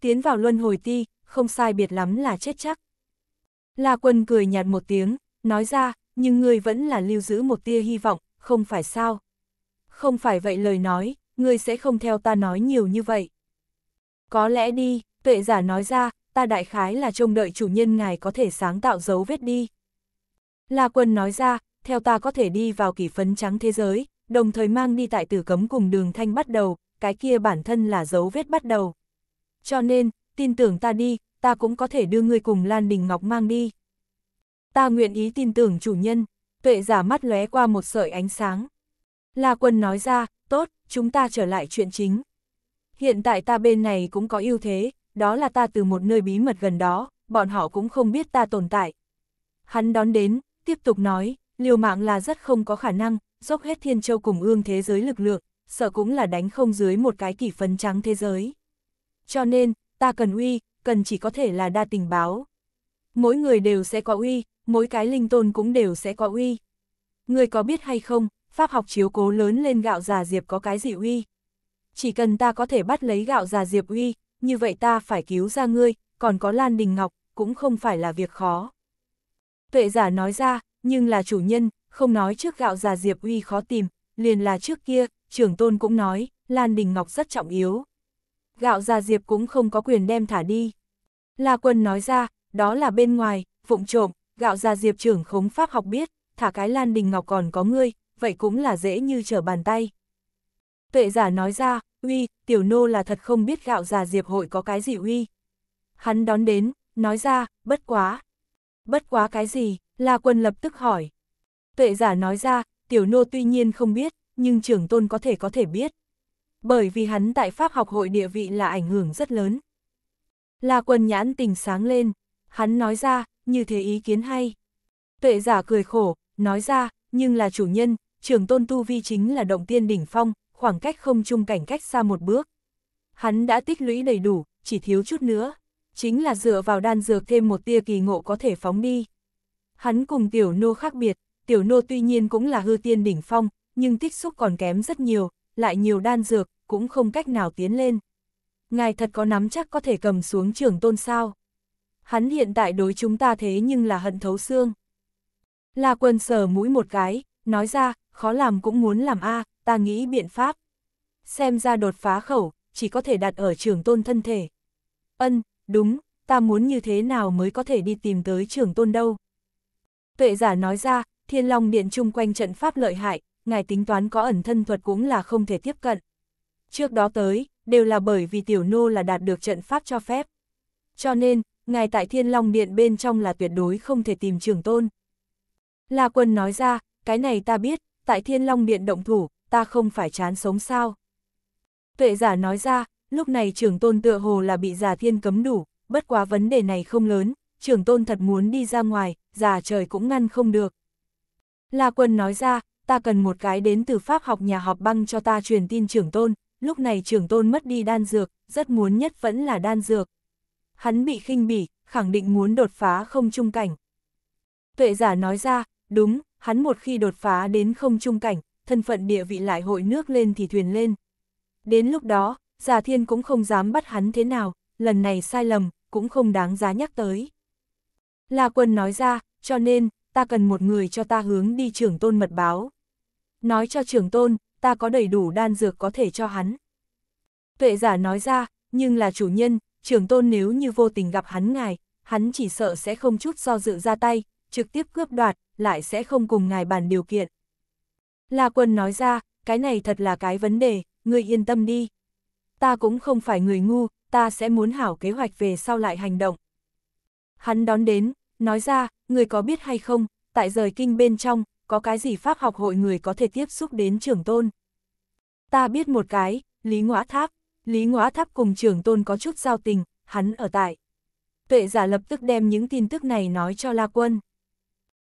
tiến vào luân hồi ti, không sai biệt lắm là chết chắc. La quân cười nhạt một tiếng, nói ra, nhưng ngươi vẫn là lưu giữ một tia hy vọng, không phải sao? Không phải vậy lời nói, ngươi sẽ không theo ta nói nhiều như vậy. Có lẽ đi, tuệ giả nói ra, ta đại khái là trông đợi chủ nhân ngài có thể sáng tạo dấu vết đi. La quân nói ra, theo ta có thể đi vào kỷ phấn trắng thế giới, đồng thời mang đi tại tử cấm cùng đường thanh bắt đầu, cái kia bản thân là dấu vết bắt đầu cho nên, tin tưởng ta đi, ta cũng có thể đưa ngươi cùng Lan Đình Ngọc mang đi. Ta nguyện ý tin tưởng chủ nhân, tuệ giả mắt lóe qua một sợi ánh sáng. La quân nói ra, tốt, chúng ta trở lại chuyện chính. Hiện tại ta bên này cũng có ưu thế, đó là ta từ một nơi bí mật gần đó, bọn họ cũng không biết ta tồn tại. Hắn đón đến, tiếp tục nói, liều mạng là rất không có khả năng, dốc hết thiên châu cùng ương thế giới lực lượng, sợ cũng là đánh không dưới một cái kỷ phấn trắng thế giới cho nên, ta cần uy, cần chỉ có thể là đa tình báo. Mỗi người đều sẽ có uy, mỗi cái linh tôn cũng đều sẽ có uy. Người có biết hay không, pháp học chiếu cố lớn lên gạo già diệp có cái gì uy? Chỉ cần ta có thể bắt lấy gạo già diệp uy, như vậy ta phải cứu ra ngươi, còn có Lan Đình Ngọc, cũng không phải là việc khó. Tuệ giả nói ra, nhưng là chủ nhân, không nói trước gạo già diệp uy khó tìm, liền là trước kia, trưởng tôn cũng nói, Lan Đình Ngọc rất trọng yếu gạo già Diệp cũng không có quyền đem thả đi. La Quân nói ra, đó là bên ngoài, vụng trộm, gạo già Diệp trưởng khống pháp học biết, thả cái Lan Đình Ngọc còn có ngươi, vậy cũng là dễ như trở bàn tay. Tuệ giả nói ra, uy, tiểu nô là thật không biết gạo già Diệp hội có cái gì uy. Hắn đón đến, nói ra, bất quá. Bất quá cái gì, La Quân lập tức hỏi. Tuệ giả nói ra, tiểu nô tuy nhiên không biết, nhưng trưởng tôn có thể có thể biết bởi vì hắn tại Pháp học hội địa vị là ảnh hưởng rất lớn. La quân nhãn tình sáng lên, hắn nói ra, như thế ý kiến hay. Tuệ giả cười khổ, nói ra, nhưng là chủ nhân, trường tôn tu vi chính là động tiên đỉnh phong, khoảng cách không chung cảnh cách xa một bước. Hắn đã tích lũy đầy đủ, chỉ thiếu chút nữa, chính là dựa vào đan dược thêm một tia kỳ ngộ có thể phóng đi. Hắn cùng tiểu nô khác biệt, tiểu nô tuy nhiên cũng là hư tiên đỉnh phong, nhưng tích xúc còn kém rất nhiều, lại nhiều đan dược, cũng không cách nào tiến lên. Ngài thật có nắm chắc có thể cầm xuống trưởng tôn sao. Hắn hiện tại đối chúng ta thế nhưng là hận thấu xương. La quân sờ mũi một cái, nói ra, khó làm cũng muốn làm a ta nghĩ biện pháp. Xem ra đột phá khẩu, chỉ có thể đặt ở trưởng tôn thân thể. Ân, đúng, ta muốn như thế nào mới có thể đi tìm tới trưởng tôn đâu. Tuệ giả nói ra, thiên long điện chung quanh trận pháp lợi hại, ngài tính toán có ẩn thân thuật cũng là không thể tiếp cận. Trước đó tới, đều là bởi vì tiểu nô là đạt được trận pháp cho phép. Cho nên, ngài tại Thiên Long Điện bên trong là tuyệt đối không thể tìm trường tôn. La quân nói ra, cái này ta biết, tại Thiên Long Điện động thủ, ta không phải chán sống sao. Tuệ giả nói ra, lúc này trưởng tôn tựa hồ là bị giả thiên cấm đủ, bất quá vấn đề này không lớn, trưởng tôn thật muốn đi ra ngoài, giả trời cũng ngăn không được. La quân nói ra, ta cần một cái đến từ pháp học nhà họp băng cho ta truyền tin trưởng tôn, lúc này trưởng tôn mất đi đan dược, rất muốn nhất vẫn là đan dược. Hắn bị khinh bỉ, khẳng định muốn đột phá không trung cảnh. Tuệ giả nói ra, đúng, hắn một khi đột phá đến không trung cảnh, thân phận địa vị lại hội nước lên thì thuyền lên. Đến lúc đó, giả thiên cũng không dám bắt hắn thế nào, lần này sai lầm, cũng không đáng giá nhắc tới. La quân nói ra, cho nên, ta cần một người cho ta hướng đi trưởng tôn mật báo nói cho trưởng tôn, ta có đầy đủ đan dược có thể cho hắn. Tuệ giả nói ra, nhưng là chủ nhân, trưởng tôn nếu như vô tình gặp hắn ngài, hắn chỉ sợ sẽ không chút do dự ra tay, trực tiếp cướp đoạt, lại sẽ không cùng ngài bàn điều kiện. La quân nói ra, cái này thật là cái vấn đề, ngươi yên tâm đi. Ta cũng không phải người ngu, ta sẽ muốn hảo kế hoạch về sau lại hành động. Hắn đón đến, nói ra, người có biết hay không, tại rời kinh bên trong, có cái gì pháp học hội người có thể tiếp xúc đến trưởng tôn. Ta biết một cái, Lý Ngõa Tháp, Lý Ngõa Tháp cùng trưởng tôn có chút giao tình, hắn ở tại. Tuệ giả lập tức đem những tin tức này nói cho La Quân.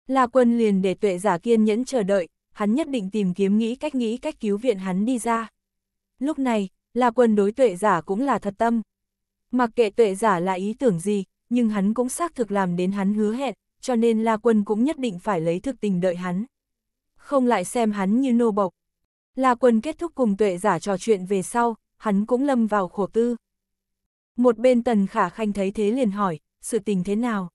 La Quân liền để tuệ giả kiên nhẫn chờ đợi, hắn nhất định tìm kiếm nghĩ cách nghĩ cách cứu viện hắn đi ra. Lúc này, La Quân đối tuệ giả cũng là thật tâm. Mặc kệ tuệ giả là ý tưởng gì, nhưng hắn cũng xác thực làm đến hắn hứa hẹn, cho nên La Quân cũng nhất định phải lấy thực tình đợi hắn. Không lại xem hắn như nô bộc. La Quân kết thúc cùng tuệ giả trò chuyện về sau, hắn cũng lâm vào khổ tư. Một bên Tần Khả Khanh thấy thế liền hỏi, sự tình thế nào?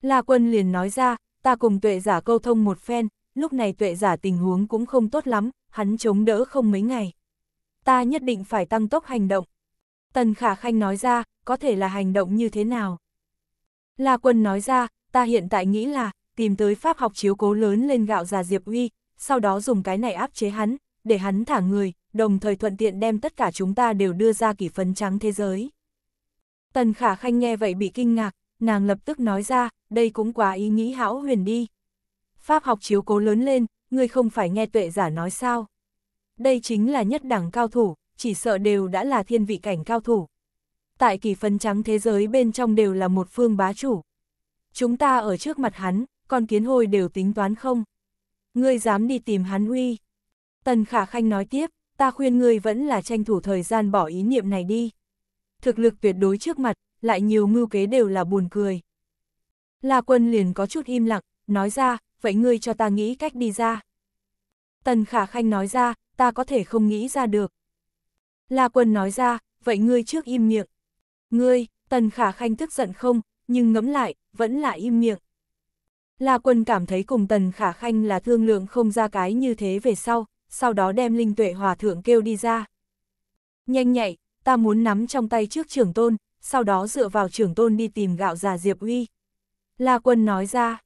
La Quân liền nói ra, ta cùng tuệ giả câu thông một phen, lúc này tuệ giả tình huống cũng không tốt lắm, hắn chống đỡ không mấy ngày. Ta nhất định phải tăng tốc hành động. Tần Khả Khanh nói ra, có thể là hành động như thế nào? La Quân nói ra, ta hiện tại nghĩ là, tìm tới pháp học chiếu cố lớn lên gạo già Diệp Uy, sau đó dùng cái này áp chế hắn, để hắn thả người, đồng thời thuận tiện đem tất cả chúng ta đều đưa ra kỷ phấn trắng thế giới. Tần Khả Khanh nghe vậy bị kinh ngạc, nàng lập tức nói ra, đây cũng quá ý nghĩ hão huyền đi. Pháp học chiếu cố lớn lên, ngươi không phải nghe tuệ giả nói sao. Đây chính là nhất đẳng cao thủ, chỉ sợ đều đã là thiên vị cảnh cao thủ. Tại kỳ phấn trắng thế giới bên trong đều là một phương bá chủ. Chúng ta ở trước mặt hắn, còn kiến hồi đều tính toán không? Ngươi dám đi tìm hắn uy. Tần Khả Khanh nói tiếp, ta khuyên ngươi vẫn là tranh thủ thời gian bỏ ý niệm này đi. Thực lực tuyệt đối trước mặt, lại nhiều mưu kế đều là buồn cười. La quân liền có chút im lặng, nói ra, vậy ngươi cho ta nghĩ cách đi ra. Tần Khả Khanh nói ra, ta có thể không nghĩ ra được. La quân nói ra, vậy ngươi trước im miệng. Ngươi, Tần Khả Khanh tức giận không, nhưng ngẫm lại, vẫn là im miệng. La Quân cảm thấy cùng Tần Khả Khanh là thương lượng không ra cái như thế về sau, sau đó đem Linh Tuệ Hòa Thượng kêu đi ra. Nhanh nhạy, ta muốn nắm trong tay trước trưởng tôn, sau đó dựa vào trưởng tôn đi tìm gạo già Diệp Uy. La Quân nói ra,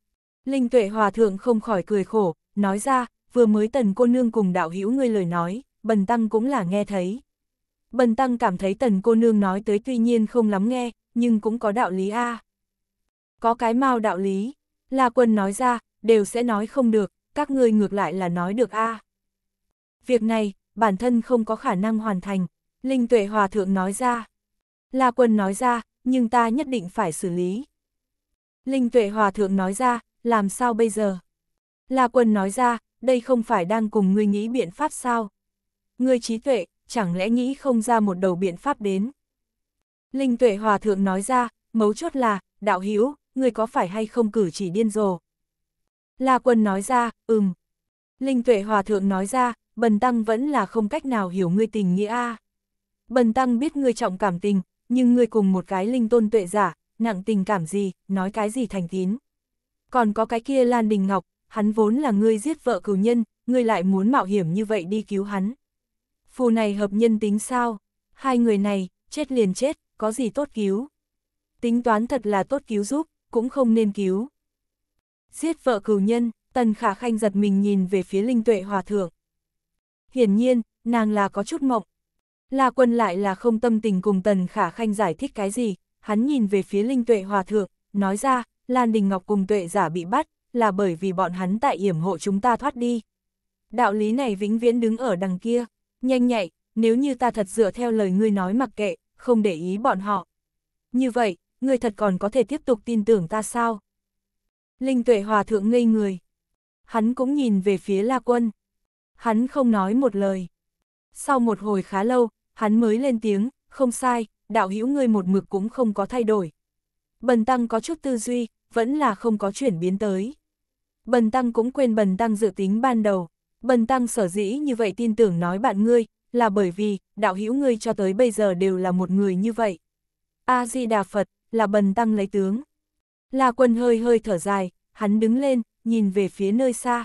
Linh Tuệ Hòa Thượng không khỏi cười khổ, nói ra, vừa mới Tần cô nương cùng đạo hữu ngươi lời nói, Bần Tăng cũng là nghe thấy. Bần Tăng cảm thấy Tần cô nương nói tới tuy nhiên không lắm nghe, nhưng cũng có đạo lý a. À có cái mau đạo lý, là quân nói ra, đều sẽ nói không được, các ngươi ngược lại là nói được a. À. Việc này, bản thân không có khả năng hoàn thành, Linh Tuệ Hòa Thượng nói ra. La Quân nói ra, nhưng ta nhất định phải xử lý. Linh Tuệ Hòa Thượng nói ra, làm sao bây giờ? La Quân nói ra, đây không phải đang cùng ngươi nghĩ biện pháp sao? Ngươi trí tuệ, chẳng lẽ nghĩ không ra một đầu biện pháp đến? Linh Tuệ Hòa Thượng nói ra, mấu chốt là, đạo hữu người có phải hay không cử chỉ điên rồ? La quân nói ra, ừm. Linh tuệ hòa thượng nói ra, bần tăng vẫn là không cách nào hiểu ngươi tình nghĩa a. Bần tăng biết ngươi trọng cảm tình, nhưng ngươi cùng một cái linh tôn tuệ giả, nặng tình cảm gì, nói cái gì thành tín. Còn có cái kia Lan Đình Ngọc, hắn vốn là ngươi giết vợ cửu nhân, ngươi lại muốn mạo hiểm như vậy đi cứu hắn. Phù này hợp nhân tính sao? Hai người này, chết liền chết, có gì tốt cứu? Tính toán thật là tốt cứu giúp, cũng không nên cứu. Giết vợ cừu nhân, Tần Khả Khanh giật mình nhìn về phía Linh Tuệ Hòa Thượng. Hiển nhiên, nàng là có chút mộng. La Quân lại là không tâm tình cùng Tần Khả Khanh giải thích cái gì, hắn nhìn về phía Linh Tuệ Hòa Thượng, nói ra, Lan Đình Ngọc cùng Tuệ Giả bị bắt, là bởi vì bọn hắn tại yểm hộ chúng ta thoát đi. Đạo lý này vĩnh viễn đứng ở đằng kia, nhanh nhạy, nếu như ta thật dựa theo lời ngươi nói mặc kệ, không để ý bọn họ. Như vậy, ngươi thật còn có thể tiếp tục tin tưởng ta sao? Linh tuệ hòa thượng ngây người. Hắn cũng nhìn về phía La Quân. Hắn không nói một lời. Sau một hồi khá lâu, hắn mới lên tiếng, không sai, đạo hữu ngươi một mực cũng không có thay đổi. Bần tăng có chút tư duy, vẫn là không có chuyển biến tới. Bần tăng cũng quên bần tăng dự tính ban đầu. Bần tăng sở dĩ như vậy tin tưởng nói bạn ngươi, là bởi vì, đạo hữu ngươi cho tới bây giờ đều là một người như vậy. A-di-đà Phật, là bần tăng lấy tướng. La quân hơi hơi thở dài, hắn đứng lên, nhìn về phía nơi xa.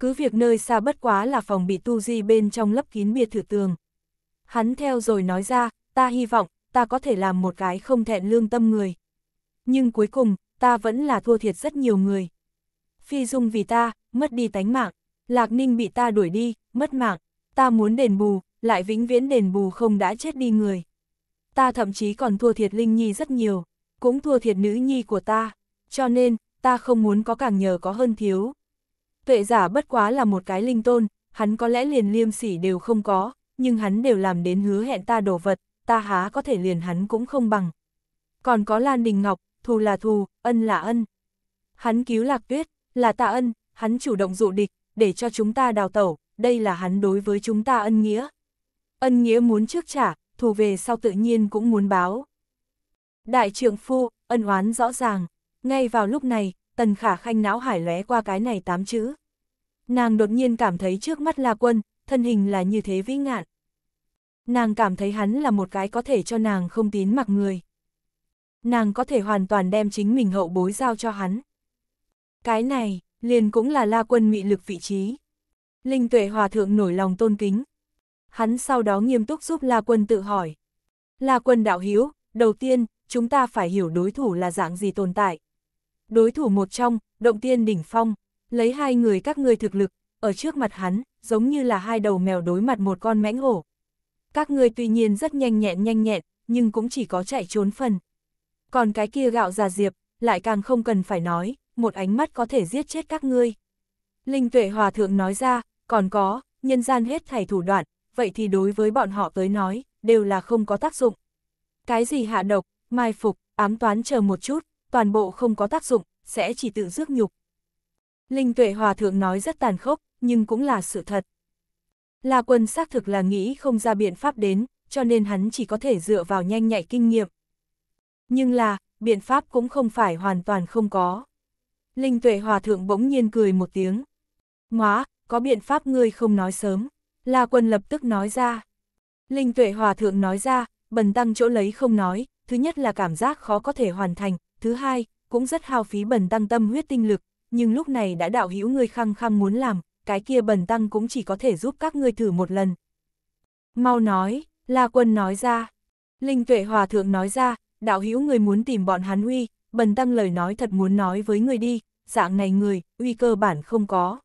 Cứ việc nơi xa bất quá là phòng bị tu di bên trong lấp kín biệt thự tường. Hắn theo rồi nói ra, ta hy vọng, ta có thể làm một cái không thẹn lương tâm người. Nhưng cuối cùng, ta vẫn là thua thiệt rất nhiều người. Phi dung vì ta, mất đi tánh mạng. Lạc ninh bị ta đuổi đi, mất mạng. Ta muốn đền bù, lại vĩnh viễn đền bù không đã chết đi người ta thậm chí còn thua thiệt Linh Nhi rất nhiều, cũng thua thiệt nữ nhi của ta, cho nên, ta không muốn có càng nhờ có hơn thiếu. Tuệ giả bất quá là một cái linh tôn, hắn có lẽ liền liêm sỉ đều không có, nhưng hắn đều làm đến hứa hẹn ta đổ vật, ta há có thể liền hắn cũng không bằng. Còn có Lan Đình Ngọc, thù là thù, ân là ân. Hắn cứu lạc tuyết, là ta ân, hắn chủ động dụ địch, để cho chúng ta đào tẩu, đây là hắn đối với chúng ta ân nghĩa. Ân nghĩa muốn trước trả, thù về sau tự nhiên cũng muốn báo. Đại trưởng phu, ân oán rõ ràng, ngay vào lúc này, tần khả khanh não hải lóe qua cái này tám chữ. Nàng đột nhiên cảm thấy trước mắt là Quân, thân hình là như thế vĩ ngạn. Nàng cảm thấy hắn là một cái có thể cho nàng không tín mặc người. Nàng có thể hoàn toàn đem chính mình hậu bối giao cho hắn. Cái này, liền cũng là La Quân mị lực vị trí. Linh tuệ hòa thượng nổi lòng tôn kính, hắn sau đó nghiêm túc giúp La Quân tự hỏi. La Quân đạo hiếu, đầu tiên, chúng ta phải hiểu đối thủ là dạng gì tồn tại. Đối thủ một trong, động tiên đỉnh phong, lấy hai người các ngươi thực lực, ở trước mặt hắn, giống như là hai đầu mèo đối mặt một con mãnh hổ. Các ngươi tuy nhiên rất nhanh nhẹn nhanh nhẹn, nhưng cũng chỉ có chạy trốn phần. Còn cái kia gạo già diệp, lại càng không cần phải nói, một ánh mắt có thể giết chết các ngươi. Linh tuệ hòa thượng nói ra, còn có, nhân gian hết thảy thủ đoạn, vậy thì đối với bọn họ tới nói, đều là không có tác dụng. Cái gì hạ độc, mai phục, ám toán chờ một chút, toàn bộ không có tác dụng, sẽ chỉ tự rước nhục. Linh tuệ hòa thượng nói rất tàn khốc, nhưng cũng là sự thật. La quân xác thực là nghĩ không ra biện pháp đến, cho nên hắn chỉ có thể dựa vào nhanh nhạy kinh nghiệm. Nhưng là, biện pháp cũng không phải hoàn toàn không có. Linh tuệ hòa thượng bỗng nhiên cười một tiếng. Móa, có biện pháp ngươi không nói sớm. La Quân lập tức nói ra. Linh Tuệ Hòa Thượng nói ra, bần tăng chỗ lấy không nói, thứ nhất là cảm giác khó có thể hoàn thành, thứ hai, cũng rất hao phí bần tăng tâm huyết tinh lực, nhưng lúc này đã đạo hữu người khăng khăng muốn làm, cái kia bần tăng cũng chỉ có thể giúp các ngươi thử một lần. Mau nói, La Quân nói ra. Linh Tuệ Hòa Thượng nói ra, đạo hữu người muốn tìm bọn hắn uy, bần tăng lời nói thật muốn nói với người đi, dạng này người, uy cơ bản không có.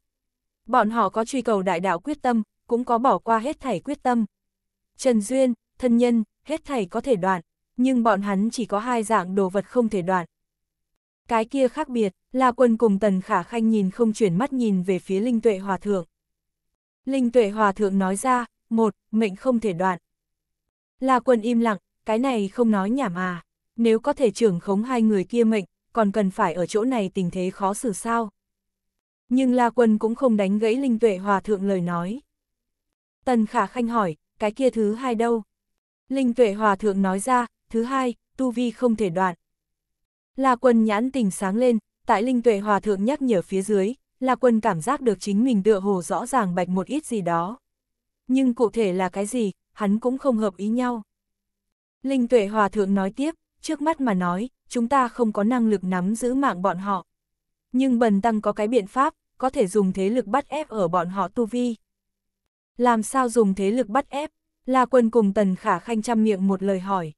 Bọn họ có truy cầu đại đạo quyết tâm, cũng có bỏ qua hết thảy quyết tâm. Trần duyên, thân nhân, hết thảy có thể đoạn, nhưng bọn hắn chỉ có hai dạng đồ vật không thể đoạn. Cái kia khác biệt, là quân cùng tần khả khanh nhìn không chuyển mắt nhìn về phía Linh Tuệ Hòa Thượng. Linh Tuệ Hòa Thượng nói ra, một, mệnh không thể đoạn. Là quân im lặng, cái này không nói nhảm à, nếu có thể trưởng khống hai người kia mệnh, còn cần phải ở chỗ này tình thế khó xử sao. Nhưng La Quân cũng không đánh gãy Linh Tuệ Hòa Thượng lời nói. Tần Khả Khanh hỏi, cái kia thứ hai đâu? Linh Tuệ Hòa Thượng nói ra, thứ hai, tu vi không thể đoạn. La Quân nhãn tình sáng lên, tại Linh Tuệ Hòa Thượng nhắc nhở phía dưới, La Quân cảm giác được chính mình tựa hồ rõ ràng bạch một ít gì đó. Nhưng cụ thể là cái gì, hắn cũng không hợp ý nhau. Linh Tuệ Hòa Thượng nói tiếp, trước mắt mà nói, chúng ta không có năng lực nắm giữ mạng bọn họ. Nhưng bần tăng có cái biện pháp, có thể dùng thế lực bắt ép ở bọn họ tu vi. Làm sao dùng thế lực bắt ép? La Quân cùng Tần Khả Khanh chăm miệng một lời hỏi.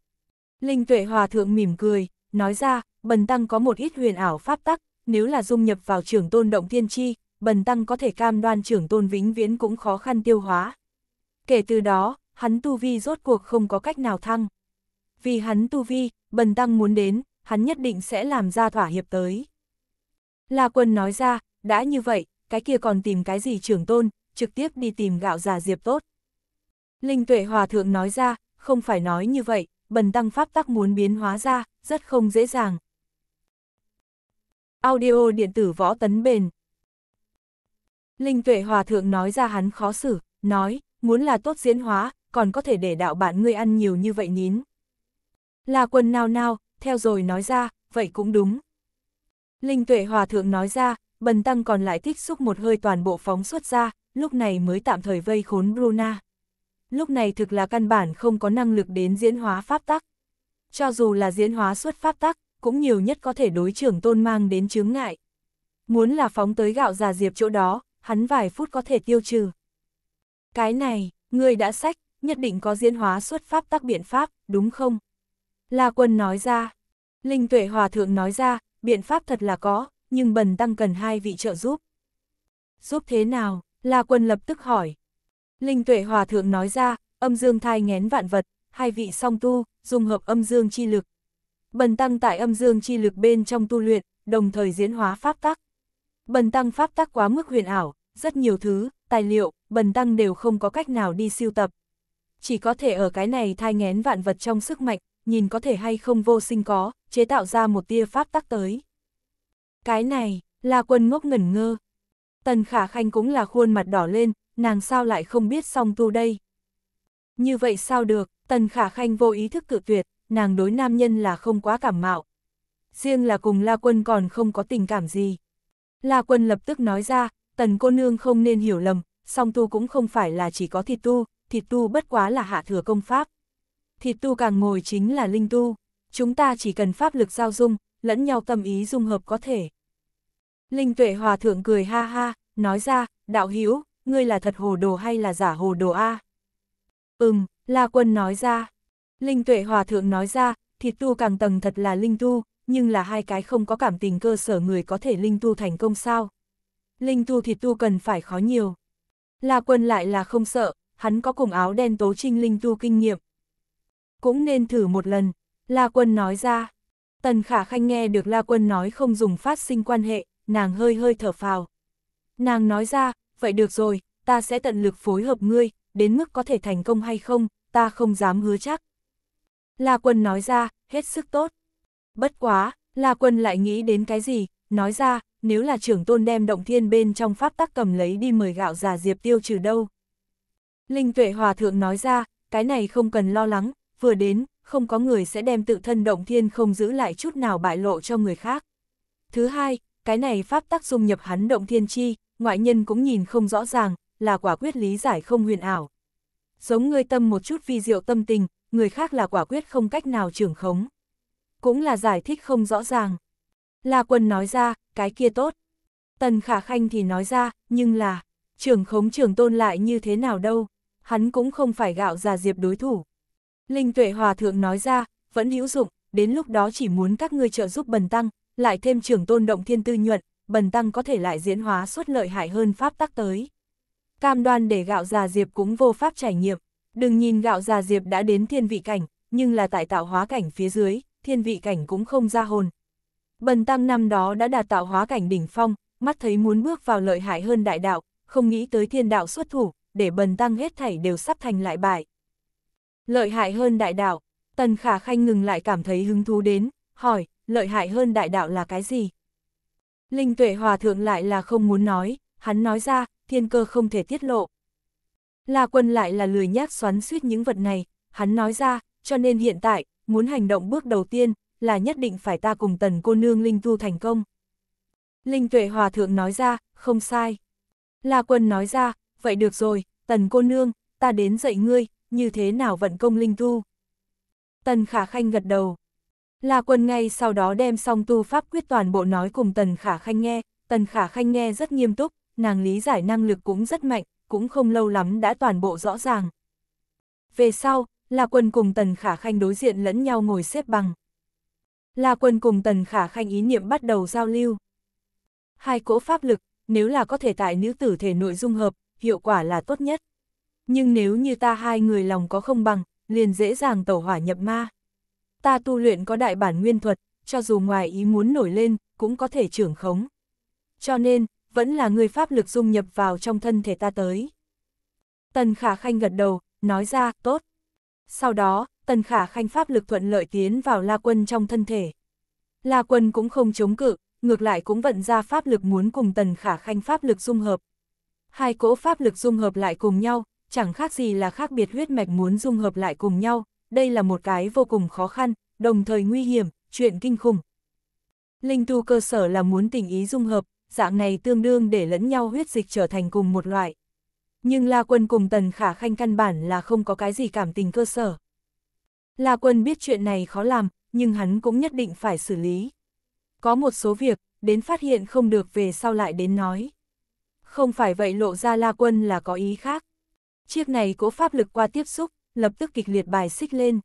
Linh Tuệ Hòa Thượng mỉm cười, nói ra, Bần Tăng có một ít huyền ảo pháp tắc, nếu là dung nhập vào trưởng tôn động thiên chi, Bần Tăng có thể cam đoan trưởng tôn vĩnh viễn cũng khó khăn tiêu hóa. Kể từ đó, hắn tu vi rốt cuộc không có cách nào thăng. Vì hắn tu vi, Bần Tăng muốn đến, hắn nhất định sẽ làm ra thỏa hiệp tới. La Quân nói ra, đã như vậy, cái kia còn tìm cái gì trưởng tôn, trực tiếp đi tìm gạo già diệp tốt. Linh tuệ hòa thượng nói ra, không phải nói như vậy, bần tăng pháp tắc muốn biến hóa ra, rất không dễ dàng. Audio điện tử võ tấn bền. Linh tuệ hòa thượng nói ra hắn khó xử, nói, muốn là tốt diễn hóa, còn có thể để đạo bạn ngươi ăn nhiều như vậy nín. Là quần nào nào, theo rồi nói ra, vậy cũng đúng. Linh tuệ hòa thượng nói ra, bần tăng còn lại thích xúc một hơi toàn bộ phóng xuất ra, lúc này mới tạm thời vây khốn Bruna. Lúc này thực là căn bản không có năng lực đến diễn hóa pháp tắc. Cho dù là diễn hóa xuất pháp tắc, cũng nhiều nhất có thể đối trưởng tôn mang đến chướng ngại. Muốn là phóng tới gạo già diệp chỗ đó, hắn vài phút có thể tiêu trừ. Cái này, người đã sách, nhất định có diễn hóa xuất pháp tắc biện pháp, đúng không? La quân nói ra. Linh tuệ hòa thượng nói ra, biện pháp thật là có, nhưng bần tăng cần hai vị trợ giúp. Giúp thế nào? La Quân lập tức hỏi. Linh Tuệ Hòa Thượng nói ra, âm dương thai nghén vạn vật, hai vị song tu, dùng hợp âm dương chi lực. Bần tăng tại âm dương chi lực bên trong tu luyện, đồng thời diễn hóa pháp tắc. Bần tăng pháp tắc quá mức huyền ảo, rất nhiều thứ, tài liệu, bần tăng đều không có cách nào đi siêu tập. Chỉ có thể ở cái này thai nghén vạn vật trong sức mạnh, nhìn có thể hay không vô sinh có, chế tạo ra một tia pháp tắc tới. Cái này, là quân ngốc ngẩn ngơ, Tần Khả Khanh cũng là khuôn mặt đỏ lên, nàng sao lại không biết song tu đây. Như vậy sao được, Tần Khả Khanh vô ý thức cự tuyệt, nàng đối nam nhân là không quá cảm mạo. Riêng là cùng La Quân còn không có tình cảm gì. La Quân lập tức nói ra, Tần cô nương không nên hiểu lầm, song tu cũng không phải là chỉ có thịt tu, thịt tu bất quá là hạ thừa công pháp. Thịt tu càng ngồi chính là linh tu, chúng ta chỉ cần pháp lực giao dung, lẫn nhau tâm ý dung hợp có thể. Linh tuệ hòa thượng cười ha ha, nói ra, đạo hữu ngươi là thật hồ đồ hay là giả hồ đồ a? Ừm, La Quân nói ra. Linh tuệ hòa thượng nói ra, thịt tu càng tầng thật là linh tu, nhưng là hai cái không có cảm tình cơ sở người có thể linh tu thành công sao. Linh tu thịt tu cần phải khó nhiều. La Quân lại là không sợ, hắn có cùng áo đen tố trinh linh tu kinh nghiệm. Cũng nên thử một lần, La Quân nói ra. Tần Khả Khanh nghe được La Quân nói không dùng phát sinh quan hệ, nàng hơi hơi thở phào. Nàng nói ra, vậy được rồi, ta sẽ tận lực phối hợp ngươi, đến mức có thể thành công hay không, ta không dám hứa chắc. La quân nói ra, hết sức tốt. Bất quá, La quân lại nghĩ đến cái gì, nói ra, nếu là trưởng tôn đem động thiên bên trong pháp tắc cầm lấy đi mời gạo giả diệp tiêu trừ đâu. Linh tuệ hòa thượng nói ra, cái này không cần lo lắng, vừa đến, không có người sẽ đem tự thân động thiên không giữ lại chút nào bại lộ cho người khác. Thứ hai, cái này pháp tác dung nhập hắn động thiên chi, ngoại nhân cũng nhìn không rõ ràng, là quả quyết lý giải không huyền ảo. Giống người tâm một chút vi diệu tâm tình, người khác là quả quyết không cách nào trưởng khống. Cũng là giải thích không rõ ràng. La quân nói ra, cái kia tốt. Tần khả khanh thì nói ra, nhưng là, trưởng khống trưởng tôn lại như thế nào đâu, hắn cũng không phải gạo già diệp đối thủ. Linh tuệ hòa thượng nói ra, vẫn hữu dụng, đến lúc đó chỉ muốn các ngươi trợ giúp bần tăng, lại thêm trưởng tôn động thiên tư nhuận, bần tăng có thể lại diễn hóa suốt lợi hại hơn pháp tắc tới. Cam đoan để gạo già diệp cũng vô pháp trải nghiệm, đừng nhìn gạo già diệp đã đến thiên vị cảnh, nhưng là tại tạo hóa cảnh phía dưới, thiên vị cảnh cũng không ra hồn. Bần tăng năm đó đã đạt tạo hóa cảnh đỉnh phong, mắt thấy muốn bước vào lợi hại hơn đại đạo, không nghĩ tới thiên đạo xuất thủ, để bần tăng hết thảy đều sắp thành lại bại. Lợi hại hơn đại đạo, tần khả khanh ngừng lại cảm thấy hứng thú đến, hỏi, lợi hại hơn đại đạo là cái gì? Linh tuệ hòa thượng lại là không muốn nói, hắn nói ra, thiên cơ không thể tiết lộ. La quân lại là lười nhác xoắn suýt những vật này, hắn nói ra, cho nên hiện tại, muốn hành động bước đầu tiên, là nhất định phải ta cùng tần cô nương Linh Tu thành công. Linh tuệ hòa thượng nói ra, không sai. La quân nói ra, vậy được rồi, tần cô nương, ta đến dạy ngươi, như thế nào vận công Linh Tu. Tần khả khanh gật đầu. La Quân ngay sau đó đem song tu pháp quyết toàn bộ nói cùng Tần Khả Khanh nghe, Tần Khả Khanh nghe rất nghiêm túc, nàng lý giải năng lực cũng rất mạnh, cũng không lâu lắm đã toàn bộ rõ ràng. Về sau, La Quân cùng Tần Khả Khanh đối diện lẫn nhau ngồi xếp bằng. La Quân cùng Tần Khả Khanh ý niệm bắt đầu giao lưu. Hai cỗ pháp lực, nếu là có thể tại nữ tử thể nội dung hợp, hiệu quả là tốt nhất. Nhưng nếu như ta hai người lòng có không bằng, liền dễ dàng tẩu hỏa nhập ma ta tu luyện có đại bản nguyên thuật, cho dù ngoài ý muốn nổi lên, cũng có thể trưởng khống. Cho nên, vẫn là người pháp lực dung nhập vào trong thân thể ta tới. Tần Khả Khanh gật đầu, nói ra, tốt. Sau đó, Tần Khả Khanh pháp lực thuận lợi tiến vào La Quân trong thân thể. La Quân cũng không chống cự, ngược lại cũng vận ra pháp lực muốn cùng Tần Khả Khanh pháp lực dung hợp. Hai cỗ pháp lực dung hợp lại cùng nhau, chẳng khác gì là khác biệt huyết mạch muốn dung hợp lại cùng nhau, đây là một cái vô cùng khó khăn, đồng thời nguy hiểm, chuyện kinh khủng. Linh tu cơ sở là muốn tình ý dung hợp, dạng này tương đương để lẫn nhau huyết dịch trở thành cùng một loại. Nhưng La Quân cùng Tần Khả Khanh căn bản là không có cái gì cảm tình cơ sở. La Quân biết chuyện này khó làm, nhưng hắn cũng nhất định phải xử lý. Có một số việc, đến phát hiện không được về sau lại đến nói. Không phải vậy lộ ra La Quân là có ý khác. Chiếc này cố pháp lực qua tiếp xúc, lập tức kịch liệt bài xích lên.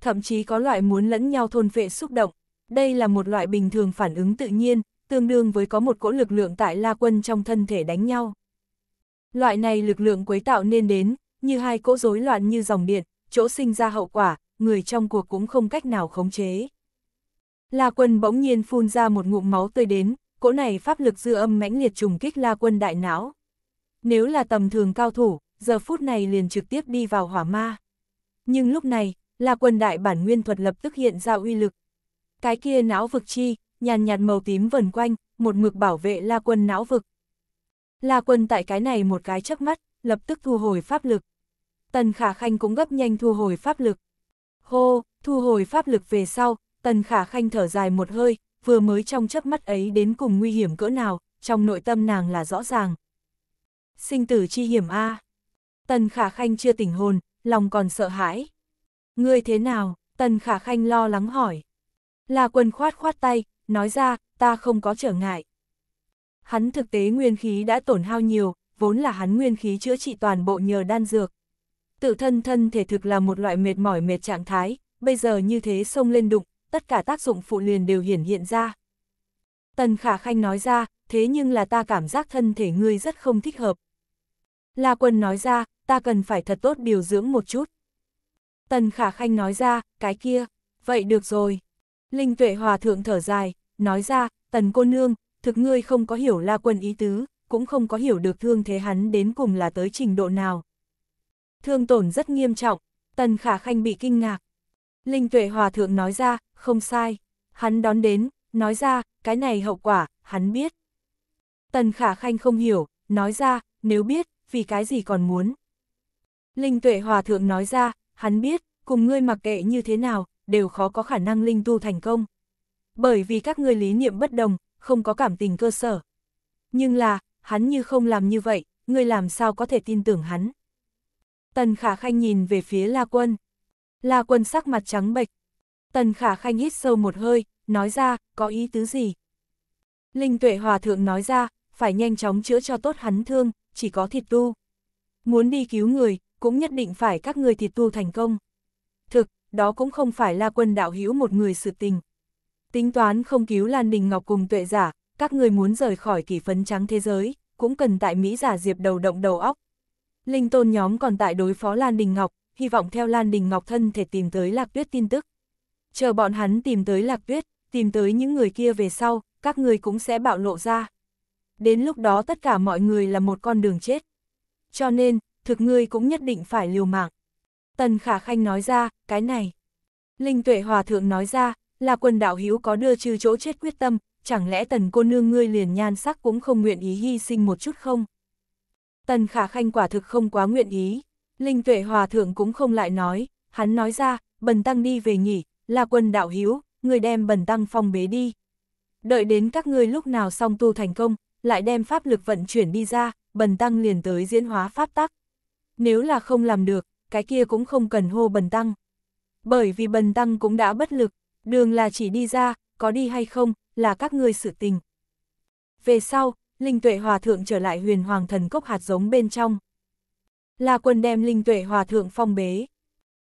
Thậm chí có loại muốn lẫn nhau thôn vệ xúc động. Đây là một loại bình thường phản ứng tự nhiên, tương đương với có một cỗ lực lượng tại La Quân trong thân thể đánh nhau. Loại này lực lượng quấy tạo nên đến, như hai cỗ rối loạn như dòng điện, chỗ sinh ra hậu quả, người trong cuộc cũng không cách nào khống chế. La Quân bỗng nhiên phun ra một ngụm máu tươi đến, cỗ này pháp lực dư âm mãnh liệt trùng kích La Quân đại não. Nếu là tầm thường cao thủ, giờ phút này liền trực tiếp đi vào hỏa ma. Nhưng lúc này, là quần đại bản nguyên thuật lập tức hiện ra uy lực. Cái kia não vực chi, nhàn nhạt màu tím vần quanh, một mực bảo vệ la quân não vực. La quân tại cái này một cái chớp mắt, lập tức thu hồi pháp lực. Tần Khả Khanh cũng gấp nhanh thu hồi pháp lực. Hô, thu hồi pháp lực về sau, Tần Khả Khanh thở dài một hơi, vừa mới trong chớp mắt ấy đến cùng nguy hiểm cỡ nào, trong nội tâm nàng là rõ ràng. Sinh tử chi hiểm A. Tần Khả Khanh chưa tỉnh hồn, lòng còn sợ hãi. Ngươi thế nào? Tần Khả Khanh lo lắng hỏi. La Quân khoát khoát tay, nói ra, ta không có trở ngại. Hắn thực tế nguyên khí đã tổn hao nhiều, vốn là hắn nguyên khí chữa trị toàn bộ nhờ đan dược. Tự thân thân thể thực là một loại mệt mỏi mệt trạng thái, bây giờ như thế sông lên đụng, tất cả tác dụng phụ liền đều hiển hiện ra. Tần Khả Khanh nói ra, thế nhưng là ta cảm giác thân thể ngươi rất không thích hợp. La Quân nói ra, ta cần phải thật tốt điều dưỡng một chút. Tần Khả Khanh nói ra, cái kia, vậy được rồi. Linh Tuệ Hòa Thượng thở dài, nói ra, Tần cô nương, thực ngươi không có hiểu La Quân ý tứ, cũng không có hiểu được thương thế hắn đến cùng là tới trình độ nào. Thương tổn rất nghiêm trọng, Tần Khả Khanh bị kinh ngạc. Linh Tuệ Hòa Thượng nói ra, không sai, hắn đón đến, nói ra, cái này hậu quả, hắn biết. Tần Khả Khanh không hiểu, nói ra, nếu biết, vì cái gì còn muốn. Linh tuệ hòa thượng nói ra, hắn biết, cùng ngươi mặc kệ như thế nào, đều khó có khả năng linh tu thành công. Bởi vì các ngươi lý niệm bất đồng, không có cảm tình cơ sở. Nhưng là, hắn như không làm như vậy, ngươi làm sao có thể tin tưởng hắn. Tần Khả Khanh nhìn về phía La Quân. La Quân sắc mặt trắng bệch. Tần Khả Khanh hít sâu một hơi, nói ra, có ý tứ gì? Linh Tuệ Hòa Thượng nói ra, phải nhanh chóng chữa cho tốt hắn thương, chỉ có thịt tu. Muốn đi cứu người, cũng nhất định phải các người thịt tu thành công. Thực, đó cũng không phải là quân đạo hữu một người sự tình. Tính toán không cứu Lan Đình Ngọc cùng tuệ giả, các người muốn rời khỏi kỷ phấn trắng thế giới, cũng cần tại Mỹ giả diệp đầu động đầu óc. Linh tôn nhóm còn tại đối phó Lan Đình Ngọc, hy vọng theo Lan Đình Ngọc thân thể tìm tới Lạc Tuyết tin tức. Chờ bọn hắn tìm tới Lạc Tuyết, tìm tới những người kia về sau, các người cũng sẽ bạo lộ ra đến lúc đó tất cả mọi người là một con đường chết. Cho nên, thực ngươi cũng nhất định phải liều mạng. Tần Khả Khanh nói ra, cái này. Linh Tuệ Hòa Thượng nói ra, là quần đạo hữu có đưa trừ chỗ chết quyết tâm, chẳng lẽ tần cô nương ngươi liền nhan sắc cũng không nguyện ý hy sinh một chút không? Tần Khả Khanh quả thực không quá nguyện ý. Linh Tuệ Hòa Thượng cũng không lại nói, hắn nói ra, bần tăng đi về nghỉ, là quần đạo hữu người đem bần tăng phong bế đi. Đợi đến các ngươi lúc nào xong tu thành công, lại đem pháp lực vận chuyển đi ra, bần tăng liền tới diễn hóa pháp tắc. Nếu là không làm được, cái kia cũng không cần hô bần tăng. Bởi vì bần tăng cũng đã bất lực, đường là chỉ đi ra, có đi hay không, là các ngươi sự tình. Về sau, Linh Tuệ Hòa Thượng trở lại huyền hoàng thần cốc hạt giống bên trong. là quần đem Linh Tuệ Hòa Thượng phong bế.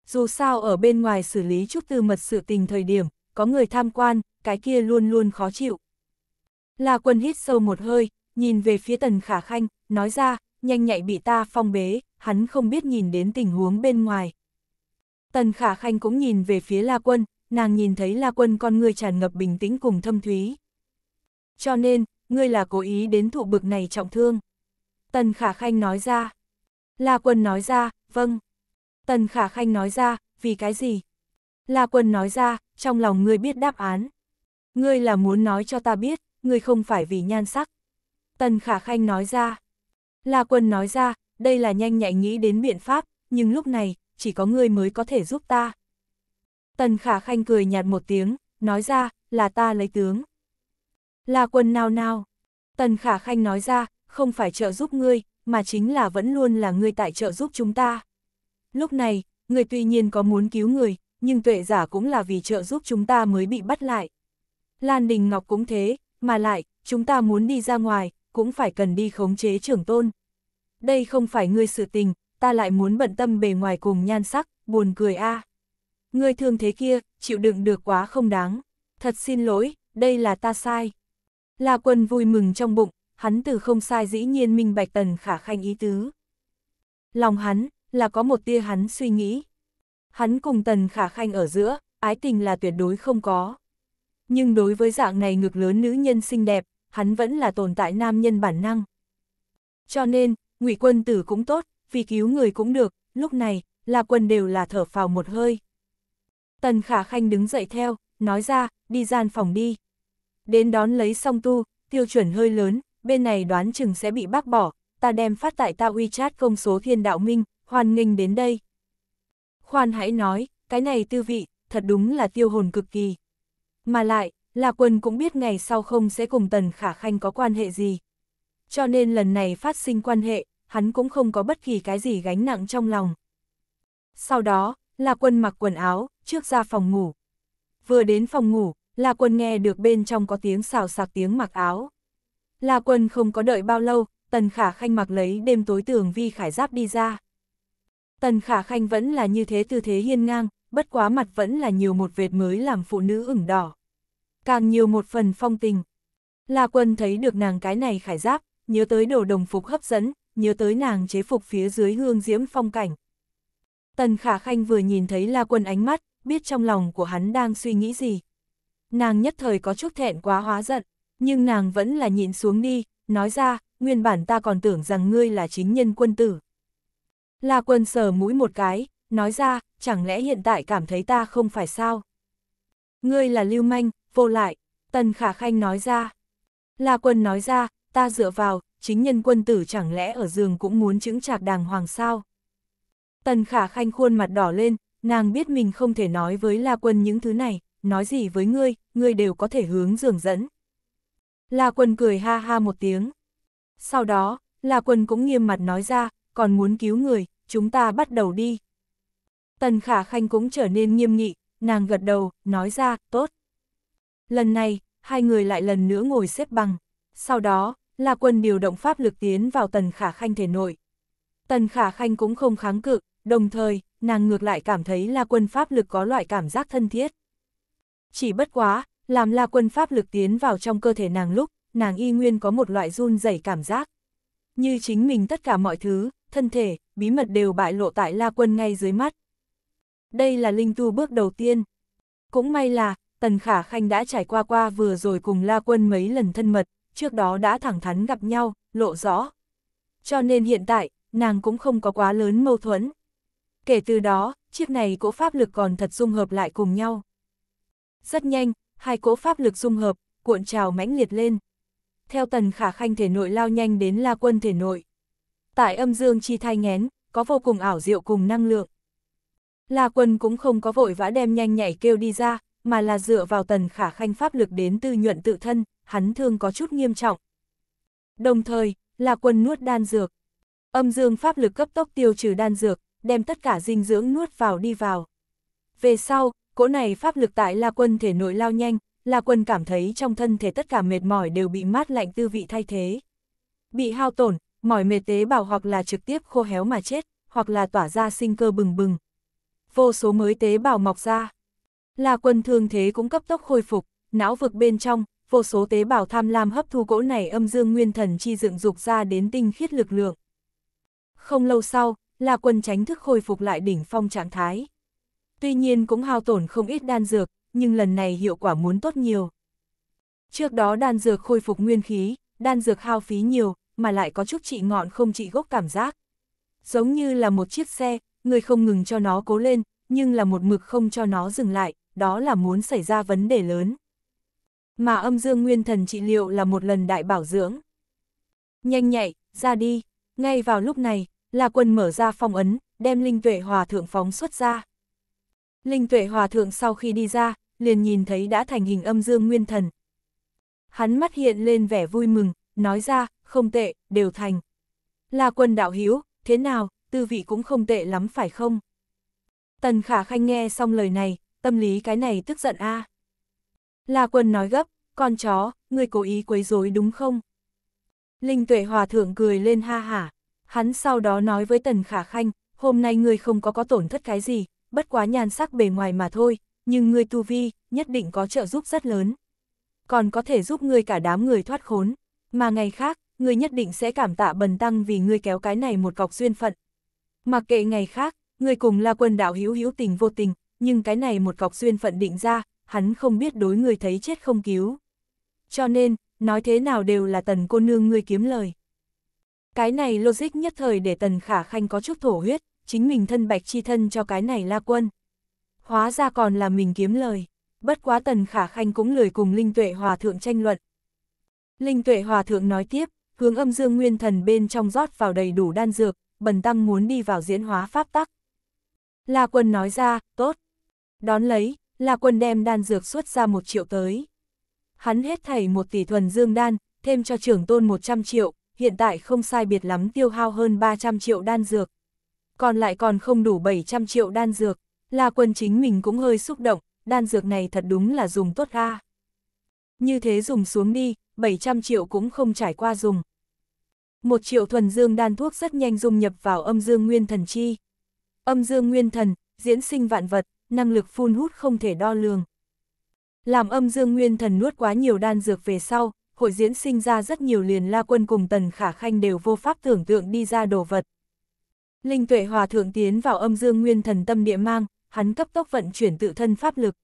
Dù sao ở bên ngoài xử lý chút tư mật sự tình thời điểm, có người tham quan, cái kia luôn luôn khó chịu. La Quân hít sâu một hơi, nhìn về phía Tần Khả Khanh, nói ra, nhanh nhạy bị ta phong bế, hắn không biết nhìn đến tình huống bên ngoài. Tần Khả Khanh cũng nhìn về phía La Quân, nàng nhìn thấy La Quân con người tràn ngập bình tĩnh cùng thâm thúy. Cho nên, ngươi là cố ý đến thụ bực này trọng thương. Tần Khả Khanh nói ra. La Quân nói ra, vâng. Tần Khả Khanh nói ra, vì cái gì? La Quân nói ra, trong lòng ngươi biết đáp án. Ngươi là muốn nói cho ta biết, ngươi không phải vì nhan sắc. Tần Khả Khanh nói ra. La Quân nói ra, đây là nhanh nhạy nghĩ đến biện pháp, nhưng lúc này, chỉ có ngươi mới có thể giúp ta. Tần Khả Khanh cười nhạt một tiếng, nói ra, là ta lấy tướng. La Quân nào nào. Tần Khả Khanh nói ra, không phải trợ giúp ngươi, mà chính là vẫn luôn là ngươi tại trợ giúp chúng ta. Lúc này, ngươi tuy nhiên có muốn cứu người, nhưng tuệ giả cũng là vì trợ giúp chúng ta mới bị bắt lại. Lan Đình Ngọc cũng thế, mà lại, chúng ta muốn đi ra ngoài, cũng phải cần đi khống chế trưởng tôn. Đây không phải ngươi sự tình, ta lại muốn bận tâm bề ngoài cùng nhan sắc, buồn cười a. À. Ngươi thương thế kia, chịu đựng được quá không đáng. Thật xin lỗi, đây là ta sai. La quân vui mừng trong bụng, hắn từ không sai dĩ nhiên minh bạch tần khả khanh ý tứ. Lòng hắn, là có một tia hắn suy nghĩ. Hắn cùng tần khả khanh ở giữa, ái tình là tuyệt đối không có nhưng đối với dạng này ngực lớn nữ nhân xinh đẹp, hắn vẫn là tồn tại nam nhân bản năng. Cho nên, ngụy quân tử cũng tốt, vì cứu người cũng được, lúc này, là quân đều là thở phào một hơi. Tần Khả Khanh đứng dậy theo, nói ra, đi gian phòng đi. Đến đón lấy song tu, tiêu chuẩn hơi lớn, bên này đoán chừng sẽ bị bác bỏ, ta đem phát tại ta WeChat công số thiên đạo minh, hoan nghênh đến đây. Khoan hãy nói, cái này tư vị, thật đúng là tiêu hồn cực kỳ. Mà lại, là Quân cũng biết ngày sau không sẽ cùng Tần Khả Khanh có quan hệ gì. Cho nên lần này phát sinh quan hệ, hắn cũng không có bất kỳ cái gì gánh nặng trong lòng. Sau đó, là Quân mặc quần áo, trước ra phòng ngủ. Vừa đến phòng ngủ, là Quân nghe được bên trong có tiếng xào sạc tiếng mặc áo. là Quân không có đợi bao lâu, Tần Khả Khanh mặc lấy đêm tối tường vi khải giáp đi ra. Tần Khả Khanh vẫn là như thế tư thế hiên ngang, bất quá mặt vẫn là nhiều một vệt mới làm phụ nữ ửng đỏ. Càng nhiều một phần phong tình. La quân thấy được nàng cái này khải giáp, nhớ tới đồ đồng phục hấp dẫn, nhớ tới nàng chế phục phía dưới hương diễm phong cảnh. Tần khả khanh vừa nhìn thấy la quân ánh mắt, biết trong lòng của hắn đang suy nghĩ gì. Nàng nhất thời có chút thẹn quá hóa giận, nhưng nàng vẫn là nhịn xuống đi, nói ra, nguyên bản ta còn tưởng rằng ngươi là chính nhân quân tử. La quân sờ mũi một cái, nói ra, chẳng lẽ hiện tại cảm thấy ta không phải sao? Ngươi là lưu manh, vô lại, Tần Khả Khanh nói ra. La quân nói ra, ta dựa vào, chính nhân quân tử chẳng lẽ ở giường cũng muốn chứng trạc đàng hoàng sao? Tần Khả Khanh khuôn mặt đỏ lên, nàng biết mình không thể nói với La quân những thứ này, nói gì với ngươi, ngươi đều có thể hướng giường dẫn. La quân cười ha ha một tiếng. Sau đó, La quân cũng nghiêm mặt nói ra, còn muốn cứu người, chúng ta bắt đầu đi. Tần Khả Khanh cũng trở nên nghiêm nghị, nàng gật đầu, nói ra, tốt. Lần này, hai người lại lần nữa ngồi xếp bằng. Sau đó, La Quân điều động pháp lực tiến vào Tần Khả Khanh thể nội. Tần Khả Khanh cũng không kháng cự, đồng thời, nàng ngược lại cảm thấy La Quân pháp lực có loại cảm giác thân thiết. Chỉ bất quá, làm La Quân pháp lực tiến vào trong cơ thể nàng lúc, nàng y nguyên có một loại run rẩy cảm giác. Như chính mình tất cả mọi thứ, thân thể, bí mật đều bại lộ tại La Quân ngay dưới mắt, đây là linh tu bước đầu tiên. Cũng may là, Tần Khả Khanh đã trải qua qua vừa rồi cùng La Quân mấy lần thân mật, trước đó đã thẳng thắn gặp nhau, lộ rõ. Cho nên hiện tại, nàng cũng không có quá lớn mâu thuẫn. Kể từ đó, chiếc này cỗ pháp lực còn thật dung hợp lại cùng nhau. Rất nhanh, hai cỗ pháp lực dung hợp, cuộn trào mãnh liệt lên. Theo tần khả khanh thể nội lao nhanh đến la quân thể nội. Tại âm dương chi thai ngén, có vô cùng ảo diệu cùng năng lượng. La Quân cũng không có vội vã đem nhanh nhảy kêu đi ra, mà là dựa vào tần khả khanh pháp lực đến tư nhuận tự thân, hắn thương có chút nghiêm trọng. Đồng thời, La Quân nuốt đan dược. Âm dương pháp lực cấp tốc tiêu trừ đan dược, đem tất cả dinh dưỡng nuốt vào đi vào. Về sau, cỗ này pháp lực tại La Quân thể nội lao nhanh, La Quân cảm thấy trong thân thể tất cả mệt mỏi đều bị mát lạnh tư vị thay thế. Bị hao tổn, mỏi mệt tế bào hoặc là trực tiếp khô héo mà chết, hoặc là tỏa ra sinh cơ bừng bừng, vô số mới tế bào mọc ra. Là quân thương thế cũng cấp tốc khôi phục, não vực bên trong, vô số tế bào tham lam hấp thu cỗ này âm dương nguyên thần chi dựng dục ra đến tinh khiết lực lượng. Không lâu sau, là quân tránh thức khôi phục lại đỉnh phong trạng thái. Tuy nhiên cũng hao tổn không ít đan dược, nhưng lần này hiệu quả muốn tốt nhiều. Trước đó đan dược khôi phục nguyên khí, đan dược hao phí nhiều, mà lại có chút trị ngọn không trị gốc cảm giác. Giống như là một chiếc xe, người không ngừng cho nó cố lên, nhưng là một mực không cho nó dừng lại, đó là muốn xảy ra vấn đề lớn. Mà âm dương nguyên thần trị liệu là một lần đại bảo dưỡng. Nhanh nhạy, ra đi, ngay vào lúc này, là quân mở ra phong ấn, đem Linh Tuệ Hòa Thượng phóng xuất ra. Linh Tuệ Hòa Thượng sau khi đi ra, liền nhìn thấy đã thành hình âm dương nguyên thần. Hắn mắt hiện lên vẻ vui mừng, nói ra, không tệ, đều thành. Là quân đạo hiếu, thế nào, tư vị cũng không tệ lắm phải không? Tần Khả Khanh nghe xong lời này, tâm lý cái này tức giận a. À. La Quân nói gấp, con chó, ngươi cố ý quấy rối đúng không? Linh Tuệ Hòa Thượng cười lên ha hả, hắn sau đó nói với Tần Khả Khanh, hôm nay ngươi không có có tổn thất cái gì, bất quá nhan sắc bề ngoài mà thôi, nhưng ngươi tu vi, nhất định có trợ giúp rất lớn. Còn có thể giúp ngươi cả đám người thoát khốn, mà ngày khác, ngươi nhất định sẽ cảm tạ bần tăng vì ngươi kéo cái này một cọc duyên phận, Mặc kệ ngày khác, người cùng là quân đạo hữu hữu tình vô tình, nhưng cái này một cọc duyên phận định ra, hắn không biết đối người thấy chết không cứu. Cho nên, nói thế nào đều là tần cô nương ngươi kiếm lời. Cái này logic nhất thời để tần khả khanh có chút thổ huyết, chính mình thân bạch chi thân cho cái này la quân. Hóa ra còn là mình kiếm lời, bất quá tần khả khanh cũng lười cùng Linh Tuệ Hòa Thượng tranh luận. Linh Tuệ Hòa Thượng nói tiếp, hướng âm dương nguyên thần bên trong rót vào đầy đủ đan dược, bần tăng muốn đi vào diễn hóa pháp tắc. La quân nói ra, tốt. Đón lấy, La quân đem đan dược xuất ra một triệu tới. Hắn hết thảy một tỷ thuần dương đan, thêm cho trưởng tôn 100 triệu, hiện tại không sai biệt lắm tiêu hao hơn 300 triệu đan dược. Còn lại còn không đủ 700 triệu đan dược, La quân chính mình cũng hơi xúc động, đan dược này thật đúng là dùng tốt ga. Như thế dùng xuống đi, 700 triệu cũng không trải qua dùng. Một triệu thuần dương đan thuốc rất nhanh dung nhập vào âm dương nguyên thần chi. Âm dương nguyên thần, diễn sinh vạn vật, năng lực phun hút không thể đo lường. Làm âm dương nguyên thần nuốt quá nhiều đan dược về sau, hội diễn sinh ra rất nhiều liền la quân cùng tần khả khanh đều vô pháp tưởng tượng đi ra đồ vật. Linh tuệ hòa thượng tiến vào âm dương nguyên thần tâm địa mang, hắn cấp tốc vận chuyển tự thân pháp lực.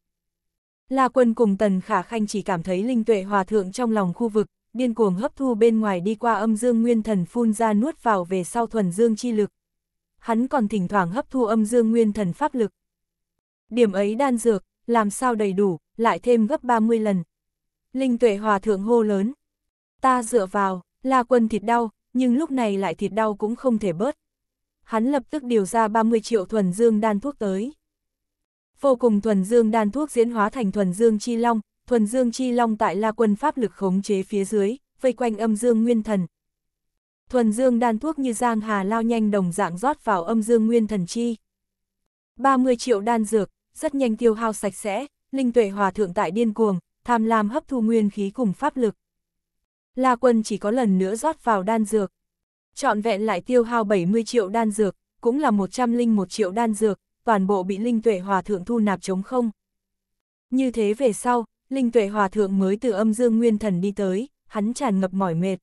La quân cùng tần khả khanh chỉ cảm thấy linh tuệ hòa thượng trong lòng khu vực, điên cuồng hấp thu bên ngoài đi qua âm dương nguyên thần phun ra nuốt vào về sau thuần dương chi lực. Hắn còn thỉnh thoảng hấp thu âm dương nguyên thần pháp lực. Điểm ấy đan dược, làm sao đầy đủ, lại thêm gấp 30 lần. Linh tuệ hòa thượng hô lớn. Ta dựa vào, la quân thịt đau, nhưng lúc này lại thịt đau cũng không thể bớt. Hắn lập tức điều ra 30 triệu thuần dương đan thuốc tới. Vô cùng thuần dương đan thuốc diễn hóa thành thuần dương chi long, thuần dương chi long tại la quân pháp lực khống chế phía dưới, vây quanh âm dương nguyên thần. Thuần dương đan thuốc như giang hà lao nhanh đồng dạng rót vào âm dương nguyên thần chi. 30 triệu đan dược, rất nhanh tiêu hao sạch sẽ, linh tuệ hòa thượng tại điên cuồng, tham lam hấp thu nguyên khí cùng pháp lực. La quân chỉ có lần nữa rót vào đan dược. Chọn vẹn lại tiêu hao 70 triệu đan dược, cũng là 101 triệu đan dược, toàn bộ bị linh tuệ hòa thượng thu nạp chống không. Như thế về sau, Linh tuệ hòa thượng mới từ âm dương nguyên thần đi tới, hắn tràn ngập mỏi mệt.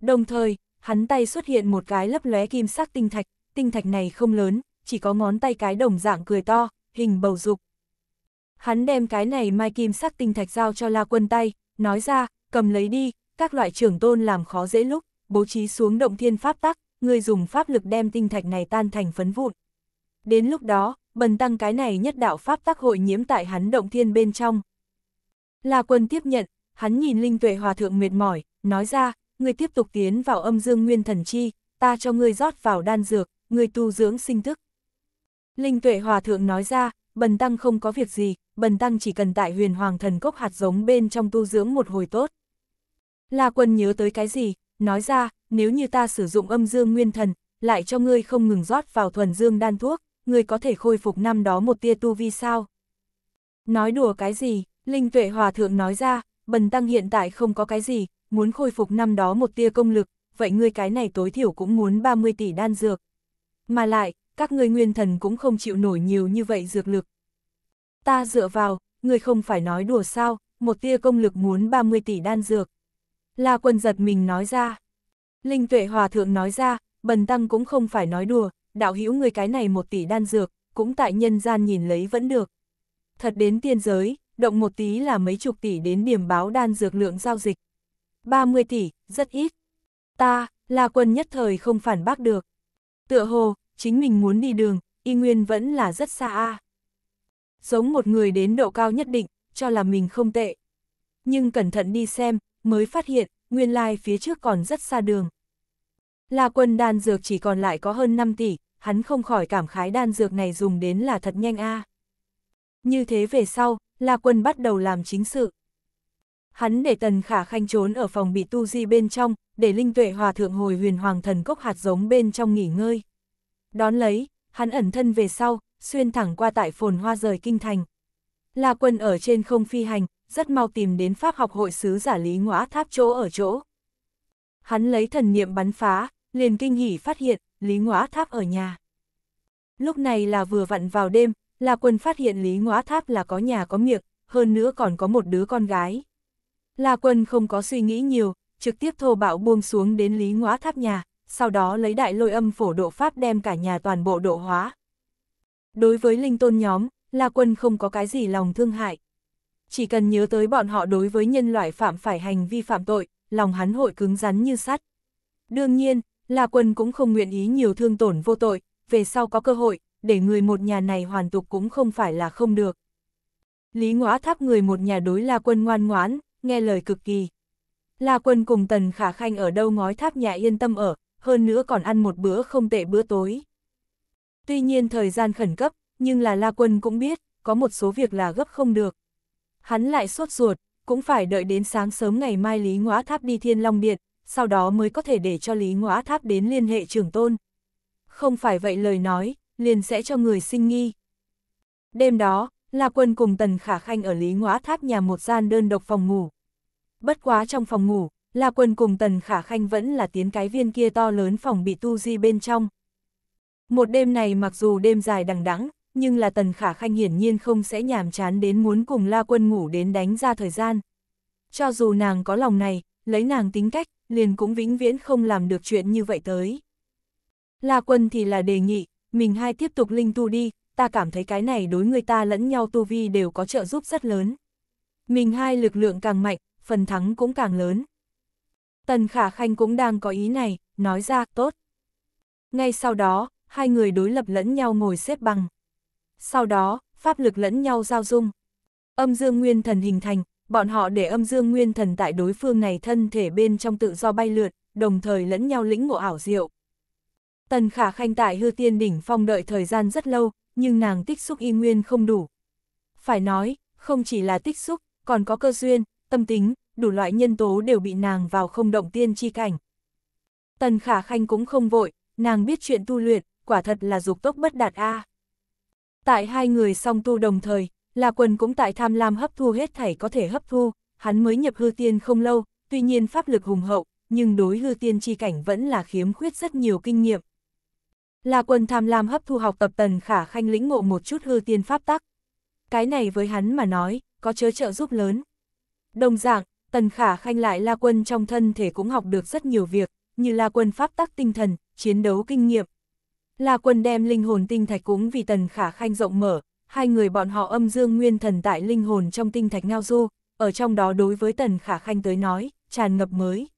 Đồng thời, hắn tay xuất hiện một cái lấp lóe kim sắc tinh thạch, tinh thạch này không lớn, chỉ có ngón tay cái đồng dạng cười to, hình bầu dục. Hắn đem cái này mai kim sắc tinh thạch giao cho La Quân tay, nói ra, cầm lấy đi, các loại trưởng tôn làm khó dễ lúc, bố trí xuống động thiên pháp tắc, người dùng pháp lực đem tinh thạch này tan thành phấn vụn. Đến lúc đó, bần tăng cái này nhất đạo pháp tắc hội nhiễm tại hắn động thiên bên trong, La Quân tiếp nhận, hắn nhìn Linh Tuệ Hòa Thượng mệt mỏi, nói ra, ngươi tiếp tục tiến vào âm dương nguyên thần chi, ta cho ngươi rót vào đan dược, ngươi tu dưỡng sinh thức. Linh Tuệ Hòa Thượng nói ra, Bần Tăng không có việc gì, Bần Tăng chỉ cần tại huyền hoàng thần cốc hạt giống bên trong tu dưỡng một hồi tốt. La Quân nhớ tới cái gì, nói ra, nếu như ta sử dụng âm dương nguyên thần, lại cho ngươi không ngừng rót vào thuần dương đan thuốc, ngươi có thể khôi phục năm đó một tia tu vi sao? Nói đùa cái gì? Linh tuệ hòa thượng nói ra, bần tăng hiện tại không có cái gì, muốn khôi phục năm đó một tia công lực, vậy ngươi cái này tối thiểu cũng muốn 30 tỷ đan dược. Mà lại, các ngươi nguyên thần cũng không chịu nổi nhiều như vậy dược lực. Ta dựa vào, ngươi không phải nói đùa sao, một tia công lực muốn 30 tỷ đan dược. La quân giật mình nói ra. Linh tuệ hòa thượng nói ra, bần tăng cũng không phải nói đùa, đạo hữu người cái này một tỷ đan dược, cũng tại nhân gian nhìn lấy vẫn được. Thật đến tiên giới, động một tí là mấy chục tỷ đến điểm báo đan dược lượng giao dịch. 30 tỷ, rất ít. Ta, là quân nhất thời không phản bác được. Tựa hồ, chính mình muốn đi đường, y nguyên vẫn là rất xa a. Giống một người đến độ cao nhất định, cho là mình không tệ. Nhưng cẩn thận đi xem, mới phát hiện, nguyên lai phía trước còn rất xa đường. là quân đan dược chỉ còn lại có hơn 5 tỷ, hắn không khỏi cảm khái đan dược này dùng đến là thật nhanh a. Như thế về sau, La Quân bắt đầu làm chính sự. Hắn để Tần Khả Khanh trốn ở phòng bị tu di bên trong, để Linh Tuệ Hòa Thượng hồi huyền hoàng thần cốc hạt giống bên trong nghỉ ngơi. Đón lấy, hắn ẩn thân về sau, xuyên thẳng qua tại phồn hoa rời kinh thành. La Quân ở trên không phi hành, rất mau tìm đến Pháp học hội sứ giả lý ngõa tháp chỗ ở chỗ. Hắn lấy thần niệm bắn phá, liền kinh hỉ phát hiện, lý ngõa tháp ở nhà. Lúc này là vừa vặn vào đêm, La Quân phát hiện Lý Ngõa Tháp là có nhà có miệng, hơn nữa còn có một đứa con gái. La Quân không có suy nghĩ nhiều, trực tiếp thô bạo buông xuống đến Lý Ngõa Tháp nhà, sau đó lấy đại lôi âm phổ độ pháp đem cả nhà toàn bộ độ hóa. Đối với linh tôn nhóm, La Quân không có cái gì lòng thương hại. Chỉ cần nhớ tới bọn họ đối với nhân loại phạm phải hành vi phạm tội, lòng hắn hội cứng rắn như sắt. Đương nhiên, La Quân cũng không nguyện ý nhiều thương tổn vô tội, về sau có cơ hội, để người một nhà này hoàn tục cũng không phải là không được. Lý ngõa tháp người một nhà đối La Quân ngoan ngoãn, nghe lời cực kỳ. La Quân cùng Tần Khả Khanh ở đâu ngói tháp nhà yên tâm ở, hơn nữa còn ăn một bữa không tệ bữa tối. Tuy nhiên thời gian khẩn cấp, nhưng là La Quân cũng biết, có một số việc là gấp không được. Hắn lại sốt ruột, cũng phải đợi đến sáng sớm ngày mai Lý Ngõa Tháp đi Thiên Long Biệt, sau đó mới có thể để cho Lý Ngõa Tháp đến liên hệ trưởng tôn. Không phải vậy lời nói, liền sẽ cho người sinh nghi. Đêm đó, La Quân cùng Tần Khả Khanh ở Lý Ngóa Tháp nhà một gian đơn độc phòng ngủ. Bất quá trong phòng ngủ, La Quân cùng Tần Khả Khanh vẫn là tiến cái viên kia to lớn phòng bị tu di bên trong. Một đêm này mặc dù đêm dài đằng đẵng nhưng là Tần Khả Khanh hiển nhiên không sẽ nhàm chán đến muốn cùng La Quân ngủ đến đánh ra thời gian. Cho dù nàng có lòng này, lấy nàng tính cách, liền cũng vĩnh viễn không làm được chuyện như vậy tới. La Quân thì là đề nghị, mình hai tiếp tục linh tu đi, ta cảm thấy cái này đối người ta lẫn nhau tu vi đều có trợ giúp rất lớn. Mình hai lực lượng càng mạnh, phần thắng cũng càng lớn. Tần Khả Khanh cũng đang có ý này, nói ra, tốt. Ngay sau đó, hai người đối lập lẫn nhau ngồi xếp bằng. Sau đó, pháp lực lẫn nhau giao dung. Âm dương nguyên thần hình thành, bọn họ để âm dương nguyên thần tại đối phương này thân thể bên trong tự do bay lượt, đồng thời lẫn nhau lĩnh ngộ ảo diệu. Tần Khả Khanh tại hư tiên đỉnh phong đợi thời gian rất lâu, nhưng nàng tích xúc y nguyên không đủ. Phải nói, không chỉ là tích xúc, còn có cơ duyên, tâm tính, đủ loại nhân tố đều bị nàng vào không động tiên chi cảnh. Tần Khả Khanh cũng không vội, nàng biết chuyện tu luyện, quả thật là dục tốc bất đạt a. Tại hai người song tu đồng thời, là quần cũng tại tham lam hấp thu hết thảy có thể hấp thu, hắn mới nhập hư tiên không lâu, tuy nhiên pháp lực hùng hậu, nhưng đối hư tiên chi cảnh vẫn là khiếm khuyết rất nhiều kinh nghiệm. La quân tham lam hấp thu học tập tần khả khanh lĩnh ngộ một chút hư tiên pháp tắc. Cái này với hắn mà nói, có chớ trợ giúp lớn. Đồng dạng, tần khả khanh lại la quân trong thân thể cũng học được rất nhiều việc, như la quân pháp tắc tinh thần, chiến đấu kinh nghiệm. La quân đem linh hồn tinh thạch cũng vì tần khả khanh rộng mở, hai người bọn họ âm dương nguyên thần tại linh hồn trong tinh thạch ngao du, ở trong đó đối với tần khả khanh tới nói, tràn ngập mới.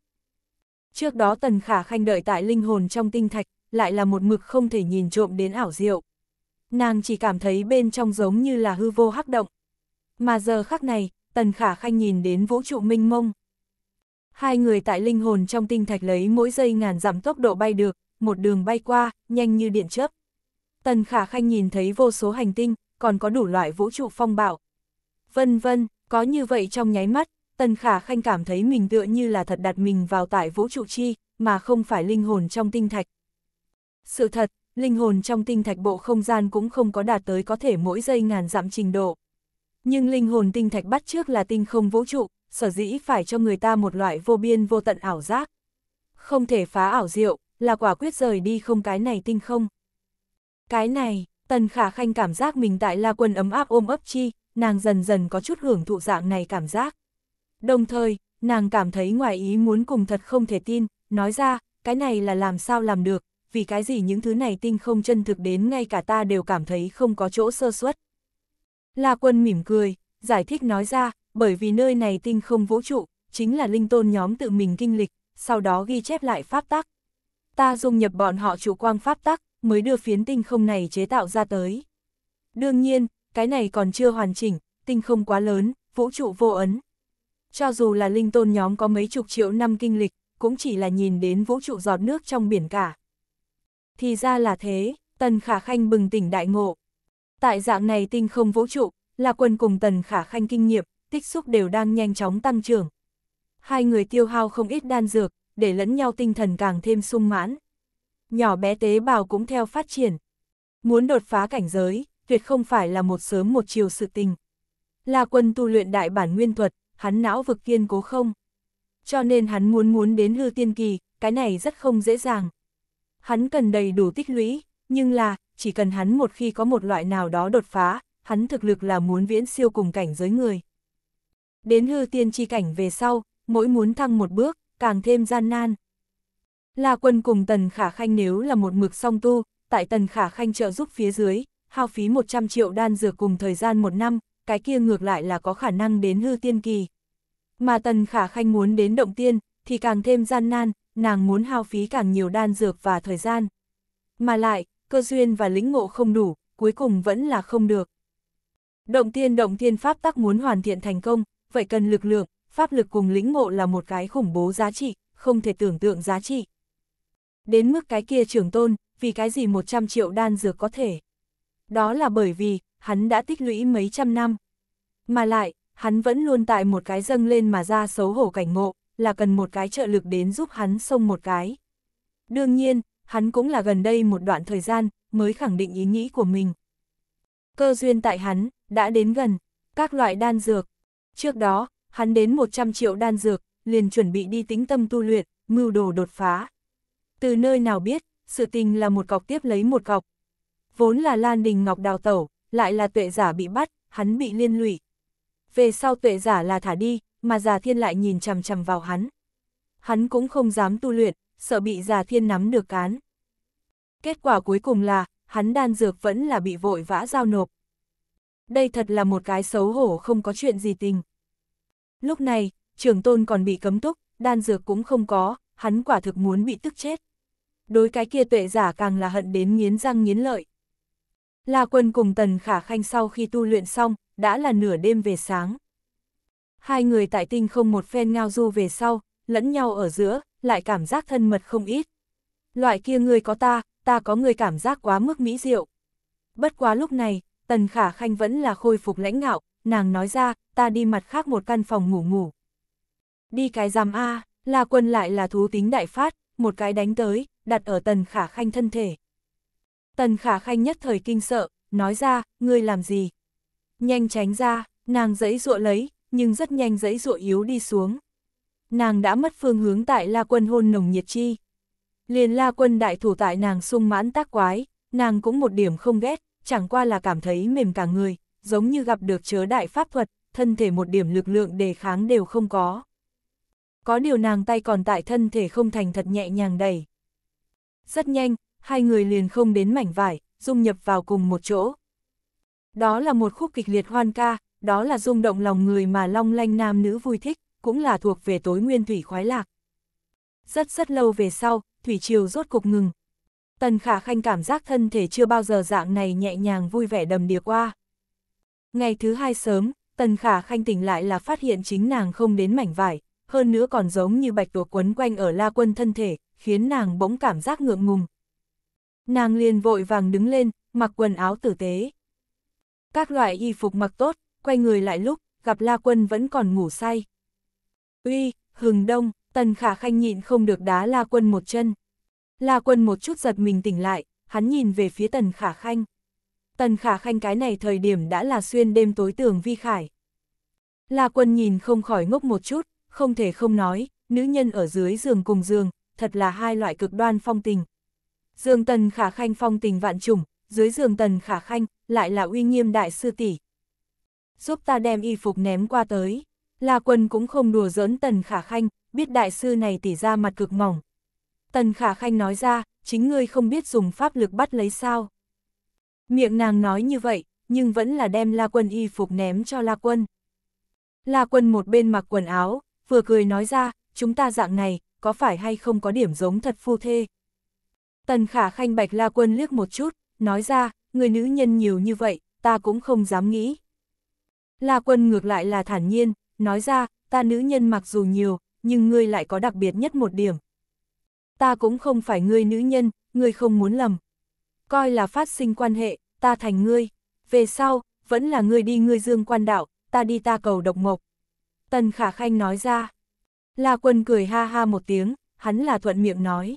Trước đó tần khả khanh đợi tại linh hồn trong tinh thạch, lại là một mực không thể nhìn trộm đến ảo diệu. Nàng chỉ cảm thấy bên trong giống như là hư vô hắc động. Mà giờ khắc này, Tần Khả Khanh nhìn đến vũ trụ minh mông. Hai người tại linh hồn trong tinh thạch lấy mỗi giây ngàn giảm tốc độ bay được, một đường bay qua, nhanh như điện chớp. Tần Khả Khanh nhìn thấy vô số hành tinh, còn có đủ loại vũ trụ phong bạo. Vân vân, có như vậy trong nháy mắt, Tần Khả Khanh cảm thấy mình tựa như là thật đặt mình vào tại vũ trụ chi, mà không phải linh hồn trong tinh thạch, sự thật, linh hồn trong tinh thạch bộ không gian cũng không có đạt tới có thể mỗi giây ngàn dặm trình độ. Nhưng linh hồn tinh thạch bắt trước là tinh không vũ trụ, sở dĩ phải cho người ta một loại vô biên vô tận ảo giác. Không thể phá ảo diệu, là quả quyết rời đi không cái này tinh không. Cái này, Tần Khả Khanh cảm giác mình tại La Quân ấm áp ôm ấp chi, nàng dần dần có chút hưởng thụ dạng này cảm giác. Đồng thời, nàng cảm thấy ngoài ý muốn cùng thật không thể tin, nói ra, cái này là làm sao làm được, vì cái gì những thứ này tinh không chân thực đến ngay cả ta đều cảm thấy không có chỗ sơ suất. La quân mỉm cười, giải thích nói ra, bởi vì nơi này tinh không vũ trụ, chính là linh tôn nhóm tự mình kinh lịch, sau đó ghi chép lại pháp tắc. Ta dung nhập bọn họ chủ quang pháp tắc, mới đưa phiến tinh không này chế tạo ra tới. Đương nhiên, cái này còn chưa hoàn chỉnh, tinh không quá lớn, vũ trụ vô ấn. Cho dù là linh tôn nhóm có mấy chục triệu năm kinh lịch, cũng chỉ là nhìn đến vũ trụ giọt nước trong biển cả. Thì ra là thế, Tần Khả Khanh bừng tỉnh đại ngộ. Tại dạng này tinh không vũ trụ, là quân cùng Tần Khả Khanh kinh nghiệm, tích xúc đều đang nhanh chóng tăng trưởng. Hai người tiêu hao không ít đan dược, để lẫn nhau tinh thần càng thêm sung mãn. Nhỏ bé tế bào cũng theo phát triển. Muốn đột phá cảnh giới, tuyệt không phải là một sớm một chiều sự tình. Là quân tu luyện đại bản nguyên thuật, hắn não vực kiên cố không. Cho nên hắn muốn muốn đến hư tiên kỳ, cái này rất không dễ dàng hắn cần đầy đủ tích lũy, nhưng là, chỉ cần hắn một khi có một loại nào đó đột phá, hắn thực lực là muốn viễn siêu cùng cảnh giới người. Đến hư tiên chi cảnh về sau, mỗi muốn thăng một bước, càng thêm gian nan. Là quân cùng Tần Khả Khanh nếu là một mực song tu, tại Tần Khả Khanh trợ giúp phía dưới, hao phí 100 triệu đan dược cùng thời gian một năm, cái kia ngược lại là có khả năng đến hư tiên kỳ. Mà Tần Khả Khanh muốn đến động tiên, thì càng thêm gian nan, nàng muốn hao phí càng nhiều đan dược và thời gian. Mà lại, cơ duyên và lĩnh ngộ không đủ, cuối cùng vẫn là không được. Động tiên động tiên pháp tắc muốn hoàn thiện thành công, vậy cần lực lượng, pháp lực cùng lĩnh ngộ là một cái khủng bố giá trị, không thể tưởng tượng giá trị. Đến mức cái kia trưởng tôn, vì cái gì 100 triệu đan dược có thể. Đó là bởi vì, hắn đã tích lũy mấy trăm năm. Mà lại, hắn vẫn luôn tại một cái dâng lên mà ra xấu hổ cảnh ngộ là cần một cái trợ lực đến giúp hắn xông một cái. Đương nhiên, hắn cũng là gần đây một đoạn thời gian mới khẳng định ý nghĩ của mình. Cơ duyên tại hắn, đã đến gần, các loại đan dược. Trước đó, hắn đến 100 triệu đan dược, liền chuẩn bị đi tính tâm tu luyện, mưu đồ đột phá. Từ nơi nào biết, sự tình là một cọc tiếp lấy một cọc. Vốn là Lan Đình Ngọc đào tẩu, lại là tuệ giả bị bắt, hắn bị liên lụy. Về sau tuệ giả là thả đi, mà Già Thiên lại nhìn chằm chằm vào hắn. Hắn cũng không dám tu luyện, sợ bị Già Thiên nắm được cán. Kết quả cuối cùng là, hắn đan dược vẫn là bị vội vã giao nộp. Đây thật là một cái xấu hổ không có chuyện gì tình. Lúc này, trưởng tôn còn bị cấm túc, đan dược cũng không có, hắn quả thực muốn bị tức chết. Đối cái kia tuệ giả càng là hận đến nghiến răng nghiến lợi. La quân cùng tần khả khanh sau khi tu luyện xong, đã là nửa đêm về sáng hai người tại tinh không một phen ngao du về sau, lẫn nhau ở giữa, lại cảm giác thân mật không ít. Loại kia người có ta, ta có người cảm giác quá mức mỹ diệu. Bất quá lúc này, Tần Khả Khanh vẫn là khôi phục lãnh ngạo, nàng nói ra, ta đi mặt khác một căn phòng ngủ ngủ. Đi cái giam A, là quân lại là thú tính đại phát, một cái đánh tới, đặt ở Tần Khả Khanh thân thể. Tần Khả Khanh nhất thời kinh sợ, nói ra, ngươi làm gì? Nhanh tránh ra, nàng giấy dụa lấy, nhưng rất nhanh dãy dụa yếu đi xuống. Nàng đã mất phương hướng tại La Quân hôn nồng nhiệt chi. Liền La Quân đại thủ tại nàng sung mãn tác quái, nàng cũng một điểm không ghét, chẳng qua là cảm thấy mềm cả người, giống như gặp được chớ đại pháp thuật, thân thể một điểm lực lượng đề kháng đều không có. Có điều nàng tay còn tại thân thể không thành thật nhẹ nhàng đẩy. Rất nhanh, hai người liền không đến mảnh vải, dung nhập vào cùng một chỗ. Đó là một khúc kịch liệt hoan ca, đó là rung động lòng người mà long lanh nam nữ vui thích, cũng là thuộc về tối nguyên thủy khoái lạc. Rất rất lâu về sau, thủy triều rốt cục ngừng. Tần Khả Khanh cảm giác thân thể chưa bao giờ dạng này nhẹ nhàng vui vẻ đầm đìa qua. Ngày thứ hai sớm, Tần Khả Khanh tỉnh lại là phát hiện chính nàng không đến mảnh vải, hơn nữa còn giống như bạch tuộc quấn quanh ở la quân thân thể, khiến nàng bỗng cảm giác ngượng ngùng. Nàng liền vội vàng đứng lên, mặc quần áo tử tế. Các loại y phục mặc tốt, quay người lại lúc, gặp La Quân vẫn còn ngủ say. Uy, hừng đông, Tần Khả Khanh nhịn không được đá La Quân một chân. La Quân một chút giật mình tỉnh lại, hắn nhìn về phía Tần Khả Khanh. Tần Khả Khanh cái này thời điểm đã là xuyên đêm tối tường vi khải. La Quân nhìn không khỏi ngốc một chút, không thể không nói, nữ nhân ở dưới giường cùng giường, thật là hai loại cực đoan phong tình. Dương Tần Khả Khanh phong tình vạn trùng, dưới giường Tần Khả Khanh lại là uy nghiêm đại sư tỷ, giúp ta đem y phục ném qua tới. La Quân cũng không đùa giỡn Tần Khả Khanh, biết đại sư này tỉ ra mặt cực mỏng. Tần Khả Khanh nói ra, chính ngươi không biết dùng pháp lực bắt lấy sao. Miệng nàng nói như vậy, nhưng vẫn là đem La Quân y phục ném cho La Quân. La Quân một bên mặc quần áo, vừa cười nói ra, chúng ta dạng này, có phải hay không có điểm giống thật phu thê. Tần Khả Khanh bạch La Quân liếc một chút, nói ra, người nữ nhân nhiều như vậy, ta cũng không dám nghĩ, La Quân ngược lại là thản nhiên, nói ra, ta nữ nhân mặc dù nhiều, nhưng ngươi lại có đặc biệt nhất một điểm. Ta cũng không phải ngươi nữ nhân, ngươi không muốn lầm. Coi là phát sinh quan hệ, ta thành ngươi. Về sau, vẫn là ngươi đi ngươi dương quan đạo, ta đi ta cầu độc mộc. Tần Khả Khanh nói ra. La Quân cười ha ha một tiếng, hắn là thuận miệng nói.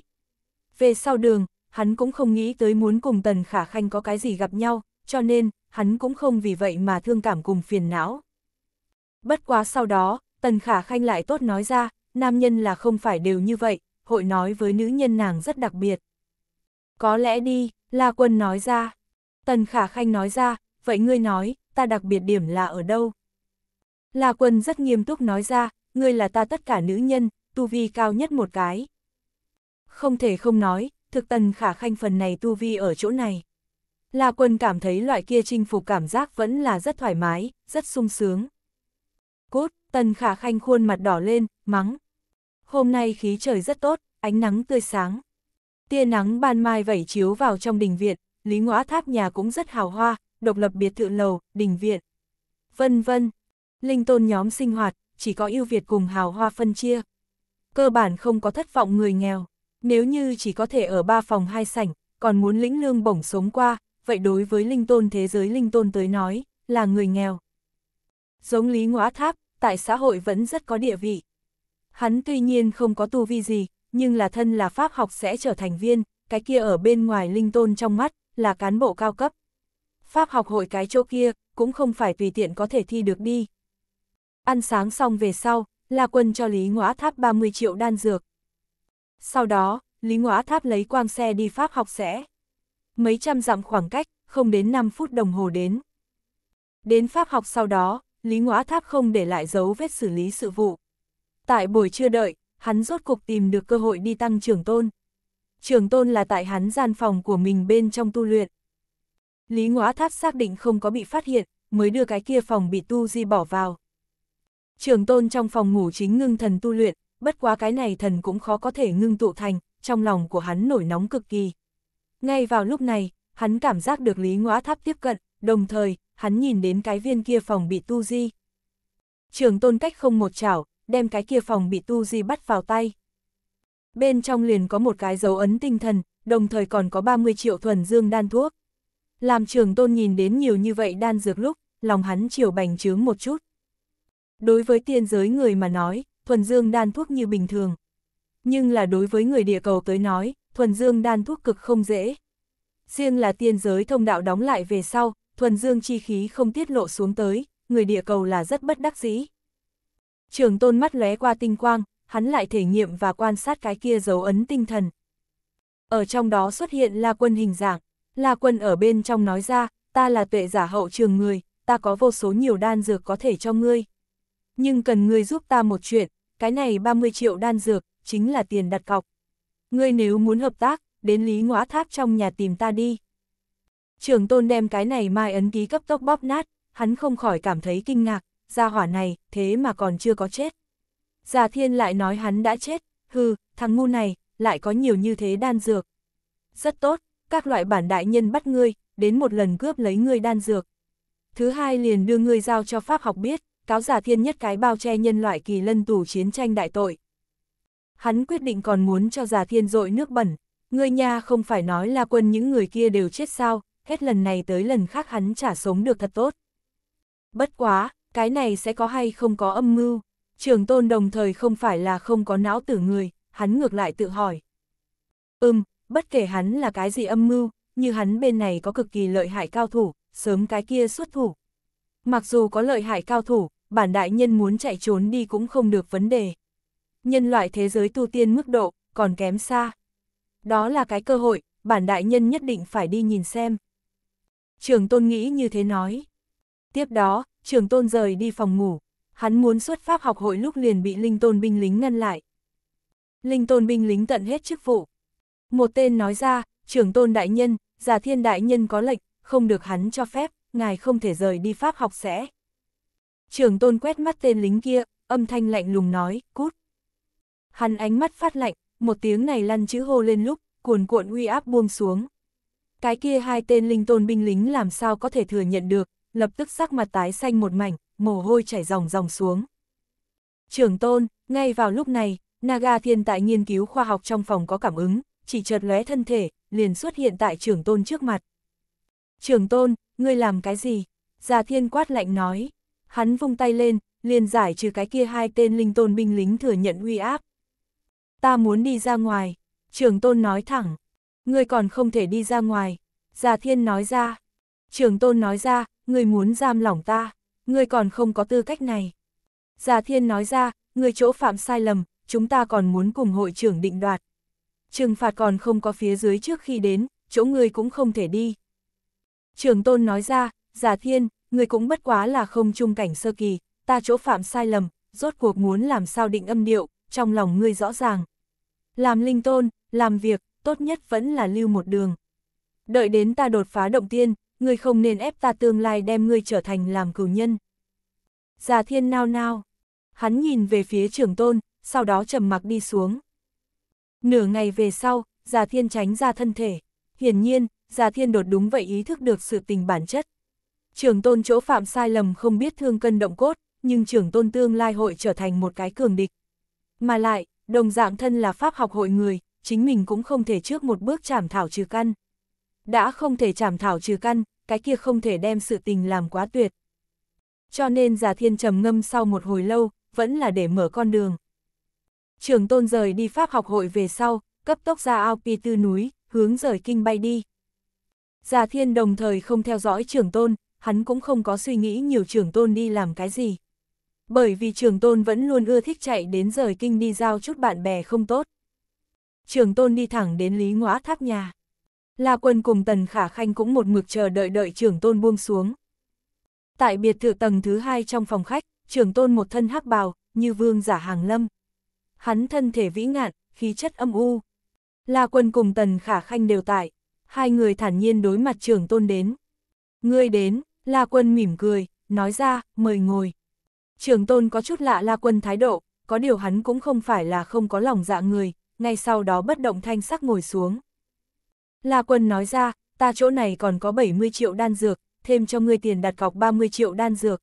Về sau đường, hắn cũng không nghĩ tới muốn cùng Tần Khả Khanh có cái gì gặp nhau, cho nên, hắn cũng không vì vậy mà thương cảm cùng phiền não. Bất quá sau đó, Tần Khả Khanh lại tốt nói ra, nam nhân là không phải đều như vậy, hội nói với nữ nhân nàng rất đặc biệt. Có lẽ đi, La Quân nói ra. Tần Khả Khanh nói ra, vậy ngươi nói, ta đặc biệt điểm là ở đâu? La Quân rất nghiêm túc nói ra, ngươi là ta tất cả nữ nhân, tu vi cao nhất một cái. Không thể không nói, thực Tần Khả Khanh phần này tu vi ở chỗ này. La Quân cảm thấy loại kia chinh phục cảm giác vẫn là rất thoải mái, rất sung sướng. Cốt, Tần Khả Khanh khuôn mặt đỏ lên, mắng. Hôm nay khí trời rất tốt, ánh nắng tươi sáng. Tia nắng ban mai vẩy chiếu vào trong đình viện, lý ngõa tháp nhà cũng rất hào hoa, độc lập biệt thự lầu, đình viện. Vân vân, linh tôn nhóm sinh hoạt, chỉ có yêu Việt cùng hào hoa phân chia. Cơ bản không có thất vọng người nghèo, nếu như chỉ có thể ở ba phòng hai sảnh, còn muốn lĩnh lương bổng sống qua, vậy đối với linh tôn thế giới linh tôn tới nói, là người nghèo. Giống Lý Ngõa Tháp, tại xã hội vẫn rất có địa vị. Hắn tuy nhiên không có tu vi gì, nhưng là thân là pháp học sẽ trở thành viên, cái kia ở bên ngoài linh tôn trong mắt, là cán bộ cao cấp. Pháp học hội cái chỗ kia, cũng không phải tùy tiện có thể thi được đi. Ăn sáng xong về sau, là Quân cho Lý Ngõa Tháp 30 triệu đan dược. Sau đó, Lý Ngõa Tháp lấy quang xe đi pháp học sẽ mấy trăm dặm khoảng cách, không đến 5 phút đồng hồ đến. Đến Pháp học sau đó, Lý Ngoã Tháp không để lại dấu vết xử lý sự vụ. Tại buổi trưa đợi, hắn rốt cục tìm được cơ hội đi tăng trưởng tôn. Trưởng tôn là tại hắn gian phòng của mình bên trong tu luyện. Lý Ngoã Tháp xác định không có bị phát hiện, mới đưa cái kia phòng bị tu di bỏ vào. Trường tôn trong phòng ngủ chính ngưng thần tu luyện, bất quá cái này thần cũng khó có thể ngưng tụ thành, trong lòng của hắn nổi nóng cực kỳ. Ngay vào lúc này, hắn cảm giác được Lý Ngõa Tháp tiếp cận, đồng thời, hắn nhìn đến cái viên kia phòng bị tu di. Trường tôn cách không một chảo, đem cái kia phòng bị tu di bắt vào tay. Bên trong liền có một cái dấu ấn tinh thần, đồng thời còn có 30 triệu thuần dương đan thuốc. Làm trường tôn nhìn đến nhiều như vậy đan dược lúc, lòng hắn chiều bành trướng một chút. Đối với tiên giới người mà nói, thuần dương đan thuốc như bình thường. Nhưng là đối với người địa cầu tới nói, thuần dương đan thuốc cực không dễ. Riêng là tiên giới thông đạo đóng lại về sau, thuần dương chi khí không tiết lộ xuống tới, người địa cầu là rất bất đắc dĩ. Trường tôn mắt lóe qua tinh quang, hắn lại thể nghiệm và quan sát cái kia dấu ấn tinh thần. Ở trong đó xuất hiện La Quân hình dạng, La Quân ở bên trong nói ra, ta là tuệ giả hậu trường người, ta có vô số nhiều đan dược có thể cho ngươi. Nhưng cần ngươi giúp ta một chuyện, cái này 30 triệu đan dược, chính là tiền đặt cọc ngươi nếu muốn hợp tác, đến Lý Ngõa Tháp trong nhà tìm ta đi. Trường tôn đem cái này mai ấn ký cấp tốc bóp nát, hắn không khỏi cảm thấy kinh ngạc, gia hỏa này, thế mà còn chưa có chết. Già thiên lại nói hắn đã chết, hừ, thằng ngu này, lại có nhiều như thế đan dược. Rất tốt, các loại bản đại nhân bắt ngươi, đến một lần cướp lấy ngươi đan dược. Thứ hai liền đưa ngươi giao cho Pháp học biết, cáo giả thiên nhất cái bao che nhân loại kỳ lân tù chiến tranh đại tội hắn quyết định còn muốn cho già thiên dội nước bẩn. Người nhà không phải nói là quân những người kia đều chết sao, hết lần này tới lần khác hắn chả sống được thật tốt. Bất quá, cái này sẽ có hay không có âm mưu, trường tôn đồng thời không phải là không có não tử người, hắn ngược lại tự hỏi. Ừm, bất kể hắn là cái gì âm mưu, như hắn bên này có cực kỳ lợi hại cao thủ, sớm cái kia xuất thủ. Mặc dù có lợi hại cao thủ, bản đại nhân muốn chạy trốn đi cũng không được vấn đề nhân loại thế giới tu tiên mức độ, còn kém xa. Đó là cái cơ hội, bản đại nhân nhất định phải đi nhìn xem. Trường tôn nghĩ như thế nói. Tiếp đó, trường tôn rời đi phòng ngủ, hắn muốn xuất pháp học hội lúc liền bị linh tôn binh lính ngăn lại. Linh tôn binh lính tận hết chức vụ. Một tên nói ra, trường tôn đại nhân, giả thiên đại nhân có lệnh, không được hắn cho phép, ngài không thể rời đi pháp học sẽ. Trường tôn quét mắt tên lính kia, âm thanh lạnh lùng nói, cút. Hắn ánh mắt phát lạnh, một tiếng này lăn chữ hô lên lúc, cuồn cuộn uy áp buông xuống. Cái kia hai tên linh tôn binh lính làm sao có thể thừa nhận được, lập tức sắc mặt tái xanh một mảnh, mồ hôi chảy ròng ròng xuống. Trưởng tôn, ngay vào lúc này, Naga thiên tại nghiên cứu khoa học trong phòng có cảm ứng, chỉ chợt lóe thân thể, liền xuất hiện tại trưởng tôn trước mặt. Trưởng tôn, ngươi làm cái gì? Già thiên quát lạnh nói. Hắn vung tay lên, liền giải trừ cái kia hai tên linh tôn binh lính thừa nhận uy áp ta muốn đi ra ngoài. Trường tôn nói thẳng, ngươi còn không thể đi ra ngoài. Già thiên nói ra, trường tôn nói ra, ngươi muốn giam lỏng ta, ngươi còn không có tư cách này. Già thiên nói ra, ngươi chỗ phạm sai lầm, chúng ta còn muốn cùng hội trưởng định đoạt. Trừng phạt còn không có phía dưới trước khi đến, chỗ ngươi cũng không thể đi. Trường tôn nói ra, giả thiên, ngươi cũng bất quá là không trung cảnh sơ kỳ, ta chỗ phạm sai lầm, rốt cuộc muốn làm sao định âm điệu, trong lòng ngươi rõ ràng. Làm linh tôn, làm việc, tốt nhất vẫn là lưu một đường. Đợi đến ta đột phá động tiên, ngươi không nên ép ta tương lai đem ngươi trở thành làm cửu nhân. Già thiên nao nao. Hắn nhìn về phía trưởng tôn, sau đó trầm mặc đi xuống. Nửa ngày về sau, Già Thiên tránh ra thân thể. Hiển nhiên, Già Thiên đột đúng vậy ý thức được sự tình bản chất. Trưởng tôn chỗ phạm sai lầm không biết thương cân động cốt, nhưng trưởng tôn tương lai hội trở thành một cái cường địch. Mà lại, đồng dạng thân là pháp học hội người, chính mình cũng không thể trước một bước chảm thảo trừ căn. Đã không thể chảm thảo trừ căn, cái kia không thể đem sự tình làm quá tuyệt. Cho nên giả thiên trầm ngâm sau một hồi lâu, vẫn là để mở con đường. Trường tôn rời đi pháp học hội về sau, cấp tốc ra ao pi tư núi, hướng rời kinh bay đi. già thiên đồng thời không theo dõi trưởng tôn, hắn cũng không có suy nghĩ nhiều trưởng tôn đi làm cái gì bởi vì trường tôn vẫn luôn ưa thích chạy đến rời kinh đi giao chút bạn bè không tốt. Trường tôn đi thẳng đến Lý Ngõa tháp nhà. La quân cùng Tần Khả Khanh cũng một mực chờ đợi đợi trường tôn buông xuống. Tại biệt thự tầng thứ hai trong phòng khách, trường tôn một thân hắc bào, như vương giả hàng lâm. Hắn thân thể vĩ ngạn, khí chất âm u. La quân cùng Tần Khả Khanh đều tại. Hai người thản nhiên đối mặt trường tôn đến. Ngươi đến, La quân mỉm cười, nói ra, mời ngồi. Trường tôn có chút lạ la quân thái độ, có điều hắn cũng không phải là không có lòng dạ người, ngay sau đó bất động thanh sắc ngồi xuống. La quân nói ra, ta chỗ này còn có 70 triệu đan dược, thêm cho ngươi tiền đặt cọc 30 triệu đan dược.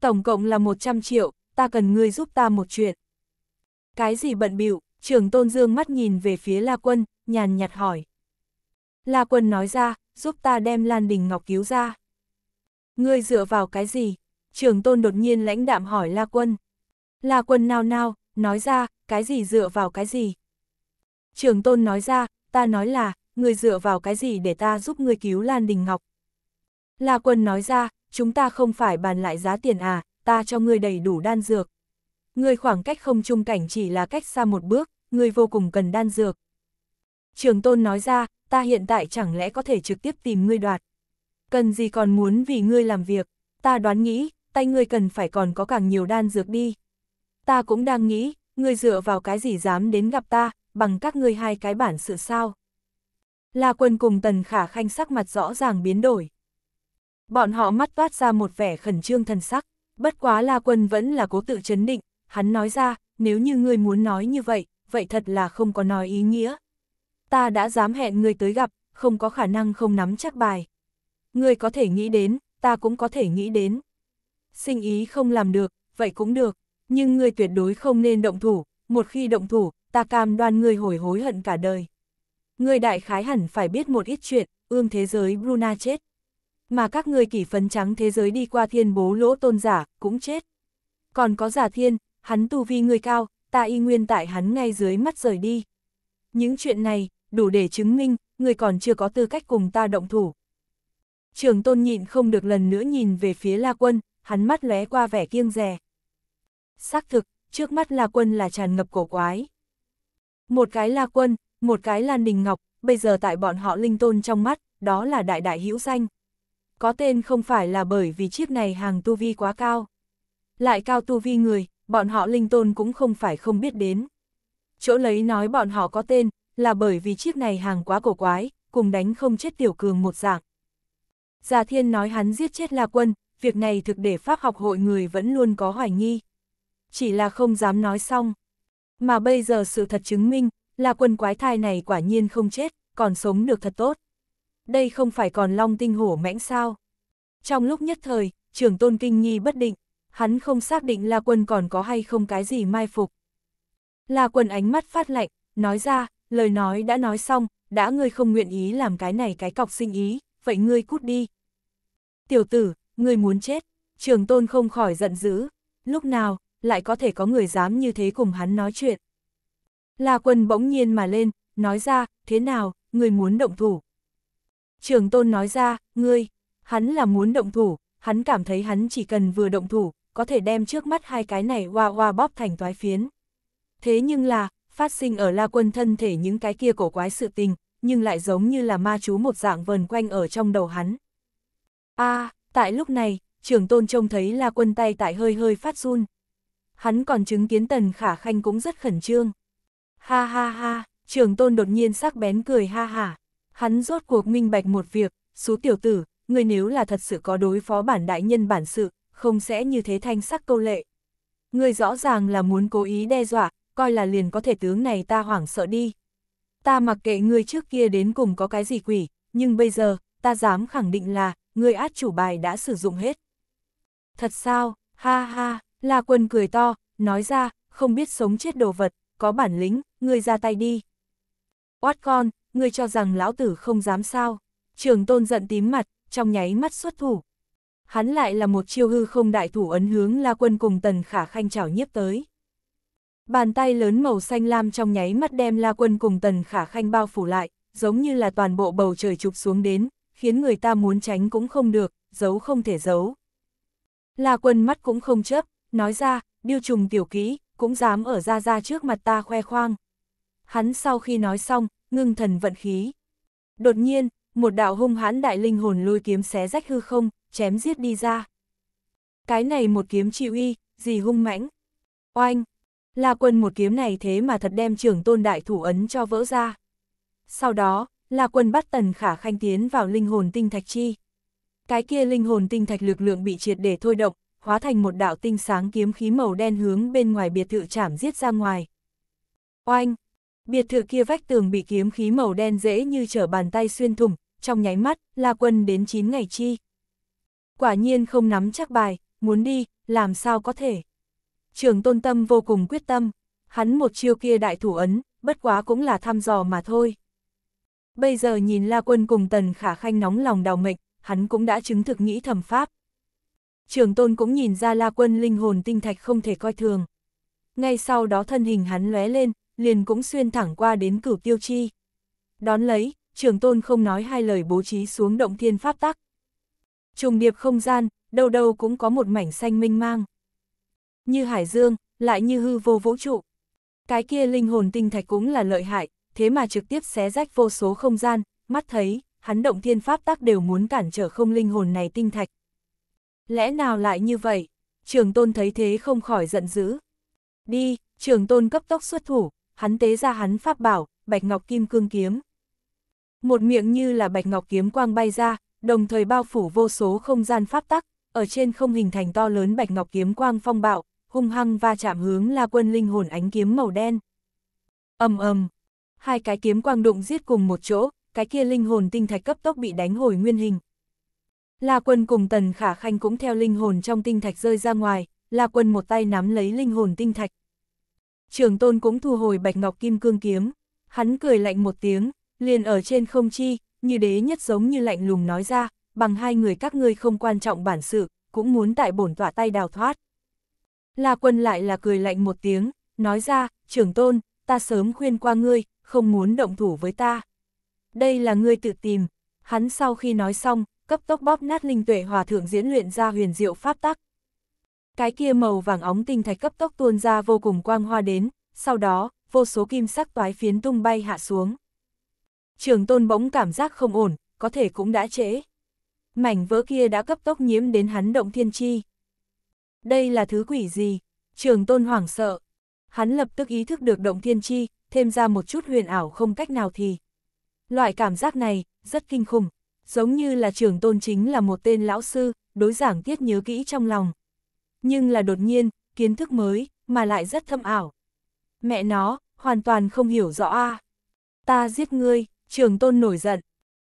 Tổng cộng là 100 triệu, ta cần ngươi giúp ta một chuyện. Cái gì bận bịu trường tôn dương mắt nhìn về phía La quân, nhàn nhạt hỏi. La quân nói ra, giúp ta đem Lan Đình Ngọc cứu ra. Ngươi dựa vào cái gì? trường tôn đột nhiên lãnh đạm hỏi La Quân. La Quân nao nao, nói ra, cái gì dựa vào cái gì? Trường tôn nói ra, ta nói là, người dựa vào cái gì để ta giúp người cứu Lan Đình Ngọc? La Quân nói ra, chúng ta không phải bàn lại giá tiền à, ta cho người đầy đủ đan dược. Người khoảng cách không trung cảnh chỉ là cách xa một bước, người vô cùng cần đan dược. Trường tôn nói ra, ta hiện tại chẳng lẽ có thể trực tiếp tìm ngươi đoạt. Cần gì còn muốn vì ngươi làm việc, ta đoán nghĩ, tay ngươi cần phải còn có càng nhiều đan dược đi. Ta cũng đang nghĩ, ngươi dựa vào cái gì dám đến gặp ta, bằng các ngươi hai cái bản sự sao. La quân cùng tần khả khanh sắc mặt rõ ràng biến đổi. Bọn họ mắt toát ra một vẻ khẩn trương thần sắc, bất quá La quân vẫn là cố tự chấn định, hắn nói ra, nếu như ngươi muốn nói như vậy, vậy thật là không có nói ý nghĩa. Ta đã dám hẹn ngươi tới gặp, không có khả năng không nắm chắc bài. Ngươi có thể nghĩ đến, ta cũng có thể nghĩ đến sinh ý không làm được, vậy cũng được, nhưng ngươi tuyệt đối không nên động thủ, một khi động thủ, ta cam đoan ngươi hồi hối hận cả đời. Ngươi đại khái hẳn phải biết một ít chuyện, ương thế giới Bruna chết. Mà các ngươi kỷ phấn trắng thế giới đi qua thiên bố lỗ tôn giả, cũng chết. Còn có giả thiên, hắn tu vi người cao, ta y nguyên tại hắn ngay dưới mắt rời đi. Những chuyện này, đủ để chứng minh, người còn chưa có tư cách cùng ta động thủ. Trường tôn nhịn không được lần nữa nhìn về phía La Quân, hắn mắt lóe qua vẻ kiêng rè. Xác thực, trước mắt La Quân là tràn ngập cổ quái. Một cái La Quân, một cái là Đình Ngọc, bây giờ tại bọn họ linh tôn trong mắt, đó là đại đại hữu danh. Có tên không phải là bởi vì chiếc này hàng tu vi quá cao. Lại cao tu vi người, bọn họ linh tôn cũng không phải không biết đến. Chỗ lấy nói bọn họ có tên, là bởi vì chiếc này hàng quá cổ quái, cùng đánh không chết tiểu cường một dạng. Già thiên nói hắn giết chết La Quân, việc này thực để Pháp học hội người vẫn luôn có hoài nghi. Chỉ là không dám nói xong. Mà bây giờ sự thật chứng minh, là quân quái thai này quả nhiên không chết, còn sống được thật tốt. Đây không phải còn long tinh hổ mãnh sao. Trong lúc nhất thời, trưởng tôn kinh nghi bất định, hắn không xác định là quân còn có hay không cái gì mai phục. Là quân ánh mắt phát lạnh, nói ra, lời nói đã nói xong, đã ngươi không nguyện ý làm cái này cái cọc sinh ý, vậy ngươi cút đi. Tiểu tử, người muốn chết, trường tôn không khỏi giận dữ, lúc nào, lại có thể có người dám như thế cùng hắn nói chuyện. La quân bỗng nhiên mà lên, nói ra, thế nào, người muốn động thủ. Trường tôn nói ra, ngươi, hắn là muốn động thủ, hắn cảm thấy hắn chỉ cần vừa động thủ, có thể đem trước mắt hai cái này hoa hoa bóp thành toái phiến. Thế nhưng là, phát sinh ở La Quân thân thể những cái kia cổ quái sự tình, nhưng lại giống như là ma chú một dạng vần quanh ở trong đầu hắn. a à, Tại lúc này, trưởng tôn trông thấy là quân tay tại hơi hơi phát run. Hắn còn chứng kiến tần khả khanh cũng rất khẩn trương. Ha ha ha, trưởng tôn đột nhiên sắc bén cười ha ha. Hắn rốt cuộc minh bạch một việc, số tiểu tử, người nếu là thật sự có đối phó bản đại nhân bản sự, không sẽ như thế thanh sắc câu lệ. Người rõ ràng là muốn cố ý đe dọa, coi là liền có thể tướng này ta hoảng sợ đi. Ta mặc kệ người trước kia đến cùng có cái gì quỷ, nhưng bây giờ, ta dám khẳng định là, ngươi át chủ bài đã sử dụng hết. Thật sao, ha ha, La Quân cười to, nói ra, không biết sống chết đồ vật, có bản lĩnh, ngươi ra tay đi. Oát con, ngươi cho rằng lão tử không dám sao. Trường tôn giận tím mặt, trong nháy mắt xuất thủ. Hắn lại là một chiêu hư không đại thủ ấn hướng La Quân cùng tần khả khanh chảo nhiếp tới. Bàn tay lớn màu xanh lam trong nháy mắt đem La Quân cùng Tần Khả Khanh bao phủ lại, giống như là toàn bộ bầu trời chụp xuống đến, khiến người ta muốn tránh cũng không được, giấu không thể giấu. La quân mắt cũng không chấp, nói ra, điêu trùng tiểu kỹ, cũng dám ở ra ra trước mặt ta khoe khoang. Hắn sau khi nói xong, ngưng thần vận khí. Đột nhiên, một đạo hung hãn đại linh hồn lôi kiếm xé rách hư không, chém giết đi ra. Cái này một kiếm chịu uy, gì hung mãnh. Oanh! La quân một kiếm này thế mà thật đem trưởng tôn đại thủ ấn cho vỡ ra. Sau đó, là quân bắt tần khả khanh tiến vào linh hồn tinh thạch chi. Cái kia linh hồn tinh thạch lực lượng bị triệt để thôi động, hóa thành một đạo tinh sáng kiếm khí màu đen hướng bên ngoài biệt thự chạm giết ra ngoài. Oanh! Biệt thự kia vách tường bị kiếm khí màu đen dễ như trở bàn tay xuyên thủng, trong nháy mắt, La Quân đến 9 ngày chi. Quả nhiên không nắm chắc bài, muốn đi, làm sao có thể. Trường tôn tâm vô cùng quyết tâm, hắn một chiêu kia đại thủ ấn, bất quá cũng là thăm dò mà thôi. Bây giờ nhìn La Quân cùng Tần Khả Khanh nóng lòng đào mệnh, hắn cũng đã chứng thực nghĩ thẩm pháp. Trường tôn cũng nhìn ra La Quân linh hồn tinh thạch không thể coi thường. Ngay sau đó thân hình hắn lóe lên, liền cũng xuyên thẳng qua đến cửu tiêu chi. Đón lấy, trường tôn không nói hai lời bố trí xuống động thiên pháp tắc. Trùng điệp không gian, đâu đâu cũng có một mảnh xanh minh mang. Như hải dương, lại như hư vô vũ trụ. Cái kia linh hồn tinh thạch cũng là lợi hại, thế mà trực tiếp xé rách vô số không gian, mắt thấy, hắn động thiên pháp tắc đều muốn cản trở không linh hồn này tinh thạch. Lẽ nào lại như vậy? Trường tôn thấy thế không khỏi giận dữ. Đi, trường tôn cấp tốc xuất thủ, hắn tế ra hắn pháp bảo, bạch ngọc kim cương kiếm. Một miệng như là bạch ngọc kiếm quang bay ra, đồng thời bao phủ vô số không gian pháp tắc, ở trên không hình thành to lớn bạch ngọc kiếm quang phong bạo, hung hăng va chạm hướng la quân linh hồn ánh kiếm màu đen. ầm ầm hai cái kiếm quang đụng giết cùng một chỗ, cái kia linh hồn tinh thạch cấp tốc bị đánh hồi nguyên hình. La Quân cùng Tần Khả Khanh cũng theo linh hồn trong tinh thạch rơi ra ngoài, La Quân một tay nắm lấy linh hồn tinh thạch. Trường Tôn cũng thu hồi Bạch Ngọc Kim Cương Kiếm, hắn cười lạnh một tiếng, liền ở trên không chi, như đế nhất giống như lạnh lùng nói ra, bằng hai người các ngươi không quan trọng bản sự, cũng muốn tại bổn tỏa tay đào thoát. La Quân lại là cười lạnh một tiếng, nói ra, trưởng tôn, ta sớm khuyên qua ngươi, không muốn động thủ với ta. Đây là ngươi tự tìm. Hắn sau khi nói xong, cấp tốc bóp nát linh tuệ hòa thượng diễn luyện ra huyền diệu pháp tắc. Cái kia màu vàng óng tinh thạch cấp tốc tuôn ra vô cùng quang hoa đến, sau đó, vô số kim sắc toái phiến tung bay hạ xuống. Trường tôn bỗng cảm giác không ổn, có thể cũng đã trễ. Mảnh vỡ kia đã cấp tốc nhiễm đến hắn động thiên chi. Đây là thứ quỷ gì? Trường tôn hoảng sợ. Hắn lập tức ý thức được động thiên chi, thêm ra một chút huyền ảo không cách nào thì. Loại cảm giác này, rất kinh khủng, giống như là trưởng tôn chính là một tên lão sư, đối giảng tiết nhớ kỹ trong lòng. Nhưng là đột nhiên, kiến thức mới, mà lại rất thâm ảo. Mẹ nó, hoàn toàn không hiểu rõ a Ta giết ngươi, trưởng tôn nổi giận.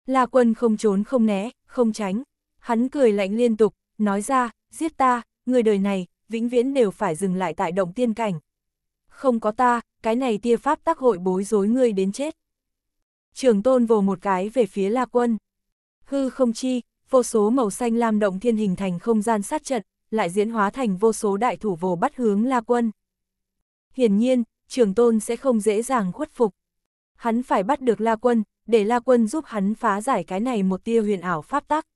La quân không trốn không né, không tránh. Hắn cười lạnh liên tục, nói ra, giết ta, người đời này, vĩnh viễn đều phải dừng lại tại động tiên cảnh. Không có ta, cái này tia pháp tác hội bối rối ngươi đến chết. Trường tôn vồ một cái về phía La Quân. Hư không chi, vô số màu xanh lam động thiên hình thành không gian sát trận, lại diễn hóa thành vô số đại thủ vồ bắt hướng La Quân. Hiển nhiên, trường tôn sẽ không dễ dàng khuất phục. Hắn phải bắt được La Quân, để La Quân giúp hắn phá giải cái này một tia huyền ảo pháp tắc.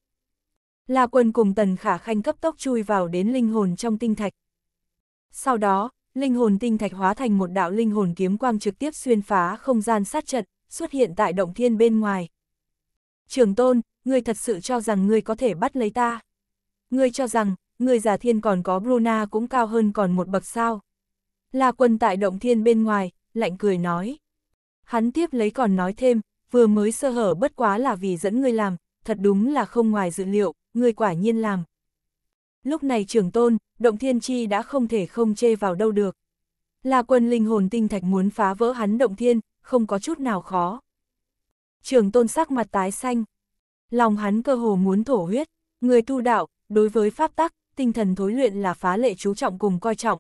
La Quân cùng Tần Khả Khanh cấp tốc chui vào đến linh hồn trong tinh thạch. Sau đó, linh hồn tinh thạch hóa thành một đạo linh hồn kiếm quang trực tiếp xuyên phá không gian sát trận, xuất hiện tại động thiên bên ngoài. Trường tôn, ngươi thật sự cho rằng ngươi có thể bắt lấy ta. Ngươi cho rằng, ngươi giả thiên còn có Bruna cũng cao hơn còn một bậc sao. là quân tại động thiên bên ngoài, lạnh cười nói. Hắn tiếp lấy còn nói thêm, vừa mới sơ hở bất quá là vì dẫn ngươi làm, thật đúng là không ngoài dự liệu, ngươi quả nhiên làm. Lúc này trưởng tôn, động thiên chi đã không thể không chê vào đâu được. Là quân linh hồn tinh thạch muốn phá vỡ hắn động thiên, không có chút nào khó. Trường tôn sắc mặt tái xanh. Lòng hắn cơ hồ muốn thổ huyết, người tu đạo, đối với pháp tắc, tinh thần thối luyện là phá lệ chú trọng cùng coi trọng.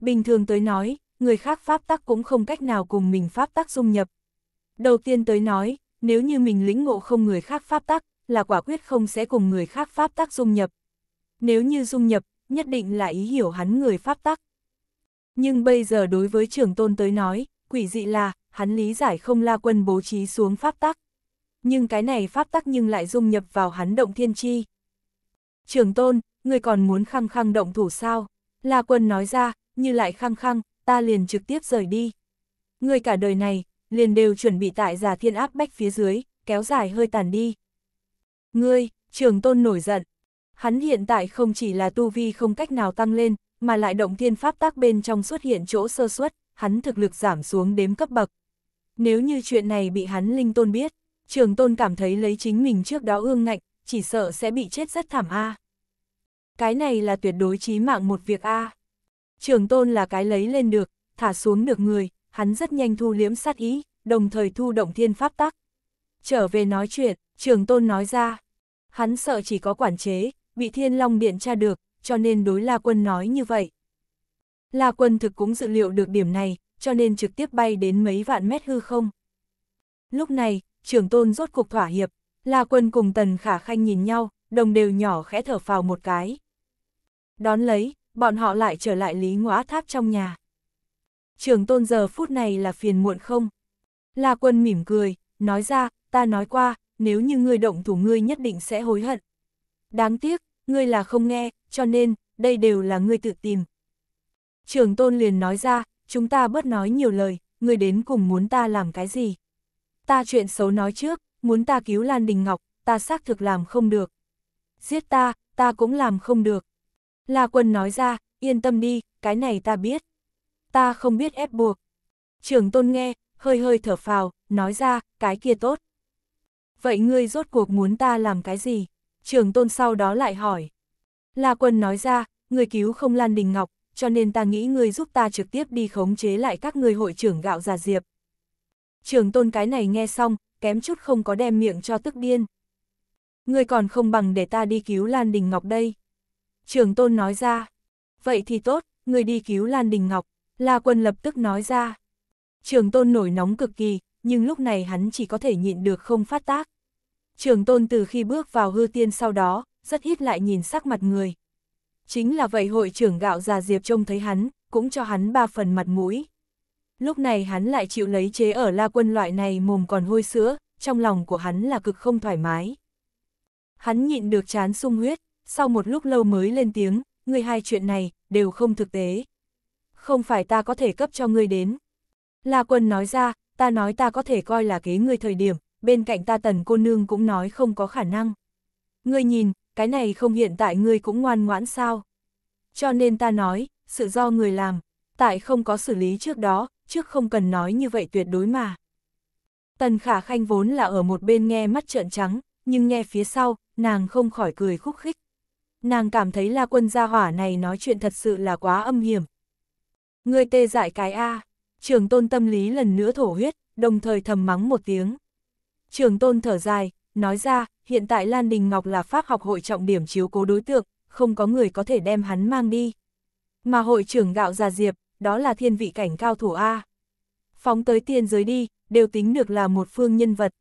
Bình thường tới nói, người khác pháp tắc cũng không cách nào cùng mình pháp tắc dung nhập. Đầu tiên tới nói, nếu như mình lĩnh ngộ không người khác pháp tắc, là quả quyết không sẽ cùng người khác pháp tắc dung nhập, nếu như dung nhập, nhất định là ý hiểu hắn người pháp tắc. Nhưng bây giờ đối với trưởng tôn tới nói, quỷ dị là, hắn lý giải không la quân bố trí xuống pháp tắc. Nhưng cái này pháp tắc nhưng lại dung nhập vào hắn động thiên chi. Trưởng tôn, người còn muốn khăng khăng động thủ sao? La quân nói ra, như lại khăng khăng, ta liền trực tiếp rời đi. Người cả đời này, liền đều chuẩn bị tại giả thiên áp bách phía dưới, kéo dài hơi tàn đi. Ngươi, trưởng tôn nổi giận, Hắn hiện tại không chỉ là tu vi không cách nào tăng lên, mà lại động thiên pháp tác bên trong xuất hiện chỗ sơ suất, hắn thực lực giảm xuống đếm cấp bậc. Nếu như chuyện này bị hắn linh tôn biết, trường tôn cảm thấy lấy chính mình trước đó ương ngạnh, chỉ sợ sẽ bị chết rất thảm a. Cái này là tuyệt đối chí mạng một việc a. Trường tôn là cái lấy lên được, thả xuống được người, hắn rất nhanh thu liếm sát ý, đồng thời thu động thiên pháp tắc. Trở về nói chuyện, trường tôn nói ra, hắn sợ chỉ có quản chế, bị Thiên Long Điện tra được, cho nên đối La Quân nói như vậy. La Quân thực cũng dự liệu được điểm này, cho nên trực tiếp bay đến mấy vạn mét hư không. Lúc này, trưởng tôn rốt cục thỏa hiệp, La Quân cùng Tần Khả Khanh nhìn nhau, đồng đều nhỏ khẽ thở phào một cái. Đón lấy, bọn họ lại trở lại lý ngõa tháp trong nhà. Trưởng tôn giờ phút này là phiền muộn không? La Quân mỉm cười, nói ra, ta nói qua, nếu như ngươi động thủ ngươi nhất định sẽ hối hận đáng tiếc, ngươi là không nghe, cho nên, đây đều là ngươi tự tìm. Trường tôn liền nói ra, chúng ta bớt nói nhiều lời, ngươi đến cùng muốn ta làm cái gì. Ta chuyện xấu nói trước, muốn ta cứu Lan Đình Ngọc, ta xác thực làm không được. Giết ta, ta cũng làm không được. La quân nói ra, yên tâm đi, cái này ta biết. Ta không biết ép buộc. Trường tôn nghe, hơi hơi thở phào, nói ra, cái kia tốt. Vậy ngươi rốt cuộc muốn ta làm cái gì? trường tôn sau đó lại hỏi. La quân nói ra, người cứu không Lan Đình Ngọc, cho nên ta nghĩ người giúp ta trực tiếp đi khống chế lại các người hội trưởng gạo già diệp. Trường tôn cái này nghe xong, kém chút không có đem miệng cho tức điên. Người còn không bằng để ta đi cứu Lan Đình Ngọc đây. Trường tôn nói ra, vậy thì tốt, người đi cứu Lan Đình Ngọc, La quân lập tức nói ra. Trường tôn nổi nóng cực kỳ, nhưng lúc này hắn chỉ có thể nhịn được không phát tác. Trường tôn từ khi bước vào hư tiên sau đó, rất ít lại nhìn sắc mặt người. Chính là vậy hội trưởng gạo già Diệp trông thấy hắn, cũng cho hắn ba phần mặt mũi. Lúc này hắn lại chịu lấy chế ở la quân loại này mồm còn hôi sữa, trong lòng của hắn là cực không thoải mái. Hắn nhịn được chán sung huyết, sau một lúc lâu mới lên tiếng, người hai chuyện này, đều không thực tế. Không phải ta có thể cấp cho ngươi đến. La quân nói ra, ta nói ta có thể coi là kế ngươi thời điểm, bên cạnh ta tần cô nương cũng nói không có khả năng. Ngươi nhìn, cái này không hiện tại ngươi cũng ngoan ngoãn sao. Cho nên ta nói, sự do người làm, tại không có xử lý trước đó, trước không cần nói như vậy tuyệt đối mà. Tần khả khanh vốn là ở một bên nghe mắt trợn trắng, nhưng nghe phía sau, nàng không khỏi cười khúc khích. Nàng cảm thấy là quân gia hỏa này nói chuyện thật sự là quá âm hiểm. Ngươi tê dại cái A, trường tôn tâm lý lần nữa thổ huyết, đồng thời thầm mắng một tiếng. Trường tôn thở dài, nói ra, hiện tại Lan Đình Ngọc là pháp học hội trọng điểm chiếu cố đối tượng, không có người có thể đem hắn mang đi. Mà hội trưởng gạo già diệp, đó là thiên vị cảnh cao thủ A. Phóng tới tiên giới đi, đều tính được là một phương nhân vật.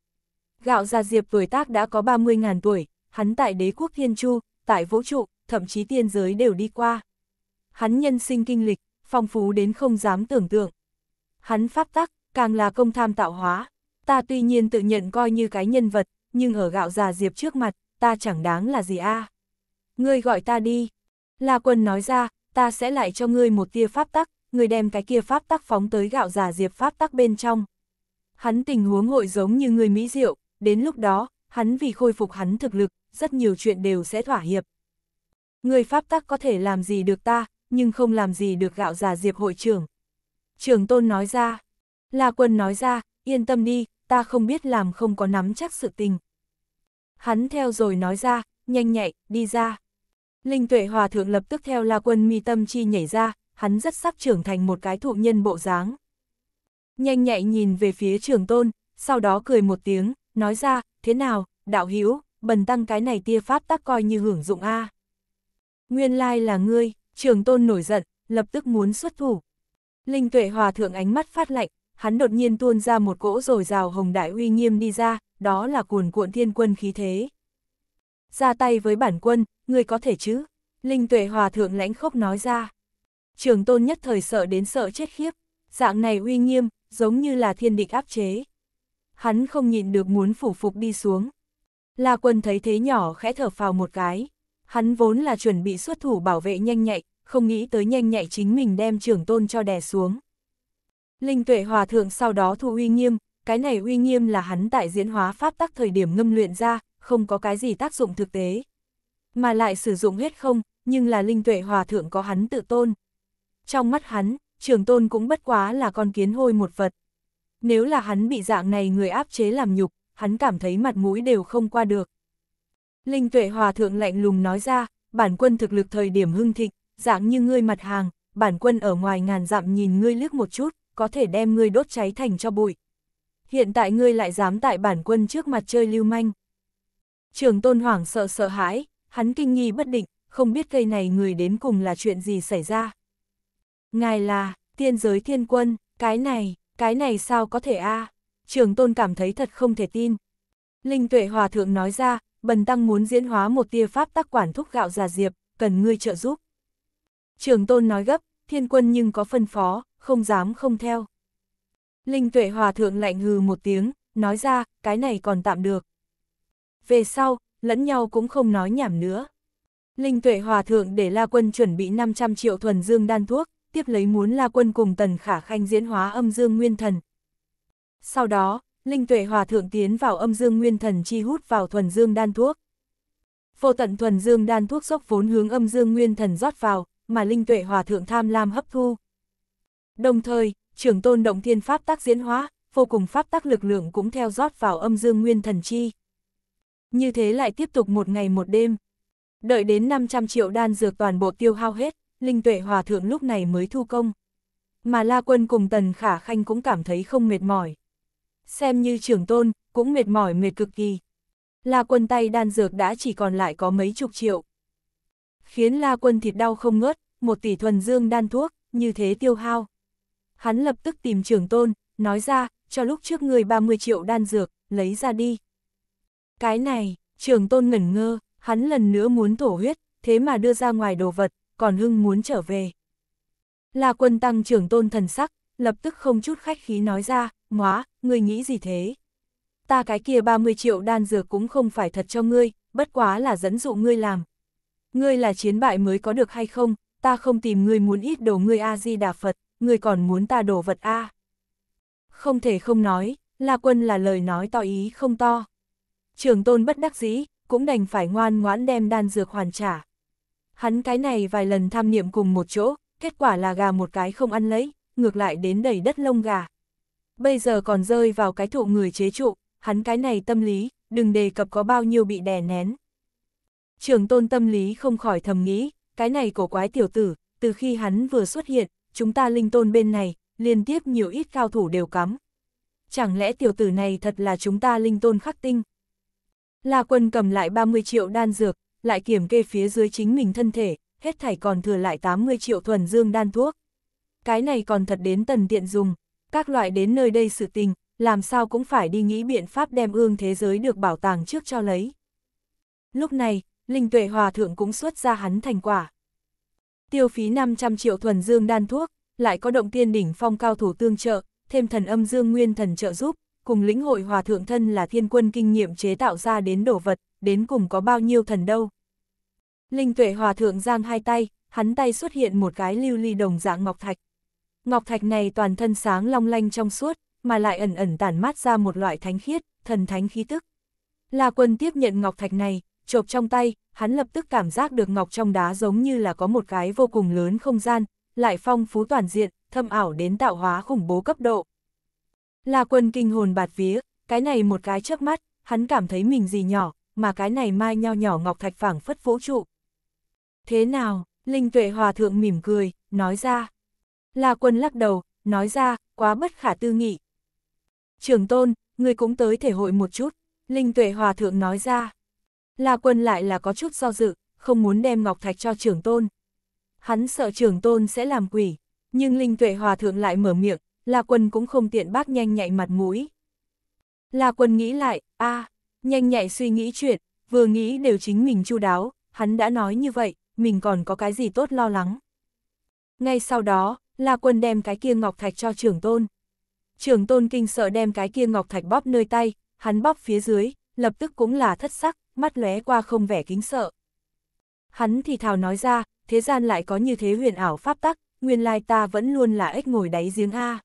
Gạo già diệp tuổi tác đã có 30.000 tuổi, hắn tại đế quốc thiên chu, tại vũ trụ, thậm chí tiên giới đều đi qua. Hắn nhân sinh kinh lịch, phong phú đến không dám tưởng tượng. Hắn pháp tắc, càng là công tham tạo hóa, ta tuy nhiên tự nhận coi như cái nhân vật, nhưng ở gạo già diệp trước mặt, ta chẳng đáng là gì a. Ngươi gọi ta đi. La quân nói ra, ta sẽ lại cho ngươi một tia pháp tắc, ngươi đem cái kia pháp tắc phóng tới gạo già diệp pháp tắc bên trong. Hắn tình huống hội giống như người Mỹ Diệu, đến lúc đó, hắn vì khôi phục hắn thực lực, rất nhiều chuyện đều sẽ thỏa hiệp. Người pháp tắc có thể làm gì được ta, nhưng không làm gì được gạo già diệp hội trưởng. Trường tôn nói ra, La quân nói ra, yên tâm đi, ta không biết làm không có nắm chắc sự tình. Hắn theo rồi nói ra, nhanh nhạy, đi ra. Linh tuệ hòa thượng lập tức theo la quân mi tâm chi nhảy ra, hắn rất sắp trưởng thành một cái thụ nhân bộ dáng. Nhanh nhạy nhìn về phía trường tôn, sau đó cười một tiếng, nói ra, thế nào, đạo hữu bần tăng cái này tia pháp tác coi như hưởng dụng A. Nguyên lai là ngươi, trường tôn nổi giận, lập tức muốn xuất thủ. Linh tuệ hòa thượng ánh mắt phát lạnh, hắn đột nhiên tuôn ra một cỗ rồi rào hồng đại uy nghiêm đi ra, đó là cuồn cuộn thiên quân khí thế. Ra tay với bản quân, người có thể chứ? Linh tuệ hòa thượng lãnh khốc nói ra. Trường tôn nhất thời sợ đến sợ chết khiếp, dạng này uy nghiêm, giống như là thiên địch áp chế. Hắn không nhịn được muốn phủ phục đi xuống. La quân thấy thế nhỏ khẽ thở phào một cái. Hắn vốn là chuẩn bị xuất thủ bảo vệ nhanh nhạy, không nghĩ tới nhanh nhạy chính mình đem trưởng tôn cho đè xuống. Linh tuệ hòa thượng sau đó thu uy nghiêm, cái này uy nghiêm là hắn tại diễn hóa pháp tắc thời điểm ngâm luyện ra, không có cái gì tác dụng thực tế. Mà lại sử dụng hết không, nhưng là linh tuệ hòa thượng có hắn tự tôn. Trong mắt hắn, trường tôn cũng bất quá là con kiến hôi một vật. Nếu là hắn bị dạng này người áp chế làm nhục, hắn cảm thấy mặt mũi đều không qua được. Linh tuệ hòa thượng lạnh lùng nói ra, bản quân thực lực thời điểm hưng thịnh, dạng như ngươi mặt hàng, bản quân ở ngoài ngàn dặm nhìn ngươi liếc một chút có thể đem ngươi đốt cháy thành cho bụi. Hiện tại ngươi lại dám tại bản quân trước mặt chơi lưu manh. Trường tôn hoảng sợ sợ hãi, hắn kinh nghi bất định, không biết cây này người đến cùng là chuyện gì xảy ra. Ngài là, tiên giới thiên quân, cái này, cái này sao có thể a Trường tôn cảm thấy thật không thể tin. Linh tuệ hòa thượng nói ra, bần tăng muốn diễn hóa một tia pháp tác quản thúc gạo giả diệp, cần ngươi trợ giúp. Trường tôn nói gấp, thiên quân nhưng có phân phó, không dám không theo. Linh tuệ hòa thượng lạnh hừ một tiếng, nói ra, cái này còn tạm được. Về sau, lẫn nhau cũng không nói nhảm nữa. Linh tuệ hòa thượng để La Quân chuẩn bị 500 triệu thuần dương đan thuốc, tiếp lấy muốn La Quân cùng Tần Khả Khanh diễn hóa âm dương nguyên thần. Sau đó, Linh tuệ hòa thượng tiến vào âm dương nguyên thần chi hút vào thuần dương đan thuốc. Vô tận thuần dương đan thuốc sốc vốn hướng âm dương nguyên thần rót vào, mà Linh tuệ hòa thượng tham lam hấp thu, Đồng thời, trưởng tôn động thiên pháp tác diễn hóa, vô cùng pháp tác lực lượng cũng theo rót vào âm dương nguyên thần chi. Như thế lại tiếp tục một ngày một đêm. Đợi đến 500 triệu đan dược toàn bộ tiêu hao hết, Linh Tuệ Hòa Thượng lúc này mới thu công. Mà La Quân cùng Tần Khả Khanh cũng cảm thấy không mệt mỏi. Xem như trưởng tôn, cũng mệt mỏi mệt cực kỳ. La Quân tay đan dược đã chỉ còn lại có mấy chục triệu. Khiến La Quân thịt đau không ngớt, một tỷ thuần dương đan thuốc, như thế tiêu hao. Hắn lập tức tìm trưởng tôn, nói ra, cho lúc trước người 30 triệu đan dược, lấy ra đi. Cái này, trưởng tôn ngẩn ngơ, hắn lần nữa muốn thổ huyết, thế mà đưa ra ngoài đồ vật, còn hưng muốn trở về. Là quân tăng trưởng tôn thần sắc, lập tức không chút khách khí nói ra, ngóa, ngươi nghĩ gì thế? Ta cái kia 30 triệu đan dược cũng không phải thật cho ngươi, bất quá là dẫn dụ ngươi làm. Ngươi là chiến bại mới có được hay không, ta không tìm ngươi muốn ít đồ ngươi A-di-đà Phật, người còn muốn ta đổ vật a à? Không thể không nói, La Quân là lời nói to ý không to. Trường tôn bất đắc dĩ, cũng đành phải ngoan ngoãn đem đan dược hoàn trả. Hắn cái này vài lần tham niệm cùng một chỗ, kết quả là gà một cái không ăn lấy, ngược lại đến đầy đất lông gà. Bây giờ còn rơi vào cái thụ người chế trụ, hắn cái này tâm lý, đừng đề cập có bao nhiêu bị đè nén. Trường tôn tâm lý không khỏi thầm nghĩ, cái này cổ quái tiểu tử, từ khi hắn vừa xuất hiện, chúng ta linh tôn bên này, liên tiếp nhiều ít cao thủ đều cắm. Chẳng lẽ tiểu tử này thật là chúng ta linh tôn khắc tinh? La quân cầm lại 30 triệu đan dược, lại kiểm kê phía dưới chính mình thân thể, hết thảy còn thừa lại 80 triệu thuần dương đan thuốc. Cái này còn thật đến tần tiện dùng, các loại đến nơi đây sự tình, làm sao cũng phải đi nghĩ biện pháp đem ương thế giới được bảo tàng trước cho lấy. Lúc này, Linh Tuệ Hòa Thượng cũng xuất ra hắn thành quả tiêu phí 500 triệu thuần dương đan thuốc, lại có động tiên đỉnh phong cao thủ tương trợ, thêm thần âm dương nguyên thần trợ giúp, cùng lĩnh hội hòa thượng thân là thiên quân kinh nghiệm chế tạo ra đến đồ vật, đến cùng có bao nhiêu thần đâu. Linh tuệ hòa thượng giang hai tay, hắn tay xuất hiện một cái lưu ly đồng dạng ngọc thạch. Ngọc thạch này toàn thân sáng long lanh trong suốt, mà lại ẩn ẩn tản mát ra một loại thánh khiết, thần thánh khí tức. La quân tiếp nhận ngọc thạch này, chộp trong tay, hắn lập tức cảm giác được ngọc trong đá giống như là có một cái vô cùng lớn không gian, lại phong phú toàn diện, thâm ảo đến tạo hóa khủng bố cấp độ. Là quân kinh hồn bạt vía, cái này một cái trước mắt, hắn cảm thấy mình gì nhỏ, mà cái này mai nho nhỏ ngọc thạch phảng phất vũ trụ. Thế nào, Linh Tuệ Hòa Thượng mỉm cười, nói ra. Là quân lắc đầu, nói ra, quá bất khả tư nghị. Trường tôn, người cũng tới thể hội một chút, Linh Tuệ Hòa Thượng nói ra. La Quân lại là có chút do dự, không muốn đem Ngọc Thạch cho trưởng tôn. Hắn sợ trưởng tôn sẽ làm quỷ, nhưng Linh Tuệ Hòa Thượng lại mở miệng, La Quân cũng không tiện bác nhanh nhạy mặt mũi. La Quân nghĩ lại, a, nhanh nhạy suy nghĩ chuyện, vừa nghĩ đều chính mình chu đáo, hắn đã nói như vậy, mình còn có cái gì tốt lo lắng. Ngay sau đó, La Quân đem cái kia ngọc thạch cho trưởng tôn. Trưởng tôn kinh sợ đem cái kia ngọc thạch bóp nơi tay, hắn bóp phía dưới, lập tức cũng là thất sắc, mắt lóe qua không vẻ kính sợ. Hắn thì thào nói ra, thế gian lại có như thế huyền ảo pháp tắc, nguyên lai ta vẫn luôn là ếch ngồi đáy giếng A.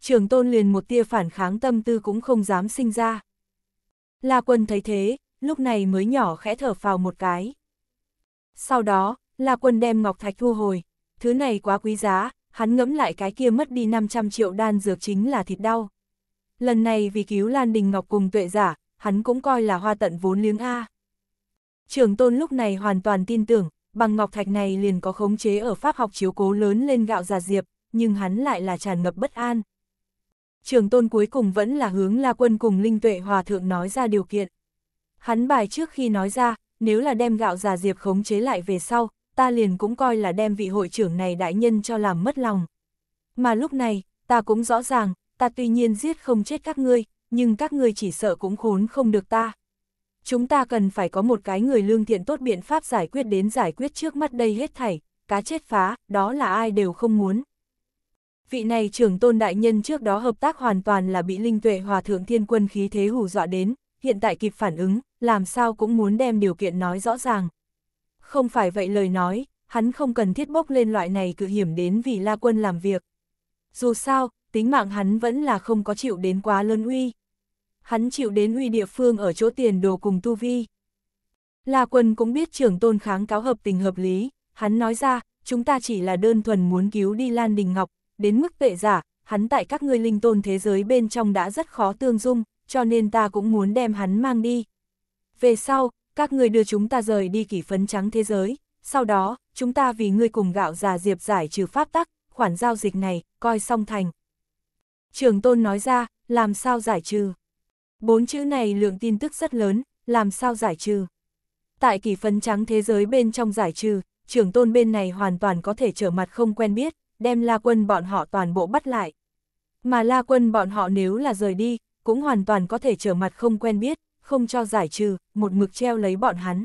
Trường tôn liền một tia phản kháng tâm tư cũng không dám sinh ra. La quân thấy thế, lúc này mới nhỏ khẽ thở phào một cái. Sau đó, La quân đem ngọc thạch thu hồi, thứ này quá quý giá, hắn ngẫm lại cái kia mất đi 500 triệu đan dược chính là thịt đau. Lần này vì cứu Lan Đình Ngọc cùng tuệ giả, hắn cũng coi là hoa tận vốn liếng A. Trường tôn lúc này hoàn toàn tin tưởng, bằng ngọc thạch này liền có khống chế ở pháp học chiếu cố lớn lên gạo già diệp, nhưng hắn lại là tràn ngập bất an. Trường tôn cuối cùng vẫn là hướng la quân cùng linh tuệ hòa thượng nói ra điều kiện. Hắn bài trước khi nói ra, nếu là đem gạo già diệp khống chế lại về sau, ta liền cũng coi là đem vị hội trưởng này đại nhân cho làm mất lòng. Mà lúc này, ta cũng rõ ràng, ta tuy nhiên giết không chết các ngươi, nhưng các ngươi chỉ sợ cũng khốn không được ta. Chúng ta cần phải có một cái người lương thiện tốt biện pháp giải quyết đến giải quyết trước mắt đây hết thảy, cá chết phá, đó là ai đều không muốn. Vị này trưởng tôn đại nhân trước đó hợp tác hoàn toàn là bị linh tuệ hòa thượng thiên quân khí thế hù dọa đến, hiện tại kịp phản ứng, làm sao cũng muốn đem điều kiện nói rõ ràng. Không phải vậy lời nói, hắn không cần thiết bốc lên loại này cự hiểm đến vì la quân làm việc. Dù sao, tính mạng hắn vẫn là không có chịu đến quá lớn uy hắn chịu đến uy địa phương ở chỗ tiền đồ cùng tu vi. La quân cũng biết trưởng tôn kháng cáo hợp tình hợp lý, hắn nói ra, chúng ta chỉ là đơn thuần muốn cứu đi Lan Đình Ngọc, đến mức tệ giả, hắn tại các ngươi linh tôn thế giới bên trong đã rất khó tương dung, cho nên ta cũng muốn đem hắn mang đi. Về sau, các ngươi đưa chúng ta rời đi kỷ phấn trắng thế giới, sau đó, chúng ta vì ngươi cùng gạo già diệp giải trừ pháp tắc, khoản giao dịch này, coi xong thành. Trường tôn nói ra, làm sao giải trừ? Bốn chữ này lượng tin tức rất lớn, làm sao giải trừ? Tại kỷ phấn trắng thế giới bên trong giải trừ, trưởng tôn bên này hoàn toàn có thể trở mặt không quen biết, đem la quân bọn họ toàn bộ bắt lại. Mà la quân bọn họ nếu là rời đi, cũng hoàn toàn có thể trở mặt không quen biết, không cho giải trừ, một mực treo lấy bọn hắn.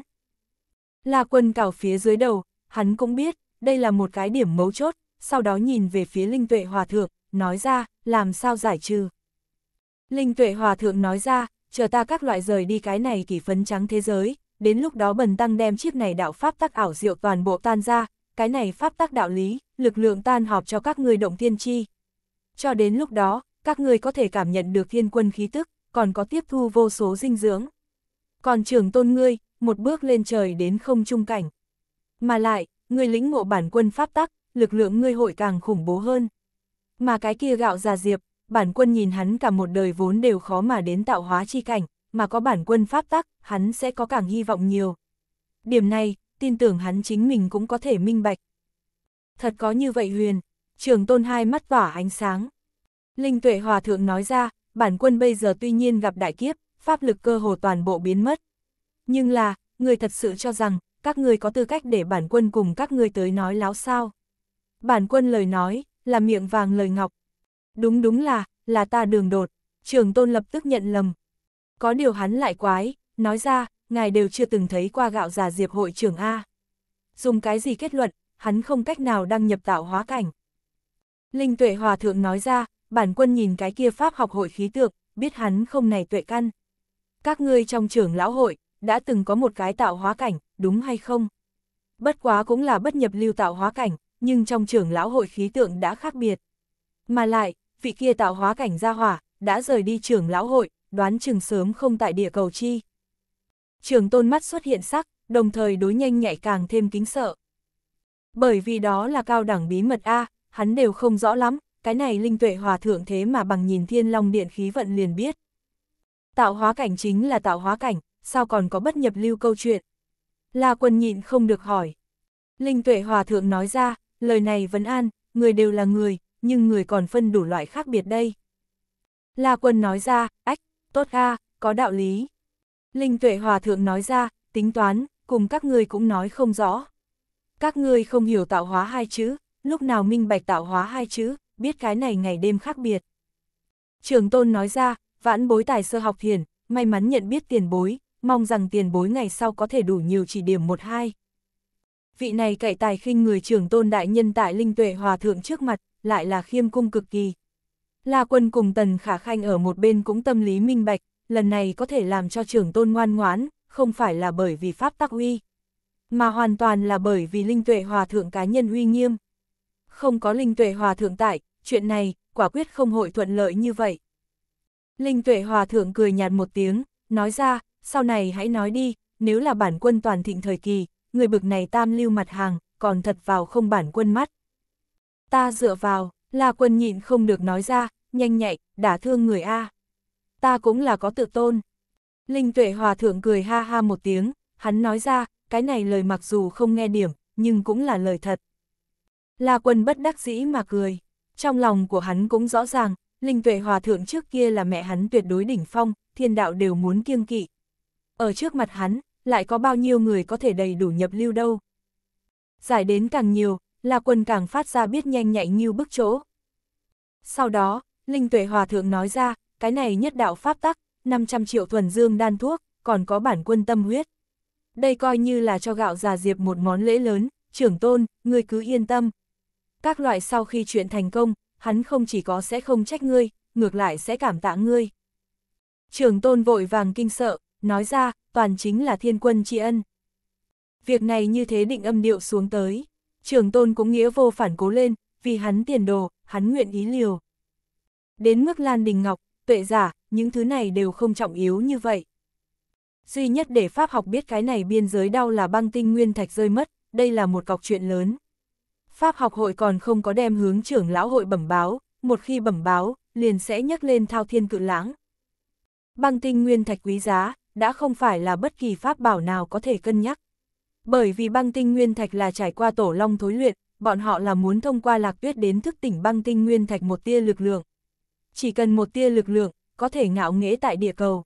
La quân cào phía dưới đầu, hắn cũng biết, đây là một cái điểm mấu chốt, sau đó nhìn về phía Linh Tuệ Hòa Thượng, nói ra, làm sao giải trừ. Linh tuệ hòa thượng nói ra, chờ ta các loại rời đi cái này kỳ phấn trắng thế giới, đến lúc đó bần tăng đem chiếc này đạo pháp tắc ảo diệu toàn bộ tan ra, cái này pháp tắc đạo lý, lực lượng tan họp cho các người động thiên chi. Cho đến lúc đó, các người có thể cảm nhận được thiên quân khí tức, còn có tiếp thu vô số dinh dưỡng. Còn trưởng tôn ngươi, một bước lên trời đến không trung cảnh. Mà lại, người lĩnh ngộ bản quân pháp tắc, lực lượng ngươi hội càng khủng bố hơn. Mà cái kia gạo già diệp, bản quân nhìn hắn cả một đời vốn đều khó mà đến tạo hóa chi cảnh, mà có bản quân pháp tắc, hắn sẽ có càng hy vọng nhiều. Điểm này, tin tưởng hắn chính mình cũng có thể minh bạch. Thật có như vậy huyền, trường tôn hai mắt tỏa ánh sáng. Linh tuệ hòa thượng nói ra, bản quân bây giờ tuy nhiên gặp đại kiếp, pháp lực cơ hồ toàn bộ biến mất. Nhưng là, người thật sự cho rằng, các người có tư cách để bản quân cùng các người tới nói láo sao. Bản quân lời nói, là miệng vàng lời ngọc, Đúng đúng là, là ta đường đột, trường tôn lập tức nhận lầm. Có điều hắn lại quái, nói ra, ngài đều chưa từng thấy qua gạo giả diệp hội trưởng A. Dùng cái gì kết luận, hắn không cách nào đăng nhập tạo hóa cảnh. Linh tuệ hòa thượng nói ra, bản quân nhìn cái kia pháp học hội khí tượng, biết hắn không này tuệ căn. Các ngươi trong trưởng lão hội, đã từng có một cái tạo hóa cảnh, đúng hay không? Bất quá cũng là bất nhập lưu tạo hóa cảnh, nhưng trong trưởng lão hội khí tượng đã khác biệt. Mà lại, vị kia tạo hóa cảnh gia hỏa, đã rời đi trưởng lão hội, đoán chừng sớm không tại địa cầu chi. Trường tôn mắt xuất hiện sắc, đồng thời đối nhanh nhạy càng thêm kính sợ. Bởi vì đó là cao đẳng bí mật A, hắn đều không rõ lắm, cái này linh tuệ hòa thượng thế mà bằng nhìn thiên long điện khí vận liền biết. Tạo hóa cảnh chính là tạo hóa cảnh, sao còn có bất nhập lưu câu chuyện? La quân nhịn không được hỏi. Linh tuệ hòa thượng nói ra, lời này vấn an, người đều là người, nhưng người còn phân đủ loại khác biệt đây. La Quân nói ra, ách, tốt ga, có đạo lý. Linh Tuệ Hòa Thượng nói ra, tính toán, cùng các ngươi cũng nói không rõ. Các ngươi không hiểu tạo hóa hai chữ, lúc nào minh bạch tạo hóa hai chữ, biết cái này ngày đêm khác biệt. Trường Tôn nói ra, vãn bối tài sơ học thiền, may mắn nhận biết tiền bối, mong rằng tiền bối ngày sau có thể đủ nhiều chỉ điểm một hai. Vị này cậy tài khinh người trường tôn đại nhân tại Linh Tuệ Hòa Thượng trước mặt, lại là khiêm cung cực kỳ. La quân cùng tần khả khanh ở một bên cũng tâm lý minh bạch, lần này có thể làm cho trưởng tôn ngoan ngoãn, không phải là bởi vì pháp tắc uy, mà hoàn toàn là bởi vì linh tuệ hòa thượng cá nhân uy nghiêm. Không có linh tuệ hòa thượng tại, chuyện này, quả quyết không hội thuận lợi như vậy. Linh tuệ hòa thượng cười nhạt một tiếng, nói ra, sau này hãy nói đi, nếu là bản quân toàn thịnh thời kỳ, người bực này tam lưu mặt hàng, còn thật vào không bản quân mắt. Ta dựa vào, La quân nhịn không được nói ra, nhanh nhạy, đã thương người A. Ta cũng là có tự tôn. Linh tuệ hòa thượng cười ha ha một tiếng, hắn nói ra, cái này lời mặc dù không nghe điểm, nhưng cũng là lời thật. La quân bất đắc dĩ mà cười, trong lòng của hắn cũng rõ ràng, Linh tuệ hòa thượng trước kia là mẹ hắn tuyệt đối đỉnh phong, thiên đạo đều muốn kiêng kỵ. Ở trước mặt hắn, lại có bao nhiêu người có thể đầy đủ nhập lưu đâu. Giải đến càng nhiều, La Quân càng phát ra biết nhanh nhạy như bức chỗ. Sau đó, Linh Tuệ Hòa Thượng nói ra, cái này nhất đạo pháp tắc, 500 triệu thuần dương đan thuốc, còn có bản quân tâm huyết. Đây coi như là cho gạo già diệp một món lễ lớn, trưởng tôn, ngươi cứ yên tâm. Các loại sau khi chuyện thành công, hắn không chỉ có sẽ không trách ngươi, ngược lại sẽ cảm tạ ngươi. Trưởng tôn vội vàng kinh sợ, nói ra, toàn chính là thiên quân tri ân. Việc này như thế định âm điệu xuống tới. Trường tôn cũng nghĩa vô phản cố lên, vì hắn tiền đồ, hắn nguyện ý liều. Đến mức Lan Đình Ngọc, tuệ giả, những thứ này đều không trọng yếu như vậy. Duy nhất để Pháp học biết cái này biên giới đau là băng tinh nguyên thạch rơi mất, đây là một cọc chuyện lớn. Pháp học hội còn không có đem hướng trưởng lão hội bẩm báo, một khi bẩm báo, liền sẽ nhắc lên thao thiên cự lãng. Băng tinh nguyên thạch quý giá, đã không phải là bất kỳ pháp bảo nào có thể cân nhắc. Bởi vì băng tinh nguyên thạch là trải qua tổ long thối luyện, bọn họ là muốn thông qua lạc tuyết đến thức tỉnh băng tinh nguyên thạch một tia lực lượng. Chỉ cần một tia lực lượng, có thể ngạo nghễ tại địa cầu.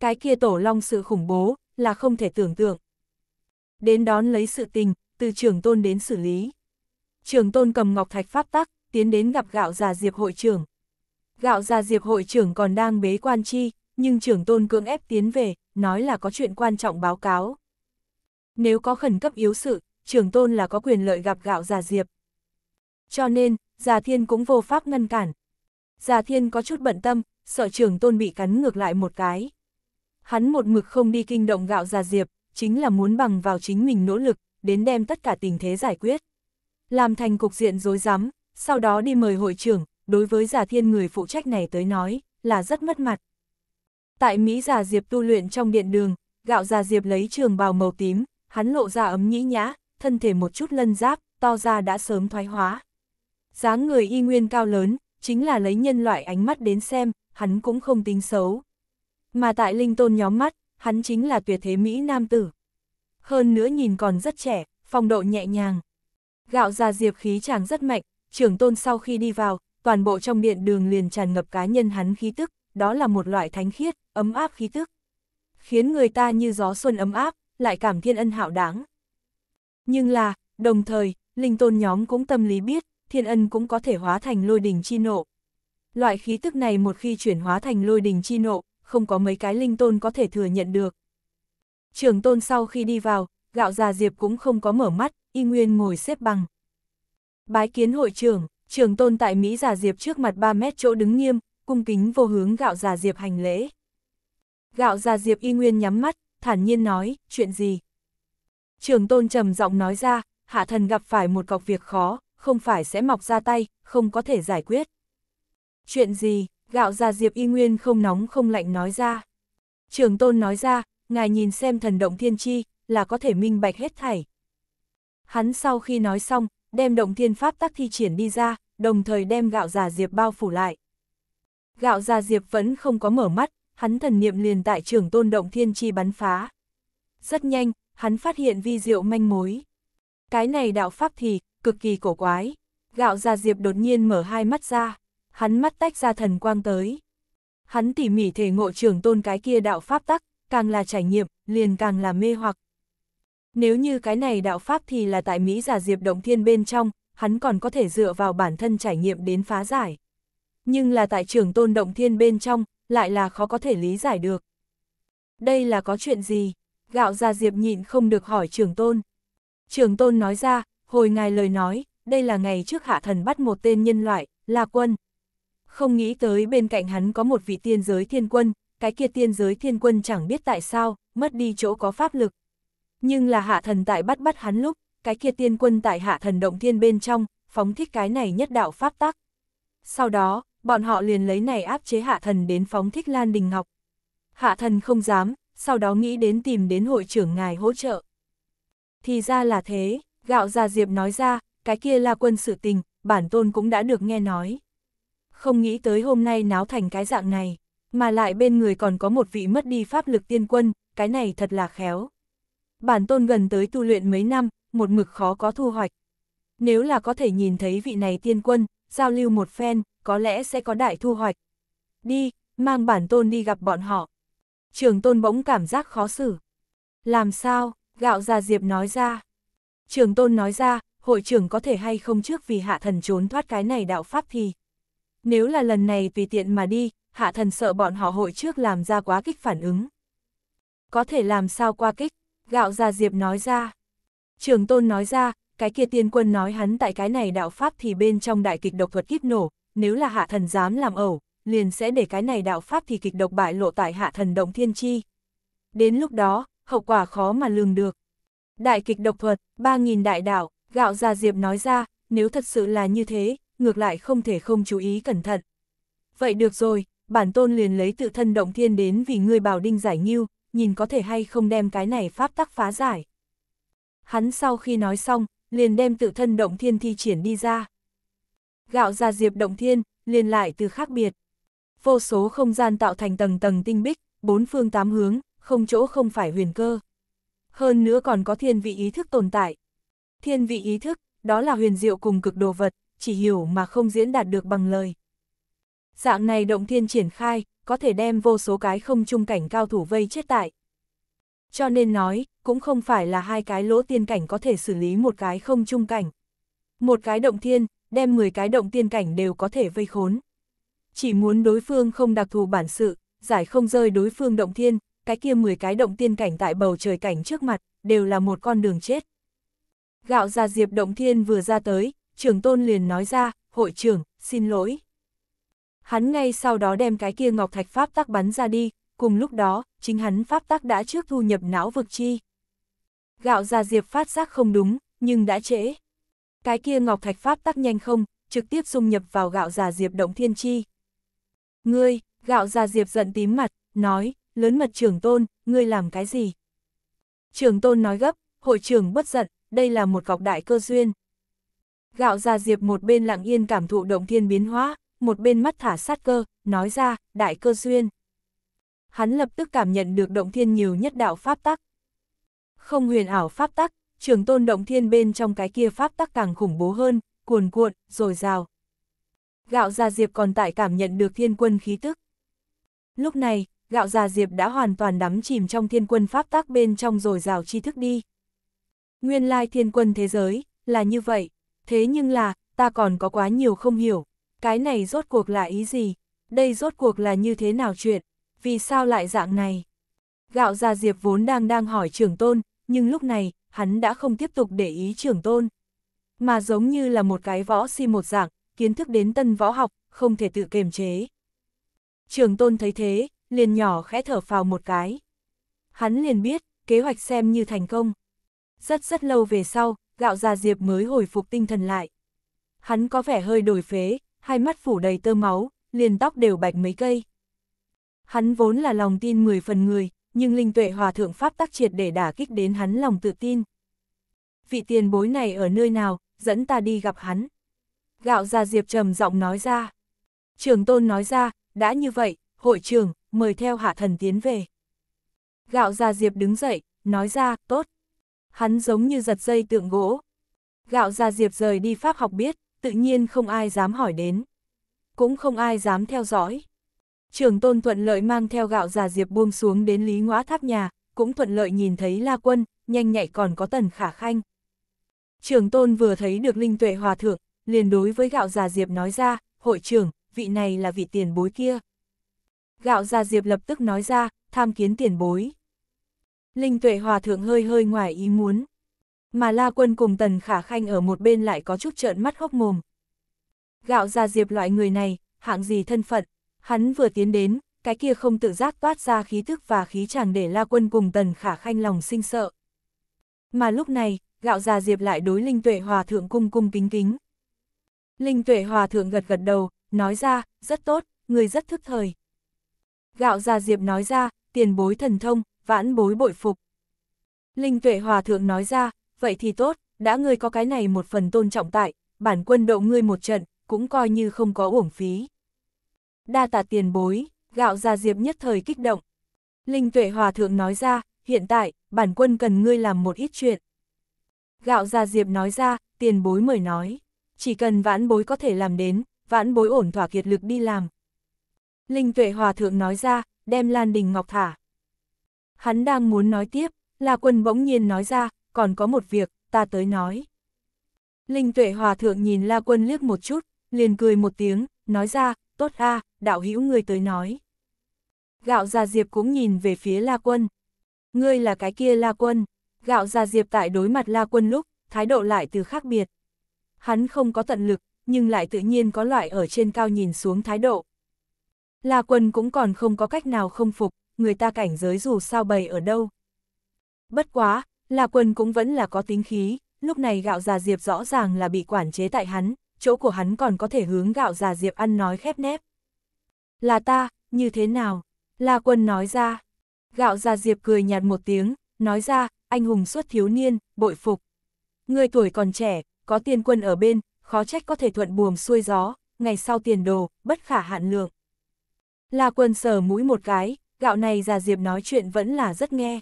Cái kia tổ long sự khủng bố, là không thể tưởng tượng. Đến đón lấy sự tình, từ trưởng tôn đến xử lý. trưởng tôn cầm ngọc thạch pháp tắc, tiến đến gặp gạo già diệp hội trưởng. Gạo già diệp hội trưởng còn đang bế quan chi, nhưng trưởng tôn cưỡng ép tiến về, nói là có chuyện quan trọng báo cáo nếu có khẩn cấp yếu sự, trưởng tôn là có quyền lợi gặp gạo Già Diệp. Cho nên, Già Thiên cũng vô pháp ngăn cản. Già Thiên có chút bận tâm, sợ trưởng tôn bị cắn ngược lại một cái. Hắn một mực không đi kinh động gạo Già Diệp, chính là muốn bằng vào chính mình nỗ lực, đến đem tất cả tình thế giải quyết. Làm thành cục diện rối rắm, sau đó đi mời hội trưởng, đối với Già Thiên người phụ trách này tới nói, là rất mất mặt. Tại Mỹ Già Diệp tu luyện trong điện đường, gạo Già Diệp lấy trường bào màu tím, hắn lộ ra ấm nhĩ nhã, thân thể một chút lân giáp, to ra đã sớm thoái hóa. dáng người y nguyên cao lớn, chính là lấy nhân loại ánh mắt đến xem, hắn cũng không tính xấu. Mà tại linh tôn nhóm mắt, hắn chính là tuyệt thế Mỹ nam tử. Hơn nữa nhìn còn rất trẻ, phong độ nhẹ nhàng. Gạo già diệp khí chàng rất mạnh, trưởng tôn sau khi đi vào, toàn bộ trong điện đường liền tràn ngập cá nhân hắn khí tức, đó là một loại thánh khiết, ấm áp khí tức. Khiến người ta như gió xuân ấm áp, lại cảm thiên ân hạo đáng. Nhưng là, đồng thời, linh tôn nhóm cũng tâm lý biết, thiên ân cũng có thể hóa thành lôi đình chi nộ. Loại khí tức này một khi chuyển hóa thành lôi đình chi nộ, không có mấy cái linh tôn có thể thừa nhận được. Trường tôn sau khi đi vào, gạo già diệp cũng không có mở mắt, y nguyên ngồi xếp bằng. Bái kiến hội trưởng, trường tôn tại Mỹ già diệp trước mặt 3 mét chỗ đứng nghiêm, cung kính vô hướng gạo già diệp hành lễ. Gạo già diệp y nguyên nhắm mắt, thản nhiên nói, chuyện gì? Trường tôn trầm giọng nói ra, hạ thần gặp phải một cọc việc khó, không phải sẽ mọc ra tay, không có thể giải quyết. Chuyện gì, gạo già Diệp Y Nguyên không nóng không lạnh nói ra. Trường tôn nói ra, ngài nhìn xem thần động thiên chi, là có thể minh bạch hết thảy. Hắn sau khi nói xong, đem động thiên pháp tác thi triển đi ra, đồng thời đem gạo già Diệp bao phủ lại. Gạo già Diệp vẫn không có mở mắt, hắn thần niệm liền tại trưởng tôn động thiên chi bắn phá. Rất nhanh, hắn phát hiện vi diệu manh mối. Cái này đạo pháp thì, cực kỳ cổ quái. Gạo già diệp đột nhiên mở hai mắt ra, hắn mắt tách ra thần quang tới. Hắn tỉ mỉ thể ngộ trưởng tôn cái kia đạo pháp tắc, càng là trải nghiệm, liền càng là mê hoặc. Nếu như cái này đạo pháp thì là tại Mỹ giả diệp động thiên bên trong, hắn còn có thể dựa vào bản thân trải nghiệm đến phá giải. Nhưng là tại trường tôn động thiên bên trong, lại là khó có thể lý giải được. Đây là có chuyện gì? Gạo già Diệp nhịn không được hỏi trưởng tôn. Trưởng tôn nói ra, hồi ngài lời nói, đây là ngày trước hạ thần bắt một tên nhân loại, là quân. Không nghĩ tới bên cạnh hắn có một vị tiên giới thiên quân, cái kia tiên giới thiên quân chẳng biết tại sao, mất đi chỗ có pháp lực. Nhưng là hạ thần tại bắt bắt hắn lúc, cái kia tiên quân tại hạ thần động thiên bên trong, phóng thích cái này nhất đạo pháp tắc. Sau đó, bọn họ liền lấy này áp chế hạ thần đến phóng thích Lan Đình Ngọc. Hạ thần không dám, sau đó nghĩ đến tìm đến hội trưởng ngài hỗ trợ. Thì ra là thế, gạo già Diệp nói ra, cái kia là quân sự tình, bản tôn cũng đã được nghe nói. Không nghĩ tới hôm nay náo thành cái dạng này, mà lại bên người còn có một vị mất đi pháp lực tiên quân, cái này thật là khéo. Bản tôn gần tới tu luyện mấy năm, một mực khó có thu hoạch. Nếu là có thể nhìn thấy vị này tiên quân, giao lưu một phen, có lẽ sẽ có đại thu hoạch. Đi, mang bản tôn đi gặp bọn họ. Trường tôn bỗng cảm giác khó xử. Làm sao, gạo già diệp nói ra. Trường tôn nói ra, hội trưởng có thể hay không trước vì hạ thần trốn thoát cái này đạo pháp thì. Nếu là lần này vì tiện mà đi, hạ thần sợ bọn họ hội trước làm ra quá kích phản ứng. Có thể làm sao qua kích, gạo già diệp nói ra. Trường tôn nói ra, cái kia tiên quân nói hắn tại cái này đạo pháp thì bên trong đại kịch độc thuật kiếp nổ, nếu là hạ thần dám làm ẩu, liền sẽ để cái này đạo pháp thì kịch độc bại lộ tại hạ thần động thiên chi. Đến lúc đó, hậu quả khó mà lường được. Đại kịch độc thuật, 3.000 đại đạo, gạo ra diệp nói ra, nếu thật sự là như thế, ngược lại không thể không chú ý cẩn thận. Vậy được rồi, bản tôn liền lấy tự thân động thiên đến vì người bảo đinh giải nghiêu, nhìn có thể hay không đem cái này pháp tắc phá giải. Hắn sau khi nói xong, liền đem tự thân động thiên thi triển đi ra. Gạo ra diệp động thiên, liền lại từ khác biệt. Vô số không gian tạo thành tầng tầng tinh bích, bốn phương tám hướng, không chỗ không phải huyền cơ. Hơn nữa còn có thiên vị ý thức tồn tại. Thiên vị ý thức, đó là huyền diệu cùng cực đồ vật, chỉ hiểu mà không diễn đạt được bằng lời. Dạng này động thiên triển khai, có thể đem vô số cái không trung cảnh cao thủ vây chết tại. Cho nên nói, cũng không phải là hai cái lỗ tiên cảnh có thể xử lý một cái không trung cảnh. Một cái động thiên, đem 10 cái động tiên cảnh đều có thể vây khốn. Chỉ muốn đối phương không đặc thù bản sự, giải không rơi đối phương động thiên, cái kia 10 cái động tiên cảnh tại bầu trời cảnh trước mặt, đều là một con đường chết. Gạo ra diệp động thiên vừa ra tới, trưởng tôn liền nói ra, hội trưởng, xin lỗi. Hắn ngay sau đó đem cái kia ngọc thạch pháp tắc bắn ra đi, cùng lúc đó, chính hắn pháp tác đã trước thu nhập não vực chi. Gạo ra diệp phát giác không đúng, nhưng đã trễ. Cái kia ngọc thạch pháp tác nhanh không, trực tiếp dung nhập vào gạo già diệp động thiên chi. Ngươi, gạo già diệp giận tím mặt, nói, lớn mật trưởng tôn, ngươi làm cái gì? Trưởng tôn nói gấp, hội trưởng bất giận, đây là một cọc đại cơ duyên. Gạo già diệp một bên lặng yên cảm thụ động thiên biến hóa, một bên mắt thả sát cơ, nói ra, đại cơ duyên hắn lập tức cảm nhận được động thiên nhiều nhất đạo pháp tắc. Không huyền ảo pháp tắc, trường tôn động thiên bên trong cái kia pháp tắc càng khủng bố hơn, cuồn cuộn, rồi rào. Gạo già Diệp còn tại cảm nhận được thiên quân khí tức. Lúc này, gạo già Diệp đã hoàn toàn đắm chìm trong thiên quân pháp tắc bên trong rồi rào chi thức đi. Nguyên lai thiên quân thế giới, là như vậy, thế nhưng là, ta còn có quá nhiều không hiểu, cái này rốt cuộc là ý gì, đây rốt cuộc là như thế nào chuyện vì sao lại dạng này? Gạo già Diệp vốn đang đang hỏi trưởng tôn, nhưng lúc này, hắn đã không tiếp tục để ý trưởng tôn. Mà giống như là một cái võ si một dạng, kiến thức đến tân võ học, không thể tự kiềm chế. trưởng tôn thấy thế, liền nhỏ khẽ thở phào một cái. Hắn liền biết, kế hoạch xem như thành công. Rất rất lâu về sau, gạo già Diệp mới hồi phục tinh thần lại. Hắn có vẻ hơi đổi phế, hai mắt phủ đầy tơ máu, liền tóc đều bạch mấy cây. Hắn vốn là lòng tin 10 phần người, nhưng linh tuệ hòa thượng Pháp tác triệt để đả kích đến hắn lòng tự tin. Vị tiền bối này ở nơi nào, dẫn ta đi gặp hắn. Gạo ra Diệp trầm giọng nói ra. Trường tôn nói ra, đã như vậy, hội trưởng mời theo hạ thần tiến về. Gạo ra Diệp đứng dậy, nói ra, tốt. Hắn giống như giật dây tượng gỗ. Gạo ra Diệp rời đi Pháp học biết, tự nhiên không ai dám hỏi đến. Cũng không ai dám theo dõi. Trường tôn thuận lợi mang theo gạo già diệp buông xuống đến lý ngõa tháp nhà, cũng thuận lợi nhìn thấy la quân, nhanh nhạy còn có tần khả khanh. Trường tôn vừa thấy được linh tuệ hòa thượng, liền đối với gạo già diệp nói ra, hội trưởng, vị này là vị tiền bối kia. Gạo già diệp lập tức nói ra, tham kiến tiền bối. Linh tuệ hòa thượng hơi hơi ngoài ý muốn. Mà la quân cùng tần khả khanh ở một bên lại có chút trợn mắt hốc mồm. Gạo già diệp loại người này, hạng gì thân phận, Hắn vừa tiến đến, cái kia không tự giác toát ra khí thức và khí chàng để la quân cùng tần khả khanh lòng sinh sợ. Mà lúc này, gạo già diệp lại đối linh tuệ hòa thượng cung cung kính kính. Linh tuệ hòa thượng gật gật đầu, nói ra, rất tốt, người rất thức thời. Gạo già diệp nói ra, tiền bối thần thông, vãn bối bội phục. Linh tuệ hòa thượng nói ra, vậy thì tốt, đã ngươi có cái này một phần tôn trọng tại, bản quân độ ngươi một trận, cũng coi như không có uổng phí. Đa tạ tiền bối, gạo ra diệp nhất thời kích động. Linh tuệ hòa thượng nói ra, hiện tại, bản quân cần ngươi làm một ít chuyện. Gạo ra diệp nói ra, tiền bối mời nói. Chỉ cần vãn bối có thể làm đến, vãn bối ổn thỏa kiệt lực đi làm. Linh tuệ hòa thượng nói ra, đem Lan Đình Ngọc thả. Hắn đang muốn nói tiếp, là quân bỗng nhiên nói ra, còn có một việc, ta tới nói. Linh tuệ hòa thượng nhìn La Quân liếc một chút, liền cười một tiếng, nói ra, tốt a, đạo hữu người tới nói. Gạo già Diệp cũng nhìn về phía La Quân. Ngươi là cái kia La Quân. Gạo già Diệp tại đối mặt La Quân lúc, thái độ lại từ khác biệt. Hắn không có tận lực, nhưng lại tự nhiên có loại ở trên cao nhìn xuống thái độ. La Quân cũng còn không có cách nào không phục, người ta cảnh giới dù sao bày ở đâu. Bất quá, La Quân cũng vẫn là có tính khí, lúc này gạo già Diệp rõ ràng là bị quản chế tại hắn, chỗ của hắn còn có thể hướng gạo già Diệp ăn nói khép nép. Là ta, như thế nào? La quân nói ra. Gạo ra Diệp cười nhạt một tiếng, nói ra, anh hùng xuất thiếu niên, bội phục. Người tuổi còn trẻ, có tiền quân ở bên, khó trách có thể thuận buồm xuôi gió, ngày sau tiền đồ, bất khả hạn lượng. La quân sờ mũi một cái, gạo này già Diệp nói chuyện vẫn là rất nghe.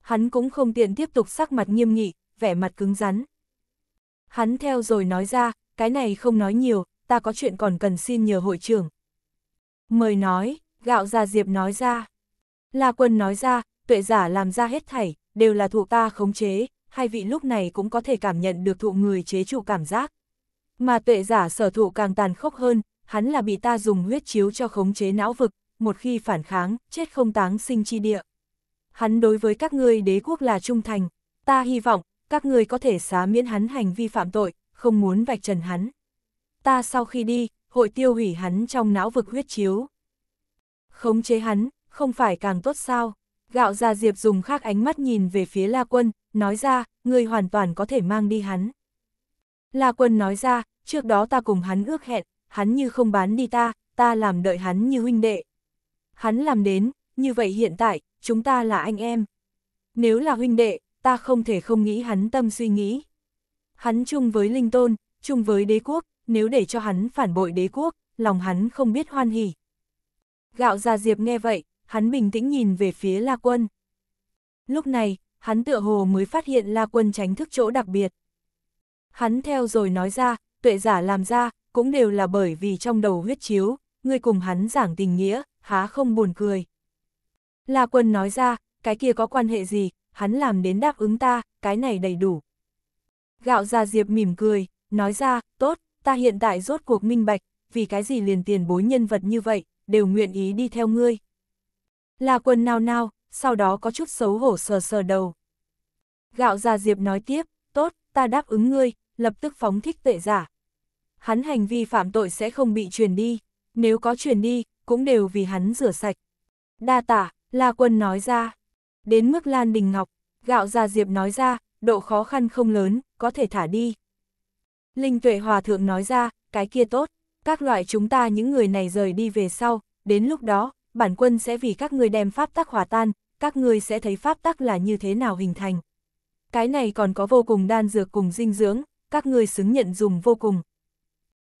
Hắn cũng không tiện tiếp tục sắc mặt nghiêm nghị, vẻ mặt cứng rắn. Hắn theo rồi nói ra, cái này không nói nhiều, ta có chuyện còn cần xin nhờ hội trưởng, Mời nói, gạo già Diệp nói ra. La quân nói ra, tuệ giả làm ra hết thảy, đều là thuộc ta khống chế, hai vị lúc này cũng có thể cảm nhận được thụ người chế chủ cảm giác. Mà tuệ giả sở thụ càng tàn khốc hơn, hắn là bị ta dùng huyết chiếu cho khống chế não vực, một khi phản kháng, chết không táng sinh chi địa. Hắn đối với các ngươi đế quốc là trung thành, ta hy vọng, các ngươi có thể xá miễn hắn hành vi phạm tội, không muốn vạch trần hắn. Ta sau khi đi, hội tiêu hủy hắn trong não vực huyết chiếu. Khống chế hắn, không phải càng tốt sao? Gạo ra Diệp dùng khác ánh mắt nhìn về phía La Quân, nói ra, ngươi hoàn toàn có thể mang đi hắn. La Quân nói ra, trước đó ta cùng hắn ước hẹn, hắn như không bán đi ta, ta làm đợi hắn như huynh đệ. Hắn làm đến, như vậy hiện tại, chúng ta là anh em. Nếu là huynh đệ, ta không thể không nghĩ hắn tâm suy nghĩ. Hắn chung với Linh Tôn, chung với đế quốc, nếu để cho hắn phản bội đế quốc, lòng hắn không biết hoan hỉ. Gạo già Diệp nghe vậy, hắn bình tĩnh nhìn về phía La Quân. Lúc này, hắn tựa hồ mới phát hiện La Quân tránh thức chỗ đặc biệt. Hắn theo rồi nói ra, tuệ giả làm ra, cũng đều là bởi vì trong đầu huyết chiếu, người cùng hắn giảng tình nghĩa, há không buồn cười. La Quân nói ra, cái kia có quan hệ gì, hắn làm đến đáp ứng ta, cái này đầy đủ. Gạo già Diệp mỉm cười, nói ra, tốt, ta hiện tại rốt cuộc minh bạch, vì cái gì liền tiền bối nhân vật như vậy, đều nguyện ý đi theo ngươi. Là quần nào nào, sau đó có chút xấu hổ sờ sờ đầu. Gạo già Diệp nói tiếp, tốt, ta đáp ứng ngươi, lập tức phóng thích tệ giả. Hắn hành vi phạm tội sẽ không bị truyền đi, nếu có truyền đi, cũng đều vì hắn rửa sạch. Đa tả, La Quân nói ra. Đến mức Lan Đình Ngọc, gạo già Diệp nói ra, độ khó khăn không lớn, có thể thả đi. Linh tuệ hòa thượng nói ra, cái kia tốt, các loại chúng ta những người này rời đi về sau, đến lúc đó, bản quân sẽ vì các người đem pháp tắc hòa tan, các người sẽ thấy pháp tắc là như thế nào hình thành. Cái này còn có vô cùng đan dược cùng dinh dưỡng, các người xứng nhận dùng vô cùng.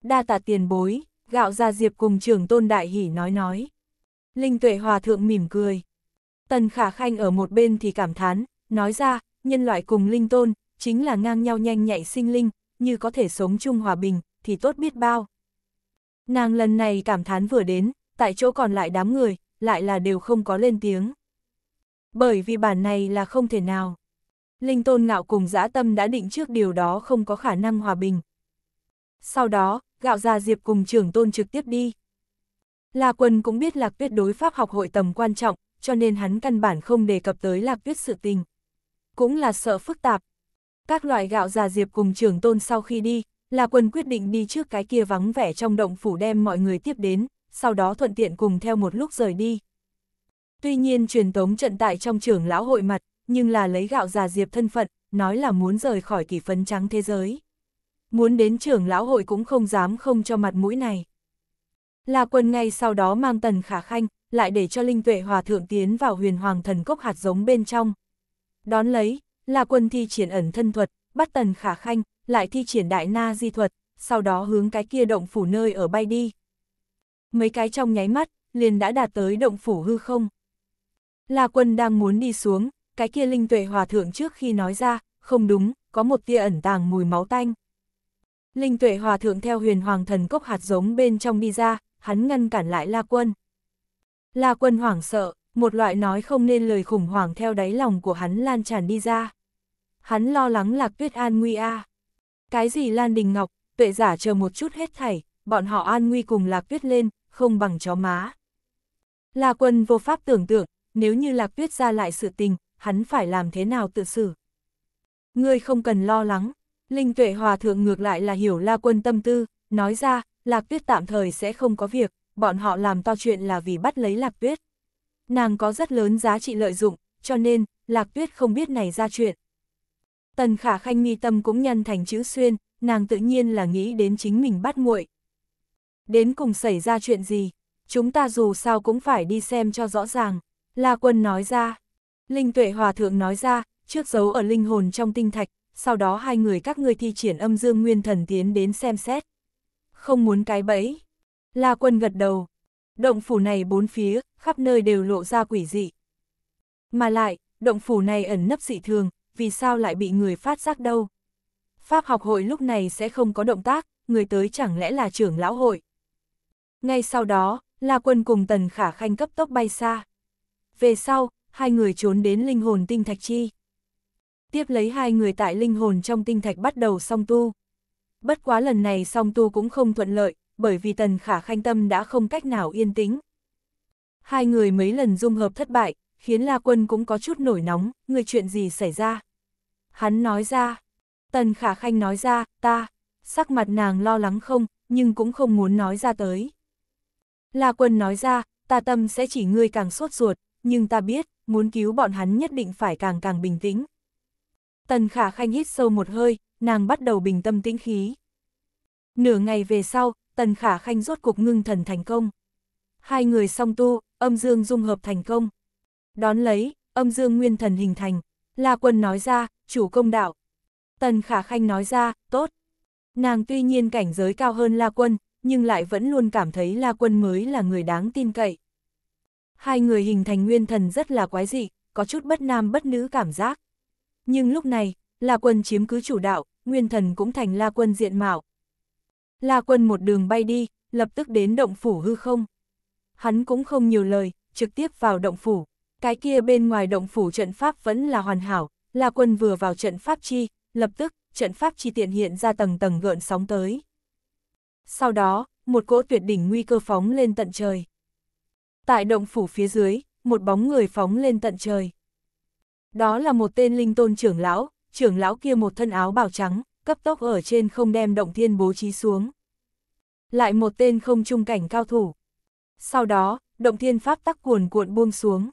Đa tạ tiền bối, gạo ra diệp cùng trưởng tôn đại hỉ nói nói. Linh tuệ hòa thượng mỉm cười. Tần khả khanh ở một bên thì cảm thán, nói ra, nhân loại cùng linh tôn, chính là ngang nhau nhanh nhạy sinh linh, như có thể sống chung hòa bình, thì tốt biết bao. Nàng lần này cảm thán vừa đến, tại chỗ còn lại đám người, lại là đều không có lên tiếng. Bởi vì bản này là không thể nào. Linh tôn ngạo cùng dã tâm đã định trước điều đó không có khả năng hòa bình. Sau đó, gạo già diệp cùng trưởng tôn trực tiếp đi. La quân cũng biết lạc tuyết đối pháp học hội tầm quan trọng, cho nên hắn căn bản không đề cập tới lạc tuyết sự tình. Cũng là sợ phức tạp, các loại gạo già diệp cùng trưởng tôn sau khi đi, là quân quyết định đi trước cái kia vắng vẻ trong động phủ đem mọi người tiếp đến, sau đó thuận tiện cùng theo một lúc rời đi. Tuy nhiên truyền tống trận tại trong trưởng lão hội mặt, nhưng là lấy gạo già diệp thân phận, nói là muốn rời khỏi kỳ phấn trắng thế giới. Muốn đến trưởng lão hội cũng không dám không cho mặt mũi này. Là quân ngay sau đó mang tần khả khanh, lại để cho linh tuệ hòa thượng tiến vào huyền hoàng thần cốc hạt giống bên trong. Đón lấy, là quân thi triển ẩn thân thuật, bắt tần khả khanh, lại thi triển đại na di thuật, sau đó hướng cái kia động phủ nơi ở bay đi. Mấy cái trong nháy mắt, liền đã đạt tới động phủ hư không. Là quân đang muốn đi xuống, cái kia linh tuệ hòa thượng trước khi nói ra, không đúng, có một tia ẩn tàng mùi máu tanh. Linh tuệ hòa thượng theo huyền hoàng thần cốc hạt giống bên trong đi ra, hắn ngăn cản lại La Quân. La Quân hoảng sợ, một loại nói không nên lời khủng hoảng theo đáy lòng của hắn lan tràn đi ra. Hắn lo lắng Lạc Tuyết an nguy a. Cái gì Lan Đình Ngọc, tuệ giả chờ một chút hết thảy, bọn họ an nguy cùng Lạc Tuyết lên, không bằng chó má. La quân vô pháp tưởng tượng, nếu như Lạc Tuyết ra lại sự tình, hắn phải làm thế nào tự xử. Ngươi không cần lo lắng, Linh Tuệ Hòa Thượng ngược lại là hiểu La Quân tâm tư, nói ra, Lạc Tuyết tạm thời sẽ không có việc, bọn họ làm to chuyện là vì bắt lấy Lạc Tuyết nàng có rất lớn giá trị lợi dụng, cho nên, Lạc Tuyết không biết này ra chuyện. Tần Khả Khanh nghi tâm cũng nhăn thành chữ xuyên, nàng tự nhiên là nghĩ đến chính mình bắt muội. Đến cùng xảy ra chuyện gì, chúng ta dù sao cũng phải đi xem cho rõ ràng, La Quân nói ra. Linh Tuệ Hòa Thượng nói ra, trước giấu ở linh hồn trong tinh thạch, sau đó hai người các ngươi thi triển âm dương nguyên thần tiến đến xem xét. Không muốn cái bẫy. La Quân gật đầu, Động phủ này bốn phía, khắp nơi đều lộ ra quỷ dị. Mà lại, động phủ này ẩn nấp dị thường, vì sao lại bị người phát giác đâu? Pháp học hội lúc này sẽ không có động tác, người tới chẳng lẽ là trưởng lão hội. Ngay sau đó, La Quân cùng Tần Khả Khanh cấp tốc bay xa. Về sau, hai người trốn đến linh hồn tinh thạch chi. Tiếp lấy hai người tại linh hồn trong tinh thạch bắt đầu song tu. Bất quá lần này song tu cũng không thuận lợi, bởi vì tần khả khanh tâm đã không cách nào yên tĩnh. Hai người mấy lần dung hợp thất bại, khiến La Quân cũng có chút nổi nóng, người chuyện gì xảy ra. Hắn nói ra, tần khả khanh nói ra, ta, sắc mặt nàng lo lắng không, nhưng cũng không muốn nói ra tới. La Quân nói ra, ta tâm sẽ chỉ ngươi càng sốt ruột, nhưng ta biết, muốn cứu bọn hắn nhất định phải càng càng bình tĩnh. Tần khả khanh hít sâu một hơi, nàng bắt đầu bình tâm tĩnh khí. Nửa ngày về sau, Tần Khả Khanh rốt cuộc ngưng thần thành công. Hai người song tu, âm dương dung hợp thành công. Đón lấy, âm dương nguyên thần hình thành. La Quân nói ra, chủ công đạo. Tần Khả Khanh nói ra, tốt. Nàng tuy nhiên cảnh giới cao hơn La Quân, nhưng lại vẫn luôn cảm thấy La Quân mới là người đáng tin cậy. Hai người hình thành nguyên thần rất là quái dị, có chút bất nam bất nữ cảm giác. Nhưng lúc này, La Quân chiếm cứ chủ đạo, nguyên thần cũng thành La Quân diện mạo, La quân một đường bay đi, lập tức đến động phủ hư không. Hắn cũng không nhiều lời, trực tiếp vào động phủ. Cái kia bên ngoài động phủ trận pháp vẫn là hoàn hảo, La quân vừa vào trận pháp chi, lập tức, trận pháp chi tiện hiện ra tầng tầng gợn sóng tới. Sau đó, một cỗ tuyệt đỉnh nguy cơ phóng lên tận trời. Tại động phủ phía dưới, một bóng người phóng lên tận trời. Đó là một tên linh tôn trưởng lão, trưởng lão kia một thân áo bào trắng, cấp tốc ở trên không đem động thiên bố trí xuống. Lại một tên không trung cảnh cao thủ. Sau đó, động thiên pháp tắc cuồn cuộn buông xuống.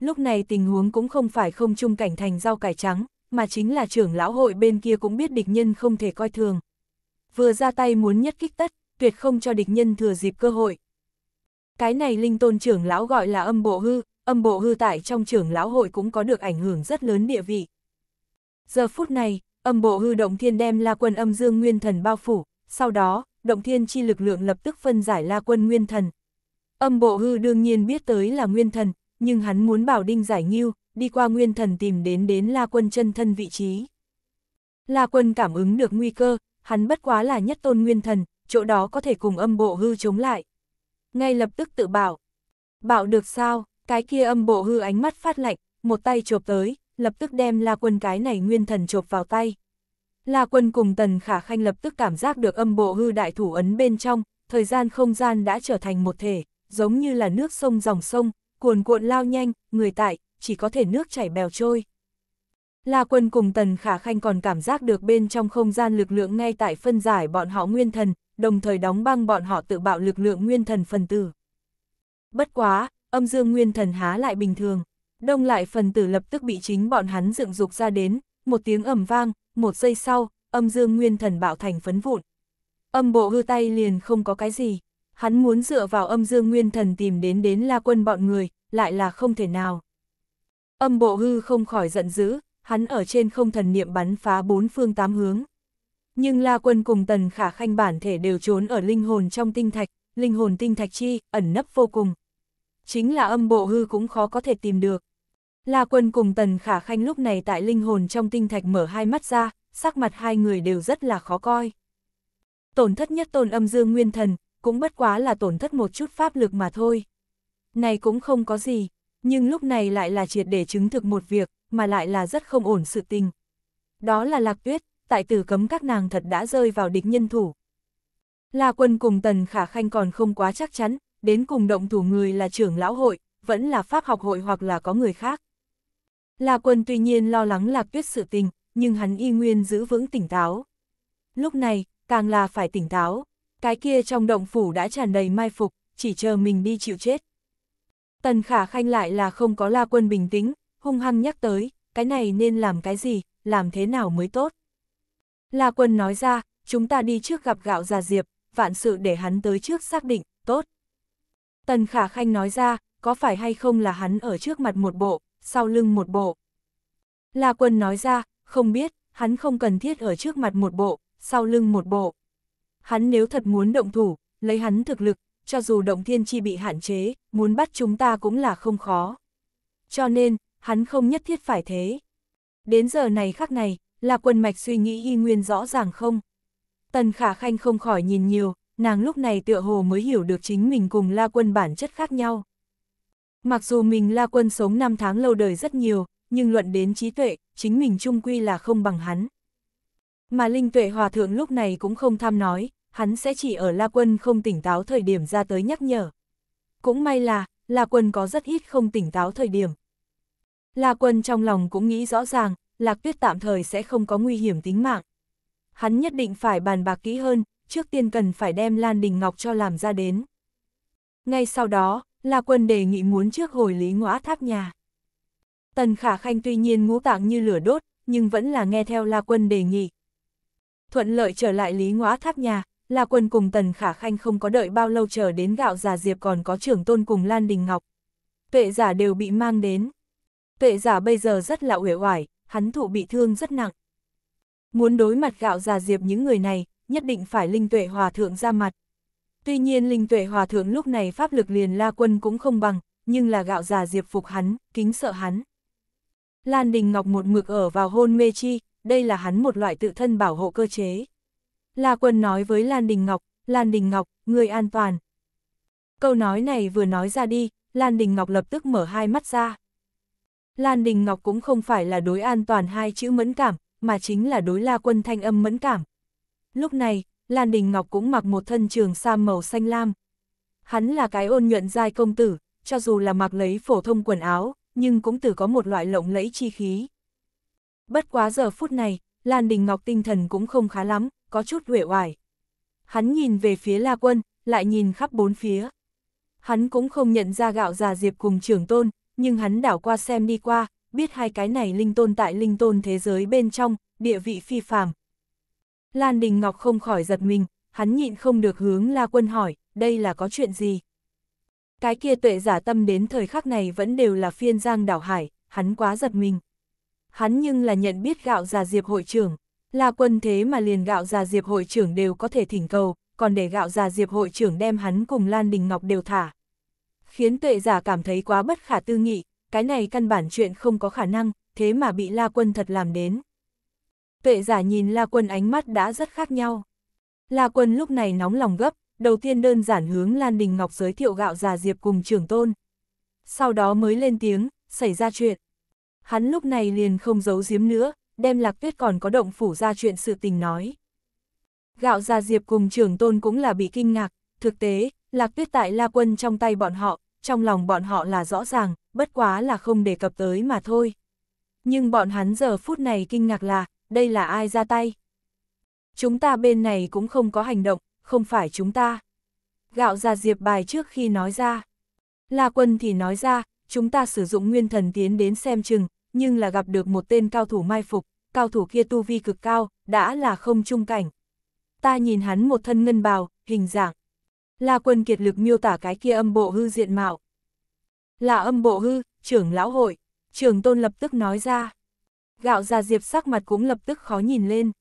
Lúc này tình huống cũng không phải không trung cảnh thành rau cải trắng, mà chính là trưởng lão hội bên kia cũng biết địch nhân không thể coi thường. Vừa ra tay muốn nhất kích tất, tuyệt không cho địch nhân thừa dịp cơ hội. Cái này linh tôn trưởng lão gọi là âm bộ hư, âm bộ hư tại trong trưởng lão hội cũng có được ảnh hưởng rất lớn địa vị. Giờ phút này, Âm bộ hư động thiên đem La Quân âm dương nguyên thần bao phủ, sau đó, động thiên chi lực lượng lập tức phân giải La Quân nguyên thần. Âm bộ hư đương nhiên biết tới là nguyên thần, nhưng hắn muốn bảo đinh giải nghiêu, đi qua nguyên thần tìm đến đến La Quân chân thân vị trí. La Quân cảm ứng được nguy cơ, hắn bất quá là nhất tôn nguyên thần, chỗ đó có thể cùng âm bộ hư chống lại. Ngay lập tức tự bảo. Bảo được sao, cái kia âm bộ hư ánh mắt phát lạnh, một tay chộp tới, lập tức đem La Quân cái này nguyên thần chộp vào tay. La Quân cùng Tần Khả Khanh lập tức cảm giác được âm bộ hư đại thủ ấn bên trong, thời gian không gian đã trở thành một thể, giống như là nước sông dòng sông, cuồn cuộn lao nhanh, người tại, chỉ có thể nước chảy bèo trôi. La Quân cùng Tần Khả Khanh còn cảm giác được bên trong không gian lực lượng ngay tại phân giải bọn họ nguyên thần, đồng thời đóng băng bọn họ tự bạo lực lượng nguyên thần phân tử. Bất quá, âm dương nguyên thần há lại bình thường đông lại phần tử lập tức bị chính bọn hắn dựng dục ra đến, một tiếng ầm vang, một giây sau, âm dương nguyên thần bạo thành phấn vụn. Âm bộ hư tay liền không có cái gì, hắn muốn dựa vào âm dương nguyên thần tìm đến đến la quân bọn người, lại là không thể nào. Âm bộ hư không khỏi giận dữ, hắn ở trên không thần niệm bắn phá bốn phương tám hướng. Nhưng la quân cùng tần khả khanh bản thể đều trốn ở linh hồn trong tinh thạch, linh hồn tinh thạch chi, ẩn nấp vô cùng. Chính là âm bộ hư cũng khó có thể tìm được. La Quân cùng Tần Khả Khanh lúc này tại linh hồn trong tinh thạch mở hai mắt ra, sắc mặt hai người đều rất là khó coi. Tổn thất nhất tôn âm dương nguyên thần, cũng bất quá là tổn thất một chút pháp lực mà thôi. Này cũng không có gì, nhưng lúc này lại là triệt để chứng thực một việc, mà lại là rất không ổn sự tình. Đó là lạc tuyết, tại tử cấm các nàng thật đã rơi vào địch nhân thủ. La quân cùng tần khả khanh còn không quá chắc chắn, đến cùng động thủ người là trưởng lão hội, vẫn là pháp học hội hoặc là có người khác. La Quân tuy nhiên lo lắng Lạc Tuyết sự tình, nhưng hắn y nguyên giữ vững tỉnh táo. Lúc này, càng là phải tỉnh táo, cái kia trong động phủ đã tràn đầy mai phục, chỉ chờ mình đi chịu chết. Tần Khả Khanh lại là không có La Quân bình tĩnh, hung hăng nhắc tới, cái này nên làm cái gì, làm thế nào mới tốt. La Quân nói ra, chúng ta đi trước gặp gạo già Diệp, vạn sự để hắn tới trước xác định, tốt. Tần Khả Khanh nói ra, có phải hay không là hắn ở trước mặt một bộ, sau lưng một bộ. La Quân nói ra, không biết, hắn không cần thiết ở trước mặt một bộ, sau lưng một bộ. Hắn nếu thật muốn động thủ, lấy hắn thực lực, cho dù động thiên chi bị hạn chế, muốn bắt chúng ta cũng là không khó. Cho nên, hắn không nhất thiết phải thế. Đến giờ này khắc này, La quân mạch suy nghĩ y nguyên rõ ràng không? Tần Khả Khanh không khỏi nhìn nhiều, nàng lúc này tựa hồ mới hiểu được chính mình cùng La Quân bản chất khác nhau. Mặc dù mình la quân sống năm tháng lâu đời rất nhiều, nhưng luận đến trí tuệ, chính mình trung quy là không bằng hắn. Mà Linh Tuệ Hòa Thượng lúc này cũng không tham nói, hắn sẽ chỉ ở La Quân không tỉnh táo thời điểm ra tới nhắc nhở. Cũng may là, La Quân có rất ít không tỉnh táo thời điểm. La Quân trong lòng cũng nghĩ rõ ràng, Lạc Tuyết tạm thời sẽ không có nguy hiểm tính mạng. Hắn nhất định phải bàn bạc kỹ hơn, trước tiên cần phải đem Lan Đình Ngọc cho làm ra đến. Ngay sau đó, La Quân đề nghị muốn trước hồi lý ngõa tháp nhà. Tần Khả Khanh tuy nhiên ngũ tạng như lửa đốt, nhưng vẫn là nghe theo La Quân đề nghị. Thuận lợi trở lại lý ngõa tháp nhà, La Quân cùng Tần Khả Khanh không có đợi bao lâu chờ đến gạo già diệp còn có trưởng tôn cùng Lan Đình Ngọc. Tuệ giả đều bị mang đến. Tuệ giả bây giờ rất là uể oải, hắn thụ bị thương rất nặng. Muốn đối mặt gạo già diệp những người này, nhất định phải linh tuệ hòa thượng ra mặt. Tuy nhiên linh tuệ hòa thượng lúc này pháp lực liền la quân cũng không bằng, nhưng là gạo già diệp phục hắn, kính sợ hắn. Lan Đình Ngọc một mực ở vào hôn mê chi, đây là hắn một loại tự thân bảo hộ cơ chế. La quân nói với Lan Đình Ngọc, Lan Đình Ngọc, người an toàn. Câu nói này vừa nói ra đi, Lan Đình Ngọc lập tức mở hai mắt ra. Lan Đình Ngọc cũng không phải là đối an toàn hai chữ mẫn cảm, mà chính là đối la quân thanh âm mẫn cảm. Lúc này, Lan Đình Ngọc cũng mặc một thân trường sa màu xanh lam. Hắn là cái ôn nhuận giai công tử, cho dù là mặc lấy phổ thông quần áo, nhưng cũng tự có một loại lộng lẫy chi khí. Bất quá giờ phút này, Lan Đình Ngọc tinh thần cũng không khá lắm, có chút uể oải. Hắn nhìn về phía La Quân, lại nhìn khắp bốn phía. Hắn cũng không nhận ra gạo già diệp cùng trưởng tôn, nhưng hắn đảo qua xem đi qua, biết hai cái này linh tôn tại linh tôn thế giới bên trong, địa vị phi phàm, Lan Đình Ngọc không khỏi giật mình, hắn nhịn không được hướng La Quân hỏi, đây là có chuyện gì? Cái kia tuệ giả tâm đến thời khắc này vẫn đều là phiên giang đảo hải, hắn quá giật mình. Hắn nhưng là nhận biết gạo già diệp hội trưởng, La Quân thế mà liền gạo già diệp hội trưởng đều có thể thỉnh cầu, còn để gạo già diệp hội trưởng đem hắn cùng Lan Đình Ngọc đều thả. Khiến tuệ giả cảm thấy quá bất khả tư nghị, cái này căn bản chuyện không có khả năng, thế mà bị La Quân thật làm đến tuệ giả nhìn La Quân ánh mắt đã rất khác nhau. La Quân lúc này nóng lòng gấp, đầu tiên đơn giản hướng Lan Đình Ngọc giới thiệu gạo già diệp cùng trưởng tôn. Sau đó mới lên tiếng, xảy ra chuyện. Hắn lúc này liền không giấu giếm nữa, đem lạc tuyết còn có động phủ ra chuyện sự tình nói. Gạo già diệp cùng trưởng tôn cũng là bị kinh ngạc, thực tế, lạc tuyết tại La Quân trong tay bọn họ, trong lòng bọn họ là rõ ràng, bất quá là không đề cập tới mà thôi. Nhưng bọn hắn giờ phút này kinh ngạc là, đây là ai ra tay? Chúng ta bên này cũng không có hành động, không phải chúng ta. Gạo ra diệp bài trước khi nói ra. La quân thì nói ra, chúng ta sử dụng nguyên thần tiến đến xem chừng, nhưng là gặp được một tên cao thủ mai phục, cao thủ kia tu vi cực cao, đã là không trung cảnh. Ta nhìn hắn một thân ngân bào, hình dạng. La quân kiệt lực miêu tả cái kia âm bộ hư diện mạo. Là âm bộ hư, trưởng lão hội, trưởng tôn lập tức nói ra. Gạo ra diệp sắc mặt cũng lập tức khó nhìn lên.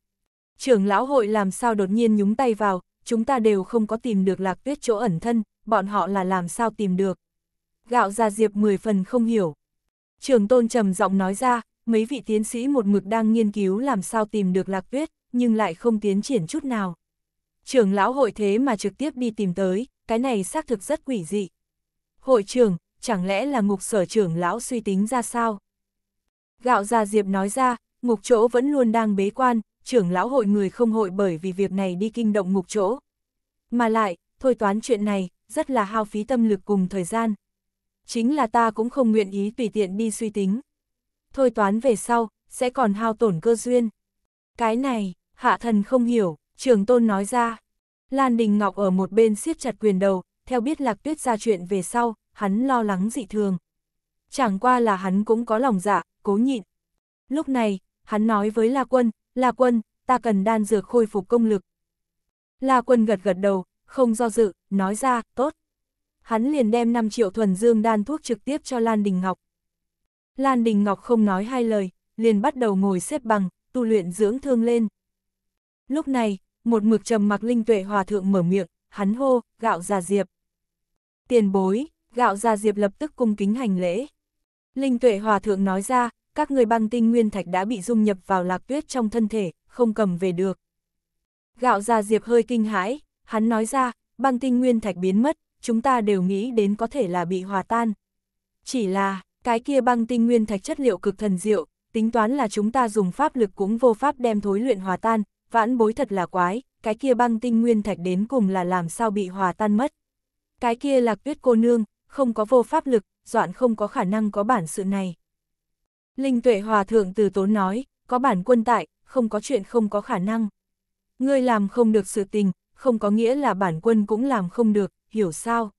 Trưởng lão hội làm sao đột nhiên nhúng tay vào, chúng ta đều không có tìm được lạc tuyết chỗ ẩn thân, bọn họ là làm sao tìm được. Gạo ra diệp mười phần không hiểu. Trưởng tôn trầm giọng nói ra, mấy vị tiến sĩ một mực đang nghiên cứu làm sao tìm được lạc tuyết, nhưng lại không tiến triển chút nào. Trưởng lão hội thế mà trực tiếp đi tìm tới, cái này xác thực rất quỷ dị. Hội trưởng, chẳng lẽ là ngục sở trưởng lão suy tính ra sao? Gạo già Diệp nói ra, ngục chỗ vẫn luôn đang bế quan, trưởng lão hội người không hội bởi vì việc này đi kinh động ngục chỗ. Mà lại, thôi toán chuyện này, rất là hao phí tâm lực cùng thời gian. Chính là ta cũng không nguyện ý tùy tiện đi suy tính. Thôi toán về sau, sẽ còn hao tổn cơ duyên. Cái này, hạ thần không hiểu, trường tôn nói ra. Lan Đình Ngọc ở một bên siết chặt quyền đầu, theo biết lạc tuyết ra chuyện về sau, hắn lo lắng dị thường. Chẳng qua là hắn cũng có lòng dạ, cố nhịn. Lúc này, hắn nói với La Quân, La Quân, ta cần đan dược khôi phục công lực. La Quân gật gật đầu, không do dự, nói ra, tốt. Hắn liền đem 5 triệu thuần dương đan thuốc trực tiếp cho Lan Đình Ngọc. Lan Đình Ngọc không nói hai lời, liền bắt đầu ngồi xếp bằng, tu luyện dưỡng thương lên. Lúc này, một mực trầm mặc linh tuệ hòa thượng mở miệng, hắn hô, gạo già diệp. Tiền bối, gạo già diệp lập tức cung kính hành lễ, Linh tuệ hòa thượng nói ra, các người băng tinh nguyên thạch đã bị dung nhập vào lạc tuyết trong thân thể, không cầm về được. Gạo già Diệp hơi kinh hãi, hắn nói ra, băng tinh nguyên thạch biến mất, chúng ta đều nghĩ đến có thể là bị hòa tan. Chỉ là, cái kia băng tinh nguyên thạch chất liệu cực thần diệu, tính toán là chúng ta dùng pháp lực cũng vô pháp đem thối luyện hòa tan, vãn bối thật là quái, cái kia băng tinh nguyên thạch đến cùng là làm sao bị hòa tan mất. Cái kia lạc tuyết cô nương, không có vô pháp lực, Doạn không có khả năng có bản sự này. Linh tuệ hòa thượng từ tốn nói, có bản quân tại, không có chuyện không có khả năng. Ngươi làm không được sự tình, không có nghĩa là bản quân cũng làm không được, hiểu sao?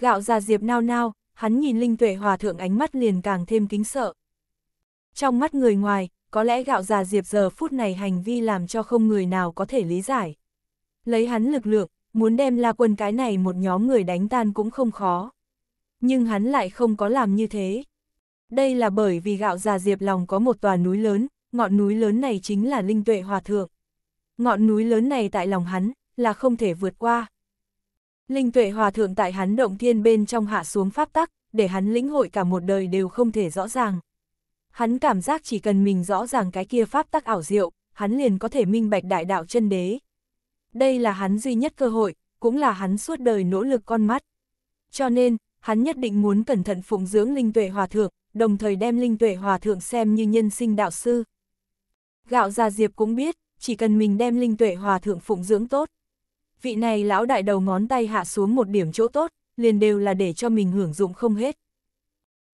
Gạo già diệp nao nao, hắn nhìn Linh Tuệ Hòa Thượng ánh mắt liền càng thêm kính sợ. Trong mắt người ngoài, có lẽ gạo già diệp giờ phút này hành vi làm cho không người nào có thể lý giải. Lấy hắn lực lượng, muốn đem la quân cái này một nhóm người đánh tan cũng không khó nhưng hắn lại không có làm như thế. Đây là bởi vì gạo già diệp lòng có một tòa núi lớn, ngọn núi lớn này chính là linh tuệ hòa thượng. Ngọn núi lớn này tại lòng hắn, là không thể vượt qua. Linh tuệ hòa thượng tại hắn động thiên bên trong hạ xuống pháp tắc, để hắn lĩnh hội cả một đời đều không thể rõ ràng. Hắn cảm giác chỉ cần mình rõ ràng cái kia pháp tắc ảo diệu, hắn liền có thể minh bạch đại đạo chân đế. Đây là hắn duy nhất cơ hội, cũng là hắn suốt đời nỗ lực con mắt. Cho nên, hắn nhất định muốn cẩn thận phụng dưỡng linh tuệ hòa thượng, đồng thời đem linh tuệ hòa thượng xem như nhân sinh đạo sư. Gạo già Diệp cũng biết, chỉ cần mình đem linh tuệ hòa thượng phụng dưỡng tốt. Vị này lão đại đầu ngón tay hạ xuống một điểm chỗ tốt, liền đều là để cho mình hưởng dụng không hết.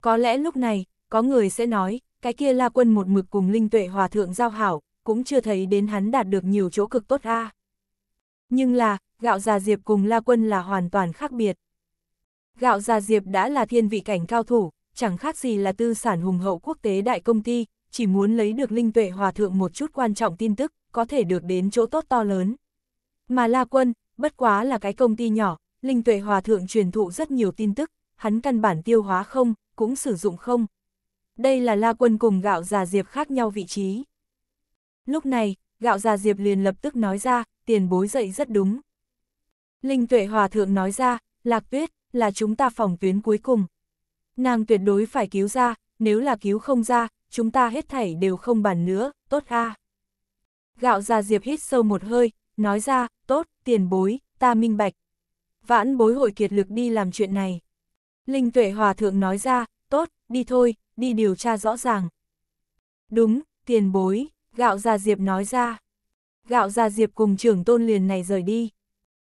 Có lẽ lúc này, có người sẽ nói, cái kia la quân một mực cùng linh tuệ hòa thượng giao hảo, cũng chưa thấy đến hắn đạt được nhiều chỗ cực tốt a. Nhưng là, gạo già Diệp cùng la quân là hoàn toàn khác biệt. Gạo già Diệp đã là thiên vị cảnh cao thủ, chẳng khác gì là tư sản hùng hậu quốc tế đại công ty, chỉ muốn lấy được linh tuệ hòa thượng một chút quan trọng tin tức, có thể được đến chỗ tốt to lớn. Mà La Quân, bất quá là cái công ty nhỏ, linh tuệ hòa thượng truyền thụ rất nhiều tin tức, hắn căn bản tiêu hóa không, cũng sử dụng không. Đây là La Quân cùng gạo Già Diệp khác nhau vị trí. Lúc này, gạo Già Diệp liền lập tức nói ra, tiền bối dậy rất đúng. Linh tuệ hòa thượng nói ra, Lạc Tuyết, là chúng ta phòng tuyến cuối cùng. Nàng tuyệt đối phải cứu ra, nếu là cứu không ra, chúng ta hết thảy đều không bàn nữa, tốt a. Gạo già Diệp hít sâu một hơi, nói ra, tốt, tiền bối, ta minh bạch. Vãn bối hội kiệt lực đi làm chuyện này. Linh tuệ hòa thượng nói ra, tốt, đi thôi, đi điều tra rõ ràng. Đúng, tiền bối, gạo già Diệp nói ra. Gạo già Diệp cùng trưởng tôn liền này rời đi.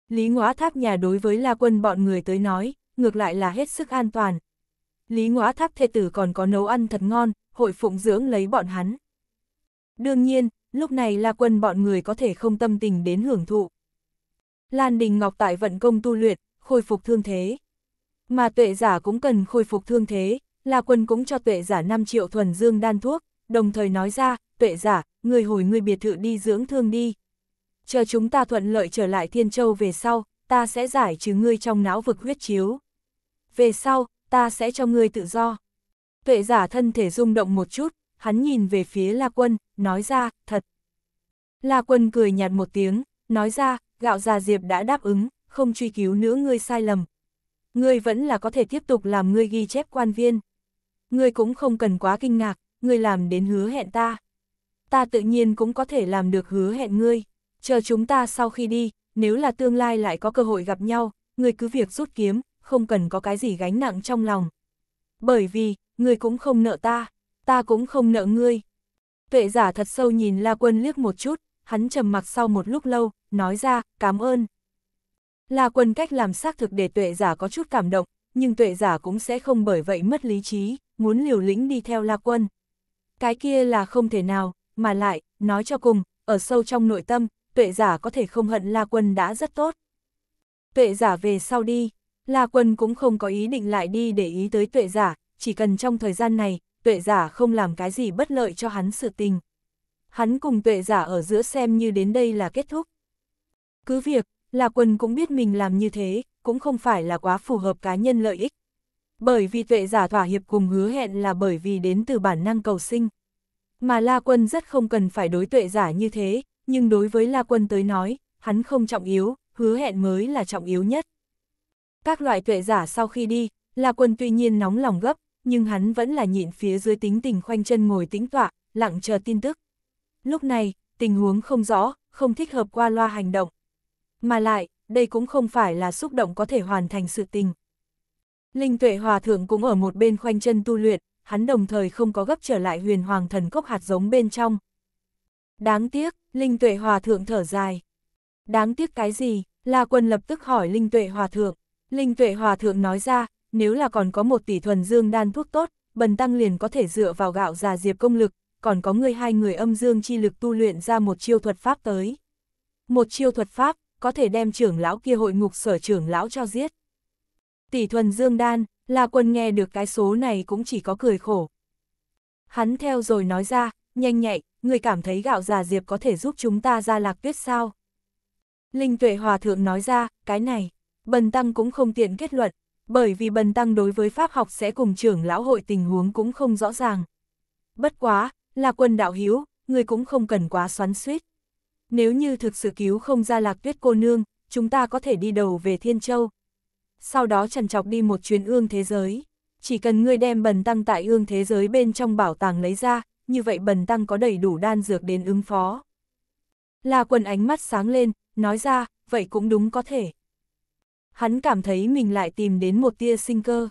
Lý ngõa tháp nhà đối với La Quân bọn người tới nói, ngược lại là hết sức an toàn. Lý Ngóa tháp thê tử còn có nấu ăn thật ngon, hội phụng dưỡng lấy bọn hắn. Đương nhiên, lúc này là quân bọn người có thể không tâm tình đến hưởng thụ. Lan Đình Ngọc tại vận công tu luyện, khôi phục thương thế. Mà tuệ giả cũng cần khôi phục thương thế, là quân cũng cho tuệ giả 5 triệu thuần dương đan thuốc, đồng thời nói ra, tuệ giả, người hồi người biệt thự đi dưỡng thương đi. Chờ chúng ta thuận lợi trở lại Thiên Châu về sau, ta sẽ giải trừ ngươi trong não vực huyết chiếu về sau, ta sẽ cho ngươi tự do. Tuệ giả thân thể rung động một chút, hắn nhìn về phía La Quân, nói ra, thật. La Quân cười nhạt một tiếng, nói ra, gạo già Diệp đã đáp ứng, không truy cứu nữa ngươi sai lầm. Ngươi vẫn là có thể tiếp tục làm ngươi ghi chép quan viên. Ngươi cũng không cần quá kinh ngạc, ngươi làm đến hứa hẹn ta. Ta tự nhiên cũng có thể làm được hứa hẹn ngươi. Chờ chúng ta sau khi đi, nếu là tương lai lại có cơ hội gặp nhau, ngươi cứ việc rút kiếm, không cần có cái gì gánh nặng trong lòng. Bởi vì, ngươi cũng không nợ ta, ta cũng không nợ ngươi. Tuệ giả thật sâu nhìn La Quân liếc một chút, hắn trầm mặc sau một lúc lâu, nói ra, cảm ơn. La Quân cách làm xác thực để tuệ giả có chút cảm động, nhưng tuệ giả cũng sẽ không bởi vậy mất lý trí, muốn liều lĩnh đi theo La Quân. Cái kia là không thể nào, mà lại, nói cho cùng, ở sâu trong nội tâm, tuệ giả có thể không hận La Quân đã rất tốt. Tuệ giả về sau đi, La Quân cũng không có ý định lại đi để ý tới tuệ giả, chỉ cần trong thời gian này, tuệ giả không làm cái gì bất lợi cho hắn sự tình. Hắn cùng tuệ giả ở giữa xem như đến đây là kết thúc. Cứ việc, La Quân cũng biết mình làm như thế, cũng không phải là quá phù hợp cá nhân lợi ích. Bởi vì tuệ giả thỏa hiệp cùng hứa hẹn là bởi vì đến từ bản năng cầu sinh. Mà La Quân rất không cần phải đối tuệ giả như thế, nhưng đối với La Quân tới nói, hắn không trọng yếu, hứa hẹn mới là trọng yếu nhất. Các loại tuệ giả sau khi đi, La Quân tuy nhiên nóng lòng gấp, nhưng hắn vẫn là nhịn phía dưới tính tình khoanh chân ngồi tĩnh tọa, lặng chờ tin tức. Lúc này, tình huống không rõ, không thích hợp qua loa hành động. Mà lại, đây cũng không phải là xúc động có thể hoàn thành sự tình. Linh tuệ hòa thượng cũng ở một bên khoanh chân tu luyện, hắn đồng thời không có gấp trở lại huyền hoàng thần cốc hạt giống bên trong. Đáng tiếc, Linh tuệ hòa thượng thở dài. Đáng tiếc cái gì? La quân lập tức hỏi Linh tuệ hòa thượng. Linh tuệ hòa thượng nói ra, nếu là còn có một tỷ thuần dương đan thuốc tốt, bần tăng liền có thể dựa vào gạo già diệp công lực, còn có người hai người âm dương chi lực tu luyện ra một chiêu thuật pháp tới. Một chiêu thuật pháp, có thể đem trưởng lão kia hội ngục sở trưởng lão cho giết. Tỷ thuần dương đan, là quân nghe được cái số này cũng chỉ có cười khổ. Hắn theo rồi nói ra, nhanh nhạy, người cảm thấy gạo già diệp có thể giúp chúng ta ra lạc tuyết sao? Linh tuệ hòa thượng nói ra, cái này. Bần Tăng cũng không tiện kết luận, bởi vì Bần Tăng đối với Pháp học sẽ cùng trưởng lão hội tình huống cũng không rõ ràng. Bất quá, là quân đạo hiếu, người cũng không cần quá xoắn suýt. Nếu như thực sự cứu không ra lạc tuyết cô nương, chúng ta có thể đi đầu về Thiên Châu. Sau đó trần chọc đi một chuyến ương thế giới. Chỉ cần ngươi đem bần tăng tại ương thế giới bên trong bảo tàng lấy ra, như vậy bần tăng có đầy đủ đan dược đến ứng phó. Là quần ánh mắt sáng lên, nói ra, vậy cũng đúng có thể hắn cảm thấy mình lại tìm đến một tia sinh cơ.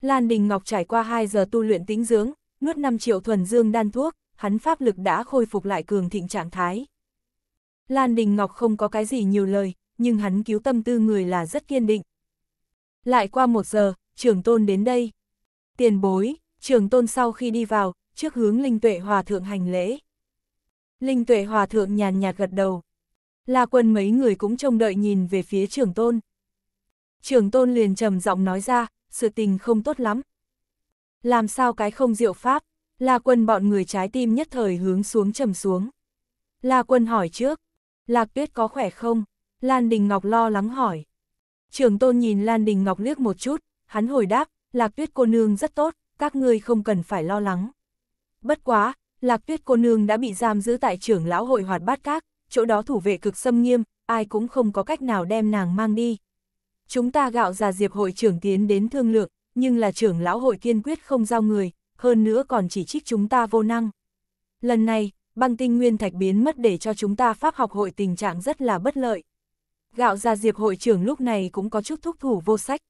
Lan Đình Ngọc trải qua 2 giờ tu luyện tĩnh dưỡng, nuốt 5 triệu thuần dương đan thuốc, hắn pháp lực đã khôi phục lại cường thịnh trạng thái. Lan Đình Ngọc không có cái gì nhiều lời, nhưng hắn cứu tâm tư người là rất kiên định. Lại qua một giờ, trưởng tôn đến đây. Tiền bối, trưởng tôn sau khi đi vào, trước hướng Linh Tuệ Hòa Thượng hành lễ. Linh Tuệ Hòa Thượng nhàn nhạt gật đầu. La quân mấy người cũng trông đợi nhìn về phía trưởng tôn. Trường tôn liền trầm giọng nói ra, sự tình không tốt lắm. Làm sao cái không diệu pháp, La quân bọn người trái tim nhất thời hướng xuống trầm xuống. La quân hỏi trước, Lạc tuyết có khỏe không? Lan Đình Ngọc lo lắng hỏi. Trường tôn nhìn Lan Đình Ngọc liếc một chút, hắn hồi đáp, Lạc tuyết cô nương rất tốt, các ngươi không cần phải lo lắng. Bất quá, Lạc tuyết cô nương đã bị giam giữ tại trưởng lão hội hoạt bát các, chỗ đó thủ vệ cực xâm nghiêm, ai cũng không có cách nào đem nàng mang đi. Chúng ta gạo già diệp hội trưởng tiến đến thương lượng, nhưng là trưởng lão hội kiên quyết không giao người, hơn nữa còn chỉ trích chúng ta vô năng. Lần này, băng tinh nguyên thạch biến mất để cho chúng ta pháp học hội tình trạng rất là bất lợi. Gạo già diệp hội trưởng lúc này cũng có chút thúc thủ vô sách.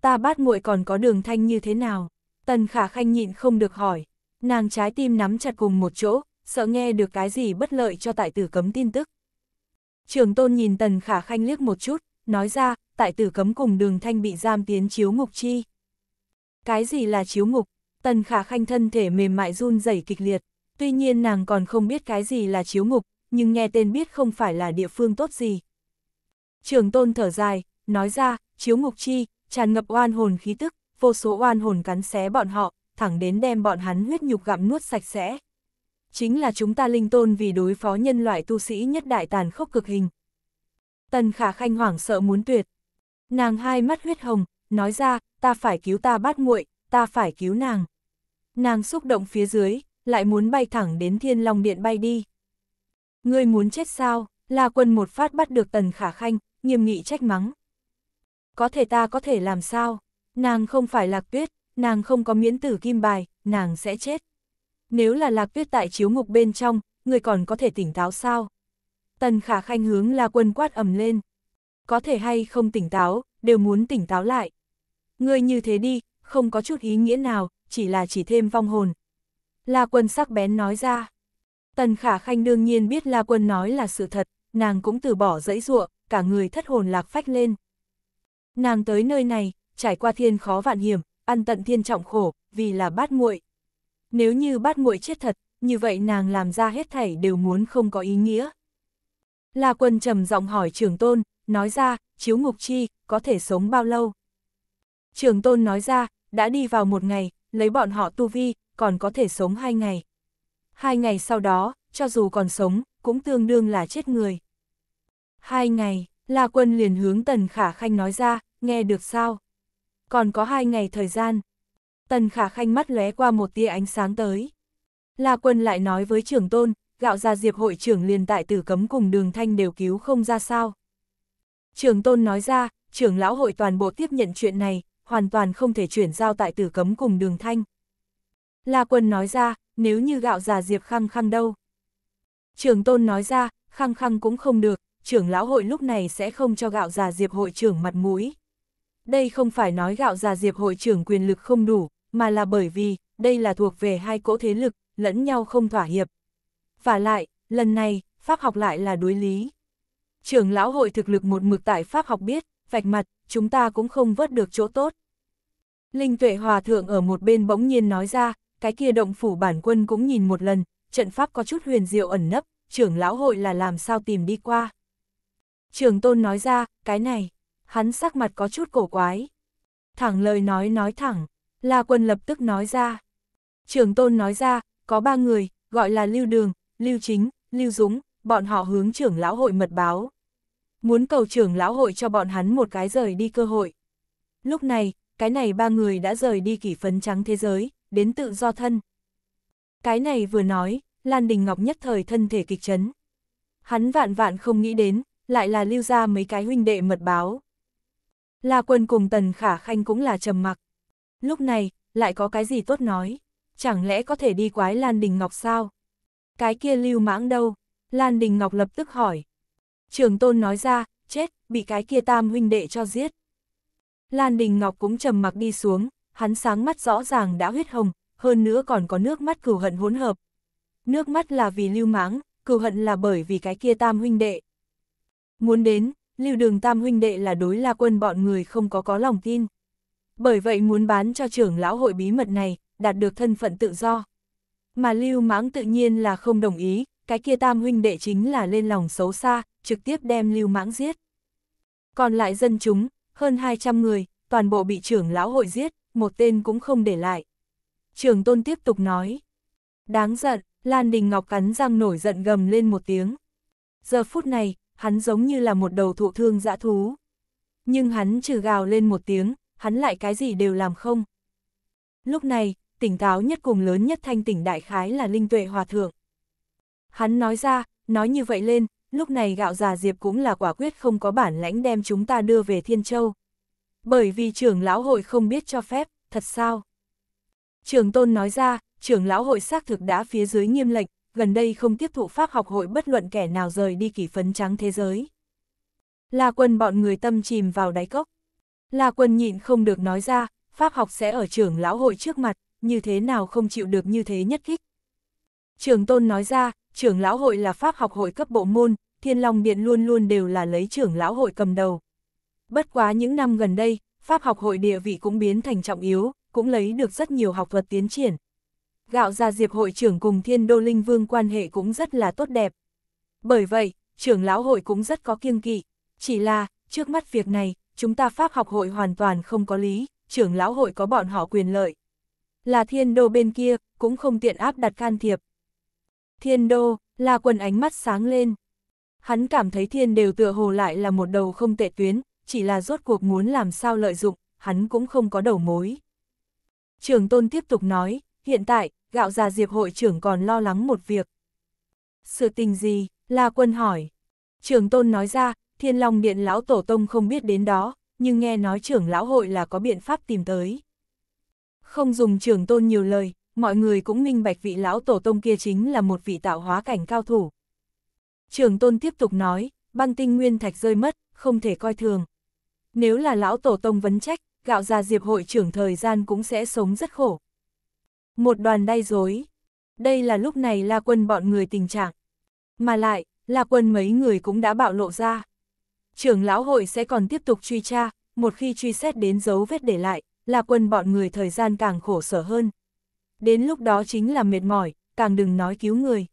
Ta bát muội còn có đường thanh như thế nào? Tần khả khanh nhịn không được hỏi. Nàng trái tim nắm chặt cùng một chỗ, sợ nghe được cái gì bất lợi cho tại tử cấm tin tức. Trường tôn nhìn tần khả khanh liếc một chút, nói ra, tại tử cấm cùng đường thanh bị giam tiến chiếu ngục chi. Cái gì là chiếu ngục? Tần khả khanh thân thể mềm mại run rẩy kịch liệt, tuy nhiên nàng còn không biết cái gì là chiếu ngục, nhưng nghe tên biết không phải là địa phương tốt gì. Trường tôn thở dài, nói ra, chiếu ngục chi, tràn ngập oan hồn khí tức, vô số oan hồn cắn xé bọn họ, thẳng đến đem bọn hắn huyết nhục gặm nuốt sạch sẽ. Chính là chúng ta linh tôn vì đối phó nhân loại tu sĩ nhất đại tàn khốc cực hình. Tần khả khanh hoảng sợ muốn tuyệt, Nàng hai mắt huyết hồng, nói ra, ta phải cứu ta bát muội, ta phải cứu nàng. Nàng xúc động phía dưới, lại muốn bay thẳng đến thiên long điện bay đi. Ngươi muốn chết sao? La quân một phát bắt được tần khả khanh, nghiêm nghị trách mắng. Có thể ta có thể làm sao? Nàng không phải lạc tuyết, nàng không có miễn tử kim bài, nàng sẽ chết. Nếu là lạc tuyết tại chiếu ngục bên trong, người còn có thể tỉnh táo sao? Tần khả khanh hướng la quân quát ầm lên có thể hay không tỉnh táo, đều muốn tỉnh táo lại. Ngươi như thế đi, không có chút ý nghĩa nào, chỉ là chỉ thêm vong hồn. La quân sắc bén nói ra. Tần khả khanh đương nhiên biết La quân nói là sự thật, nàng cũng từ bỏ dẫy ruộng, cả người thất hồn lạc phách lên. Nàng tới nơi này, trải qua thiên khó vạn hiểm, ăn tận thiên trọng khổ, vì là bát muội. Nếu như bát muội chết thật, như vậy nàng làm ra hết thảy đều muốn không có ý nghĩa. La quân trầm giọng hỏi trưởng tôn, nói ra, chiếu ngục chi, có thể sống bao lâu. Trường tôn nói ra, đã đi vào một ngày, lấy bọn họ tu vi, còn có thể sống hai ngày. Hai ngày sau đó, cho dù còn sống, cũng tương đương là chết người. Hai ngày, La Quân liền hướng Tần Khả Khanh nói ra, nghe được sao? Còn có hai ngày thời gian. Tần Khả Khanh mắt lóe qua một tia ánh sáng tới. La Quân lại nói với trưởng tôn, gạo gia diệp hội trưởng liền tại tử cấm cùng đường thanh đều cứu không ra sao. Trường tôn nói ra, trưởng lão hội toàn bộ tiếp nhận chuyện này, hoàn toàn không thể chuyển giao tại tử cấm cùng đường thanh. La quân nói ra, nếu như gạo già diệp khang khang đâu. Trường tôn nói ra, khang khang cũng không được, trưởng lão hội lúc này sẽ không cho gạo già diệp hội trưởng mặt mũi. Đây không phải nói gạo già diệp hội trưởng quyền lực không đủ, mà là bởi vì, đây là thuộc về hai cỗ thế lực, lẫn nhau không thỏa hiệp. Và lại, lần này, pháp học lại là đối lý trưởng lão hội thực lực một mực tại Pháp học biết, vạch mặt, chúng ta cũng không vớt được chỗ tốt. Linh tuệ hòa thượng ở một bên bỗng nhiên nói ra, cái kia động phủ bản quân cũng nhìn một lần, trận Pháp có chút huyền diệu ẩn nấp, trưởng lão hội là làm sao tìm đi qua. Trường tôn nói ra, cái này, hắn sắc mặt có chút cổ quái. Thẳng lời nói nói thẳng, La Quân lập tức nói ra. Trường tôn nói ra, có ba người, gọi là Lưu Đường, Lưu Chính, Lưu Dũng, bọn họ hướng trưởng lão hội mật báo muốn cầu trưởng lão hội cho bọn hắn một cái rời đi cơ hội. Lúc này, cái này ba người đã rời đi kỷ phấn trắng thế giới, đến tự do thân. Cái này vừa nói, Lan Đình Ngọc nhất thời thân thể kịch chấn. Hắn vạn vạn không nghĩ đến, lại là lưu ra mấy cái huynh đệ mật báo. La quân cùng tần khả khanh cũng là trầm mặc. Lúc này, lại có cái gì tốt nói? Chẳng lẽ có thể đi quái Lan Đình Ngọc sao? Cái kia lưu mãng đâu? Lan Đình Ngọc lập tức hỏi. Trường tôn nói ra, chết, bị cái kia tam huynh đệ cho giết. Lan Đình Ngọc cũng trầm mặc đi xuống, hắn sáng mắt rõ ràng đã huyết hồng, hơn nữa còn có nước mắt cừu hận hỗn hợp. Nước mắt là vì lưu máng, cừu hận là bởi vì cái kia tam huynh đệ. Muốn đến, lưu đường tam huynh đệ là đối la quân bọn người không có có lòng tin. Bởi vậy muốn bán cho trưởng lão hội bí mật này, đạt được thân phận tự do. Mà lưu mãng tự nhiên là không đồng ý, cái kia tam huynh đệ chính là lên lòng xấu xa, trực tiếp đem lưu mãng giết. Còn lại dân chúng, hơn 200 người, toàn bộ bị trưởng lão hội giết, một tên cũng không để lại. Trường tôn tiếp tục nói. Đáng giận, Lan Đình Ngọc cắn răng nổi giận gầm lên một tiếng. Giờ phút này, hắn giống như là một đầu thụ thương dã thú. Nhưng hắn trừ gào lên một tiếng, hắn lại cái gì đều làm không. Lúc này, tỉnh táo nhất cùng lớn nhất thanh tỉnh đại khái là Linh Tuệ Hòa Thượng. Hắn nói ra, nói như vậy lên, lúc này gạo già Diệp cũng là quả quyết không có bản lãnh đem chúng ta đưa về Thiên Châu. Bởi vì trưởng lão hội không biết cho phép, thật sao? Trường Tôn nói ra, trưởng lão hội xác thực đã phía dưới nghiêm lệnh, gần đây không tiếp thụ pháp học hội bất luận kẻ nào rời đi kỷ phấn trắng thế giới. là quân bọn người tâm chìm vào đáy cốc. là quân nhịn không được nói ra, pháp học sẽ ở trưởng lão hội trước mặt, như thế nào không chịu được như thế nhất kích. Trường Tôn nói ra, trưởng lão hội là pháp học hội cấp bộ môn, thiên long điện luôn luôn đều là lấy trưởng lão hội cầm đầu. Bất quá những năm gần đây, pháp học hội địa vị cũng biến thành trọng yếu, cũng lấy được rất nhiều học thuật tiến triển. Gạo gia diệp hội trưởng cùng thiên đô linh vương quan hệ cũng rất là tốt đẹp. Bởi vậy, trưởng lão hội cũng rất có kiêng kỵ, chỉ là, trước mắt việc này, chúng ta pháp học hội hoàn toàn không có lý, trưởng lão hội có bọn họ quyền lợi. Là thiên đô bên kia, cũng không tiện áp đặt can thiệp, Thiên đô, là quần ánh mắt sáng lên. Hắn cảm thấy thiên đều tựa hồ lại là một đầu không tệ tuyến, chỉ là rốt cuộc muốn làm sao lợi dụng, hắn cũng không có đầu mối. Trường tôn tiếp tục nói, hiện tại, gạo già diệp hội trưởng còn lo lắng một việc. Sự tình gì? La quân hỏi. Trường tôn nói ra, thiên long điện lão tổ tông không biết đến đó, nhưng nghe nói trưởng lão hội là có biện pháp tìm tới. Không dùng trường tôn nhiều lời, mọi người cũng minh bạch vị lão tổ tông kia chính là một vị tạo hóa cảnh cao thủ. Trường tôn tiếp tục nói, băng tinh nguyên thạch rơi mất, không thể coi thường. Nếu là lão tổ tông vấn trách, gạo già diệp hội trưởng thời gian cũng sẽ sống rất khổ. Một đoàn đay dối. Đây là lúc này la quân bọn người tình trạng. Mà lại, la quân mấy người cũng đã bạo lộ ra. Trưởng lão hội sẽ còn tiếp tục truy tra, một khi truy xét đến dấu vết để lại, la quân bọn người thời gian càng khổ sở hơn. Đến lúc đó chính là mệt mỏi, càng đừng nói cứu người.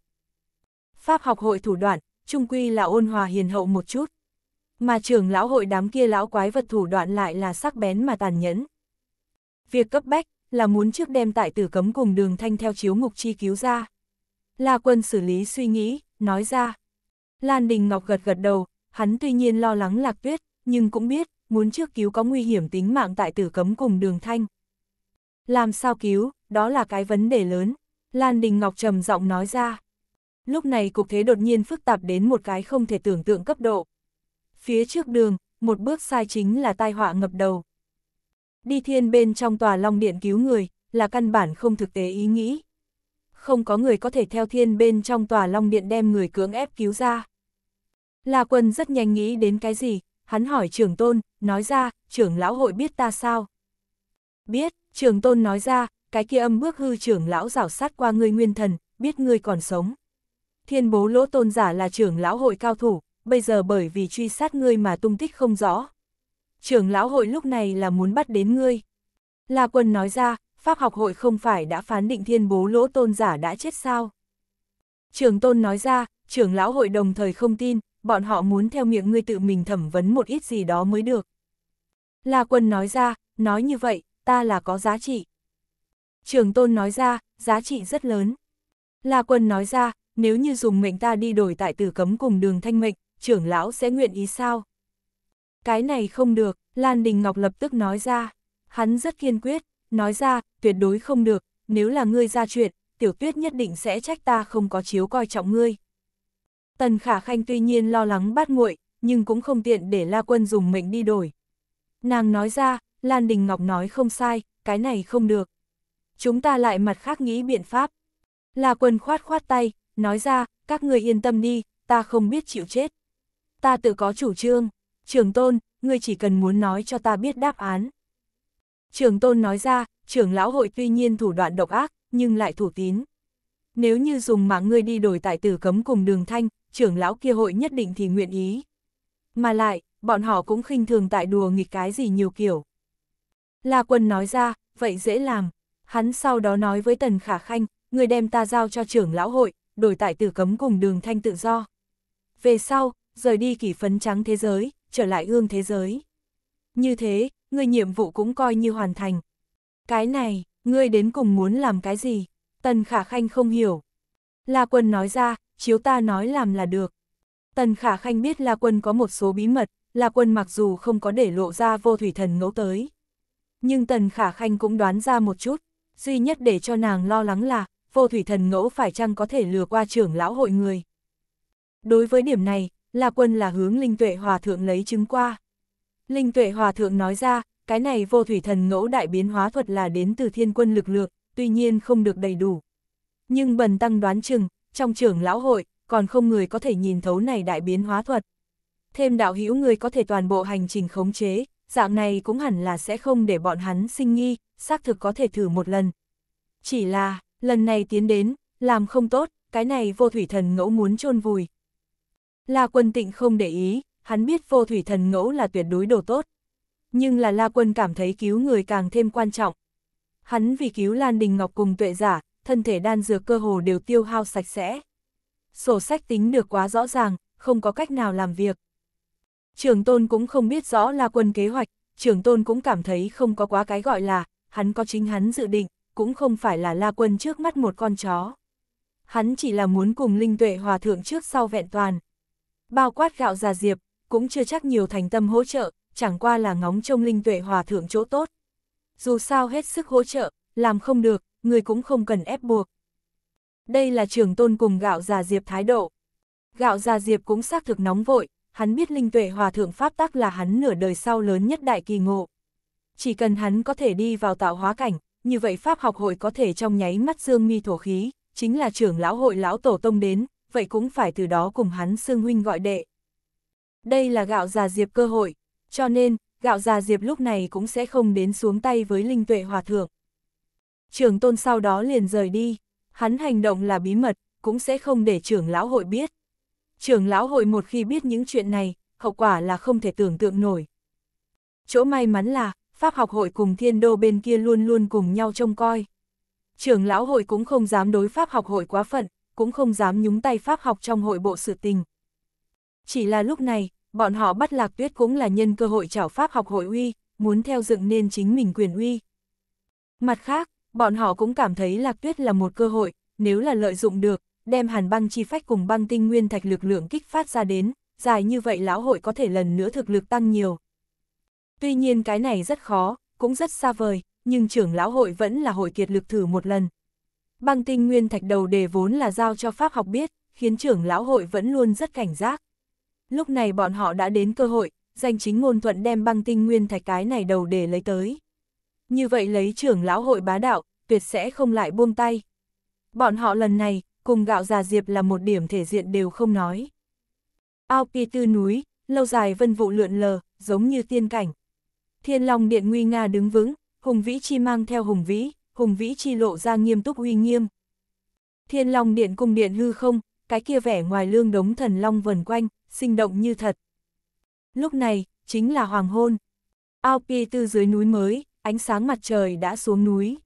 Pháp học hội thủ đoạn, trung quy là ôn hòa hiền hậu một chút. Mà trưởng lão hội đám kia lão quái vật thủ đoạn lại là sắc bén mà tàn nhẫn. Việc cấp bách là muốn trước đem tại tử cấm cùng đường thanh theo chiếu ngục chi cứu ra. La quân xử lý suy nghĩ, nói ra. Lan Đình Ngọc gật gật đầu, hắn tuy nhiên lo lắng lạc tuyết, nhưng cũng biết, muốn trước cứu có nguy hiểm tính mạng tại tử cấm cùng đường thanh. Làm sao cứu, đó là cái vấn đề lớn. Lan Đình Ngọc trầm giọng nói ra. Lúc này cục thế đột nhiên phức tạp đến một cái không thể tưởng tượng cấp độ. Phía trước đường, một bước sai chính là tai họa ngập đầu. Đi thiên bên trong tòa long điện cứu người, là căn bản không thực tế ý nghĩ. Không có người có thể theo thiên bên trong tòa long điện đem người cưỡng ép cứu ra. La quân rất nhanh nghĩ đến cái gì, hắn hỏi trưởng tôn, nói ra, trưởng lão hội biết ta sao? Biết, Trường tôn nói ra, cái kia âm bước hư trưởng lão rảo sát qua ngươi nguyên thần, biết ngươi còn sống. Thiên bố lỗ tôn giả là trưởng lão hội cao thủ, bây giờ bởi vì truy sát ngươi mà tung tích không rõ. Trưởng lão hội lúc này là muốn bắt đến ngươi. La quân nói ra, Pháp học hội không phải đã phán định thiên bố lỗ tôn giả đã chết sao? Trường tôn nói ra, trưởng lão hội đồng thời không tin, bọn họ muốn theo miệng ngươi tự mình thẩm vấn một ít gì đó mới được. La quân nói ra, nói như vậy, ta là có giá trị. Trường tôn nói ra, giá trị rất lớn. La quân nói ra, nếu như dùng mệnh ta đi đổi tại tử cấm cùng đường thanh mệnh, trưởng lão sẽ nguyện ý sao? Cái này không được, Lan Đình Ngọc lập tức nói ra. Hắn rất kiên quyết, nói ra, tuyệt đối không được, nếu là ngươi ra chuyện, tiểu tuyết nhất định sẽ trách ta không có chiếu coi trọng ngươi. Tần Khả Khanh tuy nhiên lo lắng bát nguội, nhưng cũng không tiện để La Quân dùng mệnh đi đổi. Nàng nói ra, Lan Đình Ngọc nói không sai, cái này không được. Chúng ta lại mặt khác nghĩ biện pháp. La Quân khoát khoát tay, nói ra, các người yên tâm đi, ta không biết chịu chết. Ta tự có chủ trương, trưởng tôn, ngươi chỉ cần muốn nói cho ta biết đáp án. Trưởng tôn nói ra, trưởng lão hội tuy nhiên thủ đoạn độc ác, nhưng lại thủ tín. Nếu như dùng mạng ngươi đi đổi tại tử cấm cùng đường thanh, trưởng lão kia hội nhất định thì nguyện ý. Mà lại, bọn họ cũng khinh thường tại đùa nghịch cái gì nhiều kiểu. La Quân nói ra, vậy dễ làm. Hắn sau đó nói với Tần Khả Khanh, người đem ta giao cho trưởng lão hội, đổi tại tử cấm cùng đường thanh tự do. Về sau, rời đi kỷ phấn trắng thế giới, trở lại ương thế giới. Như thế, người nhiệm vụ cũng coi như hoàn thành. Cái này, ngươi đến cùng muốn làm cái gì? Tần Khả Khanh không hiểu. La Quân nói ra, chiếu ta nói làm là được. Tần Khả Khanh biết La Quân có một số bí mật, La Quân mặc dù không có để lộ ra vô thủy thần ngẫu tới. Nhưng Tần Khả Khanh cũng đoán ra một chút, duy nhất để cho nàng lo lắng là, vô thủy thần ngẫu phải chăng có thể lừa qua trưởng lão hội người. Đối với điểm này, là quân là hướng Linh Tuệ Hòa Thượng lấy chứng qua. Linh Tuệ Hòa Thượng nói ra, cái này vô thủy thần ngẫu đại biến hóa thuật là đến từ thiên quân lực lượng, tuy nhiên không được đầy đủ. Nhưng bần tăng đoán chừng, trong trưởng lão hội, còn không người có thể nhìn thấu này đại biến hóa thuật. Thêm đạo hữu người có thể toàn bộ hành trình khống chế, dạng này cũng hẳn là sẽ không để bọn hắn sinh nghi, xác thực có thể thử một lần. Chỉ là, lần này tiến đến, làm không tốt, cái này vô thủy thần ngẫu muốn chôn vùi. La quân tịnh không để ý, hắn biết vô thủy thần ngẫu là tuyệt đối đồ tốt. Nhưng là La quân cảm thấy cứu người càng thêm quan trọng. Hắn vì cứu Lan Đình Ngọc cùng tuệ giả, thân thể đan dược cơ hồ đều tiêu hao sạch sẽ. Sổ sách tính được quá rõ ràng, không có cách nào làm việc. Trường tôn cũng không biết rõ La quân kế hoạch, trường tôn cũng cảm thấy không có quá cái gọi là, hắn có chính hắn dự định, cũng không phải là la quân trước mắt một con chó. Hắn chỉ là muốn cùng linh tuệ hòa thượng trước sau vẹn toàn. Bao quát gạo già diệp, cũng chưa chắc nhiều thành tâm hỗ trợ, chẳng qua là ngóng trông linh tuệ hòa thượng chỗ tốt. Dù sao hết sức hỗ trợ, làm không được, người cũng không cần ép buộc. Đây là trường tôn cùng gạo già diệp thái độ. Gạo già diệp cũng xác thực nóng vội, hắn biết linh tuệ hòa thượng Pháp tác là hắn nửa đời sau lớn nhất đại kỳ ngộ. Chỉ cần hắn có thể đi vào tạo hóa cảnh, như vậy Pháp học hội có thể trong nháy mắt dương mi thổ khí, chính là trưởng lão hội lão tổ tông đến, vậy cũng phải từ đó cùng hắn xương huynh gọi đệ. Đây là gạo già diệp cơ hội, cho nên, gạo già diệp lúc này cũng sẽ không đến xuống tay với linh tuệ hòa thượng. Trưởng tôn sau đó liền rời đi, hắn hành động là bí mật, cũng sẽ không để trưởng lão hội biết trưởng lão hội một khi biết những chuyện này, hậu quả là không thể tưởng tượng nổi. Chỗ may mắn là, Pháp học hội cùng thiên đô bên kia luôn luôn cùng nhau trông coi. Trưởng lão hội cũng không dám đối Pháp học hội quá phận, cũng không dám nhúng tay Pháp học trong hội bộ sự tình. Chỉ là lúc này, bọn họ bắt lạc tuyết cũng là nhân cơ hội chảo Pháp học hội uy, muốn theo dựng nên chính mình quyền uy. Mặt khác, bọn họ cũng cảm thấy lạc tuyết là một cơ hội, nếu là lợi dụng được, đem hàn băng chi phách cùng băng tinh nguyên thạch lực lượng kích phát ra đến, dài như vậy lão hội có thể lần nữa thực lực tăng nhiều. Tuy nhiên cái này rất khó, cũng rất xa vời, nhưng trưởng lão hội vẫn là hội kiệt lực thử một lần. Băng tinh nguyên thạch đầu đề vốn là giao cho pháp học biết, khiến trưởng lão hội vẫn luôn rất cảnh giác. Lúc này bọn họ đã đến cơ hội, danh chính ngôn thuận đem băng tinh nguyên thạch cái này đầu đề lấy tới. Như vậy lấy trưởng lão hội bá đạo, tuyệt sẽ không lại buông tay. Bọn họ lần này, cùng gạo già diệp là một điểm thể diện đều không nói. Ao kỳ tư núi, lâu dài vân vụ lượn lờ, giống như tiên cảnh. Thiên Long Điện Nguy Nga đứng vững, Hùng Vĩ Chi mang theo Hùng Vĩ, Hùng Vĩ Chi lộ ra nghiêm túc uy nghiêm. Thiên Long Điện cung điện hư không, cái kia vẻ ngoài lương đống thần long vần quanh, sinh động như thật. Lúc này, chính là hoàng hôn. Ao Pi Tư dưới núi mới, ánh sáng mặt trời đã xuống núi.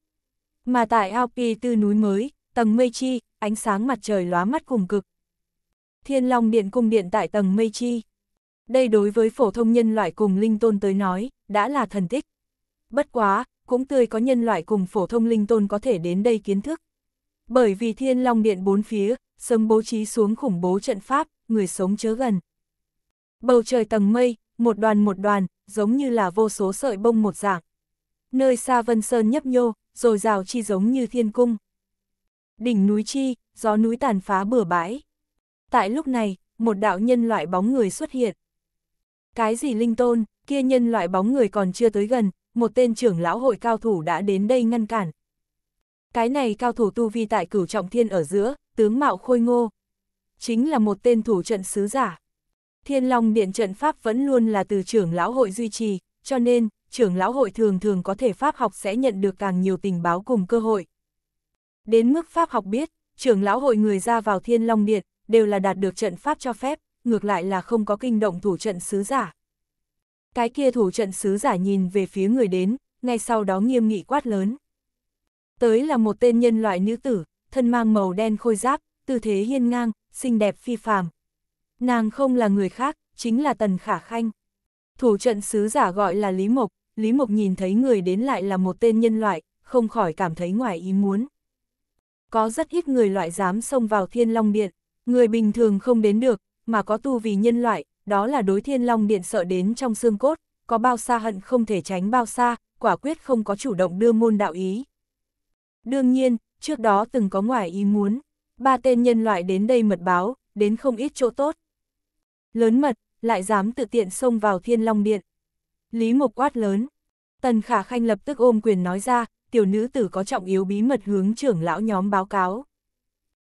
Mà tại Ao Pi Tư núi mới, tầng mây chi, ánh sáng mặt trời lóa mắt cùng cực. Thiên Long Điện cung điện tại tầng mây chi. Đây đối với phổ thông nhân loại cùng linh tôn tới nói, đã là thần tích. Bất quá, cũng tươi có nhân loại cùng phổ thông linh tôn có thể đến đây kiến thức. Bởi vì Thiên Long Điện bốn phía, sớm bố trí xuống khủng bố trận pháp, người sống chớ gần. Bầu trời tầng mây, một đoàn một đoàn, giống như là vô số sợi bông một dạng. Nơi xa Vân Sơn nhấp nhô, rồi rào chi giống như thiên cung. Đỉnh núi chi, gió núi tàn phá bừa bãi. Tại lúc này, một đạo nhân loại bóng người xuất hiện. Cái gì linh tôn, kia nhân loại bóng người còn chưa tới gần, một tên trưởng lão hội cao thủ đã đến đây ngăn cản. Cái này cao thủ tu vi tại cửu trọng thiên ở giữa, tướng mạo khôi ngô. Chính là một tên thủ trận sứ giả. Thiên Long Điện trận Pháp vẫn luôn là từ trưởng lão hội duy trì, cho nên, trưởng lão hội thường thường có thể Pháp học sẽ nhận được càng nhiều tình báo cùng cơ hội. Đến mức Pháp học biết, trưởng lão hội người ra vào Thiên Long Điện, đều là đạt được trận Pháp cho phép, ngược lại là không có kinh động thủ trận sứ giả. Cái kia thủ trận sứ giả nhìn về phía người đến, ngay sau đó nghiêm nghị quát lớn. Tới là một tên nhân loại nữ tử, thân mang màu đen khôi giáp, tư thế hiên ngang, xinh đẹp phi phàm. Nàng không là người khác, chính là Tần Khả Khanh. Thủ trận sứ giả gọi là Lý Mộc, Lý Mộc nhìn thấy người đến lại là một tên nhân loại, không khỏi cảm thấy ngoài ý muốn. Có rất ít người loại dám xông vào thiên long điện, người bình thường không đến được, mà có tu vì nhân loại, đó là đối thiên long điện sợ đến trong xương cốt, có bao xa hận không thể tránh bao xa, quả quyết không có chủ động đưa môn đạo ý. Đương nhiên, trước đó từng có ngoài ý muốn, ba tên nhân loại đến đây mật báo, đến không ít chỗ tốt. Lớn mật, lại dám tự tiện xông vào thiên long điện. Lý Mộc quát lớn. Tần Khả Khanh lập tức ôm quyền nói ra, tiểu nữ tử có trọng yếu bí mật hướng trưởng lão nhóm báo cáo.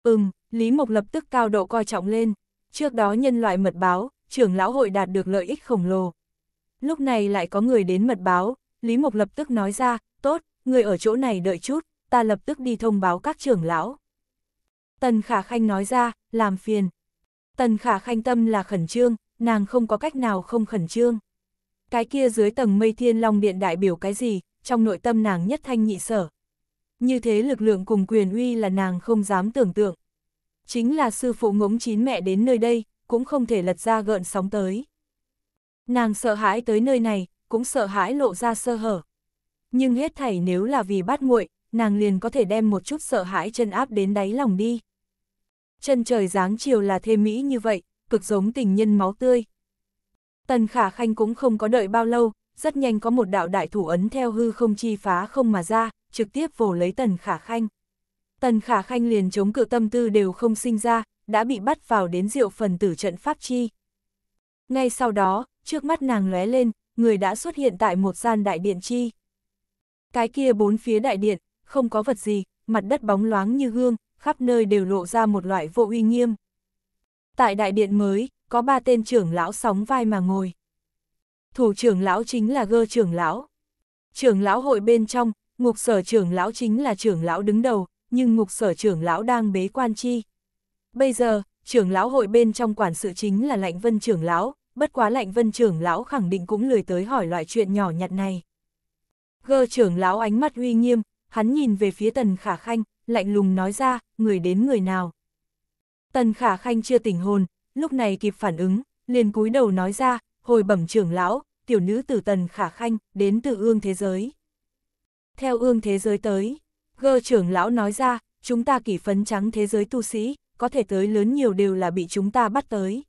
Ừm, Lý Mộc lập tức cao độ coi trọng lên, trước đó nhân loại mật báo, trưởng lão hội đạt được lợi ích khổng lồ. Lúc này lại có người đến mật báo, Lý Mộc lập tức nói ra, tốt, người ở chỗ này đợi chút, ta lập tức đi thông báo các trưởng lão. Tần Khả Khanh nói ra, làm phiền. Tần Khả Khanh tâm là khẩn trương, nàng không có cách nào không khẩn trương. Cái kia dưới tầng mây thiên long điện đại biểu cái gì, trong nội tâm nàng nhất thanh nhị sở. Như thế lực lượng cùng quyền uy là nàng không dám tưởng tượng. Chính là sư phụ ngống chín mẹ đến nơi đây, cũng không thể lật ra gợn sóng tới. Nàng sợ hãi tới nơi này, cũng sợ hãi lộ ra sơ hở. Nhưng hết thảy nếu là vì bát nguội, nàng liền có thể đem một chút sợ hãi chân áp đến đáy lòng đi. Chân trời dáng chiều là thê mỹ như vậy, cực giống tình nhân máu tươi. Tần Khả Khanh cũng không có đợi bao lâu, rất nhanh có một đạo đại thủ ấn theo hư không chi phá không mà ra, trực tiếp vồ lấy Tần Khả Khanh. Tần Khả Khanh liền chống cự tâm tư đều không sinh ra, đã bị bắt vào đến diệu phần tử trận pháp chi. Ngay sau đó, trước mắt nàng lóe lên, người đã xuất hiện tại một gian đại điện chi. Cái kia bốn phía đại điện, không có vật gì, mặt đất bóng loáng như gương, khắp nơi đều lộ ra một loại vô uy nghiêm. Tại đại điện mới, có ba tên trưởng lão sóng vai mà ngồi thủ trưởng lão chính là gơ trưởng lão. Trưởng lão hội bên trong, ngục sở trưởng lão chính là trưởng lão đứng đầu, nhưng ngục sở trưởng lão đang bế quan chi. Bây giờ, trưởng lão hội bên trong quản sự chính là Lạnh Vân trưởng lão, bất quá Lạnh Vân trưởng lão khẳng định cũng lười tới hỏi loại chuyện nhỏ nhặt này. Gơ trưởng lão ánh mắt uy nghiêm, hắn nhìn về phía tần khả khanh, lạnh lùng nói ra, người đến người nào. Tần khả khanh chưa tỉnh hồn, lúc này kịp phản ứng, liền cúi đầu nói ra, hồi bẩm trưởng lão, tiểu nữ tử tần khả khanh, đến từ ương thế giới. Theo ương thế giới tới, gơ trưởng lão nói ra, chúng ta kỷ phấn trắng thế giới tu sĩ, có thể tới lớn nhiều đều là bị chúng ta bắt tới.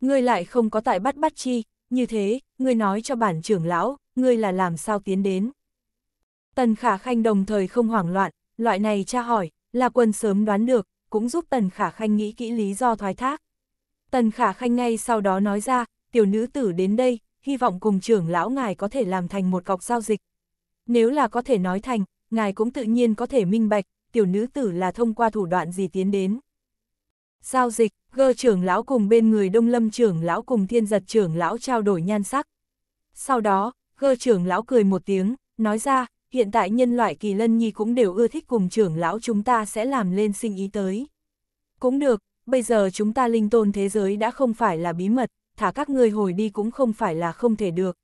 Ngươi lại không có tại bắt bắt chi, như thế, ngươi nói cho bản trưởng lão, ngươi là làm sao tiến đến. Tần khả khanh đồng thời không hoảng loạn, loại này cha hỏi, là quân sớm đoán được, cũng giúp tần khả khanh nghĩ kỹ lý do thoái thác. Tần khả khanh ngay sau đó nói ra, tiểu nữ tử đến đây, hy vọng cùng trưởng lão ngài có thể làm thành một cọc giao dịch. Nếu là có thể nói thành, ngài cũng tự nhiên có thể minh bạch, tiểu nữ tử là thông qua thủ đoạn gì tiến đến. Giao dịch, gơ trưởng lão cùng bên người đông lâm trưởng lão cùng thiên giật trưởng lão trao đổi nhan sắc. Sau đó, gơ trưởng lão cười một tiếng, nói ra, hiện tại nhân loại kỳ lân nhi cũng đều ưa thích cùng trưởng lão chúng ta sẽ làm lên sinh ý tới. Cũng được, bây giờ chúng ta linh tôn thế giới đã không phải là bí mật, thả các ngươi hồi đi cũng không phải là không thể được.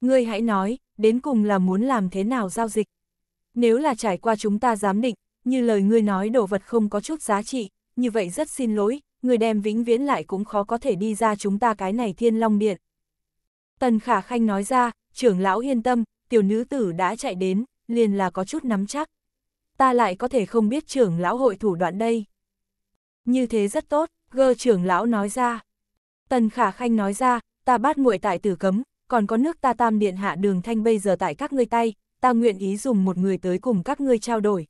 Ngươi hãy nói, đến cùng là muốn làm thế nào giao dịch. Nếu là trải qua chúng ta giám định, như lời ngươi nói đồ vật không có chút giá trị, như vậy rất xin lỗi, người đem vĩnh viễn lại cũng khó có thể đi ra chúng ta cái này thiên long điện. Tần Khả Khanh nói ra, trưởng lão yên tâm, tiểu nữ tử đã chạy đến, liền là có chút nắm chắc. Ta lại có thể không biết trưởng lão hội thủ đoạn đây. Như thế rất tốt, gơ trưởng lão nói ra. Tần Khả Khanh nói ra, ta bắt nguội tại tử cấm, còn có nước ta tam điện hạ đường thanh bây giờ tại các ngươi tay, ta nguyện ý dùng một người tới cùng các ngươi trao đổi.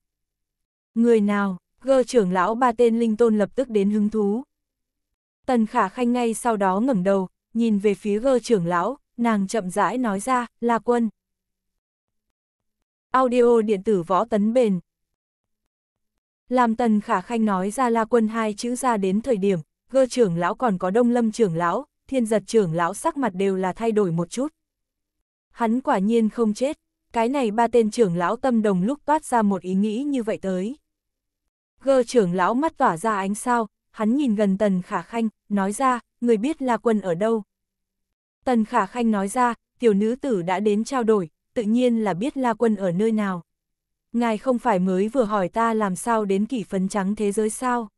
Người nào, gơ trưởng lão ba tên linh tôn lập tức đến hứng thú. Tần Khả Khanh ngay sau đó ngẩng đầu, nhìn về phía gơ trưởng lão, nàng chậm rãi nói ra, là quân. Audio điện tử võ tấn bền. Làm Tần Khả Khanh nói ra la quân hai chữ ra đến thời điểm, gơ trưởng lão còn có đông lâm trưởng lão, thiên giật trưởng lão sắc mặt đều là thay đổi một chút. Hắn quả nhiên không chết, cái này ba tên trưởng lão tâm đồng lúc toát ra một ý nghĩ như vậy tới. Gơ trưởng lão mắt tỏa ra ánh sao, hắn nhìn gần Tần Khả Khanh, nói ra, người biết là quân ở đâu. Tần Khả Khanh nói ra, tiểu nữ tử đã đến trao đổi, tự nhiên là biết La Quân ở nơi nào. Ngài không phải mới vừa hỏi ta làm sao đến kỷ phấn trắng thế giới sao?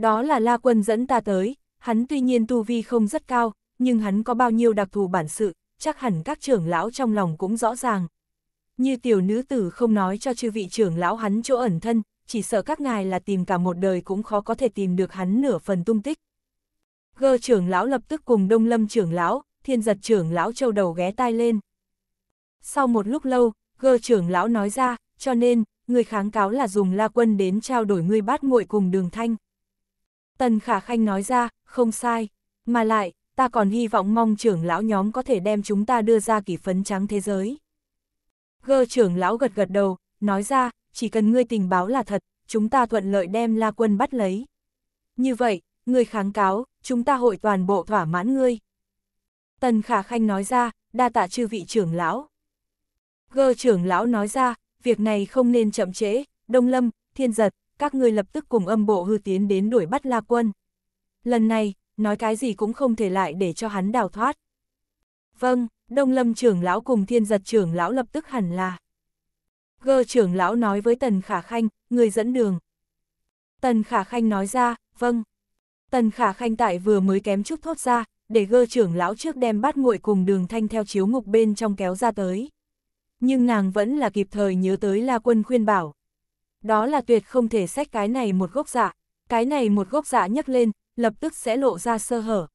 Đó là La Quân dẫn ta tới, hắn tuy nhiên tu vi không rất cao, nhưng hắn có bao nhiêu đặc thù bản sự, chắc hẳn các trưởng lão trong lòng cũng rõ ràng. Như tiểu nữ tử không nói cho chư vị trưởng lão hắn chỗ ẩn thân, chỉ sợ các ngài là tìm cả một đời cũng khó có thể tìm được hắn nửa phần tung tích. Gơ trưởng lão lập tức cùng Đông Lâm trưởng lão, Thiên Giật trưởng lão châu đầu ghé tai lên. Sau một lúc lâu, gơ trưởng lão nói ra, cho nên, người kháng cáo là dùng La Quân đến trao đổi ngươi bát muội cùng Đường Thanh. Tần Khả Khanh nói ra, không sai, mà lại, ta còn hy vọng mong trưởng lão nhóm có thể đem chúng ta đưa ra kỷ phấn trắng thế giới. Gơ trưởng lão gật gật đầu, nói ra, chỉ cần ngươi tình báo là thật, chúng ta thuận lợi đem la quân bắt lấy. Như vậy, ngươi kháng cáo, chúng ta hội toàn bộ thỏa mãn ngươi. Tần Khả Khanh nói ra, đa tạ chư vị trưởng lão. Gơ trưởng lão nói ra, việc này không nên chậm trễ, Đông Lâm, Thiên Giật, các ngươi lập tức cùng âm bộ hư tiến đến đuổi bắt La Quân. Lần này, nói cái gì cũng không thể lại để cho hắn đào thoát. Vâng, Đông Lâm trưởng lão cùng thiên giật trưởng lão lập tức hẳn là. Gơ trưởng lão nói với Tần Khả Khanh, người dẫn đường. Tần Khả Khanh nói ra, vâng. Tần Khả Khanh tại vừa mới kém chút thốt ra, để gơ trưởng lão trước đem bát nguội cùng đường thanh theo chiếu ngục bên trong kéo ra tới. Nhưng nàng vẫn là kịp thời nhớ tới La Quân khuyên bảo, đó là tuyệt không thể xét cái này một gốc dạ, cái này một gốc dạ nhấc lên, lập tức sẽ lộ ra sơ hở.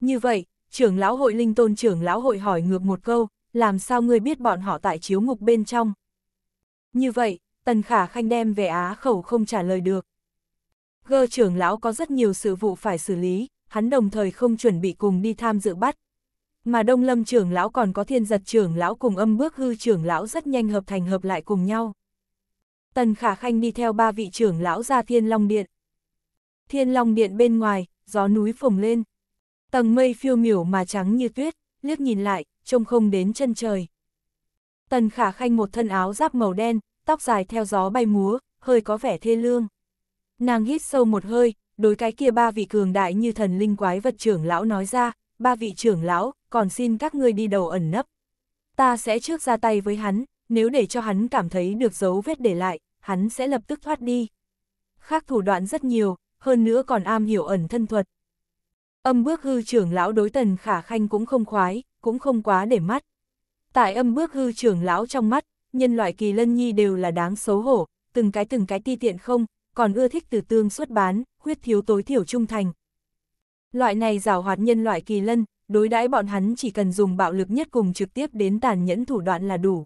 Như vậy, trưởng lão hội linh tôn trưởng lão hội hỏi ngược một câu, làm sao ngươi biết bọn họ tại chiếu ngục bên trong? Như vậy, tần khả khanh đem về á khẩu không trả lời được. Gơ trưởng lão có rất nhiều sự vụ phải xử lý, hắn đồng thời không chuẩn bị cùng đi tham dự bắt. Mà Đông Lâm trưởng lão còn có thiên giật trưởng lão cùng âm bước hư trưởng lão rất nhanh hợp thành hợp lại cùng nhau. Tần Khả Khanh đi theo ba vị trưởng lão ra Thiên Long Điện. Thiên Long Điện bên ngoài, gió núi phồng lên. Tầng mây phiêu miểu mà trắng như tuyết, liếc nhìn lại, trông không đến chân trời. Tần Khả Khanh một thân áo giáp màu đen, tóc dài theo gió bay múa, hơi có vẻ thê lương. Nàng hít sâu một hơi, đối cái kia ba vị cường đại như thần linh quái vật trưởng lão nói ra, ba vị trưởng lão, còn xin các ngươi đi đầu ẩn nấp. Ta sẽ trước ra tay với hắn, nếu để cho hắn cảm thấy được dấu vết để lại, hắn sẽ lập tức thoát đi. Khác thủ đoạn rất nhiều, hơn nữa còn am hiểu ẩn thân thuật. Âm bước hư trưởng lão đối tần khả khanh cũng không khoái, cũng không quá để mắt. Tại âm bước hư trưởng lão trong mắt, nhân loại kỳ lân nhi đều là đáng xấu hổ, từng cái từng cái ti tiện không, còn ưa thích từ tương xuất bán, khuyết thiếu tối thiểu trung thành. Loại này rào hoạt nhân loại kỳ lân, đối đãi bọn hắn chỉ cần dùng bạo lực nhất cùng trực tiếp đến tàn nhẫn thủ đoạn là đủ.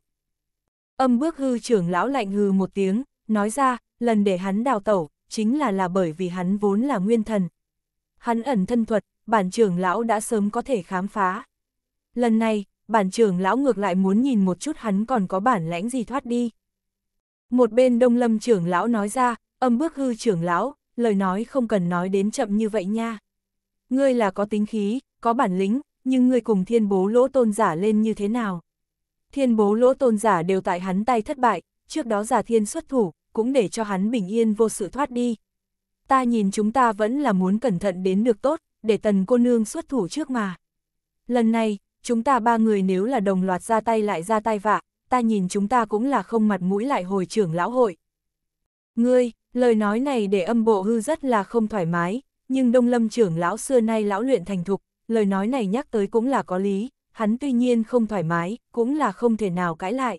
Âm bước hư trưởng lão lạnh hư một tiếng, nói ra, lần để hắn đào tẩu, chính là là bởi vì hắn vốn là nguyên thần. Hắn ẩn thân thuật, bản trưởng lão đã sớm có thể khám phá. Lần này, bản trưởng lão ngược lại muốn nhìn một chút hắn còn có bản lãnh gì thoát đi. Một bên đông lâm trưởng lão nói ra, âm bước hư trưởng lão, lời nói không cần nói đến chậm như vậy nha. Ngươi là có tính khí, có bản lĩnh, nhưng ngươi cùng thiên bố lỗ tôn giả lên như thế nào? Thiên bố lỗ tôn giả đều tại hắn tay thất bại, trước đó giả thiên xuất thủ, cũng để cho hắn bình yên vô sự thoát đi. Ta nhìn chúng ta vẫn là muốn cẩn thận đến được tốt, để tần cô nương xuất thủ trước mà. Lần này, chúng ta ba người nếu là đồng loạt ra tay lại ra tay vạ, ta nhìn chúng ta cũng là không mặt mũi lại hồi trưởng lão hội. Ngươi, lời nói này để âm bộ hư rất là không thoải mái, nhưng đông lâm trưởng lão xưa nay lão luyện thành thục, lời nói này nhắc tới cũng là có lý, hắn tuy nhiên không thoải mái, cũng là không thể nào cãi lại.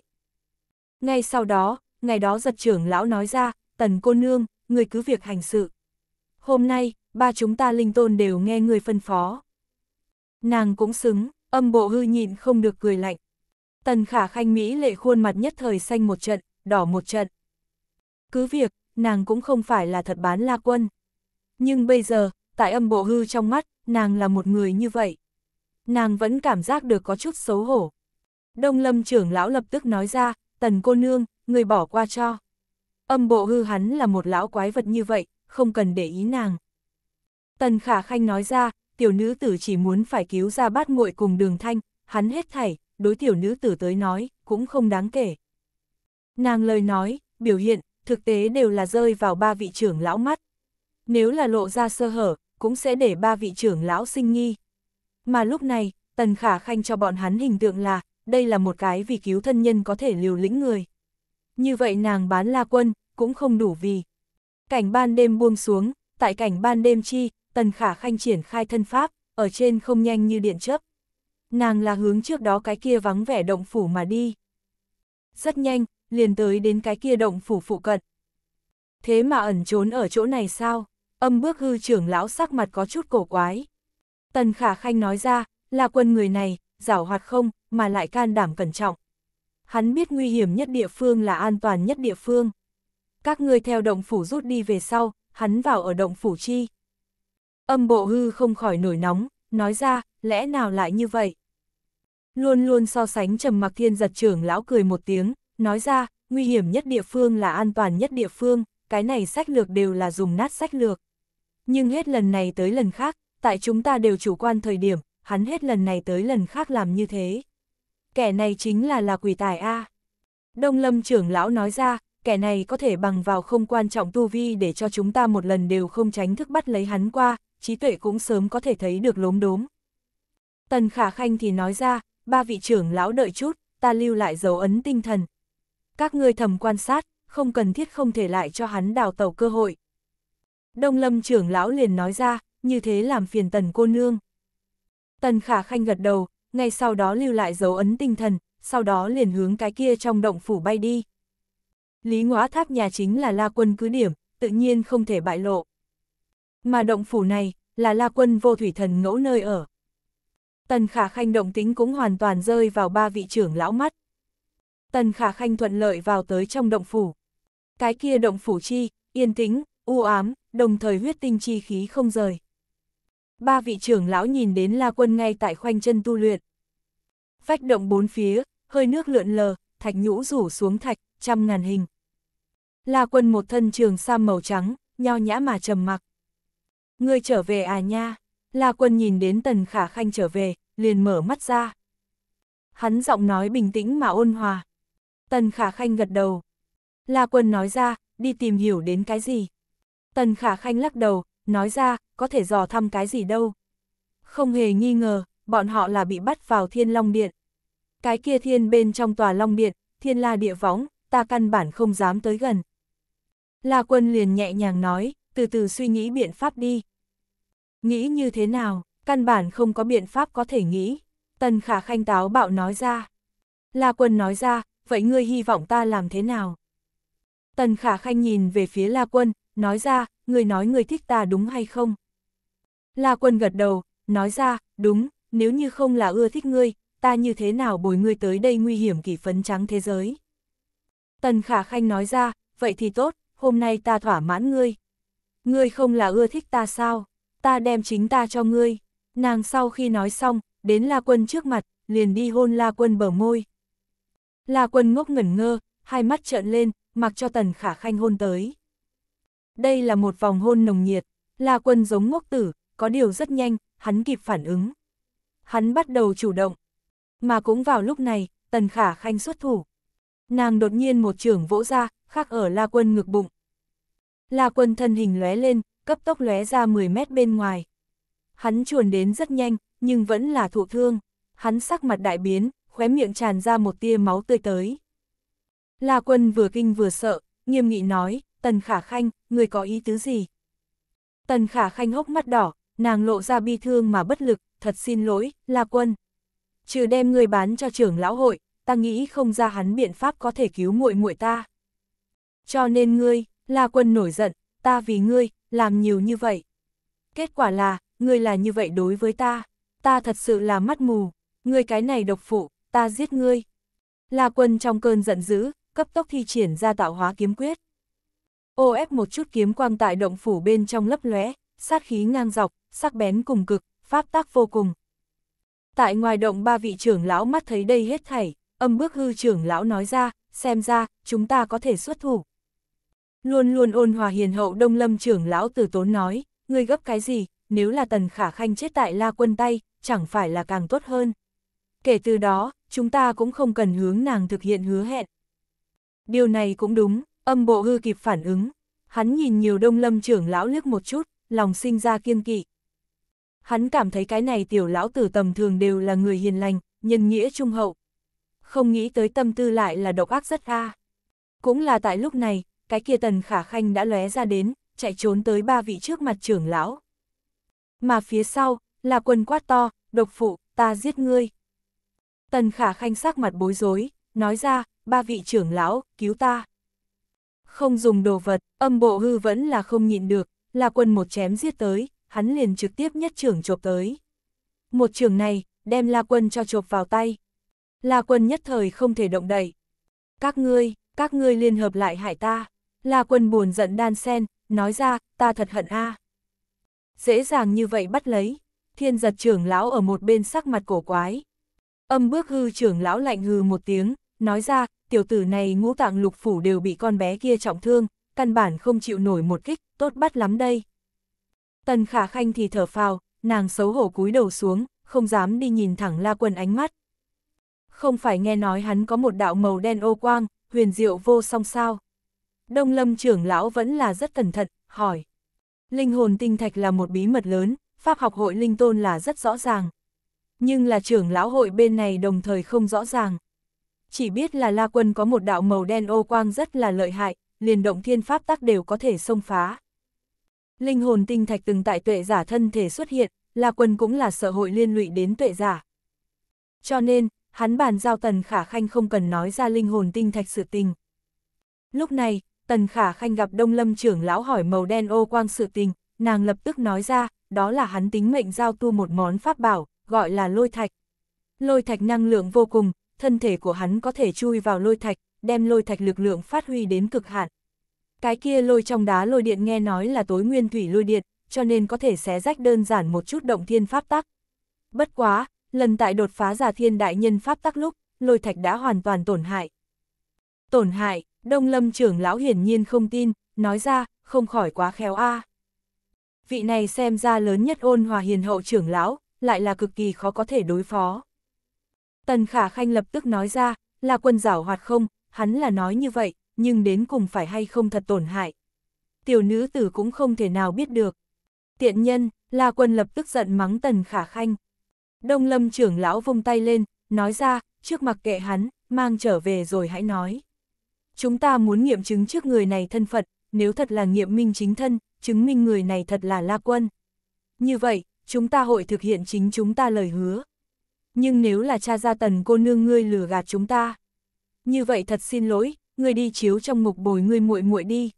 Ngay sau đó, ngày đó giật trưởng lão nói ra, tần cô nương, người cứ việc hành sự. Hôm nay, ba chúng ta linh tôn đều nghe người phân phó. Nàng cũng xứng, âm bộ hư nhịn không được cười lạnh. Tần khả khanh Mỹ lệ khuôn mặt nhất thời xanh một trận, đỏ một trận. Cứ việc, nàng cũng không phải là thật bán la quân. Nhưng bây giờ, tại âm bộ hư trong mắt, nàng là một người như vậy nàng vẫn cảm giác được có chút xấu hổ. Đông lâm trưởng lão lập tức nói ra, tần cô nương, người bỏ qua cho. Âm bộ hư hắn là một lão quái vật như vậy, không cần để ý nàng. Tần khả khanh nói ra, tiểu nữ tử chỉ muốn phải cứu ra bát nguội cùng đường thanh, hắn hết thảy, đối tiểu nữ tử tới nói, cũng không đáng kể. Nàng lời nói, biểu hiện, thực tế đều là rơi vào ba vị trưởng lão mắt. Nếu là lộ ra sơ hở, cũng sẽ để ba vị trưởng lão sinh nghi, mà lúc này, Tần Khả Khanh cho bọn hắn hình tượng là, đây là một cái vì cứu thân nhân có thể liều lĩnh người. Như vậy nàng bán la quân, cũng không đủ vì. Cảnh ban đêm buông xuống, tại cảnh ban đêm chi, Tần Khả Khanh triển khai thân pháp, ở trên không nhanh như điện chớp. Nàng là hướng trước đó cái kia vắng vẻ động phủ mà đi. Rất nhanh, liền tới đến cái kia động phủ phụ cận. Thế mà ẩn trốn ở chỗ này sao? Âm bước hư trưởng lão sắc mặt có chút cổ quái. Tần Khả Khanh nói ra, là quân người này, giảo hoạt không, mà lại can đảm cẩn trọng. Hắn biết nguy hiểm nhất địa phương là an toàn nhất địa phương. Các ngươi theo động phủ rút đi về sau, hắn vào ở động phủ chi. Âm bộ hư không khỏi nổi nóng, nói ra, lẽ nào lại như vậy? Luôn luôn so sánh trầm mặc thiên giật trưởng lão cười một tiếng, nói ra, nguy hiểm nhất địa phương là an toàn nhất địa phương, cái này sách lược đều là dùng nát sách lược. Nhưng hết lần này tới lần khác, tại chúng ta đều chủ quan thời điểm, hắn hết lần này tới lần khác làm như thế. Kẻ này chính là là quỷ tài A. Đông lâm trưởng lão nói ra, kẻ này có thể bằng vào không quan trọng tu vi để cho chúng ta một lần đều không tránh thức bắt lấy hắn qua, trí tuệ cũng sớm có thể thấy được lốm đốm. Tần Khả Khanh thì nói ra, ba vị trưởng lão đợi chút, ta lưu lại dấu ấn tinh thần. Các ngươi thầm quan sát, không cần thiết không thể lại cho hắn đào tàu cơ hội. Đông lâm trưởng lão liền nói ra, như thế làm phiền tần cô nương. Tần khả khanh gật đầu, ngay sau đó lưu lại dấu ấn tinh thần, sau đó liền hướng cái kia trong động phủ bay đi. Lý Ngóa tháp nhà chính là la quân cứ điểm, tự nhiên không thể bại lộ. Mà động phủ này, là la quân vô thủy thần ngẫu nơi ở. Tần khả khanh động tính cũng hoàn toàn rơi vào ba vị trưởng lão mắt. Tần khả khanh thuận lợi vào tới trong động phủ. Cái kia động phủ chi, yên tĩnh, u ám, đồng thời huyết tinh chi khí không rời ba vị trưởng lão nhìn đến La Quân ngay tại khoanh chân tu luyện. Vách động bốn phía, hơi nước lượn lờ, thạch nhũ rủ xuống thạch, trăm ngàn hình. La Quân một thân trường sam màu trắng, nho nhã mà trầm mặc. Người trở về à nha? La Quân nhìn đến Tần Khả Khanh trở về, liền mở mắt ra. Hắn giọng nói bình tĩnh mà ôn hòa. Tần Khả Khanh gật đầu. La Quân nói ra, đi tìm hiểu đến cái gì. Tần Khả Khanh lắc đầu, nói ra, có thể dò thăm cái gì đâu. Không hề nghi ngờ, bọn họ là bị bắt vào thiên long điện. Cái kia thiên bên trong tòa long điện, thiên la địa võng, ta căn bản không dám tới gần. La quân liền nhẹ nhàng nói, từ từ suy nghĩ biện pháp đi. Nghĩ như thế nào, căn bản không có biện pháp có thể nghĩ. Tần khả khanh táo bạo nói ra. La quân nói ra, vậy ngươi hy vọng ta làm thế nào? Tần khả khanh nhìn về phía La quân, nói ra, người nói người thích ta đúng hay không? La quân gật đầu, nói ra, đúng, nếu như không là ưa thích ngươi, ta như thế nào bồi ngươi tới đây nguy hiểm kỷ phấn trắng thế giới? Tần khả khanh nói ra, vậy thì tốt, hôm nay ta thỏa mãn ngươi. Ngươi không là ưa thích ta sao? Ta đem chính ta cho ngươi. Nàng sau khi nói xong, đến La Quân trước mặt, liền đi hôn La Quân bờ môi. La Quân ngốc ngẩn ngơ, hai mắt trợn lên, mặc cho Tần Khả Khanh hôn tới. Đây là một vòng hôn nồng nhiệt, La Quân giống ngốc tử, có điều rất nhanh, hắn kịp phản ứng. Hắn bắt đầu chủ động. Mà cũng vào lúc này, Tần Khả Khanh xuất thủ. Nàng đột nhiên một trưởng vỗ ra, khắc ở La Quân ngực bụng. La Quân thân hình lóe lên, cấp tốc lóe ra 10 mét bên ngoài. Hắn chuồn đến rất nhanh, nhưng vẫn là thụ thương. Hắn sắc mặt đại biến, khóe miệng tràn ra một tia máu tươi tới. La Quân vừa kinh vừa sợ, nghiêm nghị nói, Tần Khả Khanh, người có ý tứ gì? Tần Khả Khanh hốc mắt đỏ, nàng lộ ra bi thương mà bất lực, thật xin lỗi, La Quân. Trừ đem người bán cho trưởng lão hội, ta nghĩ không ra hắn biện pháp có thể cứu muội muội ta. Cho nên ngươi, La Quân nổi giận, ta vì ngươi, làm nhiều như vậy. Kết quả là, ngươi là như vậy đối với ta, ta thật sự là mắt mù, ngươi cái này độc phụ, ta giết ngươi. La Quân trong cơn giận dữ, cấp tốc thi triển ra tạo hóa kiếm quyết. Ô ép một chút kiếm quang tại động phủ bên trong lấp lóe, sát khí ngang dọc, sắc bén cùng cực, pháp tác vô cùng. Tại ngoài động ba vị trưởng lão mắt thấy đây hết thảy, âm bước hư trưởng lão nói ra, xem ra, chúng ta có thể xuất thủ. Luôn luôn ôn hòa hiền hậu đông lâm trưởng lão từ tốn nói, ngươi gấp cái gì, nếu là tần khả khanh chết tại la quân tay, chẳng phải là càng tốt hơn. Kể từ đó, chúng ta cũng không cần hướng nàng thực hiện hứa hẹn. Điều này cũng đúng, Âm bộ hư kịp phản ứng, hắn nhìn nhiều đông lâm trưởng lão liếc một chút, lòng sinh ra kiêng kỵ. Hắn cảm thấy cái này tiểu lão tử tầm thường đều là người hiền lành, nhân nghĩa trung hậu. Không nghĩ tới tâm tư lại là độc ác rất a. Cũng là tại lúc này, cái kia tần khả khanh đã lóe ra đến, chạy trốn tới ba vị trước mặt trưởng lão. Mà phía sau, là quần quát to, độc phụ, ta giết ngươi. Tần khả khanh sắc mặt bối rối, nói ra, ba vị trưởng lão, cứu ta. Không dùng đồ vật, âm bộ hư vẫn là không nhịn được, là quân một chém giết tới, hắn liền trực tiếp nhất trưởng chộp tới. Một trường này, đem La Quân cho chộp vào tay. La Quân nhất thời không thể động đậy. Các ngươi, các ngươi liên hợp lại hại ta. La Quân buồn giận đan sen, nói ra, ta thật hận a. Dễ dàng như vậy bắt lấy. Thiên giật trưởng lão ở một bên sắc mặt cổ quái. Âm bước hư trưởng lão lạnh hư một tiếng, nói ra, tiểu tử này ngũ tạng lục phủ đều bị con bé kia trọng thương, căn bản không chịu nổi một kích, tốt bắt lắm đây. Tần khả khanh thì thở phào, nàng xấu hổ cúi đầu xuống, không dám đi nhìn thẳng la quân ánh mắt. Không phải nghe nói hắn có một đạo màu đen ô quang, huyền diệu vô song sao. Đông lâm trưởng lão vẫn là rất cẩn thận, hỏi. Linh hồn tinh thạch là một bí mật lớn, pháp học hội linh tôn là rất rõ ràng. Nhưng là trưởng lão hội bên này đồng thời không rõ ràng chỉ biết là La Quân có một đạo màu đen ô quang rất là lợi hại, liền động thiên pháp tắc đều có thể xông phá. Linh hồn tinh thạch từng tại tuệ giả thân thể xuất hiện, La Quân cũng là sợ hội liên lụy đến tuệ giả. Cho nên, hắn bàn giao Tần Khả Khanh không cần nói ra linh hồn tinh thạch sự tình. Lúc này, Tần Khả Khanh gặp Đông Lâm trưởng lão hỏi màu đen ô quang sự tình, nàng lập tức nói ra, đó là hắn tính mệnh giao tu một món pháp bảo, gọi là lôi thạch. Lôi thạch năng lượng vô cùng, thân thể của hắn có thể chui vào lôi thạch, đem lôi thạch lực lượng phát huy đến cực hạn. Cái kia lôi trong đá lôi điện nghe nói là tối nguyên thủy lôi điện, cho nên có thể xé rách đơn giản một chút động thiên pháp tắc. Bất quá, lần tại đột phá giả thiên đại nhân pháp tắc lúc, lôi thạch đã hoàn toàn tổn hại. Tổn hại, đông lâm trưởng lão hiển nhiên không tin, nói ra, không khỏi quá khéo a. Vị này xem ra lớn nhất ôn hòa hiền hậu trưởng lão, lại là cực kỳ khó có thể đối phó. Tần Khả Khanh lập tức nói ra, là quân giảo hoạt không, hắn là nói như vậy, nhưng đến cùng phải hay không thật tổn hại. Tiểu nữ tử cũng không thể nào biết được. Tiện nhân, là quân lập tức giận mắng Tần Khả Khanh. Đông lâm trưởng lão vung tay lên, nói ra, trước mặt kệ hắn, mang trở về rồi hãy nói. Chúng ta muốn nghiệm chứng trước người này thân Phật, nếu thật là nghiệm minh chính thân, chứng minh người này thật là La Quân. Như vậy, chúng ta hội thực hiện chính chúng ta lời hứa nhưng nếu là cha gia tần cô nương ngươi lừa gạt chúng ta. Như vậy thật xin lỗi, ngươi đi chiếu trong ngục bồi ngươi muội muội đi.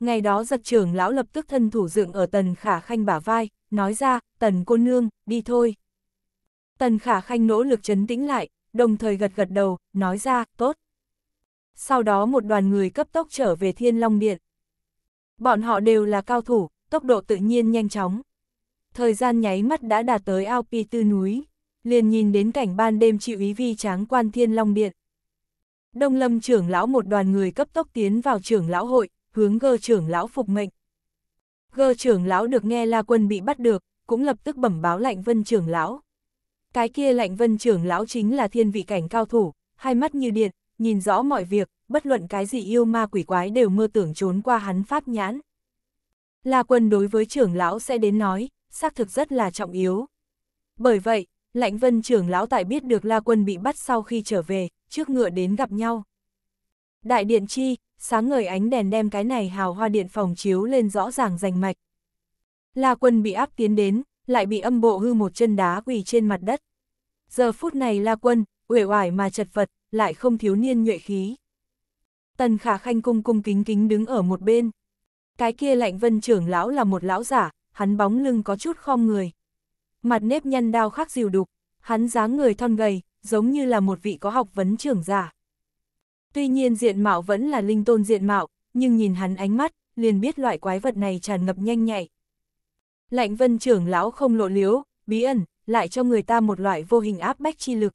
Ngày đó giật trưởng lão lập tức thân thủ dựng ở tần khả khanh bả vai, nói ra, tần cô nương, đi thôi. Tần khả khanh nỗ lực chấn tĩnh lại, đồng thời gật gật đầu, nói ra, tốt. Sau đó một đoàn người cấp tốc trở về Thiên Long Điện. Bọn họ đều là cao thủ, tốc độ tự nhiên nhanh chóng. Thời gian nháy mắt đã đạt tới ao pi tư núi liền nhìn đến cảnh ban đêm chịu ý vi tráng quan thiên long điện. Đông lâm trưởng lão một đoàn người cấp tốc tiến vào trưởng lão hội, hướng gơ trưởng lão phục mệnh. Gơ trưởng lão được nghe là quân bị bắt được, cũng lập tức bẩm báo lạnh vân trưởng lão. Cái kia lạnh vân trưởng lão chính là thiên vị cảnh cao thủ, hai mắt như điện, nhìn rõ mọi việc, bất luận cái gì yêu ma quỷ quái đều mơ tưởng trốn qua hắn pháp nhãn. La quân đối với trưởng lão sẽ đến nói, xác thực rất là trọng yếu. Bởi vậy, Lãnh vân trưởng lão tại biết được La Quân bị bắt sau khi trở về, trước ngựa đến gặp nhau. Đại điện chi, sáng ngời ánh đèn đem cái này hào hoa điện phòng chiếu lên rõ ràng rành mạch. La Quân bị áp tiến đến, lại bị âm bộ hư một chân đá quỳ trên mặt đất. Giờ phút này La Quân, uể oải mà chật vật, lại không thiếu niên nhuệ khí. Tần Khả Khanh cung cung kính kính đứng ở một bên. Cái kia lạnh vân trưởng lão là một lão giả, hắn bóng lưng có chút khom người mặt nếp nhăn đao khắc dìu đục, hắn dáng người thon gầy, giống như là một vị có học vấn trưởng giả. Tuy nhiên diện mạo vẫn là linh tôn diện mạo, nhưng nhìn hắn ánh mắt, liền biết loại quái vật này tràn ngập nhanh nhạy. Lạnh vân trưởng lão không lộ liếu, bí ẩn, lại cho người ta một loại vô hình áp bách chi lực.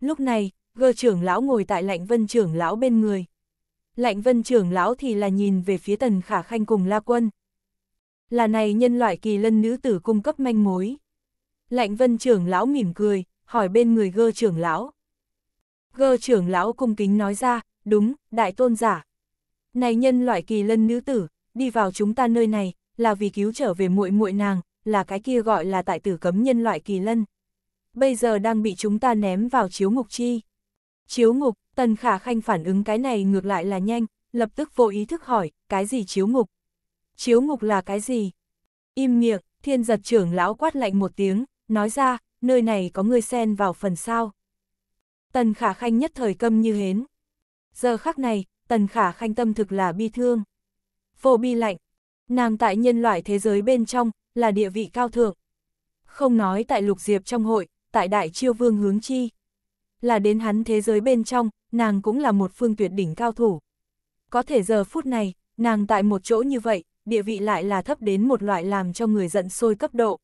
Lúc này, gơ trưởng lão ngồi tại lạnh vân trưởng lão bên người. Lạnh vân trưởng lão thì là nhìn về phía tần khả khanh cùng la quân, là này nhân loại kỳ lân nữ tử cung cấp manh mối. Lạnh vân trưởng lão mỉm cười, hỏi bên người gơ trưởng lão. Gơ trưởng lão cung kính nói ra, đúng, đại tôn giả. Này nhân loại kỳ lân nữ tử, đi vào chúng ta nơi này, là vì cứu trở về muội muội nàng, là cái kia gọi là tại tử cấm nhân loại kỳ lân. Bây giờ đang bị chúng ta ném vào chiếu ngục chi. Chiếu ngục, tần khả khanh phản ứng cái này ngược lại là nhanh, lập tức vô ý thức hỏi, cái gì chiếu ngục? chiếu ngục là cái gì? Im miệng, thiên giật trưởng lão quát lạnh một tiếng, nói ra, nơi này có người xen vào phần sao. Tần khả khanh nhất thời câm như hến. Giờ khắc này, tần khả khanh tâm thực là bi thương. Vô bi lạnh, nàng tại nhân loại thế giới bên trong, là địa vị cao thượng. Không nói tại lục diệp trong hội, tại đại chiêu vương hướng chi. Là đến hắn thế giới bên trong, nàng cũng là một phương tuyệt đỉnh cao thủ. Có thể giờ phút này, nàng tại một chỗ như vậy, địa vị lại là thấp đến một loại làm cho người giận sôi cấp độ.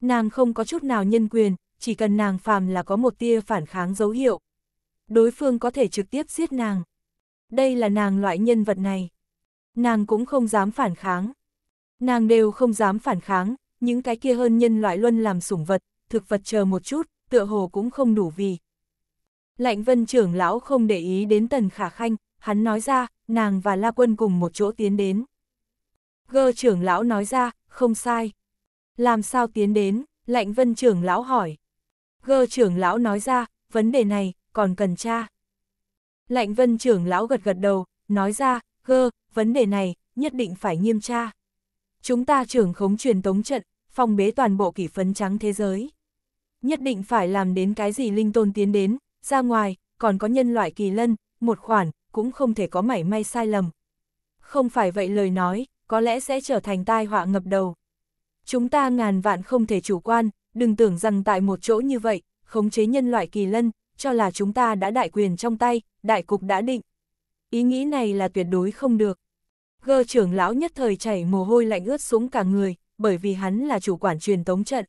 Nàng không có chút nào nhân quyền, chỉ cần nàng phàm là có một tia phản kháng dấu hiệu. Đối phương có thể trực tiếp giết nàng. Đây là nàng loại nhân vật này. Nàng cũng không dám phản kháng. Nàng đều không dám phản kháng, những cái kia hơn nhân loại luân làm sủng vật, thực vật chờ một chút, tựa hồ cũng không đủ vì. Lạnh vân trưởng lão không để ý đến tần khả khanh, hắn nói ra, nàng và La Quân cùng một chỗ tiến đến. Gơ trưởng lão nói ra, không sai. Làm sao tiến đến, lạnh vân trưởng lão hỏi. Gơ trưởng lão nói ra, vấn đề này, còn cần tra. Lạnh vân trưởng lão gật gật đầu, nói ra, gơ, vấn đề này, nhất định phải nghiêm tra. Chúng ta trưởng khống truyền tống trận, phòng bế toàn bộ kỷ phấn trắng thế giới. Nhất định phải làm đến cái gì linh tôn tiến đến, ra ngoài, còn có nhân loại kỳ lân, một khoản, cũng không thể có mảy may sai lầm. Không phải vậy lời nói, có lẽ sẽ trở thành tai họa ngập đầu. Chúng ta ngàn vạn không thể chủ quan, đừng tưởng rằng tại một chỗ như vậy, khống chế nhân loại kỳ lân, cho là chúng ta đã đại quyền trong tay, đại cục đã định. Ý nghĩ này là tuyệt đối không được. Gơ trưởng lão nhất thời chảy mồ hôi lạnh ướt súng cả người, bởi vì hắn là chủ quản truyền tống trận.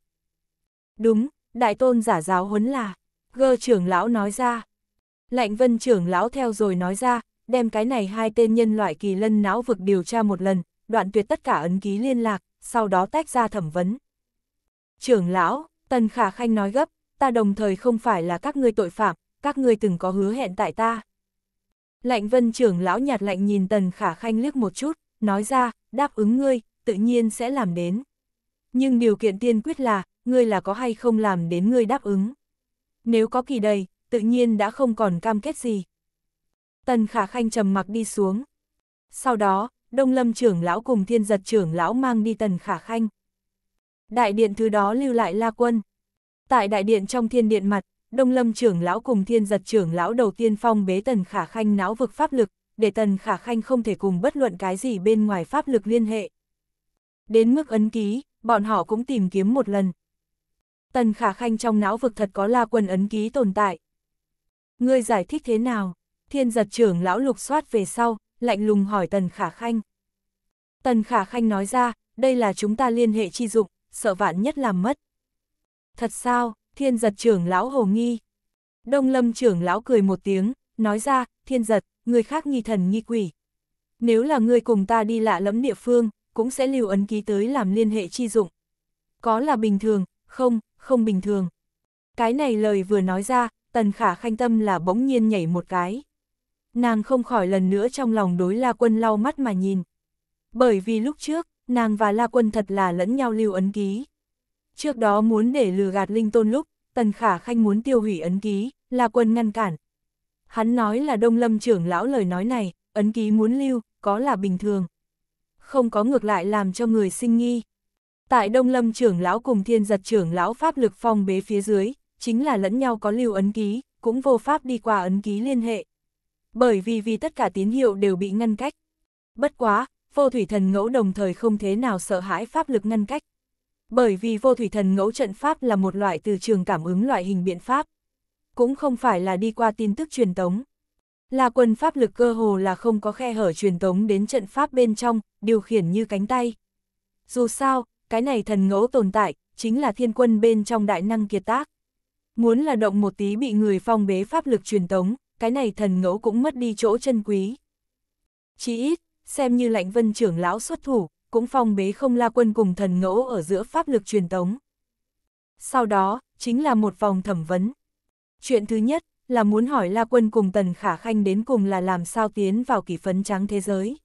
Đúng, đại tôn giả giáo huấn là, gơ trưởng lão nói ra. Lạnh vân trưởng lão theo rồi nói ra, đem cái này hai tên nhân loại kỳ lân não vực điều tra một lần, đoạn tuyệt tất cả ấn ký liên lạc, sau đó tách ra thẩm vấn. Trưởng lão, Tần Khả Khanh nói gấp, ta đồng thời không phải là các ngươi tội phạm, các ngươi từng có hứa hẹn tại ta. Lạnh vân trưởng lão nhạt lạnh nhìn Tần Khả Khanh liếc một chút, nói ra, đáp ứng ngươi, tự nhiên sẽ làm đến. Nhưng điều kiện tiên quyết là, ngươi là có hay không làm đến ngươi đáp ứng. Nếu có kỳ đầy, tự nhiên đã không còn cam kết gì. Tần Khả Khanh trầm mặc đi xuống. Sau đó, Đông Lâm trưởng lão cùng thiên giật trưởng lão mang đi tần khả khanh. Đại điện thứ đó lưu lại la quân. Tại đại điện trong thiên điện mặt, Đông Lâm trưởng lão cùng thiên giật trưởng lão đầu tiên phong bế tần khả khanh não vực pháp lực, để tần khả khanh không thể cùng bất luận cái gì bên ngoài pháp lực liên hệ. Đến mức ấn ký, bọn họ cũng tìm kiếm một lần. Tần khả khanh trong não vực thật có la quân ấn ký tồn tại. Ngươi giải thích thế nào? Thiên giật trưởng lão lục soát về sau, lạnh lùng hỏi Tần Khả Khanh. Tần Khả Khanh nói ra, đây là chúng ta liên hệ chi dụng, sợ vạn nhất làm mất. Thật sao, thiên giật trưởng lão hồ nghi. Đông lâm trưởng lão cười một tiếng, nói ra, thiên giật, người khác nghi thần nghi quỷ. Nếu là người cùng ta đi lạ lẫm địa phương, cũng sẽ lưu ấn ký tới làm liên hệ chi dụng. Có là bình thường, không, không bình thường. Cái này lời vừa nói ra, tần khả khanh tâm là bỗng nhiên nhảy một cái nàng không khỏi lần nữa trong lòng đối La Quân lau mắt mà nhìn. Bởi vì lúc trước, nàng và La Quân thật là lẫn nhau lưu ấn ký. Trước đó muốn để lừa gạt Linh Tôn lúc, Tần Khả Khanh muốn tiêu hủy ấn ký, La Quân ngăn cản. Hắn nói là Đông Lâm trưởng lão lời nói này, ấn ký muốn lưu, có là bình thường. Không có ngược lại làm cho người sinh nghi. Tại Đông Lâm trưởng lão cùng thiên giật trưởng lão pháp lực phong bế phía dưới, chính là lẫn nhau có lưu ấn ký, cũng vô pháp đi qua ấn ký liên hệ bởi vì vì tất cả tín hiệu đều bị ngăn cách. Bất quá, vô thủy thần ngẫu đồng thời không thế nào sợ hãi pháp lực ngăn cách. Bởi vì vô thủy thần ngẫu trận pháp là một loại từ trường cảm ứng loại hình biện pháp. Cũng không phải là đi qua tin tức truyền tống. Là quần pháp lực cơ hồ là không có khe hở truyền tống đến trận pháp bên trong, điều khiển như cánh tay. Dù sao, cái này thần ngẫu tồn tại, chính là thiên quân bên trong đại năng kiệt tác. Muốn là động một tí bị người phong bế pháp lực truyền tống, cái này thần ngẫu cũng mất đi chỗ chân quý. Chỉ ít, xem như lãnh vân trưởng lão xuất thủ, cũng phong bế không la quân cùng thần ngẫu ở giữa pháp lực truyền tống. Sau đó, chính là một vòng thẩm vấn. Chuyện thứ nhất, là muốn hỏi La Quân cùng Tần Khả Khanh đến cùng là làm sao tiến vào kỷ phấn trắng thế giới.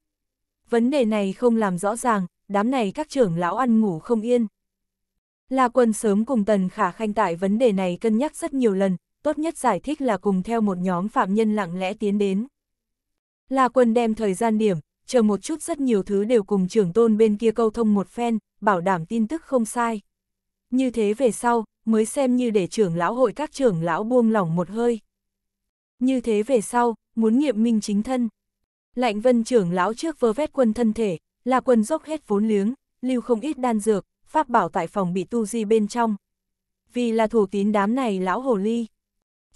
Vấn đề này không làm rõ ràng, đám này các trưởng lão ăn ngủ không yên. La Quân sớm cùng Tần Khả Khanh tại vấn đề này cân nhắc rất nhiều lần, tốt nhất giải thích là cùng theo một nhóm phạm nhân lặng lẽ tiến đến. La Quân đem thời gian điểm, chờ một chút rất nhiều thứ đều cùng trưởng tôn bên kia câu thông một phen, bảo đảm tin tức không sai. Như thế về sau, mới xem như để trưởng lão hội các trưởng lão buông lỏng một hơi. Như thế về sau, muốn nghiệm minh chính thân. Lạnh vân trưởng lão trước vơ vét quân thân thể, là quân dốc hết vốn liếng, lưu không ít đan dược, pháp bảo tại phòng bị tu di bên trong. Vì là thủ tín đám này lão hồ ly.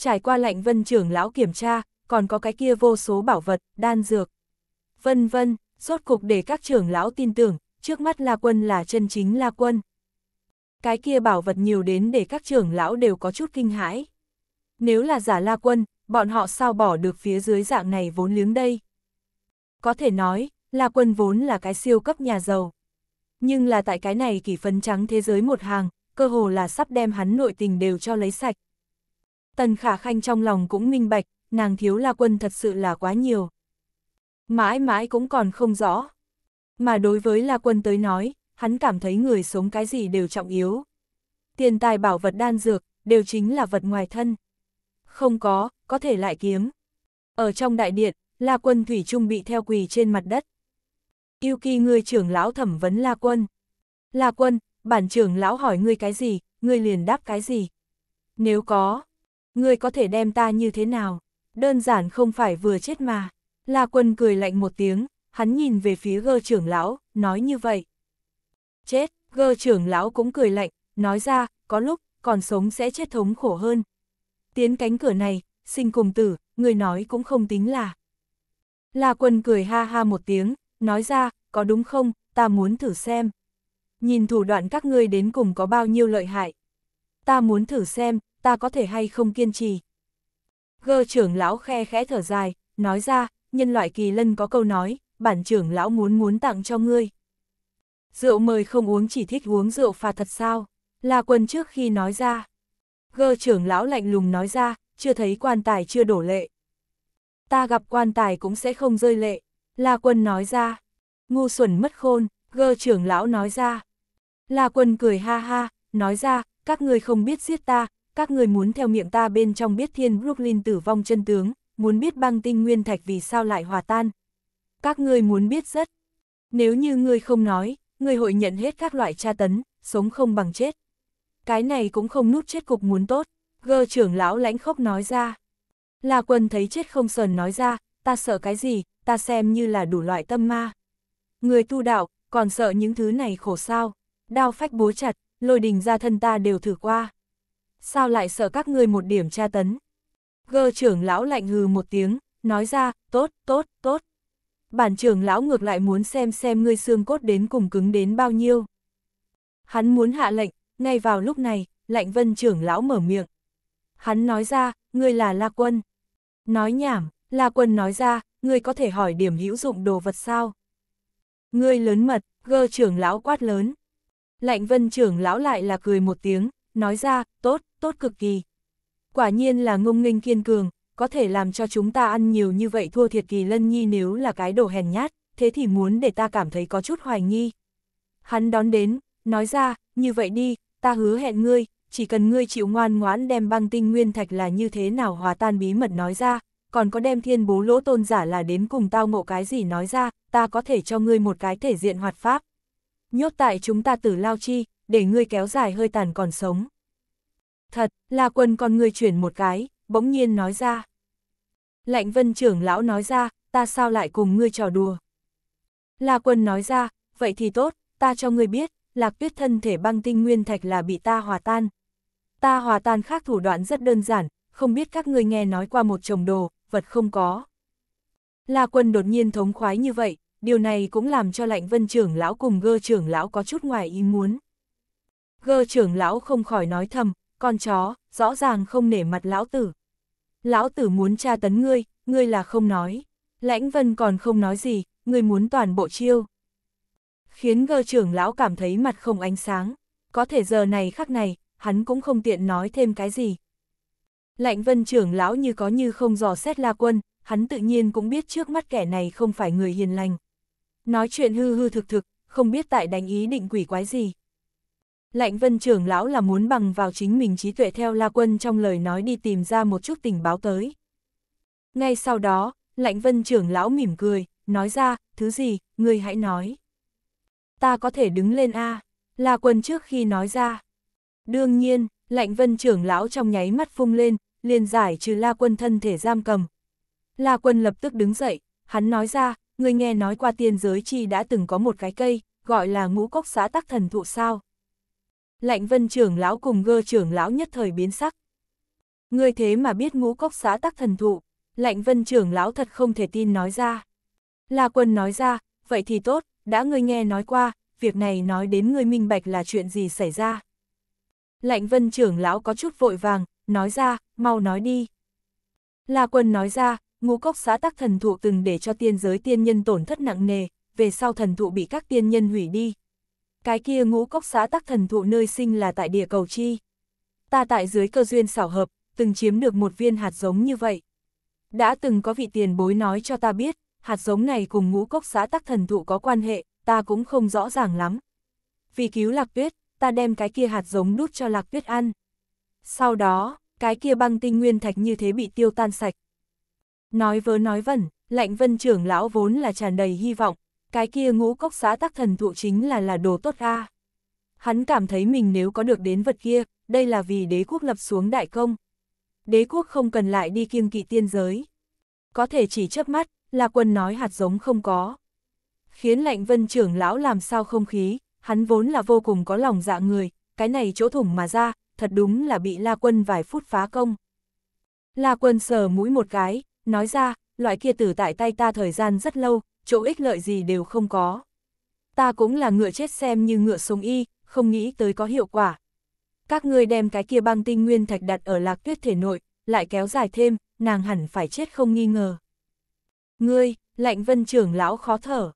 Trải qua lạnh vân trưởng lão kiểm tra, còn có cái kia vô số bảo vật, đan dược. Vân vân, rốt cục để các trưởng lão tin tưởng, trước mắt La Quân là chân chính La Quân. Cái kia bảo vật nhiều đến để các trưởng lão đều có chút kinh hãi. Nếu là giả La Quân, bọn họ sao bỏ được phía dưới dạng này vốn liếng đây? Có thể nói, La Quân vốn là cái siêu cấp nhà giàu. Nhưng là tại cái này kỳ phấn trắng thế giới một hàng, cơ hồ là sắp đem hắn nội tình đều cho lấy sạch, Tần Khả Khanh trong lòng cũng minh bạch, nàng thiếu la quân thật sự là quá nhiều. Mãi mãi cũng còn không rõ. Mà đối với la quân tới nói, hắn cảm thấy người sống cái gì đều trọng yếu. Tiền tài bảo vật đan dược, đều chính là vật ngoài thân. Không có, có thể lại kiếm. Ở trong đại điện, la quân thủy trung bị theo quỳ trên mặt đất. Yêu kỳ người trưởng lão thẩm vấn la quân. La quân, bản trưởng lão hỏi ngươi cái gì, ngươi liền đáp cái gì. Nếu có, ngươi có thể đem ta như thế nào? Đơn giản không phải vừa chết mà. La quân cười lạnh một tiếng, hắn nhìn về phía gơ trưởng lão, nói như vậy. Chết, gơ trưởng lão cũng cười lạnh, nói ra, có lúc, còn sống sẽ chết thống khổ hơn. Tiến cánh cửa này, sinh cùng tử, người nói cũng không tính là. La quân cười ha ha một tiếng, nói ra, có đúng không, ta muốn thử xem. Nhìn thủ đoạn các ngươi đến cùng có bao nhiêu lợi hại. Ta muốn thử xem, ta có thể hay không kiên trì. Gơ trưởng lão khe khẽ thở dài, nói ra, nhân loại kỳ lân có câu nói, bản trưởng lão muốn muốn tặng cho ngươi. Rượu mời không uống chỉ thích uống rượu phà thật sao, là quân trước khi nói ra. Gơ trưởng lão lạnh lùng nói ra, chưa thấy quan tài chưa đổ lệ. Ta gặp quan tài cũng sẽ không rơi lệ, là quân nói ra. Ngu xuẩn mất khôn, gơ trưởng lão nói ra. Là quân cười ha ha, nói ra, các ngươi không biết giết ta, các người muốn theo miệng ta bên trong biết thiên Brooklyn tử vong chân tướng, muốn biết băng tinh nguyên thạch vì sao lại hòa tan. Các người muốn biết rất. Nếu như người không nói, người hội nhận hết các loại tra tấn, sống không bằng chết. Cái này cũng không nút chết cục muốn tốt, gơ trưởng lão lãnh khốc nói ra. Là quân thấy chết không sờn nói ra, ta sợ cái gì, ta xem như là đủ loại tâm ma. Người tu đạo, còn sợ những thứ này khổ sao, đao phách bố chặt, lôi đình ra thân ta đều thử qua sao lại sợ các ngươi một điểm tra tấn. Gơ trưởng lão lạnh hừ một tiếng, nói ra, tốt, tốt, tốt. Bản trưởng lão ngược lại muốn xem xem ngươi xương cốt đến cùng cứng đến bao nhiêu. Hắn muốn hạ lệnh, ngay vào lúc này, lạnh vân trưởng lão mở miệng. Hắn nói ra, ngươi là La Quân. Nói nhảm, La Quân nói ra, ngươi có thể hỏi điểm hữu dụng đồ vật sao? Ngươi lớn mật, gơ trưởng lão quát lớn. Lạnh vân trưởng lão lại là cười một tiếng, nói ra, tốt, tốt cực kỳ. Quả nhiên là ngông nghênh kiên cường, có thể làm cho chúng ta ăn nhiều như vậy thua thiệt kỳ lân nhi nếu là cái đồ hèn nhát, thế thì muốn để ta cảm thấy có chút hoài nghi. Hắn đón đến, nói ra, như vậy đi, ta hứa hẹn ngươi, chỉ cần ngươi chịu ngoan ngoãn đem băng tinh nguyên thạch là như thế nào hòa tan bí mật nói ra, còn có đem thiên bố lỗ tôn giả là đến cùng tao ngộ cái gì nói ra, ta có thể cho ngươi một cái thể diện hoạt pháp. Nhốt tại chúng ta tử lao chi, để ngươi kéo dài hơi tàn còn sống. Thật, là quân con ngươi chuyển một cái, bỗng nhiên nói ra. Lạnh vân trưởng lão nói ra, ta sao lại cùng ngươi trò đùa. La quân nói ra, vậy thì tốt, ta cho ngươi biết, lạc tuyết thân thể băng tinh nguyên thạch là bị ta hòa tan. Ta hòa tan khác thủ đoạn rất đơn giản, không biết các ngươi nghe nói qua một chồng đồ, vật không có. La quân đột nhiên thống khoái như vậy, điều này cũng làm cho lạnh vân trưởng lão cùng gơ trưởng lão có chút ngoài ý muốn. Gơ trưởng lão không khỏi nói thầm, con chó, rõ ràng không nể mặt lão tử. Lão tử muốn tra tấn ngươi, ngươi là không nói. Lãnh vân còn không nói gì, ngươi muốn toàn bộ chiêu. Khiến gơ trưởng lão cảm thấy mặt không ánh sáng, có thể giờ này khắc này, hắn cũng không tiện nói thêm cái gì. Lãnh vân trưởng lão như có như không dò xét la quân, hắn tự nhiên cũng biết trước mắt kẻ này không phải người hiền lành. Nói chuyện hư hư thực thực, không biết tại đánh ý định quỷ quái gì. Lạnh vân trưởng lão là muốn bằng vào chính mình trí tuệ theo La Quân trong lời nói đi tìm ra một chút tình báo tới. Ngay sau đó, lạnh vân trưởng lão mỉm cười, nói ra, thứ gì, ngươi hãy nói. Ta có thể đứng lên A, La Quân trước khi nói ra. Đương nhiên, lạnh vân trưởng lão trong nháy mắt phung lên, liền giải trừ La Quân thân thể giam cầm. La Quân lập tức đứng dậy, hắn nói ra, ngươi nghe nói qua tiên giới chi đã từng có một cái cây, gọi là ngũ cốc xã tắc thần thụ sao lạnh vân trưởng lão cùng gơ trưởng lão nhất thời biến sắc. Người thế mà biết ngũ cốc xá tắc thần thụ, lạnh vân trưởng lão thật không thể tin nói ra. La quân nói ra, vậy thì tốt, đã ngươi nghe nói qua, việc này nói đến ngươi minh bạch là chuyện gì xảy ra. Lạnh vân trưởng lão có chút vội vàng, nói ra, mau nói đi. La quân nói ra, ngũ cốc xá tắc thần thụ từng để cho tiên giới tiên nhân tổn thất nặng nề, về sau thần thụ bị các tiên nhân hủy đi, cái kia ngũ cốc xã tắc thần thụ nơi sinh là tại địa cầu chi. Ta tại dưới cơ duyên xảo hợp, từng chiếm được một viên hạt giống như vậy. Đã từng có vị tiền bối nói cho ta biết, hạt giống này cùng ngũ cốc xã tắc thần thụ có quan hệ, ta cũng không rõ ràng lắm. Vì cứu lạc tuyết, ta đem cái kia hạt giống đút cho lạc tuyết ăn. Sau đó, cái kia băng tinh nguyên thạch như thế bị tiêu tan sạch. Nói vớ nói vẩn, lạnh vân trưởng lão vốn là tràn đầy hy vọng, cái kia ngũ cốc xá tắc thần thụ chính là là đồ tốt a. Hắn cảm thấy mình nếu có được đến vật kia, đây là vì đế quốc lập xuống đại công. Đế quốc không cần lại đi kiêng kỵ tiên giới. Có thể chỉ chớp mắt, là quân nói hạt giống không có. Khiến lạnh vân trưởng lão làm sao không khí, hắn vốn là vô cùng có lòng dạ người, cái này chỗ thủng mà ra, thật đúng là bị La Quân vài phút phá công. La Quân sờ mũi một cái, nói ra, loại kia tử tại tay ta thời gian rất lâu, chỗ ích lợi gì đều không có. Ta cũng là ngựa chết xem như ngựa sống y, không nghĩ tới có hiệu quả. Các ngươi đem cái kia băng tinh nguyên thạch đặt ở lạc tuyết thể nội, lại kéo dài thêm, nàng hẳn phải chết không nghi ngờ. Ngươi, lạnh vân trưởng lão khó thở.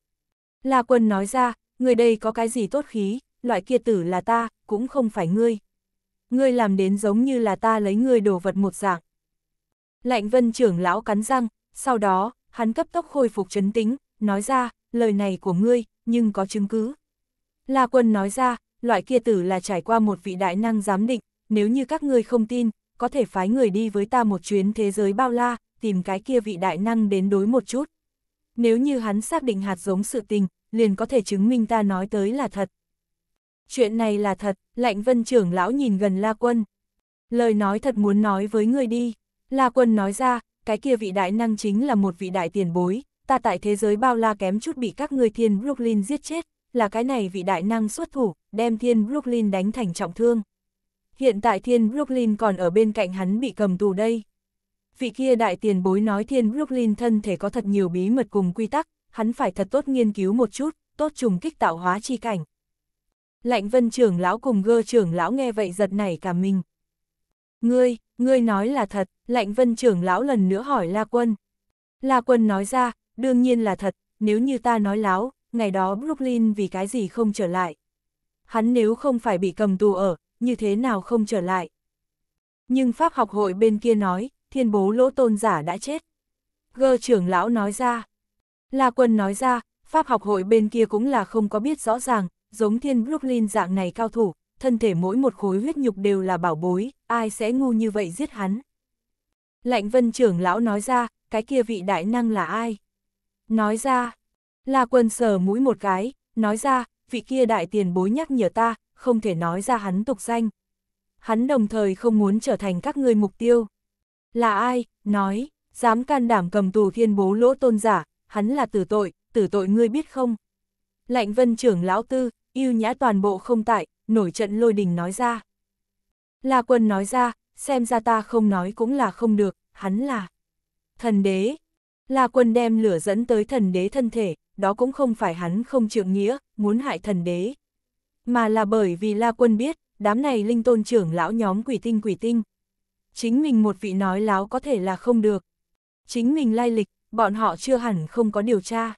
La quân nói ra, người đây có cái gì tốt khí, loại kia tử là ta, cũng không phải ngươi. Ngươi làm đến giống như là ta lấy ngươi đồ vật một dạng. Lạnh vân trưởng lão cắn răng, sau đó, hắn cấp tốc khôi phục chấn tính, nói ra, lời này của ngươi, nhưng có chứng cứ. La Quân nói ra, loại kia tử là trải qua một vị đại năng giám định, nếu như các ngươi không tin, có thể phái người đi với ta một chuyến thế giới bao la, tìm cái kia vị đại năng đến đối một chút. Nếu như hắn xác định hạt giống sự tình, liền có thể chứng minh ta nói tới là thật. Chuyện này là thật, lạnh vân trưởng lão nhìn gần La Quân. Lời nói thật muốn nói với người đi. La Quân nói ra, cái kia vị đại năng chính là một vị đại tiền bối, ta tại thế giới bao la kém chút bị các người thiên Brooklyn giết chết, là cái này vị đại năng xuất thủ, đem thiên Brooklyn đánh thành trọng thương. Hiện tại thiên Brooklyn còn ở bên cạnh hắn bị cầm tù đây. Vị kia đại tiền bối nói thiên Brooklyn thân thể có thật nhiều bí mật cùng quy tắc, hắn phải thật tốt nghiên cứu một chút, tốt trùng kích tạo hóa chi cảnh. Lạnh vân trưởng lão cùng gơ trưởng lão nghe vậy giật nảy cả mình. Ngươi, ngươi nói là thật, lạnh vân trưởng lão lần nữa hỏi La Quân. La Quân nói ra, đương nhiên là thật, nếu như ta nói láo, ngày đó Brooklyn vì cái gì không trở lại. Hắn nếu không phải bị cầm tù ở, như thế nào không trở lại. Nhưng Pháp học hội bên kia nói, thiên bố lỗ tôn giả đã chết. Gơ trưởng lão nói ra. La quân nói ra, Pháp học hội bên kia cũng là không có biết rõ ràng, giống thiên Brooklyn dạng này cao thủ, thân thể mỗi một khối huyết nhục đều là bảo bối, ai sẽ ngu như vậy giết hắn. Lạnh vân trưởng lão nói ra, cái kia vị đại năng là ai? Nói ra, là quân sờ mũi một cái, nói ra, vị kia đại tiền bối nhắc nhở ta, không thể nói ra hắn tục danh. Hắn đồng thời không muốn trở thành các ngươi mục tiêu. Là ai, nói, dám can đảm cầm tù thiên bố lỗ tôn giả, hắn là tử tội, tử tội ngươi biết không? Lạnh vân trưởng lão tư, yêu nhã toàn bộ không tại, nổi trận lôi đình nói ra. La quân nói ra, xem ra ta không nói cũng là không được, hắn là thần đế, La Quân đem lửa dẫn tới thần đế thân thể, đó cũng không phải hắn không trượng nghĩa, muốn hại thần đế. Mà là bởi vì La Quân biết, đám này linh tôn trưởng lão nhóm quỷ tinh quỷ tinh. Chính mình một vị nói láo có thể là không được. Chính mình lai lịch, bọn họ chưa hẳn không có điều tra.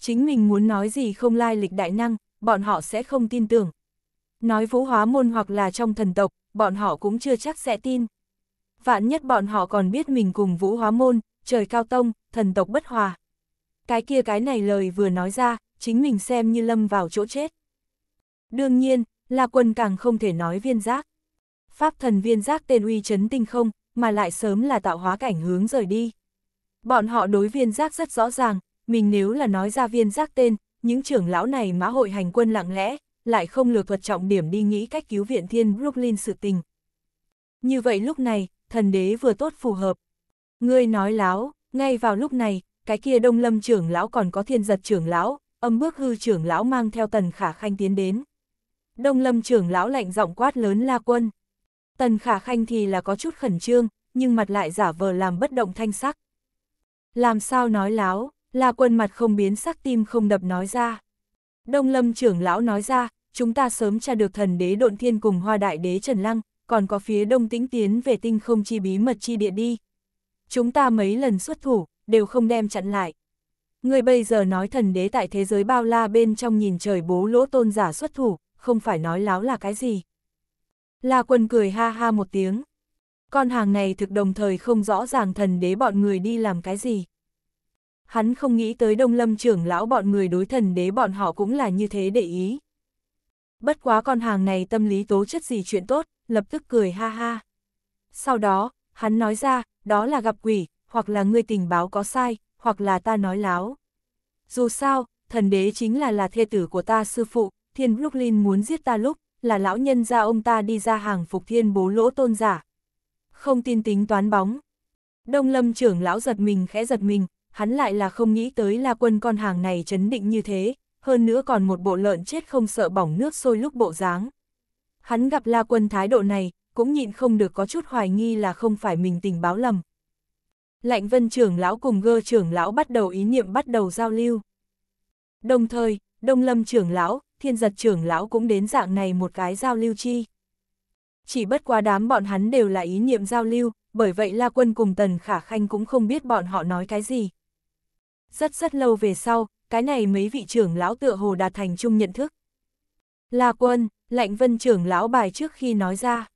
Chính mình muốn nói gì không lai lịch đại năng, bọn họ sẽ không tin tưởng. Nói vũ hóa môn hoặc là trong thần tộc, bọn họ cũng chưa chắc sẽ tin. Vạn nhất bọn họ còn biết mình cùng vũ hóa môn, trời cao tông, thần tộc bất hòa. Cái kia cái này lời vừa nói ra, chính mình xem như lâm vào chỗ chết. Đương nhiên, là Quân càng không thể nói viên giác. Pháp thần viên giác tên uy chấn tinh không, mà lại sớm là tạo hóa cảnh hướng rời đi. Bọn họ đối viên giác rất rõ ràng, mình nếu là nói ra viên giác tên, những trưởng lão này mã hội hành quân lặng lẽ, lại không lừa thuật trọng điểm đi nghĩ cách cứu viện thiên Brooklyn sự tình. Như vậy lúc này, thần đế vừa tốt phù hợp. Ngươi nói láo, ngay vào lúc này, cái kia đông lâm trưởng lão còn có thiên giật trưởng lão, âm bước hư trưởng lão mang theo tần khả khanh tiến đến. Đông lâm trưởng lão lạnh giọng quát lớn la quân. Tần khả khanh thì là có chút khẩn trương, nhưng mặt lại giả vờ làm bất động thanh sắc. Làm sao nói láo, la quân mặt không biến sắc tim không đập nói ra. Đông lâm trưởng lão nói ra, chúng ta sớm tra được thần đế độn thiên cùng hoa đại đế Trần Lăng, còn có phía đông tĩnh tiến về tinh không chi bí mật chi địa đi, chúng ta mấy lần xuất thủ, đều không đem chặn lại. Người bây giờ nói thần đế tại thế giới bao la bên trong nhìn trời bố lỗ tôn giả xuất thủ, không phải nói láo là cái gì. La quân cười ha ha một tiếng. Con hàng này thực đồng thời không rõ ràng thần đế bọn người đi làm cái gì. Hắn không nghĩ tới đông lâm trưởng lão bọn người đối thần đế bọn họ cũng là như thế để ý. Bất quá con hàng này tâm lý tố chất gì chuyện tốt, lập tức cười ha ha. Sau đó, hắn nói ra, đó là gặp quỷ, hoặc là ngươi tình báo có sai, hoặc là ta nói láo. Dù sao, thần đế chính là là thê tử của ta sư phụ, thiên Brooklyn muốn giết ta lúc, là lão nhân ra ông ta đi ra hàng phục thiên bố lỗ tôn giả. Không tin tính toán bóng. Đông lâm trưởng lão giật mình khẽ giật mình, hắn lại là không nghĩ tới là quân con hàng này chấn định như thế, hơn nữa còn một bộ lợn chết không sợ bỏng nước sôi lúc bộ dáng. Hắn gặp La Quân thái độ này, cũng nhịn không được có chút hoài nghi là không phải mình tình báo lầm. Lạnh vân trưởng lão cùng gơ trưởng lão bắt đầu ý niệm bắt đầu giao lưu. Đồng thời, đông lâm trưởng lão, thiên giật trưởng lão cũng đến dạng này một cái giao lưu chi. Chỉ bất quá đám bọn hắn đều là ý niệm giao lưu, bởi vậy La Quân cùng Tần Khả Khanh cũng không biết bọn họ nói cái gì. Rất rất lâu về sau, cái này mấy vị trưởng lão tựa hồ đạt thành chung nhận thức. La Quân, lạnh vân trưởng lão bài trước khi nói ra.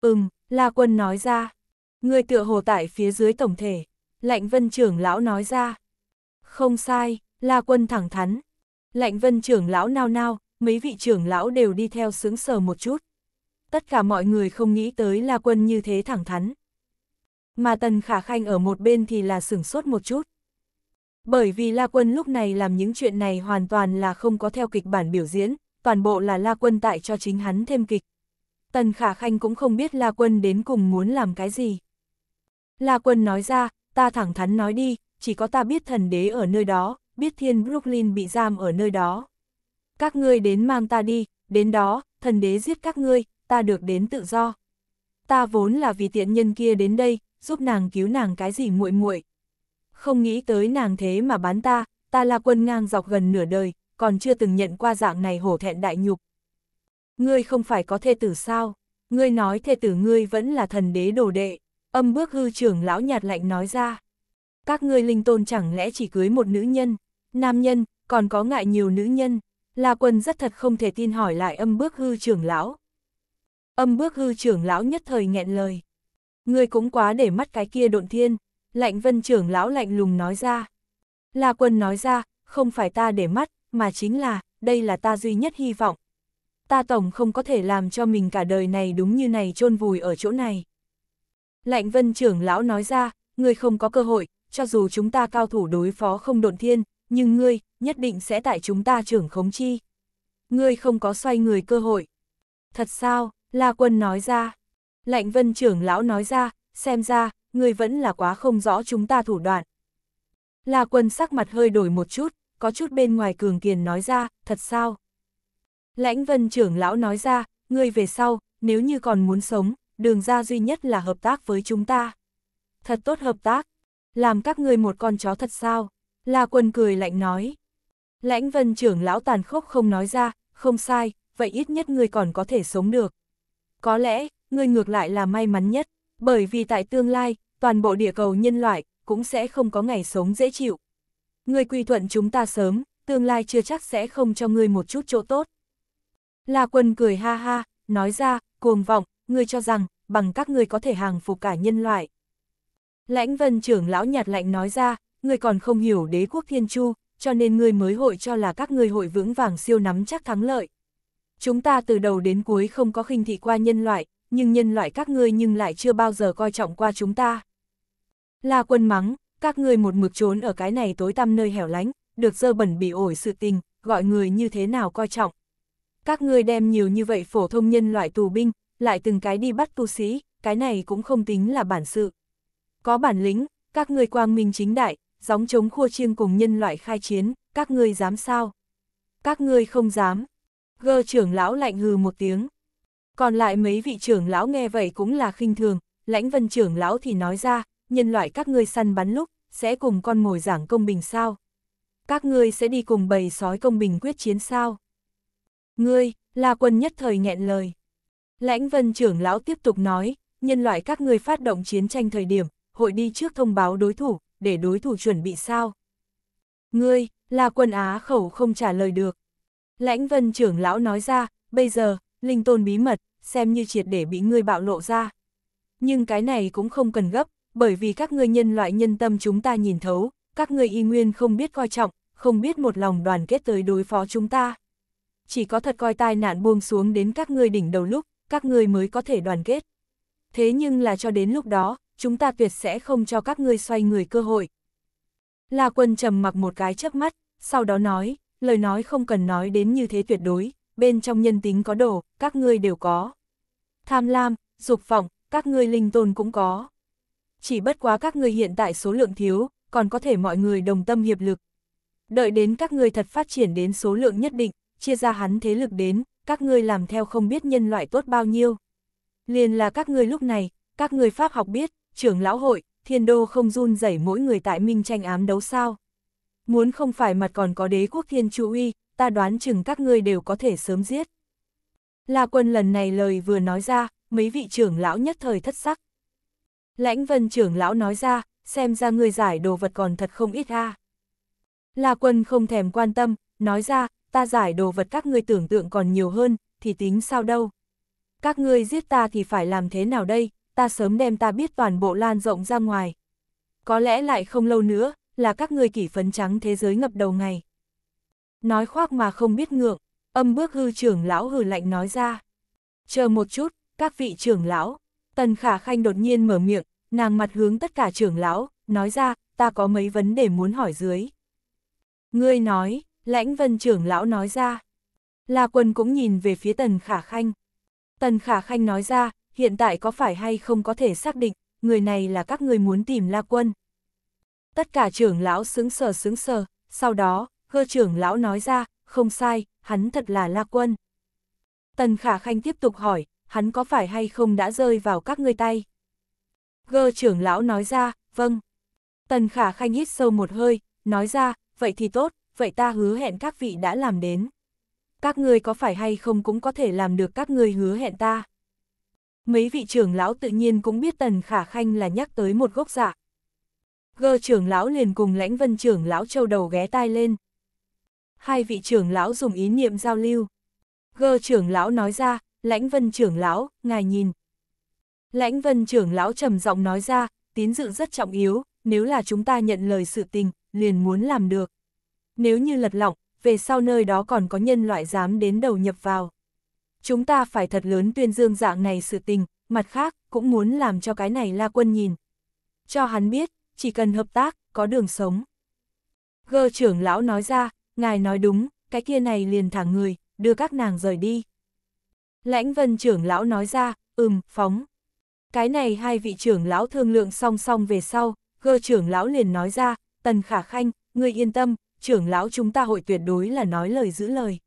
Ừm, La Quân nói ra. Người tựa hồ tại phía dưới tổng thể. Lạnh Vân trưởng lão nói ra. Không sai, La Quân thẳng thắn. Lạnh Vân trưởng lão nao nao, mấy vị trưởng lão đều đi theo sướng sờ một chút. Tất cả mọi người không nghĩ tới La Quân như thế thẳng thắn. Mà Tần Khả Khanh ở một bên thì là sửng sốt một chút. Bởi vì La Quân lúc này làm những chuyện này hoàn toàn là không có theo kịch bản biểu diễn, toàn bộ là La Quân tại cho chính hắn thêm kịch, Tần Khả Khanh cũng không biết La Quân đến cùng muốn làm cái gì. La Quân nói ra, ta thẳng thắn nói đi, chỉ có ta biết thần đế ở nơi đó, biết thiên Brooklyn bị giam ở nơi đó. Các ngươi đến mang ta đi, đến đó, thần đế giết các ngươi, ta được đến tự do. Ta vốn là vì tiện nhân kia đến đây, giúp nàng cứu nàng cái gì muội muội. Không nghĩ tới nàng thế mà bán ta, ta là quân ngang dọc gần nửa đời, còn chưa từng nhận qua dạng này hổ thẹn đại nhục, ngươi không phải có thê tử sao, ngươi nói thê tử ngươi vẫn là thần đế đồ đệ, âm bước hư trưởng lão nhạt lạnh nói ra. Các ngươi linh tôn chẳng lẽ chỉ cưới một nữ nhân, nam nhân, còn có ngại nhiều nữ nhân, La Quân rất thật không thể tin hỏi lại âm bước hư trưởng lão. Âm bước hư trưởng lão nhất thời nghẹn lời. Ngươi cũng quá để mắt cái kia độn thiên, lạnh vân trưởng lão lạnh lùng nói ra. La Quân nói ra, không phải ta để mắt, mà chính là, đây là ta duy nhất hy vọng, ta tổng không có thể làm cho mình cả đời này đúng như này chôn vùi ở chỗ này. Lạnh vân trưởng lão nói ra, ngươi không có cơ hội, cho dù chúng ta cao thủ đối phó không độn thiên, nhưng ngươi, nhất định sẽ tại chúng ta trưởng khống chi. Ngươi không có xoay người cơ hội. Thật sao, La Quân nói ra. Lạnh vân trưởng lão nói ra, xem ra, ngươi vẫn là quá không rõ chúng ta thủ đoạn. La Quân sắc mặt hơi đổi một chút, có chút bên ngoài cường kiền nói ra, thật sao. Lãnh vân trưởng lão nói ra, ngươi về sau, nếu như còn muốn sống, đường ra duy nhất là hợp tác với chúng ta. Thật tốt hợp tác, làm các ngươi một con chó thật sao? La quân cười lạnh nói. Lãnh vân trưởng lão tàn khốc không nói ra, không sai, vậy ít nhất ngươi còn có thể sống được. Có lẽ, ngươi ngược lại là may mắn nhất, bởi vì tại tương lai, toàn bộ địa cầu nhân loại cũng sẽ không có ngày sống dễ chịu. Ngươi quy thuận chúng ta sớm, tương lai chưa chắc sẽ không cho ngươi một chút chỗ tốt. La Quân cười ha ha, nói ra, cuồng vọng, ngươi cho rằng, bằng các ngươi có thể hàng phục cả nhân loại. Lãnh vân trưởng lão nhạt lạnh nói ra, ngươi còn không hiểu đế quốc thiên chu, cho nên ngươi mới hội cho là các ngươi hội vững vàng siêu nắm chắc thắng lợi. Chúng ta từ đầu đến cuối không có khinh thị qua nhân loại, nhưng nhân loại các ngươi nhưng lại chưa bao giờ coi trọng qua chúng ta. La quân mắng, các ngươi một mực trốn ở cái này tối tăm nơi hẻo lánh, được dơ bẩn bị ổi sự tình, gọi người như thế nào coi trọng các ngươi đem nhiều như vậy phổ thông nhân loại tù binh, lại từng cái đi bắt tu sĩ, cái này cũng không tính là bản sự. Có bản lĩnh, các ngươi quang minh chính đại, gióng chống khua chiêng cùng nhân loại khai chiến, các ngươi dám sao? Các ngươi không dám. Gơ trưởng lão lạnh hừ một tiếng. Còn lại mấy vị trưởng lão nghe vậy cũng là khinh thường, lãnh vân trưởng lão thì nói ra, nhân loại các ngươi săn bắn lúc, sẽ cùng con mồi giảng công bình sao? Các ngươi sẽ đi cùng bầy sói công bình quyết chiến sao? Ngươi, La Quân nhất thời nghẹn lời. Lãnh vân trưởng lão tiếp tục nói, nhân loại các ngươi phát động chiến tranh thời điểm, hội đi trước thông báo đối thủ, để đối thủ chuẩn bị sao. Ngươi, La Quân á khẩu không trả lời được. Lãnh vân trưởng lão nói ra, bây giờ, linh tôn bí mật, xem như triệt để bị ngươi bạo lộ ra. Nhưng cái này cũng không cần gấp, bởi vì các ngươi nhân loại nhân tâm chúng ta nhìn thấu, các ngươi y nguyên không biết coi trọng, không biết một lòng đoàn kết tới đối phó chúng ta chỉ có thật coi tai nạn buông xuống đến các ngươi đỉnh đầu lúc, các ngươi mới có thể đoàn kết. Thế nhưng là cho đến lúc đó, chúng ta tuyệt sẽ không cho các ngươi xoay người cơ hội. La quân trầm mặc một cái chớp mắt, sau đó nói, lời nói không cần nói đến như thế tuyệt đối, bên trong nhân tính có đồ, các ngươi đều có. Tham lam, dục vọng, các ngươi linh tồn cũng có. Chỉ bất quá các ngươi hiện tại số lượng thiếu, còn có thể mọi người đồng tâm hiệp lực. Đợi đến các ngươi thật phát triển đến số lượng nhất định, chia ra hắn thế lực đến, các ngươi làm theo không biết nhân loại tốt bao nhiêu. Liền là các ngươi lúc này, các ngươi pháp học biết, trưởng lão hội, thiên đô không run rẩy mỗi người tại minh tranh ám đấu sao. Muốn không phải mặt còn có đế quốc thiên chủ uy, ta đoán chừng các ngươi đều có thể sớm giết. La quân lần này lời vừa nói ra, mấy vị trưởng lão nhất thời thất sắc. Lãnh vân trưởng lão nói ra, xem ra người giải đồ vật còn thật không ít ha. La quân không thèm quan tâm, nói ra, ta giải đồ vật các ngươi tưởng tượng còn nhiều hơn, thì tính sao đâu. Các ngươi giết ta thì phải làm thế nào đây, ta sớm đem ta biết toàn bộ lan rộng ra ngoài. Có lẽ lại không lâu nữa, là các ngươi kỷ phấn trắng thế giới ngập đầu ngày. Nói khoác mà không biết ngượng, âm bước hư trưởng lão hừ lạnh nói ra. Chờ một chút, các vị trưởng lão, tần khả khanh đột nhiên mở miệng, nàng mặt hướng tất cả trưởng lão, nói ra, ta có mấy vấn đề muốn hỏi dưới. Ngươi nói, Lãnh vân trưởng lão nói ra. La quân cũng nhìn về phía tần khả khanh. Tần khả khanh nói ra, hiện tại có phải hay không có thể xác định, người này là các người muốn tìm la quân. Tất cả trưởng lão xứng sờ xứng sờ, sau đó, gơ trưởng lão nói ra, không sai, hắn thật là la quân. Tần khả khanh tiếp tục hỏi, hắn có phải hay không đã rơi vào các ngươi tay? Gơ trưởng lão nói ra, vâng. Tần khả khanh hít sâu một hơi, nói ra, vậy thì tốt, vậy ta hứa hẹn các vị đã làm đến. Các ngươi có phải hay không cũng có thể làm được các ngươi hứa hẹn ta. Mấy vị trưởng lão tự nhiên cũng biết Tần Khả Khanh là nhắc tới một gốc dạ. Gơ trưởng lão liền cùng lãnh vân trưởng lão châu đầu ghé tai lên. Hai vị trưởng lão dùng ý niệm giao lưu. Gơ trưởng lão nói ra, lãnh vân trưởng lão, ngài nhìn. Lãnh vân trưởng lão trầm giọng nói ra, tín dự rất trọng yếu, nếu là chúng ta nhận lời sự tình, liền muốn làm được nếu như lật lọng, về sau nơi đó còn có nhân loại dám đến đầu nhập vào. Chúng ta phải thật lớn tuyên dương dạng này sự tình, mặt khác, cũng muốn làm cho cái này La Quân nhìn. Cho hắn biết, chỉ cần hợp tác, có đường sống. Gơ trưởng lão nói ra, ngài nói đúng, cái kia này liền thả người, đưa các nàng rời đi. Lãnh vân trưởng lão nói ra, ừm, phóng. Cái này hai vị trưởng lão thương lượng song song về sau, gơ trưởng lão liền nói ra, tần khả khanh, ngươi yên tâm, trưởng lão chúng ta hội tuyệt đối là nói lời giữ lời.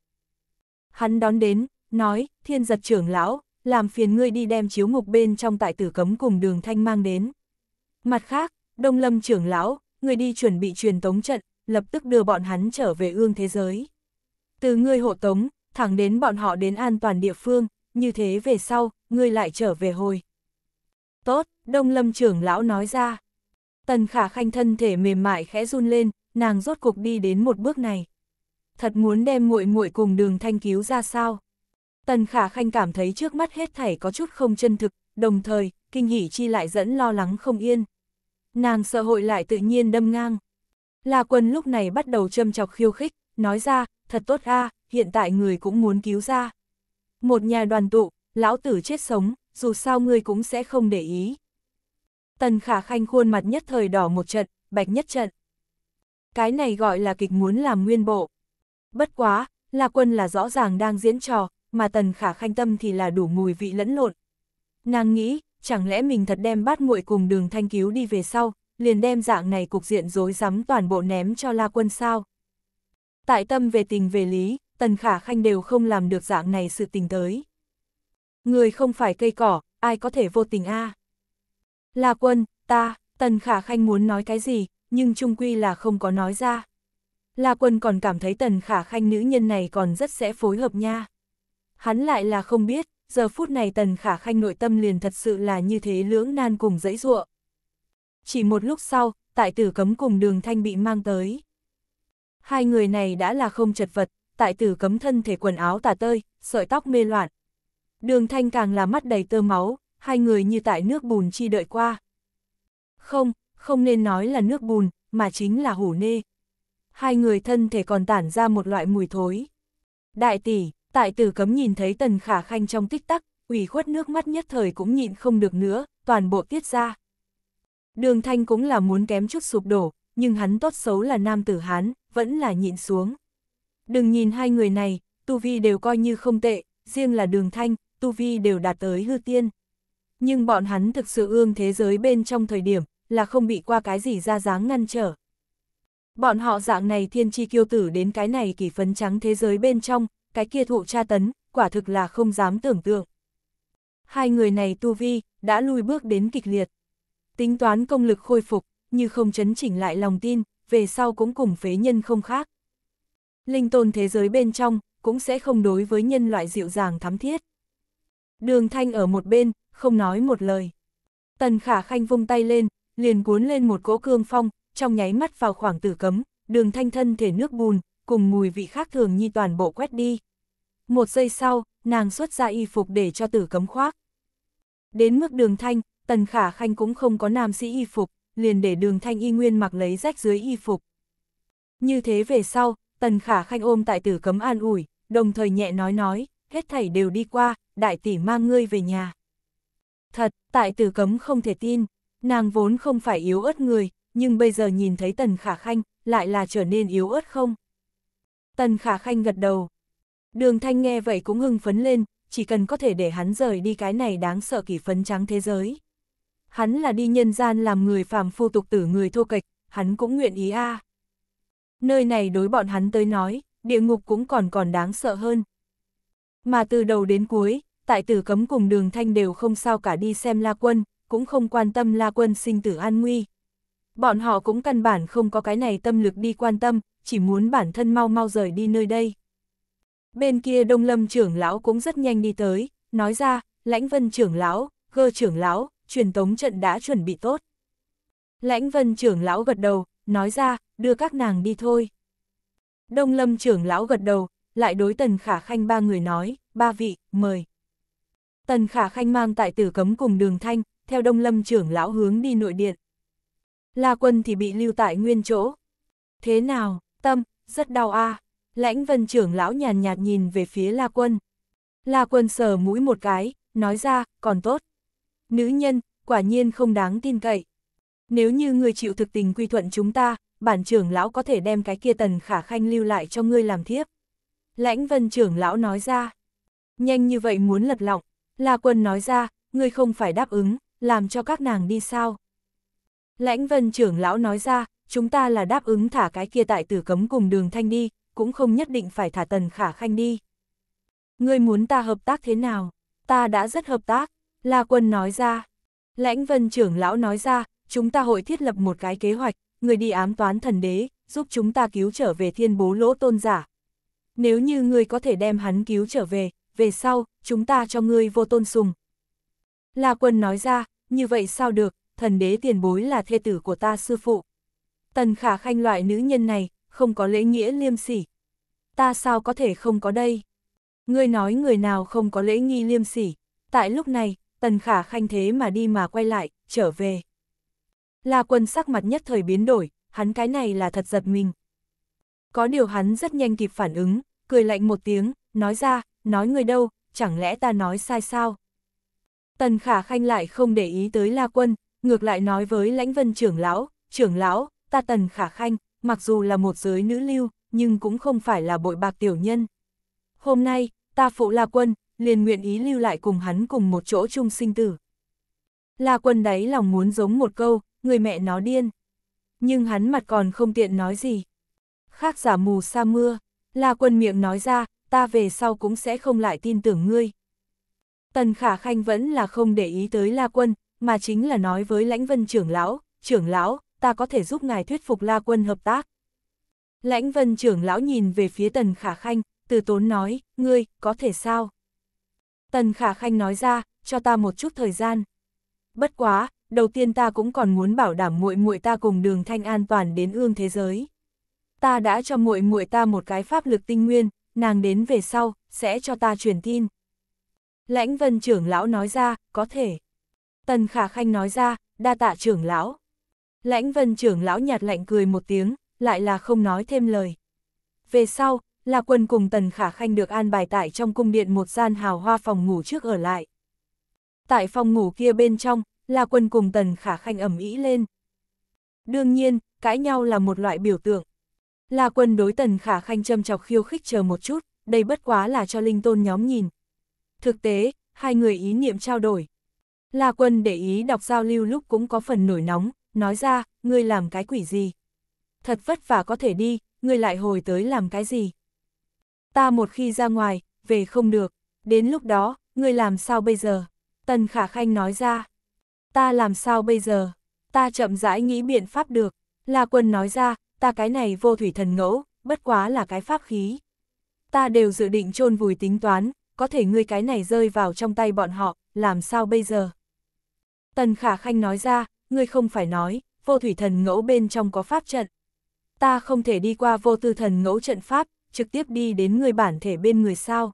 Hắn đón đến, nói, thiên giật trưởng lão, làm phiền ngươi đi đem chiếu ngục bên trong tại tử cấm cùng đường thanh mang đến. Mặt khác, đông lâm trưởng lão, ngươi đi chuẩn bị truyền tống trận, lập tức đưa bọn hắn trở về ương thế giới. Từ ngươi hộ tống, thẳng đến bọn họ đến an toàn địa phương, như thế về sau, ngươi lại trở về hồi. Tốt, đông lâm trưởng lão nói ra. Tần khả khanh thân thể mềm mại khẽ run lên, nàng rốt cục đi đến một bước này. Thật muốn đem muội muội cùng đường thanh cứu ra sao? Tần Khả Khanh cảm thấy trước mắt hết thảy có chút không chân thực, đồng thời, kinh hỉ chi lại dẫn lo lắng không yên. Nàng sợ hội lại tự nhiên đâm ngang. La quân lúc này bắt đầu châm chọc khiêu khích, nói ra, thật tốt a, hiện tại người cũng muốn cứu ra. Một nhà đoàn tụ, lão tử chết sống, dù sao người cũng sẽ không để ý. Tần Khả Khanh khuôn mặt nhất thời đỏ một trận, bạch nhất trận cái này gọi là kịch muốn làm nguyên bộ. Bất quá, La Quân là rõ ràng đang diễn trò, mà Tần Khả Khanh Tâm thì là đủ mùi vị lẫn lộn. Nàng nghĩ, chẳng lẽ mình thật đem bát muội cùng đường thanh cứu đi về sau, liền đem dạng này cục diện rối rắm toàn bộ ném cho La Quân sao? Tại tâm về tình về lý, Tần Khả Khanh đều không làm được dạng này sự tình tới. Người không phải cây cỏ, ai có thể vô tình a? À? La Quân, ta, Tần Khả Khanh muốn nói cái gì, nhưng trung quy là không có nói ra. La Quân còn cảm thấy tần khả khanh nữ nhân này còn rất sẽ phối hợp nha. Hắn lại là không biết, giờ phút này tần khả khanh nội tâm liền thật sự là như thế lưỡng nan cùng dãy ruộng. Chỉ một lúc sau, tại tử cấm cùng đường thanh bị mang tới. Hai người này đã là không chật vật, tại tử cấm thân thể quần áo tả tơi, sợi tóc mê loạn. Đường thanh càng là mắt đầy tơ máu, hai người như tại nước bùn chi đợi qua. Không, không nên nói là nước bùn, mà chính là hủ nê. Hai người thân thể còn tản ra một loại mùi thối. Đại tỷ, tại tử cấm nhìn thấy tần khả khanh trong tích tắc, ủy khuất nước mắt nhất thời cũng nhịn không được nữa, toàn bộ tiết ra. Đường thanh cũng là muốn kém chút sụp đổ, nhưng hắn tốt xấu là nam tử Hán, vẫn là nhịn xuống. Đừng nhìn hai người này, tu vi đều coi như không tệ, riêng là đường thanh, tu vi đều đạt tới hư tiên. Nhưng bọn hắn thực sự ương thế giới bên trong thời điểm, là không bị qua cái gì ra dáng ngăn trở. Bọn họ dạng này thiên chi kiêu tử đến cái này kỳ phấn trắng thế giới bên trong, cái kia thụ tra tấn, quả thực là không dám tưởng tượng. Hai người này tu vi, đã lùi bước đến kịch liệt. Tính toán công lực khôi phục, như không chấn chỉnh lại lòng tin, về sau cũng cùng phế nhân không khác. Linh tồn thế giới bên trong, cũng sẽ không đối với nhân loại dịu dàng thắm thiết. Đường thanh ở một bên, không nói một lời. Tần khả khanh vung tay lên, liền cuốn lên một cỗ cương phong, trong nháy mắt vào khoảng tử cấm, đường thanh thân thể nước bùn, cùng mùi vị khác thường nhi toàn bộ quét đi. Một giây sau, nàng xuất ra y phục để cho tử cấm khoác. Đến mức đường thanh, tần khả khanh cũng không có nam sĩ y phục, liền để đường thanh y nguyên mặc lấy rách dưới y phục. Như thế về sau, tần khả khanh ôm tại tử cấm an ủi, đồng thời nhẹ nói nói, hết thảy đều đi qua, đại tỷ mang ngươi về nhà. Thật, tại tử cấm không thể tin, Nàng vốn không phải yếu ớt người, nhưng bây giờ nhìn thấy Tần Khả Khanh, lại là trở nên yếu ớt không? Tần Khả Khanh gật đầu. Đường Thanh nghe vậy cũng hưng phấn lên, chỉ cần có thể để hắn rời đi cái này đáng sợ kỳ phấn trắng thế giới. Hắn là đi nhân gian làm người phàm phu tục tử người thô kịch, hắn cũng nguyện ý a. Nơi này đối bọn hắn tới nói, địa ngục cũng còn còn đáng sợ hơn. Mà từ đầu đến cuối, tại tử cấm cùng đường thanh đều không sao cả đi xem la quân, cũng không quan tâm La Quân sinh tử an nguy. Bọn họ cũng căn bản không có cái này tâm lực đi quan tâm, chỉ muốn bản thân mau mau rời đi nơi đây. Bên kia Đông Lâm trưởng lão cũng rất nhanh đi tới, nói ra, Lãnh Vân trưởng lão, Gơ trưởng lão, truyền tống trận đã chuẩn bị tốt. Lãnh Vân trưởng lão gật đầu, nói ra, đưa các nàng đi thôi. Đông Lâm trưởng lão gật đầu, lại đối Tần Khả Khanh ba người nói, ba vị, mời. Tần Khả Khanh mang tại tử cấm cùng đường thanh, theo đông lâm trưởng lão hướng đi nội điện. La quân thì bị lưu tại nguyên chỗ. Thế nào, tâm, rất đau a à. Lãnh vân trưởng lão nhàn nhạt nhìn về phía La quân. La quân sờ mũi một cái, nói ra, còn tốt. Nữ nhân, quả nhiên không đáng tin cậy. Nếu như người chịu thực tình quy thuận chúng ta, bản trưởng lão có thể đem cái kia tần khả khanh lưu lại cho ngươi làm thiếp. Lãnh vân trưởng lão nói ra. Nhanh như vậy muốn lật lọng. La quân nói ra, ngươi không phải đáp ứng, làm cho các nàng đi sao? Lãnh vân trưởng lão nói ra, chúng ta là đáp ứng thả cái kia tại tử cấm cùng đường thanh đi, cũng không nhất định phải thả tần khả khanh đi. Ngươi muốn ta hợp tác thế nào? Ta đã rất hợp tác, La Quân nói ra. Lãnh vân trưởng lão nói ra, chúng ta hội thiết lập một cái kế hoạch, người đi ám toán thần đế, giúp chúng ta cứu trở về thiên bố lỗ tôn giả. Nếu như ngươi có thể đem hắn cứu trở về, về sau, chúng ta cho ngươi vô tôn sùng, La quân nói ra, như vậy sao được, thần đế tiền bối là thê tử của ta sư phụ. Tần khả khanh loại nữ nhân này, không có lễ nghĩa liêm sỉ. Ta sao có thể không có đây? Ngươi nói người nào không có lễ nghi liêm sỉ. Tại lúc này, tần khả khanh thế mà đi mà quay lại, trở về. La quân sắc mặt nhất thời biến đổi, hắn cái này là thật giật mình. Có điều hắn rất nhanh kịp phản ứng, cười lạnh một tiếng, nói ra, nói người đâu, chẳng lẽ ta nói sai sao? Tần Khả Khanh lại không để ý tới La Quân, ngược lại nói với Lãnh Vân trưởng lão, trưởng lão, ta Tần Khả Khanh, mặc dù là một giới nữ lưu, nhưng cũng không phải là bội bạc tiểu nhân. Hôm nay, ta phụ La Quân, liền nguyện ý lưu lại cùng hắn cùng một chỗ chung sinh tử. La Quân đáy lòng muốn giống một câu, người mẹ nó điên. Nhưng hắn mặt còn không tiện nói gì. Khác giả mù sa mưa, La Quân miệng nói ra, ta về sau cũng sẽ không lại tin tưởng ngươi. Tần Khả Khanh vẫn là không để ý tới La Quân, mà chính là nói với Lãnh Vân trưởng lão, trưởng lão, ta có thể giúp ngài thuyết phục La Quân hợp tác. Lãnh Vân trưởng lão nhìn về phía Tần Khả Khanh, từ tốn nói, ngươi, có thể sao? Tần Khả Khanh nói ra, cho ta một chút thời gian. Bất quá, đầu tiên ta cũng còn muốn bảo đảm muội muội ta cùng Đường Thanh an toàn đến ương thế giới. Ta đã cho muội muội ta một cái pháp lực tinh nguyên, nàng đến về sau sẽ cho ta truyền tin. Lãnh vân trưởng lão nói ra, có thể. Tần khả khanh nói ra, đa tạ trưởng lão. Lãnh vân trưởng lão nhạt lạnh cười một tiếng, lại là không nói thêm lời. Về sau, là quân cùng tần khả khanh được an bài tại trong cung điện một gian hào hoa phòng ngủ trước ở lại. Tại phòng ngủ kia bên trong, là quân cùng tần khả khanh ẩm ý lên. Đương nhiên, cãi nhau là một loại biểu tượng. Là quân đối tần khả khanh châm chọc khiêu khích chờ một chút, đây bất quá là cho linh tôn nhóm nhìn, Thực tế, hai người ý niệm trao đổi. La Quân để ý đọc giao lưu lúc cũng có phần nổi nóng, nói ra, ngươi làm cái quỷ gì? Thật vất vả có thể đi, ngươi lại hồi tới làm cái gì? Ta một khi ra ngoài, về không được, đến lúc đó, ngươi làm sao bây giờ? Tần Khả Khanh nói ra, ta làm sao bây giờ? Ta chậm rãi nghĩ biện pháp được. La Quân nói ra, ta cái này vô thủy thần ngẫu, bất quá là cái pháp khí. Ta đều dự định chôn vùi tính toán, có thể ngươi cái này rơi vào trong tay bọn họ, làm sao bây giờ? Tần Khả Khanh nói ra, ngươi không phải nói, vô thủy thần ngẫu bên trong có pháp trận. Ta không thể đi qua vô tư thần ngẫu trận pháp, trực tiếp đi đến người bản thể bên người sao.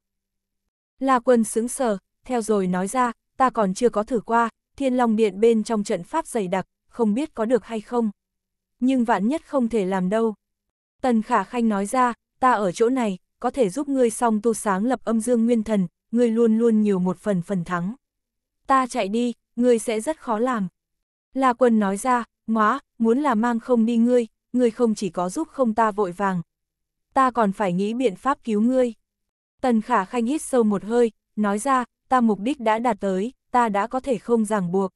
La quân sững sờ, theo rồi nói ra, ta còn chưa có thử qua, thiên long điện bên trong trận pháp dày đặc, không biết có được hay không. Nhưng vạn nhất không thể làm đâu. Tần Khả Khanh nói ra, ta ở chỗ này, có thể giúp ngươi song tu sáng lập âm dương nguyên thần, ngươi luôn luôn nhiều một phần phần thắng. Ta chạy đi, ngươi sẽ rất khó làm. La quân nói ra, ngóa, muốn là mang không đi ngươi, ngươi không chỉ có giúp không ta vội vàng. Ta còn phải nghĩ biện pháp cứu ngươi. Tần khả khanh hít sâu một hơi, nói ra, ta mục đích đã đạt tới, ta đã có thể không ràng buộc.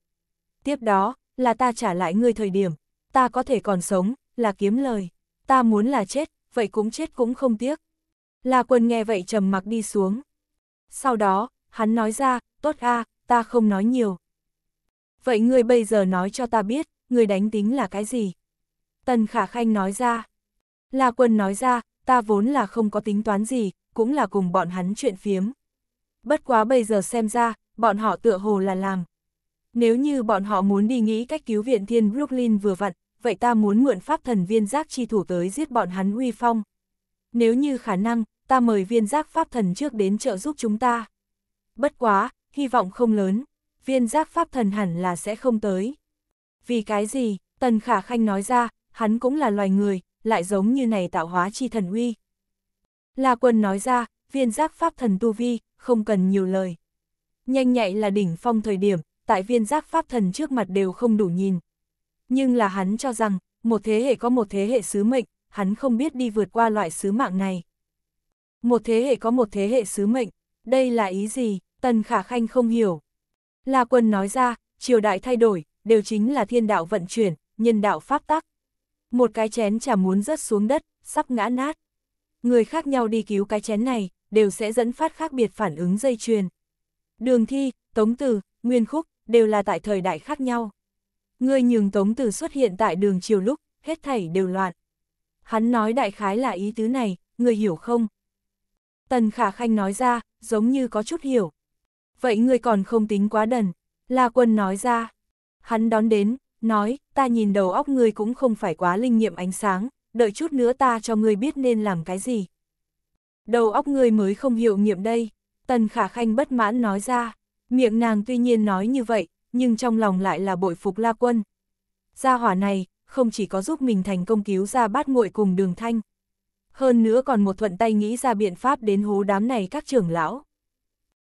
Tiếp đó, là ta trả lại ngươi thời điểm, ta có thể còn sống, là kiếm lời. Ta muốn là chết, vậy cũng chết cũng không tiếc. La Quân nghe vậy trầm mặc đi xuống. Sau đó, hắn nói ra, tốt a, ta không nói nhiều. Vậy ngươi bây giờ nói cho ta biết, ngươi đánh tính là cái gì? Tần Khả Khanh nói ra. La Quân nói ra, ta vốn là không có tính toán gì, cũng là cùng bọn hắn chuyện phiếm. Bất quá bây giờ xem ra, bọn họ tựa hồ là làm. Nếu như bọn họ muốn đi nghĩ cách cứu viện thiên Brooklyn vừa vặn, vậy ta muốn mượn pháp thần viên giác chi thủ tới giết bọn hắn uy phong, nếu như khả năng, ta mời viên giác pháp thần trước đến trợ giúp chúng ta. Bất quá, hy vọng không lớn, viên giác pháp thần hẳn là sẽ không tới. Vì cái gì, Tần Khả Khanh nói ra, hắn cũng là loài người, lại giống như này tạo hóa chi thần uy. La quân nói ra, viên giác pháp thần tu vi, không cần nhiều lời. Nhanh nhạy là đỉnh phong thời điểm, tại viên giác pháp thần trước mặt đều không đủ nhìn. Nhưng là hắn cho rằng, một thế hệ có một thế hệ sứ mệnh, hắn không biết đi vượt qua loại sứ mạng này. Một thế hệ có một thế hệ sứ mệnh, đây là ý gì, Tần Khả Khanh không hiểu. La Quân nói ra, triều đại thay đổi, đều chính là thiên đạo vận chuyển, nhân đạo pháp tắc. Một cái chén chả muốn rớt xuống đất, sắp ngã nát. Người khác nhau đi cứu cái chén này, đều sẽ dẫn phát khác biệt phản ứng dây chuyền. Đường thi, tống từ, nguyên khúc, đều là tại thời đại khác nhau. Người nhường tống từ xuất hiện tại đường triều lúc, hết thảy đều loạn hắn nói đại khái là ý tứ này, người hiểu không? Tần Khả Khanh nói ra, giống như có chút hiểu. Vậy ngươi còn không tính quá đần, La Quân nói ra. Hắn đón đến, nói, ta nhìn đầu óc ngươi cũng không phải quá linh nghiệm ánh sáng, đợi chút nữa ta cho ngươi biết nên làm cái gì. Đầu óc ngươi mới không hiểu nghiệm đây, Tần Khả Khanh bất mãn nói ra, miệng nàng tuy nhiên nói như vậy, nhưng trong lòng lại là bội phục La Quân. Gia hỏa này, không chỉ có giúp mình thành công cứu ra bát nguội cùng đường thanh. Hơn nữa còn một thuận tay nghĩ ra biện pháp đến hố đám này các trưởng lão.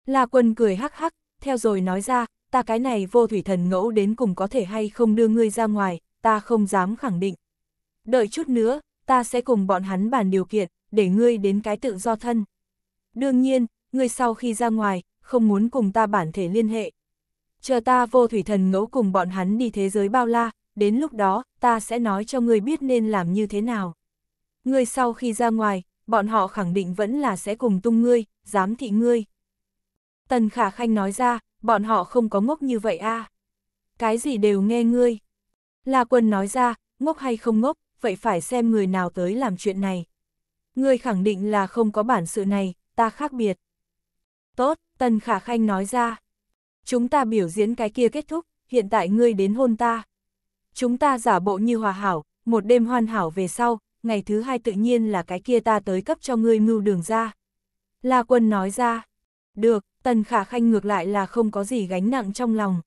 La quân cười hắc hắc, theo rồi nói ra, ta cái này vô thủy thần ngẫu đến cùng có thể hay không đưa ngươi ra ngoài, ta không dám khẳng định. Đợi chút nữa, ta sẽ cùng bọn hắn bàn điều kiện, để ngươi đến cái tự do thân. Đương nhiên, ngươi sau khi ra ngoài, không muốn cùng ta bản thể liên hệ. Chờ ta vô thủy thần ngẫu cùng bọn hắn đi thế giới bao la, đến lúc đó, ta sẽ nói cho người biết nên làm như thế nào. Ngươi sau khi ra ngoài, bọn họ khẳng định vẫn là sẽ cùng tung ngươi, giám thị ngươi. Tần Khả Khanh nói ra, bọn họ không có ngốc như vậy a Cái gì đều nghe ngươi. La Quân nói ra, ngốc hay không ngốc, vậy phải xem người nào tới làm chuyện này. Ngươi khẳng định là không có bản sự này, ta khác biệt. Tốt, Tần Khả Khanh nói ra. Chúng ta biểu diễn cái kia kết thúc, hiện tại ngươi đến hôn ta chúng ta giả bộ như hòa hảo, một đêm hoàn hảo về sau, ngày thứ hai tự nhiên là cái kia ta tới cấp cho ngươi mưu đường ra. La quân nói ra, được, tần khả khanh ngược lại là không có gì gánh nặng trong lòng.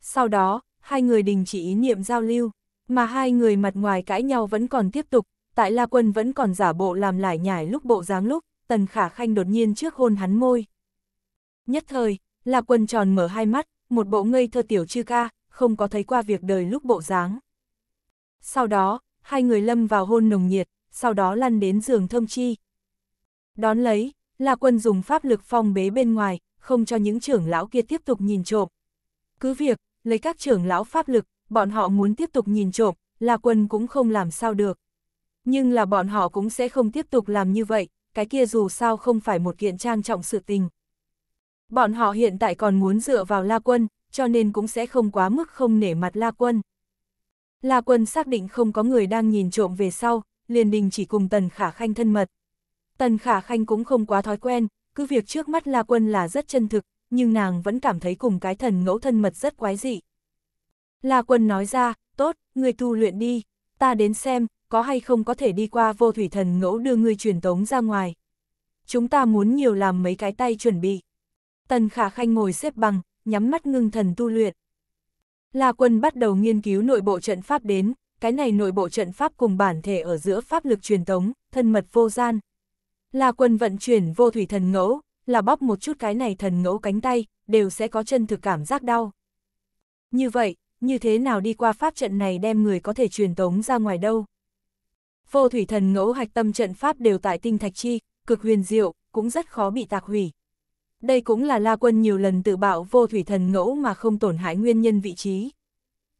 Sau đó, hai người đình chỉ ý niệm giao lưu, mà hai người mặt ngoài cãi nhau vẫn còn tiếp tục, tại La Quân vẫn còn giả bộ làm lải nhải lúc bộ dáng lúc, Tần Khả Khanh đột nhiên trước hôn hắn môi. Nhất thời, La Quân tròn mở hai mắt, một bộ ngây thơ tiểu chư ca, không có thấy qua việc đời lúc bộ dáng. Sau đó, hai người lâm vào hôn nồng nhiệt, sau đó lăn đến giường thơm chi. Đón lấy, là quân dùng pháp lực phong bế bên ngoài, không cho những trưởng lão kia tiếp tục nhìn trộm. Cứ việc, lấy các trưởng lão pháp lực, bọn họ muốn tiếp tục nhìn trộm, là quân cũng không làm sao được. Nhưng là bọn họ cũng sẽ không tiếp tục làm như vậy, cái kia dù sao không phải một kiện trang trọng sự tình. Bọn họ hiện tại còn muốn dựa vào La Quân, cho nên cũng sẽ không quá mức không nể mặt La Quân. La Quân xác định không có người đang nhìn trộm về sau, liền đình chỉ cùng Tần Khả Khanh thân mật. Tần Khả Khanh cũng không quá thói quen, cứ việc trước mắt La Quân là rất chân thực, nhưng nàng vẫn cảm thấy cùng cái thần ngẫu thân mật rất quái dị. La Quân nói ra, tốt, người tu luyện đi, ta đến xem, có hay không có thể đi qua vô thủy thần ngẫu đưa người truyền tống ra ngoài. Chúng ta muốn nhiều làm mấy cái tay chuẩn bị. Tần Khả Khanh ngồi xếp bằng, nhắm mắt ngưng thần tu luyện. La Quân bắt đầu nghiên cứu nội bộ trận pháp đến, cái này nội bộ trận pháp cùng bản thể ở giữa pháp lực truyền tống, thân mật vô gian. La Quân vận chuyển vô thủy thần ngẫu, là bóp một chút cái này thần ngẫu cánh tay, đều sẽ có chân thực cảm giác đau. Như vậy, như thế nào đi qua pháp trận này đem người có thể truyền tống ra ngoài đâu? Vô thủy thần ngẫu hạch tâm trận pháp đều tại tinh thạch chi, cực huyền diệu, cũng rất khó bị tạc hủy đây cũng là La Quân nhiều lần tự bạo vô thủy thần ngẫu mà không tổn hại nguyên nhân vị trí.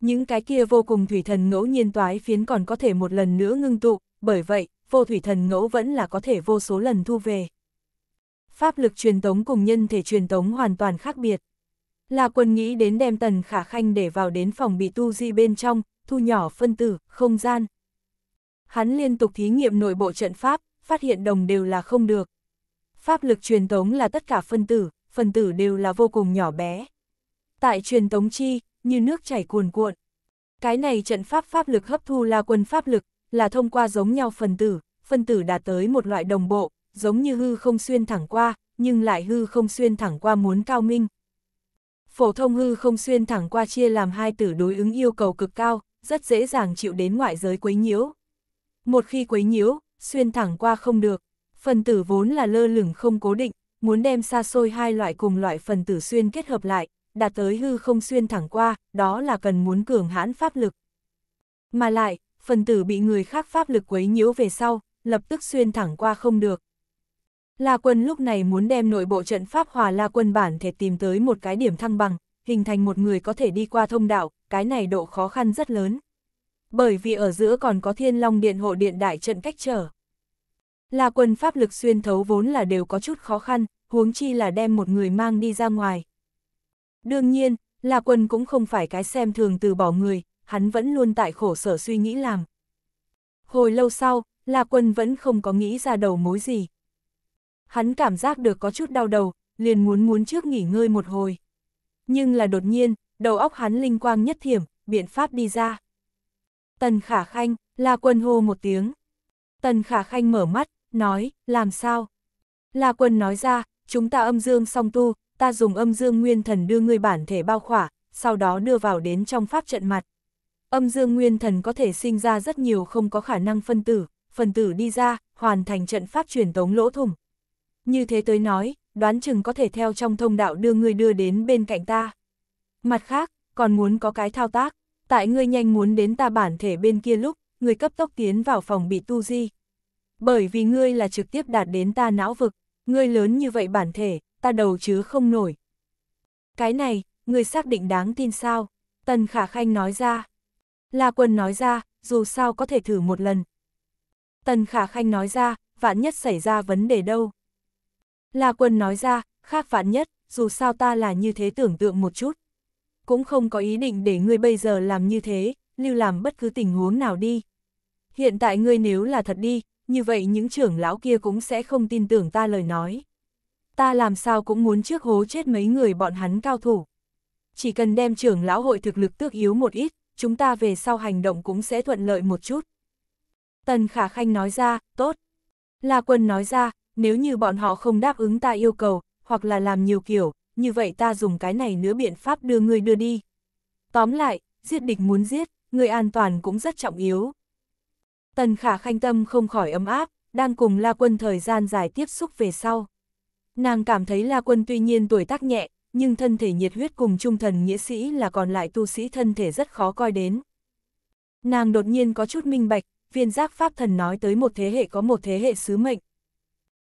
Những cái kia vô cùng thủy thần ngẫu nhiên toái phiến còn có thể một lần nữa ngưng tụ, bởi vậy, vô thủy thần ngẫu vẫn là có thể vô số lần thu về. Pháp lực truyền tống cùng nhân thể truyền tống hoàn toàn khác biệt. La Quân nghĩ đến đem tần khả khanh để vào đến phòng bị tu di bên trong, thu nhỏ phân tử, không gian. Hắn liên tục thí nghiệm nội bộ trận pháp, phát hiện đồng đều là không được, Pháp lực truyền tống là tất cả phân tử, phân tử đều là vô cùng nhỏ bé. Tại truyền tống chi, như nước chảy cuồn cuộn. Cái này trận pháp pháp lực hấp thu là quân pháp lực, là thông qua giống nhau phân tử, phân tử đạt tới một loại đồng bộ, giống như hư không xuyên thẳng qua, nhưng lại hư không xuyên thẳng qua muốn cao minh. Phổ thông hư không xuyên thẳng qua chia làm hai tử đối ứng yêu cầu cực cao, rất dễ dàng chịu đến ngoại giới quấy nhiễu. Một khi quấy nhiễu, xuyên thẳng qua không được phần tử vốn là lơ lửng không cố định, muốn đem xa xôi hai loại cùng loại phần tử xuyên kết hợp lại, đạt tới hư không xuyên thẳng qua, đó là cần muốn cường hãn pháp lực. Mà lại, phần tử bị người khác pháp lực quấy nhiễu về sau, lập tức xuyên thẳng qua không được. La quân lúc này muốn đem nội bộ trận pháp hòa La quân bản thể tìm tới một cái điểm thăng bằng, hình thành một người có thể đi qua thông đạo, cái này độ khó khăn rất lớn. Bởi vì ở giữa còn có thiên long điện hộ điện đại trận cách trở. La quân pháp lực xuyên thấu vốn là đều có chút khó khăn, huống chi là đem một người mang đi ra ngoài. Đương nhiên, La quân cũng không phải cái xem thường từ bỏ người, hắn vẫn luôn tại khổ sở suy nghĩ làm. Hồi lâu sau, La quân vẫn không có nghĩ ra đầu mối gì. Hắn cảm giác được có chút đau đầu, liền muốn muốn trước nghỉ ngơi một hồi. Nhưng là đột nhiên, đầu óc hắn linh quang nhất thiểm, biện pháp đi ra. Tần khả khanh, La quân hô một tiếng. Tần khả khanh mở mắt, nói, làm sao? La quân nói ra, chúng ta âm dương song tu, ta dùng âm dương nguyên thần đưa ngươi bản thể bao khỏa, sau đó đưa vào đến trong pháp trận mặt. Âm dương nguyên thần có thể sinh ra rất nhiều không có khả năng phân tử, phần tử đi ra, hoàn thành trận pháp truyền tống lỗ thủng. Như thế tới nói, đoán chừng có thể theo trong thông đạo đưa ngươi đưa đến bên cạnh ta. Mặt khác, còn muốn có cái thao tác, tại ngươi nhanh muốn đến ta bản thể bên kia lúc, ngươi cấp tốc tiến vào phòng bị tu di, bởi vì ngươi là trực tiếp đạt đến ta não vực, ngươi lớn như vậy bản thể, ta đầu chứ không nổi. Cái này, ngươi xác định đáng tin sao? Tần Khả Khanh nói ra. La Quân nói ra, dù sao có thể thử một lần. Tần Khả Khanh nói ra, vạn nhất xảy ra vấn đề đâu. La Quân nói ra, khác vạn nhất, dù sao ta là như thế tưởng tượng một chút. Cũng không có ý định để ngươi bây giờ làm như thế, lưu làm bất cứ tình huống nào đi. Hiện tại ngươi nếu là thật đi, như vậy những trưởng lão kia cũng sẽ không tin tưởng ta lời nói. Ta làm sao cũng muốn trước hố chết mấy người bọn hắn cao thủ. Chỉ cần đem trưởng lão hội thực lực tước yếu một ít, chúng ta về sau hành động cũng sẽ thuận lợi một chút. Tần Khả Khanh nói ra, tốt. La Quân nói ra, nếu như bọn họ không đáp ứng ta yêu cầu, hoặc là làm nhiều kiểu, như vậy ta dùng cái này nữa biện pháp đưa người đưa đi. Tóm lại, giết địch muốn giết, người an toàn cũng rất trọng yếu, Tần khả khanh tâm không khỏi ấm áp, đang cùng La Quân thời gian dài tiếp xúc về sau. Nàng cảm thấy La Quân tuy nhiên tuổi tác nhẹ, nhưng thân thể nhiệt huyết cùng trung thần nghĩa sĩ là còn lại tu sĩ thân thể rất khó coi đến. Nàng đột nhiên có chút minh bạch, viên giác pháp thần nói tới một thế hệ có một thế hệ sứ mệnh.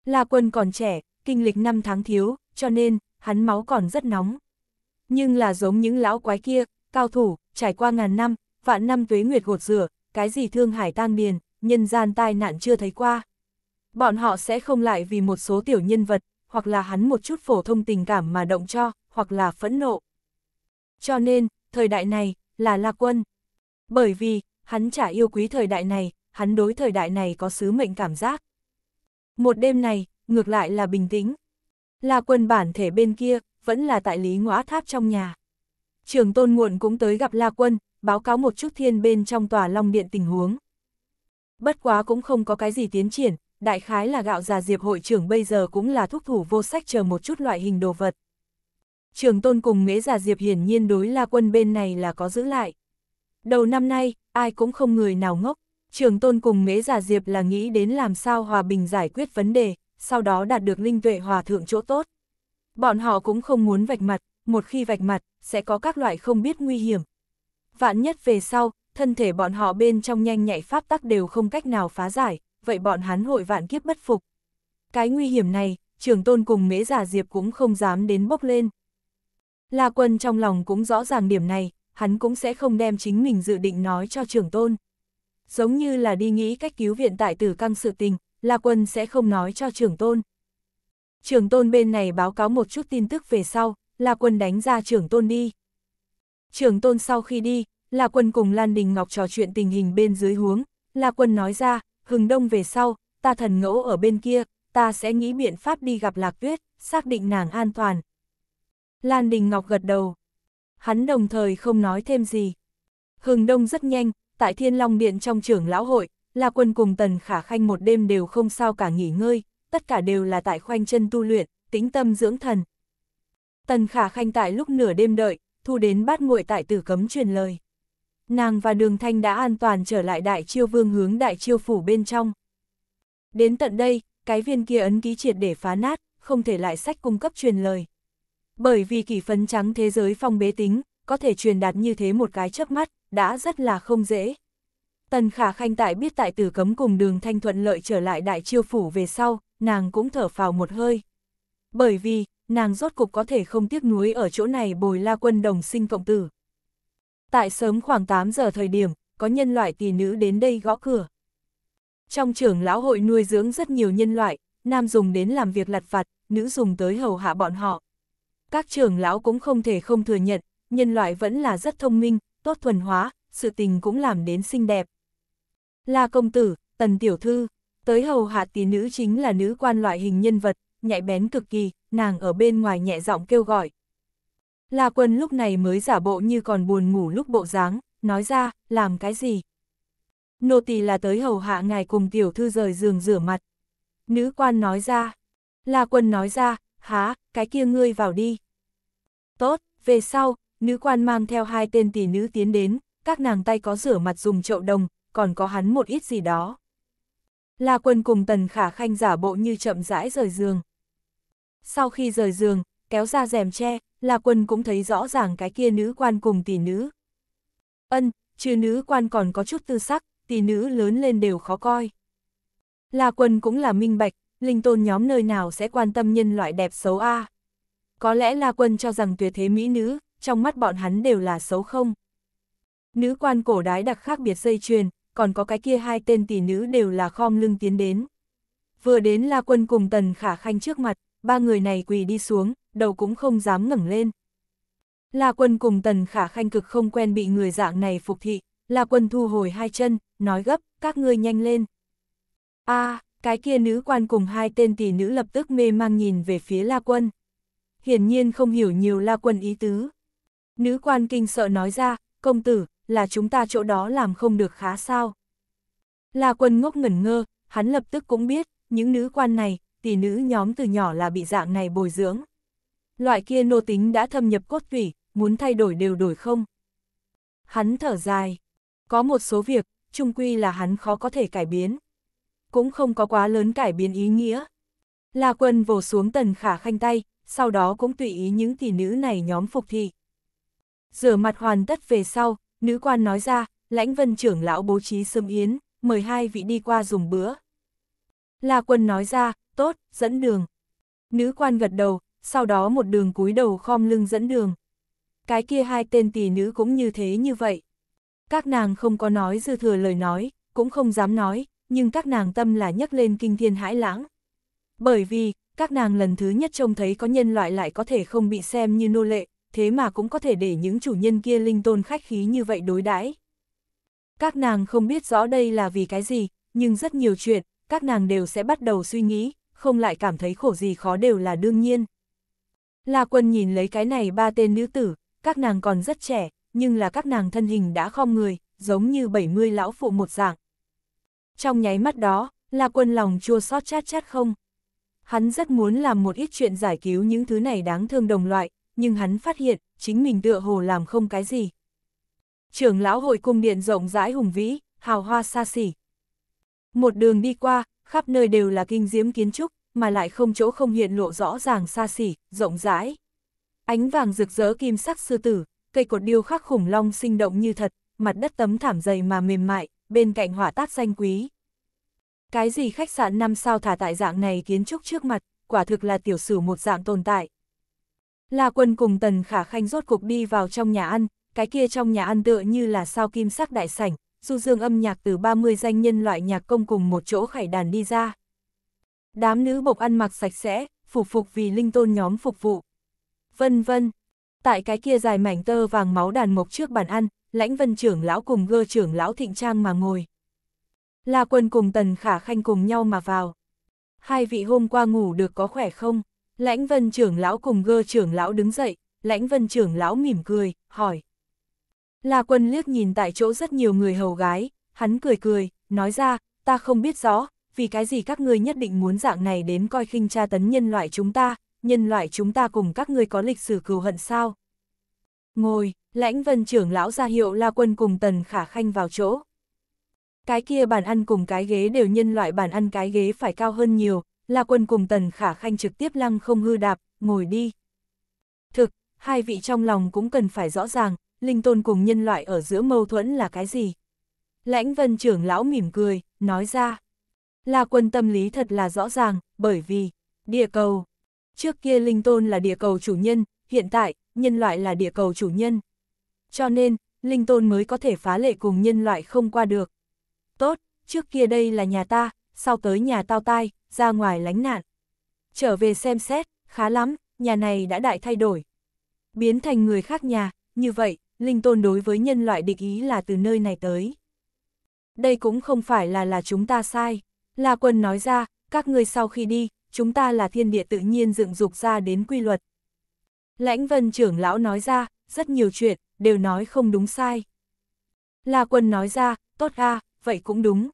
La Quân còn trẻ, kinh lịch năm tháng thiếu, cho nên, hắn máu còn rất nóng. Nhưng là giống những lão quái kia, cao thủ, trải qua ngàn năm, vạn năm tuế nguyệt gột rửa, cái gì thương hải tan miền, nhân gian tai nạn chưa thấy qua. Bọn họ sẽ không lại vì một số tiểu nhân vật, hoặc là hắn một chút phổ thông tình cảm mà động cho, hoặc là phẫn nộ. Cho nên, thời đại này, là La quân. Bởi vì, hắn chả yêu quý thời đại này, hắn đối thời đại này có sứ mệnh cảm giác. Một đêm này, ngược lại là bình tĩnh. La quân bản thể bên kia, vẫn là tại lý ngõa tháp trong nhà. Trường tôn muộn cũng tới gặp La Quân, báo cáo một chút thiên bên trong tòa long điện tình huống. Bất quá cũng không có cái gì tiến triển, đại khái là gạo già diệp hội trưởng bây giờ cũng là thúc thủ vô sách chờ một chút loại hình đồ vật. Trường tôn cùng mễ già diệp hiển nhiên đối la quân bên này là có giữ lại. Đầu năm nay, ai cũng không người nào ngốc, trường tôn cùng mễ già diệp là nghĩ đến làm sao hòa bình giải quyết vấn đề, sau đó đạt được linh tuệ hòa thượng chỗ tốt. Bọn họ cũng không muốn vạch mặt, một khi vạch mặt, sẽ có các loại không biết nguy hiểm, vạn nhất về sau, thân thể bọn họ bên trong nhanh nhạy pháp tắc đều không cách nào phá giải, vậy bọn hắn hội vạn kiếp bất phục. Cái nguy hiểm này, trưởng tôn cùng mễ giả diệp cũng không dám đến bốc lên. La quân trong lòng cũng rõ ràng điểm này, hắn cũng sẽ không đem chính mình dự định nói cho trưởng tôn. Giống như là đi nghĩ cách cứu viện tại tử căng sự tình, La quân sẽ không nói cho trưởng tôn. trưởng tôn bên này báo cáo một chút tin tức về sau, La quân đánh ra trưởng tôn đi. Trường tôn sau khi đi, là quân cùng Lan Đình Ngọc trò chuyện tình hình bên dưới huống, là quân nói ra, hừng đông về sau, ta thần ngẫu ở bên kia, ta sẽ nghĩ biện pháp đi gặp Lạc Tuyết, xác định nàng an toàn. Lan Đình Ngọc gật đầu. Hắn đồng thời không nói thêm gì. Hừng đông rất nhanh, tại Thiên Long Điện trong trưởng lão hội, là quân cùng Tần Khả Khanh một đêm đều không sao cả nghỉ ngơi, tất cả đều là tại khoanh chân tu luyện, tĩnh tâm dưỡng thần. Tần Khả Khanh tại lúc nửa đêm đợi, thu đến bát nguội tại tử cấm truyền lời. Nàng và đường thanh đã an toàn trở lại đại chiêu vương hướng đại chiêu phủ bên trong. Đến tận đây, cái viên kia ấn ký triệt để phá nát, không thể lại sách cung cấp truyền lời. Bởi vì kỷ phấn trắng thế giới phong bế tính, có thể truyền đạt như thế một cái chớp mắt, đã rất là không dễ. Tần khả khanh tại biết tại tử cấm cùng đường thanh thuận lợi trở lại đại chiêu phủ về sau, nàng cũng thở phào một hơi bởi vì, nàng rốt cục có thể không tiếc nuối ở chỗ này bồi la quân đồng sinh cộng tử. Tại sớm khoảng 8 giờ thời điểm, có nhân loại tỷ nữ đến đây gõ cửa. Trong trưởng lão hội nuôi dưỡng rất nhiều nhân loại, nam dùng đến làm việc lặt vặt, nữ dùng tới hầu hạ bọn họ. Các trưởng lão cũng không thể không thừa nhận, nhân loại vẫn là rất thông minh, tốt thuần hóa, sự tình cũng làm đến xinh đẹp. La công tử, tần tiểu thư, tới hầu hạ tỷ nữ chính là nữ quan loại hình nhân vật, nhạy bén cực kỳ, nàng ở bên ngoài nhẹ giọng kêu gọi. La quân lúc này mới giả bộ như còn buồn ngủ lúc bộ dáng, nói ra, làm cái gì? Nô tỳ là tới hầu hạ ngài cùng tiểu thư rời giường rửa mặt. Nữ quan nói ra. La quân nói ra, há, cái kia ngươi vào đi. Tốt, về sau, nữ quan mang theo hai tên tỷ nữ tiến đến, các nàng tay có rửa mặt dùng chậu đồng, còn có hắn một ít gì đó. La quân cùng tần khả khanh giả bộ như chậm rãi rời giường sau khi rời giường, kéo ra rèm che, là quân cũng thấy rõ ràng cái kia nữ quan cùng tỷ nữ. Ân, trừ nữ quan còn có chút tư sắc, tỷ nữ lớn lên đều khó coi. Là quân cũng là minh bạch, linh tôn nhóm nơi nào sẽ quan tâm nhân loại đẹp xấu a Có lẽ là quân cho rằng tuyệt thế mỹ nữ, trong mắt bọn hắn đều là xấu không. Nữ quan cổ đái đặc khác biệt dây chuyền, còn có cái kia hai tên tỷ nữ đều là khom lưng tiến đến. Vừa đến là quân cùng tần khả khanh trước mặt, ba người này quỳ đi xuống, đầu cũng không dám ngẩng lên. La quân cùng tần khả khanh cực không quen bị người dạng này phục thị, La quân thu hồi hai chân, nói gấp, các ngươi nhanh lên. a cái kia nữ quan cùng hai tên tỷ nữ lập tức mê mang nhìn về phía La quân. Hiển nhiên không hiểu nhiều La quân ý tứ. Nữ quan kinh sợ nói ra, công tử, là chúng ta chỗ đó làm không được khá sao. La quân ngốc ngẩn ngơ, hắn lập tức cũng biết, những nữ quan này, tỷ nữ nhóm từ nhỏ là bị dạng này bồi dưỡng. Loại kia nô tính đã thâm nhập cốt tủy, muốn thay đổi đều đổi không. Hắn thở dài. Có một số việc, trung quy là hắn khó có thể cải biến. Cũng không có quá lớn cải biến ý nghĩa. La quân vồ xuống tần khả khanh tay, sau đó cũng tùy ý những tỷ nữ này nhóm phục thị. Rửa mặt hoàn tất về sau, nữ quan nói ra, lãnh vân trưởng lão bố trí sâm yến, mời hai vị đi qua dùng bữa. La quân nói ra, tốt, dẫn đường. Nữ quan gật đầu, sau đó một đường cúi đầu khom lưng dẫn đường. Cái kia hai tên tỷ nữ cũng như thế như vậy. Các nàng không có nói dư thừa lời nói, cũng không dám nói, nhưng các nàng tâm là nhắc lên kinh thiên hãi lãng. Bởi vì, các nàng lần thứ nhất trông thấy có nhân loại lại có thể không bị xem như nô lệ, thế mà cũng có thể để những chủ nhân kia linh tôn khách khí như vậy đối đãi. Các nàng không biết rõ đây là vì cái gì, nhưng rất nhiều chuyện, các nàng đều sẽ bắt đầu suy nghĩ, không lại cảm thấy khổ gì khó đều là đương nhiên. La quân nhìn lấy cái này ba tên nữ tử, các nàng còn rất trẻ, nhưng là các nàng thân hình đã khom người, giống như 70 lão phụ một dạng. Trong nháy mắt đó, La quân lòng chua xót chát chát không. Hắn rất muốn làm một ít chuyện giải cứu những thứ này đáng thương đồng loại, nhưng hắn phát hiện, chính mình tựa hồ làm không cái gì. Trưởng lão hội cung điện rộng rãi hùng vĩ, hào hoa xa xỉ. Một đường đi qua, khắp nơi đều là kinh diễm kiến trúc, mà lại không chỗ không hiện lộ rõ ràng xa xỉ, rộng rãi. Ánh vàng rực rỡ kim sắc sư tử, cây cột điêu khắc khủng long sinh động như thật, mặt đất tấm thảm dày mà mềm mại, bên cạnh hỏa tát xanh quý. Cái gì khách sạn năm sao thả tại dạng này kiến trúc trước mặt, quả thực là tiểu sử một dạng tồn tại. La quân cùng tần khả khanh rốt cục đi vào trong nhà ăn, cái kia trong nhà ăn tựa như là sao kim sắc đại sảnh, du dương âm nhạc từ 30 danh nhân loại nhạc công cùng một chỗ khải đàn đi ra. Đám nữ bộc ăn mặc sạch sẽ, phủ phục vì linh tôn nhóm phục vụ. Vân vân. Tại cái kia dài mảnh tơ vàng máu đàn mộc trước bàn ăn, lãnh vân trưởng lão cùng gơ trưởng lão thịnh trang mà ngồi. La quân cùng tần khả khanh cùng nhau mà vào. Hai vị hôm qua ngủ được có khỏe không? Lãnh vân trưởng lão cùng gơ trưởng lão đứng dậy, lãnh vân trưởng lão mỉm cười, hỏi. La Quân liếc nhìn tại chỗ rất nhiều người hầu gái, hắn cười cười, nói ra, ta không biết rõ, vì cái gì các ngươi nhất định muốn dạng này đến coi khinh tra tấn nhân loại chúng ta, nhân loại chúng ta cùng các ngươi có lịch sử cừu hận sao. Ngồi, lãnh vân trưởng lão ra hiệu La Quân cùng Tần Khả Khanh vào chỗ. Cái kia bàn ăn cùng cái ghế đều nhân loại bàn ăn cái ghế phải cao hơn nhiều, La Quân cùng Tần Khả Khanh trực tiếp lăng không hư đạp, ngồi đi. Thực, hai vị trong lòng cũng cần phải rõ ràng, linh tôn cùng nhân loại ở giữa mâu thuẫn là cái gì? Lãnh vân trưởng lão mỉm cười, nói ra. Là quân tâm lý thật là rõ ràng, bởi vì, địa cầu. Trước kia linh tôn là địa cầu chủ nhân, hiện tại, nhân loại là địa cầu chủ nhân. Cho nên, linh tôn mới có thể phá lệ cùng nhân loại không qua được. Tốt, trước kia đây là nhà ta, sau tới nhà tao tai, ra ngoài lánh nạn. Trở về xem xét, khá lắm, nhà này đã đại thay đổi. Biến thành người khác nhà, như vậy, linh tôn đối với nhân loại địch ý là từ nơi này tới. Đây cũng không phải là là chúng ta sai. La quân nói ra, các ngươi sau khi đi, chúng ta là thiên địa tự nhiên dựng dục ra đến quy luật. Lãnh vân trưởng lão nói ra, rất nhiều chuyện, đều nói không đúng sai. La quân nói ra, tốt ga vậy cũng đúng.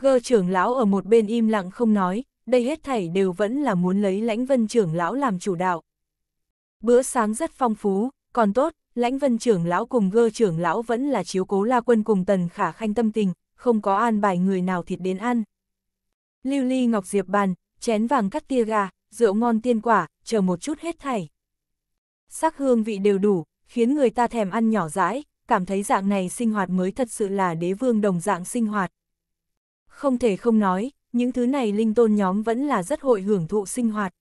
Gơ trưởng lão ở một bên im lặng không nói, đây hết thảy đều vẫn là muốn lấy lãnh vân trưởng lão làm chủ đạo. Bữa sáng rất phong phú, còn tốt, lãnh vân trưởng lão cùng gơ trưởng lão vẫn là chiếu cố la quân cùng tần khả khanh tâm tình, không có an bài người nào thịt đến ăn. Lưu ly ngọc diệp bàn, chén vàng cắt tia gà, rượu ngon tiên quả, chờ một chút hết thảy. Sắc hương vị đều đủ, khiến người ta thèm ăn nhỏ rãi, cảm thấy dạng này sinh hoạt mới thật sự là đế vương đồng dạng sinh hoạt. Không thể không nói, những thứ này linh tôn nhóm vẫn là rất hội hưởng thụ sinh hoạt.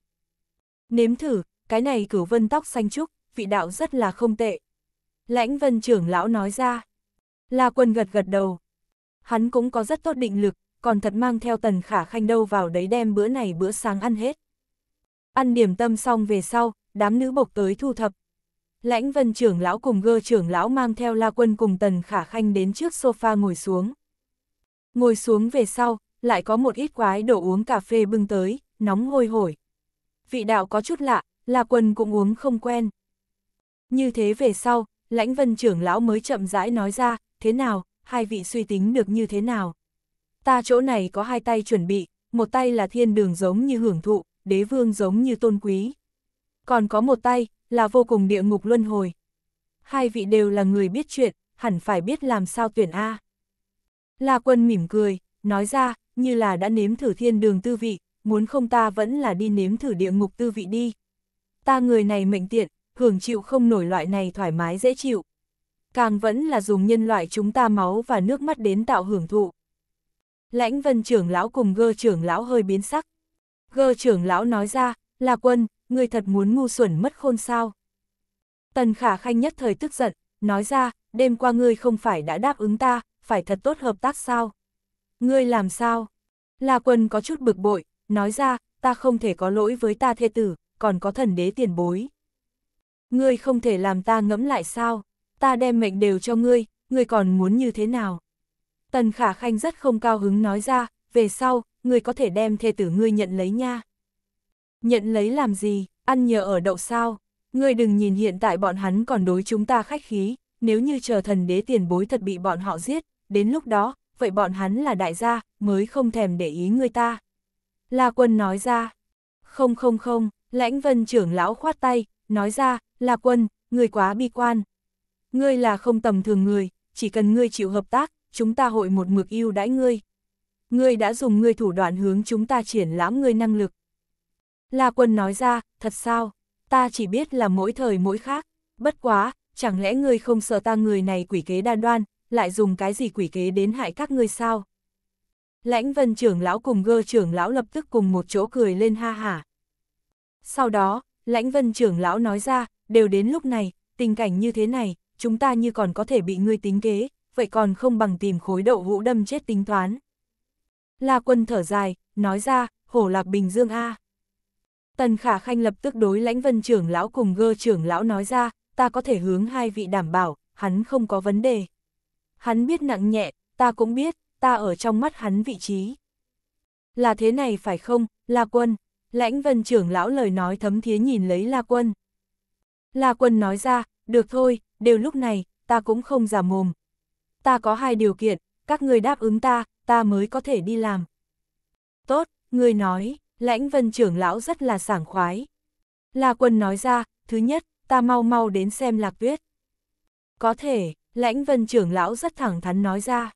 Nếm thử, cái này cửu vân tóc xanh trúc, vị đạo rất là không tệ, Lãnh vân trưởng lão nói ra. La quân gật gật đầu. Hắn cũng có rất tốt định lực, còn thật mang theo tần khả khanh đâu vào đấy đem bữa này bữa sáng ăn hết. Ăn điểm tâm xong về sau, đám nữ bộc tới thu thập. Lãnh vân trưởng lão cùng gơ trưởng lão mang theo la quân cùng tần khả khanh đến trước sofa ngồi xuống. Ngồi xuống về sau, lại có một ít quái đồ uống cà phê bưng tới, nóng hôi hổi. Vị đạo có chút lạ, la quân cũng uống không quen. Như thế về sau, lãnh vân trưởng lão mới chậm rãi nói ra, thế nào, hai vị suy tính được như thế nào. Ta chỗ này có hai tay chuẩn bị, một tay là thiên đường giống như hưởng thụ, đế vương giống như tôn quý. Còn có một tay, là vô cùng địa ngục luân hồi. Hai vị đều là người biết chuyện, hẳn phải biết làm sao tuyển A. La quân mỉm cười, nói ra, như là đã nếm thử thiên đường tư vị, muốn không ta vẫn là đi nếm thử địa ngục tư vị đi. Ta người này mệnh tiện, hưởng chịu không nổi loại này thoải mái dễ chịu. Càng vẫn là dùng nhân loại chúng ta máu và nước mắt đến tạo hưởng thụ. Lãnh vân trưởng lão cùng gơ trưởng lão hơi biến sắc. Gơ trưởng lão nói ra, là quân, người thật muốn ngu xuẩn mất khôn sao. Tần khả khanh nhất thời tức giận, nói ra, đêm qua ngươi không phải đã đáp ứng ta, phải thật tốt hợp tác sao. Ngươi làm sao? là quân có chút bực bội, nói ra, ta không thể có lỗi với ta thê tử, còn có thần đế tiền bối ngươi không thể làm ta ngẫm lại sao, ta đem mệnh đều cho ngươi, ngươi còn muốn như thế nào? Tần Khả Khanh rất không cao hứng nói ra, về sau, ngươi có thể đem thê tử ngươi nhận lấy nha. Nhận lấy làm gì, ăn nhờ ở đậu sao? Ngươi đừng nhìn hiện tại bọn hắn còn đối chúng ta khách khí, nếu như chờ thần đế tiền bối thật bị bọn họ giết, đến lúc đó, vậy bọn hắn là đại gia, mới không thèm để ý ngươi ta. La quân nói ra, không không không, lãnh vân trưởng lão khoát tay, nói ra, là quân, người quá bi quan. Ngươi là không tầm thường người, chỉ cần ngươi chịu hợp tác, chúng ta hội một mực yêu đãi ngươi. Ngươi đã dùng ngươi thủ đoạn hướng chúng ta triển lãm ngươi năng lực. La quân nói ra, thật sao, ta chỉ biết là mỗi thời mỗi khác, bất quá, chẳng lẽ ngươi không sợ ta người này quỷ kế đa đoan, lại dùng cái gì quỷ kế đến hại các ngươi sao? Lãnh vân trưởng lão cùng gơ trưởng lão lập tức cùng một chỗ cười lên ha hả. Sau đó, lãnh vân trưởng lão nói ra, đều đến lúc này, tình cảnh như thế này, chúng ta như còn có thể bị ngươi tính kế, vậy còn không bằng tìm khối đậu vũ đâm chết tính toán. La quân thở dài, nói ra, hổ lạc Bình Dương A. Tần Khả Khanh lập tức đối lãnh vân trưởng lão cùng gơ trưởng lão nói ra, ta có thể hướng hai vị đảm bảo, hắn không có vấn đề. Hắn biết nặng nhẹ, ta cũng biết, ta ở trong mắt hắn vị trí. Là thế này phải không, La Quân? Lãnh vân trưởng lão lời nói thấm thiế nhìn lấy La Quân. La Quân nói ra, được thôi, đều lúc này, ta cũng không giả mồm. Ta có hai điều kiện, các người đáp ứng ta, ta mới có thể đi làm. Tốt, người nói, lãnh vân trưởng lão rất là sảng khoái. La Quân nói ra, thứ nhất, ta mau mau đến xem lạc tuyết. Có thể, lãnh vân trưởng lão rất thẳng thắn nói ra.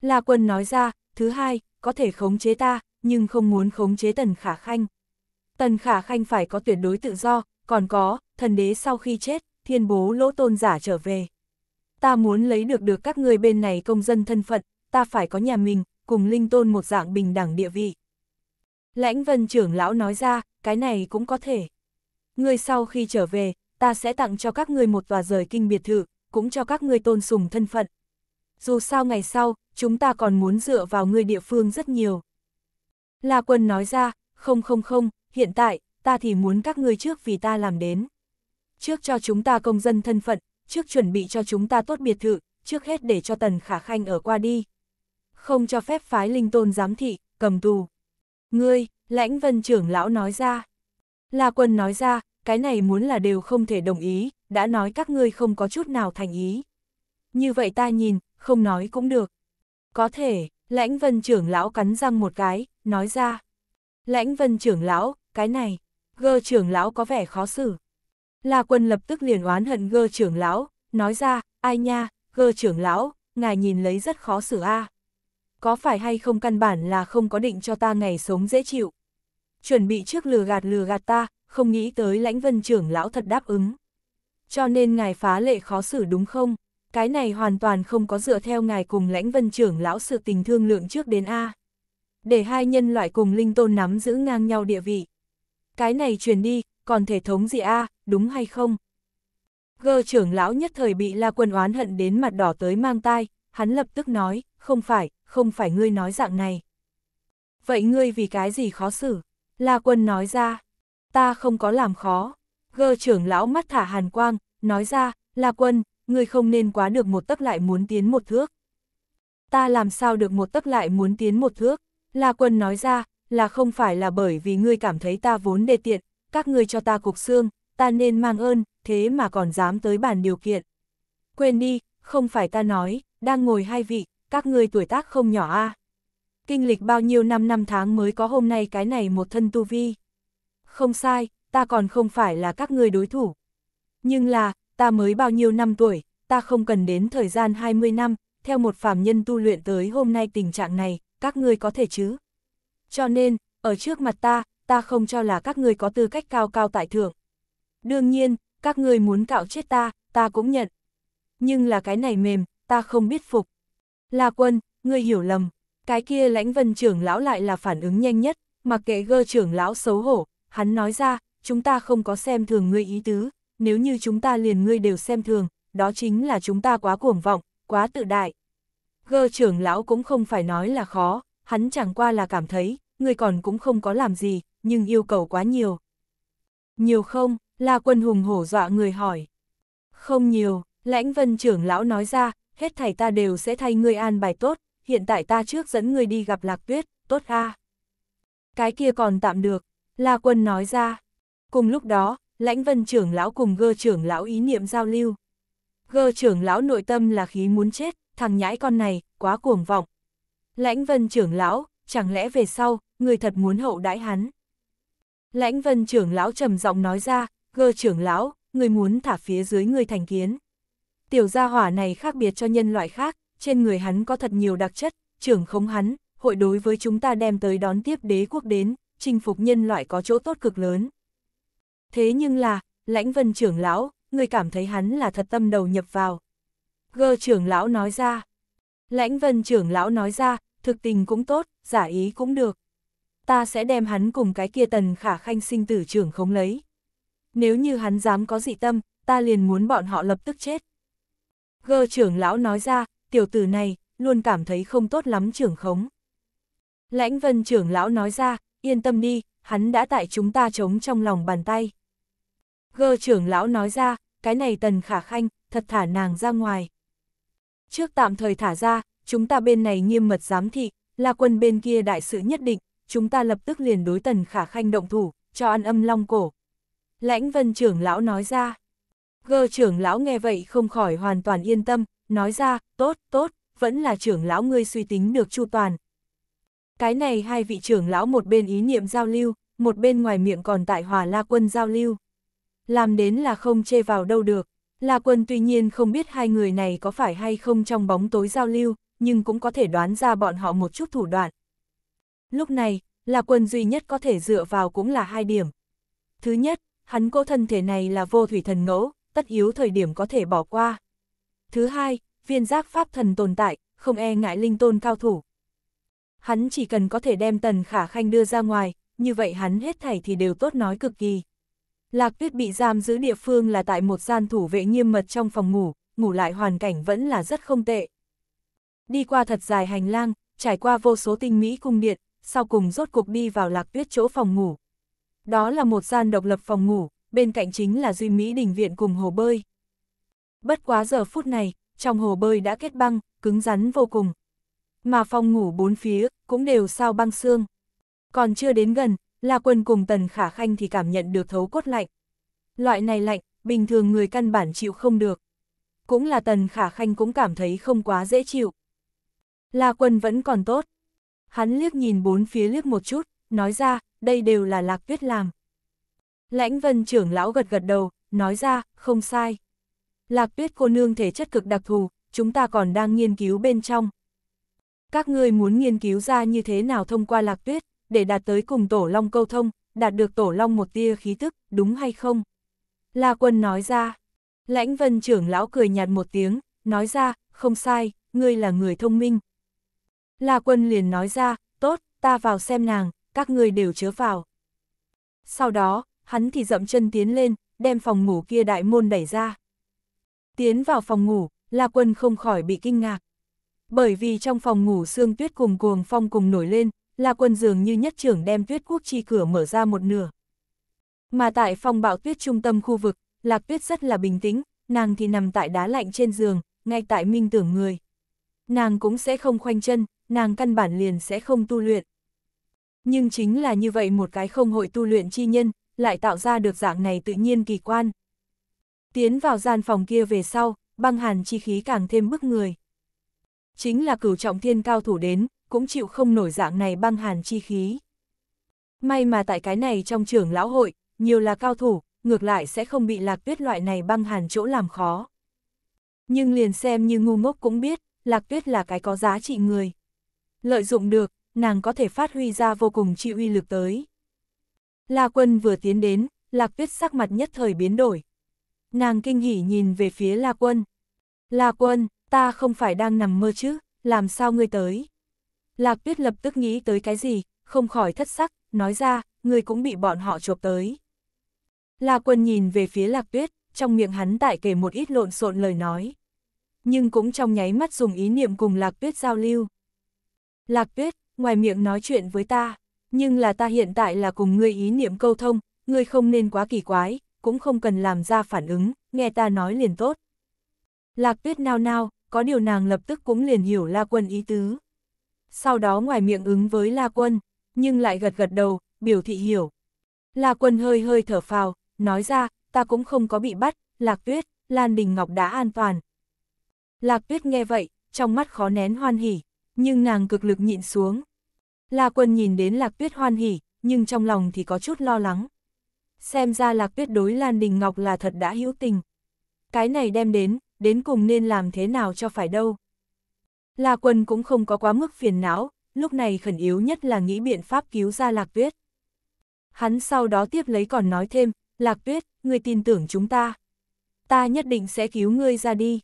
La Quân nói ra, thứ hai, có thể khống chế ta, nhưng không muốn khống chế tần khả khanh. Tần khả khanh phải có tuyệt đối tự do, còn có, thần đế sau khi chết, thiên bố lỗ tôn giả trở về. Ta muốn lấy được được các người bên này công dân thân phận, ta phải có nhà mình, cùng linh tôn một dạng bình đẳng địa vị. Lãnh vân trưởng lão nói ra, cái này cũng có thể. Người sau khi trở về, ta sẽ tặng cho các người một tòa rời kinh biệt thự, cũng cho các người tôn sùng thân phận. Dù sao ngày sau, chúng ta còn muốn dựa vào người địa phương rất nhiều. La quân nói ra, không không không, hiện tại, ta thì muốn các ngươi trước vì ta làm đến. Trước cho chúng ta công dân thân phận, trước chuẩn bị cho chúng ta tốt biệt thự, trước hết để cho Tần Khả Khanh ở qua đi. Không cho phép phái linh tôn giám thị, cầm tù. Ngươi, lãnh vân trưởng lão nói ra. La quân nói ra, cái này muốn là đều không thể đồng ý, đã nói các ngươi không có chút nào thành ý. Như vậy ta nhìn, không nói cũng được. Có thể, lãnh vân trưởng lão cắn răng một cái, nói ra. Lãnh vân trưởng lão, cái này gơ trưởng lão có vẻ khó xử. La quân lập tức liền oán hận gơ trưởng lão, nói ra, ai nha, gơ trưởng lão, ngài nhìn lấy rất khó xử a. Có phải hay không căn bản là không có định cho ta ngày sống dễ chịu. Chuẩn bị trước lừa gạt lừa gạt ta, không nghĩ tới lãnh vân trưởng lão thật đáp ứng. Cho nên ngài phá lệ khó xử đúng không? Cái này hoàn toàn không có dựa theo ngài cùng lãnh vân trưởng lão sự tình thương lượng trước đến A. Để hai nhân loại cùng linh tôn nắm giữ ngang nhau địa vị cái này truyền đi, còn thể thống gì a à, đúng hay không? Gơ trưởng lão nhất thời bị la quân oán hận đến mặt đỏ tới mang tai, hắn lập tức nói, không phải, không phải ngươi nói dạng này. Vậy ngươi vì cái gì khó xử? La quân nói ra, ta không có làm khó. Gơ trưởng lão mắt thả hàn quang, nói ra, La quân, ngươi không nên quá được một tấc lại muốn tiến một thước. Ta làm sao được một tấc lại muốn tiến một thước? La quân nói ra, là không phải là bởi vì ngươi cảm thấy ta vốn đề tiện, các ngươi cho ta cục xương, ta nên mang ơn, thế mà còn dám tới bàn điều kiện. Quên đi, không phải ta nói, đang ngồi hai vị, các ngươi tuổi tác không nhỏ a. Kinh lịch bao nhiêu năm năm tháng mới có hôm nay cái này một thân tu vi. Không sai, ta còn không phải là các ngươi đối thủ. Nhưng là, ta mới bao nhiêu năm tuổi, ta không cần đến thời gian 20 năm, theo một phàm nhân tu luyện tới hôm nay tình trạng này, các ngươi có thể chứ? Cho nên, ở trước mặt ta, ta không cho là các ngươi có tư cách cao cao tại thượng. Đương nhiên, các ngươi muốn cạo chết ta, ta cũng nhận. Nhưng là cái này mềm, ta không biết phục. La quân, ngươi hiểu lầm, cái kia lãnh vân trưởng lão lại là phản ứng nhanh nhất, mặc kệ gơ trưởng lão xấu hổ, hắn nói ra, chúng ta không có xem thường ngươi ý tứ, nếu như chúng ta liền ngươi đều xem thường, đó chính là chúng ta quá cuồng vọng, quá tự đại. Gơ trưởng lão cũng không phải nói là khó, hắn chẳng qua là cảm thấy, người còn cũng không có làm gì, nhưng yêu cầu quá nhiều. Nhiều không, La Quân Hùng hổ dọa người hỏi. Không nhiều, lãnh vân trưởng lão nói ra, hết thảy ta đều sẽ thay ngươi an bài tốt, hiện tại ta trước dẫn ngươi đi gặp Lạc Tuyết, tốt a Cái kia còn tạm được, La Quân nói ra. Cùng lúc đó, lãnh vân trưởng lão cùng gơ trưởng lão ý niệm giao lưu. Gơ trưởng lão nội tâm là khí muốn chết, thằng nhãi con này, quá cuồng vọng, Lãnh vân trưởng lão, chẳng lẽ về sau, người thật muốn hậu đãi hắn. Lãnh vân trưởng lão trầm giọng nói ra, gơ trưởng lão, người muốn thả phía dưới người thành kiến. Tiểu gia hỏa này khác biệt cho nhân loại khác, trên người hắn có thật nhiều đặc chất, trưởng khống hắn, hội đối với chúng ta đem tới đón tiếp đế quốc đến, chinh phục nhân loại có chỗ tốt cực lớn. Thế nhưng là, lãnh vân trưởng lão, người cảm thấy hắn là thật tâm đầu nhập vào. Gơ trưởng lão nói ra. Lãnh vân trưởng lão nói ra, thực tình cũng tốt, giả ý cũng được. Ta sẽ đem hắn cùng cái kia tần khả khanh sinh tử trưởng không lấy. Nếu như hắn dám có dị tâm, ta liền muốn bọn họ lập tức chết. Gơ trưởng lão nói ra, tiểu tử này, luôn cảm thấy không tốt lắm trưởng khống. Lãnh vân trưởng lão nói ra, yên tâm đi, hắn đã tại chúng ta chống trong lòng bàn tay. Gơ trưởng lão nói ra, cái này tần khả khanh, thật thả nàng ra ngoài. Trước tạm thời thả ra, chúng ta bên này nghiêm mật giám thị, là quân bên kia đại sự nhất định, chúng ta lập tức liền đối tần khả khanh động thủ, cho ăn âm long cổ. Lãnh vân trưởng lão nói ra. Gơ trưởng lão nghe vậy không khỏi hoàn toàn yên tâm, nói ra, tốt, tốt, vẫn là trưởng lão ngươi suy tính được chu toàn. Cái này hai vị trưởng lão một bên ý niệm giao lưu, một bên ngoài miệng còn tại hòa la quân giao lưu. Làm đến là không chê vào đâu được, la quân tuy nhiên không biết hai người này có phải hay không trong bóng tối giao lưu, nhưng cũng có thể đoán ra bọn họ một chút thủ đoạn. Lúc này, là quân duy nhất có thể dựa vào cũng là hai điểm. Thứ nhất, hắn cố thân thể này là vô thủy thần ngẫu, tất yếu thời điểm có thể bỏ qua. Thứ hai, viên giác pháp thần tồn tại, không e ngại linh tôn cao thủ. Hắn chỉ cần có thể đem tần khả khanh đưa ra ngoài, như vậy hắn hết thảy thì đều tốt nói cực kỳ. Lạc tuyết bị giam giữ địa phương là tại một gian thủ vệ nghiêm mật trong phòng ngủ, ngủ lại hoàn cảnh vẫn là rất không tệ đi qua thật dài hành lang, trải qua vô số tinh mỹ cung điện, sau cùng rốt cuộc đi vào lạc tuyết chỗ phòng ngủ. Đó là một gian độc lập phòng ngủ, bên cạnh chính là duy mỹ đình viện cùng hồ bơi. Bất quá giờ phút này, trong hồ bơi đã kết băng, cứng rắn vô cùng. Mà phòng ngủ bốn phía, cũng đều sao băng xương. Còn chưa đến gần, La Quân cùng Tần Khả Khanh thì cảm nhận được thấu cốt lạnh. Loại này lạnh, bình thường người căn bản chịu không được. Cũng là Tần Khả Khanh cũng cảm thấy không quá dễ chịu. La Quân vẫn còn tốt. Hắn liếc nhìn bốn phía liếc một chút, nói ra, đây đều là Lạc Tuyết làm. Lãnh Vân trưởng lão gật gật đầu, nói ra, không sai. Lạc Tuyết cô nương thể chất cực đặc thù, chúng ta còn đang nghiên cứu bên trong. Các ngươi muốn nghiên cứu ra như thế nào thông qua Lạc Tuyết, để đạt tới cùng Tổ Long câu thông, đạt được Tổ Long một tia khí tức, đúng hay không? La Quân nói ra. Lãnh Vân trưởng lão cười nhạt một tiếng, nói ra, không sai, ngươi là người thông minh, La Quân liền nói ra, tốt, ta vào xem nàng, các người đều chớ vào. Sau đó, hắn thì dậm chân tiến lên, đem phòng ngủ kia đại môn đẩy ra. Tiến vào phòng ngủ, La Quân không khỏi bị kinh ngạc. Bởi vì trong phòng ngủ xương tuyết cùng cuồng phong cùng nổi lên, La Quân dường như nhất trưởng đem tuyết quốc chi cửa mở ra một nửa. Mà tại phòng bạo tuyết trung tâm khu vực, Lạc Tuyết rất là bình tĩnh, nàng thì nằm tại đá lạnh trên giường, ngay tại minh tưởng người. Nàng cũng sẽ không khoanh chân, nàng căn bản liền sẽ không tu luyện. Nhưng chính là như vậy một cái không hội tu luyện chi nhân, lại tạo ra được dạng này tự nhiên kỳ quan. Tiến vào gian phòng kia về sau, băng hàn chi khí càng thêm bức người. Chính là cửu trọng thiên cao thủ đến, cũng chịu không nổi dạng này băng hàn chi khí. May mà tại cái này trong trưởng lão hội, nhiều là cao thủ, ngược lại sẽ không bị lạc tuyết loại này băng hàn chỗ làm khó. Nhưng liền xem như ngu ngốc cũng biết, lạc tuyết là cái có giá trị người lợi dụng được, nàng có thể phát huy ra vô cùng chi uy lực tới. La quân vừa tiến đến, lạc tuyết sắc mặt nhất thời biến đổi. Nàng kinh hỉ nhìn về phía la quân. La quân, ta không phải đang nằm mơ chứ, làm sao ngươi tới? Lạc tuyết lập tức nghĩ tới cái gì, không khỏi thất sắc, nói ra, ngươi cũng bị bọn họ chộp tới. La quân nhìn về phía lạc tuyết, trong miệng hắn tại kể một ít lộn xộn lời nói. Nhưng cũng trong nháy mắt dùng ý niệm cùng lạc tuyết giao lưu. Lạc tuyết, ngoài miệng nói chuyện với ta, nhưng là ta hiện tại là cùng ngươi ý niệm câu thông, ngươi không nên quá kỳ quái, cũng không cần làm ra phản ứng, nghe ta nói liền tốt. Lạc tuyết nao nao, có điều nàng lập tức cũng liền hiểu La Quân ý tứ. Sau đó ngoài miệng ứng với La Quân, nhưng lại gật gật đầu, biểu thị hiểu. La Quân hơi hơi thở phào, nói ra, ta cũng không có bị bắt, Lạc Tuyết, Lan Đình Ngọc đã an toàn. Lạc Tuyết nghe vậy, trong mắt khó nén hoan hỉ nhưng nàng cực lực nhịn xuống. La Quân nhìn đến Lạc Tuyết hoan hỉ, nhưng trong lòng thì có chút lo lắng. Xem ra Lạc Tuyết đối Lan Đình Ngọc là thật đã hữu tình. Cái này đem đến, đến cùng nên làm thế nào cho phải đâu. La Quân cũng không có quá mức phiền não, lúc này khẩn yếu nhất là nghĩ biện pháp cứu ra Lạc Tuyết. Hắn sau đó tiếp lấy còn nói thêm, Lạc Tuyết, ngươi tin tưởng chúng ta. Ta nhất định sẽ cứu ngươi ra đi.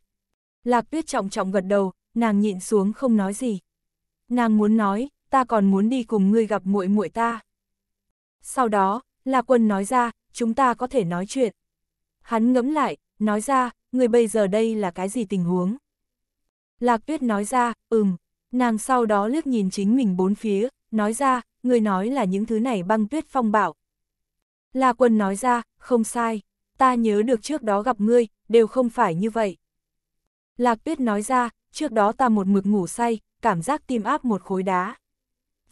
Lạc Tuyết trọng trọng gật đầu, nàng nhịn xuống không nói gì. Nàng muốn nói, ta còn muốn đi cùng ngươi gặp muội muội ta. Sau đó, La Quân nói ra, chúng ta có thể nói chuyện. Hắn ngẫm lại, nói ra, người bây giờ đây là cái gì tình huống? Lạc Tuyết nói ra, ừm, nàng sau đó liếc nhìn chính mình bốn phía, nói ra, người nói là những thứ này băng tuyết phong bạo. La Quân nói ra, không sai, ta nhớ được trước đó gặp ngươi, đều không phải như vậy. Lạc Tuyết nói ra, trước đó ta một mực ngủ say, cảm giác tim áp một khối đá.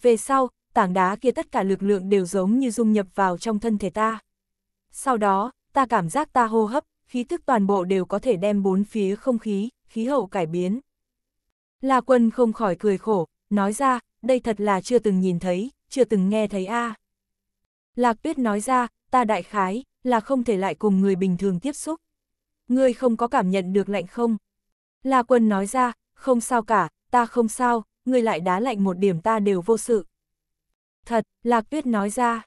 Về sau, tảng đá kia tất cả lực lượng đều giống như dung nhập vào trong thân thể ta. Sau đó, ta cảm giác ta hô hấp, khí thức toàn bộ đều có thể đem bốn phía không khí, khí hậu cải biến. La quân không khỏi cười khổ, nói ra, đây thật là chưa từng nhìn thấy, chưa từng nghe thấy a. Lạc tuyết nói ra, ta đại khái, là không thể lại cùng người bình thường tiếp xúc. Ngươi không có cảm nhận được lạnh không? La Quân nói ra, không sao cả, ta không sao, ngươi lại đá lạnh một điểm ta đều vô sự. Thật, Lạc Tuyết nói ra.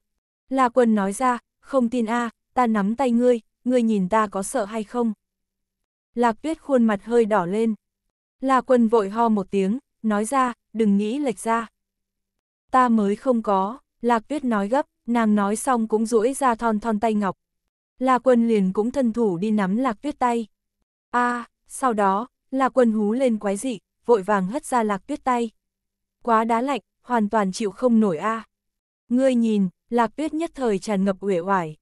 La Quân nói ra, không tin a, à, ta nắm tay ngươi, ngươi nhìn ta có sợ hay không? Lạc Tuyết khuôn mặt hơi đỏ lên. La Quân vội ho một tiếng, nói ra, đừng nghĩ lệch ra. Ta mới không có, Lạc Tuyết nói gấp, nàng nói xong cũng duỗi ra thon thon tay ngọc. La Quân liền cũng thân thủ đi nắm Lạc Tuyết tay. A, à, sau đó, là quân hú lên quái dị, vội vàng hất ra lạc tuyết tay. Quá đá lạnh, hoàn toàn chịu không nổi a. Ngươi nhìn, lạc tuyết nhất thời tràn ngập uể oải.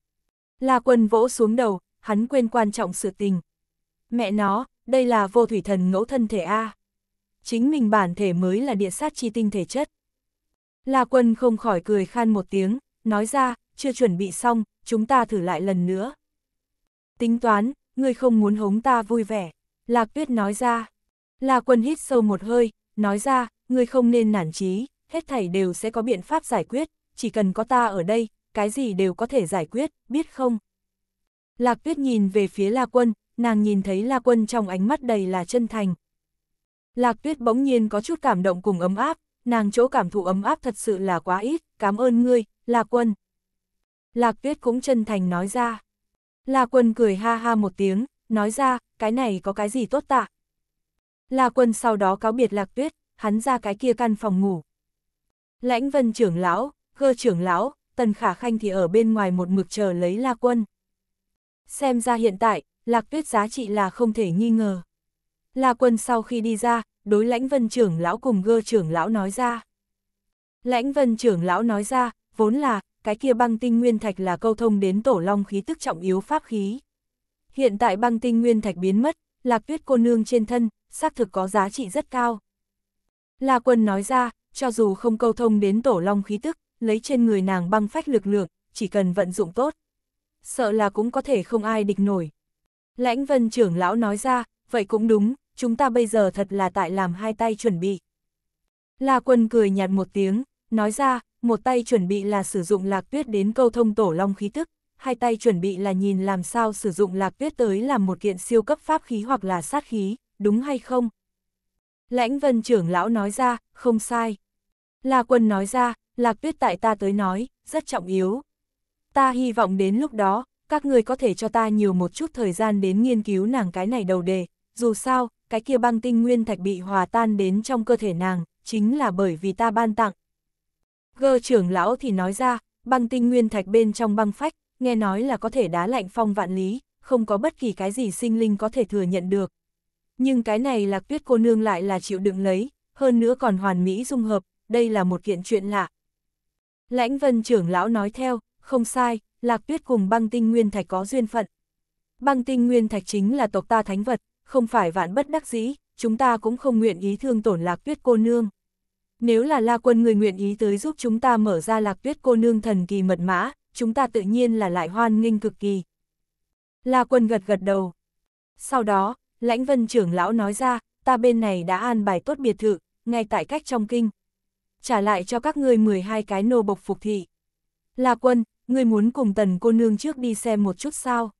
Là quân vỗ xuống đầu, hắn quên quan trọng sự tình. Mẹ nó, đây là vô thủy thần ngẫu thân thể a. Chính mình bản thể mới là địa sát chi tinh thể chất. La quân không khỏi cười khan một tiếng, nói ra, chưa chuẩn bị xong, chúng ta thử lại lần nữa. Tính toán, ngươi không muốn hống ta vui vẻ. Lạc tuyết nói ra. La quân hít sâu một hơi, nói ra, ngươi không nên nản chí, hết thảy đều sẽ có biện pháp giải quyết, chỉ cần có ta ở đây, cái gì đều có thể giải quyết, biết không? Lạc tuyết nhìn về phía La Quân, nàng nhìn thấy La Quân trong ánh mắt đầy là chân thành. Lạc tuyết bỗng nhiên có chút cảm động cùng ấm áp, nàng chỗ cảm thụ ấm áp thật sự là quá ít, cảm ơn ngươi, La Quân. Lạc tuyết cũng chân thành nói ra. La Quân cười ha ha một tiếng, nói ra, cái này có cái gì tốt tạ. La quân sau đó cáo biệt lạc tuyết, hắn ra cái kia căn phòng ngủ. Lãnh vân trưởng lão, gơ trưởng lão, tần khả khanh thì ở bên ngoài một mực chờ lấy la quân. Xem ra hiện tại, lạc tuyết giá trị là không thể nghi ngờ. La quân sau khi đi ra, đối lãnh vân trưởng lão cùng gơ trưởng lão nói ra. Lãnh vân trưởng lão nói ra, vốn là, cái kia băng tinh nguyên thạch là câu thông đến tổ long khí tức trọng yếu pháp khí. Hiện tại băng tinh nguyên thạch biến mất, lạc tuyết cô nương trên thân, xác thực có giá trị rất cao. La quân nói ra, cho dù không câu thông đến tổ long khí tức, lấy trên người nàng băng phách lực lượng, chỉ cần vận dụng tốt. Sợ là cũng có thể không ai địch nổi. Lãnh vân trưởng lão nói ra, vậy cũng đúng, chúng ta bây giờ thật là tại làm hai tay chuẩn bị. La quân cười nhạt một tiếng, nói ra, một tay chuẩn bị là sử dụng lạc tuyết đến câu thông tổ long khí tức, hai tay chuẩn bị là nhìn làm sao sử dụng lạc tuyết tới làm một kiện siêu cấp pháp khí hoặc là sát khí, đúng hay không? Lãnh vân trưởng lão nói ra, không sai. La quân nói ra, lạc tuyết tại ta tới nói, rất trọng yếu. Ta hy vọng đến lúc đó, các người có thể cho ta nhiều một chút thời gian đến nghiên cứu nàng cái này đầu đề. Dù sao, cái kia băng tinh nguyên thạch bị hòa tan đến trong cơ thể nàng, chính là bởi vì ta ban tặng. Gơ trưởng lão thì nói ra, băng tinh nguyên thạch bên trong băng phách, nghe nói là có thể đá lạnh phong vạn lý, không có bất kỳ cái gì sinh linh có thể thừa nhận được. Nhưng cái này lạc tuyết cô nương lại là chịu đựng lấy, hơn nữa còn hoàn mỹ dung hợp, đây là một kiện chuyện lạ. Lãnh vân trưởng lão nói theo, không sai, lạc tuyết cùng băng tinh nguyên thạch có duyên phận. Băng tinh nguyên thạch chính là tộc ta thánh vật, không phải vạn bất đắc dĩ, chúng ta cũng không nguyện ý thương tổn lạc tuyết cô nương. Nếu là la quân người nguyện ý tới giúp chúng ta mở ra lạc tuyết cô nương thần kỳ mật mã, chúng ta tự nhiên là lại hoan nghênh cực kỳ. La quân gật gật đầu. Sau đó, lãnh vân trưởng lão nói ra, ta bên này đã an bài tốt biệt thự, ngay tại cách trong kinh. Trả lại cho các ngươi 12 cái nô bộc phục thị. La quân, ngươi muốn cùng tần cô nương trước đi xem một chút sao?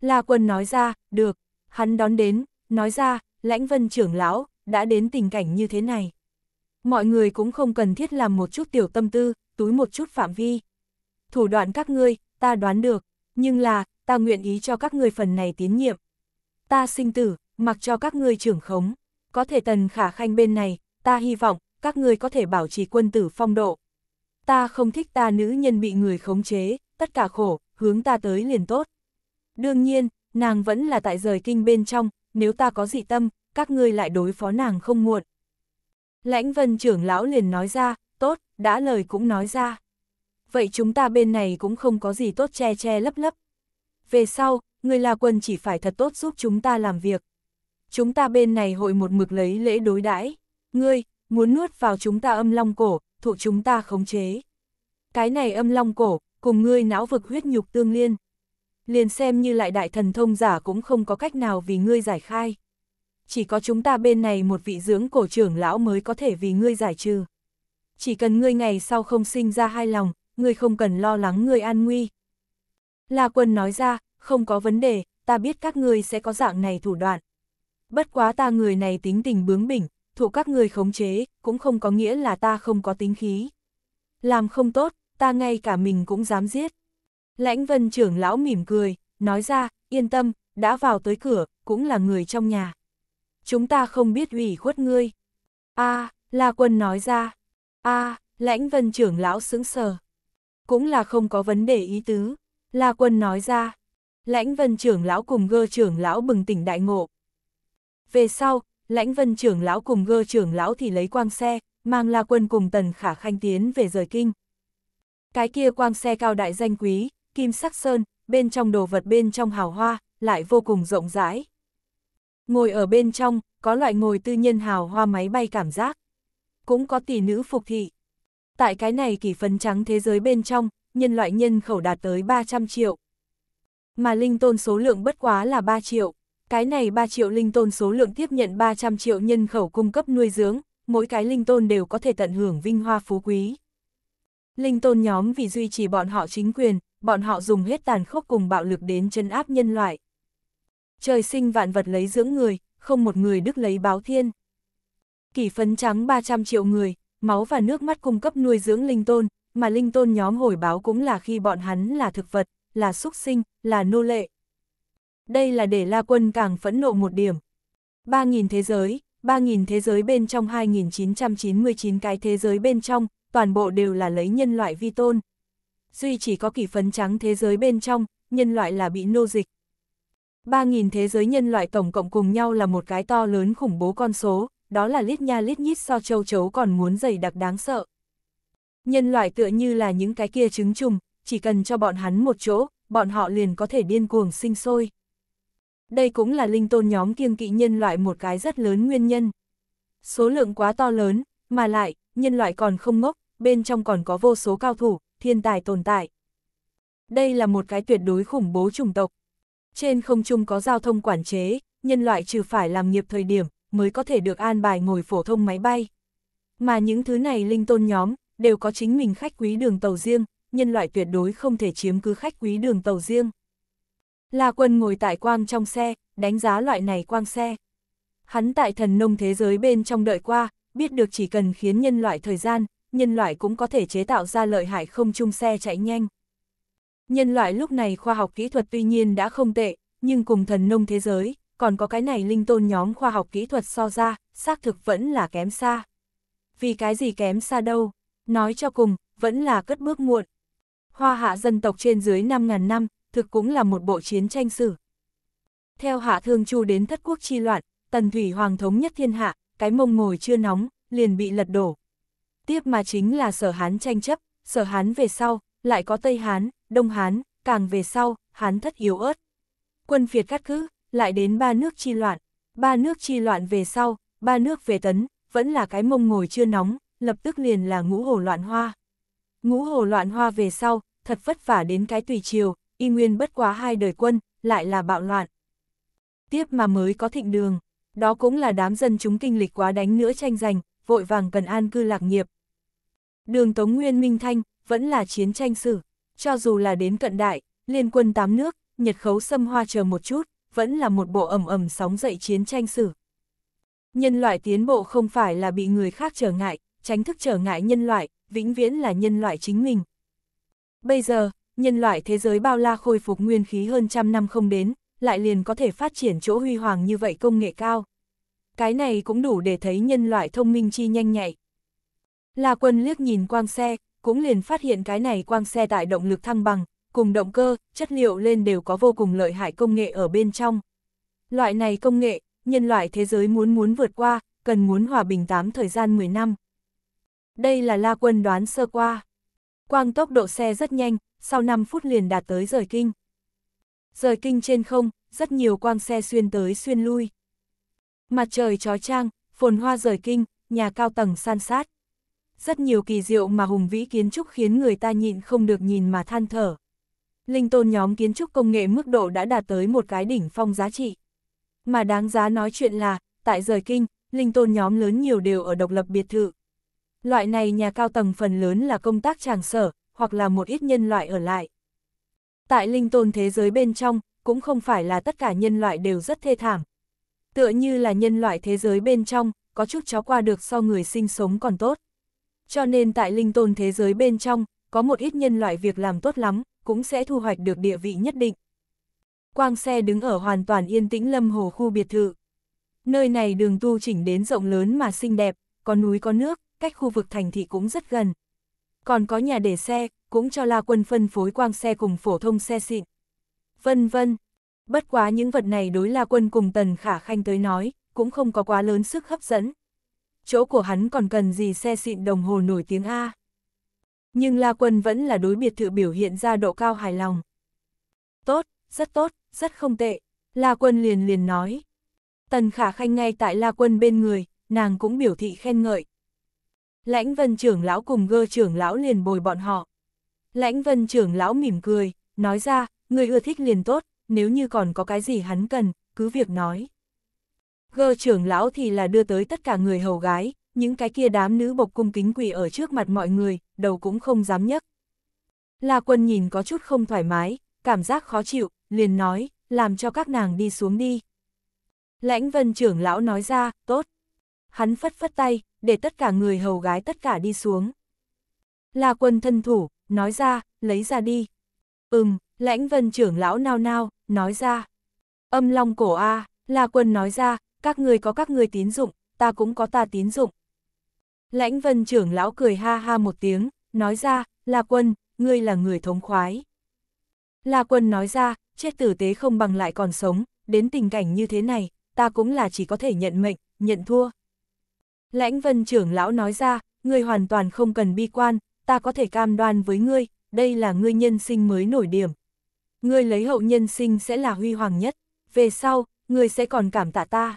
La quân nói ra, được, hắn đón đến, nói ra, lãnh vân trưởng lão, đã đến tình cảnh như thế này. Mọi người cũng không cần thiết làm một chút tiểu tâm tư, túi một chút phạm vi thủ đoạn các ngươi, ta đoán được, nhưng là, ta nguyện ý cho các ngươi phần này tín nhiệm. Ta sinh tử, mặc cho các ngươi trưởng khống, có thể tần khả khanh bên này, ta hy vọng, các ngươi có thể bảo trì quân tử phong độ. Ta không thích ta nữ nhân bị người khống chế, tất cả khổ, hướng ta tới liền tốt. Đương nhiên, nàng vẫn là tại rời kinh bên trong, nếu ta có dị tâm, các ngươi lại đối phó nàng không muộn. Lãnh vân trưởng lão liền nói ra, tốt, đã lời cũng nói ra vậy chúng ta bên này cũng không có gì tốt che che lấp lấp. Về sau, người là quân chỉ phải thật tốt giúp chúng ta làm việc. Chúng ta bên này hội một mực lấy lễ đối đãi Ngươi, muốn nuốt vào chúng ta âm long cổ, thuộc chúng ta khống chế. Cái này âm long cổ, cùng ngươi não vực huyết nhục tương liên. Liền xem như lại đại thần thông giả cũng không có cách nào vì ngươi giải khai. Chỉ có chúng ta bên này một vị dưỡng cổ trưởng lão mới có thể vì ngươi giải trừ. Chỉ cần ngươi ngày sau không sinh ra hai lòng, ngươi không cần lo lắng ngươi an nguy. La quân nói ra, không có vấn đề, ta biết các ngươi sẽ có dạng này thủ đoạn. Bất quá ta người này tính tình bướng bỉnh, thuộc các ngươi khống chế, cũng không có nghĩa là ta không có tính khí. Làm không tốt, ta ngay cả mình cũng dám giết. Lãnh vân trưởng lão mỉm cười, nói ra, yên tâm, đã vào tới cửa, cũng là người trong nhà. Chúng ta không biết ủy khuất ngươi. a La Quân nói ra. a lãnh vân trưởng lão sững sờ cũng là không có vấn đề ý tứ. La quân nói ra, lãnh vân trưởng lão cùng gơ trưởng lão bừng tỉnh đại ngộ. Về sau, lãnh vân trưởng lão cùng gơ trưởng lão thì lấy quang xe, mang la quân cùng tần khả khanh tiến về rời kinh. Cái kia quang xe cao đại danh quý, kim sắc sơn, bên trong đồ vật bên trong hào hoa, lại vô cùng rộng rãi. Ngồi ở bên trong, có loại ngồi tư nhân hào hoa máy bay cảm giác. Cũng có tỷ nữ phục thị. Tại cái này kỷ phấn trắng thế giới bên trong, nhân loại nhân khẩu đạt tới 300 triệu. Mà linh tôn số lượng bất quá là 3 triệu. Cái này 3 triệu linh tôn số lượng tiếp nhận 300 triệu nhân khẩu cung cấp nuôi dưỡng, mỗi cái linh tôn đều có thể tận hưởng vinh hoa phú quý. Linh tôn nhóm vì duy trì bọn họ chính quyền, bọn họ dùng hết tàn khốc cùng bạo lực đến chân áp nhân loại. Trời sinh vạn vật lấy dưỡng người, không một người đức lấy báo thiên. Kỷ phấn trắng 300 triệu người, máu và nước mắt cung cấp nuôi dưỡng linh tôn, mà linh tôn nhóm hồi báo cũng là khi bọn hắn là thực vật, là súc sinh, là nô lệ. Đây là để La Quân càng phẫn nộ một điểm. 3.000 thế giới, 3.000 thế giới bên trong 2.999 cái thế giới bên trong, toàn bộ đều là lấy nhân loại vi tôn. Duy chỉ có kỷ phấn trắng thế giới bên trong, nhân loại là bị nô dịch. 3.000 thế giới nhân loại tổng cộng cùng nhau là một cái to lớn khủng bố con số, đó là lít nha lít nhít so châu chấu còn muốn dày đặc đáng sợ. Nhân loại tựa như là những cái kia trứng trùng, chỉ cần cho bọn hắn một chỗ, bọn họ liền có thể điên cuồng sinh sôi. Đây cũng là linh tôn nhóm kiêng kỵ nhân loại một cái rất lớn nguyên nhân. Số lượng quá to lớn, mà lại, nhân loại còn không ngốc, bên trong còn có vô số cao thủ, thiên tài tồn tại. Đây là một cái tuyệt đối khủng bố chủng tộc. Trên không trung có giao thông quản chế, nhân loại trừ phải làm nghiệp thời điểm, mới có thể được an bài ngồi phổ thông máy bay. Mà những thứ này linh tôn nhóm, đều có chính mình khách quý đường tàu riêng, nhân loại tuyệt đối không thể chiếm cứ khách quý đường tàu riêng. La quân ngồi tại quang trong xe, đánh giá loại này quang xe. Hắn tại thần nông thế giới bên trong đợi qua, biết được chỉ cần khiến nhân loại thời gian, nhân loại cũng có thể chế tạo ra lợi hại không chung xe chạy nhanh. Nhân loại lúc này khoa học kỹ thuật tuy nhiên đã không tệ, nhưng cùng thần nông thế giới, còn có cái này linh tôn nhóm khoa học kỹ thuật so ra, xác thực vẫn là kém xa. Vì cái gì kém xa đâu, nói cho cùng, vẫn là cất bước muộn. Hoa hạ dân tộc trên dưới 5.000 năm, thực cũng là một bộ chiến tranh sử. Theo hạ thương chu đến thất quốc chi loạn, tần thủy hoàng thống nhất thiên hạ, cái mông ngồi chưa nóng, liền bị lật đổ. Tiếp mà chính là sở hán tranh chấp, sở hán về sau, lại có Tây Hán, Đông Hán, càng về sau, Hán thất yếu ớt. Quân Việt cắt cứ, lại đến ba nước chi loạn. Ba nước chi loạn về sau, ba nước về tấn, vẫn là cái mông ngồi chưa nóng, lập tức liền là ngũ hồ loạn hoa. Ngũ hồ loạn hoa về sau, thật vất vả đến cái tùy chiều, y nguyên bất quá hai đời quân, lại là bạo loạn. Tiếp mà mới có thịnh đường, đó cũng là đám dân chúng kinh lịch quá đánh nữa tranh giành, vội vàng cần an cư lạc nghiệp. Đường Tống Nguyên Minh Thanh, vẫn là chiến tranh sử, cho dù là đến cận đại, liên quân tám nước, Nhật khấu xâm hoa chờ một chút, vẫn là một bộ ầm ầm sóng dậy chiến tranh sử. Nhân loại tiến bộ không phải là bị người khác trở ngại, tránh thức trở ngại nhân loại, vĩnh viễn là nhân loại chính mình. Bây giờ, nhân loại thế giới bao la khôi phục nguyên khí hơn trăm năm không đến, lại liền có thể phát triển chỗ huy hoàng như vậy công nghệ cao. Cái này cũng đủ để thấy nhân loại thông minh chi nhanh nhạy. La quân liếc nhìn quang xe, cũng liền phát hiện cái này quang xe tại động lực thăng bằng, cùng động cơ, chất liệu lên đều có vô cùng lợi hại công nghệ ở bên trong. Loại này công nghệ, nhân loại thế giới muốn muốn vượt qua, cần muốn hòa bình tám thời gian 10 năm. Đây là La Quân đoán sơ qua. Quang tốc độ xe rất nhanh, sau 5 phút liền đạt tới rời kinh. Rời kinh trên không, rất nhiều quang xe xuyên tới xuyên lui. Mặt trời trói trang, phồn hoa rời kinh, nhà cao tầng san sát. Rất nhiều kỳ diệu mà hùng vĩ kiến trúc khiến người ta nhịn không được nhìn mà than thở linh tôn nhóm kiến trúc công nghệ mức độ đã đạt tới một cái đỉnh phong giá trị. Mà đáng giá nói chuyện là, tại rời kinh, linh tôn nhóm lớn nhiều đều ở độc lập biệt thự. Loại này nhà cao tầng phần lớn là công tác tràng sở, hoặc là một ít nhân loại ở lại. Tại linh tôn thế giới bên trong, cũng không phải là tất cả nhân loại đều rất thê thảm. Tựa như là nhân loại thế giới bên trong, có chút chó qua được so người sinh sống còn tốt. Cho nên tại linh tôn thế giới bên trong, có một ít nhân loại việc làm tốt lắm, cũng sẽ thu hoạch được địa vị nhất định. Quang xe đứng ở hoàn toàn yên tĩnh lâm hồ khu biệt thự. Nơi này đường tu chỉnh đến rộng lớn mà xinh đẹp, có núi có nước, cách khu vực thành thị cũng rất gần. Còn có nhà để xe, cũng cho La Quân phân phối quang xe cùng phổ thông xe xịn. Vân vân. Bất quá những vật này đối La Quân cùng Tần Khả Khanh tới nói, cũng không có quá lớn sức hấp dẫn. Chỗ của hắn còn cần gì xe xịn đồng hồ nổi tiếng A nhưng La Quân vẫn là đối biệt thự biểu hiện ra độ cao hài lòng. Tốt, rất tốt, rất không tệ, La Quân liền liền nói. Tần Khả Khanh ngay tại La Quân bên người, nàng cũng biểu thị khen ngợi. Lãnh Vân trưởng lão cùng gơ trưởng lão liền bồi bọn họ. Lãnh Vân trưởng lão mỉm cười, nói ra, người ưa thích liền tốt, nếu như còn có cái gì hắn cần, cứ việc nói. Gơ trưởng lão thì là đưa tới tất cả người hầu gái, những cái kia đám nữ bộc cung kính quỳ ở trước mặt mọi người, đầu cũng không dám nhấc. La quân nhìn có chút không thoải mái, cảm giác khó chịu, liền nói, làm cho các nàng đi xuống đi. Lãnh vân trưởng lão nói ra, tốt. Hắn phất phất tay, để tất cả người hầu gái tất cả đi xuống. La quân thân thủ, nói ra, lấy ra đi. Ừm, lãnh vân trưởng lão nao nao, nói ra. Âm long cổ A, La quân nói ra, các người có các người tín dụng, ta cũng có ta tín dụng, Lãnh vân trưởng lão cười ha ha một tiếng, nói ra, La Quân, ngươi là người thống khoái. La Quân nói ra, chết tử tế không bằng lại còn sống, đến tình cảnh như thế này, ta cũng là chỉ có thể nhận mệnh, nhận thua. Lãnh vân trưởng lão nói ra, ngươi hoàn toàn không cần bi quan, ta có thể cam đoan với ngươi, đây là ngươi nhân sinh mới nổi điểm. Ngươi lấy hậu nhân sinh sẽ là huy hoàng nhất, về sau, ngươi sẽ còn cảm tạ ta.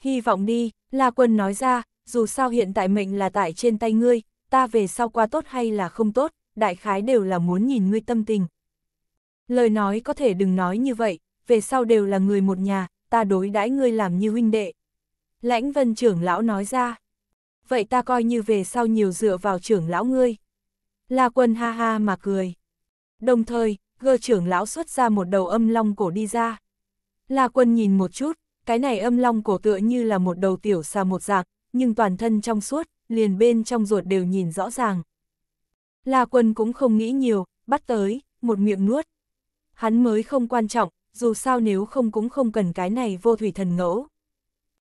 Hy vọng đi, La Quân nói ra, dù sao hiện tại mệnh là tại trên tay ngươi, ta về sau qua tốt hay là không tốt, đại khái đều là muốn nhìn ngươi tâm tình. Lời nói có thể đừng nói như vậy, về sau đều là người một nhà, ta đối đãi ngươi làm như huynh đệ. Lãnh vân trưởng lão nói ra, vậy ta coi như về sau nhiều dựa vào trưởng lão ngươi. La quân ha ha mà cười. Đồng thời, gơ trưởng lão xuất ra một đầu âm long cổ đi ra. La quân nhìn một chút, cái này âm long cổ tựa như là một đầu tiểu xà một dạng, nhưng toàn thân trong suốt, liền bên trong ruột đều nhìn rõ ràng. La quân cũng không nghĩ nhiều, bắt tới, một miệng nuốt. Hắn mới không quan trọng, dù sao nếu không cũng không cần cái này vô thủy thần ngẫu.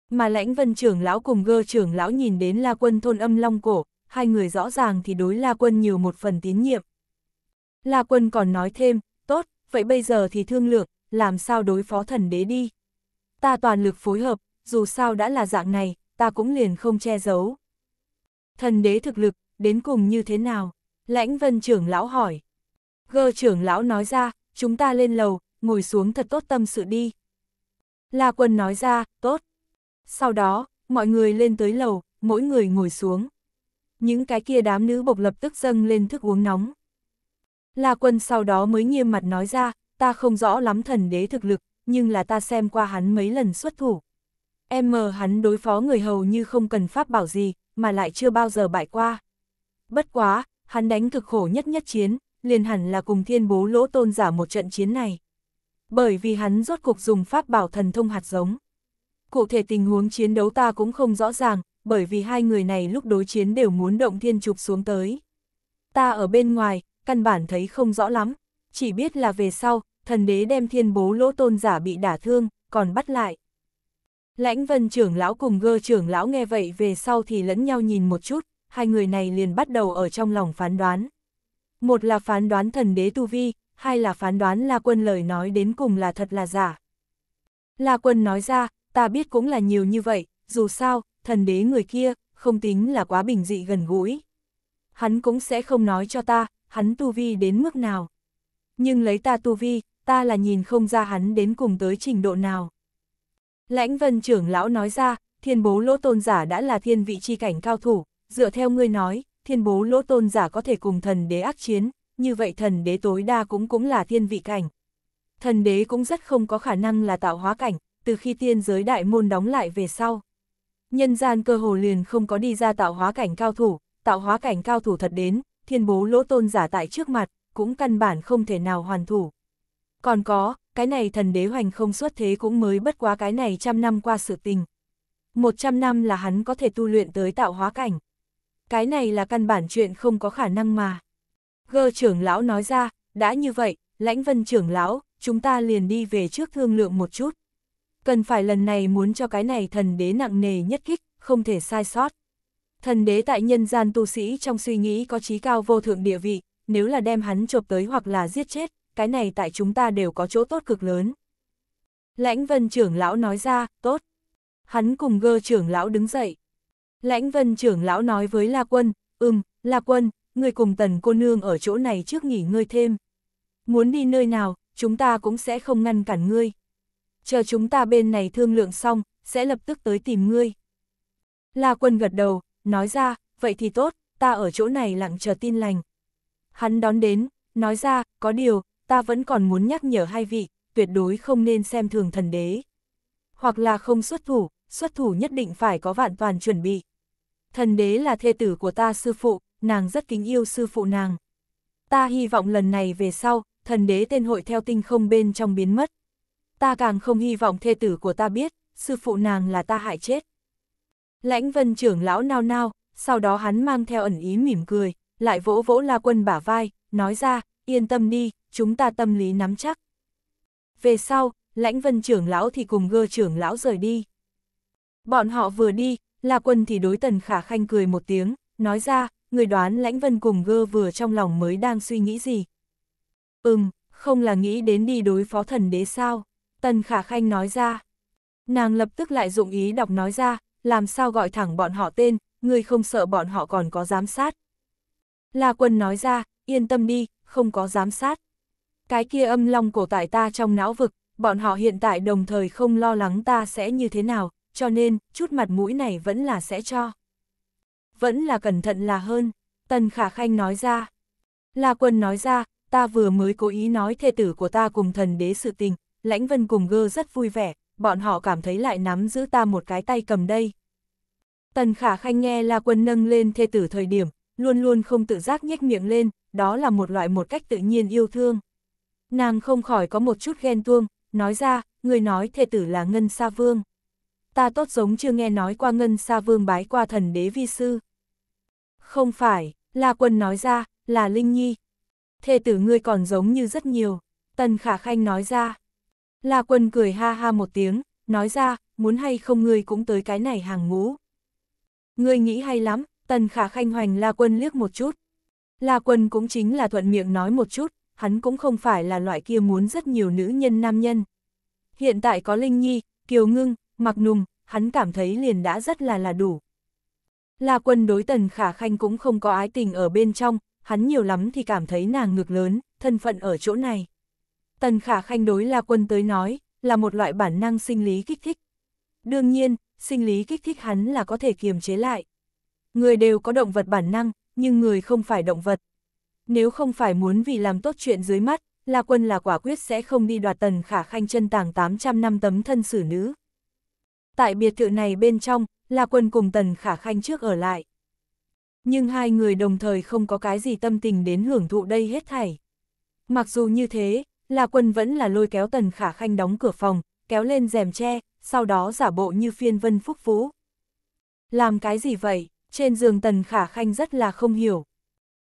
Mà lãnh vân trưởng lão cùng gơ trưởng lão nhìn đến La quân thôn âm long cổ, hai người rõ ràng thì đối La quân nhiều một phần tín nhiệm. La quân còn nói thêm, tốt, vậy bây giờ thì thương lượng, làm sao đối phó thần đế đi. Ta toàn lực phối hợp, dù sao đã là dạng này, ta cũng liền không che giấu. Thần đế thực lực, đến cùng như thế nào? Lãnh vân trưởng lão hỏi. Gơ trưởng lão nói ra, chúng ta lên lầu, ngồi xuống thật tốt tâm sự đi. La quân nói ra, tốt. Sau đó, mọi người lên tới lầu, mỗi người ngồi xuống. Những cái kia đám nữ bộc lập tức dâng lên thức uống nóng. La quân sau đó mới nghiêm mặt nói ra, ta không rõ lắm thần đế thực lực, nhưng là ta xem qua hắn mấy lần xuất thủ. M hắn đối phó người hầu như không cần pháp bảo gì, mà lại chưa bao giờ bại qua. Bất quá, hắn đánh cực khổ nhất nhất chiến, liền hẳn là cùng thiên bố lỗ tôn giả một trận chiến này. Bởi vì hắn rốt cuộc dùng pháp bảo thần thông hạt giống. Cụ thể tình huống chiến đấu ta cũng không rõ ràng, bởi vì hai người này lúc đối chiến đều muốn động thiên trục xuống tới. Ta ở bên ngoài, căn bản thấy không rõ lắm, chỉ biết là về sau, thần đế đem thiên bố lỗ tôn giả bị đả thương, còn bắt lại. Lãnh vân trưởng lão cùng gơ trưởng lão nghe vậy về sau thì lẫn nhau nhìn một chút, hai người này liền bắt đầu ở trong lòng phán đoán. Một là phán đoán thần đế tu vi, hai là phán đoán La Quân lời nói đến cùng là thật là giả. La Quân nói ra, ta biết cũng là nhiều như vậy, dù sao, thần đế người kia, không tính là quá bình dị gần gũi. Hắn cũng sẽ không nói cho ta, hắn tu vi đến mức nào. Nhưng lấy ta tu vi, ta là nhìn không ra hắn đến cùng tới trình độ nào. Lãnh vân trưởng lão nói ra, thiên bố lỗ tôn giả đã là thiên vị chi cảnh cao thủ, dựa theo ngươi nói, thiên bố lỗ tôn giả có thể cùng thần đế ác chiến, như vậy thần đế tối đa cũng cũng là thiên vị cảnh. Thần đế cũng rất không có khả năng là tạo hóa cảnh, từ khi tiên giới đại môn đóng lại về sau. Nhân gian cơ hồ liền không có đi ra tạo hóa cảnh cao thủ, tạo hóa cảnh cao thủ thật đến, thiên bố lỗ tôn giả tại trước mặt, cũng căn bản không thể nào hoàn thủ. Còn có, cái này thần đế hoành không xuất thế cũng mới bất quá cái này trăm năm qua sự tình. Một trăm năm là hắn có thể tu luyện tới tạo hóa cảnh. Cái này là căn bản chuyện không có khả năng mà. Gơ trưởng lão nói ra, đã như vậy, lãnh vân trưởng lão, chúng ta liền đi về trước thương lượng một chút. Cần phải lần này muốn cho cái này thần đế nặng nề nhất kích, không thể sai sót. Thần đế tại nhân gian tu sĩ trong suy nghĩ có trí cao vô thượng địa vị, nếu là đem hắn chộp tới hoặc là giết chết, cái này tại chúng ta đều có chỗ tốt cực lớn. Lãnh vân trưởng lão nói ra, tốt. Hắn cùng gơ trưởng lão đứng dậy. Lãnh vân trưởng lão nói với La Quân, ừm, La Quân, người cùng tần cô nương ở chỗ này trước nghỉ ngơi thêm. Muốn đi nơi nào, chúng ta cũng sẽ không ngăn cản ngươi. Chờ chúng ta bên này thương lượng xong, sẽ lập tức tới tìm ngươi. La Quân gật đầu, nói ra, vậy thì tốt, ta ở chỗ này lặng chờ tin lành. Hắn đón đến, nói ra, có điều, ta vẫn còn muốn nhắc nhở hai vị, tuyệt đối không nên xem thường thần đế. Hoặc là không xuất thủ, xuất thủ nhất định phải có vạn toàn chuẩn bị. Thần đế là thê tử của ta sư phụ, nàng rất kính yêu sư phụ nàng. Ta hy vọng lần này về sau, thần đế tên hội theo tinh không bên trong biến mất. Ta càng không hy vọng thê tử của ta biết, sư phụ nàng là ta hại chết. Lãnh vân trưởng lão nao nao, sau đó hắn mang theo ẩn ý mỉm cười, lại vỗ vỗ la quân bả vai, nói ra, yên tâm đi, chúng ta tâm lý nắm chắc. Về sau, lãnh vân trưởng lão thì cùng gơ trưởng lão rời đi. Bọn họ vừa đi, La Quân thì đối tần khả khanh cười một tiếng, nói ra, người đoán lãnh vân cùng gơ vừa trong lòng mới đang suy nghĩ gì. Ừm, không là nghĩ đến đi đối phó thần đế sao, tần khả khanh nói ra. Nàng lập tức lại dụng ý đọc nói ra, làm sao gọi thẳng bọn họ tên, người không sợ bọn họ còn có giám sát. La Quân nói ra, yên tâm đi, không có giám sát cái kia âm long cổ tại ta trong não vực, bọn họ hiện tại đồng thời không lo lắng ta sẽ như thế nào, cho nên, chút mặt mũi này vẫn là sẽ cho. Vẫn là cẩn thận là hơn, Tần Khả Khanh nói ra. La Quân nói ra, ta vừa mới cố ý nói thê tử của ta cùng thần đế sự tình, Lãnh Vân cùng gơ rất vui vẻ, bọn họ cảm thấy lại nắm giữ ta một cái tay cầm đây. Tần Khả Khanh nghe La Quân nâng lên thê tử thời điểm, luôn luôn không tự giác nhếch miệng lên, đó là một loại một cách tự nhiên yêu thương. Nàng không khỏi có một chút ghen tuông, nói ra, người nói thê tử là Ngân Sa Vương. Ta tốt giống chưa nghe nói qua Ngân Sa Vương bái qua thần đế vi sư. Không phải, La Quân nói ra, là Linh Nhi. Thê tử ngươi còn giống như rất nhiều, Tần Khả Khanh nói ra. La Quân cười ha ha một tiếng, nói ra, muốn hay không ngươi cũng tới cái này hàng ngũ. Ngươi nghĩ hay lắm, Tần Khả Khanh hoành La Quân liếc một chút. La Quân cũng chính là thuận miệng nói một chút, hắn cũng không phải là loại kia muốn rất nhiều nữ nhân nam nhân. Hiện tại có Linh Nhi, Kiều Ngưng, Mặc Nùng, hắn cảm thấy liền đã rất là là đủ. La quân đối tần khả khanh cũng không có ái tình ở bên trong, hắn nhiều lắm thì cảm thấy nàng ngược lớn, thân phận ở chỗ này. Tần khả khanh đối la quân tới nói, là một loại bản năng sinh lý kích thích. Đương nhiên, sinh lý kích thích hắn là có thể kiềm chế lại. Người đều có động vật bản năng, nhưng người không phải động vật, nếu không phải muốn vì làm tốt chuyện dưới mắt, La Quân là quả quyết sẽ không đi đoạt tần khả khanh chân tàng 800 năm tấm thân xử nữ. Tại biệt thự này bên trong, La Quân cùng tần khả khanh trước ở lại. Nhưng hai người đồng thời không có cái gì tâm tình đến hưởng thụ đây hết thảy. Mặc dù như thế, La Quân vẫn là lôi kéo tần khả khanh đóng cửa phòng, kéo lên rèm tre, sau đó giả bộ như phiên vân phúc phú. Làm cái gì vậy? Trên giường tần khả khanh rất là không hiểu,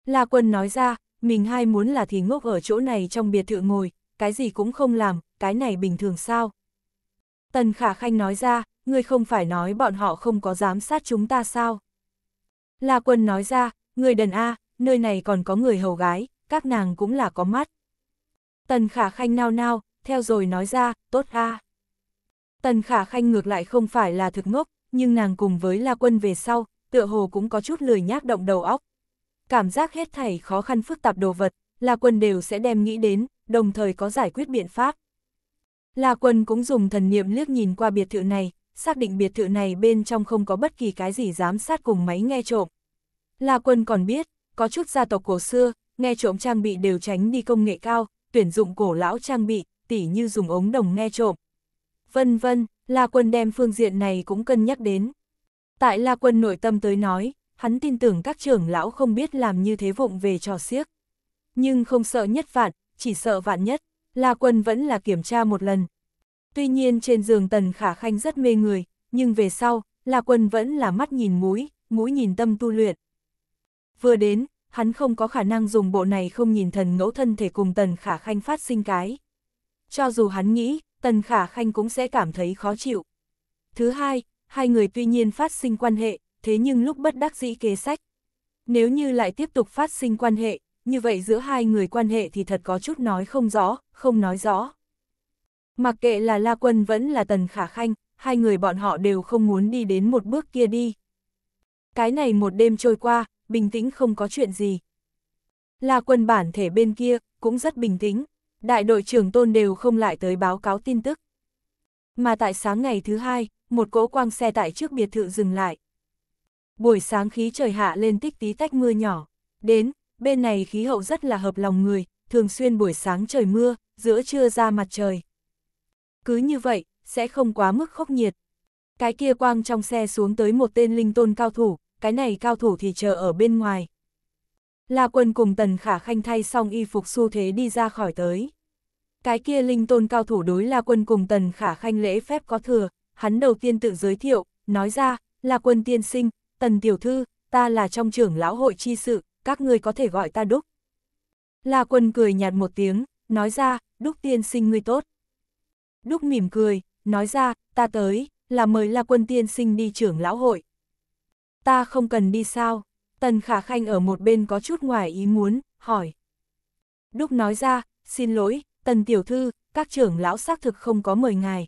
La Quân nói ra, mình hai muốn là thì ngốc ở chỗ này trong biệt thự ngồi, cái gì cũng không làm, cái này bình thường sao. Tần Khả Khanh nói ra, ngươi không phải nói bọn họ không có giám sát chúng ta sao. La Quân nói ra, người đần A, nơi này còn có người hầu gái, các nàng cũng là có mắt. Tần Khả Khanh nao nao, theo rồi nói ra, tốt A. Tần Khả Khanh ngược lại không phải là thực ngốc, nhưng nàng cùng với La Quân về sau, tựa hồ cũng có chút lười nhác động đầu óc, cảm giác hết thảy khó khăn phức tạp đồ vật, là quân đều sẽ đem nghĩ đến, đồng thời có giải quyết biện pháp. Là quân cũng dùng thần niệm liếc nhìn qua biệt thự này, xác định biệt thự này bên trong không có bất kỳ cái gì giám sát cùng máy nghe trộm. Là quân còn biết, có chút gia tộc cổ xưa, nghe trộm trang bị đều tránh đi công nghệ cao, tuyển dụng cổ lão trang bị, tỉ như dùng ống đồng nghe trộm. Vân vân, La Quân đem phương diện này cũng cân nhắc đến. Tại La Quân nội tâm tới nói, hắn tin tưởng các trưởng lão không biết làm như thế vụng về trò xiếc. Nhưng không sợ nhất vạn, chỉ sợ vạn nhất, La Quân vẫn là kiểm tra một lần. Tuy nhiên trên giường Tần Khả Khanh rất mê người, nhưng về sau, La Quân vẫn là mắt nhìn mũi, mũi nhìn tâm tu luyện. Vừa đến, hắn không có khả năng dùng bộ này không nhìn thần ngẫu thân thể cùng Tần Khả Khanh phát sinh cái. Cho dù hắn nghĩ, Tần Khả Khanh cũng sẽ cảm thấy khó chịu. Thứ hai, hai người tuy nhiên phát sinh quan hệ, thế nhưng lúc bất đắc dĩ kế sách. Nếu như lại tiếp tục phát sinh quan hệ, như vậy giữa hai người quan hệ thì thật có chút nói không rõ, không nói rõ. Mặc kệ là La Quân vẫn là Tần Khả Khanh, hai người bọn họ đều không muốn đi đến một bước kia đi. Cái này một đêm trôi qua, bình tĩnh không có chuyện gì. La Quân bản thể bên kia, cũng rất bình tĩnh, đại đội trưởng tôn đều không lại tới báo cáo tin tức. Mà tại sáng ngày thứ hai, một cỗ quang xe tại trước biệt thự dừng lại. Buổi sáng khí trời hạ lên tích tí tách mưa nhỏ, đến, bên này khí hậu rất là hợp lòng người, thường xuyên buổi sáng trời mưa, giữa trưa ra mặt trời. Cứ như vậy, sẽ không quá mức khốc nhiệt. Cái kia quang trong xe xuống tới một tên linh tôn cao thủ, cái này cao thủ thì chờ ở bên ngoài. La quân cùng tần khả khanh thay xong y phục xu thế đi ra khỏi tới. Cái kia linh tôn cao thủ đối La quân cùng tần khả khanh lễ phép có thừa, hắn đầu tiên tự giới thiệu, nói ra, La quân tiên sinh, tần tiểu thư, ta là trong trưởng lão hội chi sự, các người có thể gọi ta đúc. La quân cười nhạt một tiếng, nói ra, đúc tiên sinh ngươi tốt. Đúc mỉm cười, nói ra, ta tới, là mời La quân tiên sinh đi trưởng lão hội. Ta không cần đi sao? Tần khả khanh ở một bên có chút ngoài ý muốn, hỏi. Đúc nói ra, xin lỗi, tần tiểu thư, các trưởng lão xác thực không có mời ngài.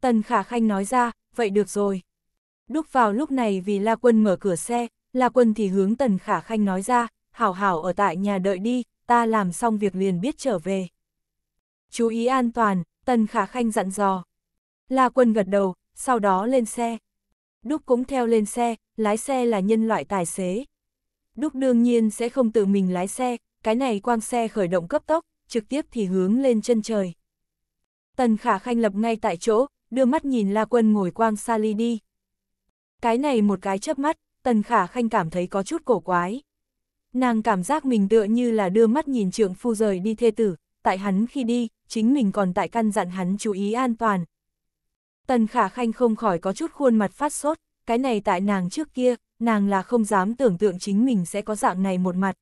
Tần khả khanh nói ra, vậy được rồi, Đúc vào lúc này vì La Quân mở cửa xe, La Quân thì hướng Tần Khả Khanh nói ra, hảo hảo ở tại nhà đợi đi, ta làm xong việc liền biết trở về. Chú ý an toàn, Tần Khả Khanh dặn dò. La Quân gật đầu, sau đó lên xe. Đúc cũng theo lên xe, lái xe là nhân loại tài xế. Đúc đương nhiên sẽ không tự mình lái xe, cái này quang xe khởi động cấp tốc, trực tiếp thì hướng lên chân trời. Tần Khả Khanh lập ngay tại chỗ, đưa mắt nhìn La Quân ngồi quang xa ly đi. Cái này một cái chớp mắt, Tần Khả Khanh cảm thấy có chút cổ quái. Nàng cảm giác mình tựa như là đưa mắt nhìn trượng phu rời đi thê tử, tại hắn khi đi, chính mình còn tại căn dặn hắn chú ý an toàn. Tần Khả Khanh không khỏi có chút khuôn mặt phát sốt, cái này tại nàng trước kia, nàng là không dám tưởng tượng chính mình sẽ có dạng này một mặt.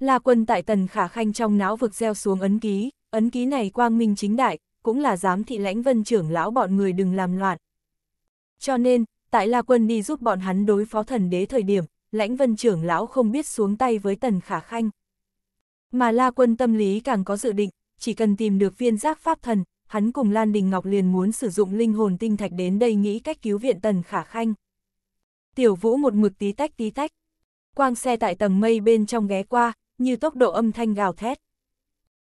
là quân tại Tần Khả Khanh trong não vực gieo xuống ấn ký, ấn ký này quang minh chính đại, cũng là giám thị lãnh vân trưởng lão bọn người đừng làm loạn. Cho nên, Tại La Quân đi giúp bọn hắn đối phó thần đế thời điểm, lãnh vân trưởng lão không biết xuống tay với tần khả khanh. Mà La Quân tâm lý càng có dự định, chỉ cần tìm được viên giác pháp thần, hắn cùng Lan Đình Ngọc liền muốn sử dụng linh hồn tinh thạch đến đây nghĩ cách cứu viện tần khả khanh. Tiểu vũ một mực tí tách tí tách. Quang xe tại tầng mây bên trong ghé qua, như tốc độ âm thanh gào thét.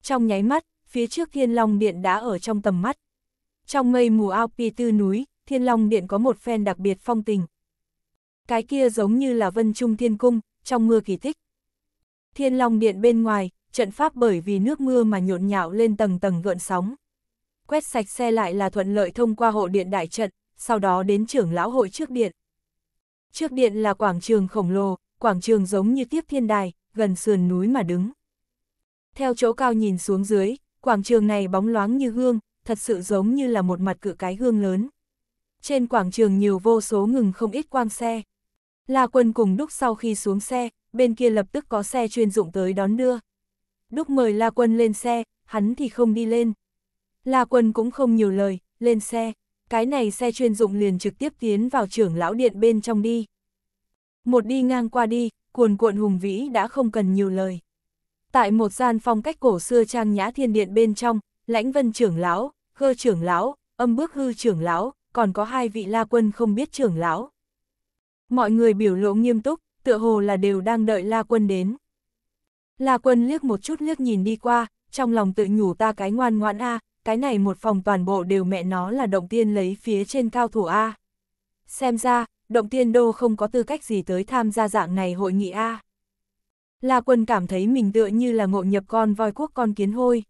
Trong nháy mắt, phía trước thiên long điện đã ở trong tầm mắt. Trong mây mù ao pi tư núi, Thiên Long Điện có một phen đặc biệt phong tình. Cái kia giống như là vân trung thiên cung, trong mưa kỳ tích. Thiên Long Điện bên ngoài, trận pháp bởi vì nước mưa mà nhộn nhạo lên tầng tầng gợn sóng. Quét sạch xe lại là thuận lợi thông qua hộ điện đại trận, sau đó đến trưởng lão hội trước điện. Trước điện là quảng trường khổng lồ, quảng trường giống như tiếp thiên đài, gần sườn núi mà đứng. Theo chỗ cao nhìn xuống dưới, quảng trường này bóng loáng như gương, thật sự giống như là một mặt cự cái gương lớn trên quảng trường nhiều vô số ngừng không ít quang xe. La Quân cùng Đúc sau khi xuống xe, bên kia lập tức có xe chuyên dụng tới đón đưa. Đúc mời La Quân lên xe, hắn thì không đi lên. La Quân cũng không nhiều lời, lên xe, cái này xe chuyên dụng liền trực tiếp tiến vào trưởng lão điện bên trong đi. Một đi ngang qua đi, cuồn cuộn hùng vĩ đã không cần nhiều lời. Tại một gian phong cách cổ xưa trang nhã thiên điện bên trong, lãnh vân trưởng lão, khơ trưởng lão, âm bước hư trưởng lão, còn có hai vị la quân không biết trưởng lão. Mọi người biểu lộ nghiêm túc, tựa hồ là đều đang đợi la quân đến. La quân liếc một chút liếc nhìn đi qua, trong lòng tự nhủ ta cái ngoan ngoãn a, cái này một phòng toàn bộ đều mẹ nó là động tiên lấy phía trên cao thủ a. Xem ra, động tiên đô không có tư cách gì tới tham gia dạng này hội nghị a. La quân cảm thấy mình tựa như là ngộ nhập con voi quốc con kiến hôi.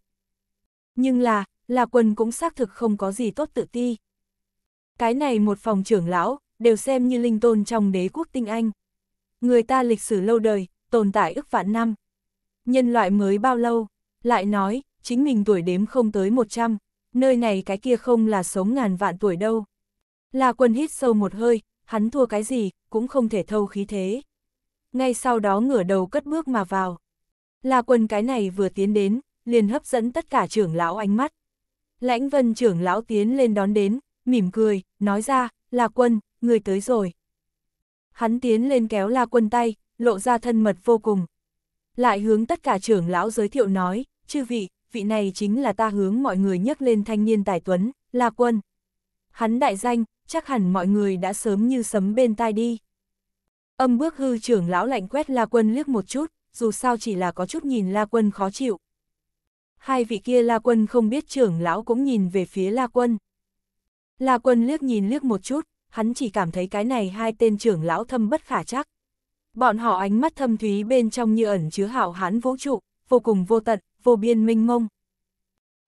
Nhưng là, La quân cũng xác thực không có gì tốt tự ti. Cái này một phòng trưởng lão, đều xem như linh tôn trong đế quốc tinh Anh. Người ta lịch sử lâu đời, tồn tại ức vạn năm. Nhân loại mới bao lâu? Lại nói, chính mình tuổi đếm không tới 100, nơi này cái kia không là sống ngàn vạn tuổi đâu. Là quân hít sâu một hơi, hắn thua cái gì, cũng không thể thâu khí thế. Ngay sau đó ngửa đầu cất bước mà vào. Là quân cái này vừa tiến đến, liền hấp dẫn tất cả trưởng lão ánh mắt. Lãnh vân trưởng lão tiến lên đón đến, mỉm cười, nói ra, là quân, người tới rồi. Hắn tiến lên kéo la quân tay, lộ ra thân mật vô cùng. Lại hướng tất cả trưởng lão giới thiệu nói, chư vị, vị này chính là ta hướng mọi người nhắc lên thanh niên tài tuấn, la quân. Hắn đại danh, chắc hẳn mọi người đã sớm như sấm bên tai đi. Âm bước hư trưởng lão lạnh quét la quân liếc một chút, dù sao chỉ là có chút nhìn la quân khó chịu. Hai vị kia la quân không biết trưởng lão cũng nhìn về phía la quân. La Quân liếc nhìn liếc một chút, hắn chỉ cảm thấy cái này hai tên trưởng lão thâm bất khả chắc. Bọn họ ánh mắt thâm thúy bên trong như ẩn chứa hạo hán vũ trụ, vô cùng vô tận, vô biên minh mông.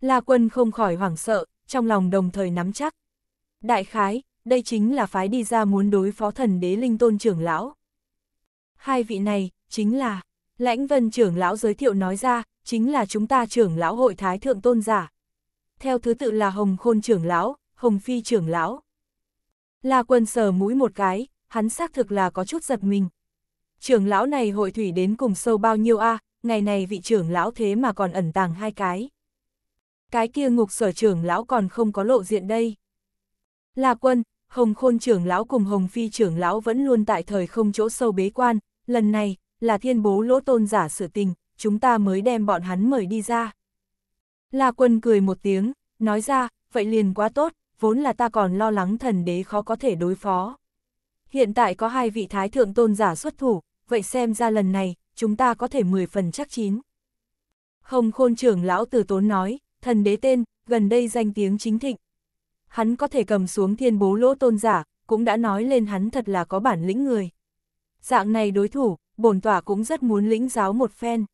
La Quân không khỏi hoảng sợ, trong lòng đồng thời nắm chắc. Đại khái, đây chính là phái đi ra muốn đối phó thần đế linh tôn trưởng lão. Hai vị này, chính là, lãnh vân trưởng lão giới thiệu nói ra, chính là chúng ta trưởng lão hội thái thượng tôn giả. Theo thứ tự là Hồng Khôn trưởng lão, Hồng Phi trưởng lão. La quân sờ mũi một cái, hắn xác thực là có chút giật mình. Trưởng lão này hội thủy đến cùng sâu bao nhiêu a ngày này vị trưởng lão thế mà còn ẩn tàng hai cái. Cái kia ngục sở trưởng lão còn không có lộ diện đây. La quân, Hồng Khôn trưởng lão cùng Hồng Phi trưởng lão vẫn luôn tại thời không chỗ sâu bế quan, lần này, là thiên bố lỗ tôn giả sự tình, chúng ta mới đem bọn hắn mời đi ra. La quân cười một tiếng, nói ra, vậy liền quá tốt, vốn là ta còn lo lắng thần đế khó có thể đối phó. Hiện tại có hai vị thái thượng tôn giả xuất thủ, vậy xem ra lần này, chúng ta có thể 10 phần chắc chín. hồng khôn trưởng lão tử tốn nói, thần đế tên, gần đây danh tiếng chính thịnh. Hắn có thể cầm xuống thiên bố lỗ tôn giả, cũng đã nói lên hắn thật là có bản lĩnh người. Dạng này đối thủ, bổn tỏa cũng rất muốn lĩnh giáo một phen.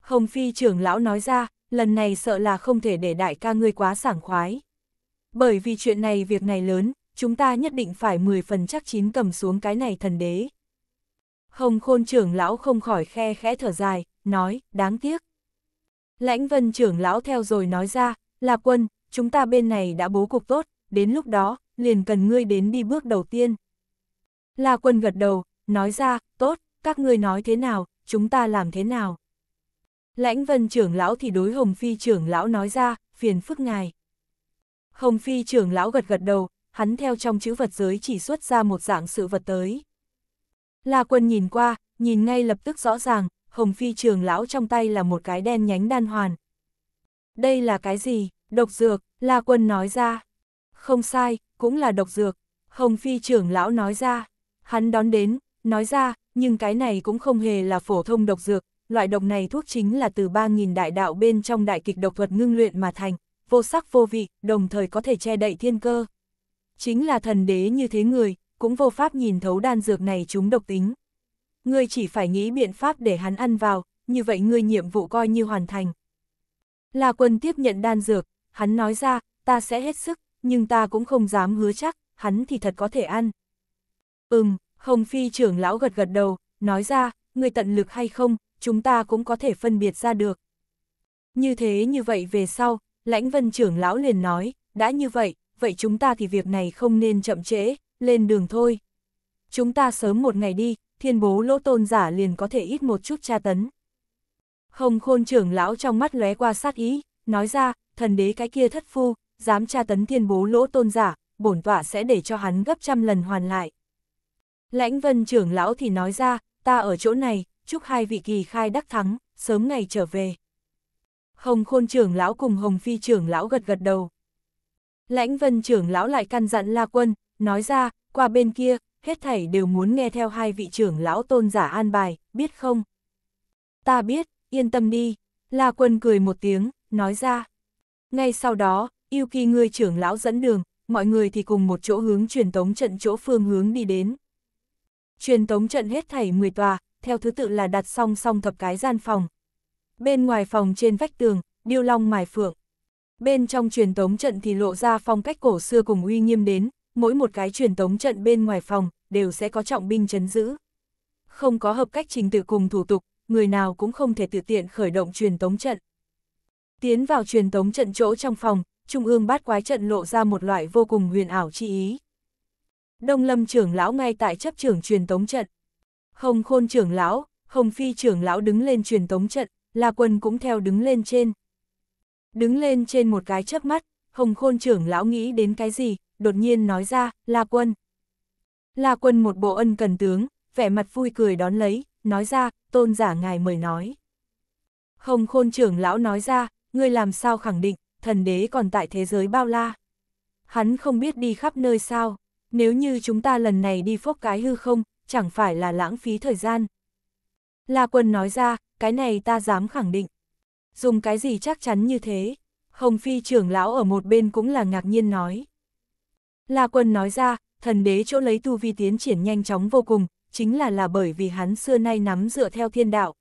Hồng Phi trưởng lão nói ra, lần này sợ là không thể để đại ca ngươi quá sảng khoái. Bởi vì chuyện này việc này lớn, chúng ta nhất định phải 10 phần chắc chín cầm xuống cái này thần đế. Hồng khôn trưởng lão không khỏi khe khẽ thở dài, nói, đáng tiếc. Lãnh vân trưởng lão theo rồi nói ra, là quân, chúng ta bên này đã bố cục tốt, đến lúc đó, liền cần ngươi đến đi bước đầu tiên. là quân gật đầu, nói ra, tốt, các ngươi nói thế nào, chúng ta làm thế nào. Lãnh vân trưởng lão thì đối hồng phi trưởng lão nói ra, phiền phức ngài. Hồng Phi trưởng lão gật gật đầu, hắn theo trong chữ vật giới chỉ xuất ra một dạng sự vật tới. La quân nhìn qua, nhìn ngay lập tức rõ ràng, Hồng Phi trưởng lão trong tay là một cái đen nhánh đan hoàn. Đây là cái gì? Độc dược, La quân nói ra. Không sai, cũng là độc dược, Hồng Phi trưởng lão nói ra. Hắn đón đến, nói ra, nhưng cái này cũng không hề là phổ thông độc dược, loại độc này thuốc chính là từ 3.000 đại đạo bên trong đại kịch độc thuật ngưng luyện mà thành, vô sắc vô vị, đồng thời có thể che đậy thiên cơ. Chính là thần đế như thế người, cũng vô pháp nhìn thấu đan dược này chúng độc tính. Ngươi chỉ phải nghĩ biện pháp để hắn ăn vào, như vậy ngươi nhiệm vụ coi như hoàn thành. là quân tiếp nhận đan dược, hắn nói ra, ta sẽ hết sức, nhưng ta cũng không dám hứa chắc, hắn thì thật có thể ăn. Ừm, Hồng Phi trưởng lão gật gật đầu, nói ra, người tận lực hay không, chúng ta cũng có thể phân biệt ra được. Như thế như vậy về sau, Lãnh vân trưởng lão liền nói, đã như vậy, vậy chúng ta thì việc này không nên chậm trễ, lên đường thôi. Chúng ta sớm một ngày đi, thiên bố lỗ tôn giả liền có thể ít một chút tra tấn. Hồng khôn trưởng lão trong mắt lóe qua sát ý, nói ra, thần đế cái kia thất phu, dám tra tấn thiên bố lỗ tôn giả, bổn tọa sẽ để cho hắn gấp trăm lần hoàn lại. Lãnh vân trưởng lão thì nói ra, ta ở chỗ này, chúc hai vị kỳ khai đắc thắng, sớm ngày trở về. Hồng khôn trưởng lão cùng Hồng phi trưởng lão gật gật đầu. Lãnh vân trưởng lão lại căn dặn La Quân, nói ra, qua bên kia, hết thảy đều muốn nghe theo hai vị trưởng lão tôn giả an bài, biết không? Ta biết, yên tâm đi. La Quân cười một tiếng, nói ra. Ngay sau đó, yêu kỳ người trưởng lão dẫn đường, mọi người thì cùng một chỗ hướng truyền tống trận chỗ phương hướng đi đến. Truyền tống trận hết thảy 10 tòa, theo thứ tự là đặt song song thập cái gian phòng, Bên ngoài phòng trên vách tường, điêu long mài phượng. Bên trong truyền tống trận thì lộ ra phong cách cổ xưa cùng uy nghiêm đến, mỗi một cái truyền tống trận bên ngoài phòng đều sẽ có trọng binh chấn giữ. Không có hợp cách trình tự cùng thủ tục, người nào cũng không thể tự tiện khởi động truyền tống trận. Tiến vào truyền tống trận chỗ trong phòng, trung ương bát quái trận lộ ra một loại vô cùng huyền ảo chi ý. Đông Lâm trưởng lão ngay tại chấp trưởng truyền tống trận. Hồng Khôn trưởng lão, Hồng Phi trưởng lão đứng lên truyền tống trận, La Quân cũng theo đứng lên trên. Đứng lên trên một cái chớp mắt, Hồng Khôn trưởng lão nghĩ đến cái gì, đột nhiên nói ra, La Quân. La Quân một bộ ân cần tướng, vẻ mặt vui cười đón lấy, nói ra, tôn giả ngài mời nói. Hồng Khôn trưởng lão nói ra, ngươi làm sao khẳng định, thần đế còn tại thế giới bao la. Hắn không biết đi khắp nơi sao, nếu như chúng ta lần này đi phốc cái hư không, chẳng phải là lãng phí thời gian. La Quân nói ra, cái này ta dám khẳng định. Dùng cái gì chắc chắn như thế? Hồng Phi trưởng lão ở một bên cũng là ngạc nhiên nói. La Quân nói ra, thần đế chỗ lấy tu vi tiến triển nhanh chóng vô cùng, chính là là bởi vì hắn xưa nay nắm dựa theo thiên đạo.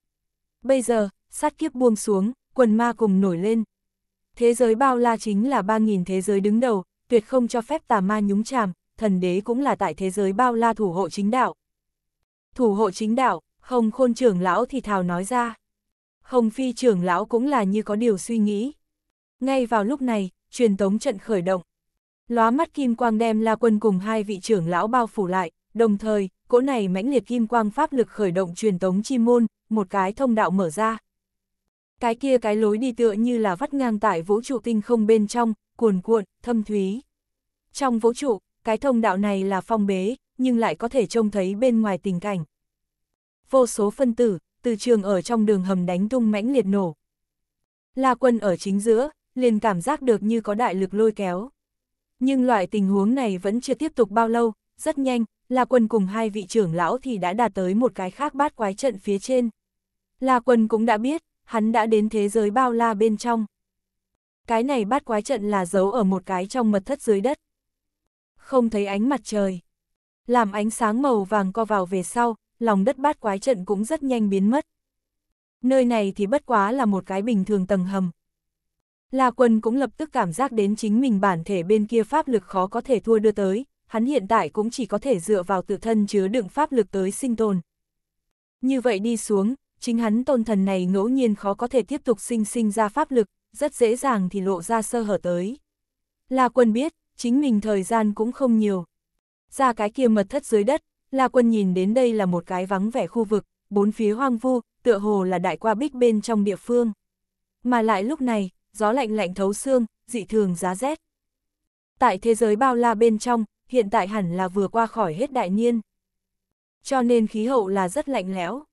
Bây giờ, sát kiếp buông xuống, quần ma cùng nổi lên. Thế giới bao la chính là 3.000 thế giới đứng đầu, tuyệt không cho phép tà ma nhúng chàm, thần đế cũng là tại thế giới bao la thủ hộ chính đạo. Thủ hộ chính đạo, Hồng khôn trưởng lão thì thào nói ra. Hồng phi trưởng lão cũng là như có điều suy nghĩ. Ngay vào lúc này, truyền tống trận khởi động. Lóa mắt kim quang đem la quân cùng hai vị trưởng lão bao phủ lại, đồng thời, cỗ này mãnh liệt kim quang pháp lực khởi động truyền tống chi môn, một cái thông đạo mở ra. Cái kia cái lối đi tựa như là vắt ngang tại vũ trụ tinh không bên trong, cuồn cuộn, thâm thúy. Trong vũ trụ, cái thông đạo này là phong bế, nhưng lại có thể trông thấy bên ngoài tình cảnh vô số phân tử, từ trường ở trong đường hầm đánh tung mãnh liệt nổ. La quân ở chính giữa, liền cảm giác được như có đại lực lôi kéo. Nhưng loại tình huống này vẫn chưa tiếp tục bao lâu, rất nhanh, La Quân cùng hai vị trưởng lão thì đã đạt tới một cái khác bát quái trận phía trên. La Quân cũng đã biết, hắn đã đến thế giới bao la bên trong. Cái này bát quái trận là giấu ở một cái trong mật thất dưới đất. Không thấy ánh mặt trời. Làm ánh sáng màu vàng co vào về sau, lòng đất bát quái trận cũng rất nhanh biến mất. Nơi này thì bất quá là một cái bình thường tầng hầm. La quân cũng lập tức cảm giác đến chính mình bản thể bên kia pháp lực khó có thể thua đưa tới, hắn hiện tại cũng chỉ có thể dựa vào tự thân chứa đựng pháp lực tới sinh tồn. Như vậy đi xuống, chính hắn tôn thần này ngẫu nhiên khó có thể tiếp tục sinh sinh ra pháp lực, rất dễ dàng thì lộ ra sơ hở tới. La quân biết, chính mình thời gian cũng không nhiều. Ra cái kia mật thất dưới đất, La Quân nhìn đến đây là một cái vắng vẻ khu vực, bốn phía hoang vu, tựa hồ là đại qua bích bên trong địa phương. Mà lại lúc này, gió lạnh lạnh thấu xương, dị thường giá rét. Tại thế giới bao la bên trong, hiện tại hẳn là vừa qua khỏi hết đại niên. Cho nên khí hậu là rất lạnh lẽo.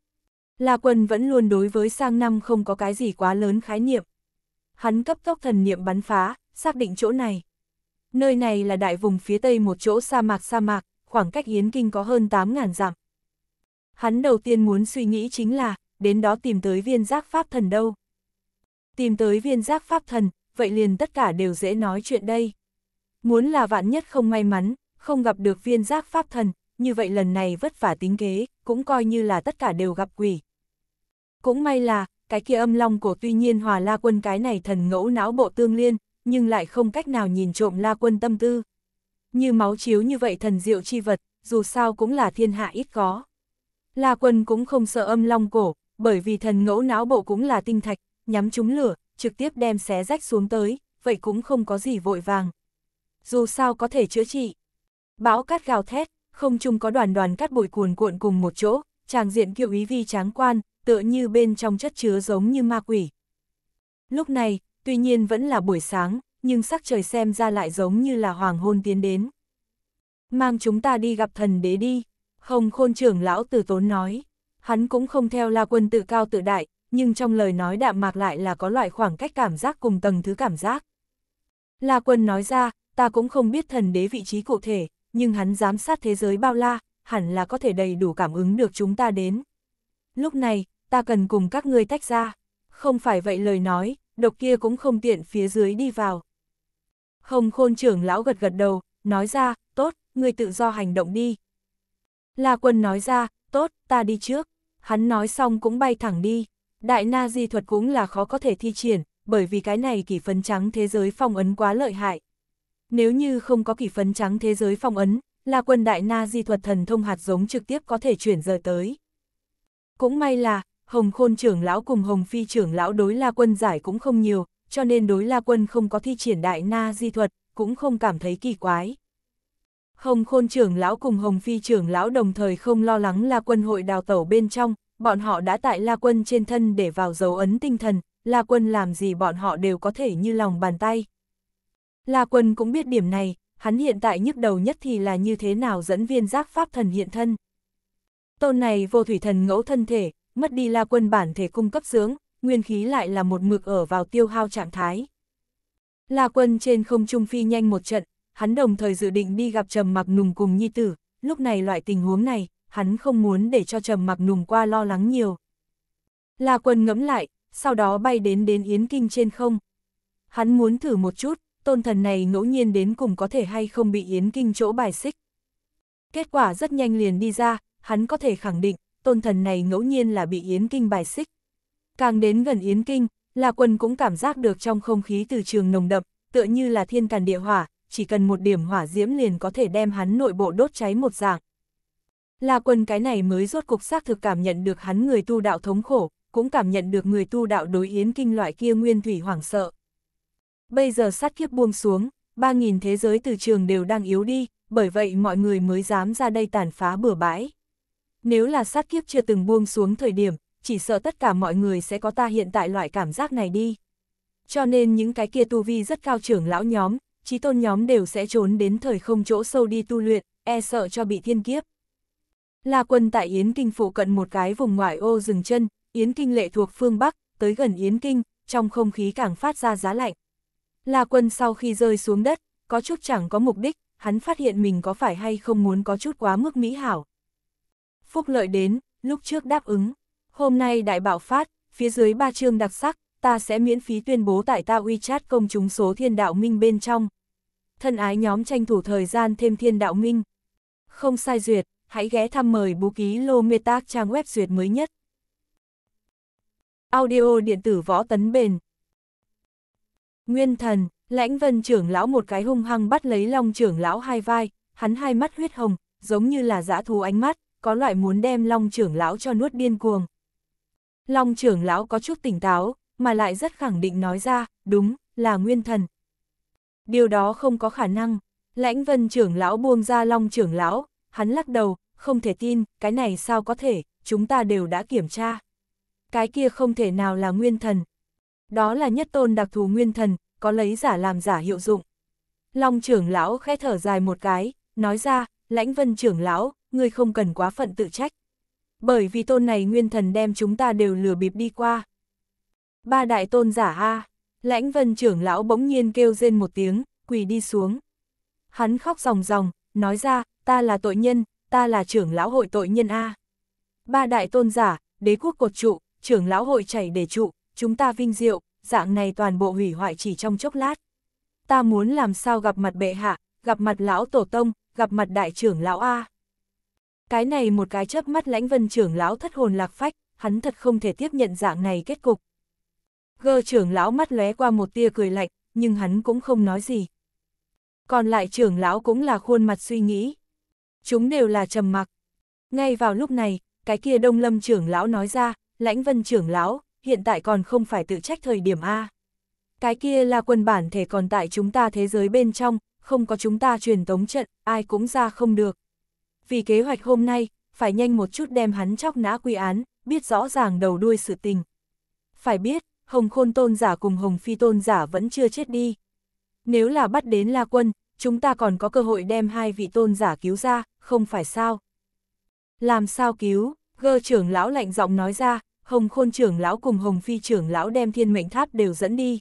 La Quân vẫn luôn đối với sang năm không có cái gì quá lớn khái niệm. Hắn cấp tốc thần niệm bắn phá, xác định chỗ này. Nơi này là đại vùng phía tây một chỗ sa mạc sa mạc, khoảng cách Yến Kinh có hơn 8.000 dặm. Hắn đầu tiên muốn suy nghĩ chính là, đến đó tìm tới viên giác pháp thần đâu. Tìm tới viên giác pháp thần, vậy liền tất cả đều dễ nói chuyện đây. Muốn là vạn nhất không may mắn, không gặp được viên giác pháp thần, như vậy lần này vất vả tính kế, cũng coi như là tất cả đều gặp quỷ. Cũng may là, cái kia âm long cổ tuy nhiên hòa la quân cái này thần ngẫu não bộ tương liên, nhưng lại không cách nào nhìn trộm la quân tâm tư như máu chiếu như vậy thần diệu chi vật, dù sao cũng là thiên hạ ít có. La quân cũng không sợ âm long cổ, bởi vì thần ngẫu não bộ cũng là tinh thạch, nhắm trúng lửa, trực tiếp đem xé rách xuống tới, vậy cũng không có gì vội vàng. Dù sao có thể chữa trị. Bão cát gào thét, không chung có đoàn đoàn cát bụi cuồn cuộn cùng một chỗ, tràng diện kiệu ý vi tráng quan, tựa như bên trong chất chứa giống như ma quỷ. Lúc này, tuy nhiên vẫn là buổi sáng, nhưng sắc trời xem ra lại giống như là hoàng hôn tiến đến. Mang chúng ta đi gặp thần đế đi, không khôn trưởng lão từ tốn nói. Hắn cũng không theo la quân tự cao tự đại, nhưng trong lời nói đạm mạc lại là có loại khoảng cách cảm giác cùng tầng thứ cảm giác. La quân nói ra, ta cũng không biết thần đế vị trí cụ thể, nhưng hắn giám sát thế giới bao la, hẳn là có thể đầy đủ cảm ứng được chúng ta đến. Lúc này, ta cần cùng các ngươi tách ra. Không phải vậy lời nói, độc kia cũng không tiện phía dưới đi vào. Hồng khôn trưởng lão gật gật đầu, nói ra, tốt, người tự do hành động đi. La quân nói ra, tốt, ta đi trước. Hắn nói xong cũng bay thẳng đi. Đại na di thuật cũng là khó có thể thi triển, bởi vì cái này kỷ phấn trắng thế giới phong ấn quá lợi hại. Nếu như không có kỷ phấn trắng thế giới phong ấn, La quân đại na di thuật thần thông hạt giống trực tiếp có thể chuyển rời tới. Cũng may là, Hồng Khôn trưởng lão cùng Hồng Phi trưởng lão đối La Quân giải cũng không nhiều, cho nên đối la quân không có thi triển đại na di thuật, cũng không cảm thấy kỳ quái. Hồng khôn trưởng lão cùng Hồng phi trưởng lão đồng thời không lo lắng la quân hội đào tẩu bên trong, bọn họ đã tại la quân trên thân để vào dấu ấn tinh thần, la quân làm gì bọn họ đều có thể như lòng bàn tay. La quân cũng biết điểm này, hắn hiện tại nhức đầu nhất thì là như thế nào dẫn viên giác pháp thần hiện thân. Tôn này vô thủy thần ngẫu thân thể, mất đi la quân bản thể cung cấp dưỡng, nguyên khí lại là một mực ở vào tiêu hao trạng thái. La quân trên không trung phi nhanh một trận, hắn đồng thời dự định đi gặp Trầm Mặc Nùng cùng Nhi Tử, lúc này loại tình huống này, hắn không muốn để cho Trầm Mặc Nùng qua lo lắng nhiều. La quân ngẫm lại, sau đó bay đến đến Yến Kinh trên không. Hắn muốn thử một chút, tôn thần này ngẫu nhiên đến cùng có thể hay không bị Yến Kinh chỗ bài xích. Kết quả rất nhanh liền đi ra, hắn có thể khẳng định, tôn thần này ngẫu nhiên là bị Yến Kinh bài xích. Càng đến gần Yến Kinh, La Quân cũng cảm giác được trong không khí từ trường nồng đậm, tựa như là thiên càn địa hỏa, chỉ cần một điểm hỏa diễm liền có thể đem hắn nội bộ đốt cháy một dạng. La Quân cái này mới rốt cục xác thực cảm nhận được hắn người tu đạo thống khổ, cũng cảm nhận được người tu đạo đối Yến Kinh loại kia nguyên thủy hoảng sợ. Bây giờ sát kiếp buông xuống, ba nghìn thế giới từ trường đều đang yếu đi, bởi vậy mọi người mới dám ra đây tàn phá bừa bãi. Nếu là sát kiếp chưa từng buông xuống thời điểm, chỉ sợ tất cả mọi người sẽ có ta hiện tại loại cảm giác này đi. Cho nên những cái kia tu vi rất cao trưởng lão nhóm, trí tôn nhóm đều sẽ trốn đến thời không chỗ sâu đi tu luyện, e sợ cho bị thiên kiếp. La quân tại Yến Kinh phụ cận một cái vùng ngoại ô rừng chân, Yến Kinh lệ thuộc phương Bắc, tới gần Yến Kinh, trong không khí càng phát ra giá lạnh. La quân sau khi rơi xuống đất, có chút chẳng có mục đích, hắn phát hiện mình có phải hay không muốn có chút quá mức mỹ hảo. Phúc lợi đến, lúc trước đáp ứng, Hôm nay đại bạo phát, phía dưới ba chương đặc sắc, ta sẽ miễn phí tuyên bố tại ta WeChat công chúng số thiên đạo minh bên trong. Thân ái nhóm tranh thủ thời gian thêm thiên đạo minh. Không sai duyệt, hãy ghé thăm mời bú ký lô mê tác trang web duyệt mới nhất. Audio điện tử võ tấn bền. Nguyên thần, lãnh vân trưởng lão một cái hung hăng bắt lấy long trưởng lão hai vai, hắn hai mắt huyết hồng, giống như là dã thú ánh mắt, có loại muốn đem long trưởng lão cho nuốt điên cuồng. Long trưởng lão có chút tỉnh táo, mà lại rất khẳng định nói ra, đúng, là nguyên thần. Điều đó không có khả năng. Lãnh vân trưởng lão buông ra long trưởng lão, hắn lắc đầu, không thể tin, cái này sao có thể, chúng ta đều đã kiểm tra. Cái kia không thể nào là nguyên thần. Đó là nhất tôn đặc thù nguyên thần, có lấy giả làm giả hiệu dụng. Long trưởng lão khẽ thở dài một cái, nói ra, lãnh vân trưởng lão, ngươi không cần quá phận tự trách bởi vì tôn này nguyên thần đem chúng ta đều lừa bịp đi qua. Ba đại tôn giả A, lãnh vân trưởng lão bỗng nhiên kêu rên một tiếng, quỳ đi xuống. Hắn khóc ròng ròng, nói ra, ta là tội nhân, ta là trưởng lão hội tội nhân A. Ba đại tôn giả, đế quốc cột trụ, trưởng lão hội chảy để trụ, chúng ta vinh diệu, dạng này toàn bộ hủy hoại chỉ trong chốc lát. Ta muốn làm sao gặp mặt bệ hạ, gặp mặt lão tổ tông, gặp mặt đại trưởng lão A. Cái này một cái chớp mắt lãnh vân trưởng lão thất hồn lạc phách, hắn thật không thể tiếp nhận dạng này kết cục. Gơ trưởng lão mắt lóe qua một tia cười lạnh, nhưng hắn cũng không nói gì. Còn lại trưởng lão cũng là khuôn mặt suy nghĩ. Chúng đều là trầm mặc. Ngay vào lúc này, cái kia đông lâm trưởng lão nói ra, lãnh vân trưởng lão, hiện tại còn không phải tự trách thời điểm A. Cái kia là quân bản thể còn tại chúng ta thế giới bên trong, không có chúng ta truyền tống trận, ai cũng ra không được vì kế hoạch hôm nay, phải nhanh một chút đem hắn chóc nã quy án, biết rõ ràng đầu đuôi sự tình. Phải biết, Hồng Khôn Tôn giả cùng Hồng Phi Tôn giả vẫn chưa chết đi. Nếu là bắt đến La Quân, chúng ta còn có cơ hội đem hai vị tôn giả cứu ra, không phải sao? Làm sao cứu? Gơ trưởng lão lạnh giọng nói ra, Hồng Khôn trưởng lão cùng Hồng Phi trưởng lão đem thiên mệnh tháp đều dẫn đi.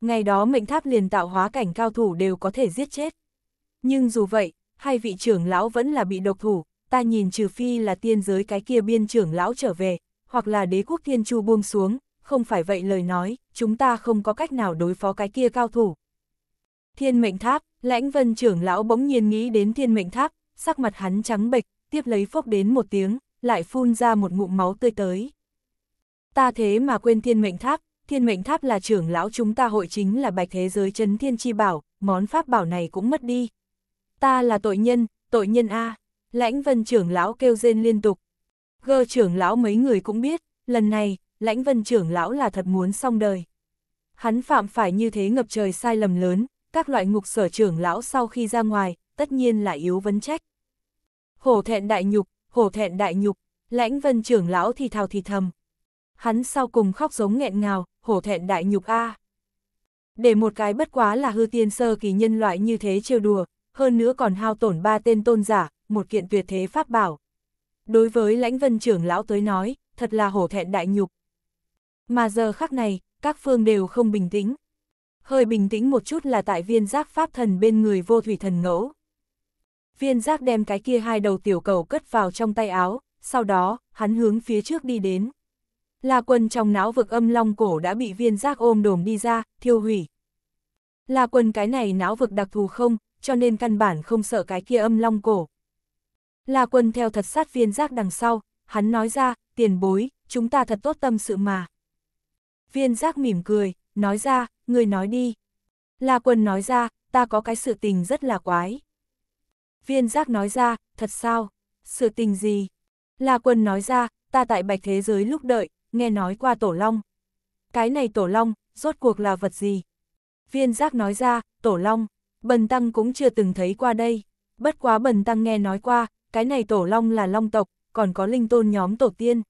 Ngày đó mệnh tháp liền tạo hóa cảnh cao thủ đều có thể giết chết. Nhưng dù vậy, hai vị trưởng lão vẫn là bị độc thủ, ta nhìn trừ phi là tiên giới cái kia biên trưởng lão trở về, hoặc là đế quốc thiên chu buông xuống, không phải vậy lời nói, chúng ta không có cách nào đối phó cái kia cao thủ. Thiên mệnh tháp, lãnh vân trưởng lão bỗng nhiên nghĩ đến thiên mệnh tháp, sắc mặt hắn trắng bệch, tiếp lấy phốc đến một tiếng, lại phun ra một ngụm máu tươi tới. Ta thế mà quên thiên mệnh tháp, thiên mệnh tháp là trưởng lão chúng ta hội chính là bạch thế giới chấn thiên chi bảo, món pháp bảo này cũng mất đi, Ta là tội nhân, tội nhân A, lãnh vân trưởng lão kêu rên liên tục. Gơ trưởng lão mấy người cũng biết, lần này, lãnh vân trưởng lão là thật muốn xong đời. Hắn phạm phải như thế ngập trời sai lầm lớn, các loại ngục sở trưởng lão sau khi ra ngoài, tất nhiên là yếu vấn trách. Hổ thẹn đại nhục, hổ thẹn đại nhục, lãnh vân trưởng lão thì thào thì thầm. Hắn sau cùng khóc giống nghẹn ngào, hổ thẹn đại nhục a. Để một cái bất quá là hư tiên sơ kỳ nhân loại như thế trêu đùa, hơn nữa còn hao tổn ba tên tôn giả, một kiện tuyệt thế pháp bảo. Đối với lãnh vân trưởng lão tới nói, thật là hổ thẹn đại nhục. Mà giờ khắc này, các phương đều không bình tĩnh. Hơi bình tĩnh một chút là tại viên giác pháp thần bên người vô thủy thần ngẫu. Viên giác đem cái kia hai đầu tiểu cầu cất vào trong tay áo, sau đó, hắn hướng phía trước đi đến. La quân trong não vực âm long cổ đã bị viên giác ôm đồm đi ra, thiêu hủy. La quân cái này não vực đặc thù không, cho nên căn bản không sợ cái kia âm long cổ. La quân theo thật sát viên giác đằng sau, hắn nói ra, tiền bối, chúng ta thật tốt tâm sự mà. Viên giác mỉm cười, nói ra, người nói đi. La quân nói ra, ta có cái sự tình rất là quái. Viên giác nói ra, thật sao, sự tình gì? La quân nói ra, ta tại bạch thế giới lúc đợi, nghe nói qua tổ long. Cái này tổ long, rốt cuộc là vật gì? Viên giác nói ra, tổ long, Bần Tăng cũng chưa từng thấy qua đây. Bất quá Bần Tăng nghe nói qua, cái này tổ long là long tộc, còn có linh tôn nhóm tổ tiên.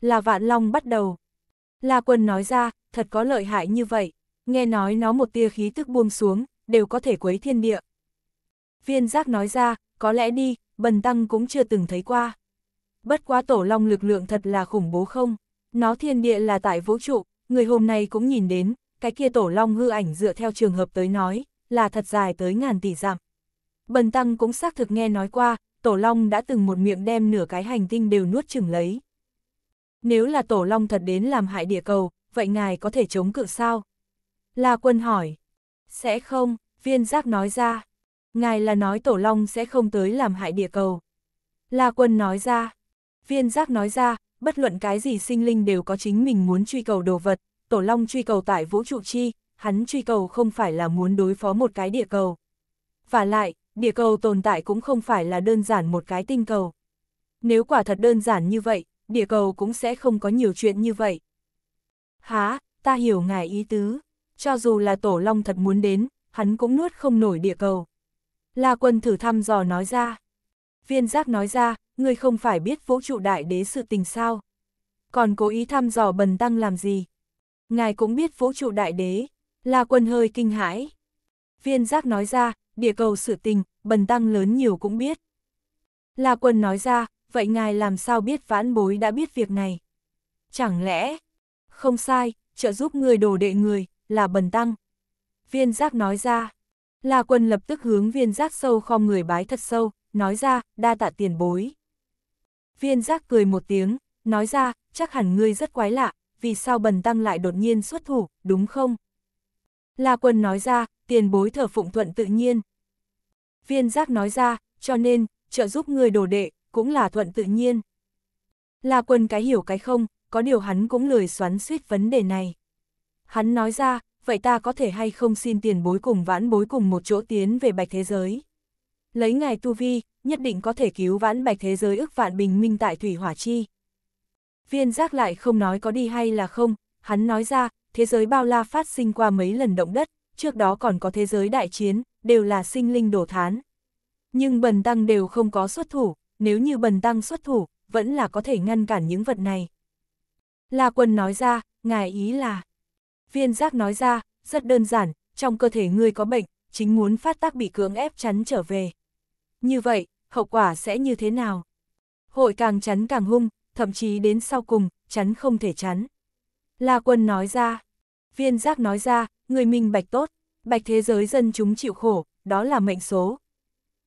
Là vạn long bắt đầu. La quân nói ra, thật có lợi hại như vậy. Nghe nói nó một tia khí tức buông xuống, đều có thể quấy thiên địa. Viên giác nói ra, có lẽ đi, Bần Tăng cũng chưa từng thấy qua. Bất quá tổ long lực lượng thật là khủng bố không? Nó thiên địa là tại vũ trụ, người hôm nay cũng nhìn đến, cái kia tổ long hư ảnh dựa theo trường hợp tới nói, là thật dài tới ngàn tỷ dặm. Bần tăng cũng xác thực nghe nói qua, Tổ Long đã từng một miệng đem nửa cái hành tinh đều nuốt chửng lấy. Nếu là Tổ Long thật đến làm hại địa cầu, vậy ngài có thể chống cự sao? La quân hỏi. Sẽ không, viên giác nói ra. Ngài là nói Tổ Long sẽ không tới làm hại địa cầu. La quân nói ra. Viên giác nói ra, bất luận cái gì sinh linh đều có chính mình muốn truy cầu đồ vật. Tổ Long truy cầu tại vũ trụ chi, hắn truy cầu không phải là muốn đối phó một cái địa cầu. Và lại, địa cầu tồn tại cũng không phải là đơn giản một cái tinh cầu. Nếu quả thật đơn giản như vậy, địa cầu cũng sẽ không có nhiều chuyện như vậy. Há, ta hiểu ngài ý tứ, cho dù là tổ long thật muốn đến, hắn cũng nuốt không nổi địa cầu. La quân thử thăm dò nói ra. Viên giác nói ra, ngươi không phải biết vũ trụ đại đế sự tình sao. Còn cố ý thăm dò bần tăng làm gì? Ngài cũng biết vũ trụ đại đế, La quân hơi kinh hãi. Viên giác nói ra, địa cầu sự tình, bần tăng lớn nhiều cũng biết. La quân nói ra, vậy ngài làm sao biết vãn bối đã biết việc này? Chẳng lẽ, không sai, trợ giúp người đồ đệ người, là bần tăng. Viên giác nói ra, La quân lập tức hướng viên giác sâu khom người bái thật sâu, nói ra, đa tạ tiền bối. Viên giác cười một tiếng, nói ra, chắc hẳn ngươi rất quái lạ, vì sao bần tăng lại đột nhiên xuất thủ, đúng không? La Quân nói ra, tiền bối thờ phụng thuận tự nhiên. Viên giác nói ra, cho nên, trợ giúp người đồ đệ, cũng là thuận tự nhiên. La Quân cái hiểu cái không, có điều hắn cũng lười xoắn suýt vấn đề này. Hắn nói ra, vậy ta có thể hay không xin tiền bối cùng vãn bối cùng một chỗ tiến về bạch thế giới. Lấy ngài tu vi, nhất định có thể cứu vãn bạch thế giới ức vạn bình minh tại thủy hỏa chi. Viên giác lại không nói có đi hay là không, hắn nói ra, thế giới bao la phát sinh qua mấy lần động đất, trước đó còn có thế giới đại chiến, đều là sinh linh đổ thán. Nhưng bần tăng đều không có xuất thủ, nếu như bần tăng xuất thủ, vẫn là có thể ngăn cản những vật này. La quân nói ra, ngài ý là... Viên giác nói ra, rất đơn giản, trong cơ thể ngươi có bệnh, chính muốn phát tác bị cưỡng ép chắn trở về. Như vậy, hậu quả sẽ như thế nào? Hội càng chắn càng hung, thậm chí đến sau cùng, chắn không thể chắn. La quân nói ra. Viên giác nói ra, người minh bạch tốt, bạch thế giới dân chúng chịu khổ, đó là mệnh số.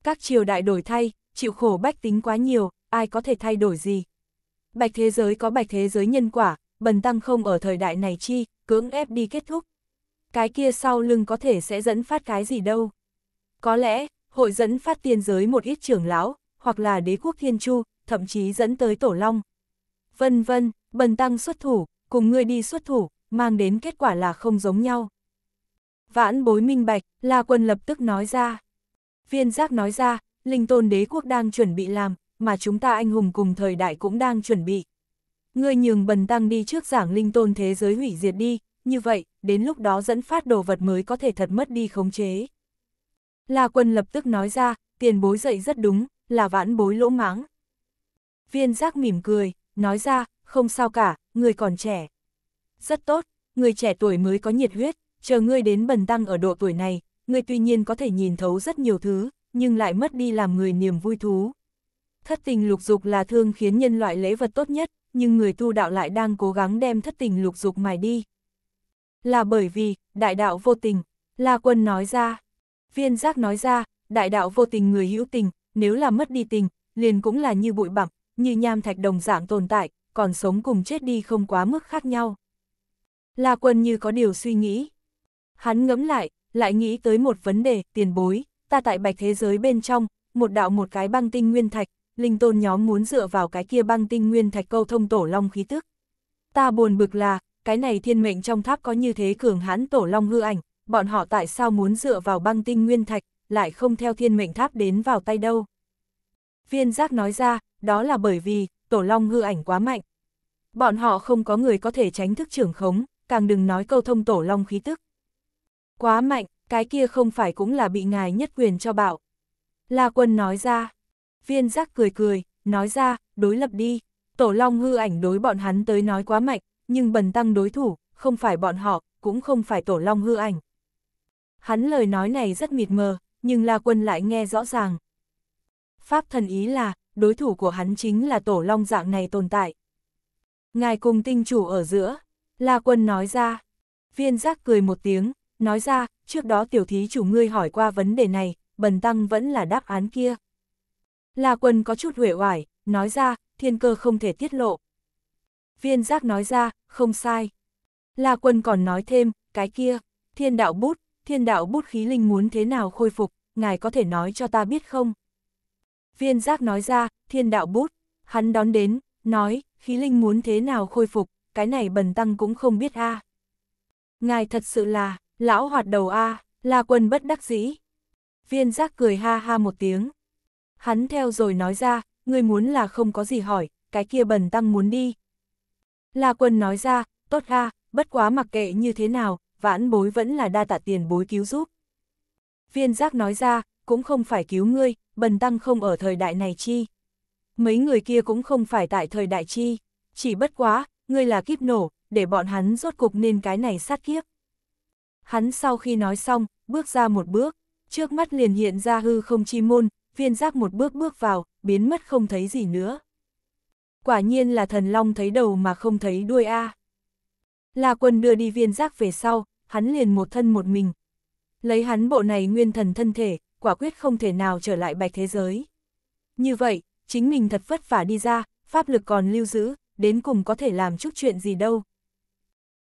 Các triều đại đổi thay, chịu khổ bách tính quá nhiều, ai có thể thay đổi gì. Bạch thế giới có bạch thế giới nhân quả, bần tăng không ở thời đại này chi, cưỡng ép đi kết thúc. Cái kia sau lưng có thể sẽ dẫn phát cái gì đâu. Có lẽ, hội dẫn phát tiên giới một ít trưởng lão, hoặc là đế quốc thiên chu, thậm chí dẫn tới tổ long. Vân vân, bần tăng xuất thủ, cùng ngươi đi xuất thủ, mang đến kết quả là không giống nhau. Vãn bối minh bạch, La Quân lập tức nói ra. Viên giác nói ra, linh tôn đế quốc đang chuẩn bị làm, mà chúng ta anh hùng cùng thời đại cũng đang chuẩn bị. Ngươi nhường bần tăng đi trước giảng linh tôn thế giới hủy diệt đi, như vậy, đến lúc đó dẫn phát đồ vật mới có thể thật mất đi khống chế. La Quân lập tức nói ra, tiền bối dậy rất đúng, là vãn bối lỗ mãng. Viên giác mỉm cười, nói ra, không sao cả, người còn trẻ. Rất tốt, người trẻ tuổi mới có nhiệt huyết, chờ ngươi đến bần tăng ở độ tuổi này, ngươi tuy nhiên có thể nhìn thấu rất nhiều thứ, nhưng lại mất đi làm người niềm vui thú. Thất tình lục dục là thương khiến nhân loại lễ vật tốt nhất, nhưng người tu đạo lại đang cố gắng đem thất tình lục dục mài đi. Là bởi vì, đại đạo vô tình, La Quân nói ra, viên giác nói ra, đại đạo vô tình người hữu tình, nếu là mất đi tình, liền cũng là như bụi bặm, như nham thạch đồng dạng tồn tại, còn sống cùng chết đi không quá mức khác nhau. La Quân như có điều suy nghĩ. Hắn ngẫm lại, lại nghĩ tới một vấn đề, tiền bối, ta tại bạch thế giới bên trong, một đạo một cái băng tinh nguyên thạch, linh tôn nhóm muốn dựa vào cái kia băng tinh nguyên thạch câu thông tổ long khí tức. Ta buồn bực là, cái này thiên mệnh trong tháp có như thế cường hãn tổ long hư ảnh, bọn họ tại sao muốn dựa vào băng tinh nguyên thạch, lại không theo thiên mệnh tháp đến vào tay đâu. Viên giác nói ra, đó là bởi vì, tổ long hư ảnh quá mạnh. Bọn họ không có người có thể tránh thức trưởng khống, càng đừng nói câu thông tổ long khí tức. Quá mạnh, cái kia không phải cũng là bị ngài nhất quyền cho bạo. La quân nói ra. Viên giác cười cười, nói ra, đối lập đi. Tổ long hư ảnh đối bọn hắn tới nói quá mạnh, nhưng bần tăng đối thủ, không phải bọn họ, cũng không phải tổ long hư ảnh. Hắn lời nói này rất mịt mờ, nhưng La Quân lại nghe rõ ràng. Pháp thần ý là, đối thủ của hắn chính là tổ long dạng này tồn tại. Ngài cùng tinh chủ ở giữa, La Quân nói ra. Viên giác cười một tiếng, nói ra, trước đó tiểu thí chủ ngươi hỏi qua vấn đề này, bần tăng vẫn là đáp án kia. La Quân có chút huệ hoài, nói ra, thiên cơ không thể tiết lộ. Viên giác nói ra, không sai. La Quân còn nói thêm, cái kia, thiên đạo bút, thiên đạo bút khí linh muốn thế nào khôi phục, ngài có thể nói cho ta biết không? Viên giác nói ra, thiên đạo bút, hắn đón đến, nói, khí linh muốn thế nào khôi phục, cái này bần tăng cũng không biết a. Ngài thật sự là, lão hoạt đầu a, là quân bất đắc dĩ. Viên giác cười ha ha một tiếng. Hắn theo rồi nói ra, người muốn là không có gì hỏi, cái kia bần tăng muốn đi. La quân nói ra, tốt ha, bất quá mặc kệ như thế nào, vãn bối vẫn là đa tạ tiền bối cứu giúp. Viên giác nói ra, cũng không phải cứu ngươi, bần tăng không ở thời đại này chi. Mấy người kia cũng không phải tại thời đại chi, chỉ bất quá, ngươi là kiếp nổ, để bọn hắn rốt cục nên cái này sát kiếp. Hắn sau khi nói xong, bước ra một bước, trước mắt liền hiện ra hư không chi môn, viên giác một bước bước vào, biến mất không thấy gì nữa. Quả nhiên là thần long thấy đầu mà không thấy đuôi a. La quân đưa đi viên giác về sau, hắn liền một thân một mình. Lấy hắn bộ này nguyên thần thân thể, quả quyết không thể nào trở lại bạch thế giới. Như vậy, chính mình thật vất vả đi ra, pháp lực còn lưu giữ, đến cùng có thể làm chút chuyện gì đâu.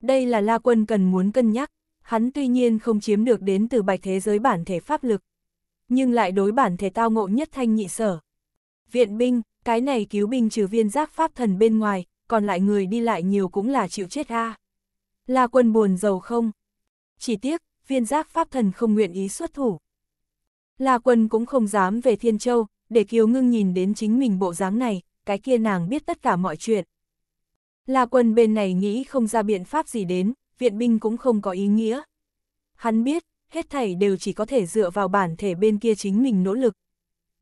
Đây là La Quân cần muốn cân nhắc, hắn tuy nhiên không chiếm được đến từ bạch thế giới bản thể pháp lực, nhưng lại đối bản thể tao ngộ nhất thanh nhị sở. Viện binh, cái này cứu binh trừ viên giác pháp thần bên ngoài, còn lại người đi lại nhiều cũng là chịu chết ha La Quân buồn giàu không? Chỉ tiếc, viên giác pháp thần không nguyện ý xuất thủ. La Quân cũng không dám về Thiên Châu, để Kiều Ngưng nhìn đến chính mình bộ dáng này, cái kia nàng biết tất cả mọi chuyện. La Quân bên này nghĩ không ra biện pháp gì đến, viện binh cũng không có ý nghĩa. Hắn biết, hết thảy đều chỉ có thể dựa vào bản thể bên kia chính mình nỗ lực.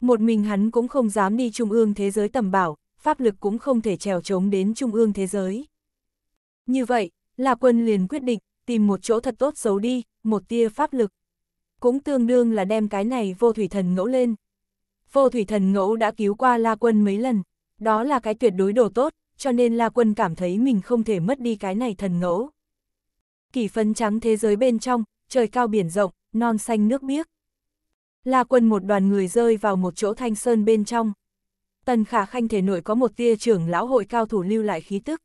Một mình hắn cũng không dám đi trung ương thế giới tầm bảo, pháp lực cũng không thể trèo trống đến trung ương thế giới. Như vậy, La Quân liền quyết định, tìm một chỗ thật tốt giấu đi, một tia pháp lực cũng tương đương là đem cái này vô thủy thần ngẫu lên. Vô thủy thần ngẫu đã cứu qua La Quân mấy lần, đó là cái tuyệt đối đồ tốt, cho nên La Quân cảm thấy mình không thể mất đi cái này thần ngẫu. Kỳ phấn trắng thế giới bên trong, trời cao biển rộng, non xanh nước biếc. La Quân một đoàn người rơi vào một chỗ thanh sơn bên trong. Tần Khả Khanh thể nội có một tia trưởng lão hội cao thủ lưu lại khí tức.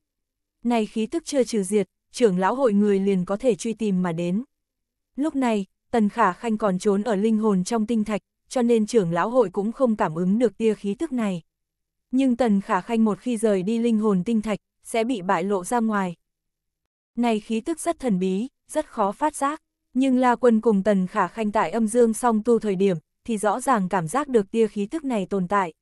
Này khí tức chưa trừ diệt, trưởng lão hội người liền có thể truy tìm mà đến. Lúc này, Tần Khả Khanh còn trốn ở linh hồn trong tinh thạch, cho nên trưởng lão hội cũng không cảm ứng được tia khí tức này. Nhưng Tần Khả Khanh một khi rời đi linh hồn tinh thạch, sẽ bị bại lộ ra ngoài. Này khí tức rất thần bí, rất khó phát giác, nhưng La Quân cùng Tần Khả Khanh tại âm dương song tu thời điểm, thì rõ ràng cảm giác được tia khí tức này tồn tại.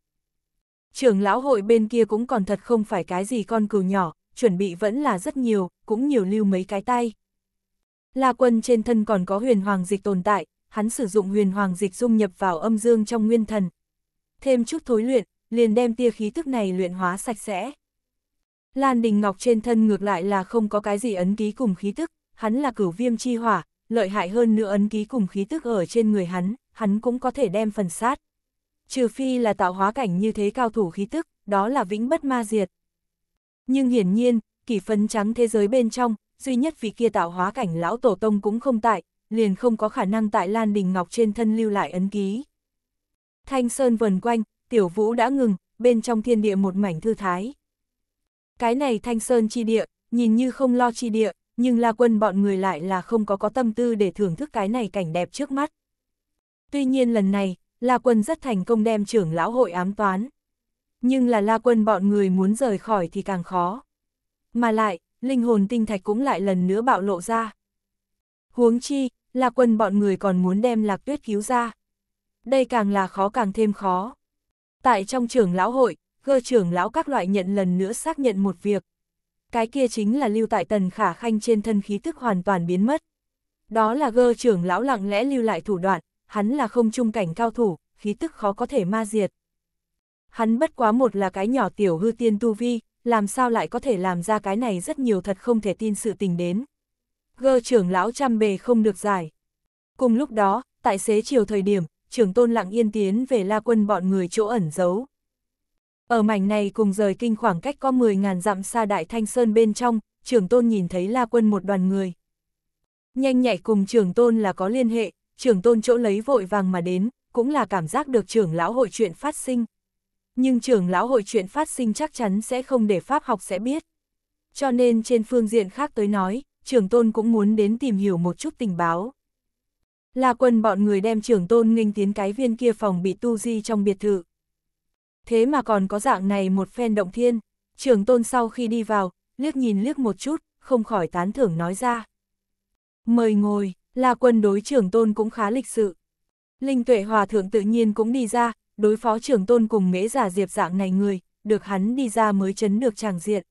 Trưởng lão hội bên kia cũng còn thật không phải cái gì con cừu nhỏ, chuẩn bị vẫn là rất nhiều, cũng nhiều lưu mấy cái tay. La Quân trên thân còn có huyền hoàng dịch tồn tại, hắn sử dụng huyền hoàng dịch dung nhập vào âm dương trong nguyên thần. Thêm chút thối luyện, liền đem tia khí tức này luyện hóa sạch sẽ. Lan Đình Ngọc trên thân ngược lại là không có cái gì ấn ký cùng khí tức, hắn là cửu viêm chi hỏa, lợi hại hơn nữa ấn ký cùng khí tức ở trên người hắn, hắn cũng có thể đem phần sát. Trừ phi là tạo hóa cảnh như thế cao thủ khí tức, đó là vĩnh bất ma diệt. Nhưng hiển nhiên, kỷ phấn trắng thế giới bên trong, duy nhất vì kia tạo hóa cảnh lão tổ tông cũng không tại, liền không có khả năng tại Lan Đình Ngọc trên thân lưu lại ấn ký. Thanh Sơn vần quanh, tiểu vũ đã ngừng, bên trong thiên địa một mảnh thư thái. Cái này Thanh Sơn chi địa, nhìn như không lo chi địa, nhưng La Quân bọn người lại là không có có tâm tư để thưởng thức cái này cảnh đẹp trước mắt. Tuy nhiên lần này, La Quân rất thành công đem trưởng lão hội ám toán. Nhưng là La Quân bọn người muốn rời khỏi thì càng khó. Mà lại, linh hồn tinh thạch cũng lại lần nữa bạo lộ ra. Huống chi, là quân bọn người còn muốn đem lạc tuyết cứu ra. Đây càng là khó càng thêm khó. Tại trong trưởng lão hội, gơ trưởng lão các loại nhận lần nữa xác nhận một việc. Cái kia chính là lưu tại tần khả khanh trên thân khí tức hoàn toàn biến mất. Đó là gơ trưởng lão lặng lẽ lưu lại thủ đoạn, hắn là không trung cảnh cao thủ, khí tức khó có thể ma diệt. Hắn bất quá một là cái nhỏ tiểu hư tiên tu vi, làm sao lại có thể làm ra cái này rất nhiều thật không thể tin sự tình đến. Gơ trưởng lão trăm bề không được giải. Cùng lúc đó, tại xế chiều thời điểm, trưởng tôn lặng yên tiến về la quân bọn người chỗ ẩn giấu. Ở mảnh này cùng rời kinh khoảng cách có 10.000 dặm xa đại thanh sơn bên trong, trưởng tôn nhìn thấy la quân một đoàn người. Nhanh nhạy cùng trưởng tôn là có liên hệ, trưởng tôn chỗ lấy vội vàng mà đến, cũng là cảm giác được trưởng lão hội chuyện phát sinh, nhưng trưởng lão hội chuyện phát sinh chắc chắn sẽ không để Pháp học sẽ biết. Cho nên trên phương diện khác tới nói, trưởng tôn cũng muốn đến tìm hiểu một chút tình báo. Là quân bọn người đem trưởng tôn nghênh tiến cái viên kia phòng bị tu di trong biệt thự. Thế mà còn có dạng này một phen động thiên, trưởng tôn sau khi đi vào, liếc nhìn liếc một chút, không khỏi tán thưởng nói ra. Mời ngồi, là quân đối trưởng tôn cũng khá lịch sự. Linh tuệ hòa thượng tự nhiên cũng đi ra, đối phó trưởng tôn cùng mễ giả diệp dạng này người, được hắn đi ra mới chấn được tràng diện.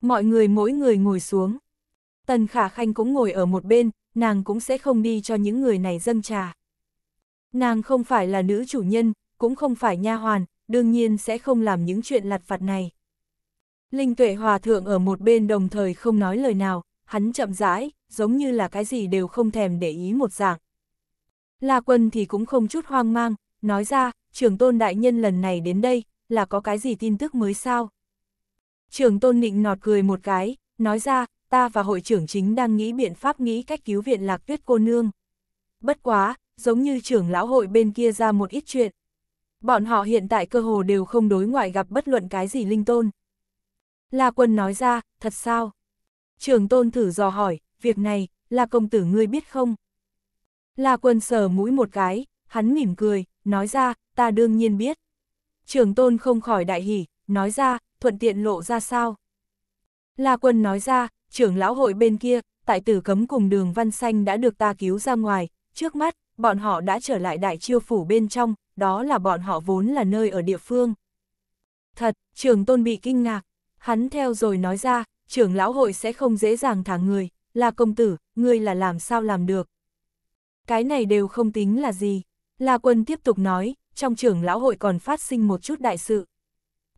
Mọi người mỗi người ngồi xuống. Tần Khả Khanh cũng ngồi ở một bên, nàng cũng sẽ không đi cho những người này dâng trà. Nàng không phải là nữ chủ nhân, cũng không phải nha hoàn, đương nhiên sẽ không làm những chuyện lặt vặt này. Linh tuệ hòa thượng ở một bên đồng thời không nói lời nào, hắn chậm rãi, giống như là cái gì đều không thèm để ý một dạng. La quân thì cũng không chút hoang mang, nói ra, trưởng tôn đại nhân lần này đến đây, là có cái gì tin tức mới sao? Trưởng tôn nịnh nọt cười một cái, nói ra, ta và hội trưởng chính đang nghĩ biện pháp nghĩ cách cứu viện lạc tuyết cô nương. Bất quá, giống như trưởng lão hội bên kia ra một ít chuyện. Bọn họ hiện tại cơ hồ đều không đối ngoại gặp bất luận cái gì linh tôn. La quân nói ra, thật sao? Trường tôn thử dò hỏi, việc này, là công tử ngươi biết không? La quân sờ mũi một cái, hắn mỉm cười, nói ra, ta đương nhiên biết. Trường tôn không khỏi đại hỉ, nói ra, thuận tiện lộ ra sao. La quân nói ra, trưởng lão hội bên kia, tại tử cấm cùng đường văn xanh đã được ta cứu ra ngoài, trước mắt, bọn họ đã trở lại đại chiêu phủ bên trong, đó là bọn họ vốn là nơi ở địa phương. Thật, trường tôn bị kinh ngạc, hắn theo rồi nói ra, trưởng lão hội sẽ không dễ dàng thả người, là công tử, ngươi là làm sao làm được. Cái này đều không tính là gì. La Quân tiếp tục nói, trong trưởng lão hội còn phát sinh một chút đại sự.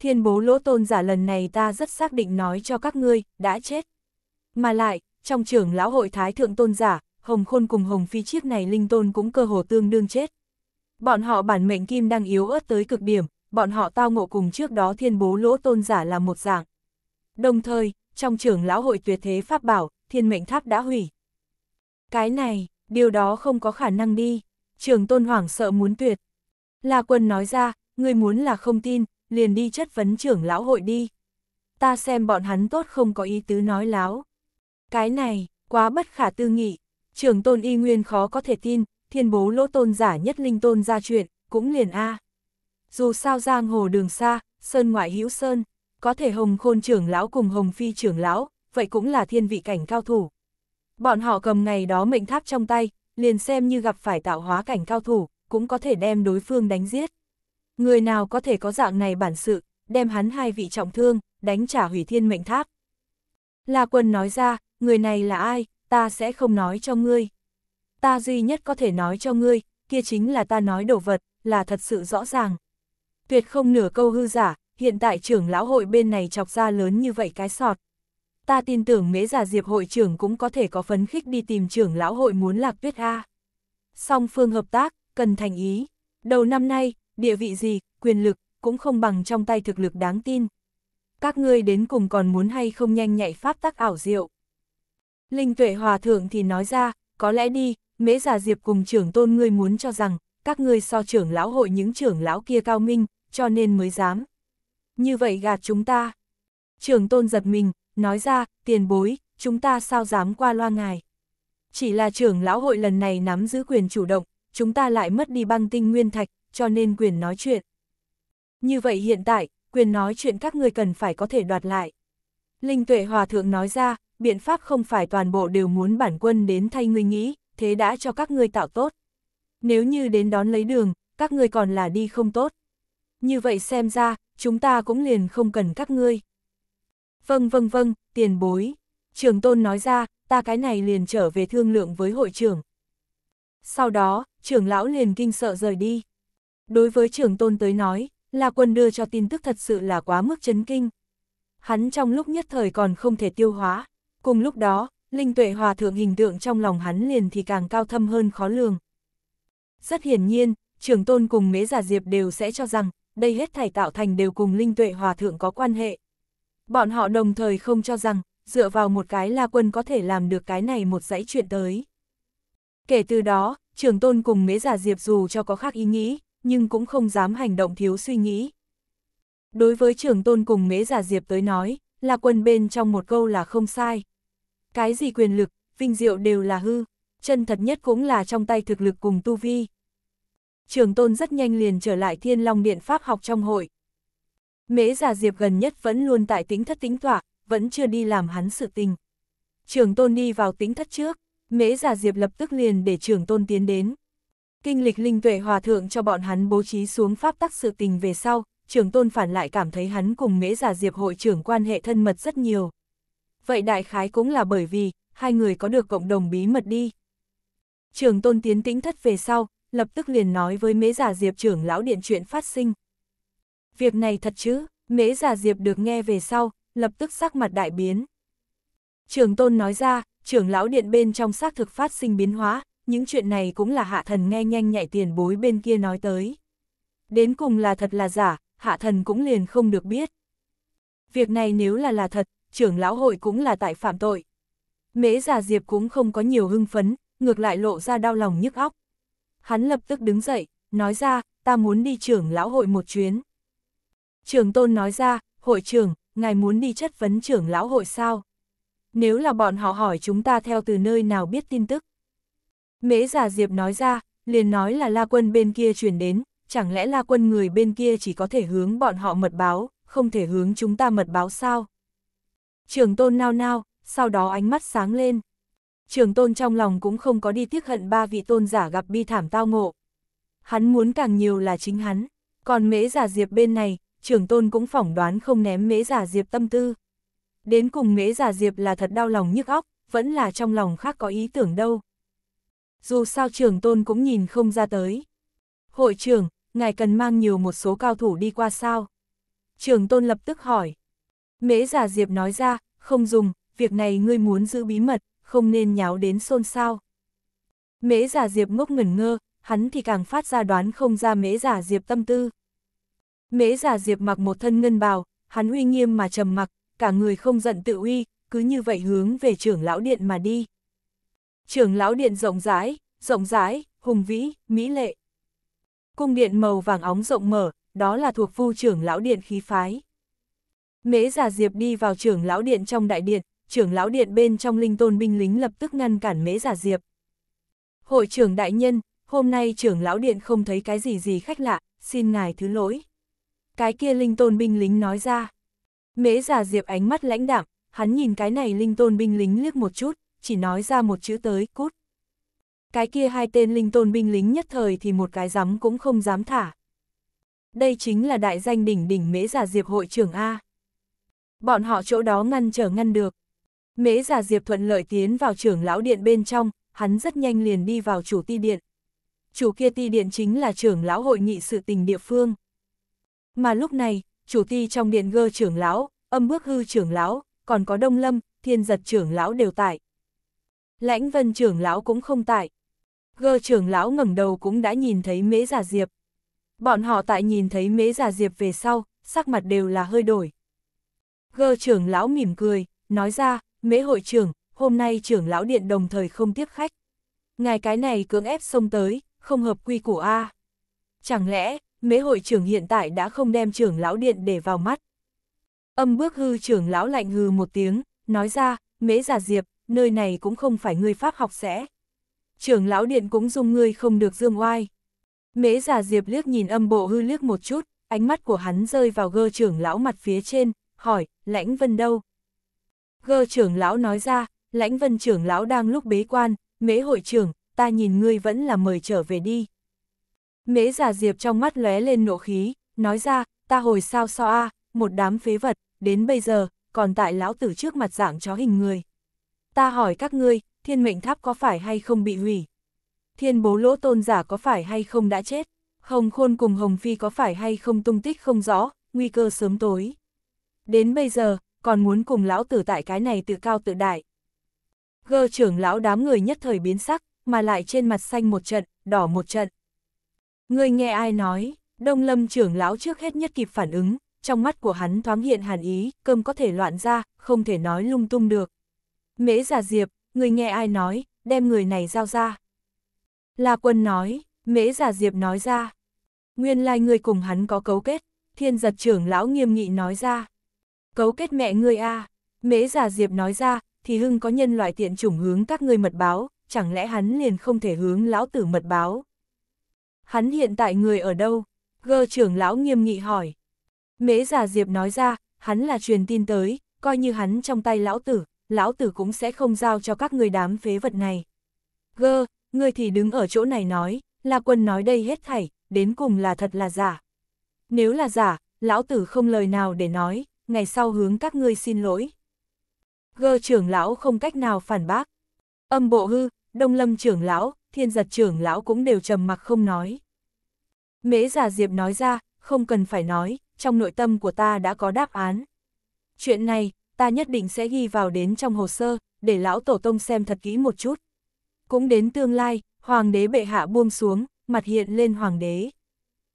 Thiên bố lỗ tôn giả lần này ta rất xác định nói cho các ngươi, đã chết. Mà lại, trong trưởng lão hội thái thượng tôn giả, Hồng Khôn cùng Hồng Phi chiếc này linh tôn cũng cơ hồ tương đương chết. Bọn họ bản mệnh kim đang yếu ớt tới cực điểm, bọn họ tao ngộ cùng trước đó thiên bố lỗ tôn giả là một dạng. Đồng thời, trong trưởng lão hội tuyệt thế pháp bảo, thiên mệnh tháp đã hủy. Cái này, điều đó không có khả năng đi trường tôn hoảng sợ muốn tuyệt. La quân nói ra, người muốn là không tin, liền đi chất vấn trưởng lão hội đi. Ta xem bọn hắn tốt không có ý tứ nói láo. Cái này, quá bất khả tư nghị, Trường tôn y nguyên khó có thể tin, thiên bố lỗ tôn giả nhất linh tôn ra chuyện, cũng liền A. Dù sao giang hồ đường xa, sơn ngoại hữu sơn, có thể hồng khôn trưởng lão cùng hồng phi trưởng lão, vậy cũng là thiên vị cảnh cao thủ. Bọn họ cầm ngày đó mệnh tháp trong tay, liền xem như gặp phải tạo hóa cảnh cao thủ, cũng có thể đem đối phương đánh giết. Người nào có thể có dạng này bản sự, đem hắn hai vị trọng thương, đánh trả hủy thiên mệnh tháp. La quân nói ra, người này là ai, ta sẽ không nói cho ngươi. Ta duy nhất có thể nói cho ngươi, kia chính là ta nói đồ vật, là thật sự rõ ràng. Tuyệt không nửa câu hư giả, hiện tại trưởng lão hội bên này chọc ra lớn như vậy cái sọt, ta tin tưởng mễ già diệp hội trưởng cũng có thể có phấn khích đi tìm trưởng lão hội muốn lạc tuyết A. Song phương hợp tác, cần thành ý. Đầu năm nay, địa vị gì, quyền lực, cũng không bằng trong tay thực lực đáng tin. Các ngươi đến cùng còn muốn hay không nhanh nhạy pháp tắc ảo diệu. Linh tuệ hòa thượng thì nói ra, có lẽ đi, mễ già diệp cùng trưởng tôn ngươi muốn cho rằng, các ngươi so trưởng lão hội những trưởng lão kia cao minh, cho nên mới dám. Như vậy gạt chúng ta. Trưởng tôn giật mình, nói ra, tiền bối, chúng ta sao dám qua loa ngài. Chỉ là trưởng lão hội lần này nắm giữ quyền chủ động, chúng ta lại mất đi băng tinh nguyên thạch, cho nên quyền nói chuyện. Như vậy hiện tại, quyền nói chuyện các người cần phải có thể đoạt lại. Linh tuệ hòa thượng nói ra, biện pháp không phải toàn bộ đều muốn bản quân đến thay ngươi nghĩ, thế đã cho các ngươi tạo tốt. Nếu như đến đón lấy đường, các ngươi còn là đi không tốt. Như vậy xem ra, chúng ta cũng liền không cần các ngươi. Vâng vâng vâng, tiền bối. Trường tôn nói ra, ta cái này liền trở về thương lượng với hội trưởng. Sau đó, trưởng lão liền kinh sợ rời đi. Đối với trưởng tôn tới nói, là quân đưa cho tin tức thật sự là quá mức chấn kinh. Hắn trong lúc nhất thời còn không thể tiêu hóa. Cùng lúc đó, linh tuệ hòa thượng hình tượng trong lòng hắn liền thì càng cao thâm hơn khó lường. Rất hiển nhiên, trưởng tôn cùng mế giả diệp đều sẽ cho rằng, đây hết thảy tạo thành đều cùng linh tuệ hòa thượng có quan hệ. Bọn họ đồng thời không cho rằng, dựa vào một cái la quân có thể làm được cái này một dãy chuyện tới. Kể từ đó, trường tôn cùng mế giả diệp dù cho có khác ý nghĩ, nhưng cũng không dám hành động thiếu suy nghĩ. Đối với trường tôn cùng mế giả diệp tới nói, la quân bên trong một câu là không sai. Cái gì quyền lực, vinh diệu đều là hư, chân thật nhất cũng là trong tay thực lực cùng tu vi. Trường tôn rất nhanh liền trở lại thiên long biện pháp học trong hội. Mễ già Diệp gần nhất vẫn luôn tại tính thất tính tỏa, vẫn chưa đi làm hắn sự tình. Trường tôn đi vào tính thất trước, mễ già Diệp lập tức liền để trường tôn tiến đến. Kinh lịch linh tuệ hòa thượng cho bọn hắn bố trí xuống pháp tắc sự tình về sau, trường tôn phản lại cảm thấy hắn cùng mễ già Diệp hội trưởng quan hệ thân mật rất nhiều. Vậy đại khái cũng là bởi vì, hai người có được cộng đồng bí mật đi. Trường tôn tiến tính thất về sau, lập tức liền nói với mễ già Diệp trưởng lão điện chuyện phát sinh việc này thật chứ, mễ già diệp được nghe về sau, lập tức sắc mặt đại biến. Trường tôn nói ra, trưởng lão điện bên trong xác thực phát sinh biến hóa, những chuyện này cũng là hạ thần nghe nhanh nhạy tiền bối bên kia nói tới. Đến cùng là thật là giả, hạ thần cũng liền không được biết. Việc này nếu là là thật, trưởng lão hội cũng là tại phạm tội. Mễ già diệp cũng không có nhiều hưng phấn, ngược lại lộ ra đau lòng nhức óc. Hắn lập tức đứng dậy, nói ra, ta muốn đi trưởng lão hội một chuyến. Trường tôn nói ra, hội trưởng, ngài muốn đi chất vấn trưởng lão hội sao? Nếu là bọn họ hỏi chúng ta theo từ nơi nào biết tin tức? Mễ giả diệp nói ra, liền nói là la quân bên kia chuyển đến, chẳng lẽ la quân người bên kia chỉ có thể hướng bọn họ mật báo, không thể hướng chúng ta mật báo sao? Trường tôn nao nao, sau đó ánh mắt sáng lên. Trường tôn trong lòng cũng không có đi tiếc hận ba vị tôn giả gặp bi thảm tao ngộ. Hắn muốn càng nhiều là chính hắn, còn mễ giả diệp bên này, trưởng tôn cũng phỏng đoán không ném mễ giả diệp tâm tư. Đến cùng mễ giả diệp là thật đau lòng nhức óc, vẫn là trong lòng khác có ý tưởng đâu. Dù sao trưởng tôn cũng nhìn không ra tới. Hội trưởng, ngài cần mang nhiều một số cao thủ đi qua sao? Trưởng tôn lập tức hỏi. Mễ giả diệp nói ra, không dùng, việc này ngươi muốn giữ bí mật, không nên nháo đến xôn xao. Mễ giả diệp ngốc ngẩn ngơ, hắn thì càng phát ra đoán không ra mễ giả diệp tâm tư. Mễ già diệp mặc một thân ngân bào, hắn uy nghiêm mà trầm mặc, cả người không giận tự uy, cứ như vậy hướng về trưởng lão điện mà đi. Trưởng lão điện rộng rãi, rộng rãi, hùng vĩ, mỹ lệ. Cung điện màu vàng óng rộng mở, đó là thuộc phu trưởng lão điện khí phái. Mễ già diệp đi vào trưởng lão điện trong đại điện, trưởng lão điện bên trong linh tôn binh lính lập tức ngăn cản mễ già diệp. Hội trưởng đại nhân, hôm nay trưởng lão điện không thấy cái gì gì khách lạ, xin ngài thứ lỗi cái kia linh tôn binh lính nói ra. Mễ giả diệp ánh mắt lãnh đạm, hắn nhìn cái này linh tôn binh lính liếc một chút, chỉ nói ra một chữ tới, cút. Cái kia hai tên linh tôn binh lính nhất thời thì một cái dám cũng không dám thả. Đây chính là đại danh đỉnh đỉnh mễ giả diệp hội trưởng A. Bọn họ chỗ đó ngăn trở ngăn được. Mễ giả diệp thuận lợi tiến vào trưởng lão điện bên trong, hắn rất nhanh liền đi vào chủ ti điện. Chủ kia ti điện chính là trưởng lão hội nghị sự tình địa phương. Mà lúc này, chủ ti trong điện gơ trưởng lão, âm bước hư trưởng lão, còn có đông lâm, thiên giật trưởng lão đều tại. Lãnh vân trưởng lão cũng không tại. Gơ trưởng lão ngẩng đầu cũng đã nhìn thấy mễ giả diệp. Bọn họ tại nhìn thấy mễ giả diệp về sau, sắc mặt đều là hơi đổi. Gơ trưởng lão mỉm cười, nói ra, mễ hội trưởng, hôm nay trưởng lão điện đồng thời không tiếp khách. Ngài cái này cưỡng ép xông tới, không hợp quy củ A. Chẳng lẽ, mế hội trưởng hiện tại đã không đem trưởng lão điện để vào mắt. Âm bước hư trưởng lão lạnh hư một tiếng, nói ra, mế giả diệp, nơi này cũng không phải ngươi pháp học sẽ. Trưởng lão điện cũng dung ngươi không được dương oai. Mễ giả diệp liếc nhìn âm bộ hư liếc một chút, ánh mắt của hắn rơi vào gơ trưởng lão mặt phía trên, hỏi, lãnh vân đâu? Gơ trưởng lão nói ra, lãnh vân trưởng lão đang lúc bế quan, mễ hội trưởng, ta nhìn ngươi vẫn là mời trở về đi. Mễ giả diệp trong mắt lóe lên nộ khí, nói ra, ta hồi sao so a, một đám phế vật, đến bây giờ, còn tại lão tử trước mặt dạng chó hình người. Ta hỏi các ngươi, thiên mệnh tháp có phải hay không bị hủy? Thiên bố lỗ tôn giả có phải hay không đã chết? Hồng khôn cùng Hồng Phi có phải hay không tung tích không rõ, nguy cơ sớm tối. Đến bây giờ, còn muốn cùng lão tử tại cái này tự cao tự đại. Gơ trưởng lão đám người nhất thời biến sắc, mà lại trên mặt xanh một trận, đỏ một trận. Ngươi nghe ai nói, Đông Lâm trưởng lão trước hết nhất kịp phản ứng, trong mắt của hắn thoáng hiện hàn ý, cơm có thể loạn ra, không thể nói lung tung được. Mễ giả diệp, người nghe ai nói, đem người này giao ra. La quân nói, mễ giả diệp nói ra. Nguyên lai like người cùng hắn có cấu kết, thiên giật trưởng lão nghiêm nghị nói ra. Cấu kết mẹ ngươi a mễ giả diệp nói ra, thì hưng có nhân loại tiện chủng hướng các ngươi mật báo, chẳng lẽ hắn liền không thể hướng lão tử mật báo. Hắn hiện tại người ở đâu? Gơ trưởng lão nghiêm nghị hỏi. Mễ già diệp nói ra, hắn là truyền tin tới, coi như hắn trong tay lão tử, lão tử cũng sẽ không giao cho các người đám phế vật này. Gơ, người thì đứng ở chỗ này nói, là quân nói đây hết thảy, đến cùng là thật là giả. Nếu là giả, lão tử không lời nào để nói, ngày sau hướng các ngươi xin lỗi. Gơ trưởng lão không cách nào phản bác. Âm bộ hư, Đông Lâm trưởng lão, Thiên Giật trưởng lão cũng đều trầm mặc không nói. Mễ Giả Diệp nói ra, không cần phải nói, trong nội tâm của ta đã có đáp án. Chuyện này, ta nhất định sẽ ghi vào đến trong hồ sơ, để lão tổ tông xem thật kỹ một chút. Cũng đến tương lai, hoàng đế bệ hạ buông xuống, mặt hiện lên hoàng đế.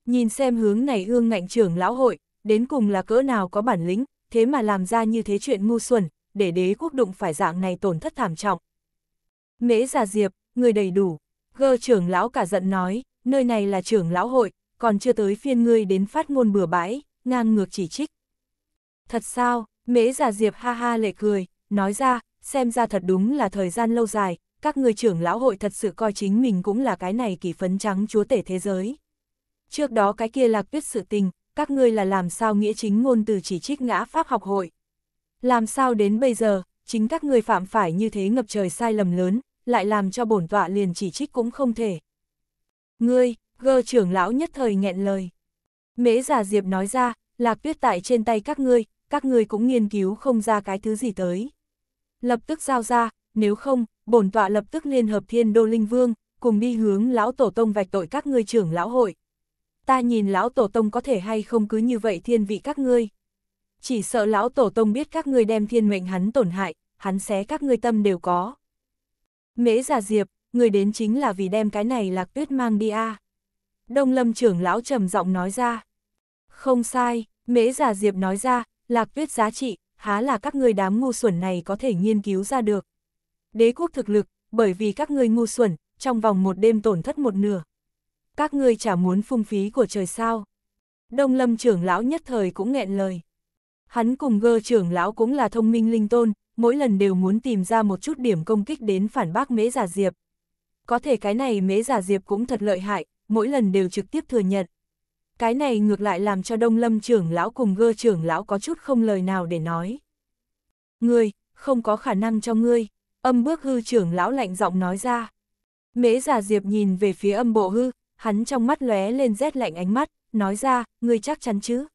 Nhìn xem hướng này ương ngạnh trưởng lão hội, đến cùng là cỡ nào có bản lĩnh, thế mà làm ra như thế chuyện ngu xuẩn, để đế quốc đụng phải dạng này tổn thất thảm trọng. Mễ Già Diệp, người đầy đủ. Gơ trưởng lão cả giận nói, nơi này là trưởng lão hội, còn chưa tới phiên ngươi đến phát ngôn bừa bãi, ngang ngược chỉ trích. Thật sao, Mễ Già Diệp ha ha lệ cười, nói ra, xem ra thật đúng là thời gian lâu dài, các người trưởng lão hội thật sự coi chính mình cũng là cái này kỳ phấn trắng chúa tể thế giới. Trước đó cái kia lạc tuyết sự tình, các ngươi là làm sao nghĩa chính ngôn từ chỉ trích ngã pháp học hội. Làm sao đến bây giờ, chính các ngươi phạm phải như thế ngập trời sai lầm lớn, lại làm cho bổn tọa liền chỉ trích cũng không thể. Ngươi, gơ trưởng lão nhất thời nghẹn lời. Mễ già diệp nói ra, lạc tuyết tại trên tay các ngươi, các ngươi cũng nghiên cứu không ra cái thứ gì tới. Lập tức giao ra, nếu không, bổn tọa lập tức liên hợp thiên đô linh vương, cùng đi hướng lão tổ tông vạch tội các ngươi trưởng lão hội. Ta nhìn lão tổ tông có thể hay không cứ như vậy thiên vị các ngươi. Chỉ sợ lão tổ tông biết các ngươi đem thiên mệnh hắn tổn hại, hắn xé các ngươi tâm đều có. Mễ già diệp, người đến chính là vì đem cái này lạc tuyết mang đi a Đông lâm trưởng lão trầm giọng nói ra. Không sai, mễ già diệp nói ra, lạc tuyết giá trị, há là các người đám ngu xuẩn này có thể nghiên cứu ra được. Đế quốc thực lực, bởi vì các ngươi ngu xuẩn, trong vòng một đêm tổn thất một nửa. Các ngươi chả muốn phung phí của trời sao. Đông lâm trưởng lão nhất thời cũng nghẹn lời. Hắn cùng gơ trưởng lão cũng là thông minh linh tôn, mỗi lần đều muốn tìm ra một chút điểm công kích đến phản bác mế giả diệp. Có thể cái này mế giả diệp cũng thật lợi hại, mỗi lần đều trực tiếp thừa nhận. Cái này ngược lại làm cho đông lâm trưởng lão cùng gơ trưởng lão có chút không lời nào để nói. Ngươi, không có khả năng cho ngươi, âm bước hư trưởng lão lạnh giọng nói ra. Mế giả diệp nhìn về phía âm bộ hư, hắn trong mắt lóe lên rét lạnh ánh mắt, nói ra, ngươi chắc chắn chứ.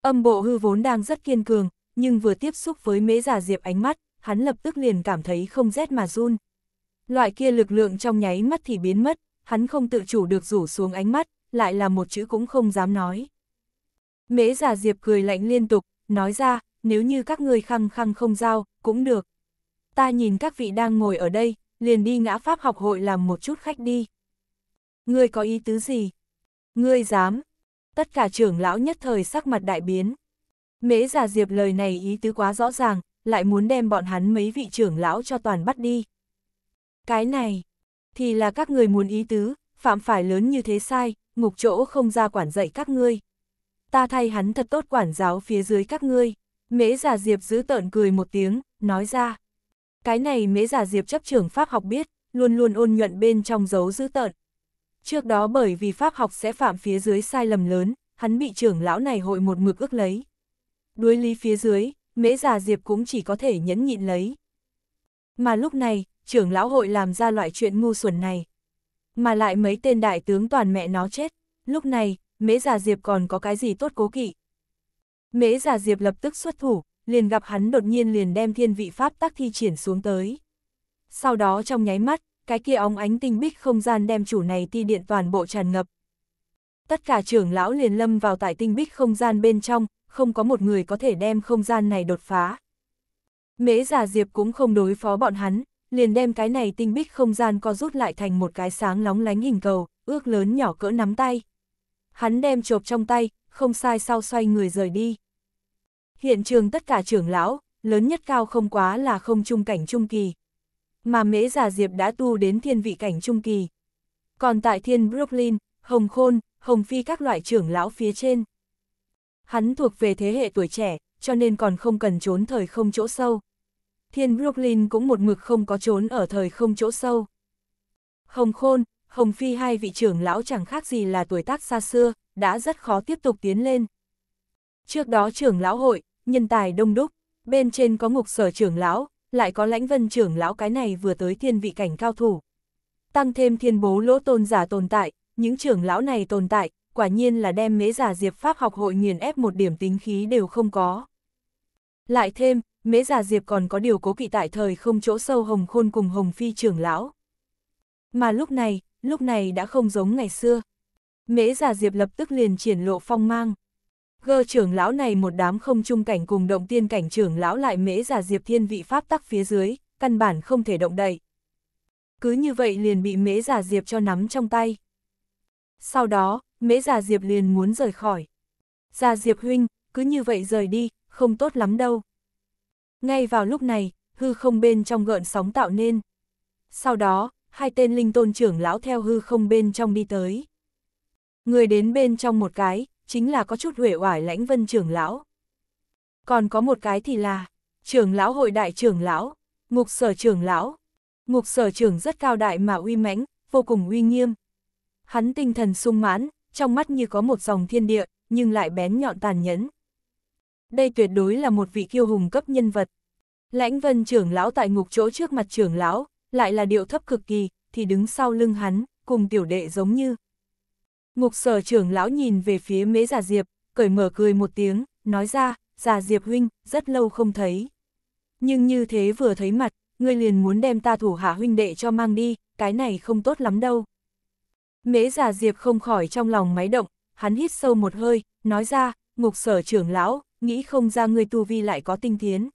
Âm bộ hư vốn đang rất kiên cường, nhưng vừa tiếp xúc với mễ giả diệp ánh mắt, hắn lập tức liền cảm thấy không rét mà run. Loại kia lực lượng trong nháy mắt thì biến mất, hắn không tự chủ được rủ xuống ánh mắt, lại là một chữ cũng không dám nói. Mễ giả diệp cười lạnh liên tục, nói ra, nếu như các người khăng khăng không giao, cũng được. Ta nhìn các vị đang ngồi ở đây, liền đi ngã pháp học hội làm một chút khách đi. Ngươi có ý tứ gì? Ngươi dám? Tất cả trưởng lão nhất thời sắc mặt đại biến. Mễ già diệp lời này ý tứ quá rõ ràng, lại muốn đem bọn hắn mấy vị trưởng lão cho toàn bắt đi. Cái này, thì là các người muốn ý tứ, phạm phải lớn như thế sai, ngục chỗ không ra quản dạy các ngươi. Ta thay hắn thật tốt quản giáo phía dưới các ngươi. Mễ già diệp giữ tợn cười một tiếng, nói ra. Cái này mễ già diệp chấp trưởng pháp học biết, luôn luôn ôn nhuận bên trong dấu giữ tợn. Trước đó bởi vì pháp học sẽ phạm phía dưới sai lầm lớn, hắn bị trưởng lão này hội một mực ước lấy đuối lý phía dưới, mễ già diệp cũng chỉ có thể nhẫn nhịn lấy. Mà lúc này, trưởng lão hội làm ra loại chuyện ngu xuẩn này. Mà lại mấy tên đại tướng toàn mẹ nó chết, lúc này, mễ già diệp còn có cái gì tốt cố kỵ. Mễ già diệp lập tức xuất thủ, liền gặp hắn đột nhiên liền đem thiên vị pháp tác thi triển xuống tới. Sau đó trong nháy mắt, cái kia óng ánh tinh bích không gian đem chủ này ti điện toàn bộ tràn ngập. Tất cả trưởng lão liền lâm vào tại tinh bích không gian bên trong, không có một người có thể đem không gian này đột phá. Mễ giả diệp cũng không đối phó bọn hắn, liền đem cái này tinh bích không gian co rút lại thành một cái sáng lóng lánh hình cầu, ước lớn nhỏ cỡ nắm tay. Hắn đem chộp trong tay, không sai sau xoay người rời đi. Hiện trường tất cả trưởng lão, lớn nhất cao không quá là không trung cảnh trung kỳ. Mà mễ giả diệp đã tu đến thiên vị cảnh trung kỳ. Còn tại thiên Brooklyn, Hồng Khôn, Hồng Phi các loại trưởng lão phía trên. Hắn thuộc về thế hệ tuổi trẻ, cho nên còn không cần trốn thời không chỗ sâu. Thiên Brooklyn cũng một mực không có trốn ở thời không chỗ sâu. Hồng Khôn, Hồng Phi hai vị trưởng lão chẳng khác gì là tuổi tác xa xưa, đã rất khó tiếp tục tiến lên. Trước đó trưởng lão hội, nhân tài đông đúc, bên trên có ngục sở trưởng lão, lại có lãnh vân trưởng lão cái này vừa tới thiên vị cảnh cao thủ. Tăng thêm thiên bố lỗ tôn giả tồn tại, những trưởng lão này tồn tại, quả nhiên là đem mế giả diệp pháp học hội nghiền ép một điểm tính khí đều không có. Lại thêm, mế giả diệp còn có điều cố kỵ tại thời không chỗ sâu hồng khôn cùng hồng phi trưởng lão. Mà lúc này, lúc này đã không giống ngày xưa. Mễ giả diệp lập tức liền triển lộ phong mang. Gơ trưởng lão này một đám không chung cảnh cùng động tiên cảnh trưởng lão lại mễ giả diệp thiên vị pháp tắc phía dưới, căn bản không thể động đậy. Cứ như vậy liền bị mễ giả diệp cho nắm trong tay. Sau đó, mễ già Diệp liền muốn rời khỏi. Già Diệp huynh, cứ như vậy rời đi, không tốt lắm đâu. Ngay vào lúc này, hư không bên trong gợn sóng tạo nên. Sau đó, hai tên linh tôn trưởng lão theo hư không bên trong đi tới. Người đến bên trong một cái, chính là có chút huệ oải lãnh vân trưởng lão. Còn có một cái thì là, trưởng lão hội đại trưởng lão, ngục sở trưởng lão. Ngục sở trưởng rất cao đại mà uy mãnh, vô cùng uy nghiêm. Hắn tinh thần sung mãn, trong mắt như có một dòng thiên địa, nhưng lại bén nhọn tàn nhẫn. Đây tuyệt đối là một vị kiêu hùng cấp nhân vật. Lãnh vân trưởng lão tại ngục chỗ trước mặt trưởng lão, lại là điệu thấp cực kỳ, thì đứng sau lưng hắn, cùng tiểu đệ giống như. Ngục sở trưởng lão nhìn về phía mễ giả diệp, cởi mở cười một tiếng, nói ra, giả diệp huynh, rất lâu không thấy. Nhưng như thế vừa thấy mặt, ngươi liền muốn đem ta thủ hạ huynh đệ cho mang đi, cái này không tốt lắm đâu. Mễ già diệp không khỏi trong lòng máy động, hắn hít sâu một hơi, nói ra, ngục sở trưởng lão, nghĩ không ra người tu vi lại có tinh tiến.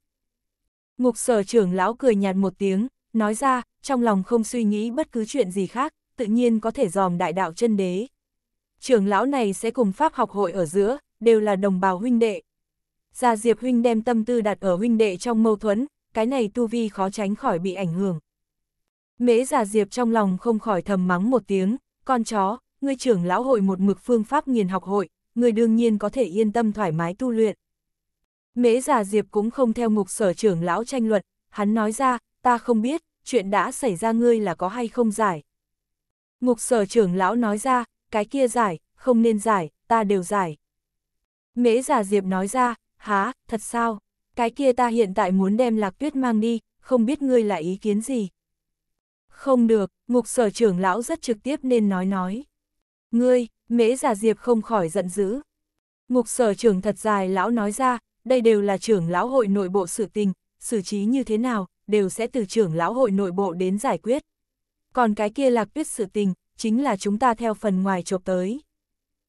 Ngục sở trưởng lão cười nhạt một tiếng, nói ra, trong lòng không suy nghĩ bất cứ chuyện gì khác, tự nhiên có thể dòm đại đạo chân đế. Trưởng lão này sẽ cùng Pháp học hội ở giữa, đều là đồng bào huynh đệ. già Diệp huynh đem tâm tư đặt ở huynh đệ trong mâu thuẫn, cái này tu vi khó tránh khỏi bị ảnh hưởng. Mễ già Diệp trong lòng không khỏi thầm mắng một tiếng, con chó, ngươi trưởng lão hội một mực phương pháp nghiền học hội, ngươi đương nhiên có thể yên tâm thoải mái tu luyện. Mễ già Diệp cũng không theo ngục sở trưởng lão tranh luận, hắn nói ra, ta không biết, chuyện đã xảy ra ngươi là có hay không giải. Ngục sở trưởng lão nói ra, cái kia giải, không nên giải, ta đều giải. Mễ già Diệp nói ra, há, thật sao, cái kia ta hiện tại muốn đem lạc tuyết mang đi, không biết ngươi là ý kiến gì. Không được, ngục sở trưởng lão rất trực tiếp nên nói nói. Ngươi, mễ giả diệp không khỏi giận dữ. Ngục sở trưởng thật dài lão nói ra, đây đều là trưởng lão hội nội bộ sự tình, xử trí như thế nào, đều sẽ từ trưởng lão hội nội bộ đến giải quyết. Còn cái kia lạc tuyết sự tình, chính là chúng ta theo phần ngoài chộp tới.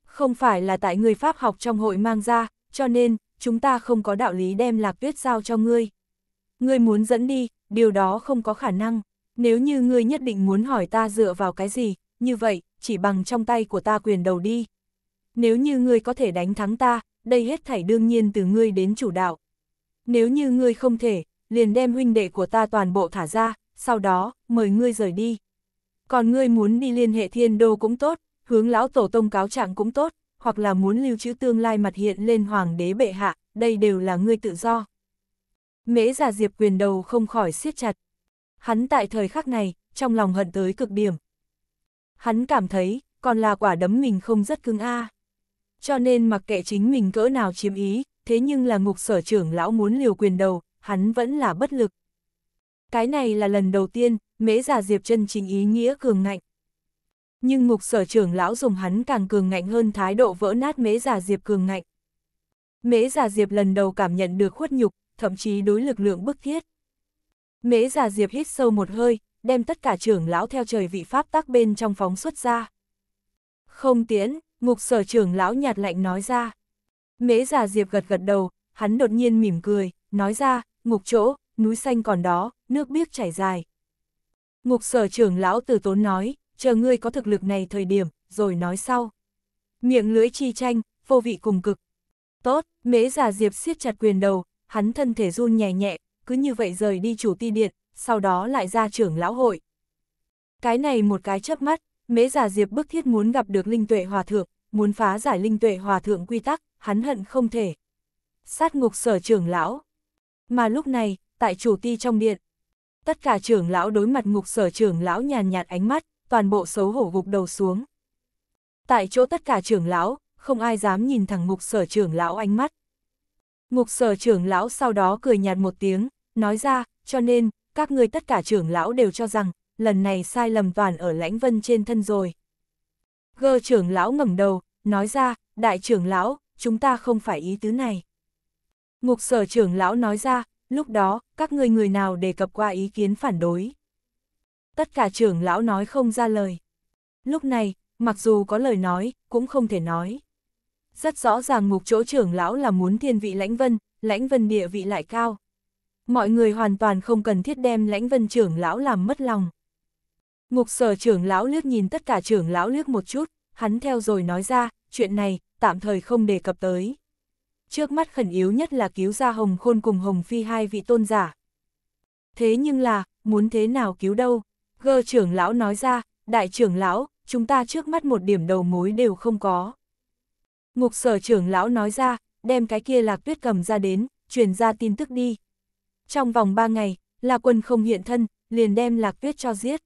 Không phải là tại người Pháp học trong hội mang ra, cho nên, chúng ta không có đạo lý đem lạc tuyết giao cho ngươi. Ngươi muốn dẫn đi, điều đó không có khả năng. Nếu như ngươi nhất định muốn hỏi ta dựa vào cái gì, như vậy, chỉ bằng trong tay của ta quyền đầu đi. Nếu như ngươi có thể đánh thắng ta, đây hết thảy đương nhiên từ ngươi đến chủ đạo. Nếu như ngươi không thể, liền đem huynh đệ của ta toàn bộ thả ra, sau đó, mời ngươi rời đi. Còn ngươi muốn đi liên hệ thiên đô cũng tốt, hướng lão tổ tông cáo trạng cũng tốt, hoặc là muốn lưu trữ tương lai mặt hiện lên hoàng đế bệ hạ, đây đều là ngươi tự do. Mễ giả diệp quyền đầu không khỏi siết chặt hắn tại thời khắc này, trong lòng hận tới cực điểm. Hắn cảm thấy, còn là quả đấm mình không rất cứng a. Cho nên mặc kệ chính mình cỡ nào chiếm ý, thế nhưng là ngục sở trưởng lão muốn liều quyền đầu, hắn vẫn là bất lực. Cái này là lần đầu tiên, mễ giả diệp chân chính ý nghĩa cường ngạnh. Nhưng ngục sở trưởng lão dùng hắn càng cường ngạnh hơn thái độ vỡ nát mễ giả diệp cường ngạnh. Mễ giả diệp lần đầu cảm nhận được khuất nhục, thậm chí đối lực lượng bức thiết. Mễ già diệp hít sâu một hơi, đem tất cả trưởng lão theo trời vị pháp tắc bên trong phóng xuất ra. Không tiến, ngục sở trưởng lão nhạt lạnh nói ra. Mễ già diệp gật gật đầu, hắn đột nhiên mỉm cười, nói ra, ngục chỗ, núi xanh còn đó, nước biếc chảy dài. Ngục sở trưởng lão từ tốn nói, chờ ngươi có thực lực này thời điểm, rồi nói sau. Miệng lưỡi chi tranh, vô vị cùng cực. Tốt, mễ già diệp siết chặt quyền đầu, hắn thân thể run nhẹ nhẹ, cứ như vậy rời đi chủ ti điện, sau đó lại ra trưởng lão hội. Cái này một cái chớp mắt, mễ giả diệp bức thiết muốn gặp được linh tuệ hòa thượng, muốn phá giải linh tuệ hòa thượng quy tắc, hắn hận không thể. Sát ngục sở trưởng lão. Mà lúc này, tại chủ ti trong điện, tất cả trưởng lão đối mặt ngục sở trưởng lão nhàn nhạt ánh mắt, toàn bộ xấu hổ gục đầu xuống. Tại chỗ tất cả trưởng lão, không ai dám nhìn thẳng ngục sở trưởng lão ánh mắt. Ngục sở trưởng lão sau đó cười nhạt một tiếng, Nói ra, cho nên, các người tất cả trưởng lão đều cho rằng, lần này sai lầm toàn ở lãnh vân trên thân rồi. Gơ trưởng lão ngẩng đầu, nói ra, đại trưởng lão, chúng ta không phải ý tứ này. Ngục sở trưởng lão nói ra, lúc đó, các người người nào đề cập qua ý kiến phản đối. Tất cả trưởng lão nói không ra lời. Lúc này, mặc dù có lời nói, cũng không thể nói. Rất rõ ràng mục chỗ trưởng lão là muốn thiên vị lãnh vân, lãnh vân địa vị lại cao mọi người hoàn toàn không cần thiết đem lãnh vân trưởng lão làm mất lòng. Ngục sở trưởng lão liếc nhìn tất cả trưởng lão liếc một chút, hắn theo rồi nói ra, chuyện này, tạm thời không đề cập tới. Trước mắt khẩn yếu nhất là cứu ra Hồng Khôn cùng Hồng Phi hai vị tôn giả. Thế nhưng là, muốn thế nào cứu đâu? Gơ trưởng lão nói ra, đại trưởng lão, chúng ta trước mắt một điểm đầu mối đều không có. Ngục sở trưởng lão nói ra, đem cái kia lạc tuyết cầm ra đến, truyền ra tin tức đi, trong vòng 3 ngày, là quân không hiện thân, liền đem lạc tuyết cho giết.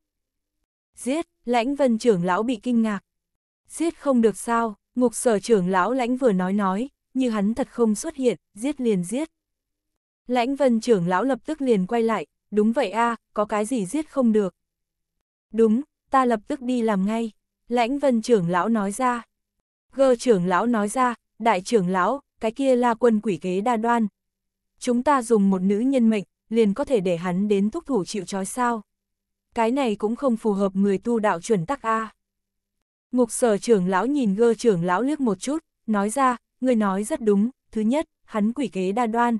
Giết, lãnh vân trưởng lão bị kinh ngạc. Giết không được sao, ngục sở trưởng lão lãnh vừa nói nói, như hắn thật không xuất hiện, giết liền giết. Lãnh vân trưởng lão lập tức liền quay lại, đúng vậy a có cái gì giết không được. Đúng, ta lập tức đi làm ngay, lãnh vân trưởng lão nói ra. Gơ trưởng lão nói ra, đại trưởng lão, cái kia la quân quỷ kế đa đoan, chúng ta dùng một nữ nhân mệnh, liền có thể để hắn đến thúc thủ chịu trói sao. Cái này cũng không phù hợp người tu đạo chuẩn tắc A. Ngục sở trưởng lão nhìn gơ trưởng lão liếc một chút, nói ra, người nói rất đúng, thứ nhất, hắn quỷ kế đa đoan.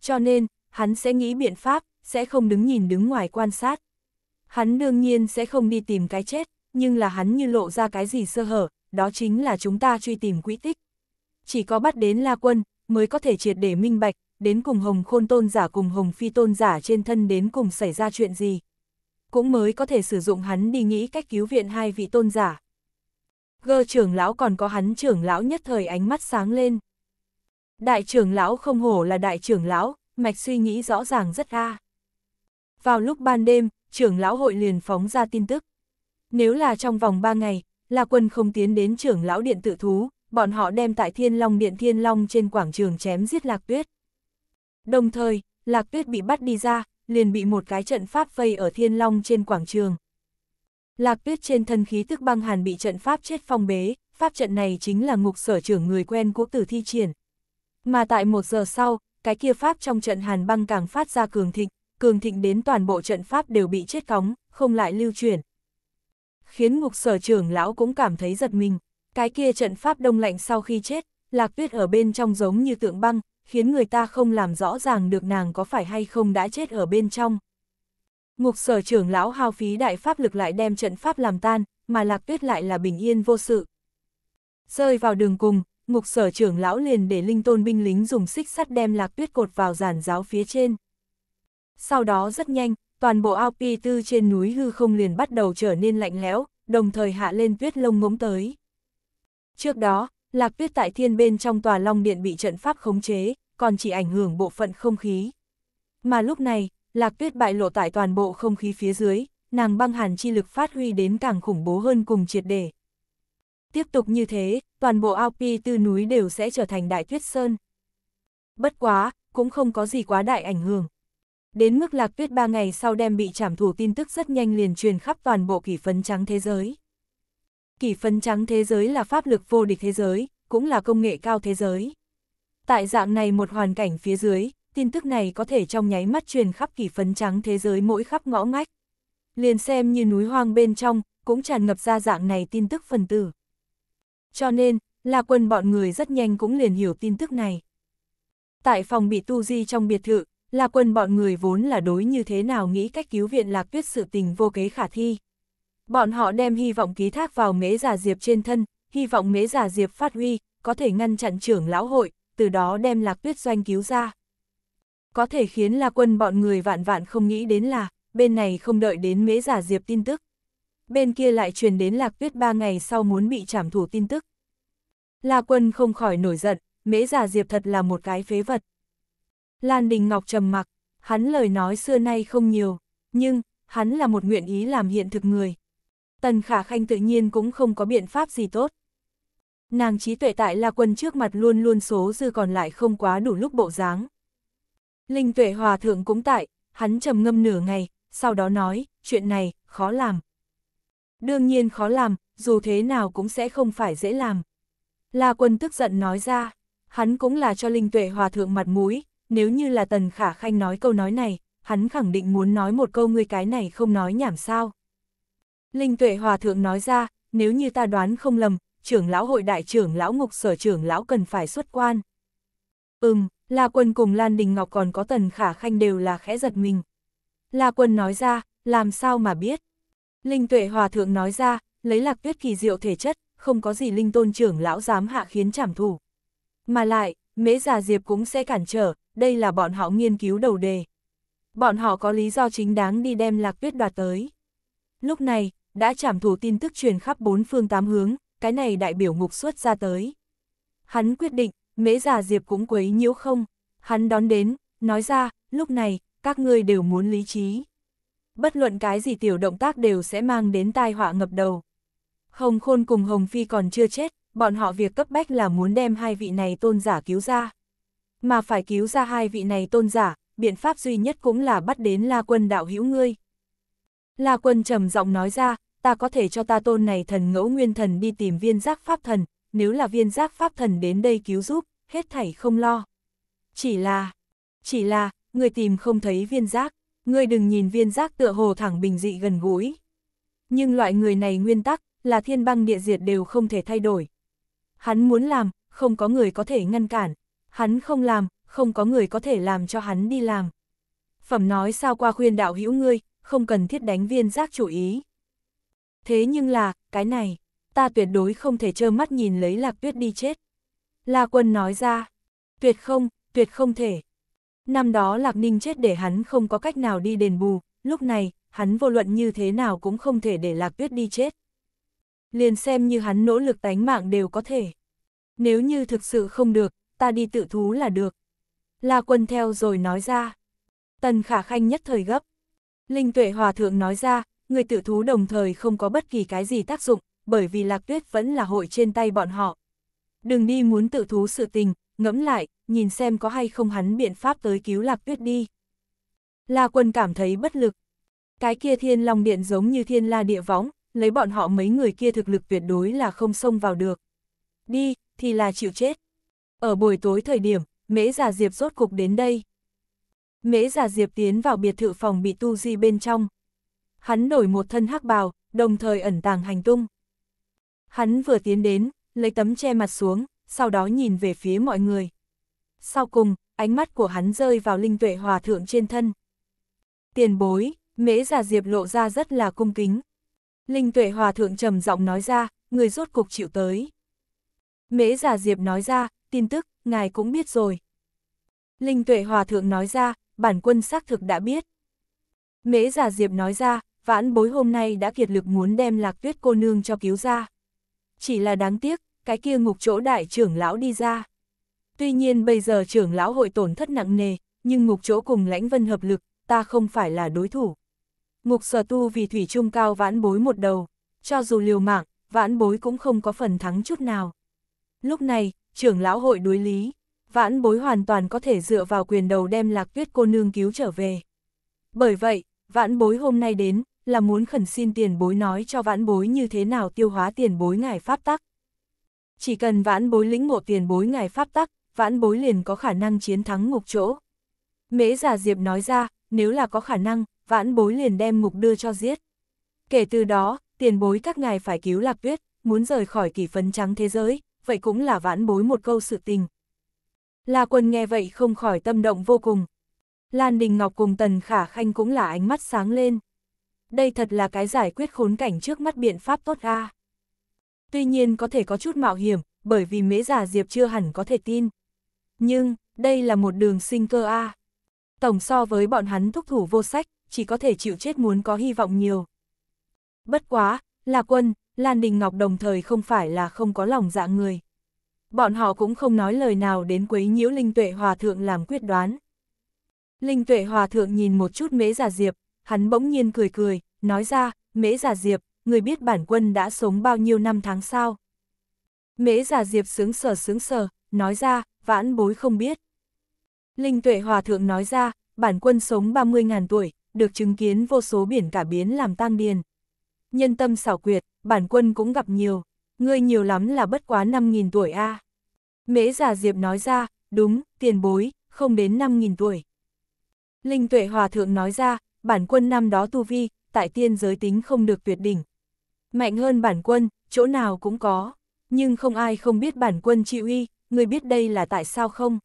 Cho nên, hắn sẽ nghĩ biện pháp, sẽ không đứng nhìn đứng ngoài quan sát. Hắn đương nhiên sẽ không đi tìm cái chết, nhưng là hắn như lộ ra cái gì sơ hở, đó chính là chúng ta truy tìm quỹ tích. Chỉ có bắt đến La Quân, mới có thể triệt để minh bạch, đến cùng hồng khôn tôn giả cùng hồng phi tôn giả trên thân đến cùng xảy ra chuyện gì. Cũng mới có thể sử dụng hắn đi nghĩ cách cứu viện hai vị tôn giả. Gơ trưởng lão còn có hắn trưởng lão nhất thời ánh mắt sáng lên. Đại trưởng lão không hổ là đại trưởng lão, mạch suy nghĩ rõ ràng rất a. Vào lúc ban đêm, trưởng lão hội liền phóng ra tin tức. Nếu là trong vòng 3 ngày, là Quân không tiến đến trưởng lão điện tự thú, bọn họ đem tại Thiên Long Điện Thiên Long trên quảng trường chém giết Lạc Tuyết. Đồng thời, Lạc Tuyết bị bắt đi ra, liền bị một cái trận pháp vây ở Thiên Long trên quảng trường. Lạc Tuyết trên thân khí tức băng hàn bị trận pháp chết phong bế, pháp trận này chính là ngục sở trưởng người quen của tử thi triển. Mà tại một giờ sau, cái kia pháp trong trận hàn băng càng phát ra cường thịnh, cường thịnh đến toàn bộ trận pháp đều bị chết cóng, không lại lưu chuyển. Khiến ngục sở trưởng lão cũng cảm thấy giật mình, cái kia trận pháp đông lạnh sau khi chết, lạc tuyết ở bên trong giống như tượng băng, khiến người ta không làm rõ ràng được nàng có phải hay không đã chết ở bên trong. Ngục sở trưởng lão hao phí đại pháp lực lại đem trận pháp làm tan, mà lạc tuyết lại là bình yên vô sự. Rơi vào đường cùng, ngục sở trưởng lão liền để linh tôn binh lính dùng xích sắt đem lạc tuyết cột vào giàn giáo phía trên. Sau đó rất nhanh, toàn bộ ao pi tư trên núi hư không liền bắt đầu trở nên lạnh lẽo, đồng thời hạ lên tuyết lông ngỗng tới. Trước đó, Lạc tuyết tại thiên bên trong tòa long điện bị trận pháp khống chế, còn chỉ ảnh hưởng bộ phận không khí. Mà lúc này, lạc tuyết bại lộ tại toàn bộ không khí phía dưới, nàng băng hàn chi lực phát huy đến càng khủng bố hơn cùng triệt để. Tiếp tục như thế, toàn bộ ao pi tư núi đều sẽ trở thành đại tuyết sơn. Bất quá, cũng không có gì quá đại ảnh hưởng. Đến mức lạc tuyết ba ngày sau đem bị trảm thủ tin tức rất nhanh liền truyền khắp toàn bộ kỷ phấn trắng thế giới kỳ phân trắng thế giới là pháp lực vô địch thế giới, cũng là công nghệ cao thế giới. Tại dạng này một hoàn cảnh phía dưới, tin tức này có thể trong nháy mắt truyền khắp kỳ phân trắng thế giới mỗi khắp ngõ ngách. Liền xem như núi hoang bên trong, cũng tràn ngập ra dạng này tin tức phần tử. Cho nên, là quân bọn người rất nhanh cũng liền hiểu tin tức này. Tại phòng bị tu di trong biệt thự, là quân bọn người vốn là đối như thế nào nghĩ cách cứu viện lạc tuyết sự tình vô kế khả thi. Bọn họ đem hy vọng ký thác vào mế giả diệp trên thân, hy vọng mế giả diệp phát huy, có thể ngăn chặn trưởng lão hội, từ đó đem lạc tuyết doanh cứu ra. Có thể khiến là quân bọn người vạn vạn không nghĩ đến là, bên này không đợi đến mế giả diệp tin tức. Bên kia lại truyền đến lạc tuyết ba ngày sau muốn bị trảm thủ tin tức. La quân không khỏi nổi giận, mễ giả diệp thật là một cái phế vật. Lan Đình Ngọc trầm mặc, hắn lời nói xưa nay không nhiều, nhưng, hắn là một nguyện ý làm hiện thực người. Tần Khả Khanh tự nhiên cũng không có biện pháp gì tốt. Nàng trí tuệ tại La Quân trước mặt luôn luôn số dư còn lại không quá đủ lúc bộ dáng. Linh tuệ hòa thượng cũng tại, hắn trầm ngâm nửa ngày, sau đó nói, chuyện này, khó làm. Đương nhiên khó làm, dù thế nào cũng sẽ không phải dễ làm. La Quân tức giận nói ra, hắn cũng là cho Linh tuệ hòa thượng mặt mũi, nếu như là Tần Khả Khanh nói câu nói này, hắn khẳng định muốn nói một câu ngươi cái này không nói nhảm sao. Linh tuệ hòa thượng nói ra, nếu như ta đoán không lầm, trưởng lão hội đại trưởng lão ngục sở trưởng lão cần phải xuất quan. Ừm, La Quân cùng Lan Đình Ngọc còn có tần khả khanh đều là khẽ giật mình. La Quân nói ra, làm sao mà biết. Linh tuệ hòa thượng nói ra, lấy lạc tuyết kỳ diệu thể chất, không có gì linh tôn trưởng lão dám hạ khiến trảm thủ. Mà lại, mễ già diệp cũng sẽ cản trở, đây là bọn họ nghiên cứu đầu đề. Bọn họ có lý do chính đáng đi đem lạc tuyết đoạt tới. Lúc này, đã chảm thủ tin tức truyền khắp bốn phương tám hướng, cái này đại biểu ngục xuất ra tới. Hắn quyết định, mễ già diệp cũng quấy nhiễu không, hắn đón đến, nói ra, lúc này, các ngươi đều muốn lý trí. Bất luận cái gì tiểu động tác đều sẽ mang đến tai họa ngập đầu. Hồng Khôn cùng Hồng Phi còn chưa chết, bọn họ việc cấp bách là muốn đem hai vị này tôn giả cứu ra. Mà phải cứu ra hai vị này tôn giả, biện pháp duy nhất cũng là bắt đến La Quân đạo hữu ngươi. La quân trầm giọng nói ra, ta có thể cho ta tôn này thần ngẫu nguyên thần đi tìm viên giác pháp thần, nếu là viên giác pháp thần đến đây cứu giúp, hết thảy không lo. Chỉ là, chỉ là, người tìm không thấy viên giác, người đừng nhìn viên giác tựa hồ thẳng bình dị gần gũi. Nhưng loại người này nguyên tắc, là thiên băng địa diệt đều không thể thay đổi. Hắn muốn làm, không có người có thể ngăn cản, hắn không làm, không có người có thể làm cho hắn đi làm. Phẩm nói sao qua khuyên đạo hữu ngươi, không cần thiết đánh viên giác chủ ý. Thế nhưng là, cái này, ta tuyệt đối không thể trơ mắt nhìn lấy lạc tuyết đi chết. La quân nói ra, tuyệt không, tuyệt không thể. Năm đó lạc ninh chết để hắn không có cách nào đi đền bù, lúc này, hắn vô luận như thế nào cũng không thể để lạc tuyết đi chết. Liền xem như hắn nỗ lực tánh mạng đều có thể. Nếu như thực sự không được, ta đi tự thú là được. La quân theo rồi nói ra. Tần khả khanh nhất thời gấp. Linh tuệ hòa thượng nói ra, người tự thú đồng thời không có bất kỳ cái gì tác dụng, bởi vì lạc tuyết vẫn là hội trên tay bọn họ. Đừng đi muốn tự thú sự tình, ngẫm lại, nhìn xem có hay không hắn biện pháp tới cứu lạc tuyết đi. La quân cảm thấy bất lực. Cái kia thiên long điện giống như thiên la địa võng, lấy bọn họ mấy người kia thực lực tuyệt đối là không xông vào được. Đi, thì là chịu chết. Ở buổi tối thời điểm, mễ giả diệp rốt cục đến đây. Mễ già Diệp tiến vào biệt thự phòng bị tu di bên trong. Hắn đổi một thân hắc bào, đồng thời ẩn tàng hành tung. Hắn vừa tiến đến, lấy tấm che mặt xuống, sau đó nhìn về phía mọi người. Sau cùng, ánh mắt của hắn rơi vào linh tuệ hòa thượng trên thân. Tiền bối, mễ già Diệp lộ ra rất là cung kính. Linh tuệ hòa thượng trầm giọng nói ra, người rốt cục chịu tới. Mễ già Diệp nói ra, tin tức, ngài cũng biết rồi. Linh tuệ hòa thượng nói ra, bản quân xác thực đã biết. Mễ giả diệp nói ra, vãn bối hôm nay đã kiệt lực muốn đem lạc tuyết cô nương cho cứu ra. Chỉ là đáng tiếc, cái kia ngục chỗ đại trưởng lão đi ra. Tuy nhiên bây giờ trưởng lão hội tổn thất nặng nề, nhưng ngục chỗ cùng lãnh vân hợp lực, ta không phải là đối thủ. Ngục sở tu vì thủy trung cao vãn bối một đầu, cho dù liều mạng, vãn bối cũng không có phần thắng chút nào. Lúc này, trưởng lão hội đối lý, vãn bối hoàn toàn có thể dựa vào quyền đầu đem lạc tuyết cô nương cứu trở về. Bởi vậy, vãn bối hôm nay đến, là muốn khẩn xin tiền bối nói cho vãn bối như thế nào tiêu hóa tiền bối ngài pháp tắc. Chỉ cần vãn bối lĩnh ngộ tiền bối ngài pháp tắc, vãn bối liền có khả năng chiến thắng ngục chỗ. Mễ giả diệp nói ra, nếu là có khả năng, vãn bối liền đem ngục đưa cho giết. Kể từ đó, tiền bối các ngài phải cứu lạc tuyết, muốn rời khỏi kỷ phấn trắng thế giới, vậy cũng là vãn bối một câu sự tình, La Quân nghe vậy không khỏi tâm động vô cùng. Lan Đình Ngọc cùng Tần Khả Khanh cũng là ánh mắt sáng lên. Đây thật là cái giải quyết khốn cảnh trước mắt biện pháp tốt a. Tuy nhiên có thể có chút mạo hiểm, bởi vì mễ giả diệp chưa hẳn có thể tin. Nhưng, đây là một đường sinh cơ a. Tổng so với bọn hắn thúc thủ vô sách, chỉ có thể chịu chết muốn có hy vọng nhiều. Bất quá, là quân, Lan Đình Ngọc đồng thời không phải là không có lòng dạ người bọn họ cũng không nói lời nào đến quấy nhiễu Linh Tuệ Hòa Thượng làm quyết đoán. Linh Tuệ Hòa Thượng nhìn một chút Mễ Giả Diệp, hắn bỗng nhiên cười cười, nói ra, Mễ Giả Diệp, người biết bản quân đã sống bao nhiêu năm tháng sao? Mễ Giả Diệp sướng sờ sướng sờ, nói ra, vãn bối không biết. Linh Tuệ Hòa Thượng nói ra, bản quân sống 30.000 tuổi, được chứng kiến vô số biển cả biến làm tang điền. Nhân tâm xảo quyệt, bản quân cũng gặp nhiều, ngươi nhiều lắm là bất quá 5.000 tuổi a. À. Mễ giả diệp nói ra, đúng, tiền bối, không đến 5.000 tuổi. Linh tuệ hòa thượng nói ra, bản quân năm đó tu vi, tại tiên giới tính không được tuyệt đỉnh. Mạnh hơn bản quân, chỗ nào cũng có, nhưng không ai không biết bản quân chịu uy, người biết đây là tại sao không?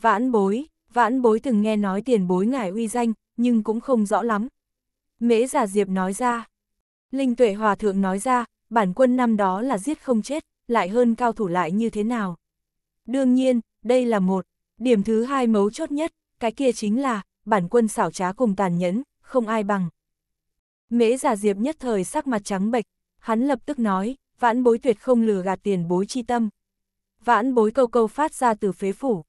Vãn bối, vãn bối từng nghe nói tiền bối ngài uy danh, nhưng cũng không rõ lắm. Mễ giả diệp nói ra, Linh tuệ hòa thượng nói ra, bản quân năm đó là giết không chết lại hơn cao thủ lại như thế nào. Đương nhiên, đây là một. Điểm thứ hai mấu chốt nhất, cái kia chính là, bản quân xảo trá cùng tàn nhẫn, không ai bằng. Mễ giả diệp nhất thời sắc mặt trắng bệch, hắn lập tức nói, vãn bối tuyệt không lừa gạt tiền bối chi tâm. Vãn bối câu câu phát ra từ phế phủ.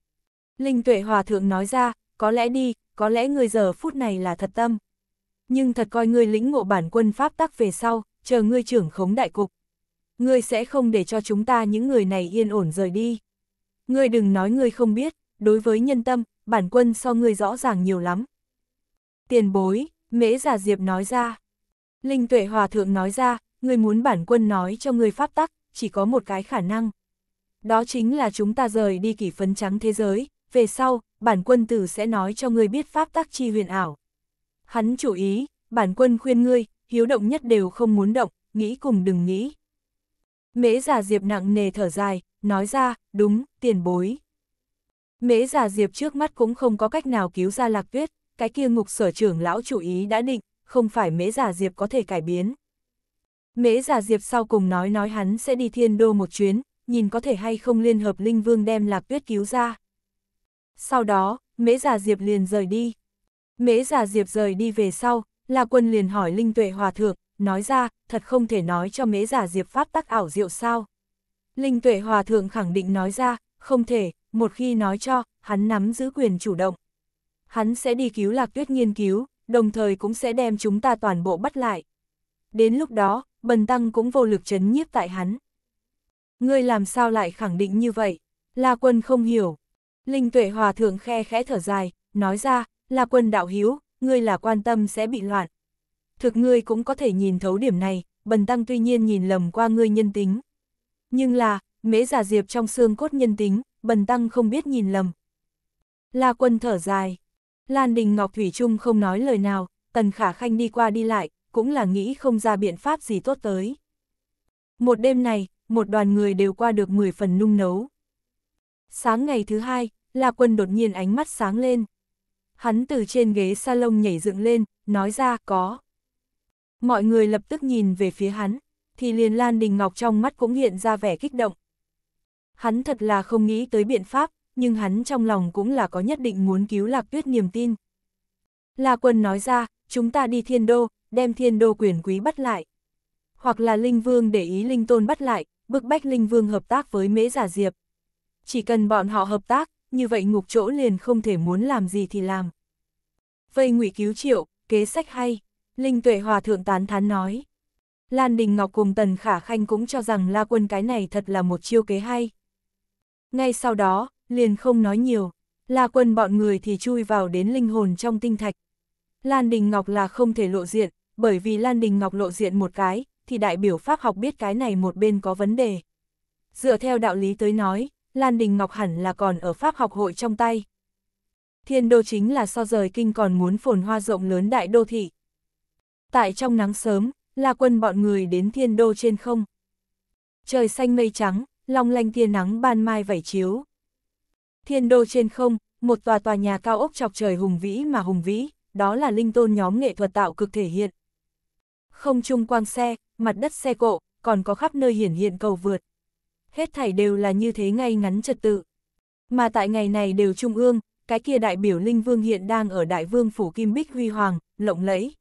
Linh tuệ hòa thượng nói ra, có lẽ đi, có lẽ người giờ phút này là thật tâm. Nhưng thật coi người lĩnh ngộ bản quân pháp tắc về sau, chờ ngươi trưởng khống đại cục, ngươi sẽ không để cho chúng ta những người này yên ổn rời đi. Ngươi đừng nói ngươi không biết, đối với nhân tâm, bản quân so ngươi rõ ràng nhiều lắm. Tiền bối, mễ giả diệp nói ra. Linh tuệ hòa thượng nói ra, ngươi muốn bản quân nói cho ngươi pháp tắc, chỉ có một cái khả năng. Đó chính là chúng ta rời đi kỷ phấn trắng thế giới, về sau, bản quân tử sẽ nói cho ngươi biết pháp tắc chi huyền ảo. Hắn chủ ý, bản quân khuyên ngươi, hiếu động nhất đều không muốn động, nghĩ cùng đừng nghĩ. Mễ già Diệp nặng nề thở dài, nói ra, đúng, tiền bối. Mễ già Diệp trước mắt cũng không có cách nào cứu ra lạc tuyết, cái kia ngục sở trưởng lão chủ ý đã định, không phải mễ già Diệp có thể cải biến. Mễ già Diệp sau cùng nói nói hắn sẽ đi thiên đô một chuyến, nhìn có thể hay không liên hợp linh vương đem lạc tuyết cứu ra. Sau đó, mễ già Diệp liền rời đi. Mễ già Diệp rời đi về sau, là quân liền hỏi Linh Tuệ Hòa Thượng, nói ra, thật không thể nói cho mế giả diệp pháp tắc ảo diệu sao. Linh tuệ hòa thượng khẳng định nói ra, không thể, một khi nói cho, hắn nắm giữ quyền chủ động. Hắn sẽ đi cứu lạc tuyết nghiên cứu, đồng thời cũng sẽ đem chúng ta toàn bộ bắt lại. Đến lúc đó, bần tăng cũng vô lực chấn nhiếp tại hắn. Ngươi làm sao lại khẳng định như vậy? La quân không hiểu. Linh tuệ hòa thượng khe khẽ thở dài, nói ra, La quân đạo hiếu, ngươi là quan tâm sẽ bị loạn, thực ngươi cũng có thể nhìn thấu điểm này, bần tăng tuy nhiên nhìn lầm qua ngươi nhân tính. Nhưng là, mễ giả diệp trong xương cốt nhân tính, bần tăng không biết nhìn lầm. La quân thở dài. Lan Đình Ngọc Thủy Trung không nói lời nào, Tần Khả Khanh đi qua đi lại, cũng là nghĩ không ra biện pháp gì tốt tới. Một đêm này, một đoàn người đều qua được 10 phần nung nấu. Sáng ngày thứ hai, La Quân đột nhiên ánh mắt sáng lên. Hắn từ trên ghế salon nhảy dựng lên, nói ra có. Mọi người lập tức nhìn về phía hắn, thì liền Lan Đình Ngọc trong mắt cũng hiện ra vẻ kích động. Hắn thật là không nghĩ tới biện pháp, nhưng hắn trong lòng cũng là có nhất định muốn cứu Lạc Tuyết niềm tin. La Quân nói ra, chúng ta đi thiên đô, đem thiên đô quyền quý bắt lại. Hoặc là Linh Vương để ý Linh Tôn bắt lại, bức bách Linh Vương hợp tác với Mễ Giả Diệp. Chỉ cần bọn họ hợp tác, như vậy ngục chỗ liền không thể muốn làm gì thì làm. Vây ngụy cứu triệu, kế sách hay. Linh Tuệ Hòa Thượng tán thán nói. Lan Đình Ngọc cùng Tần Khả Khanh cũng cho rằng La Quân cái này thật là một chiêu kế hay. Ngay sau đó, liền không nói nhiều, La Quân bọn người thì chui vào đến linh hồn trong tinh thạch. Lan Đình Ngọc là không thể lộ diện, bởi vì Lan Đình Ngọc lộ diện một cái, thì đại biểu Pháp học biết cái này một bên có vấn đề. Dựa theo đạo lý tới nói, Lan Đình Ngọc hẳn là còn ở Pháp học hội trong tay. Thiên đô chính là so rời kinh còn muốn phồn hoa rộng lớn đại đô thị, tại trong nắng sớm, là quân bọn người đến thiên đô trên không. Trời xanh mây trắng, long lanh tia nắng ban mai vẩy chiếu. Thiên đô trên không, một tòa tòa nhà cao ốc chọc trời hùng vĩ mà hùng vĩ, đó là linh tôn nhóm nghệ thuật tạo cực thể hiện. Không trung quang xe, mặt đất xe cộ, còn có khắp nơi hiển hiện cầu vượt. Hết thảy đều là như thế ngay ngắn trật tự. Mà tại ngày này đều trung ương, cái kia đại biểu linh vương hiện đang ở đại vương phủ Kim Bích Huy Hoàng, lộng lẫy.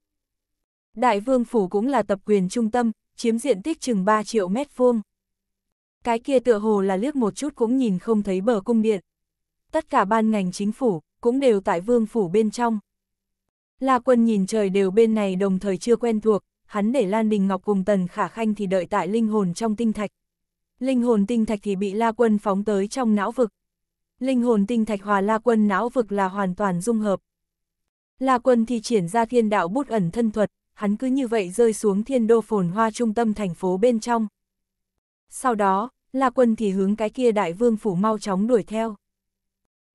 Đại vương phủ cũng là tập quyền trung tâm, chiếm diện tích chừng 3 triệu mét vuông. Cái kia tựa hồ là liếc một chút cũng nhìn không thấy bờ cung điện. Tất cả ban ngành chính phủ, cũng đều tại vương phủ bên trong. La quân nhìn trời đều bên này đồng thời chưa quen thuộc, hắn để Lan Đình Ngọc cùng Tần Khả Khanh thì đợi tại linh hồn trong tinh thạch. Linh hồn tinh thạch thì bị La quân phóng tới trong não vực. Linh hồn tinh thạch hòa La quân não vực là hoàn toàn dung hợp. La quân thì triển ra thiên đạo bút ẩn thân thuật, hắn cứ như vậy rơi xuống thiên đô phồn hoa trung tâm thành phố bên trong. Sau đó, La Quân thì hướng cái kia đại vương phủ mau chóng đuổi theo.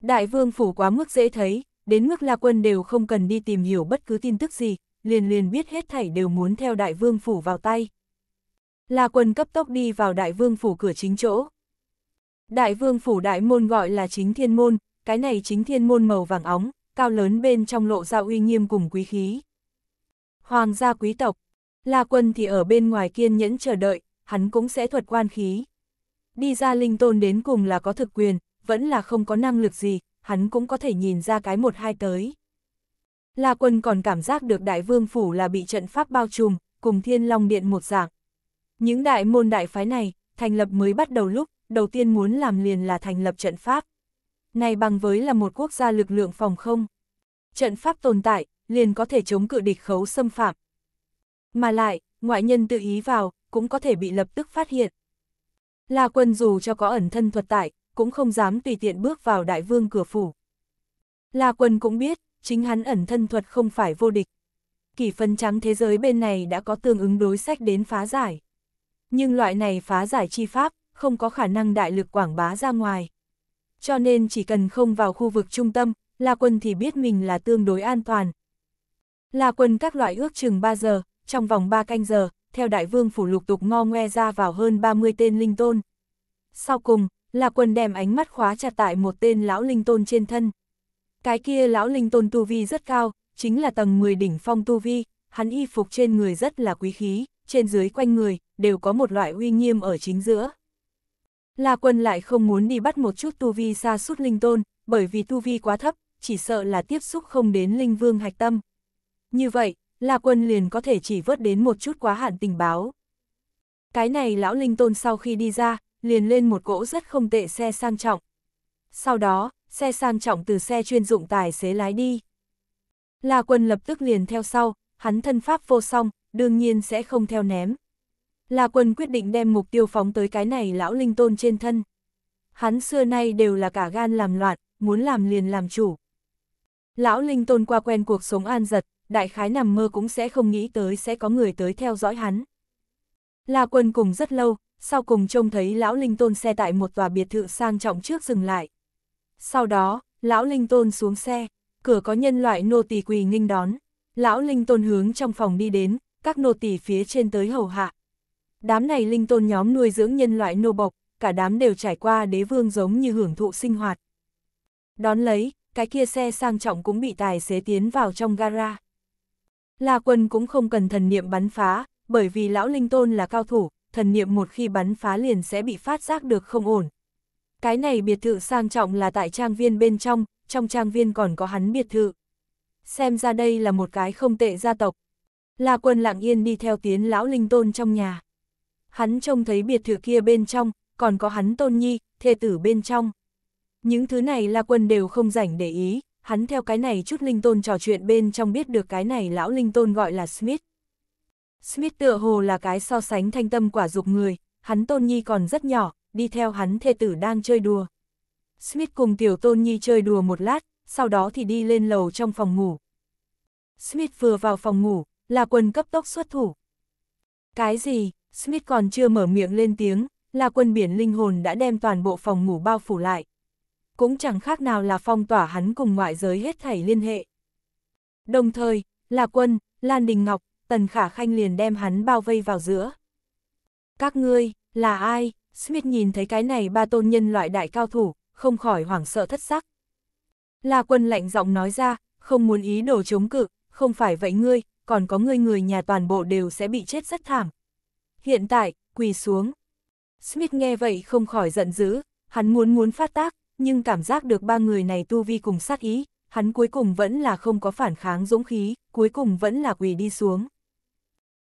Đại vương phủ quá mức dễ thấy, đến mức La Quân đều không cần đi tìm hiểu bất cứ tin tức gì, liền liền biết hết thảy đều muốn theo đại vương phủ vào tay. La Quân cấp tốc đi vào đại vương phủ cửa chính chỗ. Đại vương phủ đại môn gọi là chính thiên môn, cái này chính thiên môn màu vàng óng, cao lớn bên trong lộ ra uy nghiêm cùng quý khí. Hoàng gia quý tộc, La Quân thì ở bên ngoài kiên nhẫn chờ đợi, hắn cũng sẽ thuật quan khí. Đi ra linh tôn đến cùng là có thực quyền, vẫn là không có năng lực gì, hắn cũng có thể nhìn ra cái một hai tới. La Quân còn cảm giác được đại vương phủ là bị trận pháp bao trùm, cùng thiên long điện một dạng. Những đại môn đại phái này, thành lập mới bắt đầu lúc, đầu tiên muốn làm liền là thành lập trận pháp. Này bằng với là một quốc gia lực lượng phòng không. Trận pháp tồn tại, liền có thể chống cự địch khấu xâm phạm. Mà lại, ngoại nhân tự ý vào, cũng có thể bị lập tức phát hiện. La quân dù cho có ẩn thân thuật tại, cũng không dám tùy tiện bước vào đại vương cửa phủ. La quân cũng biết, chính hắn ẩn thân thuật không phải vô địch. Kỷ phân trắng thế giới bên này đã có tương ứng đối sách đến phá giải. Nhưng loại này phá giải chi pháp, không có khả năng đại lực quảng bá ra ngoài. Cho nên chỉ cần không vào khu vực trung tâm, La Quân thì biết mình là tương đối an toàn, La quân các loại ước chừng 3 giờ, trong vòng 3 canh giờ, theo đại vương phủ lục tục ngo ngoe ra vào hơn 30 tên linh tôn. Sau cùng, La quân đem ánh mắt khóa chặt tại một tên lão linh tôn trên thân. Cái kia lão linh tôn tu vi rất cao, chính là tầng 10 đỉnh phong tu vi, hắn y phục trên người rất là quý khí, trên dưới quanh người, đều có một loại uy nghiêm ở chính giữa. La quân lại không muốn đi bắt một chút tu vi xa suốt linh tôn, bởi vì tu vi quá thấp, chỉ sợ là tiếp xúc không đến linh vương hạch tâm, như vậy, La Quân liền có thể chỉ vớt đến một chút quá hạn tình báo. Cái này lão linh tôn sau khi đi ra, liền lên một cỗ rất không tệ xe sang trọng. Sau đó, xe sang trọng từ xe chuyên dụng tài xế lái đi. La Quân lập tức liền theo sau, hắn thân pháp vô song, đương nhiên sẽ không theo ném. La Quân quyết định đem mục tiêu phóng tới cái này lão linh tôn trên thân. Hắn xưa nay đều là cả gan làm loạn, muốn làm liền làm chủ. Lão linh tôn qua quen cuộc sống an giật, đại khái nằm mơ cũng sẽ không nghĩ tới sẽ có người tới theo dõi hắn. La quân cùng rất lâu, sau cùng trông thấy lão Linh Tôn xe tại một tòa biệt thự sang trọng trước dừng lại. Sau đó, lão Linh Tôn xuống xe, cửa có nhân loại nô tỳ quỳ nghinh đón. Lão Linh Tôn hướng trong phòng đi đến, các nô tỳ phía trên tới hầu hạ. Đám này Linh Tôn nhóm nuôi dưỡng nhân loại nô bộc, cả đám đều trải qua đế vương giống như hưởng thụ sinh hoạt. Đón lấy, cái kia xe sang trọng cũng bị tài xế tiến vào trong gara. La Quân cũng không cần thần niệm bắn phá, bởi vì lão linh tôn là cao thủ, thần niệm một khi bắn phá liền sẽ bị phát giác được không ổn. Cái này biệt thự sang trọng là tại trang viên bên trong, trong trang viên còn có hắn biệt thự. Xem ra đây là một cái không tệ gia tộc. La Quân lặng yên đi theo tiến lão linh tôn trong nhà. Hắn trông thấy biệt thự kia bên trong, còn có hắn tôn nhi, thê tử bên trong. Những thứ này La Quân đều không rảnh để ý, hắn theo cái này chút linh tôn trò chuyện bên trong biết được cái này lão linh tôn gọi là Smith. Smith tựa hồ là cái so sánh thanh tâm quả dục người, hắn tôn nhi còn rất nhỏ, đi theo hắn thê tử đang chơi đùa. Smith cùng tiểu tôn nhi chơi đùa một lát, sau đó thì đi lên lầu trong phòng ngủ. Smith vừa vào phòng ngủ, là quân cấp tốc xuất thủ. Cái gì, Smith còn chưa mở miệng lên tiếng, là quân biển linh hồn đã đem toàn bộ phòng ngủ bao phủ lại, cũng chẳng khác nào là phong tỏa hắn cùng ngoại giới hết thảy liên hệ. Đồng thời, là quân, Lan Đình Ngọc, Tần Khả Khanh liền đem hắn bao vây vào giữa. Các ngươi, là ai? Smith nhìn thấy cái này ba tôn nhân loại đại cao thủ, không khỏi hoảng sợ thất sắc. là quân lạnh giọng nói ra, không muốn ý đồ chống cự, không phải vậy ngươi, còn có ngươi người nhà toàn bộ đều sẽ bị chết rất thảm. Hiện tại, quỳ xuống. Smith nghe vậy không khỏi giận dữ, hắn muốn muốn phát tác, nhưng cảm giác được ba người này tu vi cùng sát ý, hắn cuối cùng vẫn là không có phản kháng dũng khí, cuối cùng vẫn là quỳ đi xuống.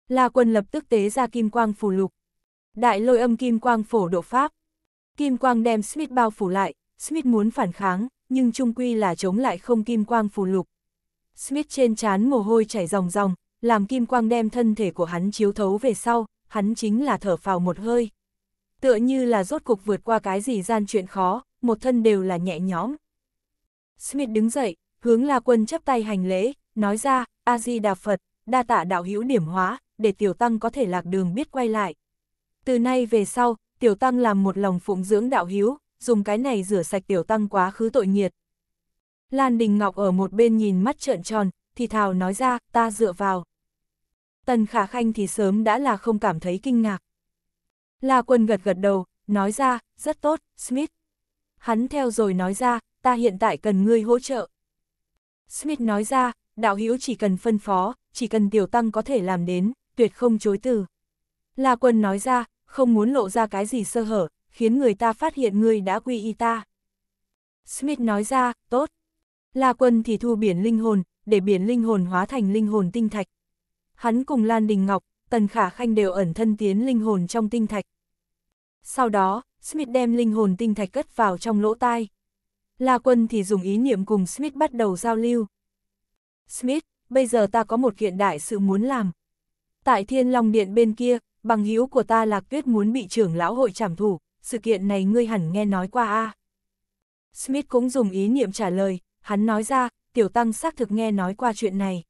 La quân lập tức tế ra kim quang phù lục. Đại lôi âm kim quang phổ độ pháp. Kim quang đem Smith bao phủ lại, Smith muốn phản kháng, nhưng trung quy là chống lại không kim quang phù lục. Smith trên chán mồ hôi chảy ròng ròng, làm kim quang đem thân thể của hắn chiếu thấu về sau, hắn chính là thở phào một hơi. Tựa như là rốt cục vượt qua cái gì gian chuyện khó, một thân đều là nhẹ nhõm. Smith đứng dậy, hướng La Quân chắp tay hành lễ, nói ra, A-di-đà Phật, đa tạ đạo hữu điểm hóa, để tiểu tăng có thể lạc đường biết quay lại. Từ nay về sau, tiểu tăng làm một lòng phụng dưỡng đạo hữu, dùng cái này rửa sạch tiểu tăng quá khứ tội nghiệt. Lan Đình Ngọc ở một bên nhìn mắt trợn tròn, thì thào nói ra, ta dựa vào. Tần Khả Khanh thì sớm đã là không cảm thấy kinh ngạc. La Quân gật gật đầu, nói ra, rất tốt, Smith, hắn theo rồi nói ra, ta hiện tại cần ngươi hỗ trợ. Smith nói ra, đạo hữu chỉ cần phân phó, chỉ cần tiểu tăng có thể làm đến, tuyệt không chối từ. La quân nói ra, không muốn lộ ra cái gì sơ hở, khiến người ta phát hiện ngươi đã quy y ta. Smith nói ra, tốt. La quân thì thu biển linh hồn, để biển linh hồn hóa thành linh hồn tinh thạch. Hắn cùng Lan Đình Ngọc, Tần Khả Khanh đều ẩn thân tiến linh hồn trong tinh thạch. Sau đó, Smith đem linh hồn tinh thạch cất vào trong lỗ tai. La Quân thì dùng ý niệm cùng Smith bắt đầu giao lưu. Smith, bây giờ ta có một kiện đại sự muốn làm. Tại Thiên Long Điện bên kia, bằng hữu của ta Lạc Tuyết muốn bị trưởng lão hội trảm thủ, sự kiện này ngươi hẳn nghe nói qua a. À. Smith cũng dùng ý niệm trả lời, hắn nói ra, tiểu tăng xác thực nghe nói qua chuyện này.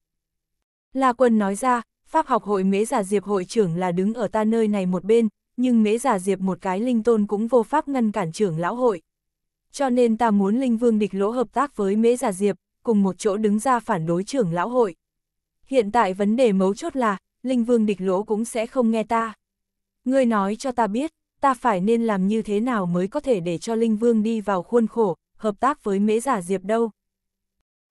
La Quân nói ra, Pháp học hội Mế Giả Diệp hội trưởng là đứng ở ta nơi này một bên, nhưng mễ giả diệp một cái linh tôn cũng vô pháp ngăn cản trưởng lão hội. Cho nên ta muốn linh vương địch lỗ hợp tác với mễ giả diệp, cùng một chỗ đứng ra phản đối trưởng lão hội. Hiện tại vấn đề mấu chốt là, linh vương địch lỗ cũng sẽ không nghe ta. Ngươi nói cho ta biết, ta phải nên làm như thế nào mới có thể để cho linh vương đi vào khuôn khổ, hợp tác với mễ giả diệp đâu.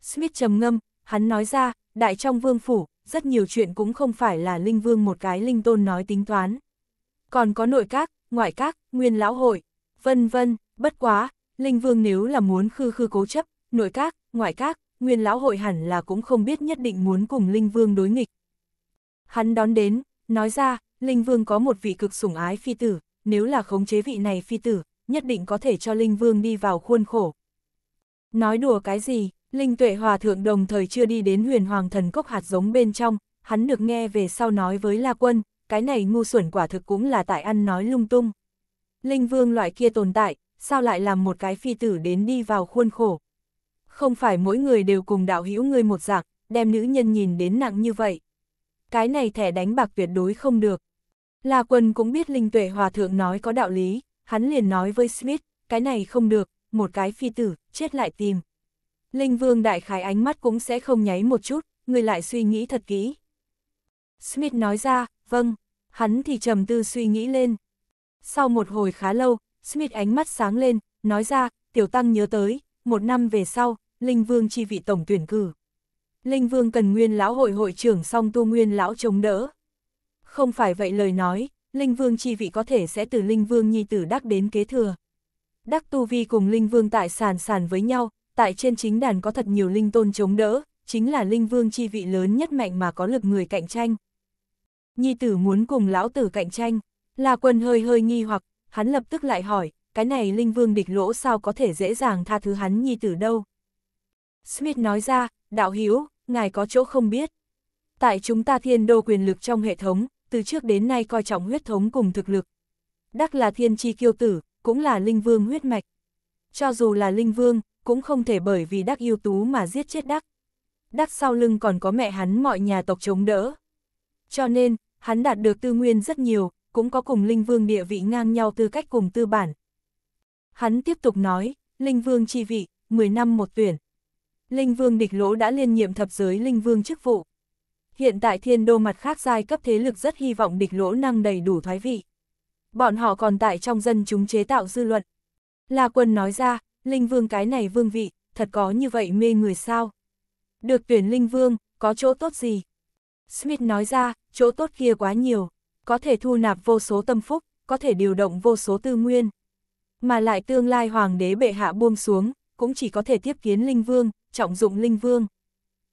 Smith trầm ngâm, hắn nói ra, đại trong vương phủ, rất nhiều chuyện cũng không phải là linh vương một cái linh tôn nói tính toán còn có nội các, ngoại các, nguyên lão hội, vân vân, bất quá, Linh Vương nếu là muốn khư khư cố chấp, nội các, ngoại các, nguyên lão hội hẳn là cũng không biết nhất định muốn cùng Linh Vương đối nghịch. Hắn đón đến, nói ra, Linh Vương có một vị cực sủng ái phi tử, nếu là khống chế vị này phi tử, nhất định có thể cho Linh Vương đi vào khuôn khổ. Nói đùa cái gì, Linh Tuệ Hòa Thượng đồng thời chưa đi đến huyền hoàng thần cốc hạt giống bên trong, hắn được nghe về sau nói với La Quân, cái này ngu xuẩn quả thực cũng là tại ăn nói lung tung. Linh vương loại kia tồn tại, sao lại làm một cái phi tử đến đi vào khuôn khổ. Không phải mỗi người đều cùng đạo hữu người một dạng, đem nữ nhân nhìn đến nặng như vậy. Cái này thẻ đánh bạc tuyệt đối không được. La quân cũng biết Linh Tuệ Hòa Thượng nói có đạo lý, hắn liền nói với Smith, cái này không được, một cái phi tử, chết lại tìm. Linh Vương đại khái ánh mắt cũng sẽ không nháy một chút, người lại suy nghĩ thật kỹ. Smith nói ra, vâng, hắn thì trầm tư suy nghĩ lên. Sau một hồi khá lâu, Smith ánh mắt sáng lên, nói ra, tiểu tăng nhớ tới, một năm về sau, Linh Vương chi vị tổng tuyển cử. Linh Vương cần nguyên lão hội hội trưởng song tu nguyên lão chống đỡ. Không phải vậy lời nói, Linh Vương chi vị có thể sẽ từ Linh Vương nhi tử đắc đến kế thừa. Đắc tu vi cùng Linh Vương tại sàn sàn với nhau, tại trên chính đàn có thật nhiều Linh Tôn chống đỡ, chính là Linh Vương chi vị lớn nhất mạnh mà có lực người cạnh tranh. Nhi tử muốn cùng lão tử cạnh tranh, là quân hơi hơi nghi hoặc, hắn lập tức lại hỏi, cái này linh vương địch lỗ sao có thể dễ dàng tha thứ hắn nhi tử đâu. Smith nói ra, đạo hiếu, ngài có chỗ không biết. Tại chúng ta thiên đô quyền lực trong hệ thống, từ trước đến nay coi trọng huyết thống cùng thực lực. Đắc là thiên chi kiêu tử, cũng là linh vương huyết mạch. Cho dù là linh vương, cũng không thể bởi vì đắc yêu tú mà giết chết đắc. Đắc sau lưng còn có mẹ hắn mọi nhà tộc chống đỡ. Cho nên, hắn đạt được tư nguyên rất nhiều, cũng có cùng Linh Vương địa vị ngang nhau tư cách cùng tư bản. Hắn tiếp tục nói, Linh Vương chi vị, 10 năm một tuyển. Linh Vương địch lỗ đã liên nhiệm thập giới Linh Vương chức vụ. Hiện tại thiên đô mặt khác giai cấp thế lực rất hy vọng địch lỗ năng đầy đủ thoái vị. Bọn họ còn tại trong dân chúng chế tạo dư luận. La quân nói ra, Linh Vương cái này vương vị, thật có như vậy mê người sao? Được tuyển Linh Vương, có chỗ tốt gì? Smith nói ra, chỗ tốt kia quá nhiều, có thể thu nạp vô số tâm phúc, có thể điều động vô số tư nguyên. Mà lại tương lai hoàng đế bệ hạ buông xuống, cũng chỉ có thể tiếp kiến linh vương, trọng dụng linh vương.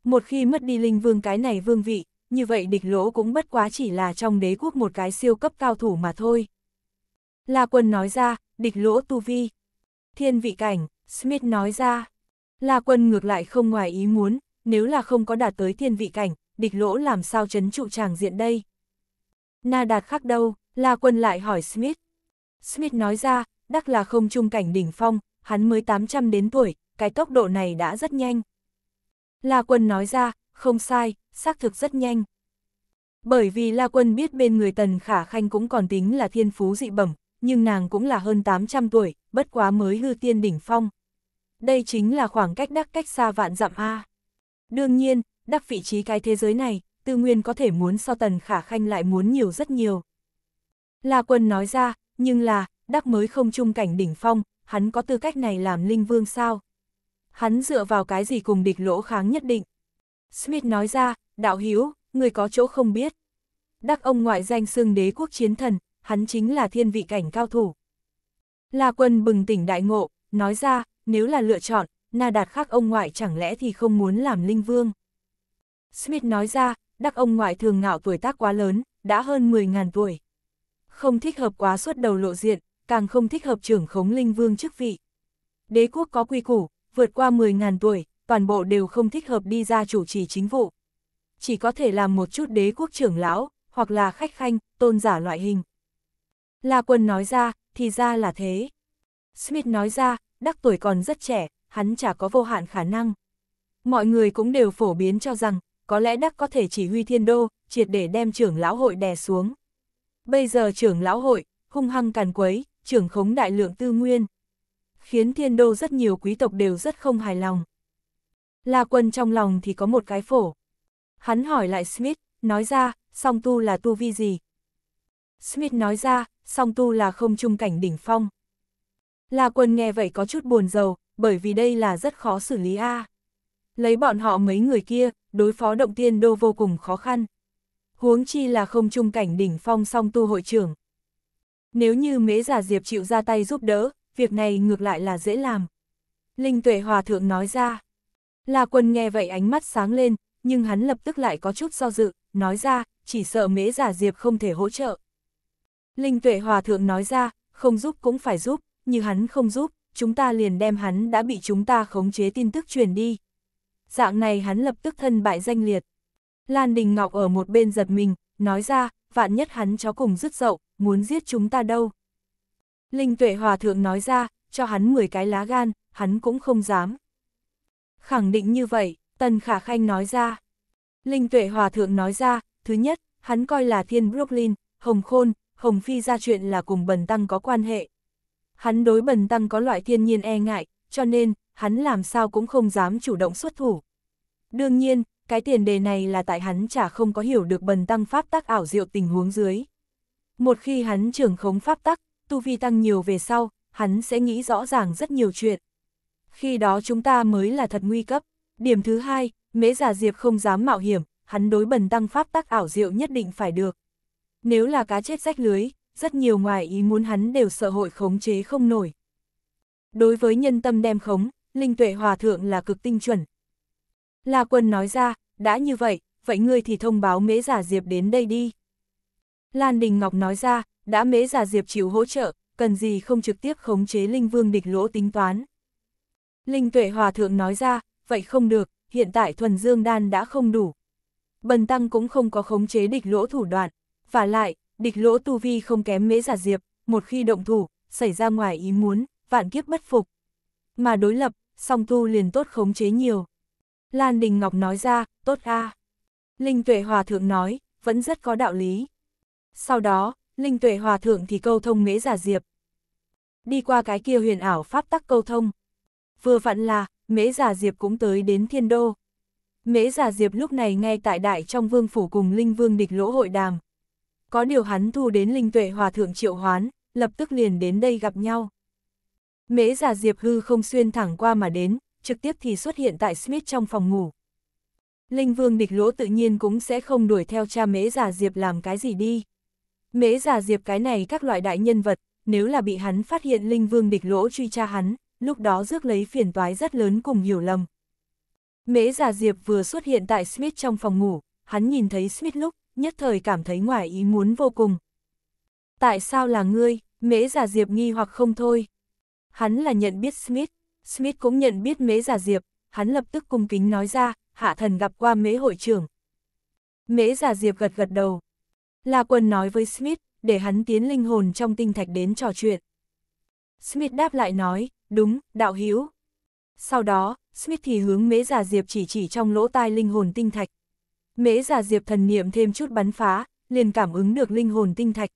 Một khi mất đi linh vương cái này vương vị, như vậy địch lỗ cũng bất quá chỉ là trong đế quốc một cái siêu cấp cao thủ mà thôi. La quân nói ra, địch lỗ tu vi. Thiên vị cảnh, Smith nói ra. La quân ngược lại không ngoài ý muốn, nếu là không có đạt tới thiên vị cảnh, địch lỗ làm sao chấn trụ tràng diện đây? Na đạt khác đâu, La Quân lại hỏi Smith. Smith nói ra, đắc là không trung cảnh đỉnh phong, hắn mới 800 đến tuổi, cái tốc độ này đã rất nhanh. La Quân nói ra, không sai, xác thực rất nhanh. Bởi vì La Quân biết bên người Tần Khả Khanh cũng còn tính là thiên phú dị bẩm, nhưng nàng cũng là hơn 800 tuổi, bất quá mới hư tiên đỉnh phong. Đây chính là khoảng cách đắc cách xa vạn dặm A. Đương nhiên, đắc vị trí cái thế giới này, tư nguyên có thể muốn so tần khả khanh lại muốn nhiều rất nhiều. La quân nói ra, nhưng là, đắc mới không chung cảnh đỉnh phong, hắn có tư cách này làm linh vương sao? Hắn dựa vào cái gì cùng địch lỗ kháng nhất định? Smith nói ra, đạo hiếu, người có chỗ không biết. Đắc ông ngoại danh xương đế quốc chiến thần, hắn chính là thiên vị cảnh cao thủ. La quân bừng tỉnh đại ngộ, nói ra, nếu là lựa chọn, na đạt khác ông ngoại chẳng lẽ thì không muốn làm linh vương. Smith nói ra, đắc ông ngoại thường ngạo tuổi tác quá lớn, đã hơn 10.000 tuổi. Không thích hợp quá suốt đầu lộ diện, càng không thích hợp trưởng khống linh vương chức vị. Đế quốc có quy củ, vượt qua 10.000 tuổi, toàn bộ đều không thích hợp đi ra chủ trì chính vụ. Chỉ có thể làm một chút đế quốc trưởng lão, hoặc là khách khanh, tôn giả loại hình. La quân nói ra, thì ra là thế. Smith nói ra, đắc tuổi còn rất trẻ, hắn chả có vô hạn khả năng. Mọi người cũng đều phổ biến cho rằng, có lẽ đắc có thể chỉ huy thiên đô, triệt để đem trưởng lão hội đè xuống. Bây giờ trưởng lão hội, hung hăng càn quấy, trưởng khống đại lượng tư nguyên. Khiến thiên đô rất nhiều quý tộc đều rất không hài lòng. La quân trong lòng thì có một cái phổ. Hắn hỏi lại Smith, nói ra, song tu là tu vi gì? Smith nói ra, song tu là không trung cảnh đỉnh phong. La quân nghe vậy có chút buồn rầu, bởi vì đây là rất khó xử lý a. À. Lấy bọn họ mấy người kia, đối phó động tiên đô vô cùng khó khăn. Huống chi là không trung cảnh đỉnh phong song tu hội trưởng. Nếu như mễ giả diệp chịu ra tay giúp đỡ, việc này ngược lại là dễ làm. Linh tuệ hòa thượng nói ra. là quân nghe vậy ánh mắt sáng lên, nhưng hắn lập tức lại có chút do dự, nói ra, chỉ sợ mễ giả diệp không thể hỗ trợ. Linh tuệ hòa thượng nói ra, không giúp cũng phải giúp, như hắn không giúp, chúng ta liền đem hắn đã bị chúng ta khống chế tin tức truyền đi, dạng này hắn lập tức thân bại danh liệt. Lan Đình Ngọc ở một bên giật mình, nói ra, vạn nhất hắn chó cùng rứt dậu, muốn giết chúng ta đâu. Linh Tuệ Hòa Thượng nói ra, cho hắn 10 cái lá gan, hắn cũng không dám. Khẳng định như vậy, Tần Khả Khanh nói ra. Linh Tuệ Hòa Thượng nói ra, thứ nhất, hắn coi là thiên Brooklyn, Hồng Khôn, Hồng Phi ra chuyện là cùng Bần Tăng có quan hệ. Hắn đối Bần Tăng có loại thiên nhiên e ngại, cho nên, hắn làm sao cũng không dám chủ động xuất thủ. Đương nhiên, cái tiền đề này là tại hắn chả không có hiểu được bần tăng pháp tắc ảo diệu tình huống dưới. Một khi hắn trưởng khống pháp tắc, tu vi tăng nhiều về sau, hắn sẽ nghĩ rõ ràng rất nhiều chuyện. Khi đó chúng ta mới là thật nguy cấp. Điểm thứ hai, mễ giả diệp không dám mạo hiểm, hắn đối bần tăng pháp tắc ảo diệu nhất định phải được. Nếu là cá chết rách lưới, rất nhiều ngoài ý muốn hắn đều sợ hội khống chế không nổi. Đối với nhân tâm đem khống, linh tuệ hòa thượng là cực tinh chuẩn. La quân nói ra, đã như vậy, vậy ngươi thì thông báo mễ giả diệp đến đây đi. Lan Đình Ngọc nói ra, đã mễ giả diệp chịu hỗ trợ, cần gì không trực tiếp khống chế linh vương địch lỗ tính toán. Linh tuệ hòa thượng nói ra, vậy không được, hiện tại thuần dương đan đã không đủ. Bần tăng cũng không có khống chế địch lỗ thủ đoạn, và lại, địch lỗ tu vi không kém mễ giả diệp, một khi động thủ, xảy ra ngoài ý muốn, vạn kiếp bất phục, mà đối lập, song tu liền tốt khống chế nhiều. Lan Đình Ngọc nói ra, tốt a. Linh Tuệ Hòa Thượng nói, vẫn rất có đạo lý. Sau đó, Linh Tuệ Hòa Thượng thì câu thông mễ giả diệp. Đi qua cái kia huyền ảo pháp tắc câu thông. Vừa vặn là, mễ giả diệp cũng tới đến thiên đô. Mễ giả diệp lúc này ngay tại đại trong vương phủ cùng Linh Vương địch lỗ hội đàm. Có điều hắn thu đến Linh Tuệ Hòa Thượng triệu hoán, lập tức liền đến đây gặp nhau. Mễ già Diệp hư không xuyên thẳng qua mà đến, trực tiếp thì xuất hiện tại Smith trong phòng ngủ. Linh vương địch lỗ tự nhiên cũng sẽ không đuổi theo cha mễ già Diệp làm cái gì đi. Mễ già Diệp cái này các loại đại nhân vật, nếu là bị hắn phát hiện Linh vương địch lỗ truy tra hắn, lúc đó rước lấy phiền toái rất lớn cùng hiểu lầm. Mễ già Diệp vừa xuất hiện tại Smith trong phòng ngủ, hắn nhìn thấy Smith lúc, nhất thời cảm thấy ngoài ý muốn vô cùng. Tại sao là ngươi, mễ già Diệp nghi hoặc không thôi. Hắn là nhận biết Smith, Smith cũng nhận biết mế giả diệp, hắn lập tức cung kính nói ra, hạ thần gặp qua mế hội trưởng. mế giả diệp gật gật đầu. La quân nói với Smith, để hắn tiến linh hồn trong tinh thạch đến trò chuyện. Smith đáp lại nói, đúng, đạo hữu. Sau đó, Smith thì hướng mế giả diệp chỉ chỉ trong lỗ tai linh hồn tinh thạch. mế giả diệp thần niệm thêm chút bắn phá, liền cảm ứng được linh hồn tinh thạch.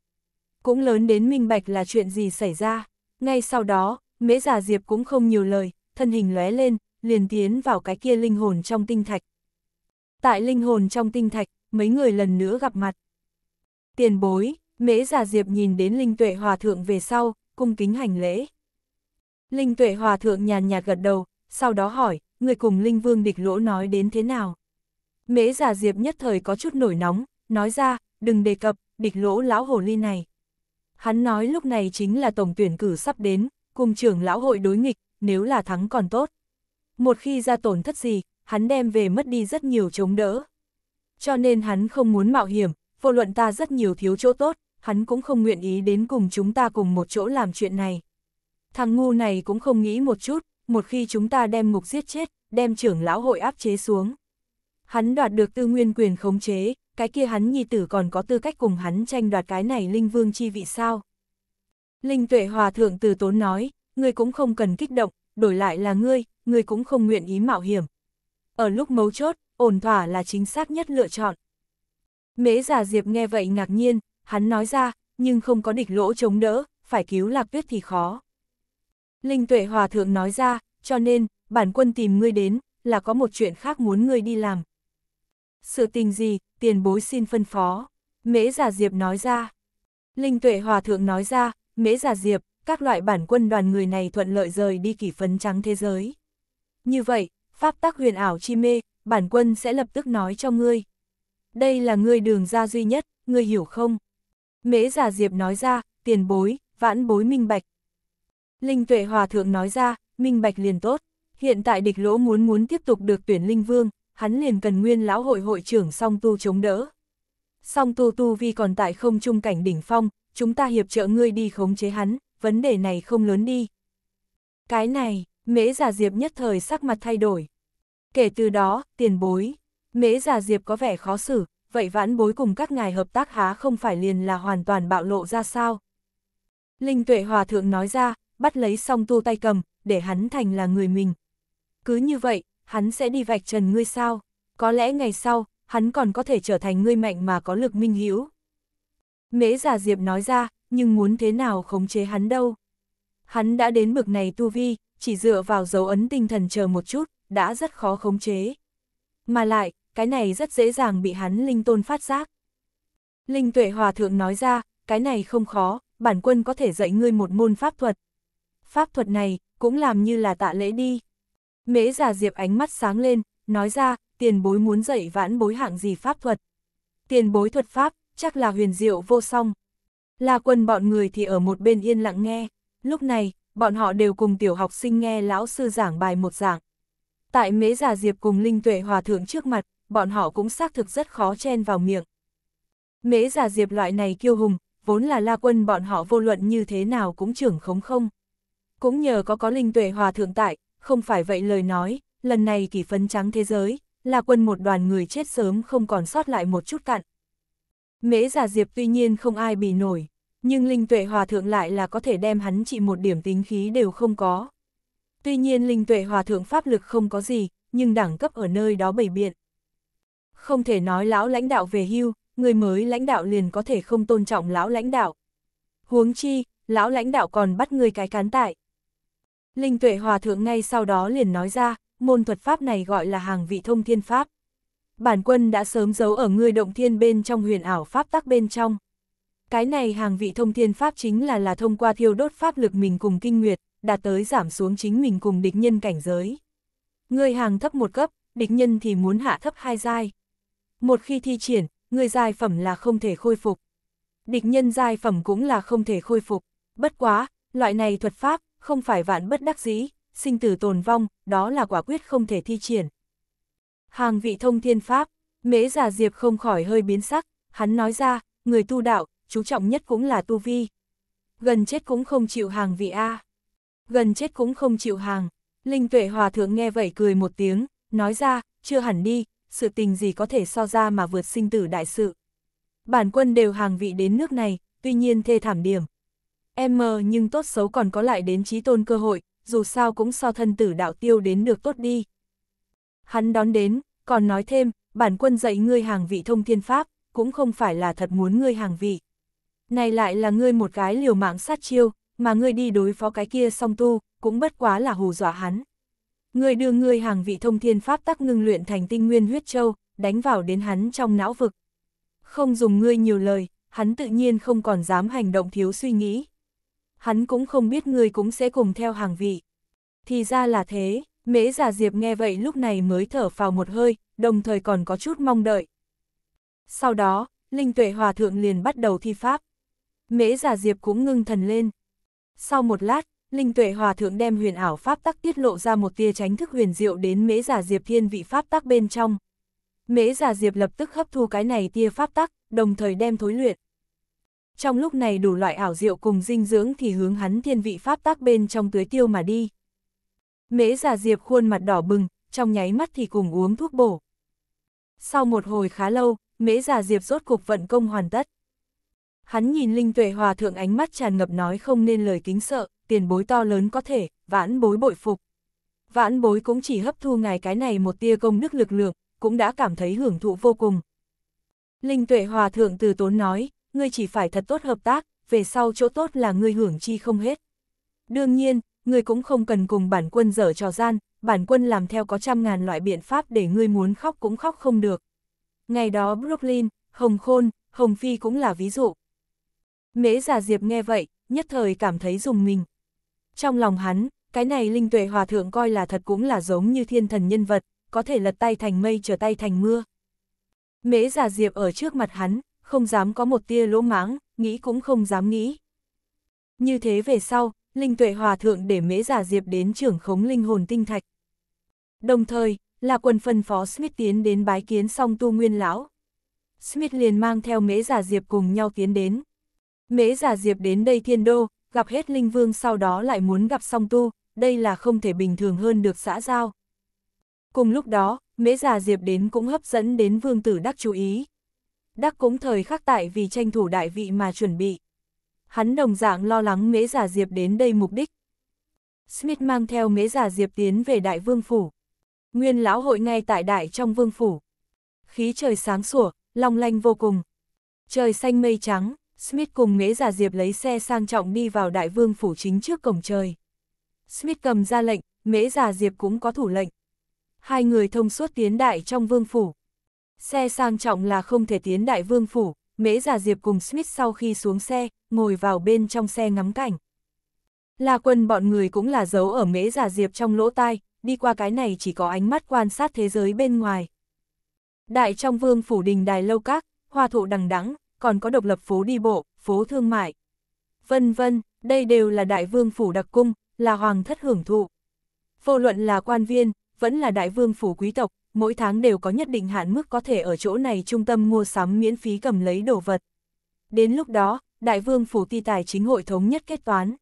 Cũng lớn đến minh bạch là chuyện gì xảy ra. Ngay sau đó, Mễ già Diệp cũng không nhiều lời, thân hình lóe lên, liền tiến vào cái kia linh hồn trong tinh thạch. Tại linh hồn trong tinh thạch, mấy người lần nữa gặp mặt. Tiền bối, Mễ già Diệp nhìn đến Linh Tuệ Hòa Thượng về sau, cung kính hành lễ. Linh Tuệ Hòa Thượng nhàn nhạt gật đầu, sau đó hỏi, người cùng Linh Vương địch lỗ nói đến thế nào? Mễ già Diệp nhất thời có chút nổi nóng, nói ra, đừng đề cập, địch lỗ lão hồ ly này. Hắn nói lúc này chính là tổng tuyển cử sắp đến, cùng trưởng lão hội đối nghịch, nếu là thắng còn tốt. Một khi ra tổn thất gì, hắn đem về mất đi rất nhiều chống đỡ. Cho nên hắn không muốn mạo hiểm, vô luận ta rất nhiều thiếu chỗ tốt, hắn cũng không nguyện ý đến cùng chúng ta cùng một chỗ làm chuyện này. Thằng ngu này cũng không nghĩ một chút, một khi chúng ta đem mục giết chết, đem trưởng lão hội áp chế xuống. Hắn đoạt được tư nguyên quyền khống chế, cái kia hắn nhi tử còn có tư cách cùng hắn tranh đoạt cái này linh vương chi vị sao. Linh tuệ hòa thượng từ tốn nói, ngươi cũng không cần kích động, đổi lại là ngươi, ngươi cũng không nguyện ý mạo hiểm. Ở lúc mấu chốt, ổn thỏa là chính xác nhất lựa chọn. Mễ giả diệp nghe vậy ngạc nhiên, hắn nói ra, nhưng không có địch lỗ chống đỡ, phải cứu lạc tuyết thì khó. Linh tuệ hòa thượng nói ra, cho nên, bản quân tìm ngươi đến, là có một chuyện khác muốn ngươi đi làm. Sự tình gì, tiền bối xin phân phó. Mễ giả diệp nói ra. Linh tuệ hòa thượng nói ra, Mễ Già Diệp, các loại bản quân đoàn người này thuận lợi rời đi kỷ phấn trắng thế giới. Như vậy, pháp tác huyền ảo chi mê, bản quân sẽ lập tức nói cho ngươi. Đây là ngươi đường ra duy nhất, ngươi hiểu không? Mễ Già Diệp nói ra, tiền bối, vãn bối minh bạch. Linh Tuệ Hòa Thượng nói ra, minh bạch liền tốt. Hiện tại địch lỗ muốn muốn tiếp tục được tuyển linh vương, hắn liền cần nguyên lão hội hội trưởng song tu chống đỡ. Song tu tu vi còn tại không trung cảnh đỉnh phong, chúng ta hiệp trợ ngươi đi khống chế hắn, vấn đề này không lớn đi. Cái này, mễ giả diệp nhất thời sắc mặt thay đổi. Kể từ đó, tiền bối, mễ giả diệp có vẻ khó xử, vậy vãn bối cùng các ngài hợp tác há không phải liền là hoàn toàn bạo lộ ra sao? Linh tuệ hòa thượng nói ra, bắt lấy song tu tay cầm, để hắn thành là người mình. Cứ như vậy, hắn sẽ đi vạch trần ngươi sao? Có lẽ ngày sau, hắn còn có thể trở thành ngươi mạnh mà có lực minh hữu Mễ giả Diệp nói ra, nhưng muốn thế nào khống chế hắn đâu. Hắn đã đến bực này tu vi, chỉ dựa vào dấu ấn tinh thần chờ một chút, đã rất khó khống chế. Mà lại, cái này rất dễ dàng bị hắn linh tôn phát giác. Linh tuệ hòa thượng nói ra, cái này không khó, bản quân có thể dạy ngươi một môn pháp thuật. Pháp thuật này, cũng làm như là tạ lễ đi. Mễ giả diệp ánh mắt sáng lên, nói ra, tiền bối muốn dạy vãn bối hạng gì pháp thuật. Tiền bối thuật pháp, chắc là huyền diệu vô song. La quân bọn người thì ở một bên yên lặng nghe, lúc này, bọn họ đều cùng tiểu học sinh nghe lão sư giảng bài một giảng. Tại mễ giả diệp cùng linh tuệ hòa thượng trước mặt, bọn họ cũng xác thực rất khó chen vào miệng. Mễ giả diệp loại này kiêu hùng, vốn là la quân bọn họ vô luận như thế nào cũng trưởng khống không. Cũng nhờ có có linh tuệ hòa thượng tại, không phải vậy lời nói, lần này kỷ phấn trắng thế giới, là quân một đoàn người chết sớm không còn sót lại một chút cặn. Mễ giả diệp tuy nhiên không ai bị nổi, nhưng Linh Tuệ Hòa Thượng lại là có thể đem hắn chỉ một điểm tính khí đều không có. Tuy nhiên Linh Tuệ Hòa Thượng pháp lực không có gì, nhưng đẳng cấp ở nơi đó bày biện. Không thể nói lão lãnh đạo về hưu, người mới lãnh đạo liền có thể không tôn trọng lão lãnh đạo. Huống chi, lão lãnh đạo còn bắt người cái cán tại. Linh Tuệ Hòa Thượng ngay sau đó liền nói ra, môn thuật pháp này gọi là hàng vị thông thiên pháp bản quân đã sớm giấu ở ngươi động thiên bên trong huyền ảo pháp tắc bên trong. Cái này hàng vị thông thiên pháp chính là là thông qua thiêu đốt pháp lực mình cùng kinh nguyệt, đạt tới giảm xuống chính mình cùng địch nhân cảnh giới. Ngươi hàng thấp một cấp, địch nhân thì muốn hạ thấp hai giai. Một khi thi triển, người giai phẩm là không thể khôi phục. Địch nhân giai phẩm cũng là không thể khôi phục. Bất quá, loại này thuật pháp, không phải vạn bất đắc dĩ, sinh tử tồn vong, đó là quả quyết không thể thi triển. Hàng vị thông thiên pháp, mễ già diệp không khỏi hơi biến sắc, hắn nói ra, người tu đạo, chú trọng nhất cũng là tu vi. Gần chết cũng không chịu hàng vị A. Gần chết cũng không chịu hàng. Linh tuệ hòa thượng nghe vậy cười một tiếng, nói ra, chưa hẳn đi, sự tình gì có thể so ra mà vượt sinh tử đại sự. Bản quân đều hàng vị đến nước này, tuy nhiên thê thảm điểm. Em mờ nhưng tốt xấu còn có lại đến trí tôn cơ hội, dù sao cũng so thân tử đạo tiêu đến được tốt đi. Hắn đón đến, còn nói thêm, bản quân dạy ngươi hàng vị thông thiên pháp, cũng không phải là thật muốn ngươi hàng vị. Này lại là ngươi một cái liều mạng sát chiêu, mà ngươi đi đối phó cái kia song tu, cũng bất quá là hù dọa hắn. Ngươi đưa ngươi hàng vị thông thiên pháp tắc ngưng luyện thành tinh nguyên huyết châu, đánh vào đến hắn trong não vực. Không dùng ngươi nhiều lời, hắn tự nhiên không còn dám hành động thiếu suy nghĩ. Hắn cũng không biết ngươi cũng sẽ cùng theo hàng vị. Thì ra là thế. Mễ già Diệp nghe vậy lúc này mới thở phào một hơi, đồng thời còn có chút mong đợi. Sau đó, Linh Tuệ Hòa Thượng liền bắt đầu thi pháp. Mễ già Diệp cũng ngưng thần lên. Sau một lát, Linh Tuệ Hòa Thượng đem huyền ảo pháp tắc tiết lộ ra một tia tránh thức huyền diệu đến Mễ già Diệp thiên vị pháp tắc bên trong. Mễ già Diệp lập tức hấp thu cái này tia pháp tắc, đồng thời đem thối luyện. Trong lúc này đủ loại ảo diệu cùng dinh dưỡng thì hướng hắn thiên vị pháp tắc bên trong tưới tiêu mà đi. Mễ già diệp khuôn mặt đỏ bừng, trong nháy mắt thì cùng uống thuốc bổ. Sau một hồi khá lâu, mễ già diệp rốt cục vận công hoàn tất. Hắn nhìn Linh Tuệ Hòa Thượng ánh mắt tràn ngập nói không nên lời kính sợ, tiền bối to lớn có thể, vãn bối bội phục. Vãn bối cũng chỉ hấp thu ngài cái này một tia công đức lực lượng, cũng đã cảm thấy hưởng thụ vô cùng. Linh Tuệ Hòa Thượng từ tốn nói, ngươi chỉ phải thật tốt hợp tác, về sau chỗ tốt là ngươi hưởng chi không hết. Đương nhiên, ngươi cũng không cần cùng bản quân dở trò gian, bản quân làm theo có trăm ngàn loại biện pháp để ngươi muốn khóc cũng khóc không được. Ngày đó Brooklyn, Hồng Khôn, Hồng Phi cũng là ví dụ. Mễ giả Diệp nghe vậy, nhất thời cảm thấy dùng mình. Trong lòng hắn, cái này Linh Tuệ Hòa Thượng coi là thật cũng là giống như thiên thần nhân vật, có thể lật tay thành mây trở tay thành mưa. Mễ giả Diệp ở trước mặt hắn, không dám có một tia lỗ mãng, nghĩ cũng không dám nghĩ. Như thế về sau, Linh Tuệ Hòa Thượng để Mễ Giả Diệp đến trưởng khống linh hồn tinh thạch. Đồng thời, là quần phân phó Smith tiến đến bái kiến song tu nguyên lão. Smith liền mang theo Mễ Giả Diệp cùng nhau tiến đến. Mễ Giả Diệp đến đây thiên đô, gặp hết linh vương sau đó lại muốn gặp song tu, đây là không thể bình thường hơn được xã giao. Cùng lúc đó, Mễ Giả Diệp đến cũng hấp dẫn đến vương tử đắc chú ý. Đắc cũng thời khắc tại vì tranh thủ đại vị mà chuẩn bị hắn đồng dạng lo lắng mễ giả diệp đến đây mục đích. Smith mang theo mễ giả diệp tiến về đại vương phủ. Nguyên lão hội ngay tại đại trong vương phủ. Khí trời sáng sủa, long lanh vô cùng. Trời xanh mây trắng, Smith cùng mễ giả diệp lấy xe sang trọng đi vào đại vương phủ chính trước cổng trời. Smith cầm ra lệnh, mễ giả diệp cũng có thủ lệnh. Hai người thông suốt tiến đại trong vương phủ. Xe sang trọng là không thể tiến đại vương phủ, Mễ Già Diệp cùng Smith sau khi xuống xe, ngồi vào bên trong xe ngắm cảnh. La quân bọn người cũng là giấu ở Mễ Già Diệp trong lỗ tai, đi qua cái này chỉ có ánh mắt quan sát thế giới bên ngoài. Đại trong vương phủ đình đài lâu các, hoa thụ đằng đắng, còn có độc lập phố đi bộ, phố thương mại. Vân vân, đây đều là đại vương phủ đặc cung, là hoàng thất hưởng thụ. Vô luận là quan viên, vẫn là đại vương phủ quý tộc, mỗi tháng đều có nhất định hạn mức có thể ở chỗ này trung tâm mua sắm miễn phí cầm lấy đồ vật. Đến lúc đó, Đại Vương Phủ Ti Tài Chính hội thống nhất kết toán.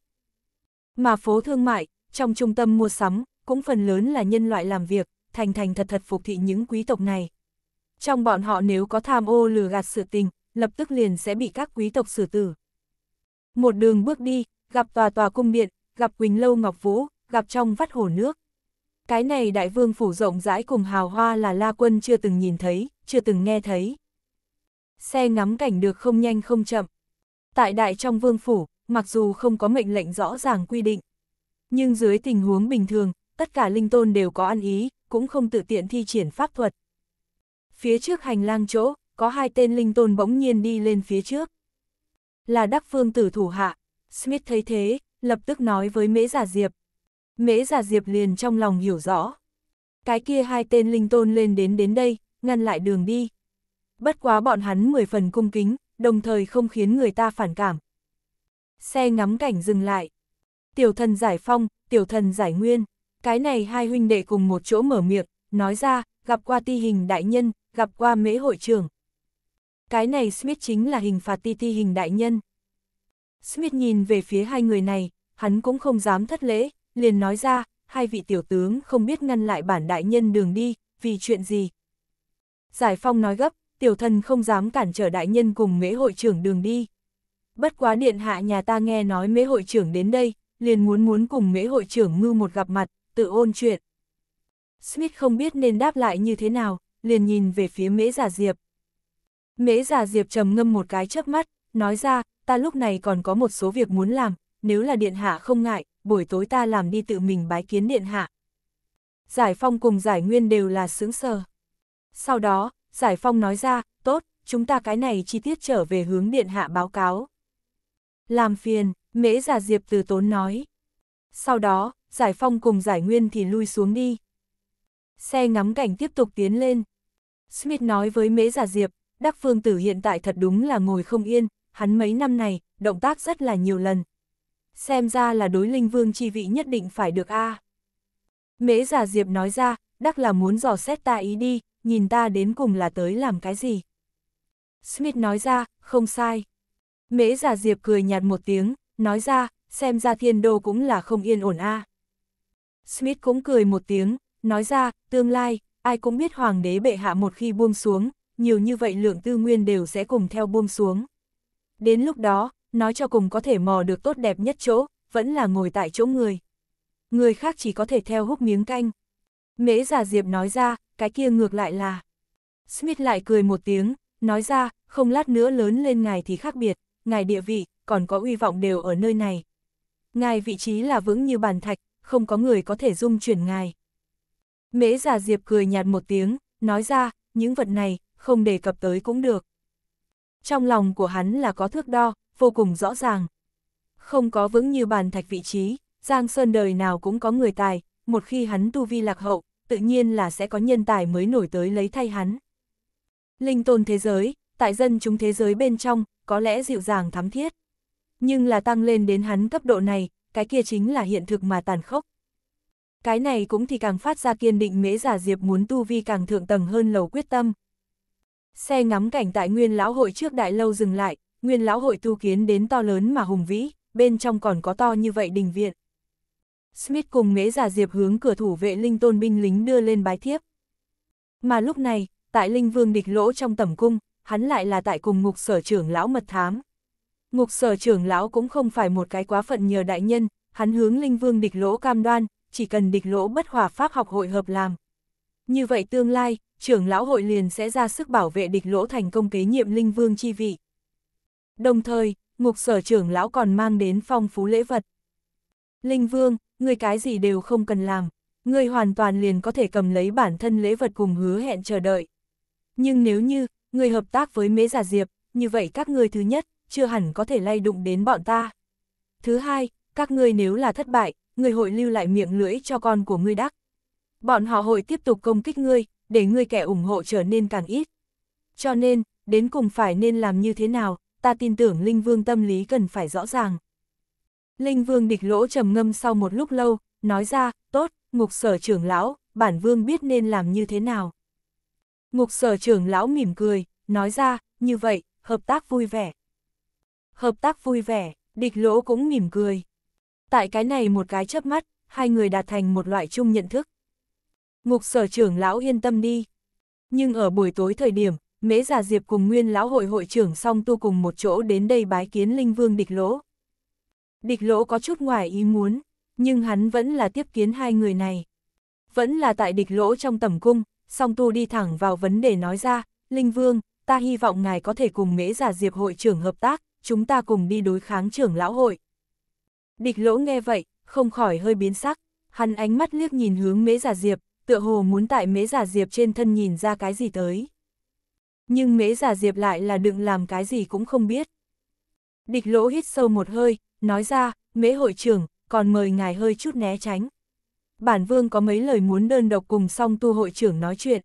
Mà phố thương mại, trong trung tâm mua sắm, cũng phần lớn là nhân loại làm việc, thành thành thật thật phục thị những quý tộc này. Trong bọn họ nếu có tham ô lừa gạt sự tình, lập tức liền sẽ bị các quý tộc xử tử. Một đường bước đi, gặp tòa tòa cung điện, gặp Quỳnh Lâu Ngọc Vũ, gặp trong vắt hồ nước. Cái này đại vương phủ rộng rãi cùng hào hoa là La Quân chưa từng nhìn thấy, chưa từng nghe thấy. Xe ngắm cảnh được không nhanh không chậm. Tại đại trong vương phủ, mặc dù không có mệnh lệnh rõ ràng quy định, nhưng dưới tình huống bình thường, tất cả linh tôn đều có ăn ý, cũng không tự tiện thi triển pháp thuật. Phía trước hành lang chỗ, có hai tên linh tôn bỗng nhiên đi lên phía trước. Là đắc phương tử thủ hạ, Smith thấy thế, lập tức nói với mễ giả diệp. Mễ giả diệp liền trong lòng hiểu rõ. Cái kia hai tên linh tôn lên đến đến đây, ngăn lại đường đi. Bất quá bọn hắn mười phần cung kính, đồng thời không khiến người ta phản cảm. Xe ngắm cảnh dừng lại. Tiểu thần giải phong, tiểu thần giải nguyên. Cái này hai huynh đệ cùng một chỗ mở miệng, nói ra, gặp qua ti hình đại nhân, gặp qua mễ hội trưởng. Cái này Smith chính là hình phạt ti ti hình đại nhân. Smith nhìn về phía hai người này, hắn cũng không dám thất lễ, liền nói ra, hai vị tiểu tướng không biết ngăn lại bản đại nhân đường đi, vì chuyện gì. Giải phong nói gấp, tiểu thần không dám cản trở đại nhân cùng mễ hội trưởng đường đi. Bất quá điện hạ nhà ta nghe nói mễ hội trưởng đến đây, liền muốn muốn cùng mễ hội trưởng ngư một gặp mặt, tự ôn chuyện. Smith không biết nên đáp lại như thế nào, liền nhìn về phía mễ giả diệp. Mễ giả diệp trầm ngâm một cái chớp mắt, nói ra, ta lúc này còn có một số việc muốn làm, nếu là điện hạ không ngại, buổi tối ta làm đi tự mình bái kiến điện hạ. Giải phong cùng giải nguyên đều là sướng sờ. Sau đó, giải phong nói ra, tốt, chúng ta cái này chi tiết trở về hướng điện hạ báo cáo. Làm phiền, mễ giả diệp từ tốn nói. Sau đó, giải phong cùng giải nguyên thì lui xuống đi. Xe ngắm cảnh tiếp tục tiến lên. Smith nói với mễ giả diệp, đắc phương tử hiện tại thật đúng là ngồi không yên, hắn mấy năm này, động tác rất là nhiều lần, xem ra là đối linh vương chi vị nhất định phải được a. À. Mễ giả diệp nói ra, đắc là muốn dò xét ta ý đi, nhìn ta đến cùng là tới làm cái gì. Smith nói ra, không sai. Mễ giả diệp cười nhạt một tiếng, nói ra, xem ra thiên đô cũng là không yên ổn a. À. Smith cũng cười một tiếng, nói ra, tương lai, ai cũng biết hoàng đế bệ hạ một khi buông xuống, nhiều như vậy lượng tư nguyên đều sẽ cùng theo buông xuống. Đến lúc đó, nói cho cùng có thể mò được tốt đẹp nhất chỗ, vẫn là ngồi tại chỗ người. Người khác chỉ có thể theo hút miếng canh. Mễ giả diệp nói ra, cái kia ngược lại là. Smith lại cười một tiếng, nói ra, không lát nữa lớn lên ngài thì khác biệt, ngài địa vị, còn có uy vọng đều ở nơi này. Ngài vị trí là vững như bàn thạch, không có người có thể dung chuyển ngài. Mễ giả diệp cười nhạt một tiếng, nói ra, những vật này, không đề cập tới cũng được. Trong lòng của hắn là có thước đo, vô cùng rõ ràng. Không có vững như bàn thạch vị trí, Giang Sơn đời nào cũng có người tài, một khi hắn tu vi lạc hậu, tự nhiên là sẽ có nhân tài mới nổi tới lấy thay hắn. Linh tôn thế giới, tại dân chúng thế giới bên trong, có lẽ dịu dàng thắm thiết. Nhưng là tăng lên đến hắn cấp độ này, cái kia chính là hiện thực mà tàn khốc. Cái này cũng thì càng phát ra kiên định mễ giả diệp muốn tu vi càng thượng tầng hơn lầu quyết tâm. Xe ngắm cảnh tại nguyên lão hội trước đại lâu dừng lại, nguyên lão hội tu kiến đến to lớn mà hùng vĩ, bên trong còn có to như vậy đình viện. Smith cùng mế giả diệp hướng cửa thủ vệ linh tôn binh lính đưa lên bái thiếp. Mà lúc này, tại linh vương địch lỗ trong tẩm cung, hắn lại là tại cùng ngục sở trưởng lão mật thám. Ngục sở trưởng lão cũng không phải một cái quá phận nhờ đại nhân, hắn hướng linh vương địch lỗ cam đoan, chỉ cần địch lỗ bất hòa pháp học hội hợp làm. Như vậy tương lai, trưởng lão hội liền sẽ ra sức bảo vệ địch lỗ thành công kế nhiệm linh vương chi vị. Đồng thời, ngục sở trưởng lão còn mang đến phong phú lễ vật. Linh Vương, người cái gì đều không cần làm, người hoàn toàn liền có thể cầm lấy bản thân lễ vật cùng hứa hẹn chờ đợi. Nhưng nếu như, người hợp tác với mế Giả Diệp, như vậy các người thứ nhất, chưa hẳn có thể lay đụng đến bọn ta. Thứ hai, các ngươi nếu là thất bại, người hội lưu lại miệng lưỡi cho con của ngươi đắc. Bọn họ hội tiếp tục công kích ngươi, để ngươi kẻ ủng hộ trở nên càng ít. Cho nên, đến cùng phải nên làm như thế nào, ta tin tưởng Linh Vương tâm lý cần phải rõ ràng. Linh Vương địch lỗ trầm ngâm sau một lúc lâu, nói ra, tốt, ngục sở trưởng lão, bản Vương biết nên làm như thế nào. Ngục sở trưởng lão mỉm cười, nói ra, như vậy, hợp tác vui vẻ. Hợp tác vui vẻ, địch lỗ cũng mỉm cười. Tại cái này một cái chớp mắt, hai người đạt thành một loại chung nhận thức. Ngục sở trưởng lão yên tâm đi. Nhưng ở buổi tối thời điểm, Mễ Già Diệp cùng nguyên lão hội hội trưởng song tu cùng một chỗ đến đây bái kiến Linh Vương Địch Lỗ. Địch Lỗ có chút ngoài ý muốn, nhưng hắn vẫn là tiếp kiến hai người này. Vẫn là tại Địch Lỗ trong tầm cung, song tu đi thẳng vào vấn đề nói ra, Linh Vương, ta hy vọng ngài có thể cùng Mễ Già Diệp hội trưởng hợp tác, chúng ta cùng đi đối kháng trưởng lão hội. Địch Lỗ nghe vậy, không khỏi hơi biến sắc, hắn ánh mắt liếc nhìn hướng Mễ Già Diệp, tựa hồ muốn tại Mễ Già Diệp trên thân nhìn ra cái gì tới. Nhưng mễ giả diệp lại là đừng làm cái gì cũng không biết. Địch lỗ hít sâu một hơi, nói ra, mễ hội trưởng, còn mời ngài hơi chút né tránh. Bản vương có mấy lời muốn đơn độc cùng song tu hội trưởng nói chuyện.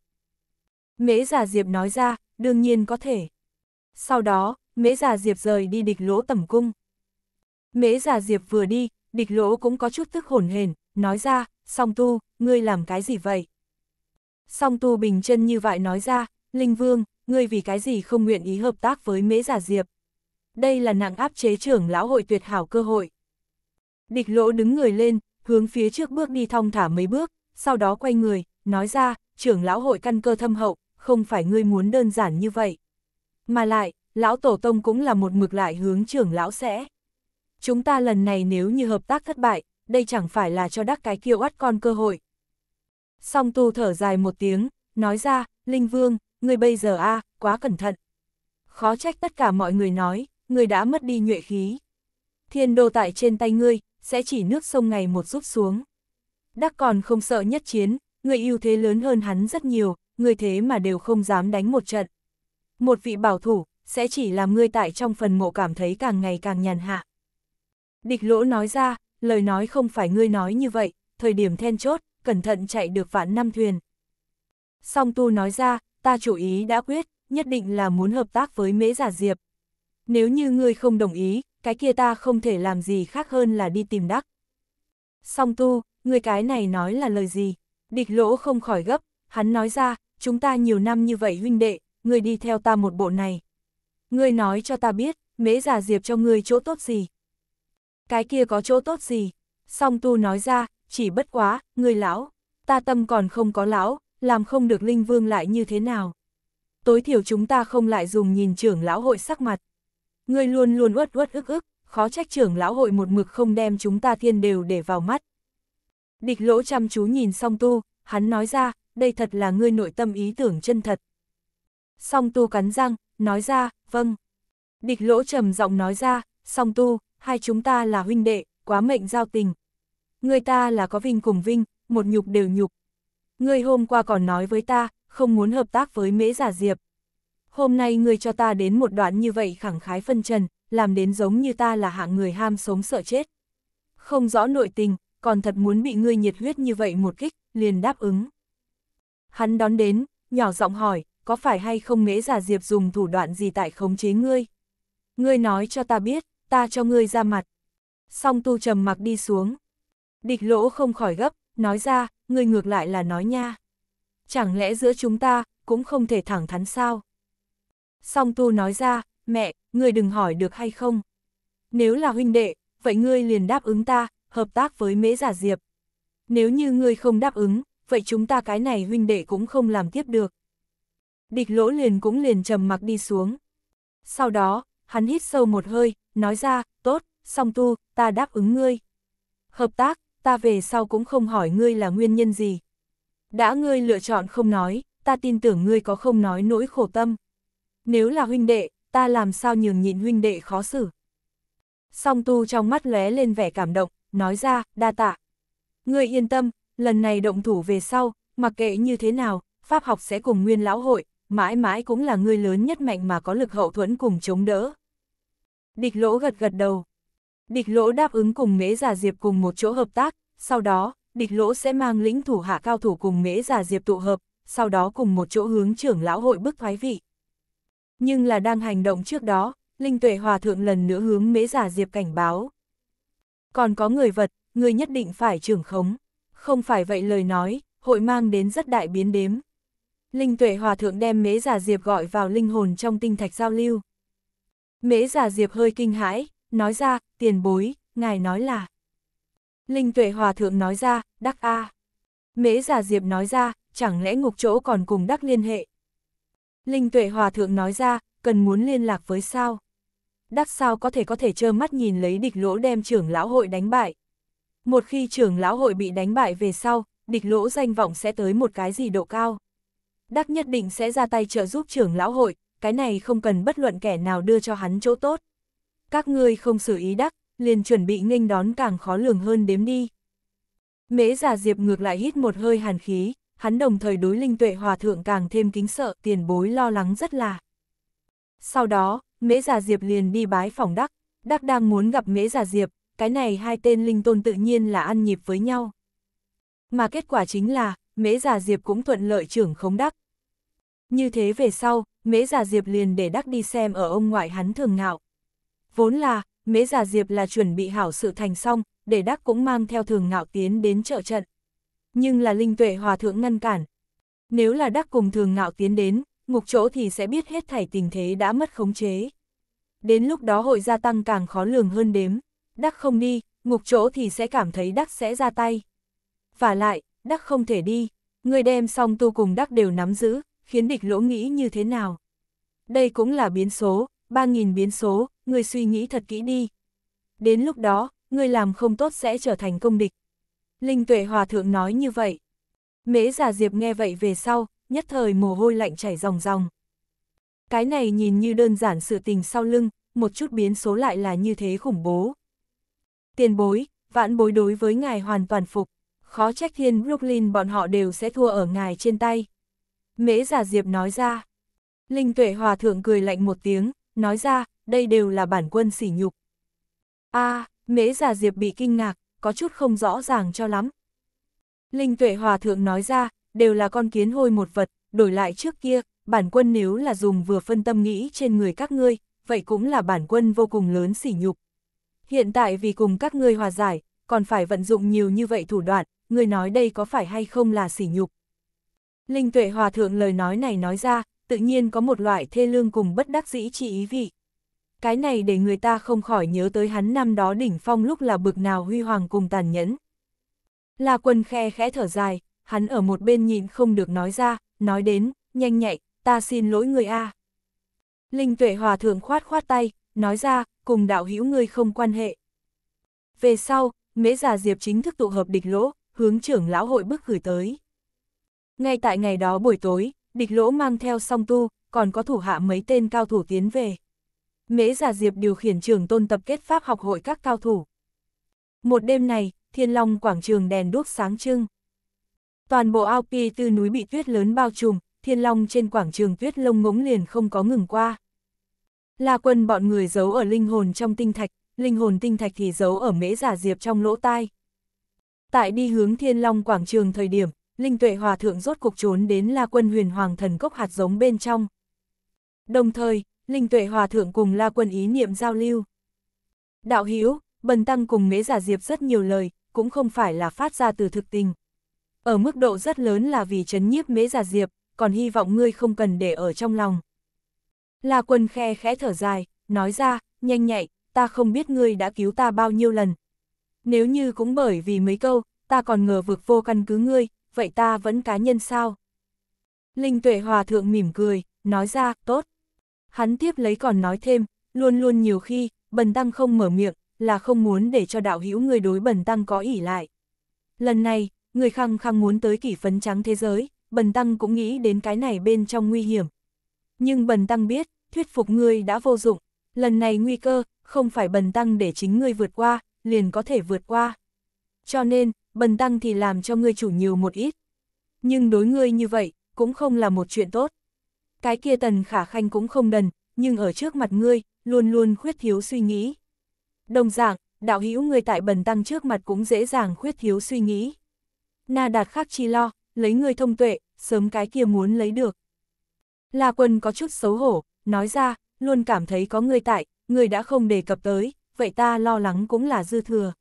Mễ giả diệp nói ra, đương nhiên có thể. Sau đó, mễ giả diệp rời đi địch lỗ tẩm cung. Mễ giả diệp vừa đi, địch lỗ cũng có chút tức hổn hển, nói ra, song tu, ngươi làm cái gì vậy? Song tu bình chân như vậy nói ra, Linh Vương, ngươi vì cái gì không nguyện ý hợp tác với mễ giả diệp. Đây là nặng áp chế trưởng lão hội tuyệt hảo cơ hội. Địch lỗ đứng người lên, hướng phía trước bước đi thong thả mấy bước, sau đó quay người, nói ra, trưởng lão hội căn cơ thâm hậu, không phải ngươi muốn đơn giản như vậy. Mà lại, lão tổ tông cũng là một mực lại hướng trưởng lão sẽ. Chúng ta lần này nếu như hợp tác thất bại, đây chẳng phải là cho đắc cái kiêu ắt con cơ hội. Song tu thở dài một tiếng, nói ra, Linh Vương, người bây giờ a quá cẩn thận. Khó trách tất cả mọi người nói, người đã mất đi nhuệ khí. Thiên đồ tại trên tay ngươi, sẽ chỉ nước sông ngày một rút xuống. Đắc còn không sợ nhất chiến, người ưu thế lớn hơn hắn rất nhiều, người thế mà đều không dám đánh một trận. Một vị bảo thủ, sẽ chỉ làm ngươi tại trong phần mộ cảm thấy càng ngày càng nhàn hạ. Địch lỗ nói ra, lời nói không phải ngươi nói như vậy, thời điểm then chốt, cẩn thận chạy được vạn năm thuyền. Song tu nói ra, ta chủ ý đã quyết, nhất định là muốn hợp tác với Mễ Giả Diệp. Nếu như ngươi không đồng ý, cái kia ta không thể làm gì khác hơn là đi tìm đắc. Song tu, người cái này nói là lời gì? Địch lỗ không khỏi gấp, hắn nói ra, chúng ta nhiều năm như vậy huynh đệ, người đi theo ta một bộ này. Ngươi nói cho ta biết, mễ giả diệp cho ngươi chỗ tốt gì? Cái kia có chỗ tốt gì? Song tu nói ra, chỉ bất quá, ngươi lão, ta tâm còn không có lão, làm không được linh vương lại như thế nào. Tối thiểu chúng ta không lại dùng nhìn trưởng lão hội sắc mặt. Ngươi luôn luôn uất uất ức ức, khó trách trưởng lão hội một mực không đem chúng ta thiên đều để vào mắt. Địch lỗ chăm chú nhìn song tu, hắn nói ra, đây thật là ngươi nội tâm ý tưởng chân thật. Song tu cắn răng, nói ra, vâng. Địch lỗ trầm giọng nói ra, song tu, hai chúng ta là huynh đệ, quá mệnh giao tình. Người ta là có vinh cùng vinh, một nhục đều nhục, ngươi hôm qua còn nói với ta, không muốn hợp tác với mễ giả diệp. Hôm nay ngươi cho ta đến một đoạn như vậy khẳng khái phân trần, làm đến giống như ta là hạng người ham sống sợ chết. Không rõ nội tình, còn thật muốn bị ngươi nhiệt huyết như vậy một kích, liền đáp ứng. Hắn đón đến, nhỏ giọng hỏi, có phải hay không mễ giả diệp dùng thủ đoạn gì tại khống chế ngươi? Ngươi nói cho ta biết, ta cho ngươi ra mặt. Song tu trầm mặc đi xuống. Địch lỗ không khỏi gấp, nói ra, người ngược lại là nói nha. Chẳng lẽ giữa chúng ta, cũng không thể thẳng thắn sao? Song tu nói ra, mẹ, người đừng hỏi được hay không? Nếu là huynh đệ, vậy ngươi liền đáp ứng ta, hợp tác với mễ giả diệp. Nếu như ngươi không đáp ứng, vậy chúng ta cái này huynh đệ cũng không làm tiếp được. Địch lỗ liền cũng liền trầm mặc đi xuống. Sau đó, hắn hít sâu một hơi, nói ra, tốt, song tu, ta đáp ứng ngươi. Hợp tác, ta về sau cũng không hỏi ngươi là nguyên nhân gì. Đã ngươi lựa chọn không nói, ta tin tưởng ngươi có không nói nỗi khổ tâm. Nếu là huynh đệ, ta làm sao nhường nhịn huynh đệ khó xử. Song tu trong mắt lóe lên vẻ cảm động, nói ra, đa tạ. Ngươi yên tâm, lần này động thủ về sau, mặc kệ như thế nào, pháp học sẽ cùng nguyên lão hội, mãi mãi cũng là ngươi lớn nhất mạnh mà có lực hậu thuẫn cùng chống đỡ. Địch lỗ gật gật đầu, Địch lỗ đáp ứng cùng mễ giả diệp cùng một chỗ hợp tác, sau đó, địch lỗ sẽ mang lĩnh thủ hạ cao thủ cùng mễ giả diệp tụ hợp, sau đó cùng một chỗ hướng trưởng lão hội bức thoái vị. Nhưng là đang hành động trước đó, Linh Tuệ Hòa Thượng lần nữa hướng mễ giả diệp cảnh báo. Còn có người vật, người nhất định phải trưởng khống, không phải vậy lời nói, hội mang đến rất đại biến đếm. Linh Tuệ Hòa Thượng đem mễ giả diệp gọi vào linh hồn trong tinh thạch giao lưu. Mễ giả diệp hơi kinh hãi, nói ra, tiền bối, ngài nói là. Linh tuệ hòa thượng nói ra, đắc A. Mễ giả diệp nói ra, chẳng lẽ ngục chỗ còn cùng đắc liên hệ. Linh tuệ hòa thượng nói ra, cần muốn liên lạc với sao. Đắc sao có thể có thể trơ mắt nhìn lấy địch lỗ đem trưởng lão hội đánh bại. Một khi trưởng lão hội bị đánh bại về sau, địch lỗ danh vọng sẽ tới một cái gì độ cao. Đắc nhất định sẽ ra tay trợ giúp trưởng lão hội, cái này không cần bất luận kẻ nào đưa cho hắn chỗ tốt các ngươi không xử ý đắc, liền chuẩn bị nghênh đón càng khó lường hơn đếm đi. Mễ giả diệp ngược lại hít một hơi hàn khí, hắn đồng thời đối linh tuệ hòa thượng càng thêm kính sợ, tiền bối lo lắng rất là. Sau đó, mễ giả diệp liền đi bái phòng đắc, đắc đang muốn gặp mễ giả diệp, cái này hai tên linh tôn tự nhiên là ăn nhịp với nhau. Mà kết quả chính là, mễ giả diệp cũng thuận lợi trưởng khống đắc. Như thế về sau, mễ giả diệp liền để đắc đi xem ở ông ngoại hắn thường ngạo. Vốn là, mế giả diệp là chuẩn bị hảo sự thành xong, để đắc cũng mang theo thường ngạo tiến đến trợ trận. Nhưng là linh tuệ hòa thượng ngăn cản. Nếu là đắc cùng thường ngạo tiến đến, ngục chỗ thì sẽ biết hết thảy tình thế đã mất khống chế. Đến lúc đó hội gia tăng càng khó lường hơn đếm, đắc không đi, ngục chỗ thì sẽ cảm thấy đắc sẽ ra tay. Và lại, đắc không thể đi, người đem song tu cùng đắc đều nắm giữ, khiến địch lỗ nghĩ như thế nào. Đây cũng là biến số, 3.000 biến số, ngươi suy nghĩ thật kỹ đi. Đến lúc đó, ngươi làm không tốt sẽ trở thành công địch. Linh tuệ hòa thượng nói như vậy. Mễ giả diệp nghe vậy về sau, nhất thời mồ hôi lạnh chảy ròng ròng. Cái này nhìn như đơn giản sự tình sau lưng, một chút biến số lại là như thế khủng bố. Tiền bối, vạn bối đối với ngài hoàn toàn phục, khó trách thiên Brooklyn bọn họ đều sẽ thua ở ngài trên tay. Mễ giả diệp nói ra. Linh tuệ hòa thượng cười lạnh một tiếng, nói ra, đây đều là bản quân sỉ nhục. a à, mễ già diệp bị kinh ngạc, có chút không rõ ràng cho lắm. Linh tuệ hòa thượng nói ra, đều là con kiến hôi một vật, đổi lại trước kia, bản quân nếu là dùng vừa phân tâm nghĩ trên người các ngươi, vậy cũng là bản quân vô cùng lớn sỉ nhục. Hiện tại vì cùng các ngươi hòa giải, còn phải vận dụng nhiều như vậy thủ đoạn, ngươi nói đây có phải hay không là sỉ nhục. Linh tuệ hòa thượng lời nói này nói ra, tự nhiên có một loại thê lương cùng bất đắc dĩ trị ý vị cái này để người ta không khỏi nhớ tới hắn năm đó đỉnh phong lúc là bực nào huy hoàng cùng tàn nhẫn. Là quân khe khẽ thở dài, hắn ở một bên nhịn không được nói ra, nói đến, nhanh nhạy, ta xin lỗi người A. Linh tuệ hòa thượng khoát khoát tay, nói ra, cùng đạo hữu ngươi không quan hệ. Về sau, mễ già diệp chính thức tụ hợp địch lỗ, hướng trưởng lão hội bức gửi tới. Ngay tại ngày đó buổi tối, địch lỗ mang theo song tu, còn có thủ hạ mấy tên cao thủ tiến về. Mễ Giả Diệp điều khiển trường tôn tập kết Pháp học hội các cao thủ. Một đêm này, thiên long quảng trường đèn đuốc sáng trưng. Toàn bộ ao pi từ núi bị tuyết lớn bao trùm, thiên long trên quảng trường tuyết lông ngỗng liền không có ngừng qua. La quân bọn người giấu ở linh hồn trong tinh thạch, linh hồn tinh thạch thì giấu ở mễ giả diệp trong lỗ tai. Tại đi hướng thiên long quảng trường thời điểm, linh tuệ hòa thượng rốt cục trốn đến la quân huyền hoàng thần cốc hạt giống bên trong. Đồng thời, Linh Tuệ Hòa Thượng cùng La Quân ý niệm giao lưu. Đạo Hiếu, Bần Tăng cùng Mễ Giả Diệp rất nhiều lời, cũng không phải là phát ra từ thực tình. Ở mức độ rất lớn là vì chấn nhiếp Mễ Giả Diệp, còn hy vọng ngươi không cần để ở trong lòng. La Quân khe khẽ thở dài, nói ra, nhanh nhạy, ta không biết ngươi đã cứu ta bao nhiêu lần. Nếu như cũng bởi vì mấy câu, ta còn ngờ vực vô căn cứ ngươi, vậy ta vẫn cá nhân sao? Linh Tuệ Hòa Thượng mỉm cười, nói ra, tốt. Hắn tiếp lấy còn nói thêm, luôn luôn nhiều khi, bần tăng không mở miệng, là không muốn để cho đạo hữu người đối bần tăng có ỉ lại. Lần này, người khăng khăng muốn tới kỷ phấn trắng thế giới, bần tăng cũng nghĩ đến cái này bên trong nguy hiểm. Nhưng bần tăng biết, thuyết phục ngươi đã vô dụng, lần này nguy cơ, không phải bần tăng để chính ngươi vượt qua, liền có thể vượt qua. Cho nên, bần tăng thì làm cho ngươi chủ nhiều một ít. Nhưng đối ngươi như vậy, cũng không là một chuyện tốt cái kia tần khả khanh cũng không đần, nhưng ở trước mặt ngươi, luôn luôn khuyết thiếu suy nghĩ. Đồng dạng, đạo hữu người tại bần tăng trước mặt cũng dễ dàng khuyết thiếu suy nghĩ. Na đạt khắc chi lo, lấy người thông tuệ, sớm cái kia muốn lấy được. La quân có chút xấu hổ, nói ra, luôn cảm thấy có người tại, người đã không đề cập tới, vậy ta lo lắng cũng là dư thừa.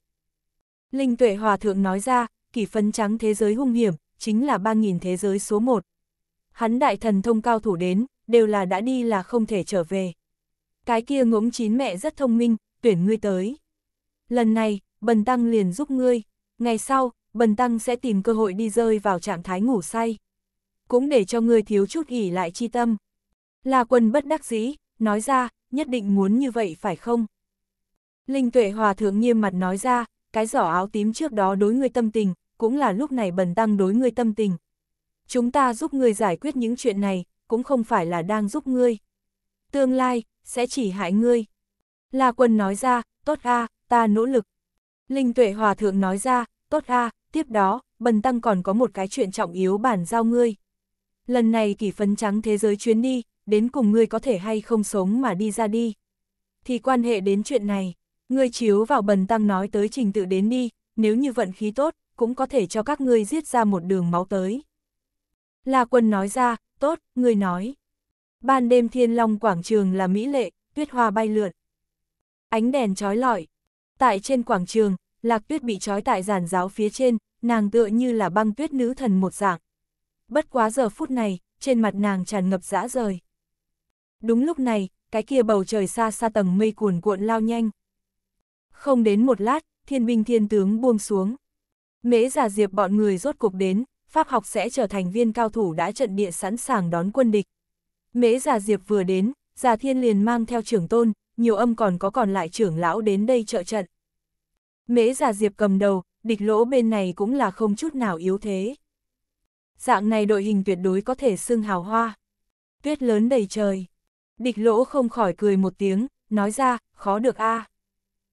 Linh tuệ hòa thượng nói ra, kỷ phân trắng thế giới hung hiểm, chính là 3.000 thế giới số 1 hắn đại thần thông cao thủ đến, đều là đã đi là không thể trở về. Cái kia ngỗng chín mẹ rất thông minh, tuyển ngươi tới. Lần này, Bần Tăng liền giúp ngươi, ngày sau, Bần Tăng sẽ tìm cơ hội đi rơi vào trạng thái ngủ say. Cũng để cho ngươi thiếu chút ỉ lại chi tâm. Là quần bất đắc dĩ, nói ra, nhất định muốn như vậy phải không? Linh tuệ hòa thượng nghiêm mặt nói ra, cái giỏ áo tím trước đó đối ngươi tâm tình, cũng là lúc này bần tăng đối ngươi tâm tình, chúng ta giúp ngươi giải quyết những chuyện này, cũng không phải là đang giúp ngươi. Tương lai, sẽ chỉ hại ngươi. La quân nói ra, tốt a, ta nỗ lực. Linh tuệ hòa thượng nói ra, tốt a, tiếp đó, bần tăng còn có một cái chuyện trọng yếu bản giao ngươi. Lần này kỷ phấn trắng thế giới chuyến đi, đến cùng ngươi có thể hay không sống mà đi ra đi. Thì quan hệ đến chuyện này, ngươi chiếu vào bần tăng nói tới trình tự đến đi, nếu như vận khí tốt, cũng có thể cho các ngươi giết ra một đường máu tới. La Quân nói ra, tốt, người nói. Ban đêm thiên long quảng trường là mỹ lệ, tuyết hoa bay lượn. Ánh đèn trói lọi. Tại trên quảng trường, lạc tuyết bị trói tại giàn giáo phía trên, nàng tựa như là băng tuyết nữ thần một dạng. Bất quá giờ phút này, trên mặt nàng tràn ngập dã rời. Đúng lúc này, cái kia bầu trời xa xa tầng mây cuồn cuộn lao nhanh. Không đến một lát, thiên binh thiên tướng buông xuống. Mễ giả diệp bọn người rốt cục đến, Pháp học sẽ trở thành viên cao thủ đã trận địa sẵn sàng đón quân địch. Mễ Già Diệp vừa đến, Già Thiên liền mang theo trưởng tôn, nhiều âm còn có còn lại trưởng lão đến đây trợ trận. Mễ Già Diệp cầm đầu, địch lỗ bên này cũng là không chút nào yếu thế. Dạng này đội hình tuyệt đối có thể xưng hào hoa. Tuyết lớn đầy trời. Địch lỗ không khỏi cười một tiếng, nói ra, khó được a. À.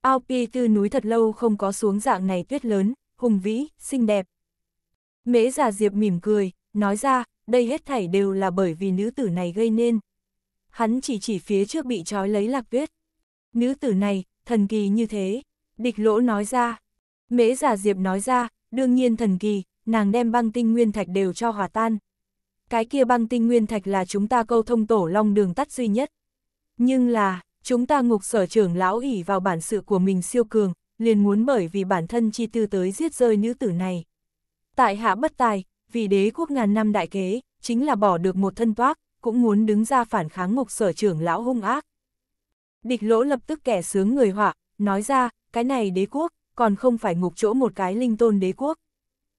Ao Pi từ núi thật lâu không có xuống dạng này tuyết lớn, hùng vĩ, xinh đẹp, Mễ già Diệp mỉm cười, nói ra, đây hết thảy đều là bởi vì nữ tử này gây nên. Hắn chỉ chỉ phía trước bị trói lấy lạc tuyết. Nữ tử này, thần kỳ như thế. Địch lỗ nói ra. Mễ già Diệp nói ra, đương nhiên thần kỳ, nàng đem băng tinh nguyên thạch đều cho hòa tan. Cái kia băng tinh nguyên thạch là chúng ta câu thông tổ long đường tắt duy nhất. Nhưng là, chúng ta ngục sở trưởng lão ỉ vào bản sự của mình siêu cường, liền muốn bởi vì bản thân chi tư tới giết rơi nữ tử này. Tại hạ bất tài, vì đế quốc ngàn năm đại kế, chính là bỏ được một thân toác, cũng muốn đứng ra phản kháng ngục sở trưởng lão hung ác. Địch lỗ lập tức kẻ sướng người họa, nói ra, cái này đế quốc, còn không phải ngục chỗ một cái linh tôn đế quốc.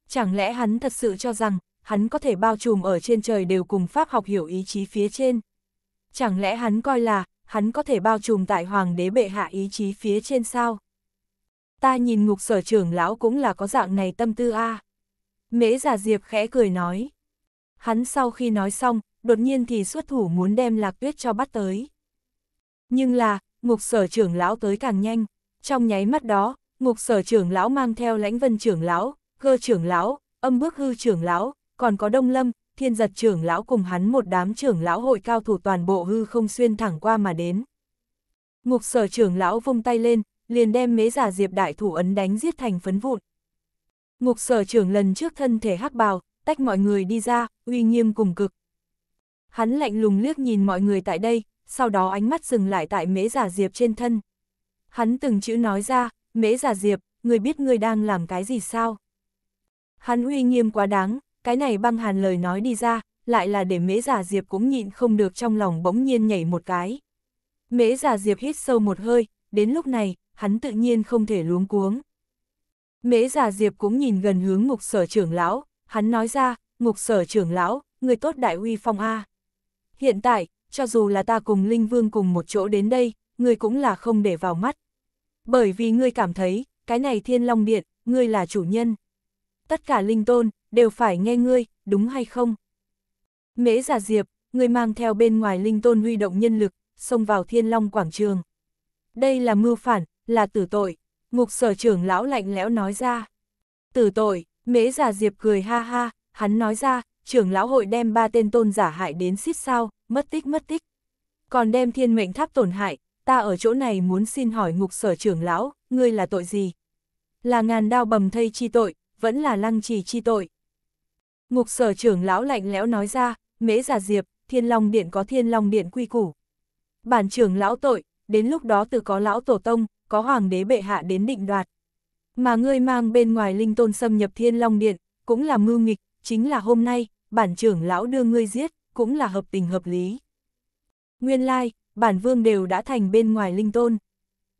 Chẳng lẽ hắn thật sự cho rằng, hắn có thể bao trùm ở trên trời đều cùng pháp học hiểu ý chí phía trên. Chẳng lẽ hắn coi là, hắn có thể bao trùm tại hoàng đế bệ hạ ý chí phía trên sao? Ta nhìn ngục sở trưởng lão cũng là có dạng này tâm tư a à. Mễ giả diệp khẽ cười nói. Hắn sau khi nói xong, đột nhiên thì xuất thủ muốn đem lạc tuyết cho bắt tới. Nhưng là, ngục sở trưởng lão tới càng nhanh, trong nháy mắt đó, ngục sở trưởng lão mang theo lãnh vân trưởng lão, cơ trưởng lão, âm bước hư trưởng lão, còn có đông lâm, thiên giật trưởng lão cùng hắn một đám trưởng lão hội cao thủ toàn bộ hư không xuyên thẳng qua mà đến. Ngục sở trưởng lão vung tay lên, liền đem mế giả diệp đại thủ ấn đánh giết thành phấn vụn, Ngục sở trưởng lần trước thân thể hắc bào, tách mọi người đi ra, uy nghiêm cùng cực. Hắn lạnh lùng liếc nhìn mọi người tại đây, sau đó ánh mắt dừng lại tại mễ giả diệp trên thân. Hắn từng chữ nói ra, mễ giả diệp, người biết người đang làm cái gì sao? Hắn uy nghiêm quá đáng, cái này băng hàn lời nói đi ra, lại là để mễ giả diệp cũng nhịn không được trong lòng bỗng nhiên nhảy một cái. Mễ giả diệp hít sâu một hơi, đến lúc này, hắn tự nhiên không thể luống cuống. Mễ già Diệp cũng nhìn gần hướng ngục sở trưởng lão, hắn nói ra, ngục sở trưởng lão, người tốt đại huy phong A. Hiện tại, cho dù là ta cùng Linh Vương cùng một chỗ đến đây, người cũng là không để vào mắt. Bởi vì ngươi cảm thấy, cái này thiên long điện, ngươi là chủ nhân. Tất cả linh tôn, đều phải nghe ngươi, đúng hay không? Mễ già Diệp, người mang theo bên ngoài linh tôn huy động nhân lực, xông vào thiên long quảng trường. Đây là mưu phản, là tử tội ngục sở trưởng lão lạnh lẽo nói ra. Tử tội, mễ già diệp cười ha ha, hắn nói ra, trưởng lão hội đem ba tên tôn giả hại đến xít sao, mất tích mất tích. Còn đem thiên mệnh tháp tổn hại, ta ở chỗ này muốn xin hỏi ngục sở trưởng lão, ngươi là tội gì? Là ngàn đao bầm thây chi tội, vẫn là lăng trì chi tội. Ngục sở trưởng lão lạnh lẽo nói ra, mễ già diệp, thiên long điện có thiên long điện quy củ. Bản trưởng lão tội, đến lúc đó từ có lão tổ tông, có hoàng đế bệ hạ đến định đoạt. Mà ngươi mang bên ngoài linh tôn xâm nhập thiên long điện, cũng là mưu nghịch, chính là hôm nay, bản trưởng lão đưa ngươi giết, cũng là hợp tình hợp lý. Nguyên lai, bản vương đều đã thành bên ngoài linh tôn.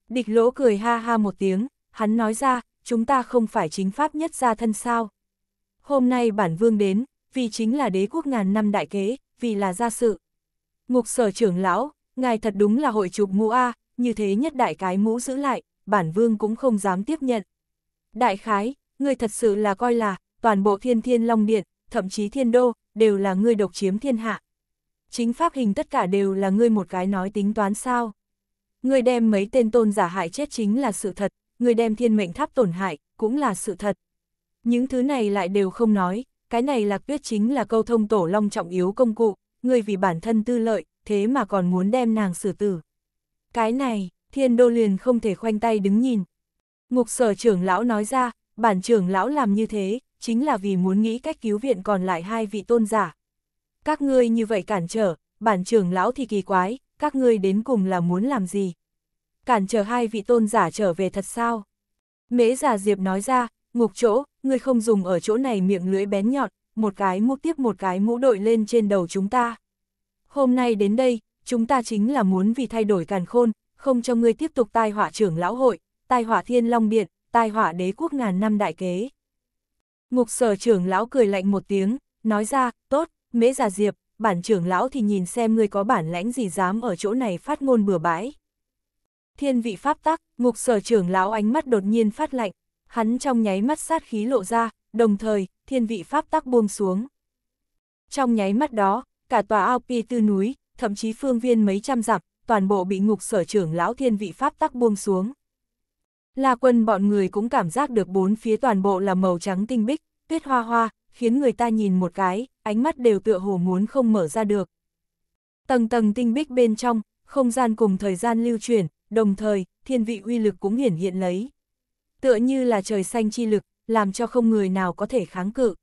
Địch lỗ cười ha ha một tiếng, hắn nói ra, chúng ta không phải chính pháp nhất gia thân sao. Hôm nay bản vương đến, vì chính là đế quốc ngàn năm đại kế, vì là gia sự. Ngục sở trưởng lão, ngài thật đúng là hội chụp mũ A, như thế nhất đại cái mũ giữ lại, bản vương cũng không dám tiếp nhận. Đại khái, ngươi thật sự là coi là, toàn bộ thiên thiên long điện, thậm chí thiên đô, đều là ngươi độc chiếm thiên hạ. Chính pháp hình tất cả đều là ngươi một cái nói tính toán sao. Ngươi đem mấy tên tôn giả hại chết chính là sự thật, ngươi đem thiên mệnh tháp tổn hại, cũng là sự thật. Những thứ này lại đều không nói, cái này là quyết chính là câu thông tổ long trọng yếu công cụ, ngươi vì bản thân tư lợi, thế mà còn muốn đem nàng xử tử. Cái này, thiên đô liền không thể khoanh tay đứng nhìn. Ngục sở trưởng lão nói ra, bản trưởng lão làm như thế, chính là vì muốn nghĩ cách cứu viện còn lại hai vị tôn giả. Các ngươi như vậy cản trở, bản trưởng lão thì kỳ quái, các ngươi đến cùng là muốn làm gì? Cản trở hai vị tôn giả trở về thật sao? Mễ giả diệp nói ra, ngục chỗ, ngươi không dùng ở chỗ này miệng lưỡi bén nhọn, một cái múc tiếp một cái mũ đội lên trên đầu chúng ta. Hôm nay đến đây, chúng ta chính là muốn vì thay đổi càn khôn, không cho ngươi tiếp tục tai họa trưởng lão hội, tai họa thiên long biện, tai họa đế quốc ngàn năm đại kế. Ngục sở trưởng lão cười lạnh một tiếng, nói ra, tốt, mễ già diệp, bản trưởng lão thì nhìn xem ngươi có bản lãnh gì dám ở chỗ này phát ngôn bừa bãi. Thiên vị pháp tắc, ngục sở trưởng lão ánh mắt đột nhiên phát lạnh, hắn trong nháy mắt sát khí lộ ra, đồng thời, thiên vị pháp tắc buông xuống. Trong nháy mắt đó, cả tòa ao pi tư núi, thậm chí phương viên mấy trăm dặm, toàn bộ bị ngục sở trưởng lão thiên vị pháp tắc buông xuống. La quân bọn người cũng cảm giác được bốn phía toàn bộ là màu trắng tinh bích, tuyết hoa hoa, khiến người ta nhìn một cái, ánh mắt đều tựa hồ muốn không mở ra được. Tầng tầng tinh bích bên trong, không gian cùng thời gian lưu chuyển, đồng thời, thiên vị uy lực cũng hiển hiện lấy. Tựa như là trời xanh chi lực, làm cho không người nào có thể kháng cự.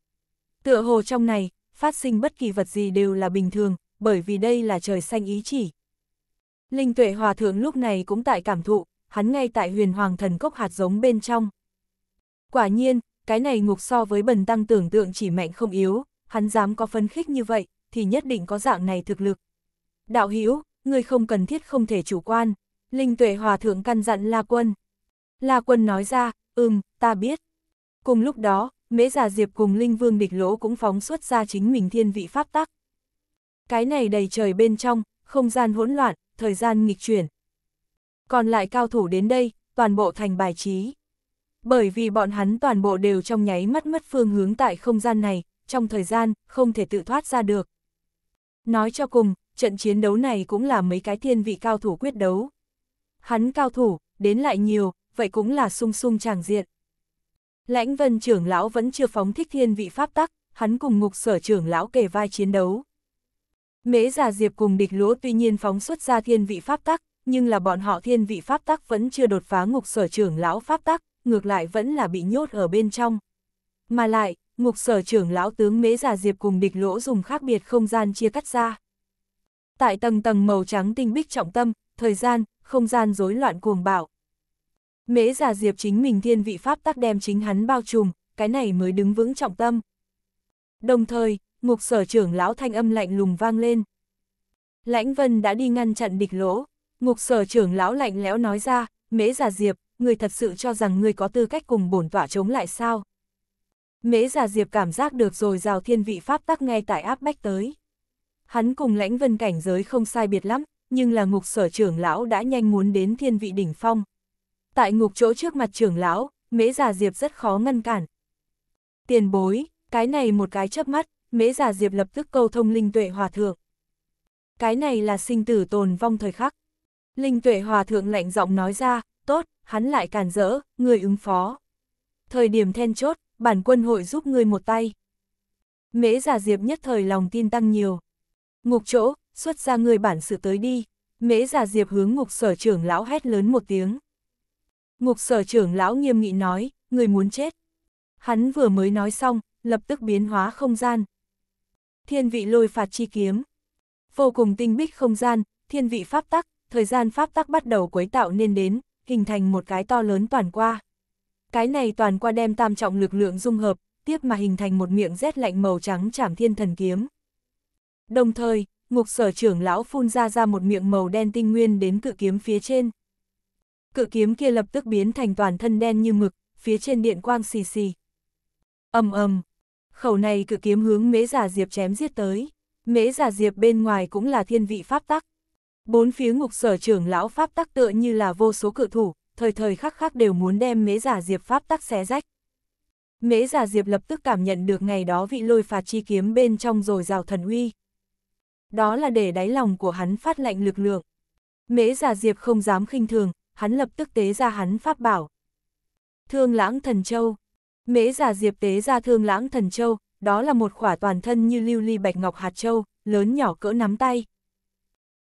Tựa hồ trong này, phát sinh bất kỳ vật gì đều là bình thường, bởi vì đây là trời xanh ý chỉ. Linh tuệ hòa thượng lúc này cũng tại cảm thụ, hắn ngay tại huyền hoàng thần cốc hạt giống bên trong. Quả nhiên, cái này ngục so với bần tăng tưởng tượng chỉ mạnh không yếu, hắn dám có phân khích như vậy, thì nhất định có dạng này thực lực. Đạo Hữu người không cần thiết không thể chủ quan, Linh tuệ hòa thượng căn dặn La Quân. La Quân nói ra, ừm, ta biết. Cùng lúc đó, Mễ Già Diệp cùng Linh Vương Địch Lỗ cũng phóng xuất ra chính mình thiên vị pháp tắc cái này đầy trời bên trong, không gian hỗn loạn, thời gian nghịch chuyển. Còn lại cao thủ đến đây, toàn bộ thành bài trí. Bởi vì bọn hắn toàn bộ đều trong nháy mắt mất phương hướng tại không gian này, trong thời gian, không thể tự thoát ra được. Nói cho cùng, trận chiến đấu này cũng là mấy cái thiên vị cao thủ quyết đấu. Hắn cao thủ, đến lại nhiều, vậy cũng là sung sung tràng diện. Lãnh vân trưởng lão vẫn chưa phóng thích thiên vị pháp tắc, hắn cùng ngục sở trưởng lão kề vai chiến đấu. Mễ già diệp cùng địch lỗ tuy nhiên phóng xuất ra thiên vị pháp tắc, nhưng là bọn họ thiên vị pháp tắc vẫn chưa đột phá ngục sở trưởng lão pháp tắc, ngược lại vẫn là bị nhốt ở bên trong. Mà lại, ngục sở trưởng lão tướng mễ già diệp cùng địch lỗ dùng khác biệt không gian chia cắt ra. Tại tầng tầng màu trắng tinh bích trọng tâm, thời gian, không gian rối loạn cuồng bạo. Mễ già diệp chính mình thiên vị pháp tắc đem chính hắn bao trùm, cái này mới đứng vững trọng tâm. Đồng thời, ngục sở trưởng lão thanh âm lạnh lùng vang lên. Lãnh Vân đã đi ngăn chặn địch lỗ, ngục sở trưởng lão lạnh lẽo nói ra, mễ giả diệp, người thật sự cho rằng người có tư cách cùng bổn tỏa chống lại sao. Mễ giả diệp cảm giác được rồi rào thiên vị pháp tắc ngay tại áp bách tới. Hắn cùng lãnh vân cảnh giới không sai biệt lắm, nhưng là ngục sở trưởng lão đã nhanh muốn đến thiên vị đỉnh phong. Tại ngục chỗ trước mặt trưởng lão, mễ già diệp rất khó ngăn cản. Tiền bối, cái này một cái chớp mắt, mễ già diệp lập tức câu thông linh tuệ hòa thượng. Cái này là sinh tử tồn vong thời khắc. Linh tuệ hòa thượng lạnh giọng nói ra, tốt, hắn lại càn rỡ, người ứng phó. Thời điểm then chốt, bản quân hội giúp người một tay. Mễ già diệp nhất thời lòng tin tăng nhiều. Ngục chỗ, xuất ra người bản sự tới đi. Mễ già diệp hướng ngục sở trưởng lão hét lớn một tiếng. Ngục sở trưởng lão nghiêm nghị nói, người muốn chết. Hắn vừa mới nói xong, lập tức biến hóa không gian, thiên vị lôi phạt chi kiếm. Vô cùng tinh bích không gian, thiên vị pháp tắc, thời gian pháp tắc bắt đầu quấy tạo nên đến, hình thành một cái to lớn toàn qua. Cái này toàn qua đem tam trọng lực lượng dung hợp, tiếp mà hình thành một miệng rét lạnh màu trắng chảm thiên thần kiếm. Đồng thời, ngục sở trưởng lão phun ra ra một miệng màu đen tinh nguyên đến cự kiếm phía trên. Cự kiếm kia lập tức biến thành toàn thân đen như mực, phía trên điện quang xì xì. ầm ầm, khẩu này cự kiếm hướng mễ giả diệp chém giết tới. Mễ giả diệp bên ngoài cũng là thiên vị pháp tắc. Bốn phía ngục sở trưởng lão pháp tắc tựa như là vô số cự thủ, thời thời khắc khắc đều muốn đem mễ giả diệp pháp tắc xé rách. Mễ giả diệp lập tức cảm nhận được ngày đó vị lôi phạt chi kiếm bên trong rồi rào thần uy. Đó là để đáy lòng của hắn phát lạnh lực lượng. Mễ giả diệp không dám khinh thường, hắn lập tức tế ra hắn pháp bảo. Thương lãng thần châu, Mễ già diệp tế ra thương lãng thần châu, đó là một khỏa toàn thân như lưu ly bạch ngọc hạt châu, lớn nhỏ cỡ nắm tay.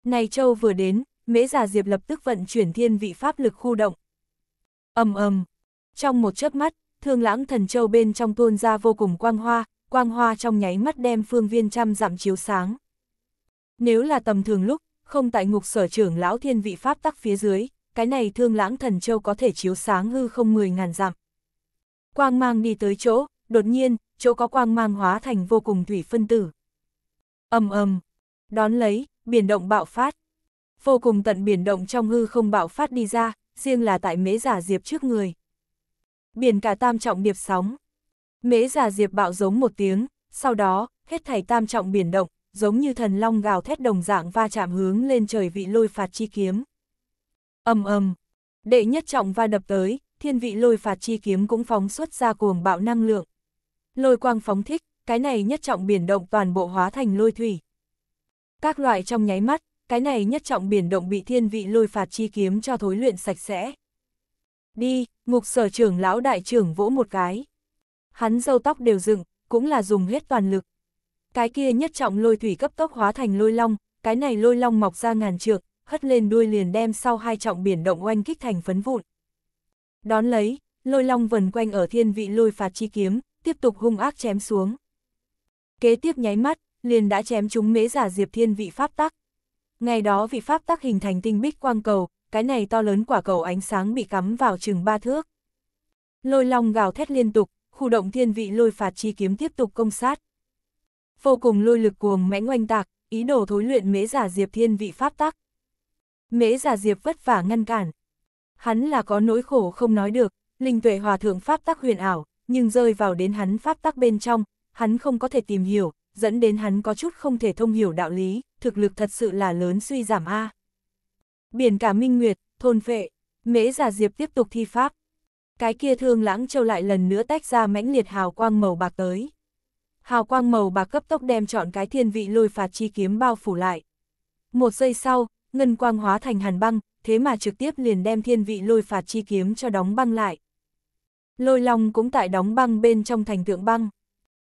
Này châu vừa đến, mễ già diệp lập tức vận chuyển thiên vị pháp lực khu động. ầm ầm trong một chớp mắt, thương lãng thần châu bên trong tuôn ra vô cùng quang hoa, quang hoa trong nháy mắt đem phương viên trăm dặm chiếu sáng. Nếu là tầm thường lúc, không tại ngục sở trưởng lão thiên vị pháp tắc phía dưới, cái này thương lãng thần châu có thể chiếu sáng hư không 10 ngàn dặm. Quang mang đi tới chỗ, đột nhiên, chỗ có quang mang hóa thành vô cùng thủy phân tử. ầm ầm, đón lấy, biển động bạo phát. Vô cùng tận biển động trong hư không bạo phát đi ra, riêng là tại mễ giả diệp trước người. Biển cả tam trọng điệp sóng. Mễ giả diệp bạo giống một tiếng, sau đó, hết thảy tam trọng biển động, giống như thần long gào thét đồng dạng va chạm hướng lên trời vị lôi phạt chi kiếm. ầm ầm, đệ nhất trọng va đập tới, thiên vị lôi phạt chi kiếm cũng phóng xuất ra cuồng bạo năng lượng. Lôi quang phóng thích, cái này nhất trọng biển động toàn bộ hóa thành lôi thủy. Các loại trong nháy mắt, cái này nhất trọng biển động bị thiên vị lôi phạt chi kiếm cho thối luyện sạch sẽ. Đi, ngục sở trưởng lão đại trưởng vỗ một cái. Hắn dâu tóc đều dựng, cũng là dùng hết toàn lực. Cái kia nhất trọng lôi thủy cấp tốc hóa thành lôi long, cái này lôi long mọc ra ngàn trượng, hất lên đuôi liền đem sau hai trọng biển động oanh kích thành phấn vụn. Đón lấy, lôi long vần quanh ở thiên vị lôi phạt chi kiếm, tiếp tục hung ác chém xuống. Kế tiếp nháy mắt, liền đã chém chúng mế giả diệp thiên vị pháp tắc. Ngày đó vị pháp tắc hình thành tinh bích quang cầu, cái này to lớn quả cầu ánh sáng bị cắm vào chừng ba thước. Lôi long gào thét liên tục, khu động thiên vị lôi phạt chi kiếm tiếp tục công sát. Vô cùng lôi lực cuồng mẽ ngoanh tạc, ý đồ thối luyện mế giả diệp thiên vị pháp tắc. mế giả diệp vất vả ngăn cản, hắn là có nỗi khổ không nói được, linh tuệ hòa thượng pháp tắc huyền ảo, nhưng rơi vào đến hắn pháp tắc bên trong, hắn không có thể tìm hiểu, dẫn đến hắn có chút không thể thông hiểu đạo lý, thực lực thật sự là lớn suy giảm A. Biển cả minh nguyệt, thôn phệ, mễ già diệp tiếp tục thi pháp. Cái kia thương lãng châu lại lần nữa tách ra mãnh liệt hào quang màu bạc tới. Hào quang màu bạc cấp tốc đem chọn cái thiên vị lôi phạt chi kiếm bao phủ lại. Một giây sau, ngân quang hóa thành hàn băng, thế mà trực tiếp liền đem thiên vị lôi phạt chi kiếm cho đóng băng lại. Lôi long cũng tại đóng băng bên trong thành tượng băng.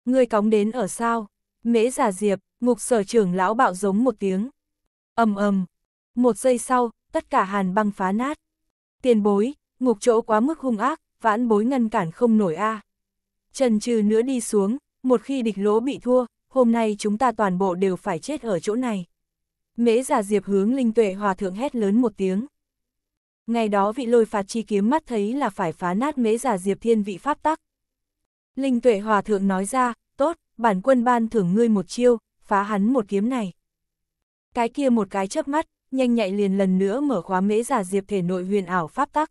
người cóng đến ở sao? Mễ giả diệp, ngục sở trưởng lão bạo giống một tiếng. ầm ầm Một giây sau, tất cả hàn băng phá nát. Tiền bối, ngục chỗ quá mức hung ác, vãn bối ngăn cản không nổi a. Trần trừ nữa đi xuống, một khi địch lỗ bị thua, hôm nay chúng ta toàn bộ đều phải chết ở chỗ này. Mễ giả diệp hướng linh tuệ hòa thượng hét lớn một tiếng. Ngày đó vị lôi phạt chi kiếm mắt thấy là phải phá nát mễ giả diệp thiên vị pháp tắc. Linh tuệ hòa thượng nói ra, tốt, bản quân ban thưởng ngươi một chiêu, phá hắn một kiếm này. Cái kia một cái chớp mắt, nhanh nhạy liền lần nữa mở khóa mễ giả diệp thể nội huyền ảo pháp tắc.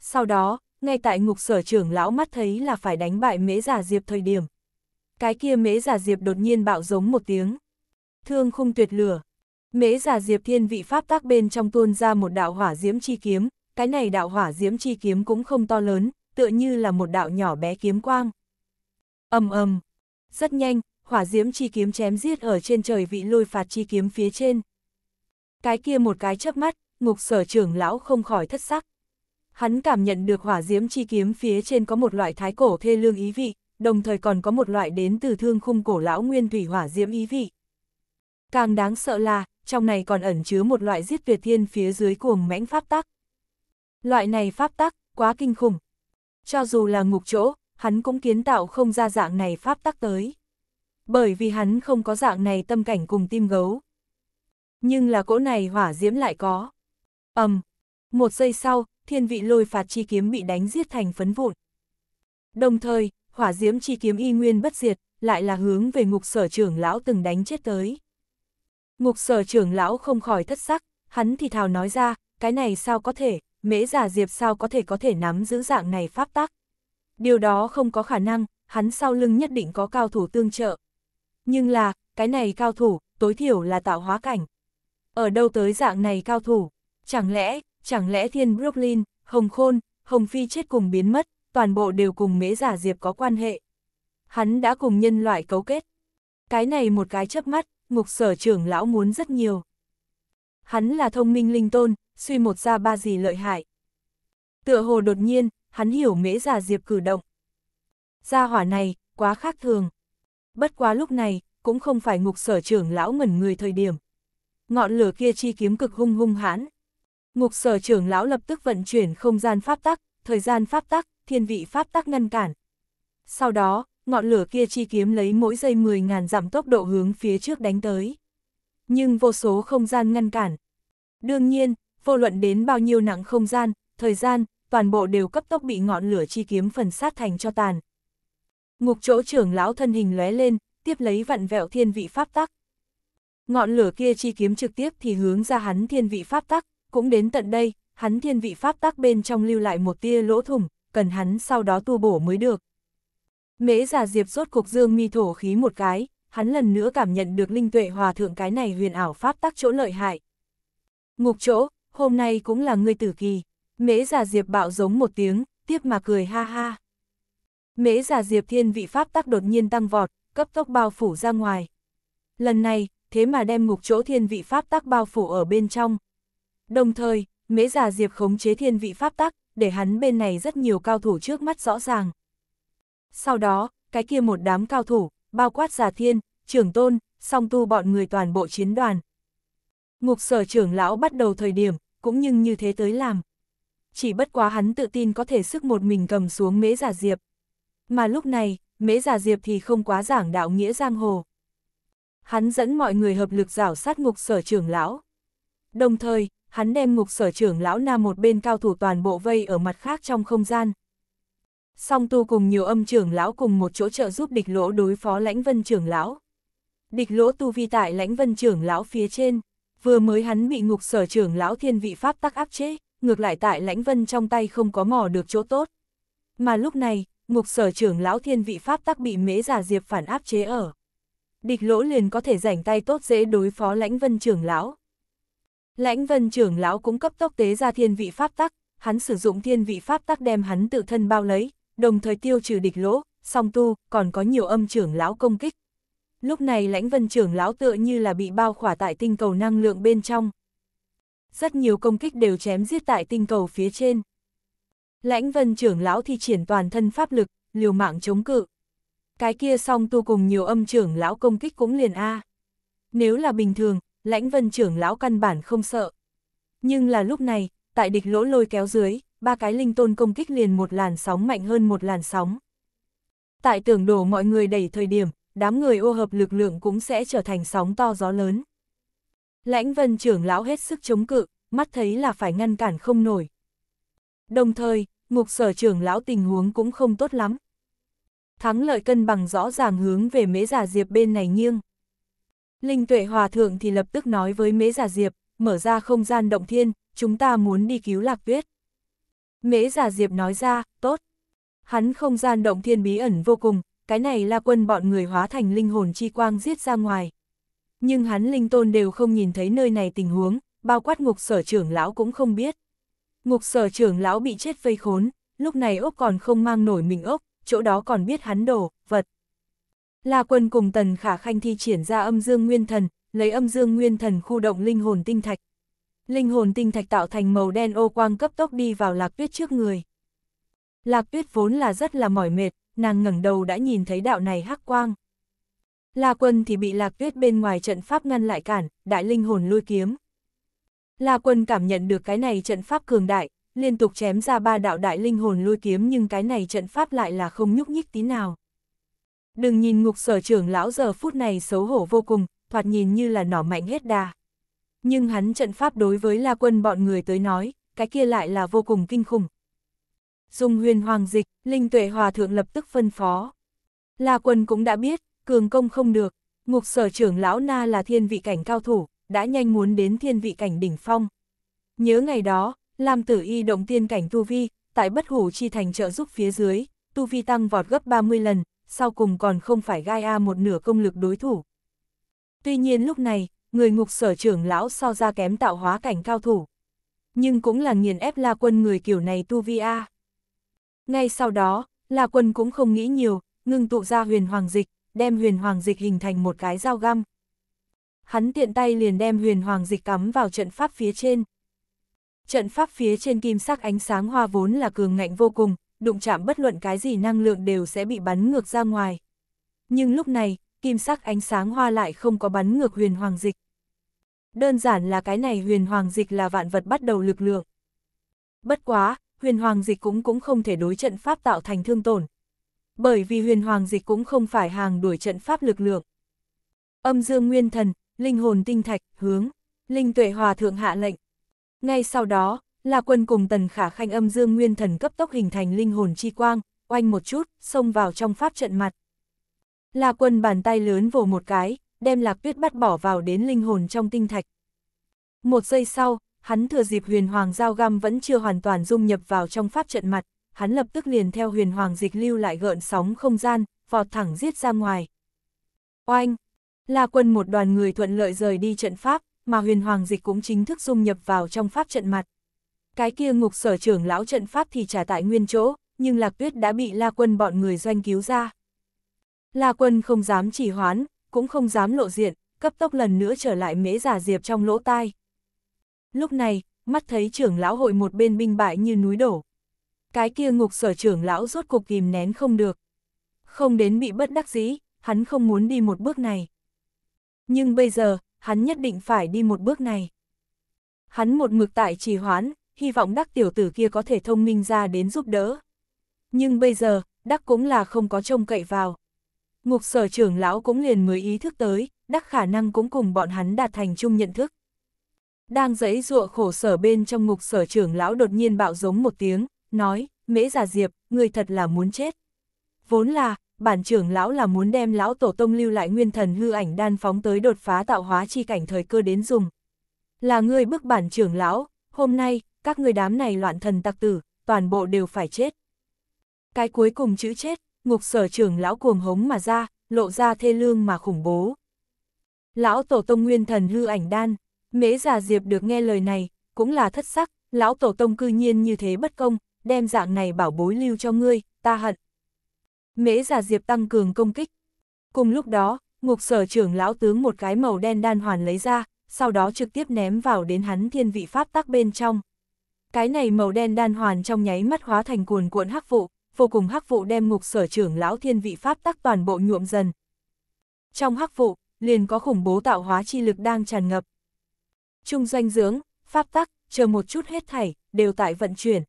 Sau đó, ngay tại ngục sở trưởng lão mắt thấy là phải đánh bại mễ giả diệp thời điểm. Cái kia mễ giả diệp đột nhiên bạo giống một tiếng. Thương khung tuyệt lửa, Mễ già Diệp Thiên vị pháp tác bên trong tuôn ra một đạo hỏa diễm chi kiếm, cái này đạo hỏa diễm chi kiếm cũng không to lớn, tựa như là một đạo nhỏ bé kiếm quang. Ầm ầm, rất nhanh, hỏa diễm chi kiếm chém giết ở trên trời vị lôi phạt chi kiếm phía trên. Cái kia một cái chớp mắt, ngục sở trưởng lão không khỏi thất sắc. Hắn cảm nhận được hỏa diễm chi kiếm phía trên có một loại thái cổ thê lương ý vị, đồng thời còn có một loại đến từ thương khung cổ lão nguyên thủy hỏa diễm ý vị. Càng đáng sợ là, trong này còn ẩn chứa một loại giết việt thiên phía dưới cuồng mãnh pháp tắc. Loại này pháp tắc, quá kinh khủng. Cho dù là ngục chỗ, hắn cũng kiến tạo không ra dạng này pháp tắc tới. Bởi vì hắn không có dạng này tâm cảnh cùng tim gấu. Nhưng là cỗ này hỏa diễm lại có. ầm um, Một giây sau, thiên vị lôi phạt chi kiếm bị đánh giết thành phấn vụn. Đồng thời, hỏa diễm chi kiếm y nguyên bất diệt, lại là hướng về ngục sở trưởng lão từng đánh chết tới. Ngục sở trưởng lão không khỏi thất sắc, hắn thì thào nói ra, cái này sao có thể, mễ giả diệp sao có thể có thể nắm giữ dạng này pháp tắc. Điều đó không có khả năng, hắn sau lưng nhất định có cao thủ tương trợ. Nhưng là, cái này cao thủ, tối thiểu là tạo hóa cảnh. Ở đâu tới dạng này cao thủ? Chẳng lẽ, chẳng lẽ thiên Brooklyn, Hồng Khôn, Hồng Phi chết cùng biến mất, toàn bộ đều cùng mễ giả diệp có quan hệ. Hắn đã cùng nhân loại cấu kết. Cái này một cái chớp mắt, ngục sở trưởng lão muốn rất nhiều. Hắn là thông minh linh tôn, suy một ra ba gì lợi hại. Tựa hồ đột nhiên, hắn hiểu mễ già diệp cử động. Gia hỏa này, quá khác thường. Bất quá lúc này, cũng không phải ngục sở trưởng lão ngẩn người thời điểm. Ngọn lửa kia chi kiếm cực hung hung hãn. Ngục sở trưởng lão lập tức vận chuyển không gian pháp tắc, thời gian pháp tắc, thiên vị pháp tắc ngăn cản. Sau đó, ngọn lửa kia chi kiếm lấy mỗi giây 10.000 dặm tốc độ hướng phía trước đánh tới. Nhưng vô số không gian ngăn cản. Đương nhiên, vô luận đến bao nhiêu nặng không gian, thời gian, toàn bộ đều cấp tốc bị ngọn lửa chi kiếm phần sát thành cho tàn. Ngục chỗ trưởng lão thân hình lóe lên, tiếp lấy vặn vẹo thiên vị pháp tắc. Ngọn lửa kia chi kiếm trực tiếp thì hướng ra hắn thiên vị pháp tắc, cũng đến tận đây, hắn thiên vị pháp tắc bên trong lưu lại một tia lỗ thủng, cần hắn sau đó tu bổ mới được. Mễ già diệp rốt cuộc dương mi thổ khí một cái, hắn lần nữa cảm nhận được linh tuệ hòa thượng cái này huyền ảo pháp tắc chỗ lợi hại. Ngục chỗ, hôm nay cũng là ngươi tử kỳ. Mễ già diệp bạo giống một tiếng, tiếp mà cười ha ha. Mễ già diệp thiên vị pháp tắc đột nhiên tăng vọt, cấp tốc bao phủ ra ngoài. Lần này, thế mà đem ngục chỗ thiên vị pháp tắc bao phủ ở bên trong. Đồng thời, mễ già diệp khống chế thiên vị pháp tắc, để hắn bên này rất nhiều cao thủ trước mắt rõ ràng. Sau đó, cái kia một đám cao thủ, bao quát giả thiên, trưởng tôn, song tu bọn người toàn bộ chiến đoàn. Ngục sở trưởng lão bắt đầu thời điểm, cũng nhưng như thế tới làm. Chỉ bất quá hắn tự tin có thể sức một mình cầm xuống mễ giả diệp. Mà lúc này, mễ giả diệp thì không quá giảng đạo nghĩa giang hồ. Hắn dẫn mọi người hợp lực rảo sát ngục sở trưởng lão. Đồng thời, hắn đem ngục sở trưởng lão nam một bên cao thủ toàn bộ vây ở mặt khác trong không gian. Song tu cùng nhiều âm trưởng lão cùng một chỗ trợ giúp địch lỗ đối phó lãnh vân trưởng lão. Địch lỗ tu vi tại lãnh vân trưởng lão phía trên, vừa mới hắn bị ngục sở trưởng lão thiên vị pháp tắc áp chế, ngược lại tại lãnh vân trong tay không có mò được chỗ tốt. Mà lúc này, ngục sở trưởng lão thiên vị pháp tắc bị mế giả diệp phản áp chế ở. Địch lỗ liền có thể rảnh tay tốt dễ đối phó lãnh vân trưởng lão. Lãnh vân trưởng lão cũng cấp tốc tế ra thiên vị pháp tắc, hắn sử dụng thiên vị pháp tắc đem hắn tự thân bao lấy, đồng thời tiêu trừ địch lỗ, song tu, còn có nhiều âm trưởng lão công kích. Lúc này lãnh vân trưởng lão tựa như là bị bao khỏa tại tinh cầu năng lượng bên trong. Rất nhiều công kích đều chém giết tại tinh cầu phía trên. Lãnh vân trưởng lão thì triển toàn thân pháp lực, liều mạng chống cự. Cái kia song tu cùng nhiều âm trưởng lão công kích cũng liền A. Nếu là bình thường, lãnh vân trưởng lão căn bản không sợ. Nhưng là lúc này, tại địch lỗ lôi kéo dưới, ba cái linh tôn công kích liền một làn sóng mạnh hơn một làn sóng. Tại tưởng đổ mọi người đẩy thời điểm, đám người ô hợp lực lượng cũng sẽ trở thành sóng to gió lớn. Lãnh vân trưởng lão hết sức chống cự, mắt thấy là phải ngăn cản không nổi. Đồng thời, ngục sở trưởng lão tình huống cũng không tốt lắm. Thắng lợi cân bằng rõ ràng hướng về mế giả diệp bên này nghiêng. Linh tuệ hòa thượng thì lập tức nói với mế giả diệp, mở ra không gian động thiên, chúng ta muốn đi cứu lạc tuyết. Mễ giả Diệp nói ra, tốt. Hắn không gian động thiên bí ẩn vô cùng, cái này là quân bọn người hóa thành linh hồn chi quang giết ra ngoài. Nhưng hắn linh tôn đều không nhìn thấy nơi này tình huống, bao quát ngục sở trưởng lão cũng không biết. Ngục sở trưởng lão bị chết vây khốn, lúc này ốc còn không mang nổi mình ốc, chỗ đó còn biết hắn đổ, vật. La quân cùng tần khả khanh thi triển ra âm dương nguyên thần, lấy âm dương nguyên thần khu động linh hồn tinh thạch, linh hồn tinh thạch tạo thành màu đen ô quang cấp tốc đi vào lạc tuyết trước người. Lạc tuyết vốn là rất là mỏi mệt, nàng ngẩng đầu đã nhìn thấy đạo này hắc quang. La quân thì bị lạc tuyết bên ngoài trận pháp ngăn lại cản, đại linh hồn lôi kiếm. La quân cảm nhận được cái này trận pháp cường đại, liên tục chém ra ba đạo đại linh hồn lôi kiếm nhưng cái này trận pháp lại là không nhúc nhích tí nào. Đừng nhìn ngục sở trưởng lão giờ phút này xấu hổ vô cùng, thoạt nhìn như là nỏ mạnh hết đà. Nhưng hắn trận pháp đối với La Quân bọn người tới nói, cái kia lại là vô cùng kinh khủng. Dùng huyền hoàng dịch, Linh Tuệ Hòa Thượng lập tức phân phó. La Quân cũng đã biết, cường công không được, ngục sở trưởng Lão Na là thiên vị cảnh cao thủ, đã nhanh muốn đến thiên vị cảnh đỉnh phong. Nhớ ngày đó, Lam Tử Y động tiên cảnh Tu Vi, tại bất hủ chi thành trợ giúp phía dưới, Tu Vi tăng vọt gấp 30 lần, sau cùng còn không phải gai A một nửa công lực đối thủ. Tuy nhiên lúc này, người ngục sở trưởng lão so ra kém tạo hóa cảnh cao thủ. Nhưng cũng là nghiền ép La Quân người kiểu này tu vi a. Ngay sau đó, La Quân cũng không nghĩ nhiều, ngưng tụ ra huyền hoàng dịch, đem huyền hoàng dịch hình thành một cái dao găm. Hắn tiện tay liền đem huyền hoàng dịch cắm vào trận pháp phía trên. Trận pháp phía trên kim sắc ánh sáng hoa vốn là cường ngạnh vô cùng, đụng chạm bất luận cái gì năng lượng đều sẽ bị bắn ngược ra ngoài. Nhưng lúc này, kim sắc ánh sáng hoa lại không có bắn ngược huyền hoàng dịch. Đơn giản là cái này huyền hoàng dịch là vạn vật bắt đầu lực lượng. Bất quá, huyền hoàng dịch cũng cũng không thể đối trận pháp tạo thành thương tổn. Bởi vì huyền hoàng dịch cũng không phải hàng đuổi trận pháp lực lượng. Âm dương nguyên thần, linh hồn tinh thạch, hướng, linh tuệ hòa thượng hạ lệnh. Ngay sau đó, là quân cùng tần khả khanh âm dương nguyên thần cấp tốc hình thành linh hồn chi quang, oanh một chút, xông vào trong pháp trận mặt. La quân bàn tay lớn vồ một cái, đem lạc tuyết bắt bỏ vào đến linh hồn trong tinh thạch. Một giây sau, hắn thừa dịp huyền hoàng giao găm vẫn chưa hoàn toàn dung nhập vào trong pháp trận mặt, hắn lập tức liền theo huyền hoàng dịch lưu lại gợn sóng không gian, vọt thẳng giết ra ngoài. Oanh! La quân một đoàn người thuận lợi rời đi trận pháp, mà huyền hoàng dịch cũng chính thức dung nhập vào trong pháp trận mặt. Cái kia ngục sở trưởng lão trận pháp thì trả tại nguyên chỗ, nhưng lạc tuyết đã bị la quân bọn người doanh cứu ra. La Quân không dám chỉ hoán, cũng không dám lộ diện, cấp tốc lần nữa trở lại mễ giả diệp trong lỗ tai. Lúc này, mắt thấy trưởng lão hội một bên binh bại như núi đổ. Cái kia ngục sở trưởng lão rốt cục kìm nén không được. Không đến bị bất đắc dĩ, hắn không muốn đi một bước này. Nhưng bây giờ, hắn nhất định phải đi một bước này. Hắn một mực tại trì hoán, hy vọng đắc tiểu tử kia có thể thông minh ra đến giúp đỡ. Nhưng bây giờ, đắc cũng là không có trông cậy vào. Ngục sở trưởng lão cũng liền mới ý thức tới, đắc khả năng cũng cùng bọn hắn đạt thành chung nhận thức. Đang giấy ruộng khổ sở bên trong ngục sở trưởng lão đột nhiên bạo giống một tiếng, nói, mễ giả diệp, người thật là muốn chết. Vốn là, bản trưởng lão là muốn đem lão tổ tông lưu lại nguyên thần hư ảnh đan phóng tới đột phá tạo hóa chi cảnh thời cơ đến dùng. Là người bức bản trưởng lão, hôm nay, các người đám này loạn thần tặc tử, toàn bộ đều phải chết. Cái cuối cùng chữ chết, ngục sở trưởng lão cuồng hống mà ra, lộ ra thê lương mà khủng bố. Lão tổ tông nguyên thần hư ảnh đan, mễ già diệp được nghe lời này, cũng là thất sắc, lão tổ tông cư nhiên như thế bất công, đem dạng này bảo bối lưu cho ngươi, ta hận. Mễ già diệp tăng cường công kích. Cùng lúc đó, ngục sở trưởng lão tướng một cái màu đen đan hoàn lấy ra, sau đó trực tiếp ném vào đến hắn thiên vị pháp tắc bên trong. Cái này màu đen đan hoàn trong nháy mắt hóa thành cuồn cuộn hắc vụ, vô cùng hắc vụ đem ngục sở trưởng lão thiên vị pháp tắc toàn bộ nhuộm dần. Trong hắc vụ, liền có khủng bố tạo hóa chi lực đang tràn ngập. Trung doanh dưỡng, pháp tắc, chờ một chút hết thảy, đều tại vận chuyển.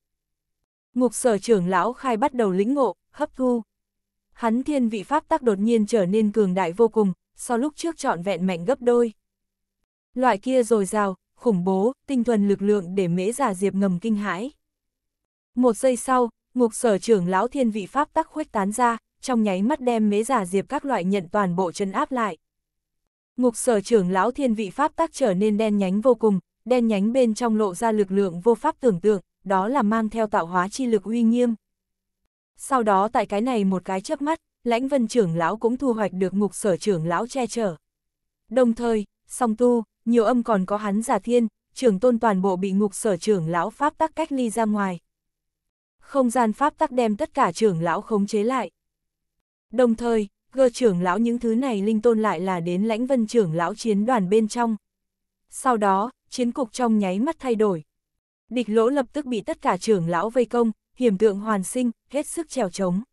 Ngục sở trưởng lão khai bắt đầu lĩnh ngộ, hấp thu. Hắn thiên vị pháp tắc đột nhiên trở nên cường đại vô cùng, so lúc trước trọn vẹn mạnh gấp đôi. Loại kia dồi rào khủng bố, tinh thuần lực lượng để mễ giả diệp ngầm kinh hãi. Một giây sau, ngục sở trưởng lão thiên vị pháp tắc khuếch tán ra, trong nháy mắt đem mế giả diệp các loại nhận toàn bộ chân áp lại. Ngục sở trưởng lão thiên vị pháp tắc trở nên đen nhánh vô cùng, đen nhánh bên trong lộ ra lực lượng vô pháp tưởng tượng, đó là mang theo tạo hóa chi lực uy nghiêm. Sau đó tại cái này một cái chớp mắt, lãnh vân trưởng lão cũng thu hoạch được ngục sở trưởng lão che chở. Đồng thời, song tu, nhiều âm còn có hắn giả thiên, trưởng tôn toàn bộ bị ngục sở trưởng lão pháp tắc cách ly ra ngoài không gian pháp tắc đem tất cả trưởng lão khống chế lại. Đồng thời, gơ trưởng lão những thứ này linh tôn lại là đến lãnh vân trưởng lão chiến đoàn bên trong. Sau đó, chiến cục trong nháy mắt thay đổi. Địch lỗ lập tức bị tất cả trưởng lão vây công, hiểm tượng hoàn sinh, hết sức trèo chống.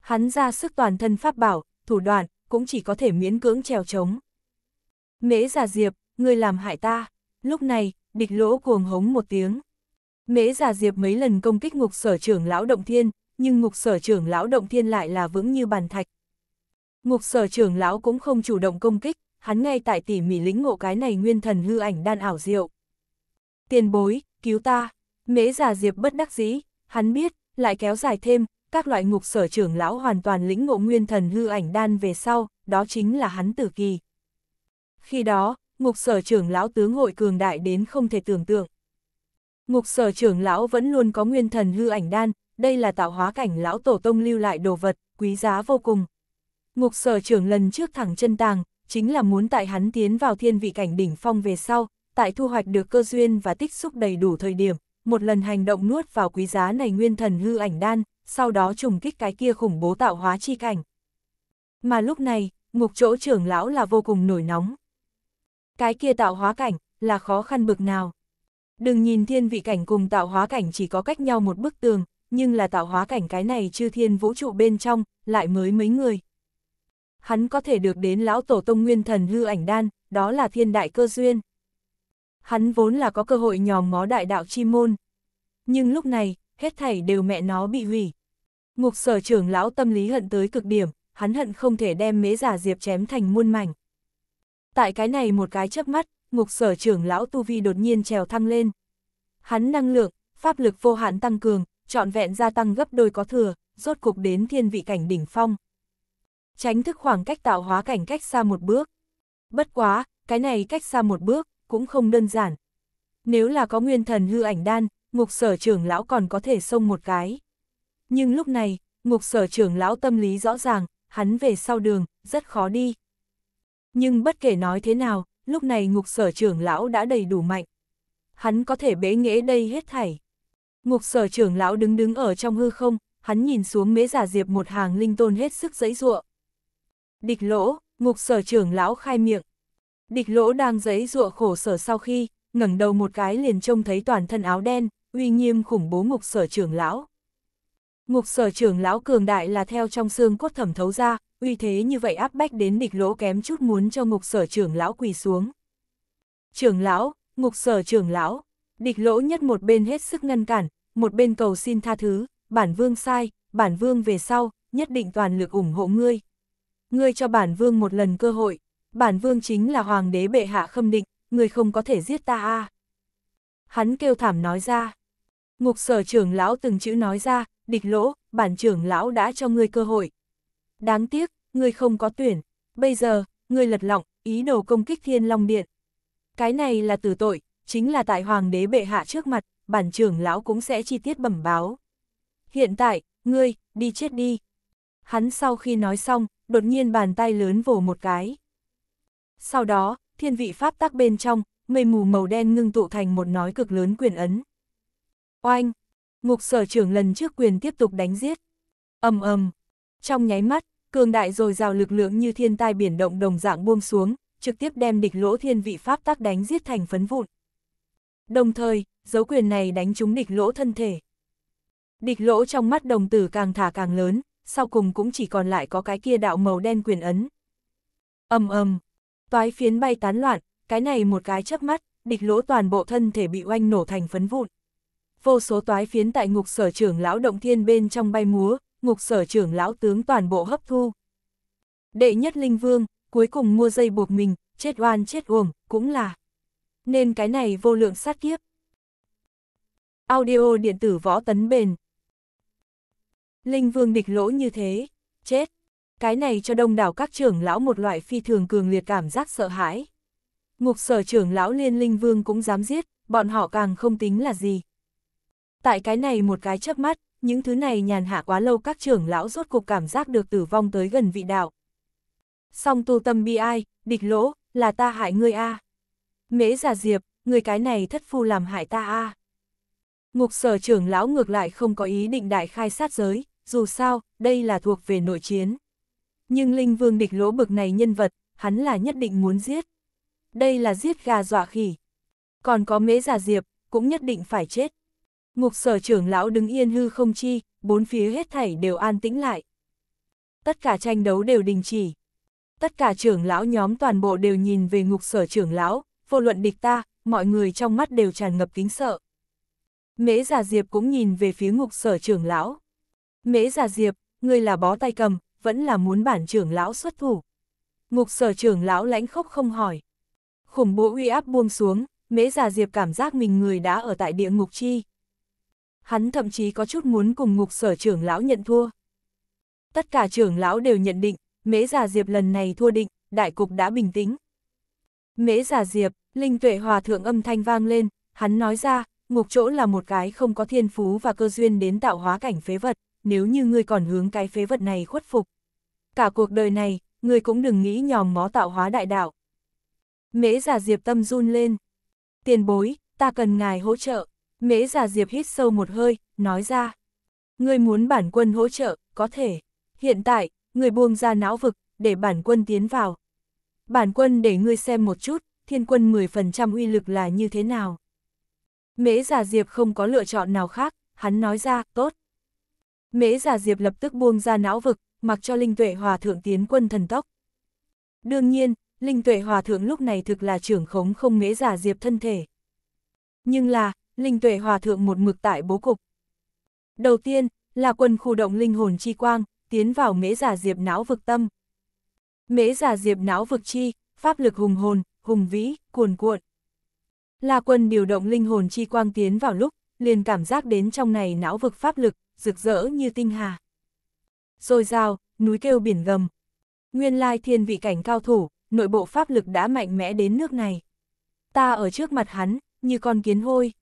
Hắn ra sức toàn thân pháp bảo, thủ đoạn, cũng chỉ có thể miễn cưỡng trèo chống. Mễ giả diệp, người làm hại ta. Lúc này, địch lỗ cuồng hống một tiếng. Mễ già diệp mấy lần công kích ngục sở trưởng lão động thiên, nhưng ngục sở trưởng lão động thiên lại là vững như bàn thạch. Ngục sở trưởng lão cũng không chủ động công kích, hắn ngay tại tỉ mỉ lính ngộ cái này nguyên thần hư ảnh đan ảo diệu. Tiền bối, cứu ta, mễ già diệp bất đắc dĩ, hắn biết, lại kéo dài thêm, các loại ngục sở trưởng lão hoàn toàn lĩnh ngộ nguyên thần hư ảnh đan về sau, đó chính là hắn tử kỳ. Khi đó, ngục sở trưởng lão tướng hội cường đại đến không thể tưởng tượng. Ngục sở trưởng lão vẫn luôn có nguyên thần hư ảnh đan, đây là tạo hóa cảnh lão tổ tông lưu lại đồ vật, quý giá vô cùng. Ngục sở trưởng lần trước thẳng chân tàng, chính là muốn tại hắn tiến vào thiên vị cảnh đỉnh phong về sau, tại thu hoạch được cơ duyên và tích xúc đầy đủ thời điểm, một lần hành động nuốt vào quý giá này nguyên thần hư ảnh đan, sau đó trùng kích cái kia khủng bố tạo hóa chi cảnh. Mà lúc này, ngục chỗ trưởng lão là vô cùng nổi nóng. Cái kia tạo hóa cảnh, là khó khăn bực nào. Đừng nhìn thiên vị cảnh cùng tạo hóa cảnh chỉ có cách nhau một bức tường, nhưng là tạo hóa cảnh cái này chư thiên vũ trụ bên trong, lại mới mấy người. Hắn có thể được đến lão tổ tông nguyên thần hư ảnh đan, đó là thiên đại cơ duyên. Hắn vốn là có cơ hội nhòm ngó đại đạo chi môn. Nhưng lúc này, hết thảy đều mẹ nó bị hủy. Ngục sở trưởng lão tâm lý hận tới cực điểm, hắn hận không thể đem mế giả diệp chém thành muôn mảnh. Tại cái này một cái chớp mắt, ngục sở trưởng lão Tu Vi đột nhiên trèo thăng lên. Hắn năng lượng, pháp lực vô hạn tăng cường, trọn vẹn gia tăng gấp đôi có thừa, rốt cục đến thiên vị cảnh đỉnh phong. Tránh thức khoảng cách tạo hóa cảnh cách xa một bước. Bất quá, cái này cách xa một bước, cũng không đơn giản. Nếu là có nguyên thần hư ảnh đan, ngục sở trưởng lão còn có thể xông một cái. Nhưng lúc này, ngục sở trưởng lão tâm lý rõ ràng, hắn về sau đường, rất khó đi. Nhưng bất kể nói thế nào, lúc này ngục sở trưởng lão đã đầy đủ mạnh. Hắn có thể bế nghễ đây hết thảy. Ngục sở trưởng lão đứng đứng ở trong hư không, hắn nhìn xuống mễ giả diệp một hàng linh tôn hết sức giấy ruộng. Địch lỗ, ngục sở trưởng lão khai miệng. Địch lỗ đang giấy ruộng khổ sở sau khi, ngẩng đầu một cái liền trông thấy toàn thân áo đen, uy nghiêm khủng bố ngục sở trưởng lão. Ngục sở trưởng lão cường đại là theo trong xương cốt thẩm thấu ra, uy thế như vậy áp bách đến địch lỗ kém chút muốn cho ngục sở trưởng lão quỳ xuống. Trưởng lão, ngục sở trưởng lão, địch lỗ nhất một bên hết sức ngăn cản, một bên cầu xin tha thứ, bản vương sai, bản vương về sau, nhất định toàn lực ủng hộ ngươi. Ngươi cho bản vương một lần cơ hội, bản vương chính là hoàng đế bệ hạ khâm định, ngươi không có thể giết ta a Hắn kêu thảm nói ra. Ngục sở trưởng lão từng chữ nói ra, địch lỗ, bản trưởng lão đã cho ngươi cơ hội. Đáng tiếc, ngươi không có tuyển, bây giờ, ngươi lật lọng, ý đồ công kích thiên long điện. Cái này là tử tội, chính là tại hoàng đế bệ hạ trước mặt, bản trưởng lão cũng sẽ chi tiết bẩm báo. Hiện tại, ngươi, đi chết đi. Hắn sau khi nói xong, đột nhiên bàn tay lớn vồ một cái. Sau đó, thiên vị pháp tắc bên trong, mây mù màu đen ngưng tụ thành một nói cực lớn quyền ấn. Oanh! Ngục sở trưởng lần trước quyền tiếp tục đánh giết. ầm ầm Trong nháy mắt, cường đại rồi rào lực lượng như thiên tai biển động đồng dạng buông xuống, trực tiếp đem địch lỗ thiên vị pháp tác đánh giết thành phấn vụn. Đồng thời, dấu quyền này đánh trúng địch lỗ thân thể. Địch lỗ trong mắt đồng tử càng thả càng lớn, sau cùng cũng chỉ còn lại có cái kia đạo màu đen quyền ấn. ầm ầm toái phiến bay tán loạn, cái này một cái chớp mắt, địch lỗ toàn bộ thân thể bị oanh nổ thành phấn vụn vô số toái phiến tại ngục sở trưởng lão động thiên bên trong bay múa, ngục sở trưởng lão tướng toàn bộ hấp thu. Đệ nhất linh vương, cuối cùng mua dây buộc mình, chết oan chết uổng, cũng là. Nên cái này vô lượng sát kiếp. Audio điện tử võ tấn bền. Linh vương địch lỗ như thế, chết. Cái này cho đông đảo các trưởng lão một loại phi thường cường liệt cảm giác sợ hãi. Ngục sở trưởng lão liên linh vương cũng dám giết, bọn họ càng không tính là gì. Tại cái này một cái chớp mắt, những thứ này nhàn hạ quá lâu các trưởng lão rốt cục cảm giác được tử vong tới gần vị đạo. Song tu tâm bi ai, địch lỗ, là ta hại ngươi a. Mễ già diệp, người cái này thất phu làm hại ta a. Ngục sở trưởng lão ngược lại không có ý định đại khai sát giới, dù sao, đây là thuộc về nội chiến. Nhưng linh vương địch lỗ bực này nhân vật, hắn là nhất định muốn giết. Đây là giết gà dọa khỉ. Còn có mễ già diệp, cũng nhất định phải chết. Ngục sở trưởng lão đứng yên hư không chi, bốn phía hết thảy đều an tĩnh lại. Tất cả tranh đấu đều đình chỉ. Tất cả trưởng lão nhóm toàn bộ đều nhìn về ngục sở trưởng lão, vô luận địch ta, mọi người trong mắt đều tràn ngập kính sợ. Mễ già Diệp cũng nhìn về phía ngục sở trưởng lão. Mễ già Diệp, người là bó tay cầm, vẫn là muốn bản trưởng lão xuất thủ. Ngục sở trưởng lão lãnh khốc không hỏi. Khủng bố uy áp buông xuống, Mễ già Diệp cảm giác mình người đã ở tại địa ngục chi hắn thậm chí có chút muốn cùng ngục sở trưởng lão nhận thua. Tất cả trưởng lão đều nhận định, mễ giả diệp lần này thua định, đại cục đã bình tĩnh. Mễ giả diệp, linh tuệ hòa thượng âm thanh vang lên, hắn nói ra, ngục chỗ là một cái không có thiên phú và cơ duyên đến tạo hóa cảnh phế vật, nếu như ngươi còn hướng cái phế vật này khuất phục. Cả cuộc đời này, ngươi cũng đừng nghĩ nhòm mó tạo hóa đại đạo. Mễ giả diệp tâm run lên. Tiền bối, ta cần ngài hỗ trợ. Mễ giả diệp hít sâu một hơi, nói ra. Ngươi muốn bản quân hỗ trợ, có thể. Hiện tại, người buông ra não vực, để bản quân tiến vào. Bản quân để ngươi xem một chút, thiên quân 10% uy lực là như thế nào. Mễ giả diệp không có lựa chọn nào khác, hắn nói ra, tốt. Mễ giả diệp lập tức buông ra não vực, mặc cho Linh Tuệ Hòa Thượng tiến quân thần tốc. Đương nhiên, Linh Tuệ Hòa Thượng lúc này thực là trưởng khống không mễ giả diệp thân thể. Nhưng là, Linh tuệ hòa thượng một mực tại bố cục. Đầu tiên, là quân khu động linh hồn chi quang, tiến vào mễ giả diệp não vực tâm. Mễ giả diệp não vực chi, pháp lực hùng hồn, hùng vĩ, cuồn cuộn. Là quân điều động linh hồn chi quang tiến vào lúc, liền cảm giác đến trong này não vực pháp lực, rực rỡ như tinh hà. Rồi rào, núi kêu biển gầm. Nguyên lai thiên vị cảnh cao thủ, nội bộ pháp lực đã mạnh mẽ đến nước này. Ta ở trước mặt hắn, như con kiến hôi.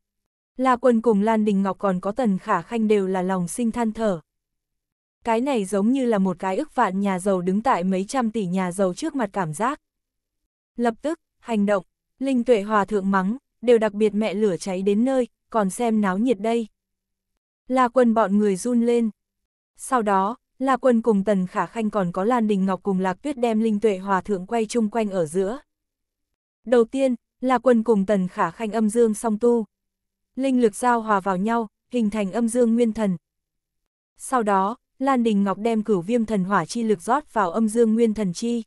La Quân cùng Lan Đình Ngọc còn có Tần Khả Khanh đều là lòng sinh than thở. Cái này giống như là một cái ức vạn nhà giàu đứng tại mấy trăm tỷ nhà giàu trước mặt cảm giác. Lập tức, hành động, Linh Tuệ Hòa Thượng mắng, đều đặc biệt mẹ lửa cháy đến nơi, còn xem náo nhiệt đây. La Quân bọn người run lên. Sau đó, La Quân cùng Tần Khả Khanh còn có Lan Đình Ngọc cùng Lạc Tuyết đem Linh Tuệ Hòa Thượng quay chung quanh ở giữa. Đầu tiên, La Quân cùng Tần Khả Khanh âm dương song tu, linh lực giao hòa vào nhau, hình thành âm dương nguyên thần. Sau đó, Lan Đình Ngọc đem cửu viêm thần hỏa chi lực rót vào âm dương nguyên thần chi.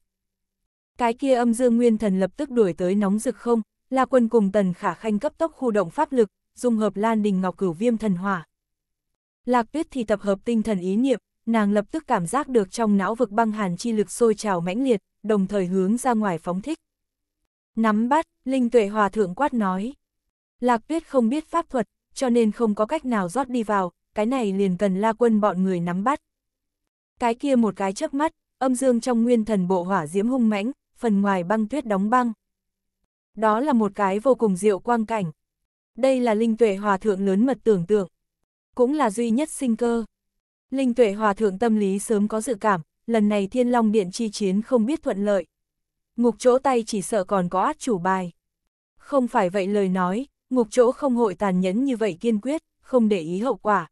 Cái kia âm dương nguyên thần lập tức đuổi tới nóng rực không, La Quân cùng Tần Khả Khanh cấp tốc khu động pháp lực, dung hợp Lan Đình Ngọc cửu viêm thần hỏa. Lạc Tuyết thì tập hợp tinh thần ý niệm, nàng lập tức cảm giác được trong não vực băng hàn chi lực sôi trào mãnh liệt, đồng thời hướng ra ngoài phóng thích. Nắm bắt, Linh Tuệ Hòa Thượng quát nói. Lạc Tuyết không biết pháp thuật, cho nên không có cách nào rót đi vào, cái này liền cần la quân bọn người nắm bắt. Cái kia một cái chớp mắt, âm dương trong nguyên thần bộ hỏa diễm hung mãnh, phần ngoài băng tuyết đóng băng. Đó là một cái vô cùng diệu quang cảnh. Đây là linh tuệ hòa thượng lớn mật tưởng tượng. Cũng là duy nhất sinh cơ. Linh tuệ hòa thượng tâm lý sớm có dự cảm, lần này thiên long điện chi chiến không biết thuận lợi. Ngục chỗ tay chỉ sợ còn có át chủ bài. Không phải vậy lời nói, ngục chỗ không hội tàn nhẫn như vậy kiên quyết, không để ý hậu quả.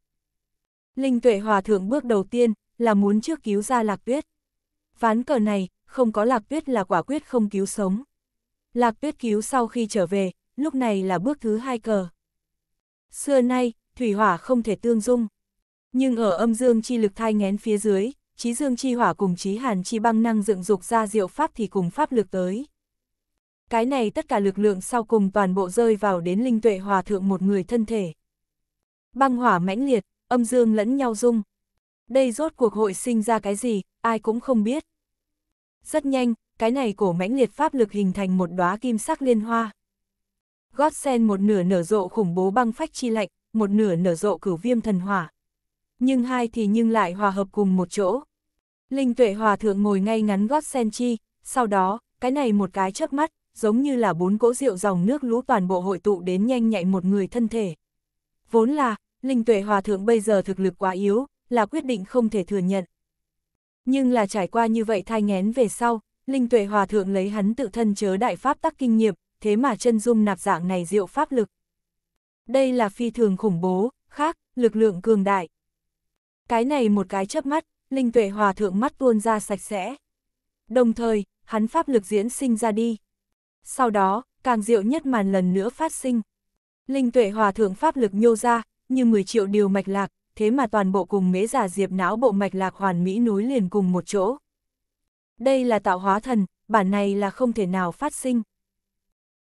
Linh tuệ hòa thượng bước đầu tiên là muốn trước cứu ra lạc tuyết. Ván cờ này, không có lạc tuyết là quả quyết không cứu sống. Lạc tuyết cứu sau khi trở về, lúc này là bước thứ hai cờ. Xưa nay, thủy hỏa không thể tương dung. Nhưng ở âm dương chi lực thai ngén phía dưới, trí dương chi hỏa cùng trí hàn chi băng năng dựng dục ra diệu pháp thì cùng pháp lực tới cái này tất cả lực lượng sau cùng toàn bộ rơi vào đến linh tuệ hòa thượng một người thân thể. Băng hỏa mãnh liệt, âm dương lẫn nhau dung. Đây rốt cuộc hội sinh ra cái gì, ai cũng không biết. Rất nhanh, cái này cổ mãnh liệt pháp lực hình thành một đóa kim sắc liên hoa. Gót sen một nửa nở rộ khủng bố băng phách chi lạnh, một nửa nở rộ cửu viêm thần hỏa. Nhưng hai thì nhưng lại hòa hợp cùng một chỗ. Linh tuệ hòa thượng ngồi ngay ngắn gót sen chi, sau đó, cái này một cái chớp mắt, giống như là bốn cỗ rượu dòng nước lũ toàn bộ hội tụ đến nhanh nhạy một người thân thể. Vốn là, Linh Tuệ Hòa Thượng bây giờ thực lực quá yếu, là quyết định không thể thừa nhận. Nhưng là trải qua như vậy thai ngén về sau, Linh Tuệ Hòa Thượng lấy hắn tự thân chớ đại pháp tắc kinh nghiệm, thế mà chân dung nạp dạng này diệu pháp lực. Đây là phi thường khủng bố, khác, lực lượng cường đại. Cái này một cái chớp mắt, Linh Tuệ Hòa Thượng mắt tuôn ra sạch sẽ. Đồng thời, hắn pháp lực diễn sinh ra đi. Sau đó, càng diệu nhất màn lần nữa phát sinh. Linh tuệ hòa thượng pháp lực nhô ra, như 10 triệu điều mạch lạc, thế mà toàn bộ cùng mế giả diệp não bộ mạch lạc hoàn mỹ núi liền cùng một chỗ. Đây là tạo hóa thần, bản này là không thể nào phát sinh.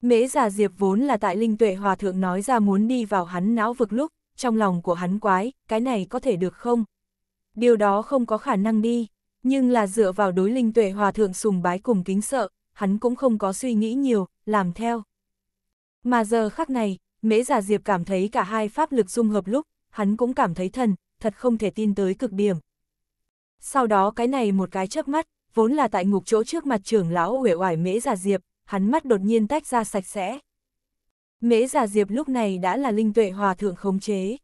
Mễ giả diệp vốn là tại linh tuệ hòa thượng nói ra muốn đi vào hắn não vực lúc, trong lòng của hắn quái, cái này có thể được không? Điều đó không có khả năng đi, nhưng là dựa vào đối linh tuệ hòa thượng sùng bái cùng kính sợ, hắn cũng không có suy nghĩ nhiều, làm theo. Mà giờ khắc này, mễ già diệp cảm thấy cả hai pháp lực dung hợp lúc, hắn cũng cảm thấy thần, thật không thể tin tới cực điểm. Sau đó cái này một cái chớp mắt, vốn là tại ngục chỗ trước mặt trưởng lão uể oải mễ già diệp, hắn mắt đột nhiên tách ra sạch sẽ. Mễ già diệp lúc này đã là linh tuệ hòa thượng khống chế.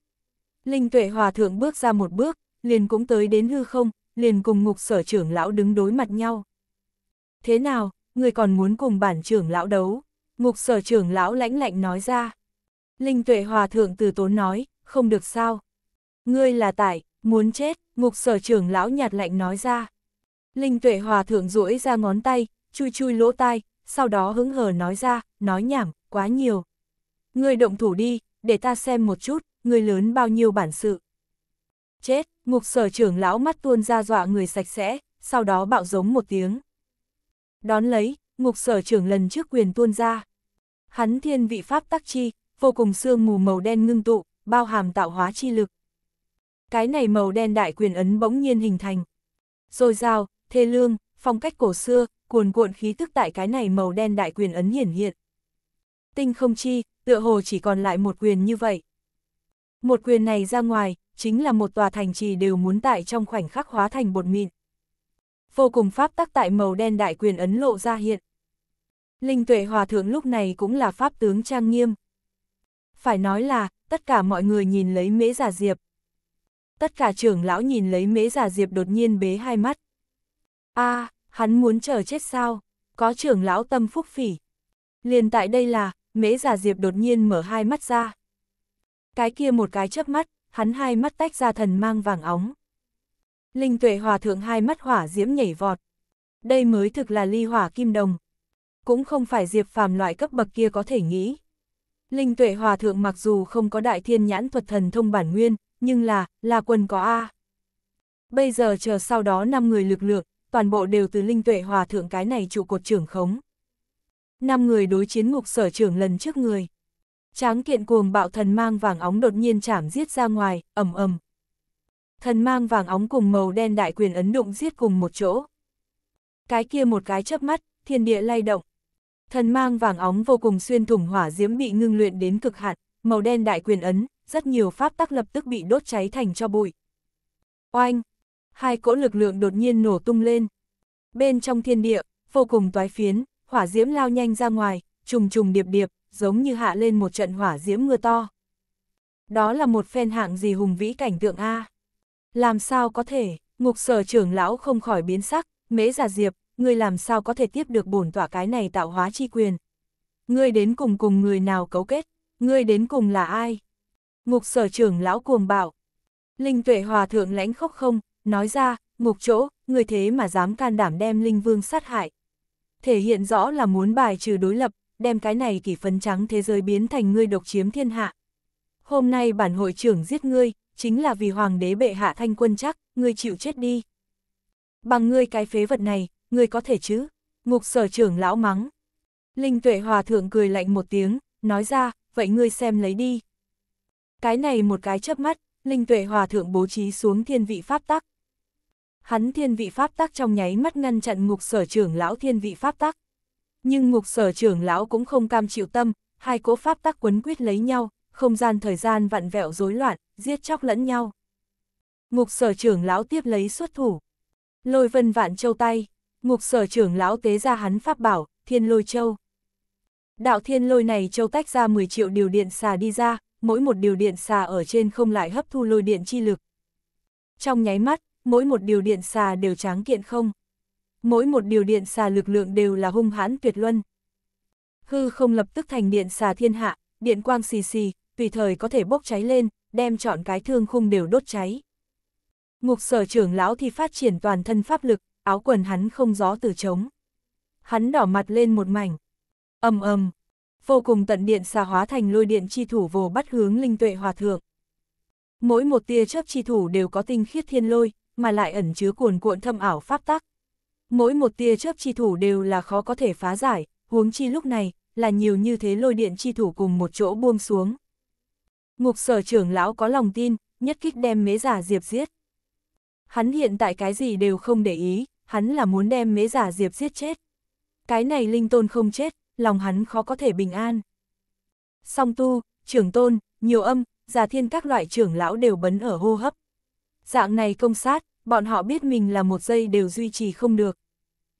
Linh tuệ hòa thượng bước ra một bước, liền cũng tới đến hư không, liền cùng ngục sở trưởng lão đứng đối mặt nhau. Thế nào, người còn muốn cùng bản trưởng lão đấu, ngục sở trưởng lão lãnh lạnh nói ra. Linh tuệ hòa thượng từ tốn nói, không được sao. Ngươi là tại, muốn chết, ngục sở trưởng lão nhạt lạnh nói ra. Linh tuệ hòa thượng duỗi ra ngón tay, chui chui lỗ tai, sau đó hứng hờ nói ra, nói nhảm, quá nhiều. Ngươi động thủ đi, để ta xem một chút, ngươi lớn bao nhiêu bản sự. Chết, ngục sở trưởng lão mắt tuôn ra dọa người sạch sẽ, sau đó bạo giống một tiếng đón lấy, ngục sở trưởng lần trước quyền tuôn ra. Hắn thiên vị pháp tắc chi, vô cùng sương mù màu đen ngưng tụ, bao hàm tạo hóa chi lực. Cái này màu đen đại quyền ấn bỗng nhiên hình thành. Rồi rào, thê lương, phong cách cổ xưa, cuồn cuộn khí tức tại cái này màu đen đại quyền ấn hiển hiện. Tinh không chi, tựa hồ chỉ còn lại một quyền như vậy. Một quyền này ra ngoài, chính là một tòa thành trì đều muốn tại trong khoảnh khắc hóa thành bột mịn vô cùng pháp tắc tại màu đen đại quyền ấn lộ ra hiện. Linh tuệ hòa thượng lúc này cũng là pháp tướng trang nghiêm. Phải nói là, tất cả mọi người nhìn lấy mễ giả diệp. Tất cả trưởng lão nhìn lấy mễ giả diệp đột nhiên bế hai mắt. a à, hắn muốn chờ chết sao, có trưởng lão tâm phúc phỉ. Liền tại đây là, mễ giả diệp đột nhiên mở hai mắt ra. Cái kia một cái chớp mắt, hắn hai mắt tách ra thần mang vàng óng. Linh tuệ hòa thượng hai mắt hỏa diễm nhảy vọt. Đây mới thực là ly hỏa kim đồng. Cũng không phải diệp phàm loại cấp bậc kia có thể nghĩ. Linh tuệ hòa thượng mặc dù không có đại thiên nhãn thuật thần thông bản nguyên, nhưng là, là quân có A. Bây giờ chờ sau đó 5 người lực lượng, toàn bộ đều từ linh tuệ hòa thượng cái này trụ cột trưởng khống. 5 người đối chiến ngục sở trưởng lần trước người. Tráng kiện cuồng bạo thần mang vàng óng đột nhiên chảm giết ra ngoài, ầm ầm, thần mang vàng óng cùng màu đen đại quyền ấn đụng giết cùng một chỗ. Cái kia một cái chớp mắt, thiên địa lay động. Thần mang vàng óng vô cùng xuyên thủng hỏa diễm bị ngưng luyện đến cực hạn, màu đen đại quyền ấn, rất nhiều pháp tắc lập tức bị đốt cháy thành cho bụi. Oanh! Hai cỗ lực lượng đột nhiên nổ tung lên. Bên trong thiên địa, vô cùng toái phiến, hỏa diễm lao nhanh ra ngoài, trùng trùng điệp điệp, giống như hạ lên một trận hỏa diễm mưa to. Đó là một phen hạng gì hùng vĩ cảnh tượng A. Làm sao có thể, ngục sở trưởng lão không khỏi biến sắc, mễ già diệp, ngươi làm sao có thể tiếp được bổn tỏa cái này tạo hóa chi quyền. Ngươi đến cùng cùng người nào cấu kết, ngươi đến cùng là ai? Ngục sở trưởng lão cuồng bạo. Linh tuệ hòa thượng lãnh khốc không, nói ra, ngục chỗ, người thế mà dám can đảm đem linh vương sát hại. Thể hiện rõ là muốn bài trừ đối lập, đem cái này kỷ phấn trắng thế giới biến thành ngươi độc chiếm thiên hạ. Hôm nay bản hội trưởng giết ngươi, chính là vì hoàng đế bệ hạ thanh quân chắc, ngươi chịu chết đi. Bằng ngươi cái phế vật này, ngươi có thể chứ? Ngục sở trưởng lão mắng. Linh tuệ hòa thượng cười lạnh một tiếng, nói ra, vậy ngươi xem lấy đi. Cái này một cái chớp mắt, Linh tuệ hòa thượng bố trí xuống thiên vị pháp tắc. Hắn thiên vị pháp tắc trong nháy mắt ngăn chặn ngục sở trưởng lão thiên vị pháp tắc. Nhưng ngục sở trưởng lão cũng không cam chịu tâm, hai cỗ pháp tắc quấn quyết lấy nhau, không gian thời gian vặn vẹo rối loạn, giết chóc lẫn nhau. Ngục sở trưởng lão tiếp lấy xuất thủ. Lôi vân vạn châu tay, ngục sở trưởng lão tế ra hắn pháp bảo, thiên lôi châu. Đạo thiên lôi này châu tách ra 10 triệu điều điện xà đi ra, mỗi một điều điện xà ở trên không lại hấp thu lôi điện chi lực. Trong nháy mắt, mỗi một điều điện xà đều tráng kiện không. Mỗi một điều điện xà lực lượng đều là hung hãn tuyệt luân. Hư không lập tức thành điện xà thiên hạ, điện quang xì xì, tùy thời có thể bốc cháy lên, đem chọn cái thương khung đều đốt cháy. Ngục sở trưởng lão thì phát triển toàn thân pháp lực, áo quần hắn không gió từ trống. Hắn đỏ mặt lên một mảnh. ầm ầm, vô cùng tận điện xà hóa thành lôi điện chi thủ vồ bắt hướng linh tuệ hòa thượng. Mỗi một tia chớp chi thủ đều có tinh khiết thiên lôi, mà lại ẩn chứa cuồn cuộn thâm ảo pháp tắc. Mỗi một tia chớp chi thủ đều là khó có thể phá giải, huống chi lúc này, là nhiều như thế lôi điện chi thủ cùng một chỗ buông xuống. Ngục sở trưởng lão có lòng tin, nhất kích đem mế giả diệp giết. Hắn hiện tại cái gì đều không để ý, hắn là muốn đem mế giả diệp giết chết. Cái này linh tôn không chết, lòng hắn khó có thể bình an. Song tu, trưởng tôn, nhiều âm, giả thiên các loại trưởng lão đều bấn ở hô hấp. Dạng này công sát, bọn họ biết mình là một giây đều duy trì không được.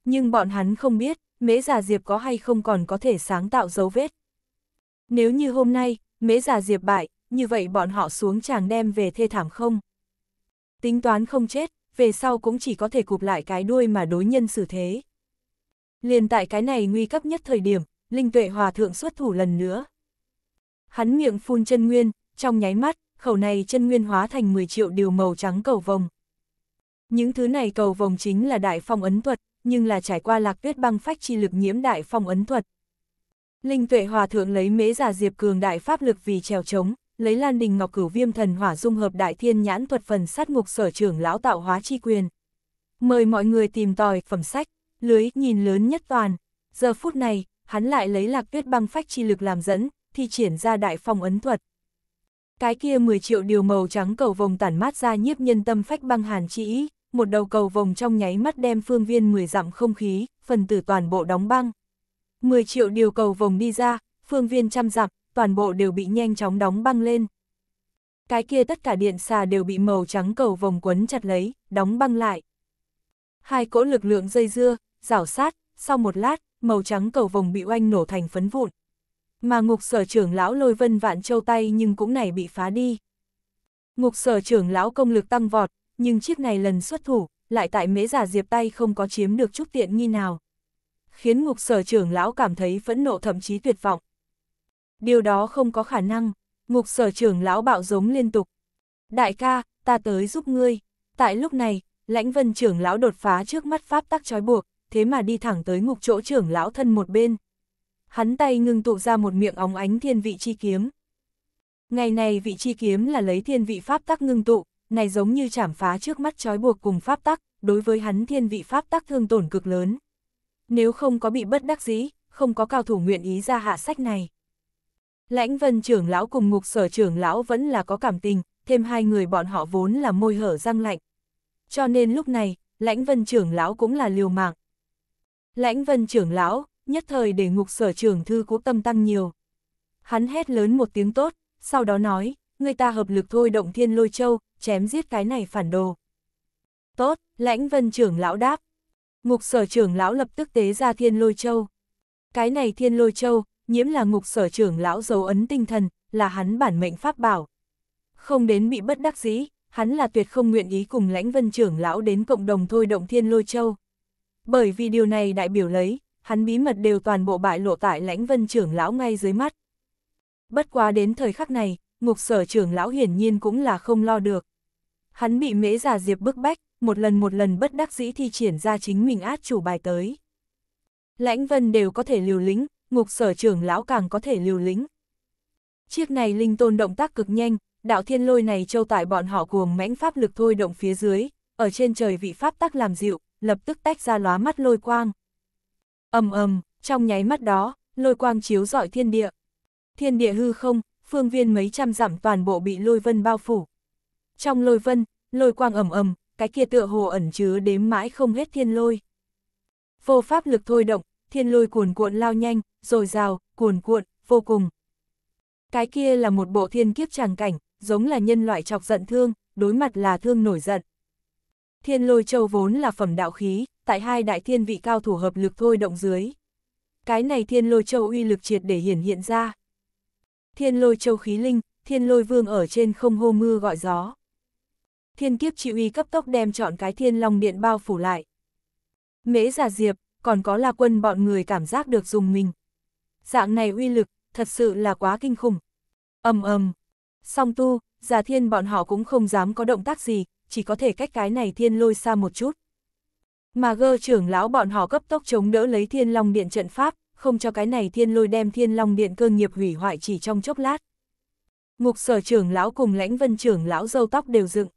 Nhưng bọn hắn không biết, mế giả diệp có hay không còn có thể sáng tạo dấu vết. Nếu như hôm nay, mế giả diệp bại, như vậy bọn họ xuống chàng đem về thê thảm không? Tính toán không chết, về sau cũng chỉ có thể cụp lại cái đuôi mà đối nhân xử thế. Liền tại cái này nguy cấp nhất thời điểm, Linh Tuệ Hòa Thượng xuất thủ lần nữa. Hắn miệng phun chân nguyên, trong nháy mắt, khẩu này chân nguyên hóa thành 10 triệu điều màu trắng cầu vồng. Những thứ này cầu vồng chính là đại phong ấn thuật, nhưng là trải qua lạc tuyết băng phách chi lực nhiễm đại phong ấn thuật. Linh Tuệ Hòa Thượng lấy mế giả diệp cường đại pháp lực vì trèo trống, lấy Lan Đình Ngọc Cửu Viêm Thần Hỏa dung hợp Đại Thiên Nhãn thuật phần sát ngục sở trưởng lão tạo hóa chi quyền. Mời mọi người tìm tòi phẩm sách, lưới nhìn lớn nhất toàn. Giờ phút này, hắn lại lấy Lạc Tuyết băng phách chi lực làm dẫn, thi triển ra đại phong ấn thuật. Cái kia 10 triệu điều màu trắng cầu vồng tản mát ra nhiếp nhân tâm phách băng hàn chi ý, một đầu cầu vồng trong nháy mắt đem phương viên 10 dặm không khí, phần tử toàn bộ đóng băng. 10 triệu điều cầu vồng đi ra, phương viên trăm dặm, toàn bộ đều bị nhanh chóng đóng băng lên. Cái kia tất cả điện xà đều bị màu trắng cầu vòng quấn chặt lấy, đóng băng lại. Hai cỗ lực lượng dây dưa, rảo sát, sau một lát, màu trắng cầu vòng bị oanh nổ thành phấn vụn. Mà ngục sở trưởng lão lôi vân vạn châu tay nhưng cũng này bị phá đi. Ngục sở trưởng lão công lực tăng vọt, nhưng chiếc này lần xuất thủ, lại tại mễ giả diệp tay không có chiếm được chút tiện nghi nào. Khiến ngục sở trưởng lão cảm thấy phẫn nộ thậm chí tuyệt vọng điều đó không có khả năng, ngục sở trưởng lão bạo giống liên tục. Đại ca, ta tới giúp ngươi. Tại lúc này, lãnh vân trưởng lão đột phá trước mắt pháp tắc trói buộc, thế mà đi thẳng tới ngục chỗ trưởng lão thân một bên. Hắn tay ngưng tụ ra một miệng óng ánh thiên vị chi kiếm. Ngày này vị chi kiếm là lấy thiên vị pháp tắc ngưng tụ, này giống như chảm phá trước mắt trói buộc cùng pháp tắc, đối với hắn thiên vị pháp tắc thương tổn cực lớn. Nếu không có bị bất đắc dĩ, không có cao thủ nguyện ý ra hạ sách này, Lãnh vân trưởng lão cùng ngục sở trưởng lão vẫn là có cảm tình, thêm hai người bọn họ vốn là môi hở răng lạnh. Cho nên lúc này, lãnh vân trưởng lão cũng là liều mạng. Lãnh vân trưởng lão, nhất thời để ngục sở trưởng thư cố tâm tăng nhiều. Hắn hét lớn một tiếng tốt, sau đó nói, người ta hợp lực thôi động thiên lôi châu, chém giết cái này phản đồ. Tốt, lãnh vân trưởng lão đáp. Ngục sở trưởng lão lập tức tế ra thiên lôi châu. Cái này thiên lôi châu, nhiễm là ngục sở trưởng lão dấu ấn tinh thần, là hắn bản mệnh pháp bảo. Không đến bị bất đắc dĩ, hắn là tuyệt không nguyện ý cùng lãnh vân trưởng lão đến cộng đồng thôi động thiên lôi châu. Bởi vì điều này đại biểu lấy, hắn bí mật đều toàn bộ bại lộ tại lãnh vân trưởng lão ngay dưới mắt. Bất quá đến thời khắc này, ngục sở trưởng lão hiển nhiên cũng là không lo được. Hắn bị mễ giả diệp bức bách, một lần một lần bất đắc dĩ thi triển ra chính mình át chủ bài tới. Lãnh vân đều có thể liều lĩnh, ngục sở trưởng lão càng có thể liều lĩnh. Chiếc này linh tôn động tác cực nhanh, đạo thiên lôi này châu tại bọn họ cuồng mãnh pháp lực thôi động phía dưới, ở trên trời vị pháp tắc làm dịu, lập tức tách ra lóa mắt lôi quang. ầm ầm, trong nháy mắt đó, lôi quang chiếu dọi thiên địa. Thiên địa hư không, phương viên mấy trăm dặm toàn bộ bị lôi vân bao phủ. Trong lôi vân, lôi quang ầm ầm, cái kia tựa hồ ẩn chứa đếm mãi không hết thiên lôi. Vô pháp lực thôi động, thiên lôi cuồn cuộn lao nhanh, rồi rào, cuồn cuộn, vô cùng. Cái kia là một bộ thiên kiếp tràng cảnh, giống là nhân loại chọc giận thương, đối mặt là thương nổi giận. Thiên lôi châu vốn là phẩm đạo khí, tại hai đại thiên vị cao thủ hợp lực thôi động dưới. Cái này thiên lôi châu uy lực triệt để hiển hiện ra. Thiên lôi châu khí linh, thiên lôi vương ở trên không hô mưa gọi gió. Thiên kiếp chỉ uy cấp tốc đem chọn cái thiên long điện bao phủ lại. Mễ giả diệp, còn có là quân bọn người cảm giác được dùng mình. Dạng này uy lực, thật sự là quá kinh khủng. ầm ầm Song tu, giả thiên bọn họ cũng không dám có động tác gì, chỉ có thể cách cái này thiên lôi xa một chút. Mà gơ trưởng lão bọn họ cấp tốc chống đỡ lấy thiên long điện trận pháp, không cho cái này thiên lôi đem thiên long điện cơ nghiệp hủy hoại chỉ trong chốc lát. Ngục sở trưởng lão cùng lãnh vân trưởng lão dâu tóc đều dựng.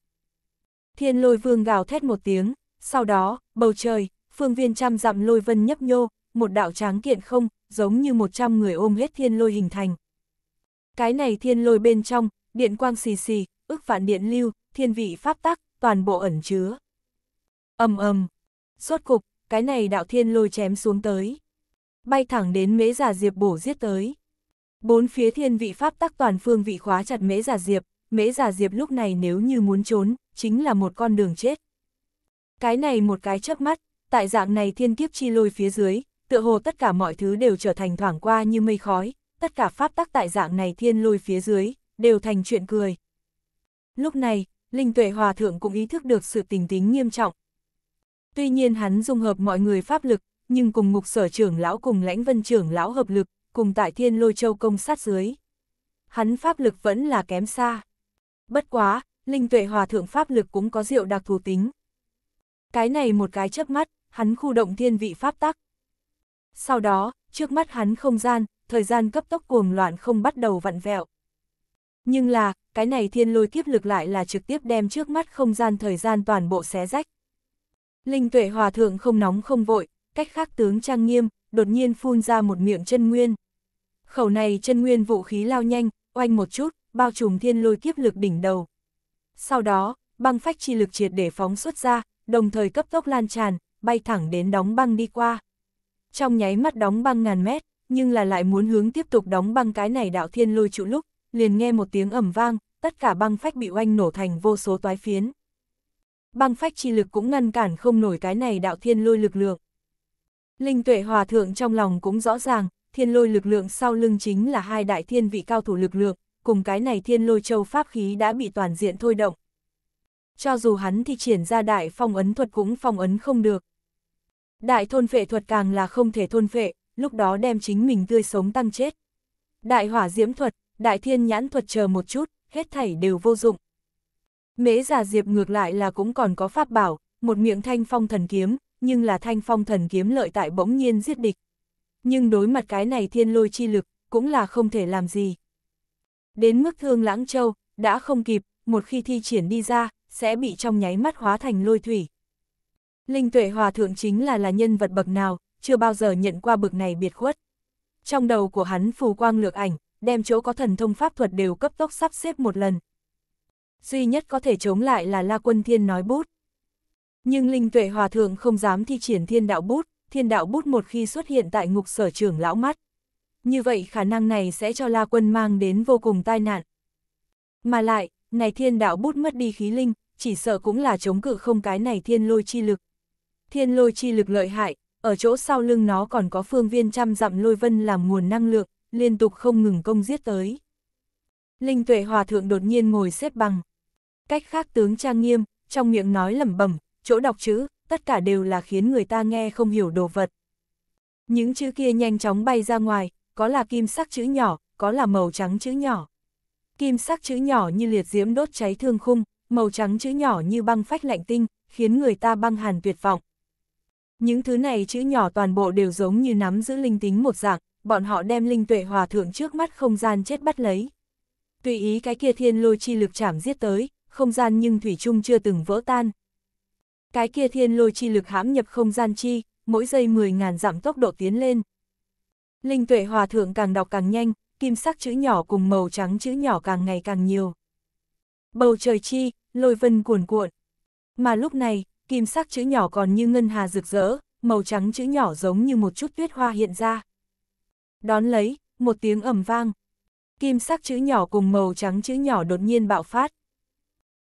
Thiên lôi vương gào thét một tiếng, sau đó, bầu trời, phương viên trăm dặm lôi vân nhấp nhô, một đạo tráng kiện không, giống như một trăm người ôm hết thiên lôi hình thành. Cái này thiên lôi bên trong, điện quang xì xì, ức vạn điện lưu, thiên vị pháp tắc, toàn bộ ẩn chứa. ầm ầm, suốt cục, cái này đạo thiên lôi chém xuống tới. Bay thẳng đến mễ giả diệp bổ giết tới. Bốn phía thiên vị pháp tắc toàn phương vị khóa chặt mễ giả diệp, mễ giả diệp lúc này nếu như muốn trốn, chính là một con đường chết. Cái này một cái chớp mắt, tại dạng này thiên kiếp chi lôi phía dưới, tựa hồ tất cả mọi thứ đều trở thành thoảng qua như mây khói, tất cả pháp tắc tại dạng này thiên lôi phía dưới, đều thành chuyện cười. Lúc này, Linh Tuệ Hòa Thượng cũng ý thức được sự tình tính nghiêm trọng. Tuy nhiên hắn dung hợp mọi người pháp lực, nhưng cùng ngục sở trưởng lão cùng lãnh vân trưởng lão hợp lực, cùng tại thiên lôi châu công sát dưới. Hắn pháp lực vẫn là kém xa. Bất quá, Linh Tuệ Hòa Thượng pháp lực cũng có diệu đặc thù tính. Cái này một cái chớp mắt, hắn khu động thiên vị pháp tắc. Sau đó, trước mắt hắn không gian, thời gian cấp tốc cuồng loạn không bắt đầu vặn vẹo. Nhưng là, cái này thiên lôi kiếp lực lại là trực tiếp đem trước mắt không gian thời gian toàn bộ xé rách. Linh tuệ hòa thượng không nóng không vội, cách khác tướng trang nghiêm, đột nhiên phun ra một miệng chân nguyên. Khẩu này chân nguyên vũ khí lao nhanh, oanh một chút, bao trùm thiên lôi kiếp lực đỉnh đầu. Sau đó, băng phách chi lực triệt để phóng xuất ra, đồng thời cấp tốc lan tràn, bay thẳng đến đóng băng đi qua. Trong nháy mắt đóng băng ngàn mét, nhưng là lại muốn hướng tiếp tục đóng băng cái này đạo thiên lôi trụ lúc, liền nghe một tiếng ẩm vang, tất cả băng phách bị oanh nổ thành vô số toái phiến. Băng phách chi lực cũng ngăn cản không nổi cái này đạo thiên lôi lực lượng. Linh tuệ hòa thượng trong lòng cũng rõ ràng, thiên lôi lực lượng sau lưng chính là hai đại thiên vị cao thủ lực lượng, cùng cái này thiên lôi châu pháp khí đã bị toàn diện thôi động, cho dù hắn thì triển ra đại phong ấn thuật cũng phong ấn không được. Đại thôn phệ thuật càng là không thể thôn phệ, lúc đó đem chính mình tươi sống tăng chết. Đại hỏa diễm thuật, đại thiên nhãn thuật chờ một chút, hết thảy đều vô dụng. Mễ giả diệp ngược lại là cũng còn có pháp bảo, một miệng thanh phong thần kiếm, nhưng là thanh phong thần kiếm lợi tại bỗng nhiên giết địch. Nhưng đối mặt cái này thiên lôi chi lực, cũng là không thể làm gì. Đến mức thương lãng châu, đã không kịp, một khi thi triển đi ra, sẽ bị trong nháy mắt hóa thành lôi thủy. Linh tuệ hòa thượng chính là là nhân vật bậc nào, chưa bao giờ nhận qua bực này biệt khuất. Trong đầu của hắn phù quang lược ảnh, đem chỗ có thần thông pháp thuật đều cấp tốc sắp xếp một lần. Duy nhất có thể chống lại là La Quân Thiên nói bút. Nhưng Linh Tuệ Hòa Thượng không dám thi triển thiên đạo bút, thiên đạo bút một khi xuất hiện tại ngục sở trưởng lão mắt. Như vậy khả năng này sẽ cho La Quân mang đến vô cùng tai nạn. Mà lại, này thiên đạo bút mất đi khí linh, chỉ sợ cũng là chống cự không cái này thiên lôi chi lực. Thiên lôi chi lực lợi hại, ở chỗ sau lưng nó còn có phương viên trăm dặm lôi vân làm nguồn năng lượng, liên tục không ngừng công giết tới. Linh tuệ hòa thượng đột nhiên ngồi xếp bằng. Cách khác tướng trang nghiêm, trong miệng nói lẩm bẩm, chỗ đọc chữ, tất cả đều là khiến người ta nghe không hiểu đồ vật. Những chữ kia nhanh chóng bay ra ngoài, có là kim sắc chữ nhỏ, có là màu trắng chữ nhỏ. Kim sắc chữ nhỏ như liệt diễm đốt cháy thương khung, màu trắng chữ nhỏ như băng phách lạnh tinh, khiến người ta băng hàn tuyệt vọng. Những thứ này chữ nhỏ toàn bộ đều giống như nắm giữ linh tính một dạng, bọn họ đem linh tuệ hòa thượng trước mắt không gian chết bắt lấy. Tùy ý cái kia thiên lôi chi lực chảm giết tới, không gian nhưng thủy chung chưa từng vỡ tan. Cái kia thiên lôi chi lực hãm nhập không gian chi, mỗi giây 10.000 giảm tốc độ tiến lên. Linh tuệ hòa thượng càng đọc càng nhanh, kim sắc chữ nhỏ cùng màu trắng chữ nhỏ càng ngày càng nhiều bầu trời chi, lôi vân cuồn cuộn. Mà lúc này, kim sắc chữ nhỏ còn như ngân hà rực rỡ, màu trắng chữ nhỏ giống như một chút tuyết hoa hiện ra. Đón lấy, một tiếng ẩm vang. Kim sắc chữ nhỏ cùng màu trắng chữ nhỏ đột nhiên bạo phát.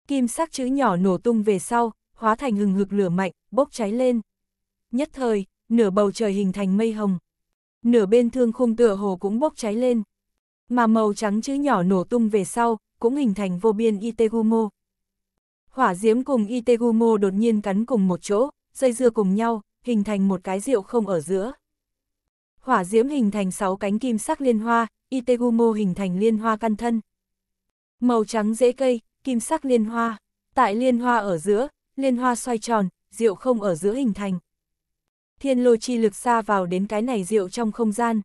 Kim sắc chữ nhỏ nổ tung về sau, hóa thành hừng hực lửa mạnh, bốc cháy lên. Nhất thời, nửa bầu trời hình thành mây hồng. Nửa bên thương khung tựa hồ cũng bốc cháy lên. Mà màu trắng chữ nhỏ nổ tung về sau, cũng hình thành vô biên Itegumo. Hỏa diễm cùng Itegumo đột nhiên cắn cùng một chỗ, dây dưa cùng nhau, hình thành một cái rượu không ở giữa. Hỏa diễm hình thành sáu cánh kim sắc liên hoa, Itegumo hình thành liên hoa căn thân. Màu trắng dễ cây, kim sắc liên hoa. Tại liên hoa ở giữa, liên hoa xoay tròn, rượu không ở giữa hình thành. Thiên lôi chi lực xa vào đến cái này rượu trong không gian.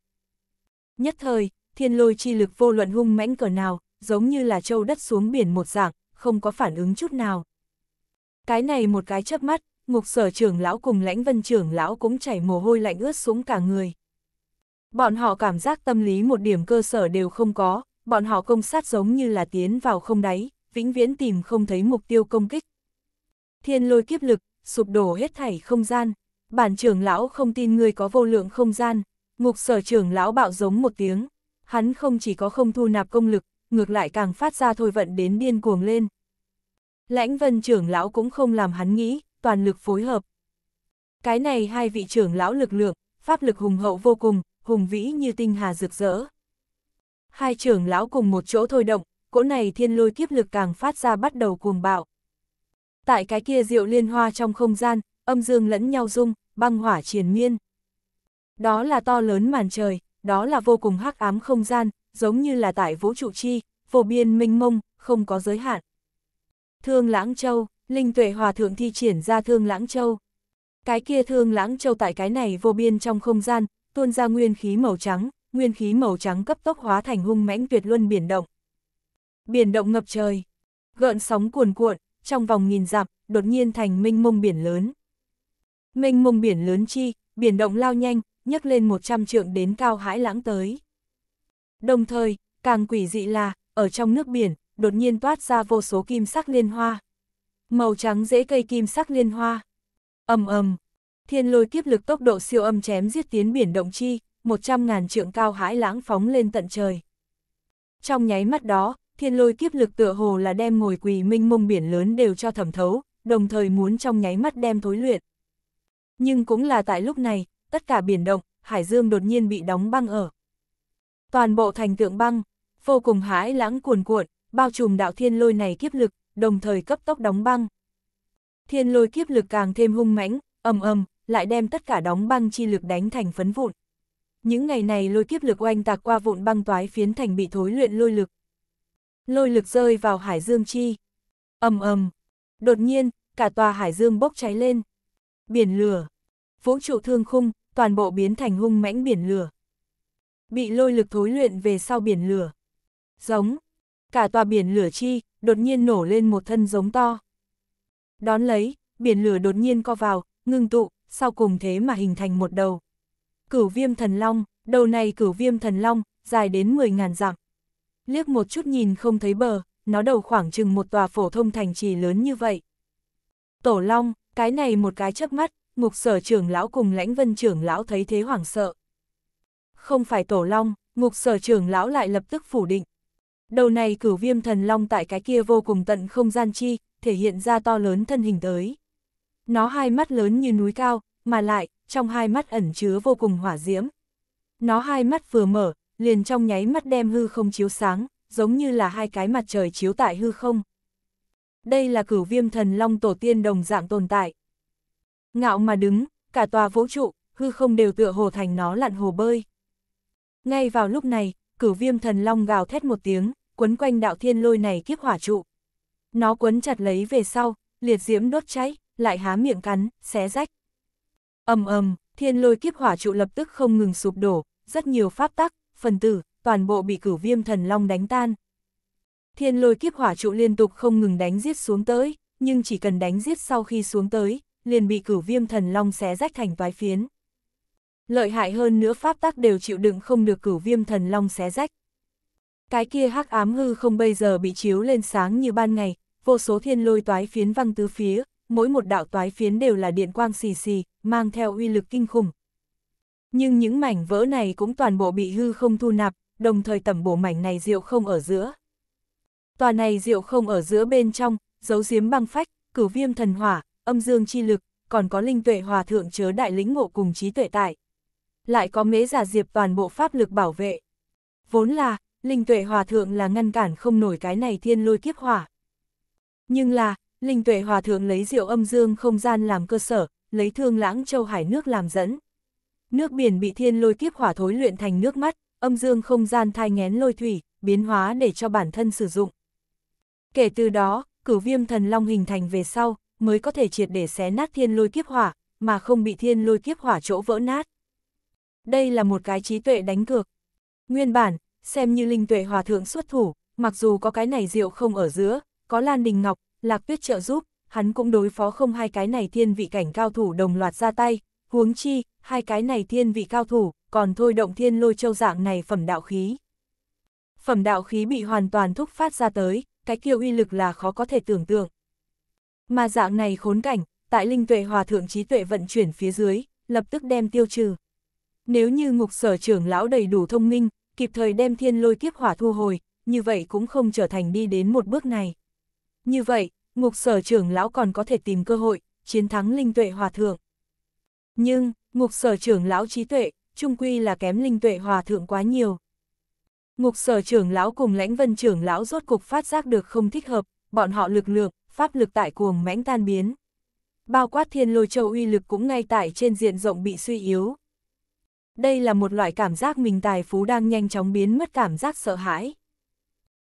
Nhất thời, thiên lôi chi lực vô luận hung mãnh cỡ nào, giống như là châu đất xuống biển một dạng, không có phản ứng chút nào. Cái này một cái chớp mắt, ngục sở trưởng lão cùng lãnh vân trưởng lão cũng chảy mồ hôi lạnh ướt xuống cả người. Bọn họ cảm giác tâm lý một điểm cơ sở đều không có, bọn họ công sát giống như là tiến vào không đáy, vĩnh viễn tìm không thấy mục tiêu công kích. Thiên lôi kiếp lực, sụp đổ hết thảy không gian, bản trưởng lão không tin người có vô lượng không gian, ngục sở trưởng lão bạo giống một tiếng, hắn không chỉ có không thu nạp công lực, ngược lại càng phát ra thôi vận đến điên cuồng lên. Lãnh vân trưởng lão cũng không làm hắn nghĩ, toàn lực phối hợp. Cái này hai vị trưởng lão lực lượng, pháp lực hùng hậu vô cùng, hùng vĩ như tinh hà rực rỡ. Hai trưởng lão cùng một chỗ thôi động, cỗ này thiên lôi kiếp lực càng phát ra bắt đầu cuồng bạo. Tại cái kia rượu liên hoa trong không gian, âm dương lẫn nhau dung, băng hỏa triền miên. Đó là to lớn màn trời, đó là vô cùng hắc ám không gian, giống như là tại vũ trụ chi, vô biên minh mông, không có giới hạn. Thương Lãng Châu, Linh Tuệ Hòa Thượng thi triển ra Thương Lãng Châu. Cái kia Thương Lãng Châu tại cái này vô biên trong không gian, tuôn ra nguyên khí màu trắng, nguyên khí màu trắng cấp tốc hóa thành hung mãnh tuyệt luân biển động. Biển động ngập trời, gợn sóng cuồn cuộn, trong vòng nghìn dặm, đột nhiên thành minh mông biển lớn. Minh mông biển lớn chi, biển động lao nhanh, nhấc lên 100 trượng đến cao hãi lãng tới. Đồng thời, càng quỷ dị là, ở trong nước biển, đột nhiên toát ra vô số kim sắc liên hoa. Màu trắng dễ cây kim sắc liên hoa. ầm ầm thiên lôi kiếp lực tốc độ siêu âm chém giết tiến biển động chi, 100.000 trượng cao hãi lãng phóng lên tận trời. Trong nháy mắt đó, thiên lôi kiếp lực tựa hồ là đem ngồi quỳ minh mông biển lớn đều cho thẩm thấu, đồng thời muốn trong nháy mắt đem thối luyện. Nhưng cũng là tại lúc này, tất cả biển động, hải dương đột nhiên bị đóng băng ở. Toàn bộ thành tượng băng, vô cùng hãi lãng cuồn cuộn, bao trùm đạo thiên lôi này kiếp lực, đồng thời cấp tốc đóng băng. Thiên lôi kiếp lực càng thêm hung mãnh, ầm ầm, lại đem tất cả đóng băng chi lực đánh thành phấn vụn. Những ngày này lôi kiếp lực oanh tạc qua vụn băng toái phiến thành bị thối luyện lôi lực. Lôi lực rơi vào hải dương chi. Ầm ầm. Đột nhiên, cả tòa hải dương bốc cháy lên. Biển lửa. Vũ trụ thương khung, toàn bộ biến thành hung mãnh biển lửa bị lôi lực thối luyện về sau biển lửa. Giống, cả tòa biển lửa chi, đột nhiên nổ lên một thân giống to. Đón lấy, biển lửa đột nhiên co vào, ngưng tụ, sau cùng thế mà hình thành một đầu. Cửu viêm thần long, đầu này cửu viêm thần long, dài đến 10.000 dặm. Liếc một chút nhìn không thấy bờ, nó đầu khoảng chừng một tòa phổ thông thành trì lớn như vậy. Tổ long, cái này một cái chớp mắt, ngục sở trưởng lão cùng lãnh vân trưởng lão thấy thế hoảng sợ không phải tổ long, ngục sở trưởng lão lại lập tức phủ định. Đầu này cửu viêm thần long tại cái kia vô cùng tận không gian chi, thể hiện ra to lớn thân hình tới. Nó hai mắt lớn như núi cao, mà lại, trong hai mắt ẩn chứa vô cùng hỏa diễm. Nó hai mắt vừa mở, liền trong nháy mắt đem hư không chiếu sáng, giống như là hai cái mặt trời chiếu tại hư không. Đây là cửu viêm thần long tổ tiên đồng dạng tồn tại. Ngạo mà đứng, cả tòa vũ trụ, hư không đều tựa hồ thành nó lặn hồ bơi. Ngay vào lúc này, cửu viêm thần long gào thét một tiếng, quấn quanh đạo thiên lôi này kiếp hỏa trụ. Nó quấn chặt lấy về sau, liệt diễm đốt cháy, lại há miệng cắn, xé rách. ầm ầm, thiên lôi kiếp hỏa trụ lập tức không ngừng sụp đổ, rất nhiều pháp tắc, phần tử, toàn bộ bị cửu viêm thần long đánh tan. Thiên lôi kiếp hỏa trụ liên tục không ngừng đánh giết xuống tới, nhưng chỉ cần đánh giết sau khi xuống tới, liền bị cửu viêm thần long xé rách thành toái phiến. Lợi hại hơn nữa pháp tắc đều chịu đựng không được cửu viêm thần long xé rách. Cái kia hắc ám hư không bây giờ bị chiếu lên sáng như ban ngày, vô số thiên lôi toái phiến văng tứ phía, mỗi một đạo toái phiến đều là điện quang xì xì, mang theo uy lực kinh khủng. Nhưng những mảnh vỡ này cũng toàn bộ bị hư không thu nạp, đồng thời tẩm bổ mảnh này rượu không ở giữa. Tòa này rượu không ở giữa bên trong, giấu giếm băng phách, cửu viêm thần hỏa, âm dương chi lực, còn có linh tuệ hòa thượng chớ đại lĩnh ngộ cùng trí tuệ tại lại có mễ giả diệp toàn bộ pháp lực bảo vệ. Vốn là, linh tuệ hòa thượng là ngăn cản không nổi cái này thiên lôi kiếp hỏa. Nhưng là, linh tuệ hòa thượng lấy rượu âm dương không gian làm cơ sở, lấy thương lãng châu hải nước làm dẫn. Nước biển bị thiên lôi kiếp hỏa thối luyện thành nước mắt, âm dương không gian thai ngén lôi thủy, biến hóa để cho bản thân sử dụng. Kể từ đó, cửu viêm thần long hình thành về sau, mới có thể triệt để xé nát thiên lôi kiếp hỏa, mà không bị thiên lôi kiếp hỏa chỗ vỡ nát đây là một cái trí tuệ đánh cược. Nguyên bản, xem như linh tuệ hòa thượng xuất thủ, mặc dù có cái này rượu không ở giữa, có Lan Đình Ngọc, Lạc Tuyết trợ giúp, hắn cũng đối phó không hai cái này thiên vị cảnh cao thủ đồng loạt ra tay, huống chi, hai cái này thiên vị cao thủ, còn thôi động thiên lôi châu dạng này phẩm đạo khí. Phẩm đạo khí bị hoàn toàn thúc phát ra tới, cái kiêu uy lực là khó có thể tưởng tượng. Mà dạng này khốn cảnh, tại linh tuệ hòa thượng trí tuệ vận chuyển phía dưới, lập tức đem tiêu trừ. Nếu như ngục sở trưởng lão đầy đủ thông minh, kịp thời đem thiên lôi kiếp hỏa thu hồi, như vậy cũng không trở thành đi đến một bước này. Như vậy, ngục sở trưởng lão còn có thể tìm cơ hội, chiến thắng linh tuệ hòa thượng. Nhưng, ngục sở trưởng lão trí tuệ, trung quy là kém linh tuệ hòa thượng quá nhiều. Ngục sở trưởng lão cùng lãnh vân trưởng lão rốt cục phát giác được không thích hợp, bọn họ lực lượng, pháp lực tại cuồng mãnh tan biến. Bao quát thiên lôi châu uy lực cũng ngay tại trên diện rộng bị suy yếu đây là một loại cảm giác mình tài phú đang nhanh chóng biến mất cảm giác sợ hãi.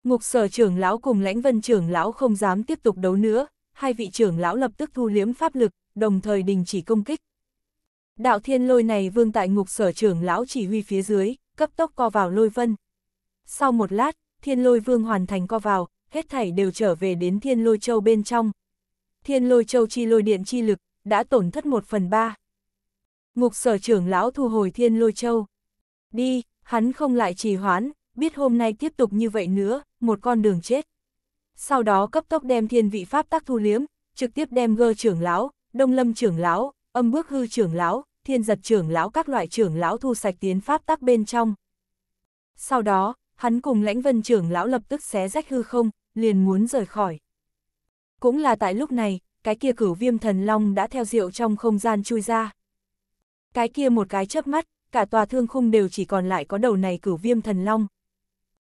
Ngục sở trưởng lão cùng lãnh vân trưởng lão không dám tiếp tục đấu nữa, hai vị trưởng lão lập tức thu liếm pháp lực, đồng thời đình chỉ công kích. Đạo thiên lôi này vương tại ngục sở trưởng lão chỉ huy phía dưới, cấp tốc co vào lôi vân. Sau một lát, thiên lôi vương hoàn thành co vào, hết thảy đều trở về đến thiên lôi châu bên trong. Thiên lôi châu chi lôi điện chi lực, đã tổn thất một phần ba. Ngục sở trưởng lão thu hồi thiên lôi châu. Đi, hắn không lại trì hoãn, biết hôm nay tiếp tục như vậy nữa, một con đường chết. Sau đó cấp tốc đem thiên vị pháp tác thu liếm, trực tiếp đem gơ trưởng lão, đông lâm trưởng lão, âm bước hư trưởng lão, thiên giật trưởng lão các loại trưởng lão thu sạch tiến pháp tác bên trong. Sau đó, hắn cùng lãnh vân trưởng lão lập tức xé rách hư không, liền muốn rời khỏi. Cũng là tại lúc này, cái kia cửu viêm thần long đã theo rượu trong không gian chui ra cái kia một cái chớp mắt, cả tòa thương khung đều chỉ còn lại có đầu này cửu viêm thần long.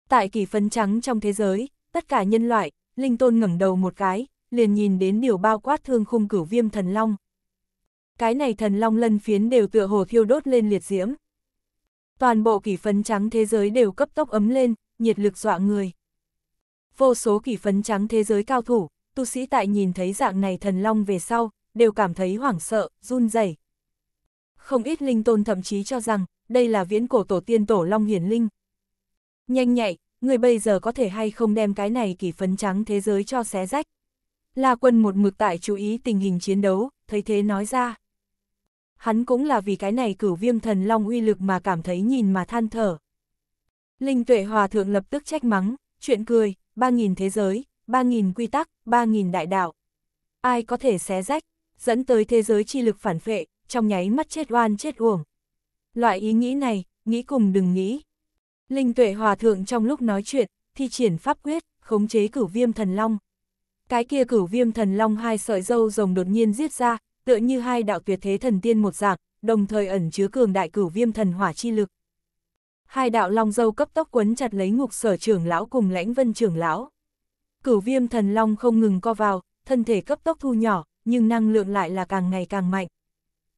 Tại kỳ phấn trắng trong thế giới, tất cả nhân loại, linh tôn ngẩng đầu một cái, liền nhìn đến điều bao quát thương khung cửu viêm thần long. Cái này thần long lân phiến đều tựa hồ thiêu đốt lên liệt diễm. Toàn bộ kỳ phấn trắng thế giới đều cấp tốc ấm lên, nhiệt lực dọa người. Vô số kỳ phấn trắng thế giới cao thủ, tu sĩ tại nhìn thấy dạng này thần long về sau, đều cảm thấy hoảng sợ, run rẩy không ít linh tôn thậm chí cho rằng đây là viễn cổ tổ tiên tổ Long Hiển Linh. Nhanh nhạy, người bây giờ có thể hay không đem cái này kỷ phấn trắng thế giới cho xé rách. La quân một mực tại chú ý tình hình chiến đấu, thấy thế nói ra. Hắn cũng là vì cái này cửu viêm thần Long uy lực mà cảm thấy nhìn mà than thở. Linh tuệ hòa thượng lập tức trách mắng, chuyện cười, ba nghìn thế giới, ba nghìn quy tắc, ba nghìn đại đạo. Ai có thể xé rách, dẫn tới thế giới chi lực phản phệ, trong nháy mắt chết oan chết uổng. Loại ý nghĩ này, nghĩ cùng đừng nghĩ. Linh tuệ hòa thượng trong lúc nói chuyện, thi triển pháp quyết, khống chế cửu viêm thần long. Cái kia cửu viêm thần long hai sợi dâu rồng đột nhiên giết ra, tựa như hai đạo tuyệt thế thần tiên một dạng, đồng thời ẩn chứa cường đại cửu viêm thần hỏa chi lực. Hai đạo long dâu cấp tốc quấn chặt lấy ngục sở trưởng lão cùng lãnh vân trưởng lão. Cửu viêm thần long không ngừng co vào, thân thể cấp tốc thu nhỏ, nhưng năng lượng lại là càng ngày càng mạnh.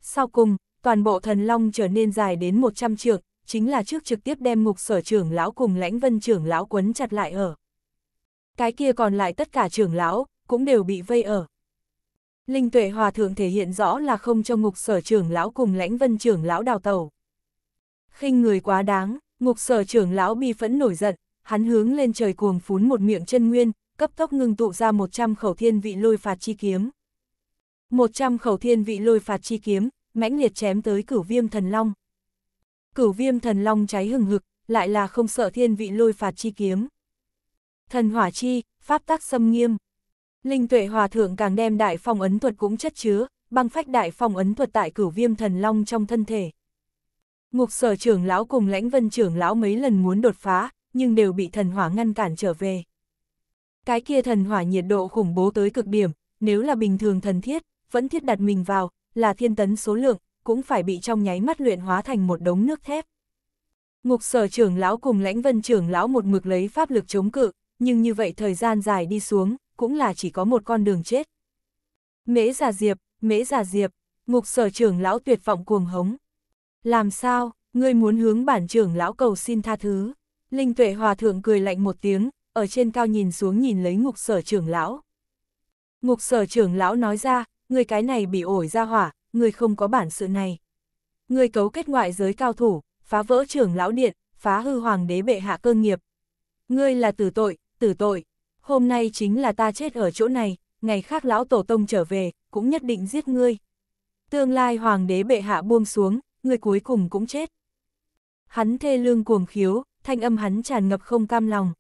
Sau cùng, toàn bộ thần long trở nên dài đến 100 trượng, chính là trước trực tiếp đem ngục sở trưởng lão cùng lãnh vân trưởng lão quấn chặt lại ở. Cái kia còn lại tất cả trưởng lão, cũng đều bị vây ở. Linh tuệ hòa thượng thể hiện rõ là không cho ngục sở trưởng lão cùng lãnh vân trưởng lão đào tàu. khinh người quá đáng, ngục sở trưởng lão bi phẫn nổi giận, hắn hướng lên trời cuồng phún một miệng chân nguyên, cấp tốc ngưng tụ ra 100 khẩu thiên vị lôi phạt chi kiếm. 100 khẩu thiên vị lôi phạt chi kiếm, mãnh liệt chém tới cửu viêm thần long. Cửu viêm thần long cháy hừng hực, lại là không sợ thiên vị lôi phạt chi kiếm. Thần hỏa chi, pháp tác xâm nghiêm. Linh tuệ hòa thượng càng đem đại phong ấn thuật cũng chất chứa, băng phách đại phong ấn thuật tại cửu viêm thần long trong thân thể. Ngục sở trưởng lão cùng lãnh vân trưởng lão mấy lần muốn đột phá, nhưng đều bị thần hỏa ngăn cản trở về. Cái kia thần hỏa nhiệt độ khủng bố tới cực điểm, nếu là bình thường thần thiết, vẫn thiết đặt mình vào, là thiên tấn số lượng, cũng phải bị trong nháy mắt luyện hóa thành một đống nước thép. Ngục sở trưởng lão cùng lãnh vân trưởng lão một mực lấy pháp lực chống cự, nhưng như vậy thời gian dài đi xuống, cũng là chỉ có một con đường chết. Mễ giả diệp, mễ giả diệp, ngục sở trưởng lão tuyệt vọng cuồng hống. Làm sao, ngươi muốn hướng bản trưởng lão cầu xin tha thứ? Linh tuệ hòa thượng cười lạnh một tiếng, ở trên cao nhìn xuống nhìn lấy ngục sở trưởng lão. Ngục sở trưởng lão nói ra, người cái này bị ổi ra hỏa, người không có bản sự này. Người cấu kết ngoại giới cao thủ, phá vỡ trưởng lão điện, phá hư hoàng đế bệ hạ cơ nghiệp. Ngươi là tử tội, tử tội. Hôm nay chính là ta chết ở chỗ này, ngày khác lão tổ tông trở về, cũng nhất định giết ngươi. Tương lai hoàng đế bệ hạ buông xuống, người cuối cùng cũng chết. Hắn thê lương cuồng khiếu, thanh âm hắn tràn ngập không cam lòng.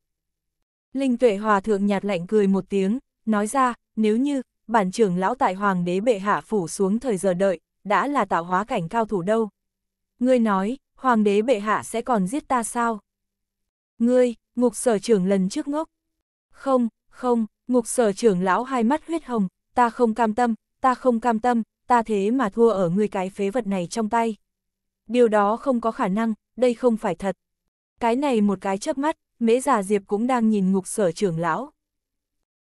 Linh tuệ hòa thượng nhạt lạnh cười một tiếng, nói ra, nếu như, bản trưởng lão tại hoàng đế bệ hạ phủ xuống thời giờ đợi, đã là tạo hóa cảnh cao thủ đâu. Ngươi nói, hoàng đế bệ hạ sẽ còn giết ta sao? Ngươi, ngục sở trưởng lần trước ngốc. Không, không, ngục sở trưởng lão hai mắt huyết hồng, ta không cam tâm, ta không cam tâm, ta thế mà thua ở ngươi cái phế vật này trong tay. Điều đó không có khả năng, đây không phải thật. Cái này một cái chớp mắt, mễ già Diệp cũng đang nhìn ngục sở trưởng lão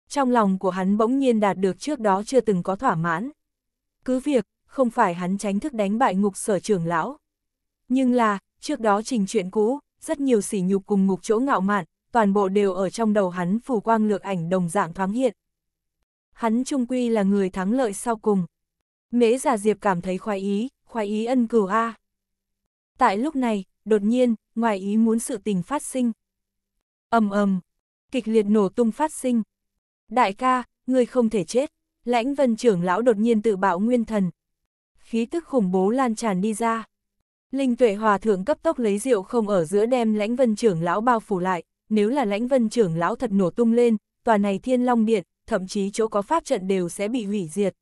trong lòng của hắn bỗng nhiên đạt được trước đó chưa từng có thỏa mãn. Cứ việc, không phải hắn tránh thức đánh bại ngục sở trưởng lão. Nhưng là, trước đó trình chuyện cũ, rất nhiều sỉ nhục cùng ngục chỗ ngạo mạn, toàn bộ đều ở trong đầu hắn phủ quang lược ảnh đồng dạng thoáng hiện. Hắn trung quy là người thắng lợi sau cùng. Mễ già diệp cảm thấy khoái ý, khoái ý ân cửu A. Tại lúc này, đột nhiên, ngoài ý muốn sự tình phát sinh. ầm ầm kịch liệt nổ tung phát sinh, Đại ca, người không thể chết. Lãnh vân trưởng lão đột nhiên tự bạo nguyên thần. Khí tức khủng bố lan tràn đi ra. Linh tuệ hòa thượng cấp tốc lấy rượu không ở giữa đem lãnh vân trưởng lão bao phủ lại. Nếu là lãnh vân trưởng lão thật nổ tung lên, tòa này thiên long điện, thậm chí chỗ có pháp trận đều sẽ bị hủy diệt.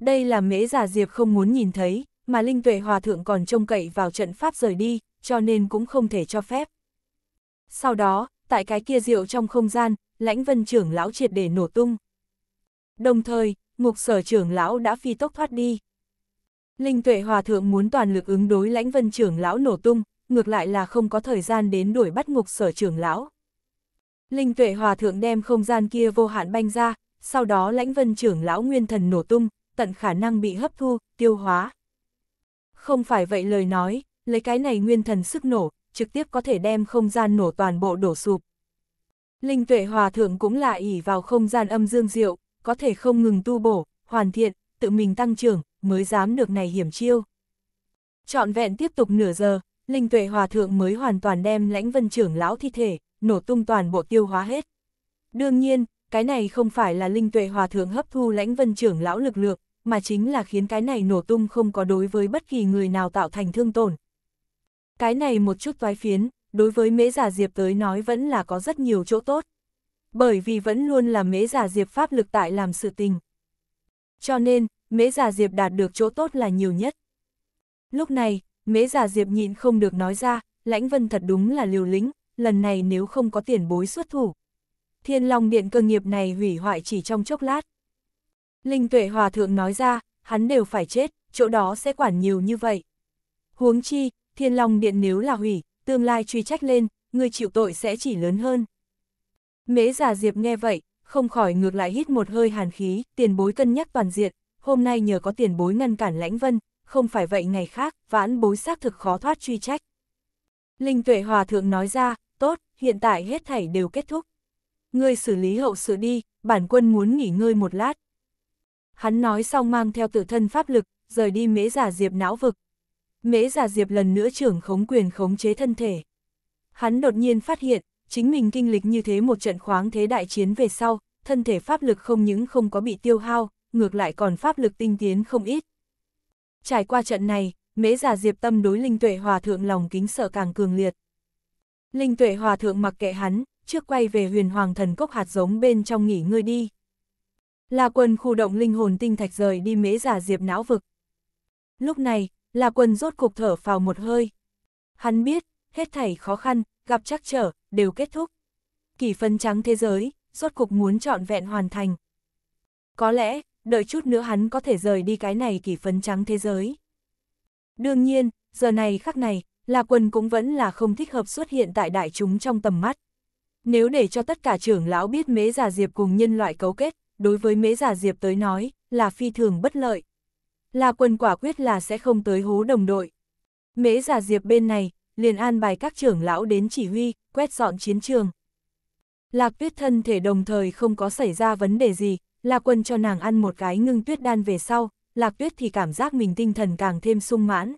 Đây là mễ giả diệp không muốn nhìn thấy, mà Linh Tuệ Hòa Thượng còn trông cậy vào trận pháp rời đi, cho nên cũng không thể cho phép. Sau đó, tại cái kia rượu trong không gian, lãnh vân trưởng lão triệt để nổ tung. Đồng thời, ngục sở trưởng lão đã phi tốc thoát đi. Linh tuệ hòa thượng muốn toàn lực ứng đối lãnh vân trưởng lão nổ tung, ngược lại là không có thời gian đến đuổi bắt ngục sở trưởng lão. Linh tuệ hòa thượng đem không gian kia vô hạn banh ra, sau đó lãnh vân trưởng lão nguyên thần nổ tung, tận khả năng bị hấp thu, tiêu hóa. Không phải vậy lời nói, lấy cái này nguyên thần sức nổ, trực tiếp có thể đem không gian nổ toàn bộ đổ sụp. Linh tuệ hòa thượng cũng là ỷ vào không gian âm dương diệu, có thể không ngừng tu bổ, hoàn thiện, tự mình tăng trưởng, mới dám được này hiểm chiêu. Chọn vẹn tiếp tục nửa giờ, Linh tuệ hòa thượng mới hoàn toàn đem lãnh vân trưởng lão thi thể, nổ tung toàn bộ tiêu hóa hết. Đương nhiên, cái này không phải là Linh tuệ hòa thượng hấp thu lãnh vân trưởng lão lực lượng, mà chính là khiến cái này nổ tung không có đối với bất kỳ người nào tạo thành thương tổn. Cái này một chút toái phiến, đối với mễ giả diệp tới nói vẫn là có rất nhiều chỗ tốt. Bởi vì vẫn luôn là mễ giả diệp pháp lực tại làm sự tình. Cho nên, mễ giả diệp đạt được chỗ tốt là nhiều nhất. Lúc này, mễ giả diệp nhịn không được nói ra, lãnh vân thật đúng là liều lĩnh, lần này nếu không có tiền bối xuất thủ. Thiên Long Điện cơ nghiệp này hủy hoại chỉ trong chốc lát. Linh Tuệ Hòa Thượng nói ra, hắn đều phải chết, chỗ đó sẽ quản nhiều như vậy. Huống chi, Thiên Long Điện nếu là hủy, tương lai truy trách lên, người chịu tội sẽ chỉ lớn hơn. Mễ già Diệp nghe vậy, không khỏi ngược lại hít một hơi hàn khí, tiền bối cân nhắc toàn diện, hôm nay nhờ có tiền bối ngăn cản lãnh vân, không phải vậy ngày khác, vãn bối xác thực khó thoát truy trách. Linh tuệ hòa thượng nói ra, tốt, hiện tại hết thảy đều kết thúc. Ngươi xử lý hậu sự đi, bản quân muốn nghỉ ngơi một lát. Hắn nói xong mang theo tự thân pháp lực, rời đi mễ giả diệp não vực. Mễ Giả Diệp lần nữa trưởng khống quyền khống chế thân thể. Hắn đột nhiên phát hiện, chính mình kinh lịch như thế một trận khoáng thế đại chiến về sau, thân thể pháp lực không những không có bị tiêu hao, ngược lại còn pháp lực tinh tiến không ít. Trải qua trận này, Mễ Giả Diệp tâm đối Linh Tuệ Hòa Thượng lòng kính sợ càng cường liệt. Linh Tuệ Hòa Thượng mặc kệ hắn, trước quay về huyền hoàng thần cốc hạt giống bên trong nghỉ ngơi đi. La quần khu động linh hồn tinh thạch rời đi mễ giả diệp não vực. Lúc này, là quần rốt cục thở vào một hơi. Hắn biết, hết thảy khó khăn, gặp trắc trở, đều kết thúc. Kỳ phân trắng thế giới, rốt cục muốn trọn vẹn hoàn thành. Có lẽ, đợi chút nữa hắn có thể rời đi cái này kỳ phân trắng thế giới. Đương nhiên, giờ này khắc này, là quần cũng vẫn là không thích hợp xuất hiện tại đại chúng trong tầm mắt. Nếu để cho tất cả trưởng lão biết mế giả diệp cùng nhân loại cấu kết, đối với mế giả diệp tới nói, là phi thường bất lợi. La quân quả quyết là sẽ không tới hố đồng đội. Mễ giả diệp bên này, liền an bài các trưởng lão đến chỉ huy, quét dọn chiến trường. Lạc tuyết thân thể đồng thời không có xảy ra vấn đề gì, La quân cho nàng ăn một cái ngưng tuyết đan về sau, Lạc tuyết thì cảm giác mình tinh thần càng thêm sung mãn.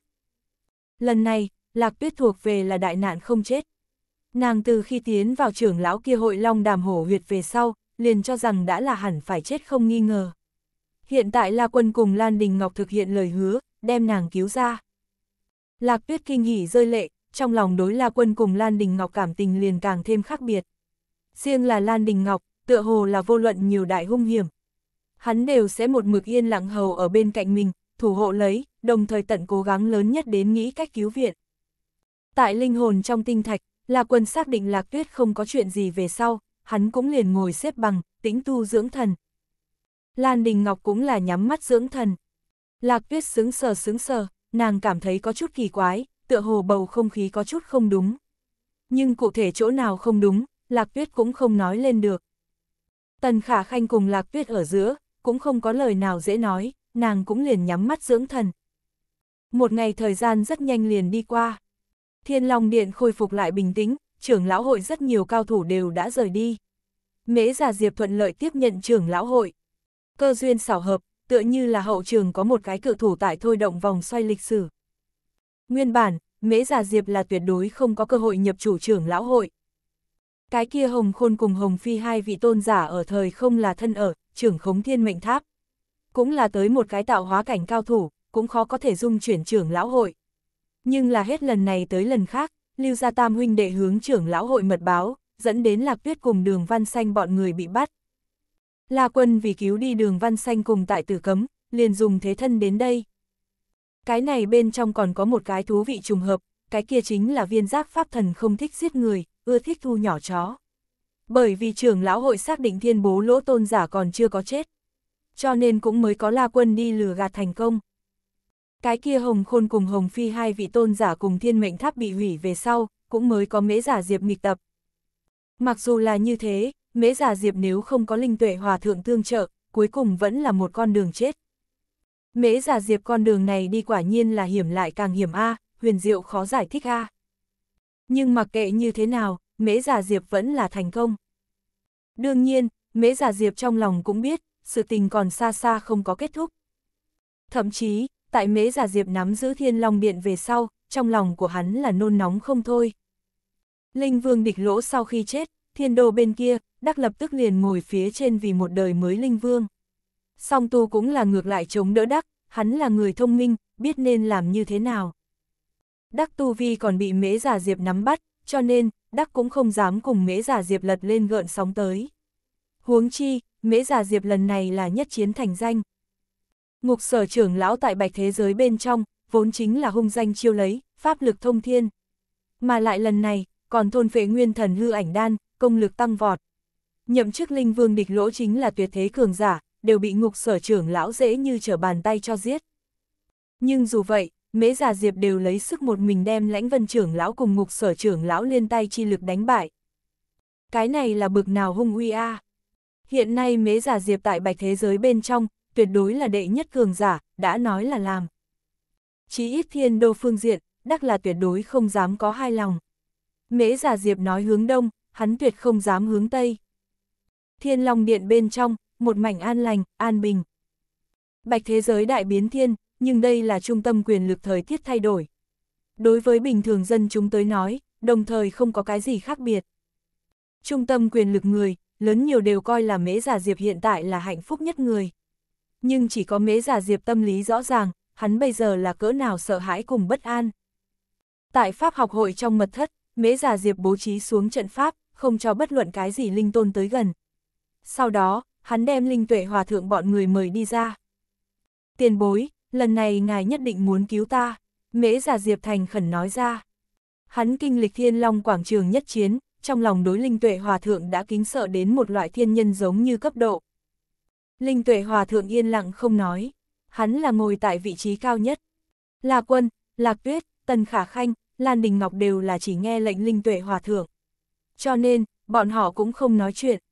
Lần này, Lạc tuyết thuộc về là đại nạn không chết. Nàng từ khi tiến vào trưởng lão kia hội long đàm hổ huyệt về sau, liền cho rằng đã là hẳn phải chết không nghi ngờ. Hiện tại La Quân cùng Lan Đình Ngọc thực hiện lời hứa, đem nàng cứu ra. Lạc Tuyết kinh hỉ rơi lệ, trong lòng đối La Quân cùng Lan Đình Ngọc cảm tình liền càng thêm khác biệt. Riêng là Lan Đình Ngọc, tựa hồ là vô luận nhiều đại hung hiểm. Hắn đều sẽ một mực yên lặng hầu ở bên cạnh mình, thủ hộ lấy, đồng thời tận cố gắng lớn nhất đến nghĩ cách cứu viện. Tại linh hồn trong tinh thạch, La Quân xác định Lạc Tuyết không có chuyện gì về sau, hắn cũng liền ngồi xếp bằng, tĩnh tu dưỡng thần, Lan Đình Ngọc cũng là nhắm mắt dưỡng thần. Lạc tuyết sướng sờ sướng sờ, nàng cảm thấy có chút kỳ quái, tựa hồ bầu không khí có chút không đúng. Nhưng cụ thể chỗ nào không đúng, Lạc tuyết cũng không nói lên được. Tần Khả Khanh cùng Lạc tuyết ở giữa, cũng không có lời nào dễ nói, nàng cũng liền nhắm mắt dưỡng thần. Một ngày thời gian rất nhanh liền đi qua. Thiên Long Điện khôi phục lại bình tĩnh, trưởng lão hội rất nhiều cao thủ đều đã rời đi. Mễ giả Diệp thuận lợi tiếp nhận trưởng lão hội cơ duyên xảo hợp, tựa như là hậu trường có một cái cự thủ tại thôi động vòng xoay lịch sử. Nguyên bản, Mễ Giả Diệp là tuyệt đối không có cơ hội nhập chủ trưởng lão hội. Cái kia Hồng Khôn cùng Hồng Phi hai vị tôn giả ở thời không là thân ở, trưởng khống thiên mệnh tháp. Cũng là tới một cái tạo hóa cảnh cao thủ, cũng khó có thể dung chuyển trưởng lão hội. Nhưng là hết lần này tới lần khác, Lưu Gia Tam huynh đệ hướng trưởng lão hội mật báo, dẫn đến Lạc Tuyết cùng Đường Văn Xanh bọn người bị bắt. La Quân vì cứu đi đường Văn Xanh cùng tại tử cấm, liền dùng thế thân đến đây. Cái này bên trong còn có một cái thú vị trùng hợp, cái kia chính là viên giác pháp thần không thích giết người, ưa thích thu nhỏ chó. Bởi vì trưởng lão hội xác định thiên bố lỗ tôn giả còn chưa có chết. Cho nên cũng mới có La Quân đi lừa gạt thành công. Cái kia Hồng Khôn cùng Hồng Phi hai vị tôn giả cùng thiên mệnh tháp bị hủy về sau, cũng mới có mễ giả diệp nghịch tập. Mặc dù là như thế, mễ già diệp nếu không có linh tuệ hòa thượng tương trợ, cuối cùng vẫn là một con đường chết. Mễ già diệp con đường này đi quả nhiên là hiểm lại càng hiểm A, huyền diệu khó giải thích A. Nhưng mặc kệ như thế nào, mễ già diệp vẫn là thành công. Đương nhiên, mễ già diệp trong lòng cũng biết, sự tình còn xa xa không có kết thúc. Thậm chí, tại mễ già diệp nắm giữ thiên long điện về sau, trong lòng của hắn là nôn nóng không thôi. Linh vương địch lỗ sau khi chết, thiên đô bên kia, đắc lập tức liền ngồi phía trên vì một đời mới linh vương. Song tu cũng là ngược lại chống đỡ đắc, hắn là người thông minh, biết nên làm như thế nào. Đắc tu vi còn bị mễ giả diệp nắm bắt, cho nên, đắc cũng không dám cùng mễ giả diệp lật lên gợn sóng tới. Huống chi, mễ giả diệp lần này là nhất chiến thành danh. Ngục sở trưởng lão tại bạch thế giới bên trong, vốn chính là hung danh chiêu lấy, pháp lực thông thiên. Mà lại lần này, còn thôn phệ nguyên thần hư ảnh đan, công lực tăng vọt nhậm chức linh vương địch lỗ chính là tuyệt thế cường giả, đều bị ngục sở trưởng lão dễ như trở bàn tay cho giết. Nhưng dù vậy, mễ già diệp đều lấy sức một mình đem lãnh vân trưởng lão cùng ngục sở trưởng lão liên tay chi lực đánh bại. Cái này là bực nào hung uy a Hiện nay mễ giả diệp tại bạch thế giới bên trong, tuyệt đối là đệ nhất cường giả, đã nói là làm. Chí ít thiên đô phương diện, đắc là tuyệt đối không dám có hai lòng. Mễ giả diệp nói hướng đông, hắn tuyệt không dám hướng tây. Thiên Long Điện bên trong, một mảnh an lành, an bình. Bạch thế giới đại biến thiên, nhưng đây là trung tâm quyền lực thời tiết thay đổi. Đối với bình thường dân chúng tới nói, đồng thời không có cái gì khác biệt. Trung tâm quyền lực người, lớn nhiều đều coi là mễ giả diệp hiện tại là hạnh phúc nhất người. Nhưng chỉ có mễ giả diệp tâm lý rõ ràng, hắn bây giờ là cỡ nào sợ hãi cùng bất an. Tại Pháp học hội trong mật thất, mễ giả diệp bố trí xuống trận Pháp, không cho bất luận cái gì linh tôn tới gần, sau đó, hắn đem linh tuệ hòa thượng bọn người mời đi ra. Tiền bối, lần này ngài nhất định muốn cứu ta, mễ giả Diệp Thành khẩn nói ra. Hắn kinh lịch thiên long quảng trường nhất chiến, trong lòng đối linh tuệ hòa thượng đã kính sợ đến một loại thiên nhân giống như cấp độ. Linh tuệ hòa thượng yên lặng không nói, hắn là ngồi tại vị trí cao nhất. Là quân, Lạc Tuyết, Tần Khả Khanh, Lan Đình Ngọc đều là chỉ nghe lệnh linh tuệ hòa thượng. Cho nên, bọn họ cũng không nói chuyện.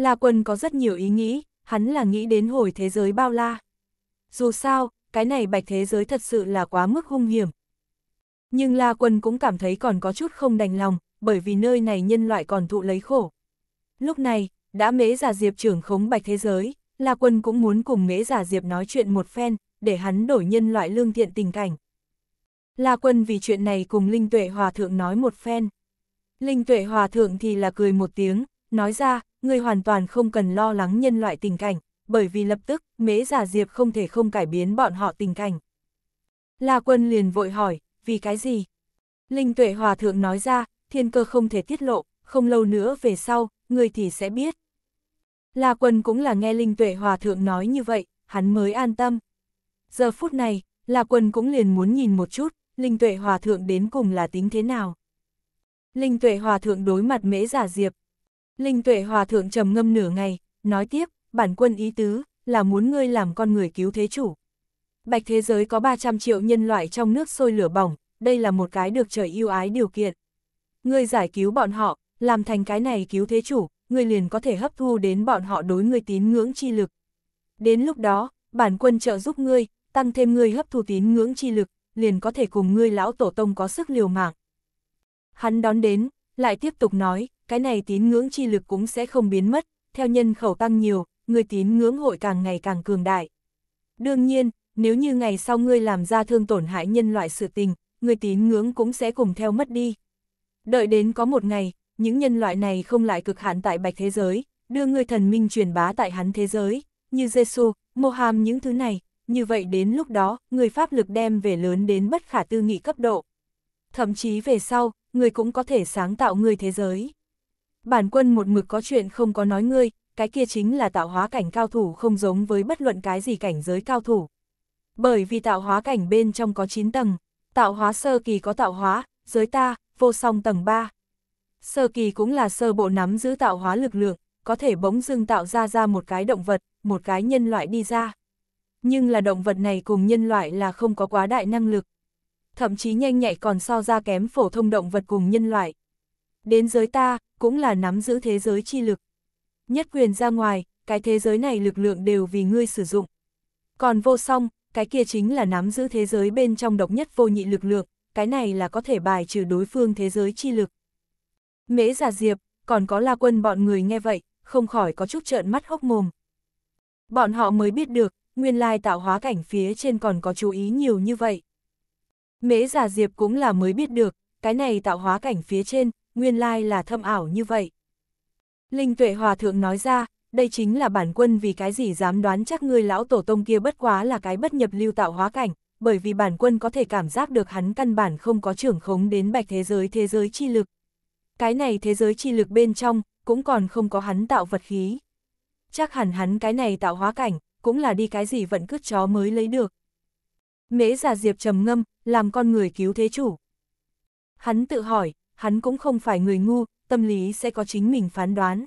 La Quân có rất nhiều ý nghĩ, hắn là nghĩ đến hồi thế giới bao la. Dù sao, cái này bạch thế giới thật sự là quá mức hung hiểm. Nhưng La Quân cũng cảm thấy còn có chút không đành lòng, bởi vì nơi này nhân loại còn thụ lấy khổ. Lúc này, đã mễ giả diệp trưởng khống bạch thế giới, La Quân cũng muốn cùng mễ giả diệp nói chuyện một phen, để hắn đổi nhân loại lương thiện tình cảnh. La Quân vì chuyện này cùng Linh Tuệ Hòa Thượng nói một phen. Linh Tuệ Hòa Thượng thì là cười một tiếng, nói ra, người hoàn toàn không cần lo lắng nhân loại tình cảnh, bởi vì lập tức, mễ giả diệp không thể không cải biến bọn họ tình cảnh. La quân liền vội hỏi, vì cái gì? Linh tuệ hòa thượng nói ra, thiên cơ không thể tiết lộ, không lâu nữa về sau, người thì sẽ biết. La quân cũng là nghe linh tuệ hòa thượng nói như vậy, hắn mới an tâm. Giờ phút này, La quân cũng liền muốn nhìn một chút, linh tuệ hòa thượng đến cùng là tính thế nào. Linh tuệ hòa thượng đối mặt mễ giả diệp, Linh tuệ hòa thượng trầm ngâm nửa ngày, nói tiếp, bản quân ý tứ, là muốn ngươi làm con người cứu thế chủ. Bạch thế giới có 300 triệu nhân loại trong nước sôi lửa bỏng, đây là một cái được trời yêu ái điều kiện. Ngươi giải cứu bọn họ, làm thành cái này cứu thế chủ, ngươi liền có thể hấp thu đến bọn họ đối ngươi tín ngưỡng chi lực. Đến lúc đó, bản quân trợ giúp ngươi, tăng thêm ngươi hấp thu tín ngưỡng chi lực, liền có thể cùng ngươi lão tổ tông có sức liều mạng. Hắn đón đến, lại tiếp tục nói, cái này tín ngưỡng chi lực cũng sẽ không biến mất, theo nhân khẩu tăng nhiều, người tín ngưỡng hội càng ngày càng cường đại. Đương nhiên, nếu như ngày sau ngươi làm ra thương tổn hại nhân loại sự tình, người tín ngưỡng cũng sẽ cùng theo mất đi. Đợi đến có một ngày, những nhân loại này không lại cực hạn tại bạch thế giới, đưa người thần minh truyền bá tại hắn thế giới, như Giêsu, Moham những thứ này, như vậy đến lúc đó, người pháp lực đem về lớn đến bất khả tư nghị cấp độ. Thậm chí về sau, người cũng có thể sáng tạo người thế giới bản quân một mực có chuyện không có nói ngươi, cái kia chính là tạo hóa cảnh cao thủ không giống với bất luận cái gì cảnh giới cao thủ. Bởi vì tạo hóa cảnh bên trong có 9 tầng, tạo hóa sơ kỳ có tạo hóa, giới ta, vô song tầng 3. Sơ kỳ cũng là sơ bộ nắm giữ tạo hóa lực lượng, có thể bỗng dưng tạo ra ra một cái động vật, một cái nhân loại đi ra. Nhưng là động vật này cùng nhân loại là không có quá đại năng lực. Thậm chí nhanh nhạy còn so ra kém phổ thông động vật cùng nhân loại. Đến giới ta, cũng là nắm giữ thế giới chi lực. Nhất quyền ra ngoài, cái thế giới này lực lượng đều vì ngươi sử dụng. Còn vô song, cái kia chính là nắm giữ thế giới bên trong độc nhất vô nhị lực lượng, cái này là có thể bài trừ đối phương thế giới chi lực. Mễ giả diệp, còn có la quân bọn người nghe vậy, không khỏi có chút trợn mắt hốc mồm. Bọn họ mới biết được, nguyên lai tạo hóa cảnh phía trên còn có chú ý nhiều như vậy. Mễ giả diệp cũng là mới biết được, cái này tạo hóa cảnh phía trên, nguyên lai là thâm ảo như vậy. Linh tuệ hòa thượng nói ra, đây chính là bản quân vì cái gì dám đoán chắc người lão tổ tông kia bất quá là cái bất nhập lưu tạo hóa cảnh, bởi vì bản quân có thể cảm giác được hắn căn bản không có trưởng khống đến bạch thế giới thế giới chi lực. Cái này thế giới chi lực bên trong, cũng còn không có hắn tạo vật khí. Chắc hẳn hắn cái này tạo hóa cảnh, cũng là đi cái gì vẫn cứt chó mới lấy được. Mễ giả diệp trầm ngâm, làm con người cứu thế chủ. Hắn tự hỏi, hắn cũng không phải người ngu, tâm lý sẽ có chính mình phán đoán.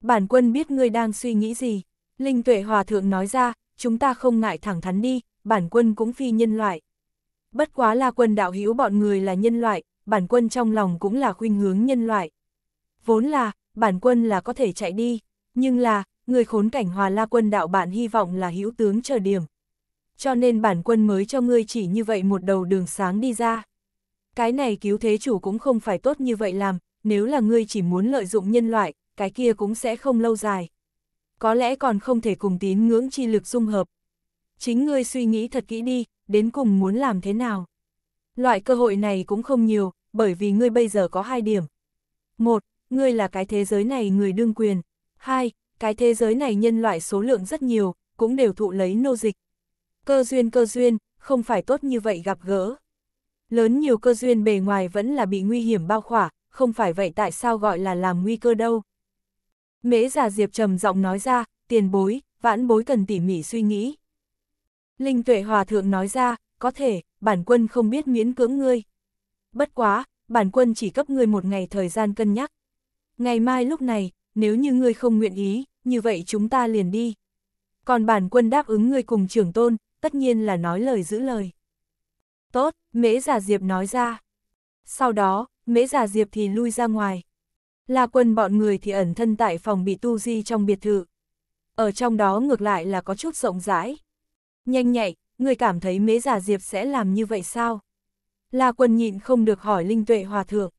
Bản quân biết ngươi đang suy nghĩ gì, Linh Tuệ Hòa Thượng nói ra, chúng ta không ngại thẳng thắn đi, bản quân cũng phi nhân loại. Bất quá là quân đạo hữu bọn người là nhân loại, bản quân trong lòng cũng là khuynh hướng nhân loại. Vốn là, bản quân là có thể chạy đi, nhưng là, người khốn cảnh hòa la quân đạo bạn hy vọng là hữu tướng chờ điểm. Cho nên bản quân mới cho ngươi chỉ như vậy một đầu đường sáng đi ra. Cái này cứu thế chủ cũng không phải tốt như vậy làm, nếu là ngươi chỉ muốn lợi dụng nhân loại, cái kia cũng sẽ không lâu dài. Có lẽ còn không thể cùng tín ngưỡng chi lực dung hợp. Chính ngươi suy nghĩ thật kỹ đi, đến cùng muốn làm thế nào. Loại cơ hội này cũng không nhiều, bởi vì ngươi bây giờ có hai điểm. Một, ngươi là cái thế giới này người đương quyền. Hai, cái thế giới này nhân loại số lượng rất nhiều, cũng đều thụ lấy nô dịch. Cơ duyên cơ duyên, không phải tốt như vậy gặp gỡ. Lớn nhiều cơ duyên bề ngoài vẫn là bị nguy hiểm bao khỏa, không phải vậy tại sao gọi là làm nguy cơ đâu. Mễ già Diệp trầm giọng nói ra, tiền bối, vãn bối cần tỉ mỉ suy nghĩ. Linh tuệ hòa thượng nói ra, có thể, bản quân không biết miễn cưỡng ngươi. Bất quá, bản quân chỉ cấp ngươi một ngày thời gian cân nhắc. Ngày mai lúc này, nếu như ngươi không nguyện ý, như vậy chúng ta liền đi. Còn bản quân đáp ứng ngươi cùng trưởng tôn, tất nhiên là nói lời giữ lời. Tốt, mễ giả diệp nói ra. Sau đó, mễ giả diệp thì lui ra ngoài. La quân bọn người thì ẩn thân tại phòng bị tu di trong biệt thự. Ở trong đó ngược lại là có chút rộng rãi. Nhanh nhạy, người cảm thấy mễ giả diệp sẽ làm như vậy sao? La quân nhịn không được hỏi Linh Tuệ Hòa Thượng.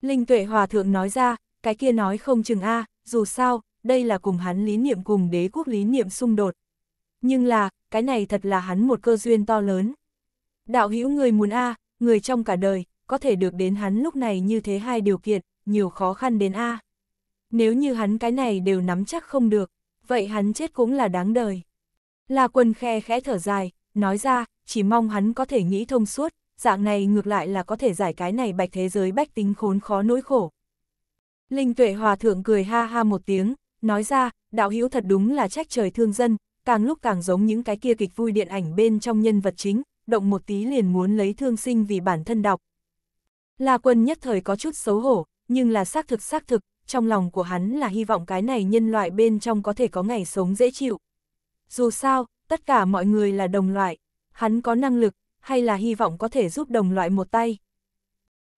Linh Tuệ Hòa Thượng nói ra, cái kia nói không chừng a dù sao, đây là cùng hắn lý niệm cùng đế quốc lý niệm xung đột. Nhưng là, cái này thật là hắn một cơ duyên to lớn. Đạo hữu người muốn A, người trong cả đời, có thể được đến hắn lúc này như thế hai điều kiện, nhiều khó khăn đến A. Nếu như hắn cái này đều nắm chắc không được, vậy hắn chết cũng là đáng đời. La quân khe khẽ thở dài, nói ra, chỉ mong hắn có thể nghĩ thông suốt, dạng này ngược lại là có thể giải cái này bạch thế giới bách tính khốn khó nỗi khổ. Linh tuệ hòa thượng cười ha ha một tiếng, nói ra, đạo hữu thật đúng là trách trời thương dân, càng lúc càng giống những cái kia kịch vui điện ảnh bên trong nhân vật chính, động một tí liền muốn lấy thương sinh vì bản thân đọc. La quân nhất thời có chút xấu hổ, nhưng là xác thực xác thực, trong lòng của hắn là hy vọng cái này nhân loại bên trong có thể có ngày sống dễ chịu. Dù sao, tất cả mọi người là đồng loại, hắn có năng lực, hay là hy vọng có thể giúp đồng loại một tay.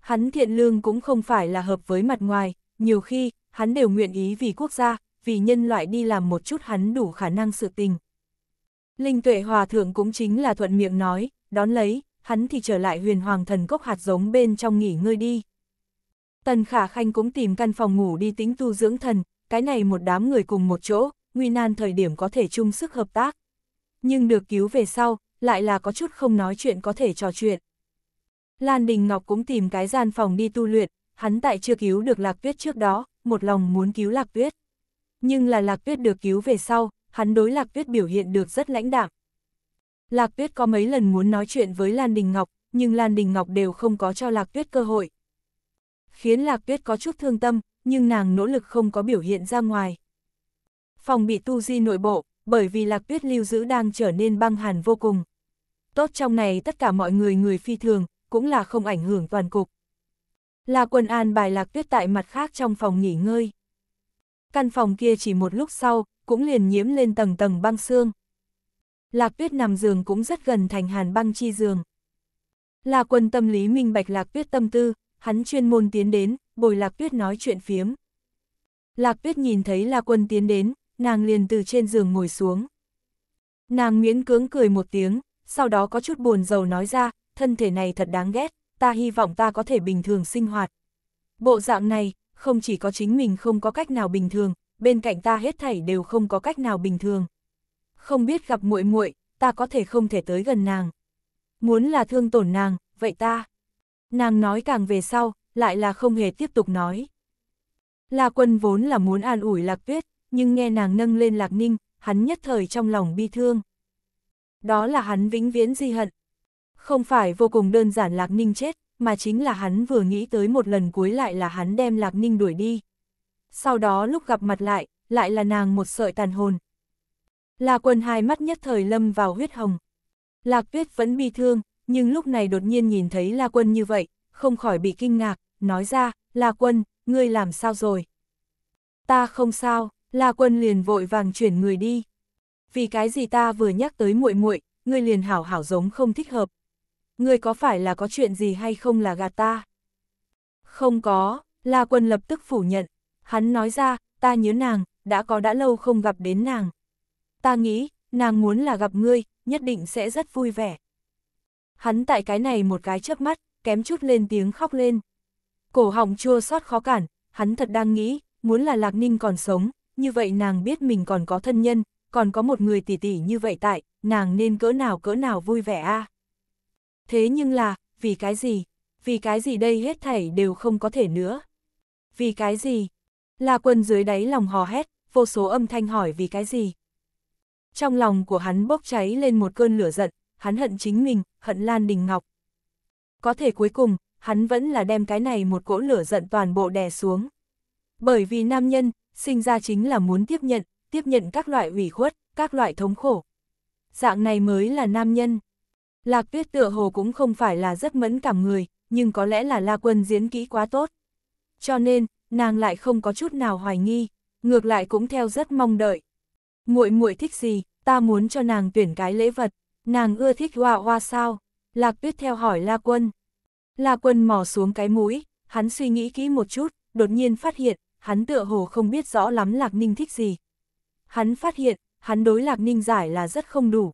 Hắn thiện lương cũng không phải là hợp với mặt ngoài, nhiều khi, hắn đều nguyện ý vì quốc gia, vì nhân loại đi làm một chút hắn đủ khả năng sự tình. Linh tuệ hòa thượng cũng chính là thuận miệng nói, đón lấy, hắn thì trở lại huyền hoàng thần cốc hạt giống bên trong nghỉ ngơi đi. Tần Khả Khanh cũng tìm căn phòng ngủ đi tính tu dưỡng thần, cái này một đám người cùng một chỗ, nguy nan thời điểm có thể chung sức hợp tác. Nhưng được cứu về sau, lại là có chút không nói chuyện có thể trò chuyện. Lan Đình Ngọc cũng tìm cái gian phòng đi tu luyện, hắn tại chưa cứu được Lạc Tuyết trước đó, một lòng muốn cứu Lạc Tuyết. Nhưng là Lạc Tuyết được cứu về sau, hắn đối Lạc Tuyết biểu hiện được rất lãnh đạm, Lạc Tuyết có mấy lần muốn nói chuyện với Lan Đình Ngọc, nhưng Lan Đình Ngọc đều không có cho Lạc Tuyết cơ hội. Khiến Lạc Tuyết có chút thương tâm, nhưng nàng nỗ lực không có biểu hiện ra ngoài. Phòng bị tu di nội bộ, bởi vì Lạc Tuyết lưu giữ đang trở nên băng hàn vô cùng. Tốt trong này tất cả mọi người người phi thường, cũng là không ảnh hưởng toàn cục. Là quần an bài Lạc Tuyết tại mặt khác trong phòng nghỉ ngơi. Căn phòng kia chỉ một lúc sau, cũng liền nhiễm lên tầng tầng băng xương. Lạc Tuyết nằm giường cũng rất gần thành Hàn Băng Chi giường. Là quân tâm lý minh bạch Lạc Tuyết tâm tư, hắn chuyên môn tiến đến, bồi Lạc Tuyết nói chuyện phiếm. Lạc Tuyết nhìn thấy La Quân tiến đến, nàng liền từ trên giường ngồi xuống. Nàng miễn cưỡng cười một tiếng, sau đó có chút buồn rầu nói ra, thân thể này thật đáng ghét, ta hy vọng ta có thể bình thường sinh hoạt. Bộ dạng này, không chỉ có chính mình không có cách nào bình thường, bên cạnh ta hết thảy đều không có cách nào bình thường không biết gặp muội muội, ta có thể không thể tới gần nàng. Muốn là thương tổn nàng, vậy ta. Nàng nói càng về sau, lại là không hề tiếp tục nói. La quân vốn là muốn an ủi lạc tuyết, nhưng nghe nàng nâng lên lạc ninh, hắn nhất thời trong lòng bi thương. Đó là hắn vĩnh viễn di hận. Không phải vô cùng đơn giản lạc ninh chết, mà chính là hắn vừa nghĩ tới một lần cuối lại là hắn đem lạc ninh đuổi đi. Sau đó lúc gặp mặt lại, lại là nàng một sợi tàn hồn, La Quân hai mắt nhất thời lâm vào huyết hồng. Lạc Tuyết vẫn bi thương, nhưng lúc này đột nhiên nhìn thấy La Quân như vậy, không khỏi bị kinh ngạc, nói ra, La Quân, ngươi làm sao rồi? Ta không sao, La Quân liền vội vàng chuyển người đi. Vì cái gì ta vừa nhắc tới muội muội, ngươi liền hảo hảo giống không thích hợp. Ngươi có phải là có chuyện gì hay không là gạt ta? Không có, La Quân lập tức phủ nhận. Hắn nói ra, ta nhớ nàng, đã có đã lâu không gặp đến nàng ta nghĩ, nàng muốn là gặp ngươi, nhất định sẽ rất vui vẻ. Hắn tại cái này một cái chớp mắt, kém chút lên tiếng khóc lên. Cổ họng chua xót khó cản, hắn thật đang nghĩ, muốn là Lạc Ninh còn sống, như vậy nàng biết mình còn có thân nhân, còn có một người tỷ tỷ như vậy tại, nàng nên cỡ nào cỡ nào vui vẻ a. Thế nhưng là, vì cái gì? Vì cái gì đây hết thảy đều không có thể nữa? Vì cái gì? là quân dưới đáy lòng hò hét, vô số âm thanh hỏi vì cái gì? Trong lòng của hắn bốc cháy lên một cơn lửa giận, hắn hận chính mình, hận Lan Đình Ngọc. Có thể cuối cùng, hắn vẫn là đem cái này một cỗ lửa giận toàn bộ đè xuống. Bởi vì nam nhân, sinh ra chính là muốn tiếp nhận, tiếp nhận các loại ủy khuất, các loại thống khổ. Dạng này mới là nam nhân. Lạc tuyết tựa hồ cũng không phải là rất mẫn cảm người, nhưng có lẽ là La Quân diễn kỹ quá tốt. Cho nên, nàng lại không có chút nào hoài nghi, ngược lại cũng theo rất mong đợi muội muội thích gì, ta muốn cho nàng tuyển cái lễ vật, nàng ưa thích hoa hoa sao? Lạc tuyết theo hỏi La Quân. La Quân mò xuống cái mũi, hắn suy nghĩ kỹ một chút, đột nhiên phát hiện, hắn tựa hồ không biết rõ lắm Lạc Ninh thích gì. Hắn phát hiện, hắn đối Lạc Ninh giải là rất không đủ.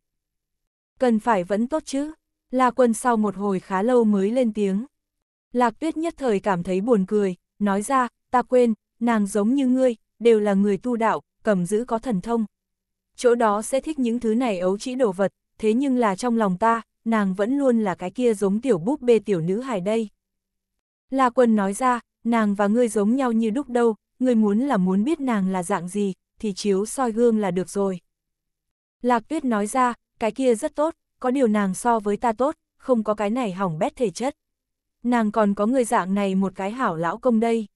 Cần phải vẫn tốt chứ, La Quân sau một hồi khá lâu mới lên tiếng. Lạc Tuyết nhất thời cảm thấy buồn cười, nói ra, ta quên, nàng giống như ngươi, đều là người tu đạo, cầm giữ có thần thông, chỗ đó sẽ thích những thứ này ấu trĩ đồ vật, thế nhưng là trong lòng ta, nàng vẫn luôn là cái kia giống tiểu búp bê tiểu nữ hài đây. La quân nói ra, nàng và ngươi giống nhau như đúc đâu, ngươi muốn là muốn biết nàng là dạng gì, thì chiếu soi gương là được rồi. Lạc tuyết nói ra, cái kia rất tốt, có điều nàng so với ta tốt, không có cái này hỏng bét thể chất. Nàng còn có người dạng này một cái hảo lão công đây.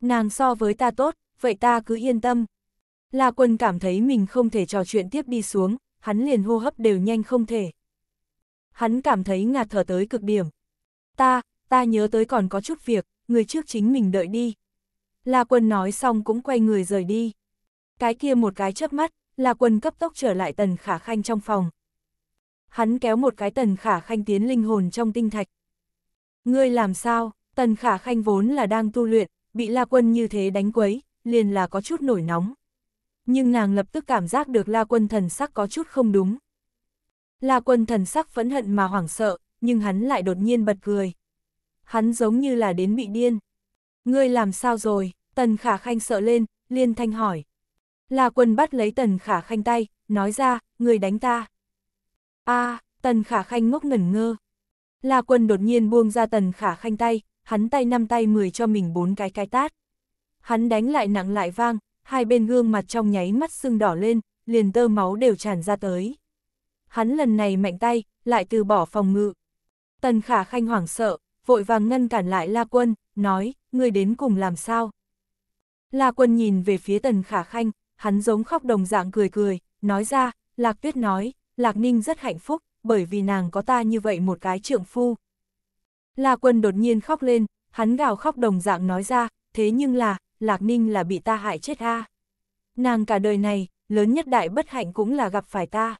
Nàng so với ta tốt, vậy ta cứ yên tâm, La Quân cảm thấy mình không thể trò chuyện tiếp đi xuống, hắn liền hô hấp đều nhanh không thể. Hắn cảm thấy ngạt thở tới cực điểm. Ta, ta nhớ tới còn có chút việc, người trước chính mình đợi đi. La Quân nói xong cũng quay người rời đi. Cái kia một cái chớp mắt, La Quân cấp tốc trở lại tần khả khanh trong phòng. Hắn kéo một cái tần khả khanh tiến linh hồn trong tinh thạch. Ngươi làm sao, tần khả khanh vốn là đang tu luyện, bị La Quân như thế đánh quấy, liền là có chút nổi nóng nhưng nàng lập tức cảm giác được La Quân thần sắc có chút không đúng. La Quân thần sắc phẫn hận mà hoảng sợ, nhưng hắn lại đột nhiên bật cười. Hắn giống như là đến bị điên. Ngươi làm sao rồi? Tần Khả Khanh sợ lên, liên thanh hỏi. La Quân bắt lấy Tần Khả Khanh tay, nói ra, ngươi đánh ta. a à, Tần Khả Khanh ngốc ngẩn ngơ. La Quân đột nhiên buông ra Tần Khả Khanh tay, hắn tay năm tay mười cho mình bốn cái cái tát. Hắn đánh lại nặng lại vang, hai bên gương mặt trong nháy mắt sưng đỏ lên, liền tơ máu đều tràn ra tới. Hắn lần này mạnh tay, lại từ bỏ phòng ngự. Tần khả khanh hoảng sợ, vội vàng ngăn cản lại La Quân, nói, ngươi đến cùng làm sao? La Quân nhìn về phía tần khả khanh, hắn giống khóc đồng dạng cười cười, nói ra, Lạc Tuyết nói, Lạc Ninh rất hạnh phúc, bởi vì nàng có ta như vậy một cái trượng phu. La Quân đột nhiên khóc lên, hắn gào khóc đồng dạng nói ra, thế nhưng là, Lạc Ninh là bị ta hại chết a Nàng cả đời này, lớn nhất đại bất hạnh cũng là gặp phải ta.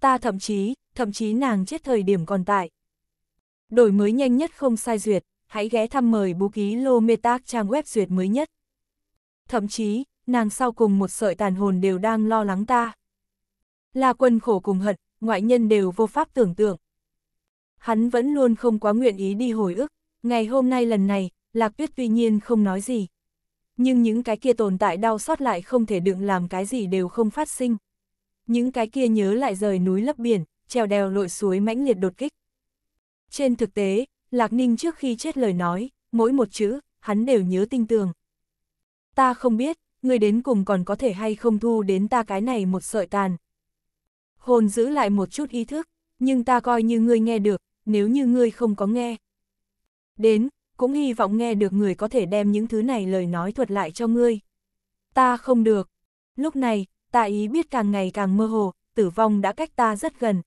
Ta thậm chí, thậm chí nàng chết thời điểm còn tại. Đổi mới nhanh nhất không sai duyệt, hãy ghé thăm mời bú ký Lô Mê Tác trang web duyệt mới nhất. Thậm chí, nàng sau cùng một sợi tàn hồn đều đang lo lắng ta. La quân khổ cùng hận, ngoại nhân đều vô pháp tưởng tượng. Hắn vẫn luôn không quá nguyện ý đi hồi ức, ngày hôm nay lần này, Lạc Tuyết tuy nhiên không nói gì, nhưng những cái kia tồn tại đau xót lại không thể đựng làm cái gì đều không phát sinh. Những cái kia nhớ lại rời núi lấp biển, treo đèo lội suối mãnh liệt đột kích. Trên thực tế, Lạc Ninh trước khi chết lời nói, mỗi một chữ, hắn đều nhớ tinh tường. Ta không biết, người đến cùng còn có thể hay không thu đến ta cái này một sợi tàn. Hồn giữ lại một chút ý thức, nhưng ta coi như ngươi nghe được, nếu như ngươi không có nghe. Đến, cũng hy vọng nghe được người có thể đem những thứ này lời nói thuật lại cho ngươi. Ta không được. Lúc này, ta ý biết càng ngày càng mơ hồ, tử vong đã cách ta rất gần.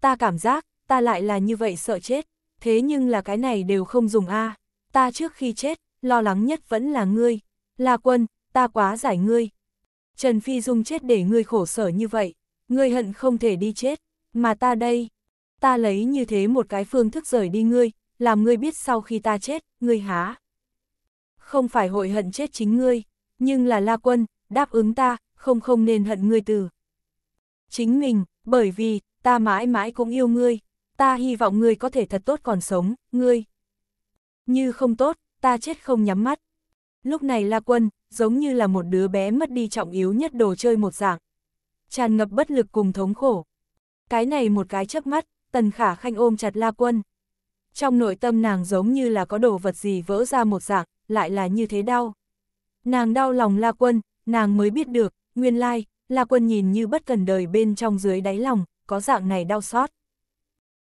Ta cảm giác, ta lại là như vậy sợ chết, thế nhưng là cái này đều không dùng a. Ta trước khi chết, lo lắng nhất vẫn là ngươi. là quân, ta quá giải ngươi. Trần Phi Dung chết để ngươi khổ sở như vậy, ngươi hận không thể đi chết, mà ta đây, ta lấy như thế một cái phương thức rời đi ngươi, làm ngươi biết sau khi ta chết, ngươi há. Không phải hội hận chết chính ngươi, nhưng là La Quân, đáp ứng ta, không không nên hận ngươi từ. Chính mình, bởi vì, ta mãi mãi cũng yêu ngươi, ta hy vọng ngươi có thể thật tốt còn sống, ngươi. Như không tốt, ta chết không nhắm mắt. Lúc này La Quân, giống như là một đứa bé mất đi trọng yếu nhất đồ chơi một dạng. Tràn ngập bất lực cùng thống khổ. Cái này một cái chớp mắt, Tần Khả Khanh ôm chặt La Quân. Trong nội tâm nàng giống như là có đồ vật gì vỡ ra một dạng, lại là như thế đau. Nàng đau lòng La Quân, nàng mới biết được, nguyên lai, La Quân nhìn như bất cần đời bên trong dưới đáy lòng, có dạng này đau xót.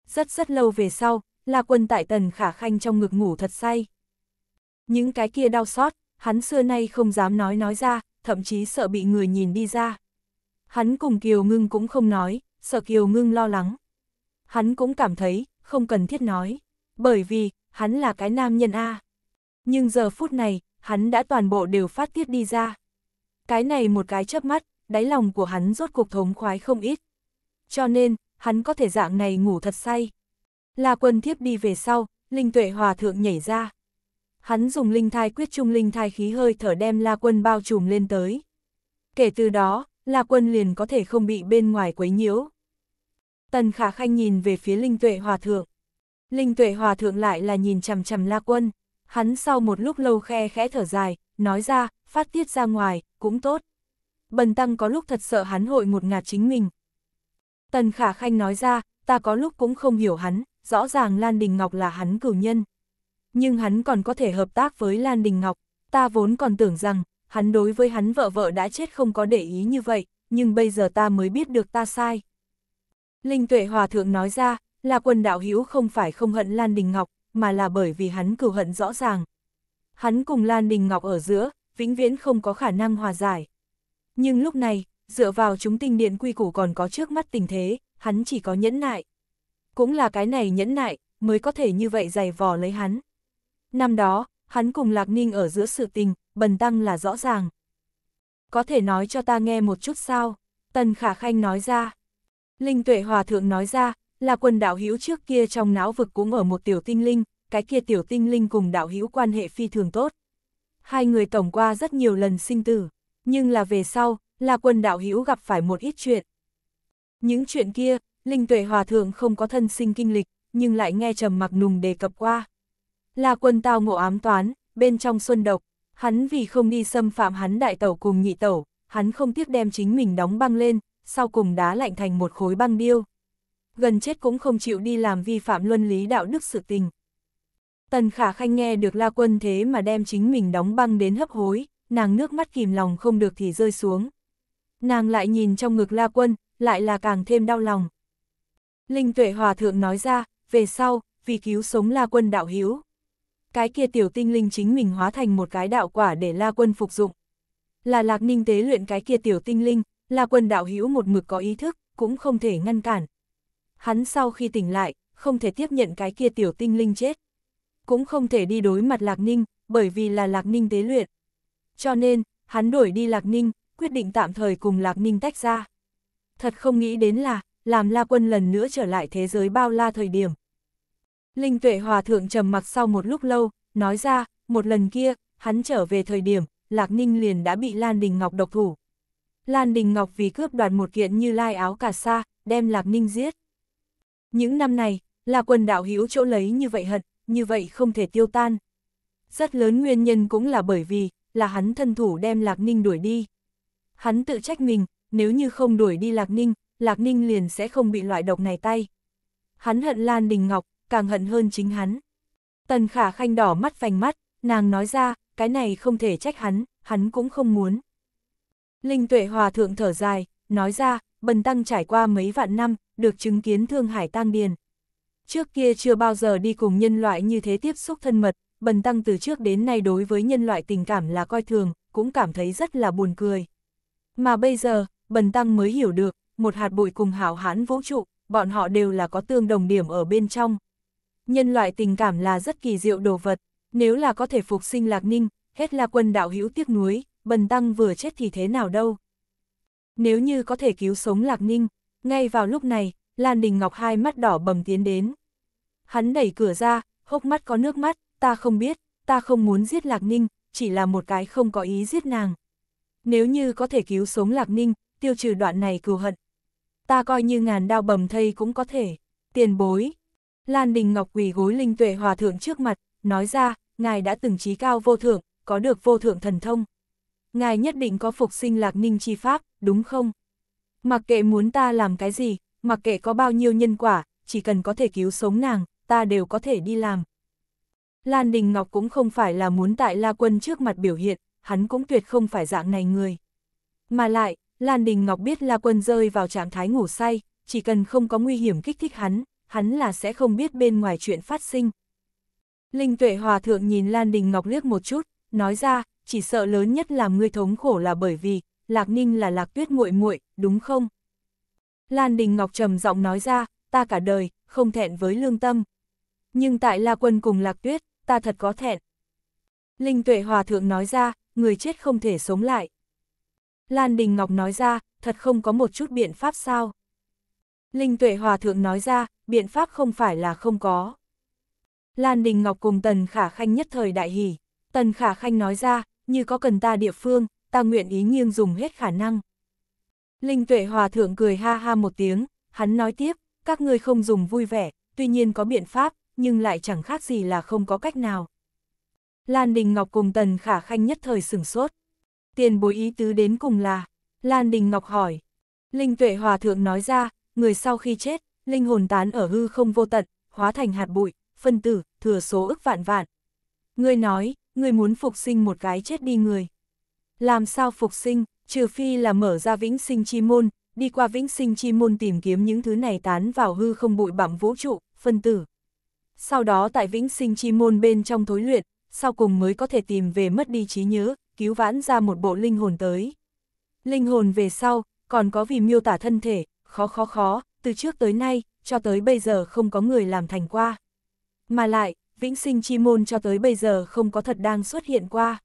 Rất rất lâu về sau, La Quân tại tần khả khanh trong ngực ngủ thật say. Những cái kia đau xót, hắn xưa nay không dám nói nói ra, thậm chí sợ bị người nhìn đi ra. Hắn cùng Kiều Ngưng cũng không nói, sợ Kiều Ngưng lo lắng. Hắn cũng cảm thấy, không cần thiết nói bởi vì, hắn là cái nam nhân A. Nhưng giờ phút này, hắn đã toàn bộ đều phát tiết đi ra. Cái này một cái chớp mắt, đáy lòng của hắn rốt cuộc thống khoái không ít. Cho nên, hắn có thể dạng này ngủ thật say. Là quân thiếp đi về sau, linh tuệ hòa thượng nhảy ra. Hắn dùng linh thai quyết trung linh thai khí hơi thở đem La Quân bao trùm lên tới. Kể từ đó, La Quân liền có thể không bị bên ngoài quấy nhiễu. Tần Khả Khanh nhìn về phía linh tuệ hòa thượng. Linh tuệ hòa thượng lại là nhìn chằm chằm la quân, hắn sau một lúc lâu khe khẽ thở dài, nói ra, phát tiết ra ngoài, cũng tốt. Bần tăng có lúc thật sợ hắn hội một ngạt chính mình. Tần khả khanh nói ra, ta có lúc cũng không hiểu hắn, rõ ràng Lan Đình Ngọc là hắn cửu nhân. Nhưng hắn còn có thể hợp tác với Lan Đình Ngọc, ta vốn còn tưởng rằng, hắn đối với hắn vợ vợ đã chết không có để ý như vậy, nhưng bây giờ ta mới biết được ta sai. Linh Tuệ Hòa Thượng nói ra, là quần đạo hữu không phải không hận Lan Đình Ngọc, mà là bởi vì hắn cừu hận rõ ràng. Hắn cùng Lan Đình Ngọc ở giữa, vĩnh viễn không có khả năng hòa giải. Nhưng lúc này, dựa vào chúng tinh điện quy củ còn có trước mắt tình thế, hắn chỉ có nhẫn nại. Cũng là cái này nhẫn nại, mới có thể như vậy dày vò lấy hắn. Năm đó, hắn cùng Lạc Ninh ở giữa sự tình, bần tăng là rõ ràng. Có thể nói cho ta nghe một chút sao? Tần Khả Khanh nói ra. Linh Tuệ Hòa Thượng nói ra, là quần đạo hữu trước kia trong náo vực cũng ở một tiểu tinh linh, cái kia tiểu tinh linh cùng đạo hữu quan hệ phi thường tốt. Hai người tổng qua rất nhiều lần sinh tử, nhưng là về sau, là quần đạo hữu gặp phải một ít chuyện. Những chuyện kia, Linh Tuệ Hòa Thượng không có thân sinh kinh lịch, nhưng lại nghe trầm mặc nùng đề cập qua. Là quần tao ngộ ám toán, bên trong xuân độc, hắn vì không đi xâm phạm hắn đại tẩu cùng nhị tẩu, hắn không tiếc đem chính mình đóng băng lên, sau cùng đá lạnh thành một khối băng điêu gần chết cũng không chịu đi làm vi phạm luân lý đạo đức sự tình. Tần Khả Khanh nghe được La Quân thế mà đem chính mình đóng băng đến hấp hối, nàng nước mắt kìm lòng không được thì rơi xuống. Nàng lại nhìn trong ngực La Quân, lại là càng thêm đau lòng. Linh Tuệ Hòa Thượng nói ra, về sau, vì cứu sống La Quân đạo hiếu. Cái kia tiểu tinh linh chính mình hóa thành một cái đạo quả để La Quân phục dụng. Là lạc ninh tế luyện cái kia tiểu tinh linh, La Quân đạo hiếu một mực có ý thức, cũng không thể ngăn cản. Hắn sau khi tỉnh lại, không thể tiếp nhận cái kia tiểu tinh linh chết. Cũng không thể đi đối mặt Lạc Ninh, bởi vì là Lạc Ninh tế luyện. Cho nên, hắn đổi đi Lạc Ninh, quyết định tạm thời cùng Lạc Ninh tách ra. Thật không nghĩ đến là, làm La Quân lần nữa trở lại thế giới bao la thời điểm. Linh Tuệ Hòa Thượng trầm mặc sau một lúc lâu, nói ra, một lần kia, hắn trở về thời điểm, Lạc Ninh liền đã bị Lan Đình Ngọc độc thủ. Lan Đình Ngọc vì cướp đoạt một kiện như lai áo cà sa, đem Lạc Ninh giết. Những năm này, là quần đạo hữu chỗ lấy như vậy hận, như vậy không thể tiêu tan. Rất lớn nguyên nhân cũng là bởi vì, là hắn thân thủ đem Lạc Ninh đuổi đi. Hắn tự trách mình, nếu như không đuổi đi Lạc Ninh, Lạc Ninh liền sẽ không bị loại độc này tay. Hắn hận Lan Đình Ngọc, càng hận hơn chính hắn. Tần Khả Khanh đỏ mắt vành mắt, nàng nói ra, cái này không thể trách hắn, hắn cũng không muốn. Linh Tuệ Hòa Thượng thở dài, nói ra, bần tăng trải qua mấy vạn năm, được chứng kiến Thương Hải tan điền. Trước kia chưa bao giờ đi cùng nhân loại như thế tiếp xúc thân mật, bần tăng từ trước đến nay đối với nhân loại tình cảm là coi thường, cũng cảm thấy rất là buồn cười. Mà bây giờ, bần tăng mới hiểu được, một hạt bụi cùng hảo hán vũ trụ, bọn họ đều là có tương đồng điểm ở bên trong. Nhân loại tình cảm là rất kỳ diệu đồ vật, nếu là có thể phục sinh lạc ninh, hết là quân đạo hữu tiếc nuối, bần tăng vừa chết thì thế nào đâu. Nếu như có thể cứu sống Lạc Ninh, ngay vào lúc này, Lan Đình Ngọc hai mắt đỏ bầm tiến đến. Hắn đẩy cửa ra, hốc mắt có nước mắt, ta không biết, ta không muốn giết Lạc Ninh, chỉ là một cái không có ý giết nàng. Nếu như có thể cứu sống Lạc Ninh, tiêu trừ đoạn này cừu hận. Ta coi như ngàn đao bầm thây cũng có thể. Tiền bối. Lan Đình Ngọc quỳ gối linh tuệ hòa thượng trước mặt, nói ra, ngài đã từng trí cao vô thượng, có được vô thượng thần thông ngài nhất định có phục sinh lạc ninh chi pháp, đúng không? Mặc kệ muốn ta làm cái gì, mặc kệ có bao nhiêu nhân quả, chỉ cần có thể cứu sống nàng, ta đều có thể đi làm. Lan Đình Ngọc cũng không phải là muốn tại La Quân trước mặt biểu hiện, hắn cũng tuyệt không phải dạng này người. Mà lại, Lan Đình Ngọc biết La Quân rơi vào trạng thái ngủ say, chỉ cần không có nguy hiểm kích thích hắn, hắn là sẽ không biết bên ngoài chuyện phát sinh. Linh Tuệ Hòa Thượng nhìn Lan Đình Ngọc liếc một chút, nói ra, chỉ sợ lớn nhất làm ngươi thống khổ là bởi vì, Lạc Ninh là Lạc Tuyết nguội nguội đúng không? Lan Đình Ngọc trầm giọng nói ra, ta cả đời, không thẹn với lương tâm. Nhưng tại La Quân cùng Lạc Tuyết, ta thật có thẹn. Linh Tuệ Hòa Thượng nói ra, người chết không thể sống lại. Lan Đình Ngọc nói ra, thật không có một chút biện pháp sao. Linh Tuệ Hòa Thượng nói ra, biện pháp không phải là không có. Lan Đình Ngọc cùng Tần Khả Khanh nhất thời đại hỉ. Tần Khả Khanh nói ra, như có cần ta địa phương, ta nguyện ý nghiêng dùng hết khả năng. Linh tuệ hòa thượng cười ha ha một tiếng, hắn nói tiếp, các ngươi không dùng vui vẻ, tuy nhiên có biện pháp, nhưng lại chẳng khác gì là không có cách nào. Lan Đình Ngọc cùng Tần Khả Khanh nhất thời sửng sốt. Tiền bối ý tứ đến cùng là, Lan Đình Ngọc hỏi. Linh tuệ hòa thượng nói ra, người sau khi chết, linh hồn tán ở hư không vô tận, hóa thành hạt bụi, phân tử, thừa số ức vạn vạn. Ngươi nói, Ngươi muốn phục sinh một cái chết đi người. Làm sao phục sinh, trừ phi là mở ra vĩnh sinh chi môn, đi qua vĩnh sinh chi môn tìm kiếm những thứ này tán vào hư không bụi bặm vũ trụ, phân tử. Sau đó tại vĩnh sinh chi môn bên trong thối luyện, sau cùng mới có thể tìm về mất đi trí nhớ, cứu vãn ra một bộ linh hồn tới. Linh hồn về sau, còn có vì miêu tả thân thể, khó khó khó, từ trước tới nay, cho tới bây giờ không có người làm thành qua. Mà lại, vĩnh sinh chi môn cho tới bây giờ không có thật đang xuất hiện qua.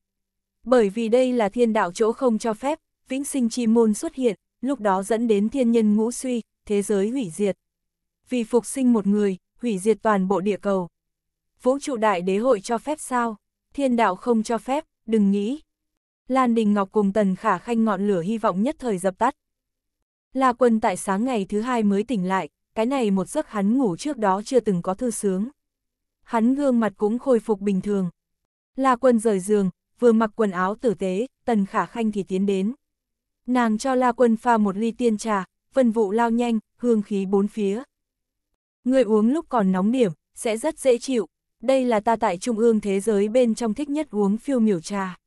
Bởi vì đây là thiên đạo chỗ không cho phép, vĩnh sinh chi môn xuất hiện, lúc đó dẫn đến thiên nhân ngũ suy, thế giới hủy diệt. Vì phục sinh một người, hủy diệt toàn bộ địa cầu. Vũ trụ đại đế hội cho phép sao? Thiên đạo không cho phép, đừng nghĩ. Lan Đình Ngọc cùng Tần Khả Khanh ngọn lửa hy vọng nhất thời dập tắt. La Quân tại sáng ngày thứ hai mới tỉnh lại, cái này một giấc hắn ngủ trước đó chưa từng có thư sướng hắn gương mặt cũng khôi phục bình thường. La Quân rời giường, vừa mặc quần áo tử tế, Tần Khả Khanh thì tiến đến. Nàng cho La Quân pha một ly tiên trà, phân vụ lao nhanh, hương khí bốn phía. Người uống lúc còn nóng điểm, sẽ rất dễ chịu. Đây là ta tại trung ương thế giới bên trong thích nhất uống phiêu miểu trà.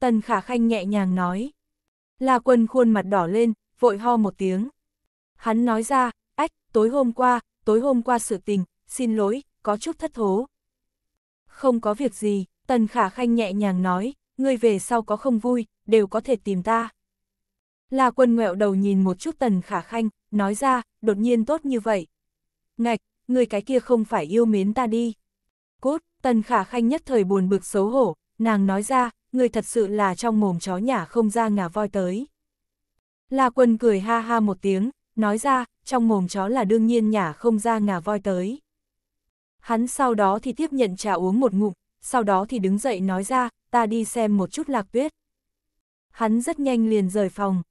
Tần Khả Khanh nhẹ nhàng nói. La Quân khuôn mặt đỏ lên, vội ho một tiếng. Hắn nói ra, ách, tối hôm qua, tối hôm qua sự tình, xin lỗi, có chút thất thố. Không có việc gì, Tần Khả Khanh nhẹ nhàng nói, ngươi về sau có không vui, đều có thể tìm ta. La quân ngẹo đầu nhìn một chút Tần Khả Khanh, nói ra, đột nhiên tốt như vậy. Ngạch, người cái kia không phải yêu mến ta đi. Cốt, Tần Khả Khanh nhất thời buồn bực xấu hổ, nàng nói ra, người thật sự là trong mồm chó nhà không ra ngà voi tới. La quân cười ha ha một tiếng, nói ra, trong mồm chó là đương nhiên nhà không ra ngà voi tới. Hắn sau đó thì tiếp nhận trà uống một ngụm, sau đó thì đứng dậy nói ra, ta đi xem một chút lạc tuyết. Hắn rất nhanh liền rời phòng.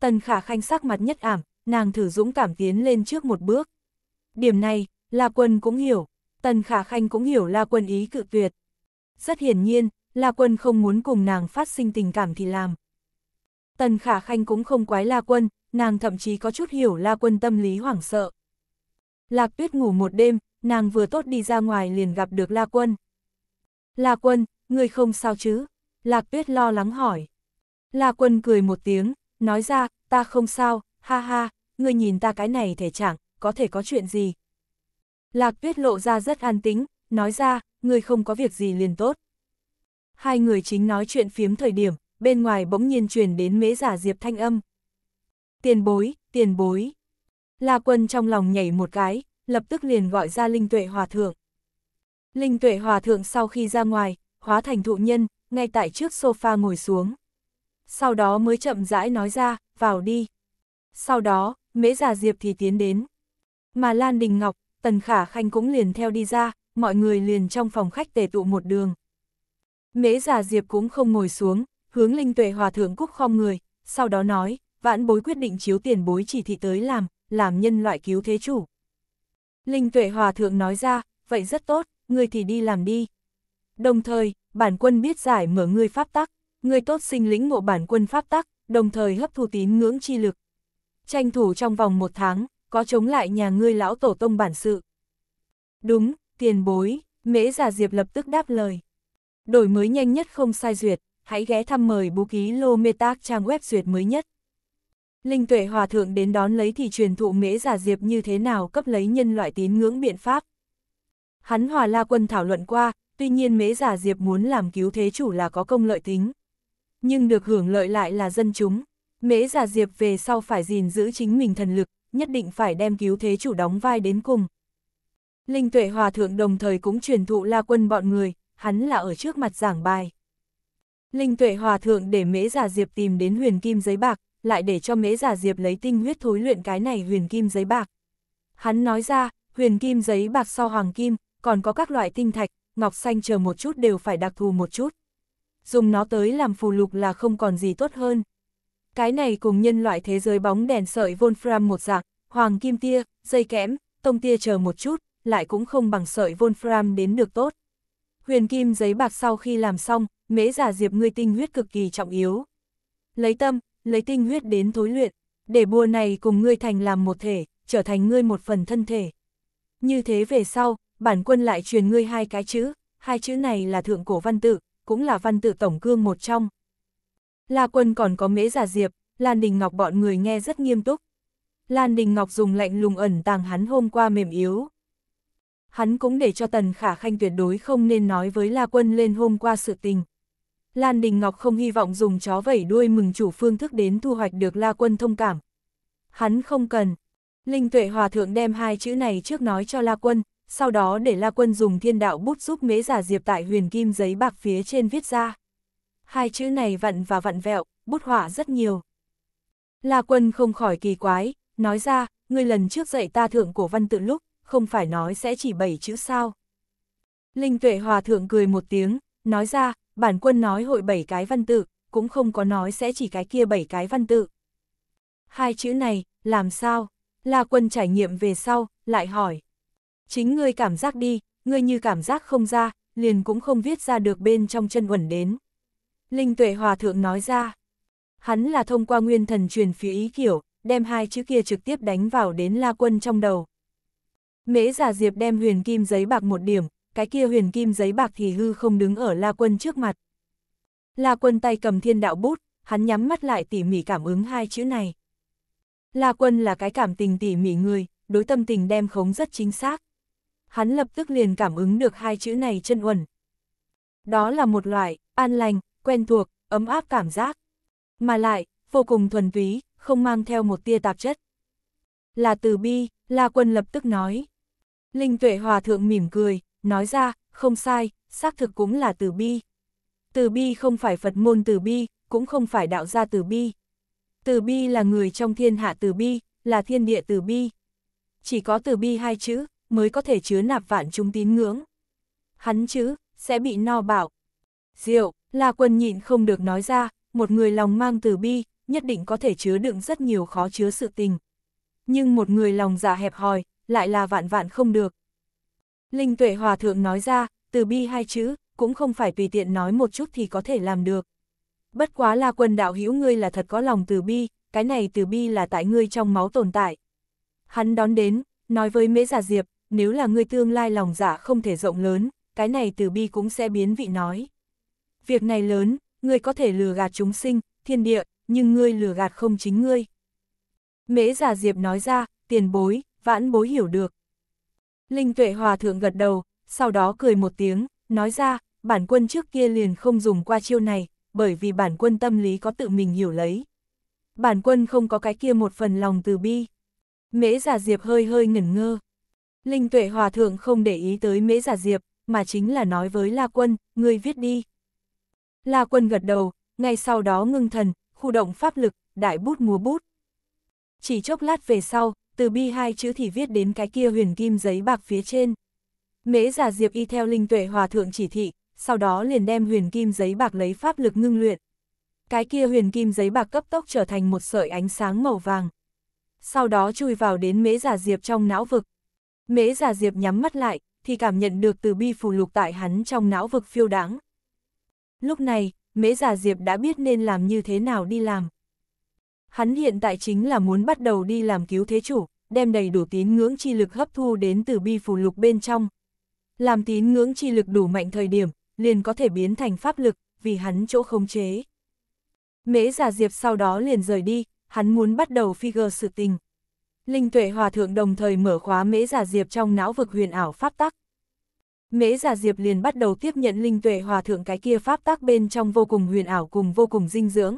Tần khả khanh sắc mặt nhất ảm, nàng thử dũng cảm tiến lên trước một bước. Điểm này, La Quân cũng hiểu, Tần khả khanh cũng hiểu La Quân ý cự tuyệt. Rất hiển nhiên, La Quân không muốn cùng nàng phát sinh tình cảm thì làm. Tần khả khanh cũng không quái La Quân, nàng thậm chí có chút hiểu La Quân tâm lý hoảng sợ. Lạc tuyết ngủ một đêm, nàng vừa tốt đi ra ngoài liền gặp được La Quân. La Quân, người không sao chứ? Lạc Tuyết lo lắng hỏi. La Quân cười một tiếng, nói ra, ta không sao, ha ha, ngươi nhìn ta cái này thể trạng, có thể có chuyện gì. Lạc Tuyết lộ ra rất an tính, nói ra, ngươi không có việc gì liền tốt. Hai người chính nói chuyện phiếm thời điểm, bên ngoài bỗng nhiên truyền đến mễ giả diệp thanh âm. Tiền bối, tiền bối. La Quân trong lòng nhảy một cái, lập tức liền gọi ra Linh Tuệ Hòa Thượng. Linh Tuệ Hòa Thượng sau khi ra ngoài, hóa thành thụ nhân, ngay tại trước sofa ngồi xuống. Sau đó mới chậm rãi nói ra, vào đi. Sau đó, mễ già Diệp thì tiến đến. Mà Lan Đình Ngọc, Tần Khả Khanh cũng liền theo đi ra, mọi người liền trong phòng khách tề tụ một đường. Mễ già Diệp cũng không ngồi xuống, hướng Linh Tuệ Hòa Thượng cúc khom người, sau đó nói, vãn bối quyết định chiếu tiền bối chỉ thị tới làm, làm nhân loại cứu thế chủ. Linh tuệ hòa thượng nói ra, vậy rất tốt, người thì đi làm đi. Đồng thời, bản quân biết giải mở người pháp tắc, người tốt sinh lĩnh ngộ bản quân pháp tắc, đồng thời hấp thu tín ngưỡng chi lực. Tranh thủ trong vòng một tháng, có chống lại nhà ngươi lão tổ tông bản sự. Đúng, tiền bối, mễ giả diệp lập tức đáp lời. Đổi mới nhanh nhất không sai duyệt, hãy ghé thăm mời bú ký lô mê tác trang web duyệt mới nhất. Linh tuệ hòa thượng đến đón lấy thì truyền thụ mễ giả diệp như thế nào cấp lấy nhân loại tín ngưỡng biện pháp. Hắn hòa la quân thảo luận qua, tuy nhiên mễ giả diệp muốn làm cứu thế chủ là có công lợi tính. Nhưng được hưởng lợi lại là dân chúng. Mễ giả diệp về sau phải gìn giữ chính mình thần lực, nhất định phải đem cứu thế chủ đóng vai đến cùng. Linh tuệ hòa thượng đồng thời cũng truyền thụ la quân bọn người, hắn là ở trước mặt giảng bài. Linh tuệ hòa thượng để mễ giả diệp tìm đến huyền kim giấy bạc, lại để cho mễ giả diệp lấy tinh huyết thối luyện cái này huyền kim giấy bạc. Hắn nói ra, huyền kim giấy bạc sau hoàng kim, còn có các loại tinh thạch, ngọc xanh chờ một chút đều phải đặc thù một chút. Dùng nó tới làm phù lục là không còn gì tốt hơn. Cái này cùng nhân loại thế giới bóng đèn sợi wolfram một dạng, hoàng kim tia, dây kẽm, tông tia chờ một chút, lại cũng không bằng sợi wolfram đến được tốt. Huyền kim giấy bạc sau khi làm xong, mễ giả diệp ngươi tinh huyết cực kỳ trọng yếu. Lấy tâm, lấy tinh huyết đến thối luyện, để bùa này cùng ngươi thành làm một thể, trở thành ngươi một phần thân thể. Như thế về sau, bản quân lại truyền ngươi hai cái chữ, hai chữ này là thượng cổ văn tự, cũng là văn tự tổng cương một trong. La quân còn có mễ giả diệp, Lan Đình Ngọc bọn người nghe rất nghiêm túc. Lan Đình Ngọc dùng lạnh lùng ẩn tàng hắn hôm qua mềm yếu. Hắn cũng để cho Tần Khả Khanh tuyệt đối không nên nói với La Quân lên hôm qua sự tình. Lan Đình Ngọc không hy vọng dùng chó vẩy đuôi mừng chủ phương thức đến thu hoạch được La Quân thông cảm. Hắn không cần. Linh Tuệ Hòa Thượng đem hai chữ này trước nói cho La Quân, sau đó để La Quân dùng thiên đạo bút giúp mế giả diệp tại huyền kim giấy bạc phía trên viết ra. Hai chữ này vặn và vặn vẹo, bút họa rất nhiều. La Quân không khỏi kỳ quái, nói ra, ngươi lần trước dạy ta thượng của văn tự lúc, không phải nói sẽ chỉ bảy chữ sao. Linh Tuệ Hòa Thượng cười một tiếng, nói ra, bản quân nói hội bảy cái văn tự, cũng không có nói sẽ chỉ cái kia bảy cái văn tự. Hai chữ này, làm sao? La quân trải nghiệm về sau, lại hỏi. Chính ngươi cảm giác đi, ngươi như cảm giác không ra, liền cũng không viết ra được bên trong chân uẩn đến. Linh tuệ hòa thượng nói ra. Hắn là thông qua nguyên thần truyền phía ý kiểu, đem hai chữ kia trực tiếp đánh vào đến la quân trong đầu. Mễ giả diệp đem huyền kim giấy bạc một điểm, cái kia huyền kim giấy bạc thì hư không đứng ở La Quân trước mặt. La Quân tay cầm thiên đạo bút, hắn nhắm mắt lại tỉ mỉ cảm ứng hai chữ này. La Quân là cái cảm tình tỉ mỉ người, đối tâm tình đem khống rất chính xác. Hắn lập tức liền cảm ứng được hai chữ này chân uẩn. Đó là một loại, an lành, quen thuộc, ấm áp cảm giác. Mà lại, vô cùng thuần túy, không mang theo một tia tạp chất. Là từ bi, La Quân lập tức nói. Linh tuệ hòa thượng mỉm cười, nói ra, không sai, xác thực cũng là từ bi. Từ bi không phải Phật môn từ bi, cũng không phải đạo gia từ bi. Từ bi là người trong thiên hạ từ bi, là thiên địa từ bi. Chỉ có từ bi hai chữ, mới có thể chứa nạp vạn chúng tín ngưỡng. Hắn chứ sẽ bị no bảo. Diệu, là quân nhịn không được nói ra, một người lòng mang từ bi, nhất định có thể chứa đựng rất nhiều khó chứa sự tình. Nhưng một người lòng giả dạ hẹp hòi, lại là vạn vạn không được. Linh tuệ hòa thượng nói ra, từ bi hai chữ, cũng không phải tùy tiện nói một chút thì có thể làm được. Bất quá là quân đạo hữu ngươi là thật có lòng từ bi, cái này từ bi là tại ngươi trong máu tồn tại. Hắn đón đến, nói với mễ giả diệp, nếu là ngươi tương lai lòng giả dạ không thể rộng lớn, cái này từ bi cũng sẽ biến vị nói. Việc này lớn, ngươi có thể lừa gạt chúng sinh, thiên địa, nhưng ngươi lừa gạt không chính ngươi. Mễ giả diệp nói ra, tiền bối, vãn bối hiểu được. Linh tuệ hòa thượng gật đầu, sau đó cười một tiếng, nói ra, bản quân trước kia liền không dùng qua chiêu này, bởi vì bản quân tâm lý có tự mình hiểu lấy. Bản quân không có cái kia một phần lòng từ bi. Mễ giả diệp hơi hơi ngẩn ngơ. Linh tuệ hòa thượng không để ý tới mễ giả diệp, mà chính là nói với La Quân, ngươi viết đi. La Quân gật đầu, ngay sau đó ngưng thần, khu động pháp lực, đại bút múa bút. Chỉ chốc lát về sau, từ bi hai chữ thì viết đến cái kia huyền kim giấy bạc phía trên. Mễ giả diệp y theo linh tuệ hòa thượng chỉ thị, sau đó liền đem huyền kim giấy bạc lấy pháp lực ngưng luyện. Cái kia huyền kim giấy bạc cấp tốc trở thành một sợi ánh sáng màu vàng. Sau đó chui vào đến mễ giả diệp trong não vực. Mễ giả diệp nhắm mắt lại, thì cảm nhận được từ bi phù lục tại hắn trong não vực phiêu đáng. Lúc này, mễ giả diệp đã biết nên làm như thế nào đi làm hắn hiện tại chính là muốn bắt đầu đi làm cứu thế chủ, đem đầy đủ tín ngưỡng chi lực hấp thu đến từ bi phù lục bên trong. Làm tín ngưỡng chi lực đủ mạnh thời điểm, liền có thể biến thành pháp lực, vì hắn chỗ không chế. Mễ giả diệp sau đó liền rời đi, hắn muốn bắt đầu figure sự tình. Linh tuệ hòa thượng đồng thời mở khóa mễ giả diệp trong não vực huyền ảo pháp tắc. Mễ giả diệp liền bắt đầu tiếp nhận linh tuệ hòa thượng cái kia pháp tắc bên trong vô cùng huyền ảo cùng vô cùng dinh dưỡng.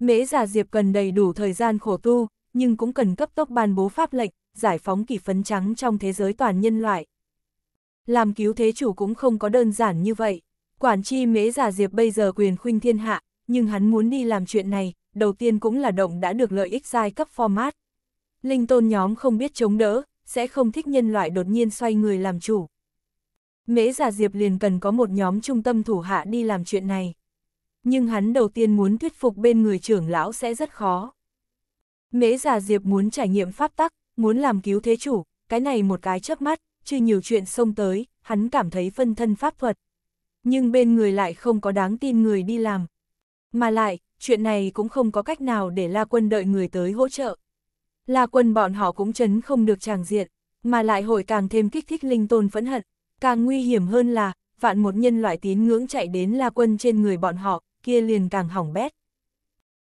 Mễ giả Diệp cần đầy đủ thời gian khổ tu, nhưng cũng cần cấp tốc ban bố pháp lệnh, giải phóng kỷ phấn trắng trong thế giới toàn nhân loại. Làm cứu thế chủ cũng không có đơn giản như vậy. Quản chi mễ giả Diệp bây giờ quyền khuynh thiên hạ, nhưng hắn muốn đi làm chuyện này, đầu tiên cũng là động đã được lợi ích giai cấp format. Linh tôn nhóm không biết chống đỡ, sẽ không thích nhân loại đột nhiên xoay người làm chủ. Mễ giả Diệp liền cần có một nhóm trung tâm thủ hạ đi làm chuyện này nhưng hắn đầu tiên muốn thuyết phục bên người trưởng lão sẽ rất khó. Mễ già Diệp muốn trải nghiệm pháp tắc, muốn làm cứu thế chủ, cái này một cái chớp mắt, chưa nhiều chuyện xông tới, hắn cảm thấy phân thân pháp thuật. Nhưng bên người lại không có đáng tin người đi làm. Mà lại, chuyện này cũng không có cách nào để La Quân đợi người tới hỗ trợ. La Quân bọn họ cũng chấn không được tràng diện, mà lại hội càng thêm kích thích linh tôn phẫn hận. Càng nguy hiểm hơn là, vạn một nhân loại tín ngưỡng chạy đến La Quân trên người bọn họ, kia liền càng hỏng bét.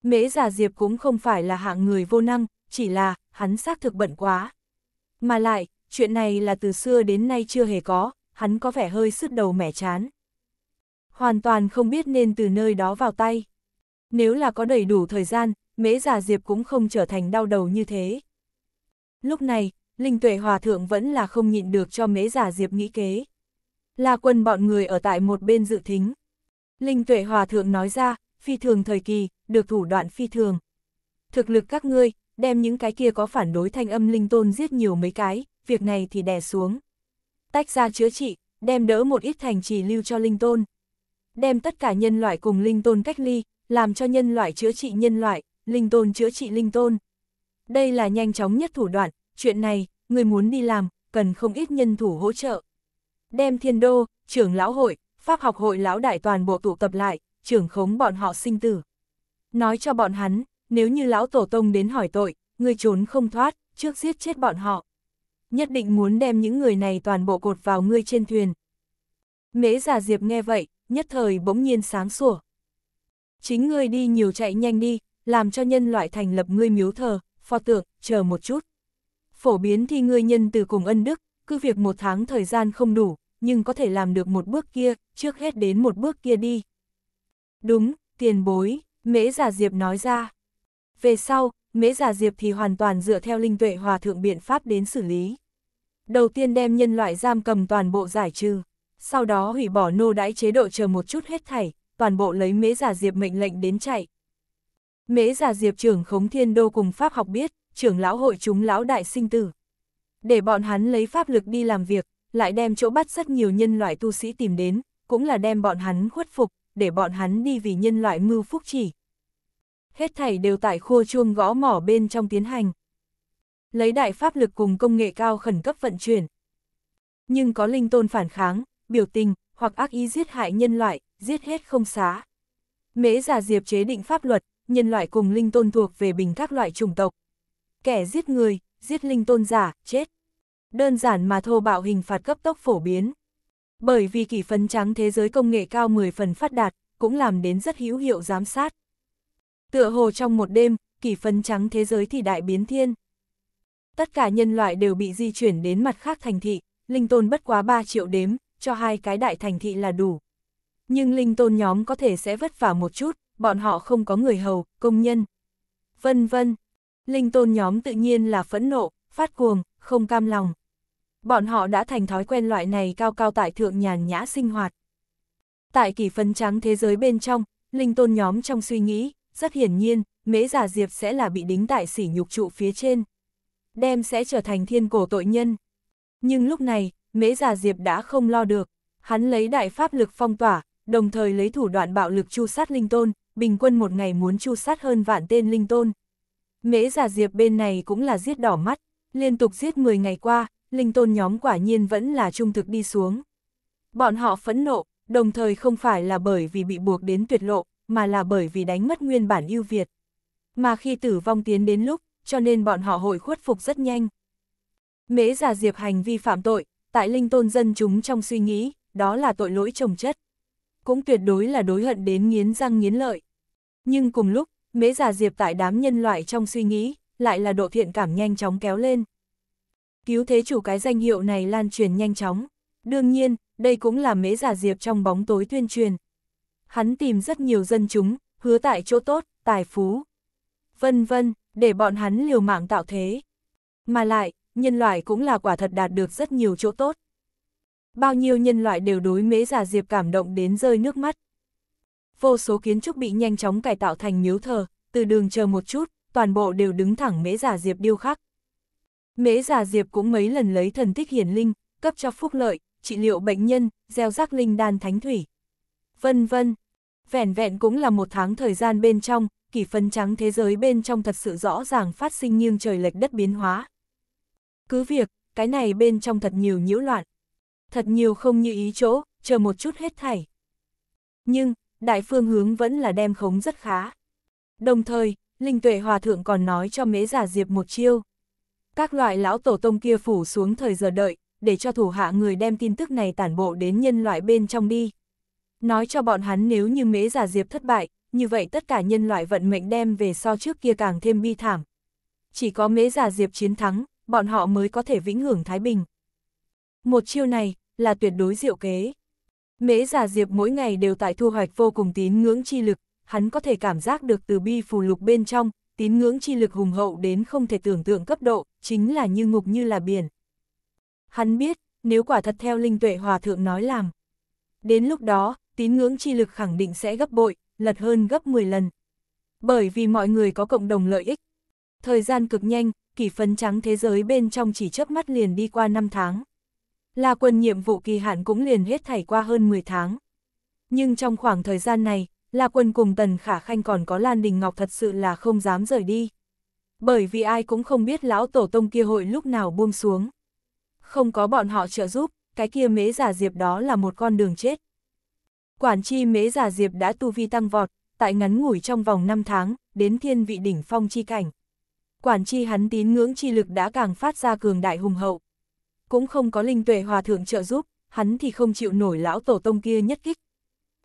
Mễ già Diệp cũng không phải là hạng người vô năng, chỉ là, hắn xác thực bận quá. Mà lại, chuyện này là từ xưa đến nay chưa hề có, hắn có vẻ hơi sứt đầu mẻ chán. Hoàn toàn không biết nên từ nơi đó vào tay. Nếu là có đầy đủ thời gian, mễ già Diệp cũng không trở thành đau đầu như thế. Lúc này, Linh Tuệ Hòa Thượng vẫn là không nhịn được cho mễ già Diệp nghĩ kế. Là quân bọn người ở tại một bên dự thính. Linh tuệ hòa thượng nói ra, phi thường thời kỳ, được thủ đoạn phi thường. Thực lực các ngươi, đem những cái kia có phản đối thanh âm linh tôn giết nhiều mấy cái, việc này thì đè xuống. Tách ra chữa trị, đem đỡ một ít thành trì lưu cho linh tôn. Đem tất cả nhân loại cùng linh tôn cách ly, làm cho nhân loại chữa trị nhân loại, linh tôn chữa trị linh tôn. Đây là nhanh chóng nhất thủ đoạn, chuyện này, người muốn đi làm, cần không ít nhân thủ hỗ trợ. Đem thiên đô, trưởng lão hội, Pháp học hội lão đại toàn bộ tụ tập lại, trưởng khống bọn họ sinh tử. Nói cho bọn hắn, nếu như lão tổ tông đến hỏi tội, người trốn không thoát, trước giết chết bọn họ. Nhất định muốn đem những người này toàn bộ cột vào ngươi trên thuyền. Mễ già diệp nghe vậy, nhất thời bỗng nhiên sáng sủa. Chính ngươi đi nhiều chạy nhanh đi, làm cho nhân loại thành lập ngươi miếu thờ, pho tượng, chờ một chút. Phổ biến thì ngươi nhân từ cùng ân đức, cứ việc một tháng thời gian không đủ, nhưng có thể làm được một bước kia, trước hết đến một bước kia đi. Đúng, tiền bối, mễ giả diệp nói ra. Về sau, mễ giả diệp thì hoàn toàn dựa theo linh tuệ hòa thượng biện pháp đến xử lý. Đầu tiên đem nhân loại giam cầm toàn bộ giải trừ, sau đó hủy bỏ nô đãi chế độ chờ một chút hết thảy, toàn bộ lấy mễ giả diệp mệnh lệnh đến chạy. Mễ giả diệp trưởng khống thiên đô cùng pháp học biết, trưởng lão hội chúng lão đại sinh tử. Để bọn hắn lấy pháp lực đi làm việc, lại đem chỗ bắt rất nhiều nhân loại tu sĩ tìm đến, cũng là đem bọn hắn khuất phục, để bọn hắn đi vì nhân loại mưu phúc chỉ. Hết thảy đều tại khua chuông gõ mỏ bên trong tiến hành. Lấy đại pháp lực cùng công nghệ cao khẩn cấp vận chuyển. Nhưng có linh tôn phản kháng, biểu tình, hoặc ác ý giết hại nhân loại, giết hết không xá. Mễ giả diệp chế định pháp luật, nhân loại cùng linh tôn thuộc về bình các loại chủng tộc. Kẻ giết người, giết linh tôn giả, chết đơn giản mà thô bạo hình phạt cấp tốc phổ biến. Bởi vì kỷ phấn trắng thế giới công nghệ cao 10 phần phát đạt, cũng làm đến rất hữu hiệu giám sát. Tựa hồ trong một đêm, kỷ phấn trắng thế giới thì đại biến thiên. Tất cả nhân loại đều bị di chuyển đến mặt khác thành thị, linh tôn bất quá 3 triệu đếm, cho hai cái đại thành thị là đủ. Nhưng linh tôn nhóm có thể sẽ vất vả một chút, bọn họ không có người hầu, công nhân. Vân vân, linh tôn nhóm tự nhiên là phẫn nộ, phát cuồng, không cam lòng. Bọn họ đã thành thói quen loại này cao cao tại thượng nhàn nhã sinh hoạt. Tại kỷ phấn trắng thế giới bên trong, linh tôn nhóm trong suy nghĩ, rất hiển nhiên, mễ giả diệp sẽ là bị đính tại sỉ nhục trụ phía trên. Đem sẽ trở thành thiên cổ tội nhân. Nhưng lúc này, mễ giả diệp đã không lo được. Hắn lấy đại pháp lực phong tỏa, đồng thời lấy thủ đoạn bạo lực chu sát linh tôn, bình quân một ngày muốn chu sát hơn vạn tên linh tôn. Mễ giả diệp bên này cũng là giết đỏ mắt, Liên tục giết 10 ngày qua, linh tôn nhóm quả nhiên vẫn là trung thực đi xuống. Bọn họ phẫn nộ, đồng thời không phải là bởi vì bị buộc đến tuyệt lộ, mà là bởi vì đánh mất nguyên bản ưu việt. Mà khi tử vong tiến đến lúc, cho nên bọn họ hội khuất phục rất nhanh. Mễ giả diệp hành vi phạm tội, tại linh tôn dân chúng trong suy nghĩ, đó là tội lỗi trồng chất. Cũng tuyệt đối là đối hận đến nghiến răng nghiến lợi. Nhưng cùng lúc, mễ giả diệp tại đám nhân loại trong suy nghĩ, lại là độ thiện cảm nhanh chóng kéo lên. Cứu thế chủ cái danh hiệu này lan truyền nhanh chóng. Đương nhiên, đây cũng là mễ giả diệp trong bóng tối tuyên truyền. Hắn tìm rất nhiều dân chúng, hứa tại chỗ tốt, tài phú, vân vân, để bọn hắn liều mạng tạo thế. Mà lại, nhân loại cũng là quả thật đạt được rất nhiều chỗ tốt. Bao nhiêu nhân loại đều đối mễ giả diệp cảm động đến rơi nước mắt. Vô số kiến trúc bị nhanh chóng cải tạo thành miếu thờ, từ đường chờ một chút, toàn bộ đều đứng thẳng mễ giả diệp điêu khắc. Mễ giả diệp cũng mấy lần lấy thần tích hiển linh, cấp cho phúc lợi, trị liệu bệnh nhân, gieo rắc linh đan thánh thủy. Vân vân, vẻn vẹn cũng là một tháng thời gian bên trong, kỷ phân trắng thế giới bên trong thật sự rõ ràng phát sinh nghiêng trời lệch đất biến hóa. Cứ việc, cái này bên trong thật nhiều nhiễu loạn. Thật nhiều không như ý chỗ, chờ một chút hết thảy. Nhưng, đại phương hướng vẫn là đem khống rất khá. Đồng thời, Linh tuệ hòa thượng còn nói cho Mế giả diệp một chiêu. Các loại lão tổ tông kia phủ xuống thời giờ đợi, để cho thủ hạ người đem tin tức này tản bộ đến nhân loại bên trong đi. Nói cho bọn hắn nếu như Mế giả diệp thất bại, như vậy tất cả nhân loại vận mệnh đem về so trước kia càng thêm bi thảm. Chỉ có Mế giả diệp chiến thắng, bọn họ mới có thể vĩnh hưởng Thái Bình. Một chiêu này, là tuyệt đối diệu kế. Mế giả diệp mỗi ngày đều tại thu hoạch vô cùng tín ngưỡng chi lực, hắn có thể cảm giác được từ bi phù lục bên trong, tín ngưỡng chi lực hùng hậu đến không thể tưởng tượng cấp độ, chính là như ngục như là biển. Hắn biết, nếu quả thật theo linh tuệ hòa thượng nói làm. Đến lúc đó, tín ngưỡng chi lực khẳng định sẽ gấp bội, lật hơn gấp 10 lần. Bởi vì mọi người có cộng đồng lợi ích. Thời gian cực nhanh, kỷ phấn trắng thế giới bên trong chỉ chớp mắt liền đi qua 5 tháng. Là quân nhiệm vụ kỳ hạn cũng liền hết thảy qua hơn 10 tháng. Nhưng trong khoảng thời gian này, La Quân cùng Tần Khả Khanh còn có Lan Đình Ngọc thật sự là không dám rời đi. Bởi vì ai cũng không biết lão tổ tông kia hội lúc nào buông xuống. Không có bọn họ trợ giúp, cái kia mế giả diệp đó là một con đường chết. Quản chi mế giả diệp đã tu vi tăng vọt, tại ngắn ngủi trong vòng 5 tháng, đến thiên vị đỉnh phong chi cảnh. Quản chi hắn tín ngưỡng chi lực đã càng phát ra cường đại hùng hậu. Cũng không có linh tuệ hòa thượng trợ giúp, hắn thì không chịu nổi lão tổ tông kia nhất kích.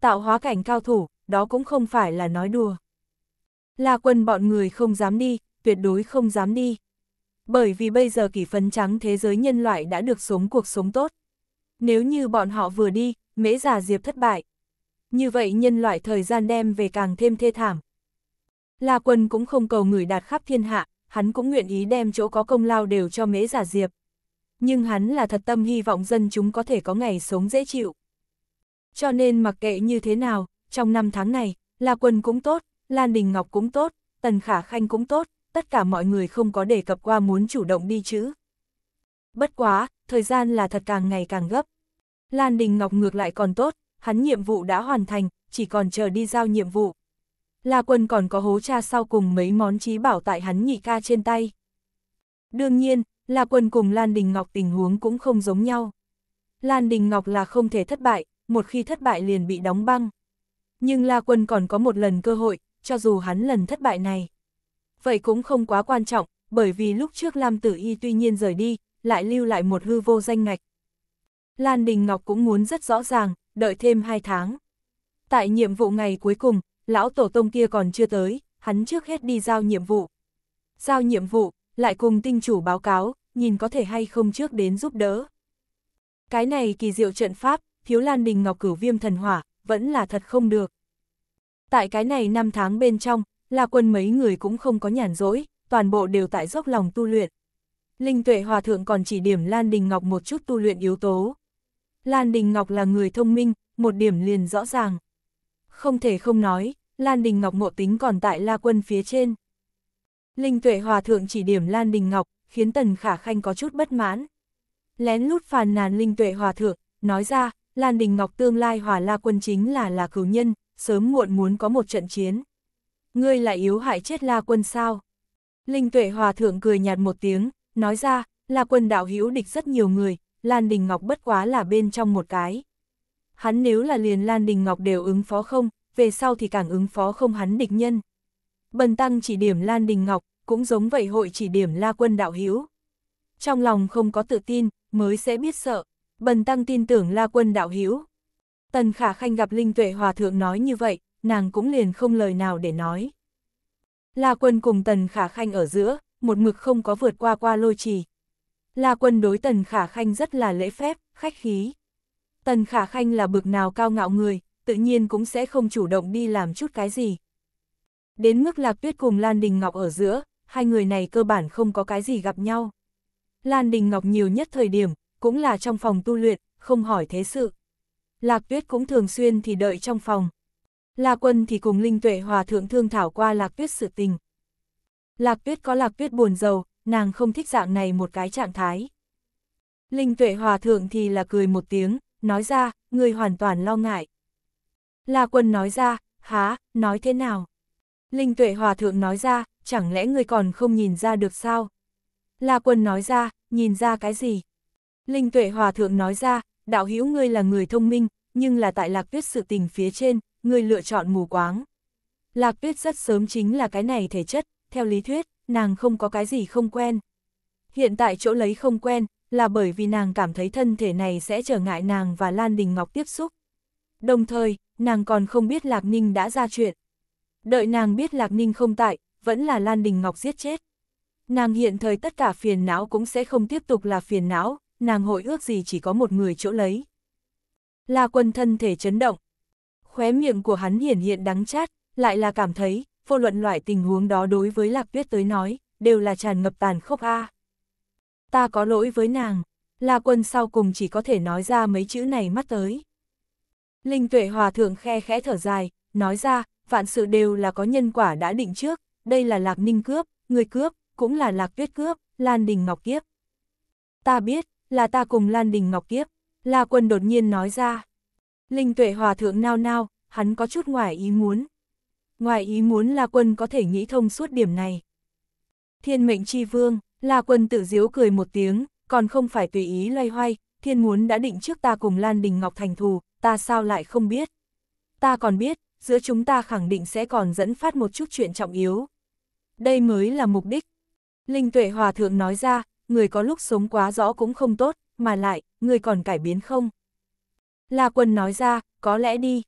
Tạo hóa cảnh cao thủ, đó cũng không phải là nói đùa. Là quân bọn người không dám đi, tuyệt đối không dám đi. Bởi vì bây giờ kỷ phấn trắng thế giới nhân loại đã được sống cuộc sống tốt. Nếu như bọn họ vừa đi, mễ già diệp thất bại. Như vậy nhân loại thời gian đem về càng thêm thê thảm. La quân cũng không cầu người đạt khắp thiên hạ, hắn cũng nguyện ý đem chỗ có công lao đều cho mễ giả diệp. Nhưng hắn là thật tâm hy vọng dân chúng có thể có ngày sống dễ chịu. Cho nên mặc kệ như thế nào, trong năm tháng này, La Quân cũng tốt, Lan Đình Ngọc cũng tốt, Tần Khả Khanh cũng tốt, tất cả mọi người không có đề cập qua muốn chủ động đi chứ. Bất quá, thời gian là thật càng ngày càng gấp. Lan Đình Ngọc ngược lại còn tốt, hắn nhiệm vụ đã hoàn thành, chỉ còn chờ đi giao nhiệm vụ. La Quân còn có hố cha sau cùng mấy món trí bảo tại hắn nhị ca trên tay. Đương nhiên, La Quân cùng Lan Đình Ngọc tình huống cũng không giống nhau. Lan Đình Ngọc là không thể thất bại, một khi thất bại liền bị đóng băng. Nhưng La Quân còn có một lần cơ hội, cho dù hắn lần thất bại này. Vậy cũng không quá quan trọng, bởi vì lúc trước Lam Tử Y tuy nhiên rời đi, lại lưu lại một hư vô danh ngạch. Lan Đình Ngọc cũng muốn rất rõ ràng, đợi thêm hai tháng. Tại nhiệm vụ ngày cuối cùng, lão tổ tông kia còn chưa tới, hắn trước hết đi giao nhiệm vụ. Giao nhiệm vụ, lại cùng tinh chủ báo cáo, nhìn có thể hay không trước đến giúp đỡ. Cái này kỳ diệu trận pháp, thiếu Lan Đình Ngọc cử viêm thần hỏa, vẫn là thật không được. Tại cái này năm tháng bên trong, là quân mấy người cũng không có nhàn rỗi, toàn bộ đều tại dốc lòng tu luyện. Linh tuệ hòa thượng còn chỉ điểm Lan Đình Ngọc một chút tu luyện yếu tố. Lan Đình Ngọc là người thông minh, một điểm liền rõ ràng. Không thể không nói, Lan Đình Ngọc ngộ tính còn tại La Quân phía trên. Linh tuệ hòa thượng chỉ điểm Lan Đình Ngọc, khiến Tần Khả Khanh có chút bất mãn. Lén lút phàn nàn Linh tuệ hòa thượng, nói ra, Lan Đình Ngọc tương lai hỏa la quân chính là là cửu nhân, sớm muộn muốn có một trận chiến. Ngươi lại yếu hại chết la quân sao? Linh tuệ hòa thượng cười nhạt một tiếng, nói ra, la quân đạo hữu địch rất nhiều người, Lan Đình Ngọc bất quá là bên trong một cái. Hắn nếu là liền Lan Đình Ngọc đều ứng phó không, về sau thì càng ứng phó không hắn địch nhân. Bần tăng chỉ điểm Lan Đình Ngọc, cũng giống vậy hội chỉ điểm la quân đạo hữu Trong lòng không có tự tin, mới sẽ biết sợ bần tăng tin tưởng la quân đạo hữu Tần khả khanh gặp Linh Tuệ Hòa Thượng nói như vậy, nàng cũng liền không lời nào để nói. La quân cùng tần khả khanh ở giữa, một mực không có vượt qua qua lôi trì. La quân đối tần khả khanh rất là lễ phép, khách khí. Tần khả khanh là bực nào cao ngạo người, tự nhiên cũng sẽ không chủ động đi làm chút cái gì. Đến mức lạc tuyết cùng Lan Đình Ngọc ở giữa, hai người này cơ bản không có cái gì gặp nhau. Lan Đình Ngọc nhiều nhất thời điểm, cũng là trong phòng tu luyện, không hỏi thế sự. Lạc Tuyết cũng thường xuyên thì đợi trong phòng. La Quân thì cùng Linh Tuệ Hòa Thượng thương thảo qua Lạc Tuyết sự tình. Lạc Tuyết có Lạc Tuyết buồn giàu, nàng không thích dạng này một cái trạng thái. Linh Tuệ Hòa Thượng thì là cười một tiếng, nói ra, người hoàn toàn lo ngại. La Quân nói ra, há, nói thế nào? Linh Tuệ Hòa Thượng nói ra, chẳng lẽ người còn không nhìn ra được sao? La Quân nói ra, nhìn ra cái gì? Linh tuệ hòa thượng nói ra, đạo hữu ngươi là người thông minh, nhưng là tại lạc tuyết sự tình phía trên, ngươi lựa chọn mù quáng. Lạc tuyết rất sớm chính là cái này thể chất, theo lý thuyết, nàng không có cái gì không quen. Hiện tại chỗ lấy không quen, là bởi vì nàng cảm thấy thân thể này sẽ trở ngại nàng và Lan Đình Ngọc tiếp xúc. Đồng thời, nàng còn không biết Lạc Ninh đã ra chuyện. Đợi nàng biết Lạc Ninh không tại, vẫn là Lan Đình Ngọc giết chết. Nàng hiện thời tất cả phiền não cũng sẽ không tiếp tục là phiền não, nàng hội ước gì chỉ có một người chỗ lấy. La quân thân thể chấn động. Khóe miệng của hắn hiển hiện đắng chát, lại là cảm thấy, vô luận loại tình huống đó đối với lạc tuyết tới nói, đều là tràn ngập tàn khốc a. À. Ta có lỗi với nàng, La quân sau cùng chỉ có thể nói ra mấy chữ này mắt tới. Linh tuệ hòa thượng khe khẽ thở dài, nói ra, vạn sự đều là có nhân quả đã định trước, đây là lạc ninh cướp, người cướp, cũng là lạc tuyết cướp, Lan Đình Ngọc Kiếp. Ta biết, là ta cùng Lan Đình Ngọc Kiếp, La Quân đột nhiên nói ra. Linh tuệ hòa thượng nao nao, hắn có chút ngoài ý muốn. Ngoài ý muốn La Quân có thể nghĩ thông suốt điểm này. Thiên mệnh chi vương, La Quân tự diếu cười một tiếng, còn không phải tùy ý loay hoay, thiên muốn đã định trước ta cùng Lan Đình Ngọc thành thù, ta sao lại không biết. Ta còn biết, giữa chúng ta khẳng định sẽ còn dẫn phát một chút chuyện trọng yếu. Đây mới là mục đích. Linh tuệ hòa thượng nói ra, người có lúc sống quá rõ cũng không tốt, mà lại, người còn cải biến không? La quân nói ra, có lẽ đi.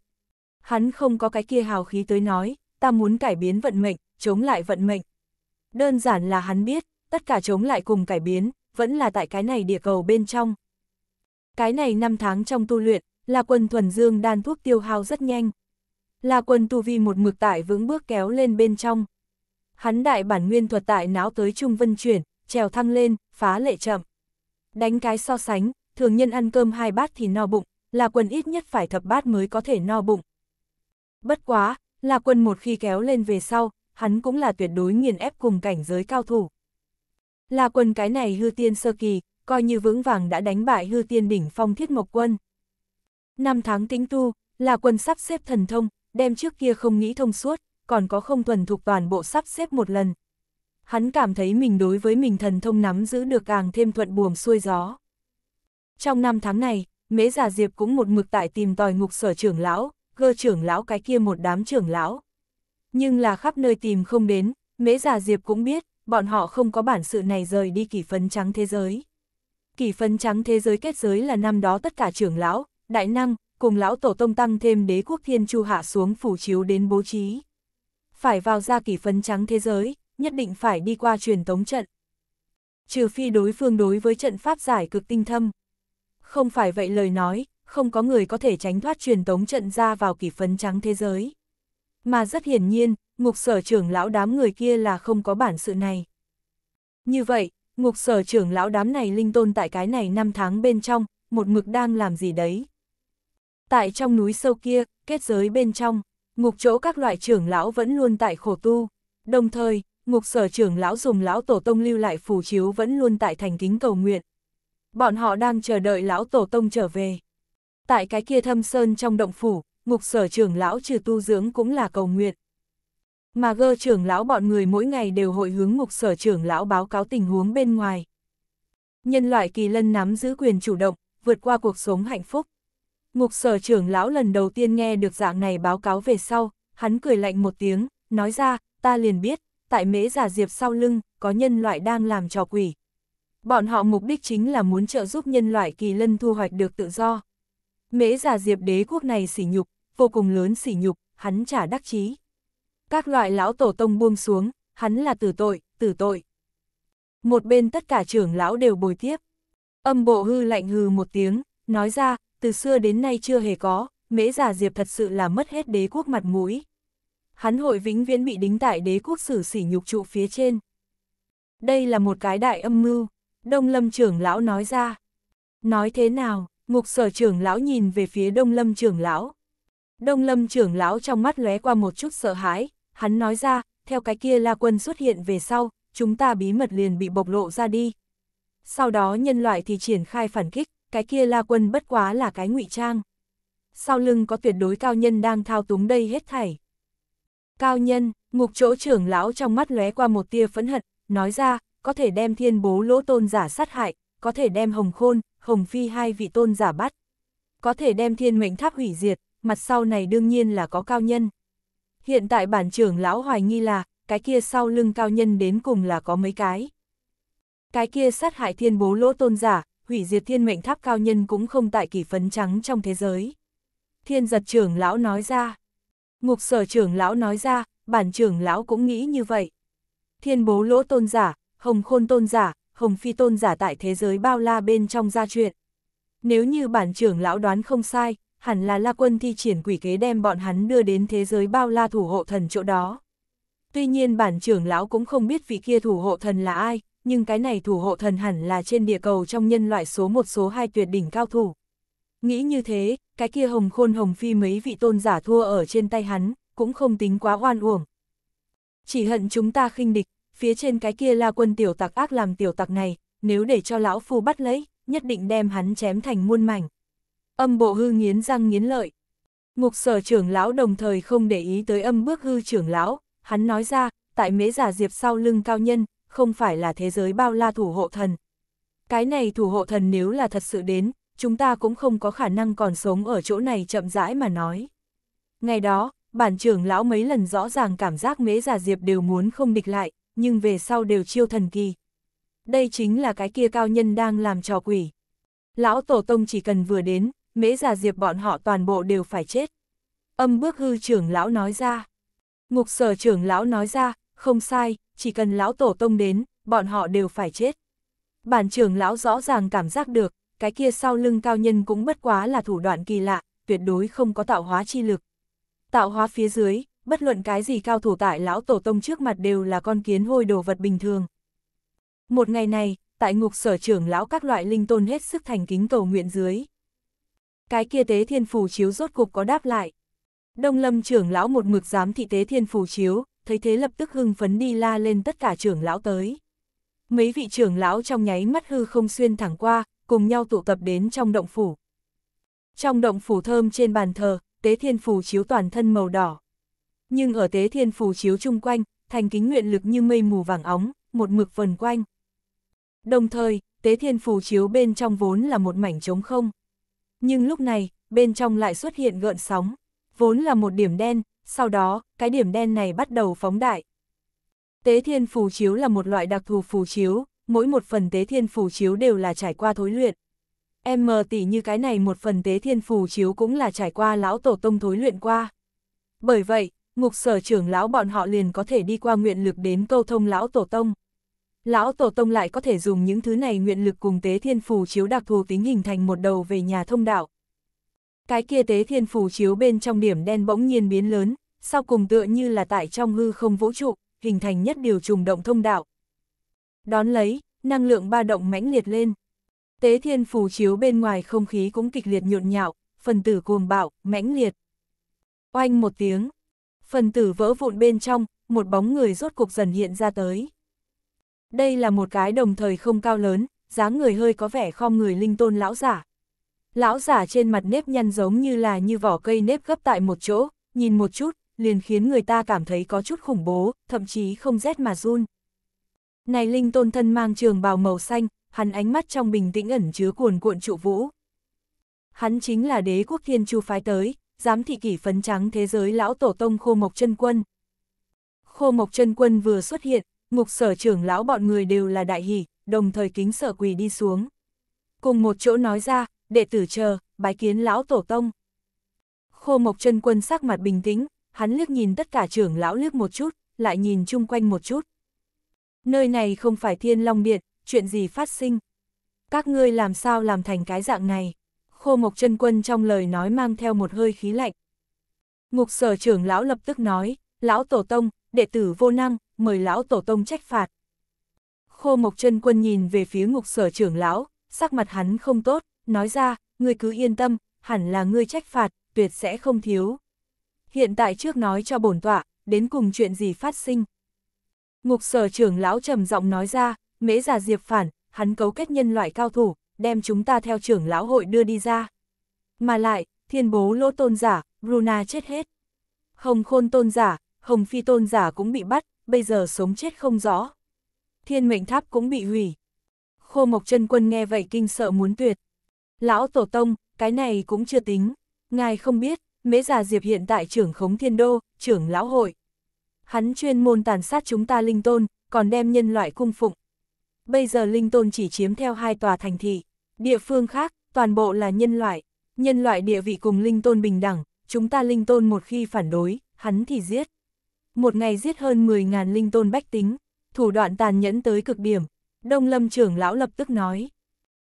Hắn không có cái kia hào khí tới nói, ta muốn cải biến vận mệnh, chống lại vận mệnh. Đơn giản là hắn biết, tất cả chống lại cùng cải biến, vẫn là tại cái này địa cầu bên trong. Cái này năm tháng trong tu luyện, La Quân thuần dương đan thuốc tiêu hao rất nhanh. La Quân tu vi một mực tại vững bước kéo lên bên trong. Hắn đại bản nguyên thuật tại não tới trung vân chuyển, trèo thăng lên, phá lệ chậm. Đánh cái so sánh, thường nhân ăn cơm hai bát thì no bụng, là quân ít nhất phải thập bát mới có thể no bụng. Bất quá, là quân một khi kéo lên về sau, hắn cũng là tuyệt đối nghiền ép cùng cảnh giới cao thủ. Là quân cái này hư tiên sơ kỳ, coi như vững vàng đã đánh bại hư tiên đỉnh phong thiết mộc quân. Năm tháng tính tu, là quân sắp xếp thần thông, đem trước kia không nghĩ thông suốt, còn có không thuần thuộc toàn bộ sắp xếp một lần, hắn cảm thấy mình đối với mình thần thông nắm giữ được càng thêm thuận buồm xuôi gió. Trong năm tháng này, Mễ già Diệp cũng một mực tại tìm tòi ngục sở trưởng lão, gơ trưởng lão cái kia một đám trưởng lão. Nhưng là khắp nơi tìm không đến, Mễ già Diệp cũng biết, bọn họ không có bản sự này rời đi kỷ phấn trắng thế giới. Kỷ phấn trắng thế giới kết giới là năm đó tất cả trưởng lão, đại năng, cùng lão tổ tông tăng thêm đế quốc thiên chu hạ xuống phủ chiếu đến bố trí. Phải vào ra kỷ phấn trắng thế giới, nhất định phải đi qua truyền tống trận. Trừ phi đối phương đối với trận pháp giải cực tinh thâm. Không phải vậy lời nói, không có người có thể tránh thoát truyền tống trận ra vào kỷ phấn trắng thế giới. Mà rất hiển nhiên, ngục sở trưởng lão đám người kia là không có bản sự này. Như vậy, ngục sở trưởng lão đám này linh tôn tại cái này năm tháng bên trong, một mực đang làm gì đấy. Tại trong núi sâu kia, kết giới bên trong, ngục chỗ các loại trưởng lão vẫn luôn tại khổ tu, đồng thời, ngục sở trưởng lão dùng lão tổ tông lưu lại phù chiếu vẫn luôn tại thành kính cầu nguyện. Bọn họ đang chờ đợi lão tổ tông trở về. Tại cái kia thâm sơn trong động phủ, ngục sở trưởng lão trừ tu dưỡng cũng là cầu nguyện. Mà gơ trưởng lão bọn người mỗi ngày đều hội hướng ngục sở trưởng lão báo cáo tình huống bên ngoài. Nhân loại kỳ lân nắm giữ quyền chủ động, vượt qua cuộc sống hạnh phúc. Ngục sở trưởng lão lần đầu tiên nghe được dạng này báo cáo về sau, hắn cười lạnh một tiếng, nói ra, ta liền biết, tại mễ giả diệp sau lưng, có nhân loại đang làm trò quỷ. Bọn họ mục đích chính là muốn trợ giúp nhân loại kỳ lân thu hoạch được tự do. Mễ giả diệp đế quốc này sỉ nhục, vô cùng lớn sỉ nhục, hắn trả đắc chí. Các loại lão tổ tông buông xuống, hắn là tử tội, tử tội. Một bên tất cả trưởng lão đều bồi tiếp. Âm bộ hư lạnh hư một tiếng, nói ra, từ xưa đến nay chưa hề có, mễ giả diệp thật sự là mất hết đế quốc mặt mũi hắn hội vĩnh viễn bị đính tại đế quốc xử sỉ nhục trụ phía trên. Đây là một cái đại âm mưu, Đông Lâm trưởng lão nói ra. Nói thế nào, ngục sở trưởng lão nhìn về phía Đông Lâm trưởng lão. Đông Lâm trưởng lão trong mắt lóe qua một chút sợ hãi, hắn nói ra, theo cái kia La Quân xuất hiện về sau, chúng ta bí mật liền bị bộc lộ ra đi. Sau đó nhân loại thì triển khai phản kích, cái kia La Quân bất quá là cái ngụy trang. Sau lưng có tuyệt đối cao nhân đang thao túng đây hết thảy. Cao nhân, ngục chỗ trưởng lão trong mắt lóe qua một tia phẫn hận, nói ra, có thể đem thiên bố lỗ tôn giả sát hại, có thể đem hồng khôn, hồng phi hai vị tôn giả bắt. Có thể đem thiên mệnh tháp hủy diệt, mặt sau này đương nhiên là có cao nhân. Hiện tại bản trưởng lão hoài nghi là, cái kia sau lưng cao nhân đến cùng là có mấy cái. Cái kia sát hại thiên bố lỗ tôn giả, hủy diệt thiên mệnh tháp cao nhân cũng không tại kỷ phấn trắng trong thế giới. Thiên giật trưởng lão nói ra, Ngục sở trưởng lão nói ra, bản trưởng lão cũng nghĩ như vậy. Thiên bố lỗ tôn giả, hồng khôn tôn giả, hồng phi tôn giả tại thế giới bao la bên trong gia chuyện. Nếu như bản trưởng lão đoán không sai, hẳn là la quân thi triển quỷ kế đem bọn hắn đưa đến thế giới bao la thủ hộ thần chỗ đó. Tuy nhiên bản trưởng lão cũng không biết vị kia thủ hộ thần là ai, nhưng cái này thủ hộ thần hẳn là trên địa cầu trong nhân loại số một số hai tuyệt đỉnh cao thủ. Nghĩ như thế, cái kia hồng khôn hồng phi mấy vị tôn giả thua ở trên tay hắn, cũng không tính quá oan uổng. Chỉ hận chúng ta khinh địch, phía trên cái kia là quân tiểu tặc ác làm tiểu tặc này, nếu để cho lão phu bắt lấy, nhất định đem hắn chém thành muôn mảnh. Âm bộ hư nghiến răng nghiến lợi. Ngục sở trưởng lão đồng thời không để ý tới âm bước hư trưởng lão, hắn nói ra, tại mế giả diệp sau lưng cao nhân, không phải là thế giới bao la thủ hộ thần. Cái này thủ hộ thần nếu là thật sự đến, chúng ta cũng không có khả năng còn sống ở chỗ này chậm rãi mà nói. Ngày đó, bản trưởng lão mấy lần rõ ràng cảm giác mễ già diệp đều muốn không địch lại, nhưng về sau đều chiêu thần kỳ. Đây chính là cái kia cao nhân đang làm trò quỷ. Lão Tổ Tông chỉ cần vừa đến, mễ già diệp bọn họ toàn bộ đều phải chết. Âm bước hư trưởng lão nói ra. Ngục sở trưởng lão nói ra, không sai, chỉ cần lão Tổ Tông đến, bọn họ đều phải chết. Bản trưởng lão rõ ràng cảm giác được, cái kia sau lưng cao nhân cũng bất quá là thủ đoạn kỳ lạ, tuyệt đối không có tạo hóa chi lực. Tạo hóa phía dưới, bất luận cái gì cao thủ tại lão tổ tông trước mặt đều là con kiến hôi đồ vật bình thường. Một ngày này, tại ngục sở trưởng lão các loại linh tôn hết sức thành kính cầu nguyện dưới. Cái kia tế thiên phù chiếu rốt cục có đáp lại. Đông lâm trưởng lão một mực giám thị tế thiên phù chiếu, thấy thế lập tức hưng phấn đi la lên tất cả trưởng lão tới. Mấy vị trưởng lão trong nháy mắt hư không xuyên thẳng qua, cùng nhau tụ tập đến trong động phủ. Trong động phủ thơm trên bàn thờ, tế thiên phù chiếu toàn thân màu đỏ. Nhưng ở tế thiên phù chiếu chung quanh, thành kính nguyện lực như mây mù vàng óng, một mực vần quanh. Đồng thời, tế thiên phù chiếu bên trong vốn là một mảnh trống không. Nhưng lúc này, bên trong lại xuất hiện gợn sóng, vốn là một điểm đen, sau đó, cái điểm đen này bắt đầu phóng đại. Tế thiên phù chiếu là một loại đặc thù phù chiếu, mỗi một phần tế thiên phù chiếu đều là trải qua thối luyện. Em mờ tỷ như cái này một phần tế thiên phù chiếu cũng là trải qua lão tổ tông thối luyện qua. Bởi vậy, ngục sở trưởng lão bọn họ liền có thể đi qua nguyện lực đến câu thông lão tổ tông. Lão tổ tông lại có thể dùng những thứ này nguyện lực cùng tế thiên phù chiếu đặc thù tính hình thành một đầu về nhà thông đạo. Cái kia tế thiên phù chiếu bên trong điểm đen bỗng nhiên biến lớn, sau cùng tựa như là tại trong hư không vũ trụ, hình thành nhất điều trùng động thông đạo, đón lấy, năng lượng ba động mãnh liệt lên. Tế thiên phù chiếu bên ngoài không khí cũng kịch liệt nhộn nhạo, phần tử cuồng bạo, mãnh liệt. Oanh một tiếng, phần tử vỡ vụn bên trong, một bóng người rốt cục dần hiện ra tới. Đây là một cái đồng thời không cao lớn, dáng người hơi có vẻ khom người linh tôn lão giả. Lão giả trên mặt nếp nhăn giống như là như vỏ cây nếp gấp tại một chỗ, nhìn một chút, liền khiến người ta cảm thấy có chút khủng bố, thậm chí không rét mà run. Này linh tôn thân mang trường bào màu xanh, hắn ánh mắt trong bình tĩnh ẩn chứa cuồn cuộn trụ vũ. Hắn chính là đế quốc thiên chu phái tới, giám thị kỷ phấn trắng thế giới lão tổ tông khô mộc chân quân. Khô mộc chân quân vừa xuất hiện, ngục sở trưởng lão bọn người đều là đại hỷ, đồng thời kính sở quỳ đi xuống. Cùng một chỗ nói ra, đệ tử chờ, bái kiến lão tổ tông. Khô mộc chân quân sắc mặt bình tĩnh, hắn liếc nhìn tất cả trưởng lão liếc một chút, lại nhìn chung quanh một chút nơi này không phải thiên long biệt chuyện gì phát sinh. Các ngươi làm sao làm thành cái dạng này? Khô Mộc chân Quân trong lời nói mang theo một hơi khí lạnh. Ngục sở trưởng lão lập tức nói, lão tổ tông, đệ tử vô năng, mời lão tổ tông trách phạt. Khô Mộc chân Quân nhìn về phía ngục sở trưởng lão, sắc mặt hắn không tốt, nói ra, ngươi cứ yên tâm, hẳn là ngươi trách phạt, tuyệt sẽ không thiếu. Hiện tại trước nói cho bổn tọa, đến cùng chuyện gì phát sinh. Ngục sở trưởng lão trầm giọng nói ra, mễ già diệp phản, hắn cấu kết nhân loại cao thủ, đem chúng ta theo trưởng lão hội đưa đi ra. Mà lại, thiên bố lỗ tôn giả, Bruna chết hết. Hồng khôn tôn giả, hồng phi tôn giả cũng bị bắt, bây giờ sống chết không rõ. Thiên mệnh tháp cũng bị hủy. Khô mộc chân quân nghe vậy kinh sợ muốn tuyệt. Lão tổ tông, cái này cũng chưa tính. Ngài không biết, mễ già diệp hiện tại trưởng khống thiên đô, trưởng lão hội hắn chuyên môn tàn sát chúng ta linh tôn, còn đem nhân loại cung phụng. Bây giờ linh tôn chỉ chiếm theo hai tòa thành thị, địa phương khác, toàn bộ là nhân loại. Nhân loại địa vị cùng linh tôn bình đẳng, chúng ta linh tôn một khi phản đối, hắn thì giết. Một ngày giết hơn 10.000 linh tôn bách tính, thủ đoạn tàn nhẫn tới cực điểm. Đông lâm trưởng lão lập tức nói.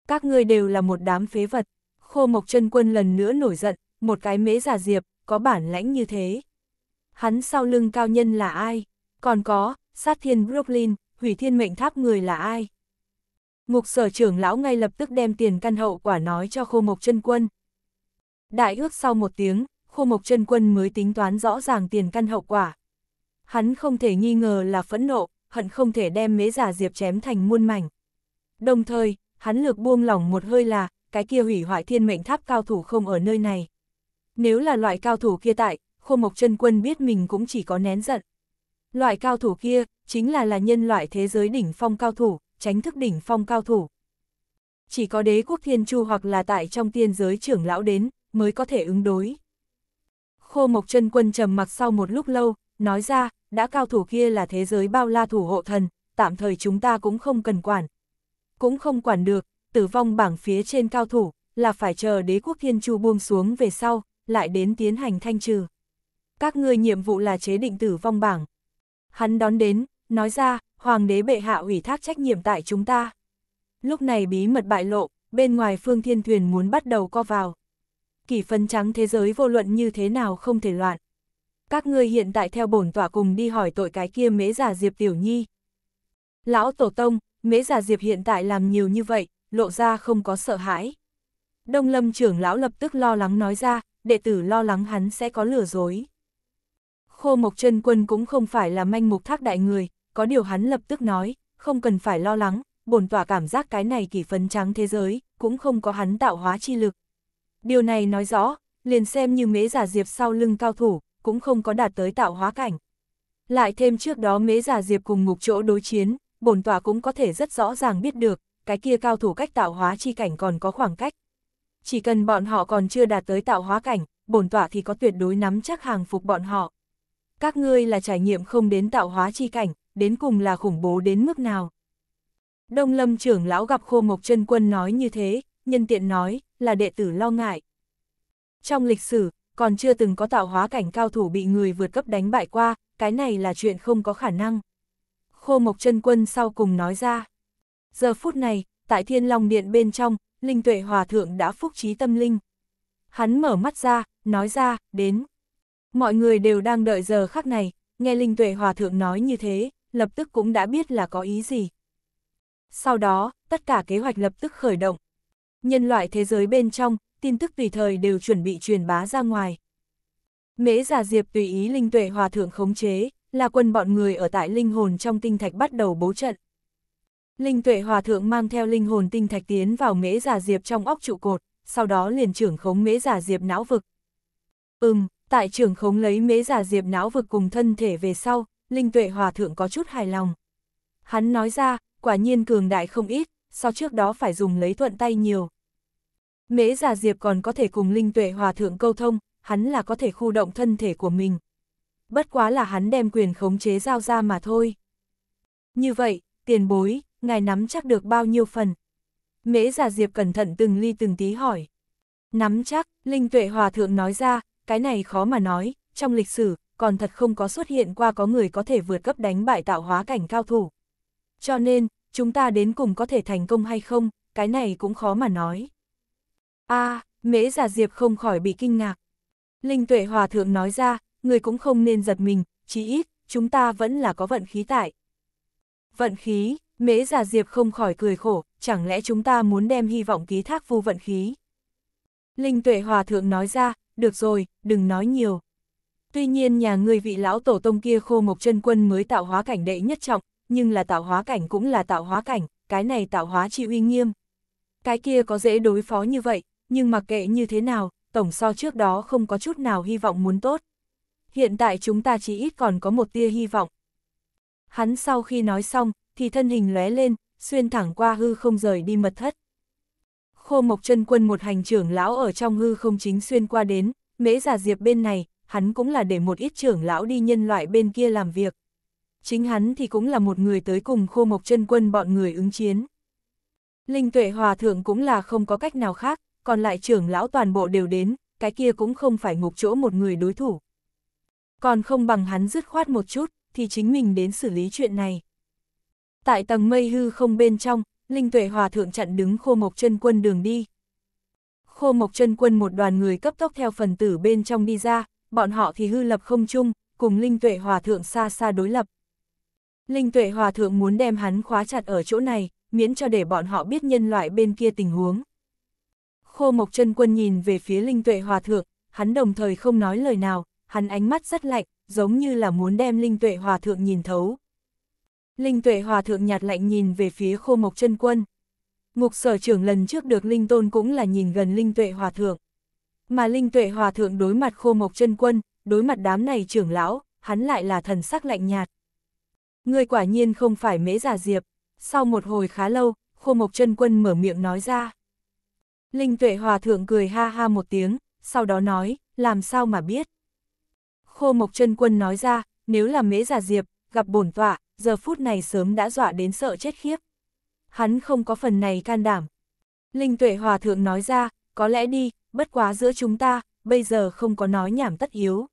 Các ngươi đều là một đám phế vật. Khô Mộc chân Quân lần nữa nổi giận, một cái mế giả diệp, có bản lãnh như thế hắn sau lưng cao nhân là ai? Còn có, sát thiên Brooklyn, hủy thiên mệnh tháp người là ai? Ngục sở trưởng lão ngay lập tức đem tiền căn hậu quả nói cho khô mộc chân quân. Đại ước sau một tiếng, khô mộc chân quân mới tính toán rõ ràng tiền căn hậu quả. Hắn không thể nghi ngờ là phẫn nộ, hận không thể đem mế giả diệp chém thành muôn mảnh. Đồng thời, hắn lược buông lỏng một hơi là, cái kia hủy hoại thiên mệnh tháp cao thủ không ở nơi này. Nếu là loại cao thủ kia tại, khô mộc chân quân biết mình cũng chỉ có nén giận. Loại cao thủ kia, chính là là nhân loại thế giới đỉnh phong cao thủ, tránh thức đỉnh phong cao thủ. Chỉ có đế quốc thiên chu hoặc là tại trong tiên giới trưởng lão đến, mới có thể ứng đối. Khô mộc chân quân trầm mặc sau một lúc lâu, nói ra, đã cao thủ kia là thế giới bao la thủ hộ thần, tạm thời chúng ta cũng không cần quản. Cũng không quản được, tử vong bảng phía trên cao thủ, là phải chờ đế quốc thiên chu buông xuống về sau, lại đến tiến hành thanh trừ các ngươi nhiệm vụ là chế định tử vong bảng. Hắn đón đến, nói ra, hoàng đế bệ hạ ủy thác trách nhiệm tại chúng ta. Lúc này bí mật bại lộ, bên ngoài phương thiên thuyền muốn bắt đầu co vào. Kỷ phân trắng thế giới vô luận như thế nào không thể loạn. Các ngươi hiện tại theo bổn tỏa cùng đi hỏi tội cái kia mễ giả Diệp Tiểu Nhi. Lão Tổ Tông, mễ giả Diệp hiện tại làm nhiều như vậy, lộ ra không có sợ hãi. Đông lâm trưởng lão lập tức lo lắng nói ra, đệ tử lo lắng hắn sẽ có lừa dối. Khô Mộc chân Quân cũng không phải là manh mục thác đại người, có điều hắn lập tức nói, không cần phải lo lắng, bổn tỏa cảm giác cái này kỳ phấn trắng thế giới, cũng không có hắn tạo hóa chi lực. Điều này nói rõ, liền xem như mế giả diệp sau lưng cao thủ, cũng không có đạt tới tạo hóa cảnh. Lại thêm trước đó mế giả diệp cùng ngục chỗ đối chiến, bổn tỏa cũng có thể rất rõ ràng biết được, cái kia cao thủ cách tạo hóa chi cảnh còn có khoảng cách. Chỉ cần bọn họ còn chưa đạt tới tạo hóa cảnh, bổn tỏa thì có tuyệt đối nắm chắc hàng phục bọn họ các ngươi là trải nghiệm không đến tạo hóa chi cảnh, đến cùng là khủng bố đến mức nào. Đông lâm trưởng lão gặp khô mộc chân quân nói như thế, nhân tiện nói, là đệ tử lo ngại. Trong lịch sử, còn chưa từng có tạo hóa cảnh cao thủ bị người vượt cấp đánh bại qua, cái này là chuyện không có khả năng. Khô mộc chân quân sau cùng nói ra. Giờ phút này, tại thiên long điện bên trong, linh tuệ hòa thượng đã phúc trí tâm linh. Hắn mở mắt ra, nói ra, đến. Mọi người đều đang đợi giờ khắc này, nghe Linh Tuệ Hòa Thượng nói như thế, lập tức cũng đã biết là có ý gì. Sau đó, tất cả kế hoạch lập tức khởi động. Nhân loại thế giới bên trong, tin tức tùy thời đều chuẩn bị truyền bá ra ngoài. Mễ giả diệp tùy ý Linh Tuệ Hòa Thượng khống chế, là quân bọn người ở tại linh hồn trong tinh thạch bắt đầu bố trận. Linh Tuệ Hòa Thượng mang theo linh hồn tinh thạch tiến vào mễ giả diệp trong óc trụ cột, sau đó liền trưởng khống mễ giả diệp não vực. Ừm, Tại trường khống lấy mễ giả diệp não vực cùng thân thể về sau, Linh Tuệ Hòa Thượng có chút hài lòng. Hắn nói ra, quả nhiên cường đại không ít, sau trước đó phải dùng lấy thuận tay nhiều. Mễ giả diệp còn có thể cùng Linh Tuệ Hòa Thượng câu thông, hắn là có thể khu động thân thể của mình. Bất quá là hắn đem quyền khống chế giao ra mà thôi. Như vậy, tiền bối, ngài nắm chắc được bao nhiêu phần? Mễ giả diệp cẩn thận từng ly từng tí hỏi. Nắm chắc, Linh Tuệ Hòa Thượng nói ra, cái này khó mà nói, trong lịch sử, còn thật không có xuất hiện qua có người có thể vượt cấp đánh bại tạo hóa cảnh cao thủ. Cho nên, chúng ta đến cùng có thể thành công hay không, cái này cũng khó mà nói. a à, mễ già diệp không khỏi bị kinh ngạc. Linh tuệ hòa thượng nói ra, người cũng không nên giật mình, chí ít, chúng ta vẫn là có vận khí tại. Vận khí, mễ già diệp không khỏi cười khổ, chẳng lẽ chúng ta muốn đem hy vọng ký thác vu vận khí. Linh tuệ hòa thượng nói ra, được rồi, đừng nói nhiều. Tuy nhiên nhà ngươi vị lão tổ tông kia khô mộc chân quân mới tạo hóa cảnh đệ nhất trọng, nhưng là tạo hóa cảnh cũng là tạo hóa cảnh, cái này tạo hóa chi uy nghiêm. Cái kia có dễ đối phó như vậy, nhưng mặc kệ như thế nào, tổng so trước đó không có chút nào hy vọng muốn tốt. Hiện tại chúng ta chỉ ít còn có một tia hy vọng. Hắn sau khi nói xong, thì thân hình lóe lên, xuyên thẳng qua hư không rời đi mật thất khô mộc chân quân một hành trưởng lão ở trong hư không chính xuyên qua đến, mễ giả diệp bên này, hắn cũng là để một ít trưởng lão đi nhân loại bên kia làm việc. Chính hắn thì cũng là một người tới cùng khô mộc chân quân bọn người ứng chiến. Linh tuệ hòa thượng cũng là không có cách nào khác, còn lại trưởng lão toàn bộ đều đến, cái kia cũng không phải ngục chỗ một người đối thủ. Còn không bằng hắn dứt khoát một chút, thì chính mình đến xử lý chuyện này. Tại tầng mây hư không bên trong, Linh Tuệ Hòa Thượng chặn đứng khô mộc chân quân đường đi. Khô mộc chân quân một đoàn người cấp tốc theo phần tử bên trong đi ra, bọn họ thì hư lập không chung, cùng Linh Tuệ Hòa Thượng xa xa đối lập. Linh Tuệ Hòa Thượng muốn đem hắn khóa chặt ở chỗ này, miễn cho để bọn họ biết nhân loại bên kia tình huống. Khô Mộc chân Quân nhìn về phía Linh Tuệ Hòa Thượng, hắn đồng thời không nói lời nào, hắn ánh mắt rất lạnh, giống như là muốn đem Linh Tuệ Hòa Thượng nhìn thấu. Linh tuệ hòa thượng nhạt lạnh nhìn về phía khô mộc chân quân. Ngục sở trưởng lần trước được Linh Tôn cũng là nhìn gần Linh tuệ hòa thượng. Mà Linh tuệ hòa thượng đối mặt khô mộc chân quân, đối mặt đám này trưởng lão, hắn lại là thần sắc lạnh nhạt. Người quả nhiên không phải mễ giả diệp. Sau một hồi khá lâu, khô mộc chân quân mở miệng nói ra. Linh tuệ hòa thượng cười ha ha một tiếng, sau đó nói, làm sao mà biết. Khô mộc chân quân nói ra, nếu là mễ giả diệp, gặp bổn tọa, giờ phút này sớm đã dọa đến sợ chết khiếp. Hắn không có phần này can đảm. Linh tuệ hòa thượng nói ra, có lẽ đi, bất quá giữa chúng ta, bây giờ không có nói nhảm tất yếu.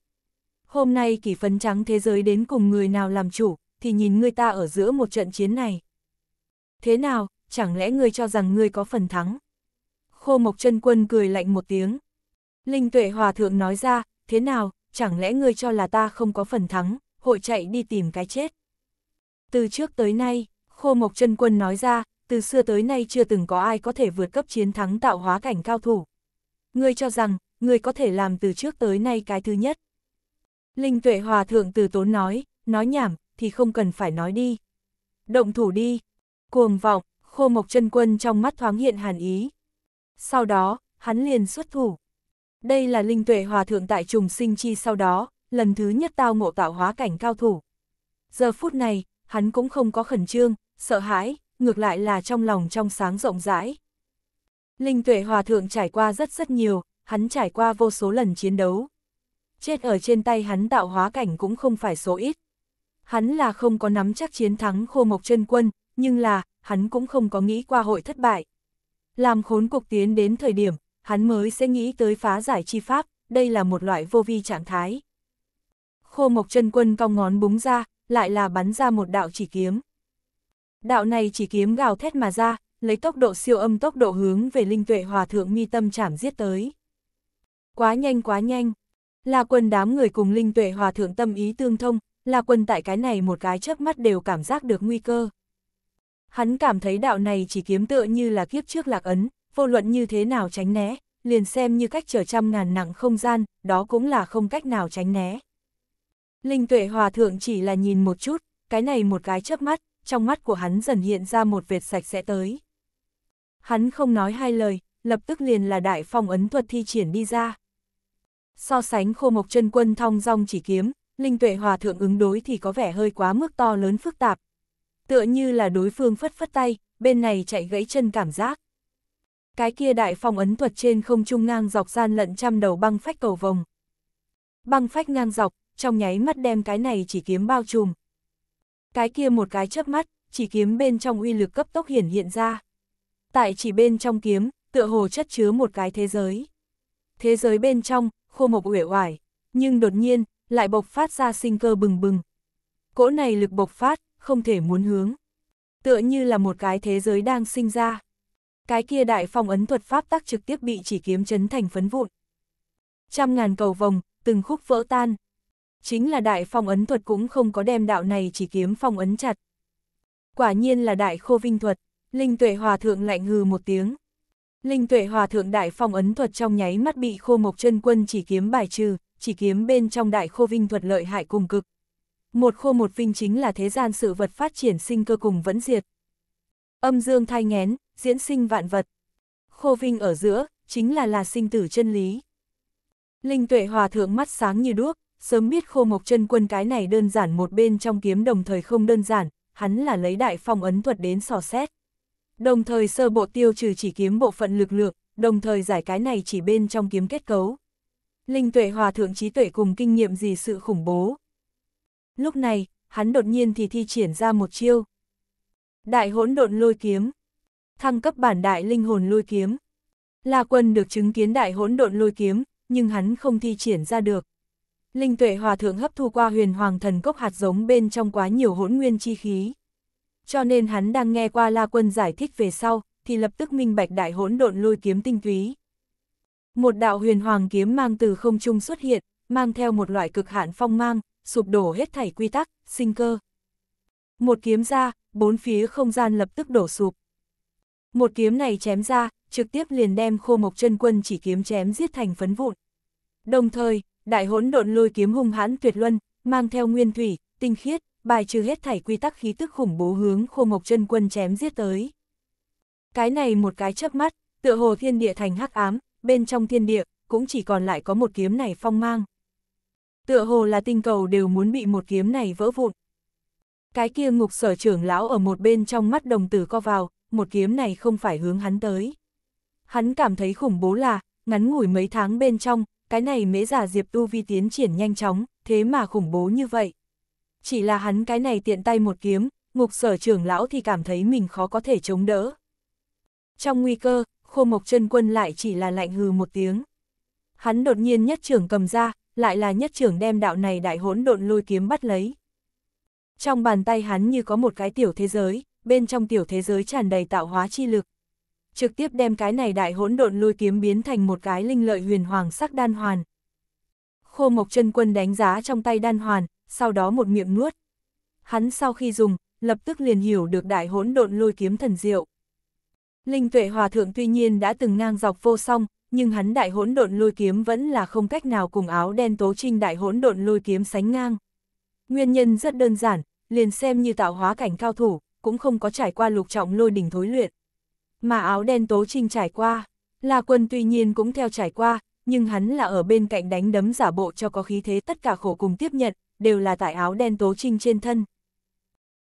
Hôm nay kỷ phấn trắng thế giới đến cùng người nào làm chủ, thì nhìn người ta ở giữa một trận chiến này. Thế nào, chẳng lẽ người cho rằng người có phần thắng? Khô Mộc chân Quân cười lạnh một tiếng. Linh Tuệ Hòa Thượng nói ra, thế nào, chẳng lẽ người cho là ta không có phần thắng, hội chạy đi tìm cái chết. Từ trước tới nay, Khô Mộc chân Quân nói ra, từ xưa tới nay chưa từng có ai có thể vượt cấp chiến thắng tạo hóa cảnh cao thủ. Ngươi cho rằng, ngươi có thể làm từ trước tới nay cái thứ nhất. Linh Tuệ Hòa Thượng từ tốn nói, nói nhảm, thì không cần phải nói đi. Động thủ đi. Cuồng vọng, Khô Mộc chân Quân trong mắt thoáng hiện hàn ý. Sau đó, hắn liền xuất thủ. Đây là Linh Tuệ Hòa Thượng tại trùng sinh chi sau đó, lần thứ nhất tao ngộ tạo hóa cảnh cao thủ. Giờ phút này, hắn cũng không có khẩn trương, sợ hãi, ngược lại là trong lòng trong sáng rộng rãi. Linh tuệ hòa thượng trải qua rất rất nhiều, hắn trải qua vô số lần chiến đấu. Chết ở trên tay hắn tạo hóa cảnh cũng không phải số ít. Hắn là không có nắm chắc chiến thắng khô mộc chân quân, nhưng là, hắn cũng không có nghĩ qua hội thất bại. Làm khốn cuộc tiến đến thời điểm, hắn mới sẽ nghĩ tới phá giải chi pháp, đây là một loại vô vi trạng thái. Khô mộc chân quân cong ngón búng ra, lại là bắn ra một đạo chỉ kiếm. Đạo này chỉ kiếm gào thét mà ra, lấy tốc độ siêu âm tốc độ hướng về linh tuệ hòa thượng mi tâm chảm giết tới. Quá nhanh quá nhanh, là quần đám người cùng linh tuệ hòa thượng tâm ý tương thông, là quần tại cái này một cái chớp mắt đều cảm giác được nguy cơ. Hắn cảm thấy đạo này chỉ kiếm tựa như là kiếp trước lạc ấn, vô luận như thế nào tránh né, liền xem như cách trở trăm ngàn nặng không gian, đó cũng là không cách nào tránh né. Linh tuệ hòa thượng chỉ là nhìn một chút, cái này một cái chớp mắt, trong mắt của hắn dần hiện ra một vệt sạch sẽ tới. Hắn không nói hai lời, lập tức liền là đại phong ấn thuật thi triển đi ra. So sánh khô mộc chân quân thong dong chỉ kiếm, linh tuệ hòa thượng ứng đối thì có vẻ hơi quá mức to lớn phức tạp. Tựa như là đối phương phất phất tay, bên này chạy gãy chân cảm giác. Cái kia đại phong ấn thuật trên không trung ngang dọc gian lận trăm đầu băng phách cầu vồng. Băng phách ngang dọc, trong nháy mắt đem cái này chỉ kiếm bao trùm. Cái kia một cái chớp mắt, chỉ kiếm bên trong uy lực cấp tốc hiển hiện ra. Tại chỉ bên trong kiếm, tựa hồ chất chứa một cái thế giới. Thế giới bên trong, khô mộc uể oải, nhưng đột nhiên, lại bộc phát ra sinh cơ bừng bừng. Cỗ này lực bộc phát, không thể muốn hướng. Tựa như là một cái thế giới đang sinh ra. Cái kia đại phong ấn thuật pháp tác trực tiếp bị chỉ kiếm chấn thành phấn vụn. Trăm ngàn cầu vòng, từng khúc vỡ tan, chính là đại phong ấn thuật cũng không có đem đạo này chỉ kiếm phong ấn chặt. Quả nhiên là đại khô vinh thuật, Linh Tuệ Hòa Thượng lạnh hừ một tiếng. Linh Tuệ Hòa Thượng đại phong ấn thuật trong nháy mắt bị khô mộc chân quân chỉ kiếm bài trừ, chỉ kiếm bên trong đại khô vinh thuật lợi hại cùng cực. Một khô một vinh chính là thế gian sự vật phát triển sinh cơ cùng vẫn diệt. Âm dương thai ngén, diễn sinh vạn vật. Khô vinh ở giữa, chính là là sinh tử chân lý. Linh tuệ hòa thượng mắt sáng như đuốc, sớm biết khô mộc chân quân cái này đơn giản một bên trong kiếm đồng thời không đơn giản, hắn là lấy đại phong ấn thuật đến sò xét. Đồng thời sơ bộ tiêu trừ chỉ kiếm bộ phận lực lượng, đồng thời giải cái này chỉ bên trong kiếm kết cấu. Linh tuệ hòa thượng trí tuệ cùng kinh nghiệm gì sự khủng bố. Lúc này, hắn đột nhiên thì thi triển ra một chiêu. Đại hỗn độn lôi kiếm. Thăng cấp bản đại linh hồn lôi kiếm. La quân được chứng kiến đại hỗn độn lôi kiếm, nhưng hắn không thi triển ra được. Linh tuệ hòa thượng hấp thu qua huyền hoàng thần cốc hạt giống bên trong quá nhiều hỗn nguyên chi khí. Cho nên hắn đang nghe qua La Quân giải thích về sau, thì lập tức minh bạch đại hỗn độn lôi kiếm tinh túy. Một đạo huyền hoàng kiếm mang từ không trung xuất hiện, mang theo một loại cực hạn phong mang, sụp đổ hết thảy quy tắc, sinh cơ. Một kiếm ra, bốn phía không gian lập tức đổ sụp. Một kiếm này chém ra, trực tiếp liền đem khô mộc chân quân chỉ kiếm chém giết thành phấn vụn. Đồng thời, đại hỗn độn lôi kiếm hung hãn tuyệt luân, mang theo nguyên thủy, tinh khiết, bài trừ hết thảy quy tắc khí tức khủng bố hướng khô mộc chân quân chém giết tới. Cái này một cái chớp mắt, tựa hồ thiên địa thành hắc ám, bên trong thiên địa, cũng chỉ còn lại có một kiếm này phong mang. Tựa hồ là tinh cầu đều muốn bị một kiếm này vỡ vụn. Cái kia ngục sở trưởng lão ở một bên trong mắt đồng tử co vào, một kiếm này không phải hướng hắn tới. Hắn cảm thấy khủng bố là, ngắn ngủi mấy tháng bên trong, cái này mễ giả Diệp Tu Vi tiến triển nhanh chóng, thế mà khủng bố như vậy. Chỉ là hắn cái này tiện tay một kiếm, ngục sở trưởng lão thì cảm thấy mình khó có thể chống đỡ. Trong nguy cơ, khô mộc chân quân lại chỉ là lạnh hừ một tiếng. Hắn đột nhiên nhất trưởng cầm ra, lại là nhất trưởng đem đạo này đại hỗn độn lôi kiếm bắt lấy. Trong bàn tay hắn như có một cái tiểu thế giới, bên trong tiểu thế giới tràn đầy tạo hóa chi lực trực tiếp đem cái này đại hỗn độn lôi kiếm biến thành một cái linh lợi huyền hoàng sắc đan hoàn. Khô Mộc chân Quân đánh giá trong tay đan hoàn, sau đó một miệng nuốt. Hắn sau khi dùng, lập tức liền hiểu được đại hỗn độn lôi kiếm thần diệu. Linh Tuệ Hòa Thượng tuy nhiên đã từng ngang dọc vô song, nhưng hắn đại hỗn độn lôi kiếm vẫn là không cách nào cùng áo đen tố trinh đại hỗn độn lôi kiếm sánh ngang. Nguyên nhân rất đơn giản, liền xem như tạo hóa cảnh cao thủ, cũng không có trải qua lục trọng lôi đỉnh thối luyện mà áo đen tố trinh trải qua. Là quân tuy nhiên cũng theo trải qua, nhưng hắn là ở bên cạnh đánh đấm giả bộ cho có khí thế tất cả khổ cùng tiếp nhận, đều là tại áo đen tố trinh trên thân.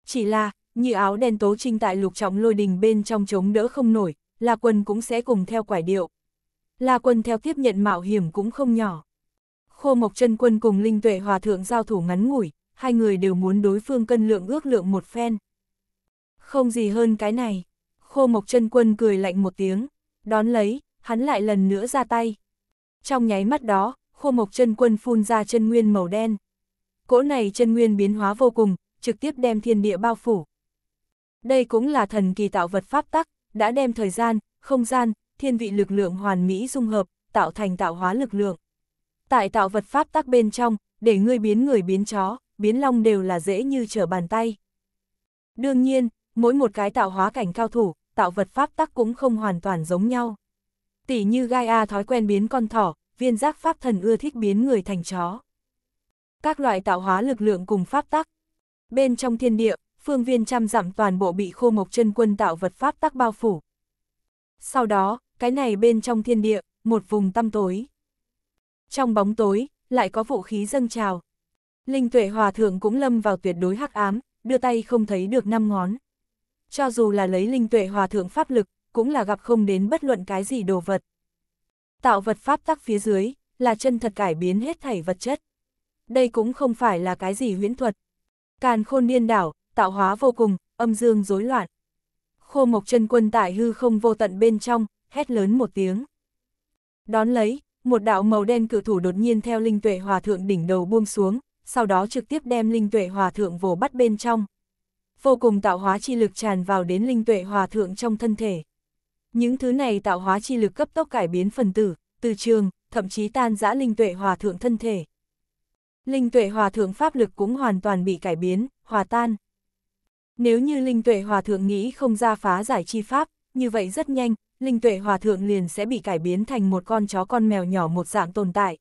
Chỉ là, như áo đen tố trinh tại lục trọng lôi đình bên trong chống đỡ không nổi, là quân cũng sẽ cùng theo quải điệu. Là quân theo tiếp nhận mạo hiểm cũng không nhỏ. Khô Mộc chân Quân cùng Linh Tuệ Hòa Thượng giao thủ ngắn ngủi, hai người đều muốn đối phương cân lượng ước lượng một phen. Không gì hơn cái này. Khô Mộc chân Quân cười lạnh một tiếng, đón lấy, hắn lại lần nữa ra tay. Trong nháy mắt đó, Khô Mộc chân Quân phun ra chân nguyên màu đen. Cỗ này chân nguyên biến hóa vô cùng, trực tiếp đem thiên địa bao phủ. Đây cũng là thần kỳ tạo vật pháp tắc, đã đem thời gian, không gian, thiên vị lực lượng hoàn mỹ dung hợp, tạo thành tạo hóa lực lượng. Tại tạo vật pháp tắc bên trong, để người biến người biến chó, biến long đều là dễ như trở bàn tay. Đương nhiên, mỗi một cái tạo hóa cảnh cao thủ, tạo vật pháp tắc cũng không hoàn toàn giống nhau. Tỷ như Gaia thói quen biến con thỏ, viên giác pháp thần ưa thích biến người thành chó. Các loại tạo hóa lực lượng cùng pháp tắc. Bên trong thiên địa, phương viên trăm dặm toàn bộ bị khô mộc chân quân tạo vật pháp tắc bao phủ. Sau đó, cái này bên trong thiên địa, một vùng tăm tối. Trong bóng tối, lại có vũ khí dâng trào. Linh tuệ hòa thượng cũng lâm vào tuyệt đối hắc ám, đưa tay không thấy được năm ngón cho dù là lấy linh tuệ hòa thượng pháp lực, cũng là gặp không đến bất luận cái gì đồ vật. Tạo vật pháp tắc phía dưới, là chân thật cải biến hết thảy vật chất. Đây cũng không phải là cái gì huyễn thuật. Càn khôn điên đảo, tạo hóa vô cùng, âm dương rối loạn. Khô mộc chân quân tại hư không vô tận bên trong, hét lớn một tiếng. Đón lấy, một đạo màu đen cự thủ đột nhiên theo linh tuệ hòa thượng đỉnh đầu buông xuống, sau đó trực tiếp đem linh tuệ hòa thượng vồ bắt bên trong, vô cùng tạo hóa chi lực tràn vào đến linh tuệ hòa thượng trong thân thể. Những thứ này tạo hóa chi lực cấp tốc cải biến phần tử, từ trường, thậm chí tan giã linh tuệ hòa thượng thân thể. Linh tuệ hòa thượng pháp lực cũng hoàn toàn bị cải biến, hòa tan. Nếu như linh tuệ hòa thượng nghĩ không ra phá giải chi pháp, như vậy rất nhanh, linh tuệ hòa thượng liền sẽ bị cải biến thành một con chó con mèo nhỏ một dạng tồn tại.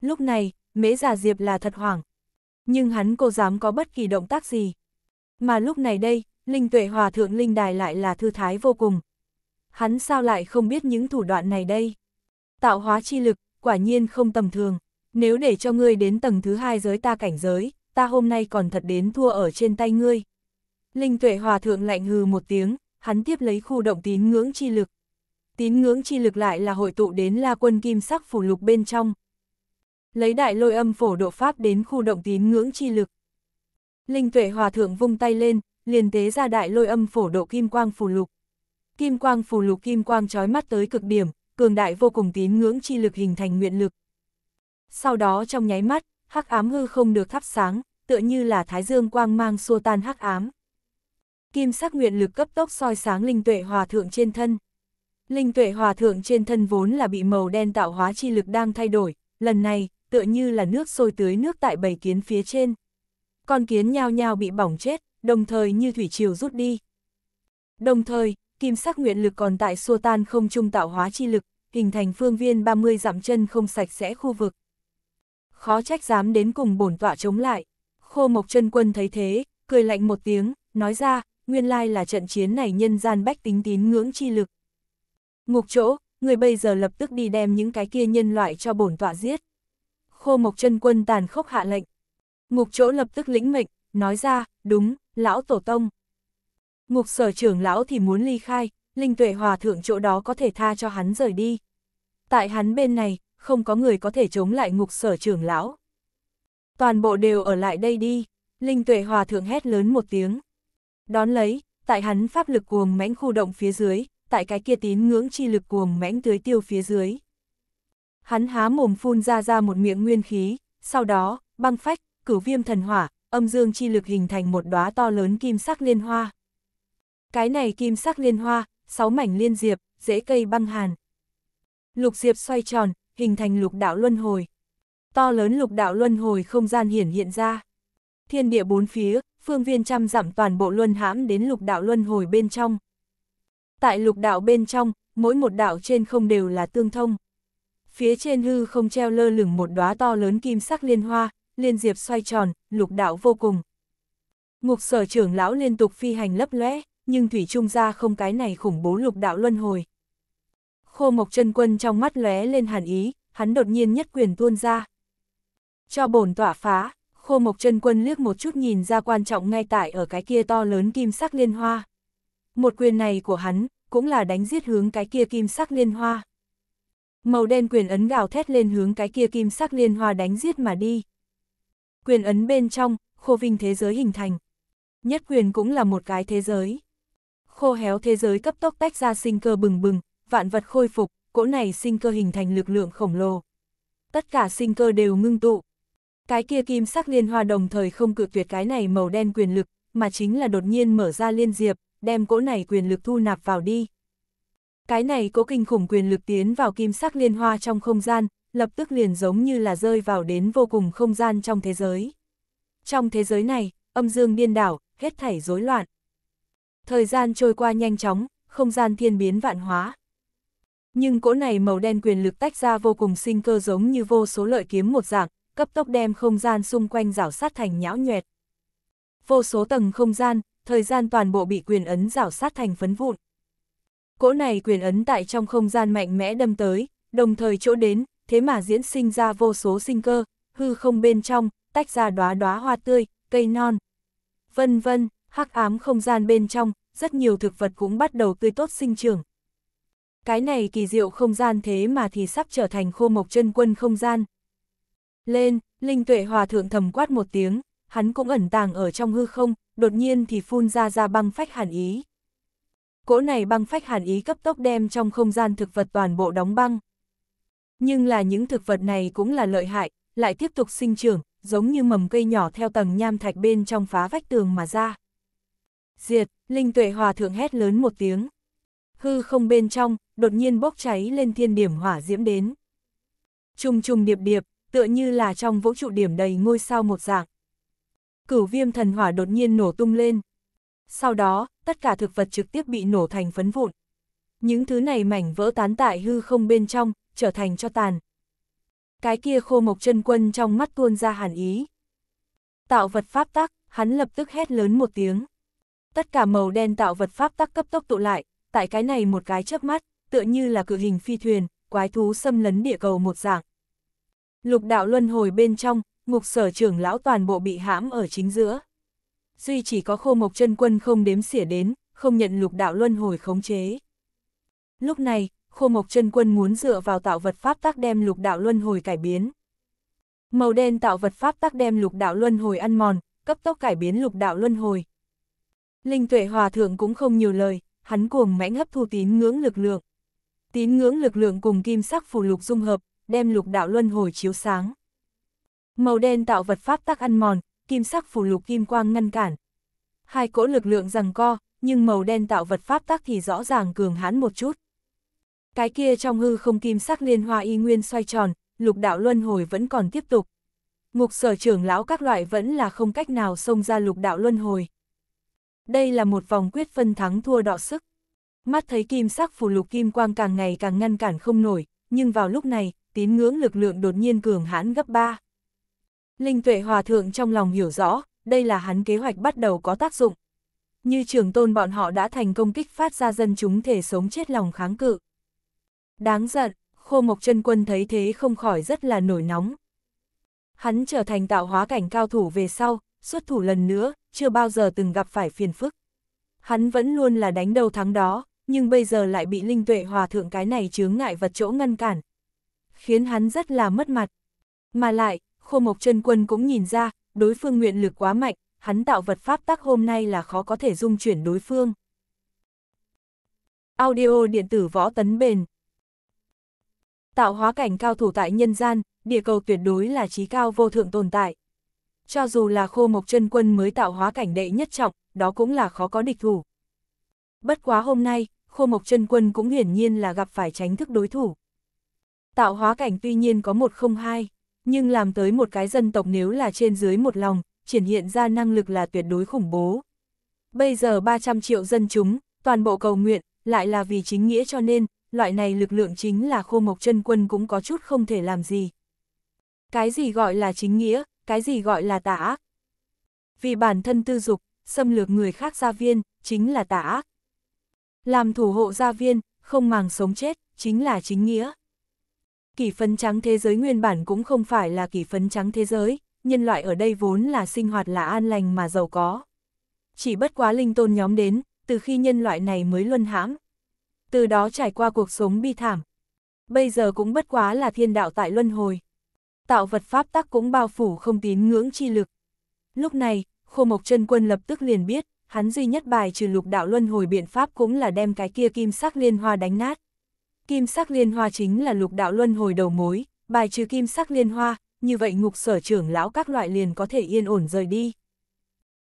Lúc này, mễ giả diệp là thật hoảng. Nhưng hắn cô dám có bất kỳ động tác gì, mà lúc này đây, Linh Tuệ Hòa Thượng Linh Đài lại là thư thái vô cùng. Hắn sao lại không biết những thủ đoạn này đây? Tạo hóa chi lực, quả nhiên không tầm thường. Nếu để cho ngươi đến tầng thứ hai giới ta cảnh giới, ta hôm nay còn thật đến thua ở trên tay ngươi. Linh Tuệ Hòa Thượng lạnh hừ một tiếng, hắn tiếp lấy khu động tín ngưỡng chi lực. Tín ngưỡng chi lực lại là hội tụ đến la quân kim sắc phủ lục bên trong. Lấy đại lôi âm phổ độ pháp đến khu động tín ngưỡng chi lực. Linh tuệ hòa thượng vung tay lên, liền tế ra đại lôi âm phổ độ kim quang phù lục. Kim quang phù lục kim quang trói mắt tới cực điểm, cường đại vô cùng tín ngưỡng chi lực hình thành nguyện lực. Sau đó trong nháy mắt, hắc ám hư không được thắp sáng, tựa như là thái dương quang mang xua tan hắc ám. Kim sắc nguyện lực cấp tốc soi sáng linh tuệ hòa thượng trên thân. Linh tuệ hòa thượng trên thân vốn là bị màu đen tạo hóa chi lực đang thay đổi, lần này, tựa như là nước sôi tưới nước tại bầy kiến phía trên con kiến nhao nhao bị bỏng chết, đồng thời như thủy triều rút đi. Đồng thời, kim sắc nguyện lực còn tại xua tan không trung tạo hóa chi lực, hình thành phương viên 30 dặm chân không sạch sẽ khu vực. Khó trách dám đến cùng bổn tọa chống lại. Khô Mộc chân Quân thấy thế, cười lạnh một tiếng, nói ra, nguyên lai là trận chiến này nhân gian bách tính tín ngưỡng chi lực. Ngục chỗ, người bây giờ lập tức đi đem những cái kia nhân loại cho bổn tọa giết. Khô Mộc chân Quân tàn khốc hạ lệnh. Ngục chỗ lập tức lĩnh mệnh, nói ra, đúng, lão tổ tông. Ngục sở trưởng lão thì muốn ly khai, linh tuệ hòa thượng chỗ đó có thể tha cho hắn rời đi. Tại hắn bên này, không có người có thể chống lại ngục sở trưởng lão. Toàn bộ đều ở lại đây đi, linh tuệ hòa thượng hét lớn một tiếng. Đón lấy, tại hắn pháp lực cuồng mãnh khu động phía dưới, tại cái kia tín ngưỡng chi lực cuồng mãnh tưới tiêu phía dưới. Hắn há mồm phun ra ra một miệng nguyên khí, sau đó, băng phách, cửu viêm thần hỏa, âm dương chi lực hình thành một đóa to lớn kim sắc liên hoa. Cái này kim sắc liên hoa, sáu mảnh liên diệp, dễ cây băng hàn. Lục diệp xoay tròn, hình thành lục đạo luân hồi. To lớn lục đạo luân hồi không gian hiển hiện ra. Thiên địa bốn phía, phương viên trăm dặm toàn bộ luân hãm đến lục đạo luân hồi bên trong. Tại lục đạo bên trong, mỗi một đạo trên không đều là tương thông. Phía trên hư không treo lơ lửng một đóa to lớn kim sắc liên hoa, liên diệp xoay tròn, lục đạo vô cùng. Ngục sở trưởng lão liên tục phi hành lấp lóe, nhưng thủy trung ra không cái này khủng bố lục đạo luân hồi. Khô Mộc chân Quân trong mắt lóe lên hàn ý, hắn đột nhiên nhất quyền tuôn ra. Cho bổn tỏa phá, Khô Mộc chân Quân liếc một chút nhìn ra quan trọng ngay tại ở cái kia to lớn kim sắc liên hoa. Một quyền này của hắn, cũng là đánh giết hướng cái kia kim sắc liên hoa. Màu đen quyền ấn gào thét lên hướng cái kia kim sắc liên hoa đánh giết mà đi quyền ấn bên trong, khô vinh thế giới hình thành. Nhất quyền cũng là một cái thế giới. Khô héo thế giới cấp tốc tách ra sinh cơ bừng bừng, vạn vật khôi phục, cỗ này sinh cơ hình thành lực lượng khổng lồ. Tất cả sinh cơ đều ngưng tụ. Cái kia kim sắc liên hoa đồng thời không cự tuyệt cái này màu đen quyền lực, mà chính là đột nhiên mở ra liên diệp, đem cỗ này quyền lực thu nạp vào đi. Cái này cố kinh khủng quyền lực tiến vào kim sắc liên hoa trong không gian, lập tức liền giống như là rơi vào đến vô cùng không gian trong thế giới. Trong thế giới này, âm dương điên đảo, hết thảy rối loạn. Thời gian trôi qua nhanh chóng, không gian thiên biến vạn hóa. Nhưng cỗ này màu đen quyền lực tách ra vô cùng sinh cơ giống như vô số lợi kiếm một dạng, cấp tốc đem không gian xung quanh rảo sát thành nhão nhoẹt. Vô số tầng không gian, thời gian toàn bộ bị quyền ấn rảo sát thành phấn vụn. Cỗ này quyền ấn tại trong không gian mạnh mẽ đâm tới, đồng thời chỗ đến, thế mà diễn sinh ra vô số sinh cơ, hư không bên trong, tách ra đóa đóa hoa tươi, cây non. Vân vân, hắc ám không gian bên trong, rất nhiều thực vật cũng bắt đầu tươi tốt sinh trưởng. Cái này kỳ diệu không gian thế mà thì sắp trở thành khô mộc chân quân không gian. Lên, linh tuệ hòa thượng thầm quát một tiếng, hắn cũng ẩn tàng ở trong hư không, đột nhiên thì phun ra ra băng phách hàn ý. Cỗ này băng phách hàn ý cấp tốc đem trong không gian thực vật toàn bộ đóng băng. Nhưng là những thực vật này cũng là lợi hại, lại tiếp tục sinh trưởng, giống như mầm cây nhỏ theo tầng nham thạch bên trong phá vách tường mà ra. Diệt, Linh Tuệ Hòa Thượng hét lớn một tiếng. Hư không bên trong, đột nhiên bốc cháy lên thiên điểm hỏa diễm đến. Trùng trùng điệp điệp, tựa như là trong vũ trụ điểm đầy ngôi sao một dạng. Cửu viêm thần hỏa đột nhiên nổ tung lên. Sau đó, tất cả thực vật trực tiếp bị nổ thành phấn vụn. Những thứ này mảnh vỡ tán tại hư không bên trong, trở thành cho tàn. Cái kia khô mộc chân quân trong mắt tuôn ra hàn ý. Tạo vật pháp tắc, hắn lập tức hét lớn một tiếng. Tất cả màu đen tạo vật pháp tắc cấp tốc tụ lại, tại cái này một cái chớp mắt, tựa như là cự hình phi thuyền, quái thú xâm lấn địa cầu một dạng. Lục đạo luân hồi bên trong, ngục sở trưởng lão toàn bộ bị hãm ở chính giữa. Duy chỉ có khô mộc chân quân không đếm xỉa đến, không nhận lục đạo luân hồi khống chế. Lúc này, khô mộc chân quân muốn dựa vào tạo vật pháp tác đem lục đạo luân hồi cải biến. Màu đen tạo vật pháp tác đem lục đạo luân hồi ăn mòn, cấp tốc cải biến lục đạo luân hồi. Linh tuệ hòa thượng cũng không nhiều lời, hắn cuồng mãnh hấp thu tín ngưỡng lực lượng. Tín ngưỡng lực lượng cùng kim sắc phù lục dung hợp, đem lục đạo luân hồi chiếu sáng. Màu đen tạo vật pháp tác ăn mòn, kim sắc phù lục kim quang ngăn cản. Hai cỗ lực lượng rằng co, nhưng màu đen tạo vật pháp tác thì rõ ràng cường hãn một chút. Cái kia trong hư không kim sắc liên hoa y nguyên xoay tròn, lục đạo luân hồi vẫn còn tiếp tục. Ngục sở trưởng lão các loại vẫn là không cách nào xông ra lục đạo luân hồi. Đây là một vòng quyết phân thắng thua đọ sức. Mắt thấy kim sắc phù lục kim quang càng ngày càng ngăn cản không nổi, nhưng vào lúc này, tín ngưỡng lực lượng đột nhiên cường hãn gấp 3. Linh tuệ hòa thượng trong lòng hiểu rõ, đây là hắn kế hoạch bắt đầu có tác dụng. Như trường tôn bọn họ đã thành công kích phát ra dân chúng thể sống chết lòng kháng cự. Đáng giận, khô mộc chân quân thấy thế không khỏi rất là nổi nóng. Hắn trở thành tạo hóa cảnh cao thủ về sau, xuất thủ lần nữa, chưa bao giờ từng gặp phải phiền phức. Hắn vẫn luôn là đánh đầu thắng đó, nhưng bây giờ lại bị linh tuệ hòa thượng cái này chướng ngại vật chỗ ngăn cản. Khiến hắn rất là mất mặt. Mà lại, khô mộc chân quân cũng nhìn ra, đối phương nguyện lực quá mạnh, hắn tạo vật pháp tắc hôm nay là khó có thể dung chuyển đối phương. Audio điện tử võ tấn bền tạo hóa cảnh cao thủ tại nhân gian, địa cầu tuyệt đối là trí cao vô thượng tồn tại. Cho dù là khô mộc chân quân mới tạo hóa cảnh đệ nhất trọng, đó cũng là khó có địch thủ. Bất quá hôm nay, khô mộc chân quân cũng hiển nhiên là gặp phải tránh thức đối thủ. Tạo hóa cảnh tuy nhiên có một không hai, nhưng làm tới một cái dân tộc nếu là trên dưới một lòng, triển hiện ra năng lực là tuyệt đối khủng bố. Bây giờ 300 triệu dân chúng, toàn bộ cầu nguyện, lại là vì chính nghĩa cho nên, loại này lực lượng chính là khô mộc chân quân cũng có chút không thể làm gì. Cái gì gọi là chính nghĩa, cái gì gọi là tà ác? Vì bản thân tư dục, xâm lược người khác gia viên, chính là tà ác. Làm thủ hộ gia viên, không màng sống chết, chính là chính nghĩa. Kỷ phấn trắng thế giới nguyên bản cũng không phải là kỷ phấn trắng thế giới, nhân loại ở đây vốn là sinh hoạt là an lành mà giàu có. Chỉ bất quá linh tôn nhóm đến, từ khi nhân loại này mới luân hãm, từ đó trải qua cuộc sống bi thảm. Bây giờ cũng bất quá là thiên đạo tại luân hồi. Tạo vật pháp tắc cũng bao phủ không tín ngưỡng chi lực. Lúc này, Khô Mộc chân Quân lập tức liền biết, hắn duy nhất bài trừ lục đạo luân hồi biện pháp cũng là đem cái kia kim sắc liên hoa đánh nát. Kim sắc liên hoa chính là lục đạo luân hồi đầu mối, bài trừ kim sắc liên hoa, như vậy ngục sở trưởng lão các loại liền có thể yên ổn rời đi.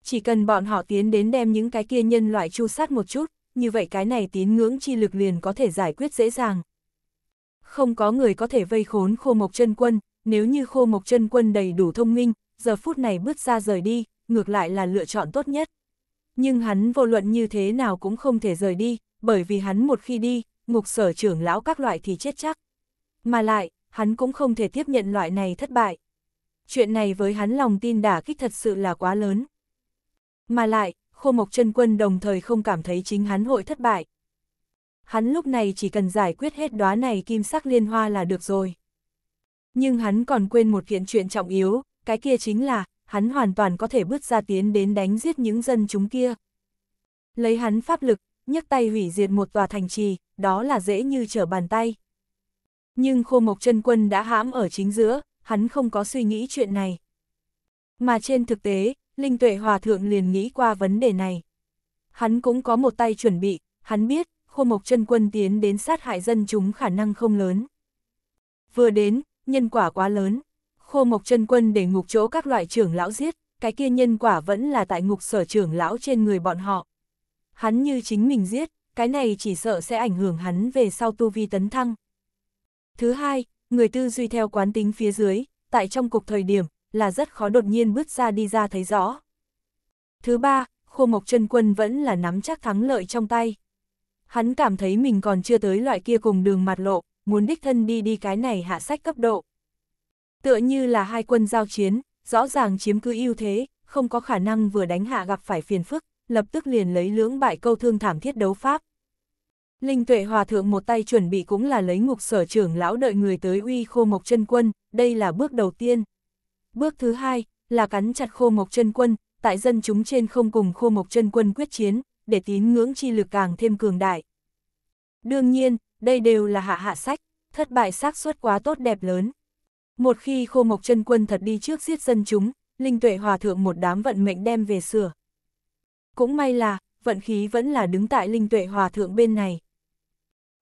Chỉ cần bọn họ tiến đến đem những cái kia nhân loại chu sát một chút, như vậy cái này tín ngưỡng chi lực liền có thể giải quyết dễ dàng. Không có người có thể vây khốn khô mộc chân quân, nếu như khô mộc chân quân đầy đủ thông minh, giờ phút này bước ra rời đi, ngược lại là lựa chọn tốt nhất. Nhưng hắn vô luận như thế nào cũng không thể rời đi, bởi vì hắn một khi đi, ngục sở trưởng lão các loại thì chết chắc. Mà lại, hắn cũng không thể tiếp nhận loại này thất bại. Chuyện này với hắn lòng tin đả kích thật sự là quá lớn. Mà lại, Khô Mộc chân Quân đồng thời không cảm thấy chính hắn hội thất bại. Hắn lúc này chỉ cần giải quyết hết đóa này kim sắc liên hoa là được rồi. Nhưng hắn còn quên một kiện chuyện trọng yếu, cái kia chính là, hắn hoàn toàn có thể bước ra tiến đến đánh giết những dân chúng kia. Lấy hắn pháp lực, nhấc tay hủy diệt một tòa thành trì, đó là dễ như trở bàn tay. Nhưng khô mộc chân quân đã hãm ở chính giữa, hắn không có suy nghĩ chuyện này. Mà trên thực tế, Linh Tuệ Hòa Thượng liền nghĩ qua vấn đề này. Hắn cũng có một tay chuẩn bị, hắn biết, khô mộc chân quân tiến đến sát hại dân chúng khả năng không lớn. Vừa đến, nhân quả quá lớn, khô mộc chân quân để ngục chỗ các loại trưởng lão giết, cái kia nhân quả vẫn là tại ngục sở trưởng lão trên người bọn họ. Hắn như chính mình giết, cái này chỉ sợ sẽ ảnh hưởng hắn về sau tu vi tấn thăng. Thứ hai, người tư duy theo quán tính phía dưới, tại trong cục thời điểm, là rất khó đột nhiên bước ra đi ra thấy rõ. Thứ ba, Khô Mộc chân Quân vẫn là nắm chắc thắng lợi trong tay. Hắn cảm thấy mình còn chưa tới loại kia cùng đường mặt lộ, muốn đích thân đi đi cái này hạ sách cấp độ. Tựa như là hai quân giao chiến, rõ ràng chiếm cứ ưu thế, không có khả năng vừa đánh hạ gặp phải phiền phức, lập tức liền lấy lưỡng bại câu thương thảm thiết đấu pháp. Linh tuệ hòa thượng một tay chuẩn bị cũng là lấy ngục sở trưởng lão đợi người tới uy khô mộc chân quân, đây là bước đầu tiên. Bước thứ hai là cắn chặt khô mộc chân quân, tại dân chúng trên không cùng khô mộc chân quân quyết chiến, để tín ngưỡng chi lực càng thêm cường đại. Đương nhiên, đây đều là hạ hạ sách, thất bại xác suất quá tốt đẹp lớn. Một khi khô mộc chân quân thật đi trước giết dân chúng, linh tuệ hòa thượng một đám vận mệnh đem về sửa. Cũng may là, vận khí vẫn là đứng tại linh tuệ hòa thượng bên này.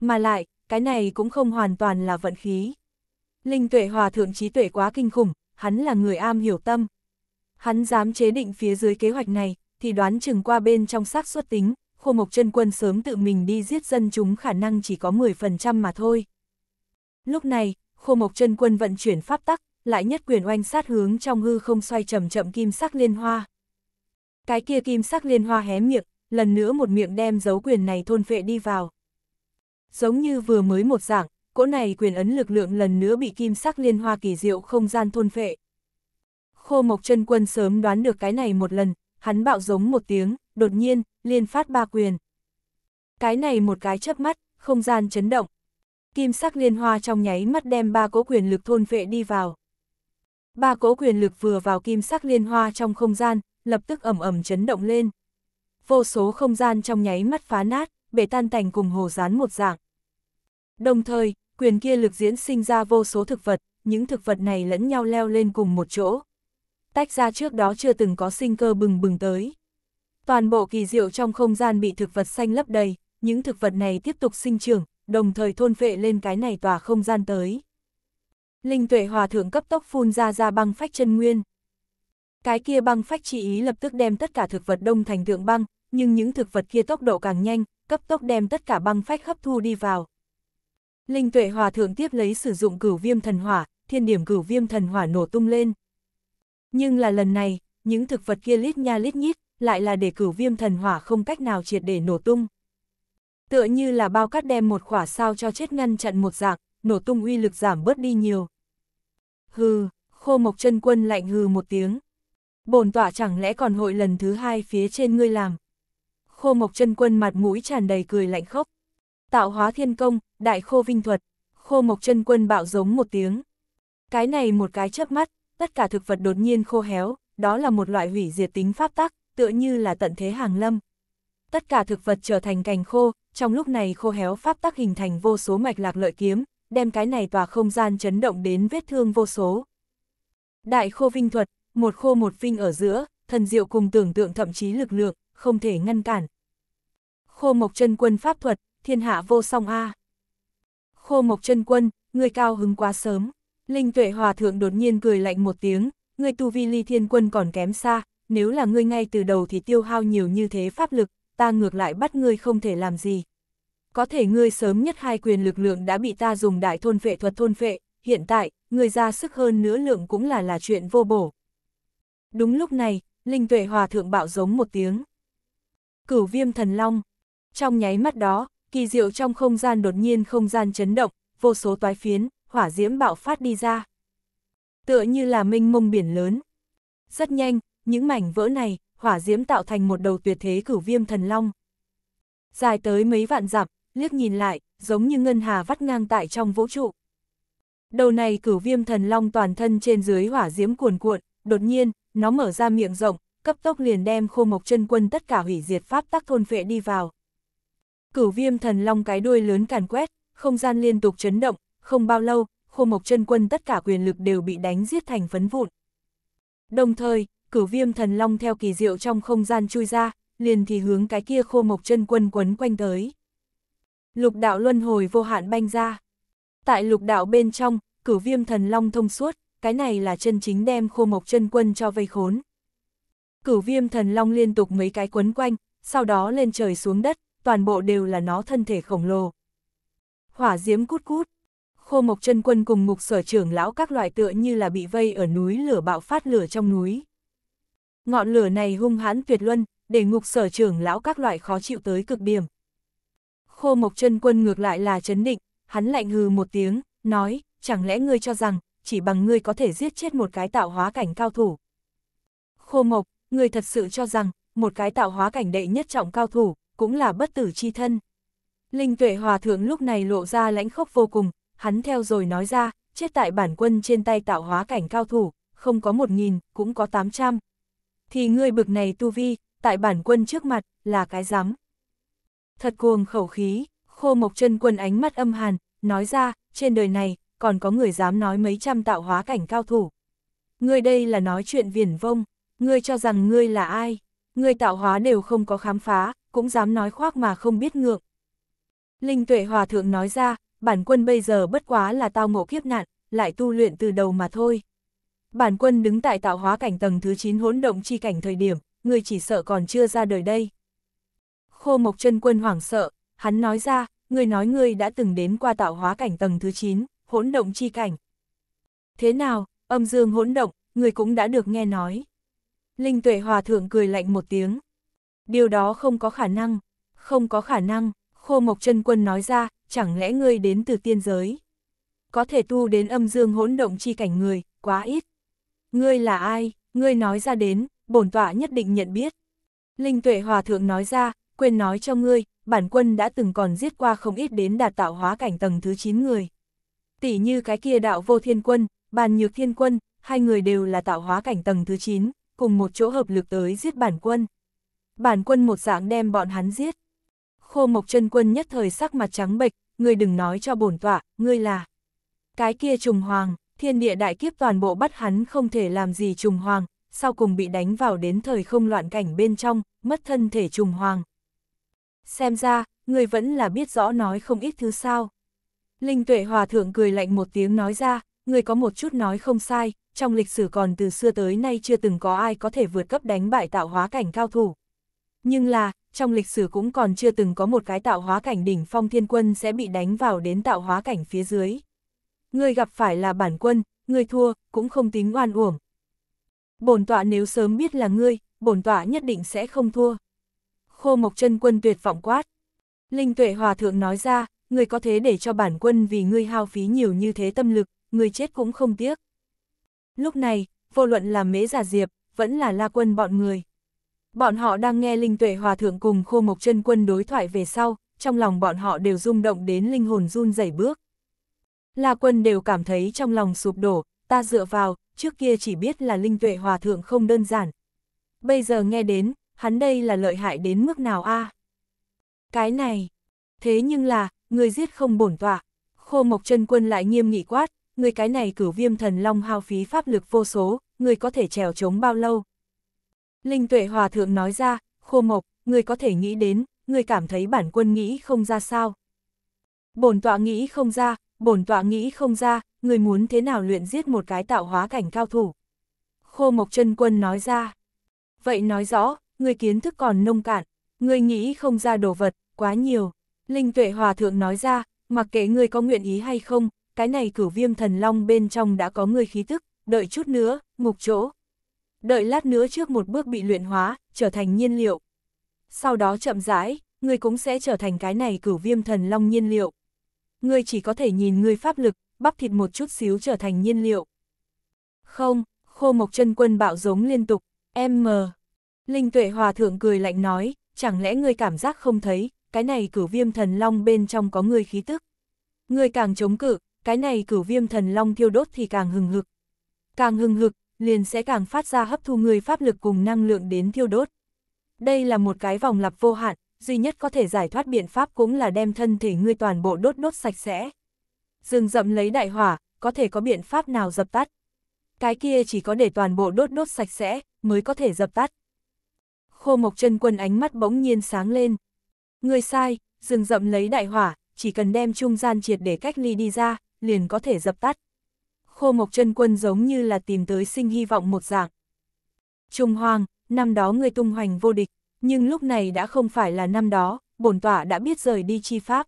Mà lại, cái này cũng không hoàn toàn là vận khí. Linh tuệ hòa thượng trí tuệ quá kinh khủng, hắn là người am hiểu tâm. Hắn dám chế định phía dưới kế hoạch này, thì đoán chừng qua bên trong xác suất tính, khô mộc chân quân sớm tự mình đi giết dân chúng khả năng chỉ có 10% mà thôi. Lúc này, khô mộc chân quân vận chuyển pháp tắc, lại nhất quyền oanh sát hướng trong hư không xoay chậm chậm kim sắc liên hoa. Cái kia kim sắc liên hoa hé miệng, lần nữa một miệng đem dấu quyền này thôn phệ đi vào. Giống như vừa mới một dạng, cỗ này quyền ấn lực lượng lần nữa bị kim sắc liên hoa kỳ diệu không gian thôn phệ. Khô Mộc chân Quân sớm đoán được cái này một lần, hắn bạo giống một tiếng, đột nhiên, liên phát ba quyền. Cái này một cái chớp mắt, không gian chấn động. Kim sắc liên hoa trong nháy mắt đem ba cỗ quyền lực thôn vệ đi vào. Ba cỗ quyền lực vừa vào kim sắc liên hoa trong không gian, lập tức ẩm ẩm chấn động lên. Vô số không gian trong nháy mắt phá nát, bể tan tành cùng hồ rán một dạng. Đồng thời, quyền kia lực diễn sinh ra vô số thực vật, những thực vật này lẫn nhau leo lên cùng một chỗ. Tách ra trước đó chưa từng có sinh cơ bừng bừng tới. Toàn bộ kỳ diệu trong không gian bị thực vật xanh lấp đầy, những thực vật này tiếp tục sinh trưởng, đồng thời thôn vệ lên cái này tòa không gian tới. Linh tuệ hòa thượng cấp tốc phun ra ra băng phách chân nguyên. Cái kia băng phách chỉ ý lập tức đem tất cả thực vật đông thành tượng băng, nhưng những thực vật kia tốc độ càng nhanh, cấp tốc đem tất cả băng phách hấp thu đi vào, Linh tuệ hòa thượng tiếp lấy sử dụng cửu viêm thần hỏa, thiên điểm cửu viêm thần hỏa nổ tung lên. Nhưng là lần này, những thực vật kia lít nha lít nhít, lại là để cửu viêm thần hỏa không cách nào triệt để nổ tung. Tựa như là bao cắt đem một quả sao cho chết ngăn chặn một dạng, nổ tung uy lực giảm bớt đi nhiều. Hừ, khô mộc chân quân lạnh hừ một tiếng. Bồn tỏa chẳng lẽ còn hội lần thứ hai phía trên ngươi làm. Khô mộc chân quân mặt mũi tràn đầy cười lạnh khốc. Tạo hóa thiên công, đại khô vinh thuật, khô mộc chân quân bạo giống một tiếng. Cái này một cái chớp mắt, tất cả thực vật đột nhiên khô héo, đó là một loại hủy diệt tính pháp tắc, tựa như là tận thế hàng lâm. Tất cả thực vật trở thành cành khô, trong lúc này khô héo pháp tắc hình thành vô số mạch lạc lợi kiếm, đem cái này tòa không gian chấn động đến vết thương vô số. Đại khô vinh thuật, một khô một vinh ở giữa, thần diệu cùng tưởng tượng thậm chí lực lượng, không thể ngăn cản. Khô mộc chân quân pháp thuật, thiên hạ vô song A. À. Khô Mộc chân Quân, người cao hứng quá sớm. Linh Tuệ Hòa Thượng đột nhiên cười lạnh một tiếng, người tu vi ly thiên quân còn kém xa, nếu là ngươi ngay từ đầu thì tiêu hao nhiều như thế pháp lực, ta ngược lại bắt ngươi không thể làm gì. Có thể ngươi sớm nhất hai quyền lực lượng đã bị ta dùng đại thôn vệ thuật thôn vệ, hiện tại, ngươi ra sức hơn nữa lượng cũng là là chuyện vô bổ. Đúng lúc này, Linh Tuệ Hòa Thượng bạo giống một tiếng. Cửu viêm thần long. Trong nháy mắt đó, kỳ diệu trong không gian đột nhiên không gian chấn động, vô số toái phiến, hỏa diễm bạo phát đi ra. Tựa như là minh mông biển lớn. Rất nhanh, những mảnh vỡ này, hỏa diễm tạo thành một đầu tuyệt thế cửu viêm thần long. Dài tới mấy vạn dặm, liếc nhìn lại, giống như ngân hà vắt ngang tại trong vũ trụ. Đầu này cửu viêm thần long toàn thân trên dưới hỏa diễm cuồn cuộn, đột nhiên, nó mở ra miệng rộng, cấp tốc liền đem khô mộc chân quân tất cả hủy diệt pháp tắc thôn vệ đi vào. Cửu viêm thần long cái đuôi lớn càn quét, không gian liên tục chấn động, không bao lâu, khô mộc chân quân tất cả quyền lực đều bị đánh giết thành phấn vụn. Đồng thời, cửu viêm thần long theo kỳ diệu trong không gian chui ra, liền thì hướng cái kia khô mộc chân quân quấn quanh tới. Lục đạo luân hồi vô hạn banh ra. Tại lục đạo bên trong, cửu viêm thần long thông suốt, cái này là chân chính đem khô mộc chân quân cho vây khốn. Cửu viêm thần long liên tục mấy cái quấn quanh, sau đó lên trời xuống đất, toàn bộ đều là nó thân thể khổng lồ. Hỏa diễm cút cút, khô mộc chân quân cùng mục sở trưởng lão các loại tựa như là bị vây ở núi lửa bạo phát lửa trong núi. Ngọn lửa này hung hãn tuyệt luân, để ngục sở trưởng lão các loại khó chịu tới cực điểm. Khô mộc chân quân ngược lại là chấn định, hắn lạnh hừ một tiếng, nói, chẳng lẽ ngươi cho rằng, chỉ bằng ngươi có thể giết chết một cái tạo hóa cảnh cao thủ. Khô mộc, ngươi thật sự cho rằng, một cái tạo hóa cảnh đệ nhất trọng cao thủ, cũng là bất tử chi thân. Linh tuệ hòa thượng lúc này lộ ra lãnh khốc vô cùng, hắn theo rồi nói ra, chết tại bản quân trên tay tạo hóa cảnh cao thủ, không có một nghìn, cũng có tám trăm. Thì ngươi bực này tu vi, tại bản quân trước mặt, là cái rắm Thật cuồng khẩu khí, khô mộc chân quân ánh mắt âm hàn, nói ra, trên đời này, còn có người dám nói mấy trăm tạo hóa cảnh cao thủ. Ngươi đây là nói chuyện viển vông, ngươi cho rằng ngươi là ai, ngươi tạo hóa đều không có khám phá, cũng dám nói khoác mà không biết ngượng. Linh tuệ hòa thượng nói ra, bản quân bây giờ bất quá là tao ngộ kiếp nạn, lại tu luyện từ đầu mà thôi. Bản quân đứng tại tạo hóa cảnh tầng thứ 9 hỗn động chi cảnh thời điểm, người chỉ sợ còn chưa ra đời đây. Khô Mộc chân Quân hoảng sợ, hắn nói ra, người nói người đã từng đến qua tạo hóa cảnh tầng thứ 9, hỗn động chi cảnh. Thế nào, âm dương hỗn động, người cũng đã được nghe nói. Linh Tuệ Hòa Thượng cười lạnh một tiếng, Điều đó không có khả năng, không có khả năng, khô mộc chân quân nói ra, chẳng lẽ ngươi đến từ tiên giới. Có thể tu đến âm dương hỗn động chi cảnh người, quá ít. Ngươi là ai, ngươi nói ra đến, bổn tọa nhất định nhận biết. Linh tuệ hòa thượng nói ra, quên nói cho ngươi, bản quân đã từng còn giết qua không ít đến đạt tạo hóa cảnh tầng thứ 9 người. Tỷ như cái kia đạo vô thiên quân, bàn nhược thiên quân, hai người đều là tạo hóa cảnh tầng thứ 9, cùng một chỗ hợp lực tới giết bản quân bản quân một dạng đem bọn hắn giết. Khô mộc chân quân nhất thời sắc mặt trắng bệch, ngươi đừng nói cho bổn tọa, ngươi là. Cái kia trùng hoàng, thiên địa đại kiếp toàn bộ bắt hắn không thể làm gì trùng hoàng, sau cùng bị đánh vào đến thời không loạn cảnh bên trong, mất thân thể trùng hoàng. Xem ra, ngươi vẫn là biết rõ nói không ít thứ sao. Linh tuệ hòa thượng cười lạnh một tiếng nói ra, ngươi có một chút nói không sai, trong lịch sử còn từ xưa tới nay chưa từng có ai có thể vượt cấp đánh bại tạo hóa cảnh cao thủ nhưng là, trong lịch sử cũng còn chưa từng có một cái tạo hóa cảnh đỉnh phong thiên quân sẽ bị đánh vào đến tạo hóa cảnh phía dưới. Người gặp phải là bản quân, người thua, cũng không tính oan uổng. Bổn tọa nếu sớm biết là ngươi, bổn tọa nhất định sẽ không thua. Khô Mộc chân Quân tuyệt vọng quát. Linh Tuệ Hòa Thượng nói ra, ngươi có thế để cho bản quân vì ngươi hao phí nhiều như thế tâm lực, ngươi chết cũng không tiếc. Lúc này, vô luận là mế giả diệp, vẫn là la quân bọn người. Bọn họ đang nghe Linh Tuệ Hòa Thượng cùng Khô Mộc chân Quân đối thoại về sau, trong lòng bọn họ đều rung động đến linh hồn run rẩy bước. La Quân đều cảm thấy trong lòng sụp đổ, ta dựa vào, trước kia chỉ biết là Linh Tuệ Hòa Thượng không đơn giản. Bây giờ nghe đến, hắn đây là lợi hại đến mức nào a? Cái này, thế nhưng là, người giết không bổn tọa. Khô Mộc chân Quân lại nghiêm nghị quát, người cái này cử viêm thần long hao phí pháp lực vô số, người có thể trèo chống bao lâu, Linh tuệ hòa thượng nói ra, khô mộc, người có thể nghĩ đến, người cảm thấy bản quân nghĩ không ra sao. Bổn tọa nghĩ không ra, bổn tọa nghĩ không ra, người muốn thế nào luyện giết một cái tạo hóa cảnh cao thủ. Khô mộc chân quân nói ra. Vậy nói rõ, người kiến thức còn nông cạn, người nghĩ không ra đồ vật, quá nhiều. Linh tuệ hòa thượng nói ra, mặc kệ người có nguyện ý hay không, cái này cửu viêm thần long bên trong đã có người khí tức, đợi chút nữa, mục chỗ, đợi lát nữa trước một bước bị luyện hóa, trở thành nhiên liệu. Sau đó chậm rãi, ngươi cũng sẽ trở thành cái này cửu viêm thần long nhiên liệu. Ngươi chỉ có thể nhìn ngươi pháp lực, bắp thịt một chút xíu trở thành nhiên liệu. Không, khô mộc chân quân bạo giống liên tục, em mờ. Linh tuệ hòa thượng cười lạnh nói, chẳng lẽ ngươi cảm giác không thấy, cái này cửu viêm thần long bên trong có ngươi khí tức. Ngươi càng chống cự, cái này cửu viêm thần long thiêu đốt thì càng hừng hực. Càng hừng hực, liền sẽ càng phát ra hấp thu người pháp lực cùng năng lượng đến thiêu đốt. Đây là một cái vòng lặp vô hạn, duy nhất có thể giải thoát biện pháp cũng là đem thân thể ngươi toàn bộ đốt đốt sạch sẽ. Rừng rậm lấy đại hỏa, có thể có biện pháp nào dập tắt. Cái kia chỉ có để toàn bộ đốt đốt sạch sẽ, mới có thể dập tắt. Khô Mộc chân Quân ánh mắt bỗng nhiên sáng lên. người sai, rừng rậm lấy đại hỏa, chỉ cần đem trung gian triệt để cách ly đi ra, liền có thể dập tắt khô mộc chân quân giống như là tìm tới sinh hy vọng một dạng. Trung Hoàng, năm đó người tung hoành vô địch, nhưng lúc này đã không phải là năm đó, bổn tọa đã biết rời đi chi pháp.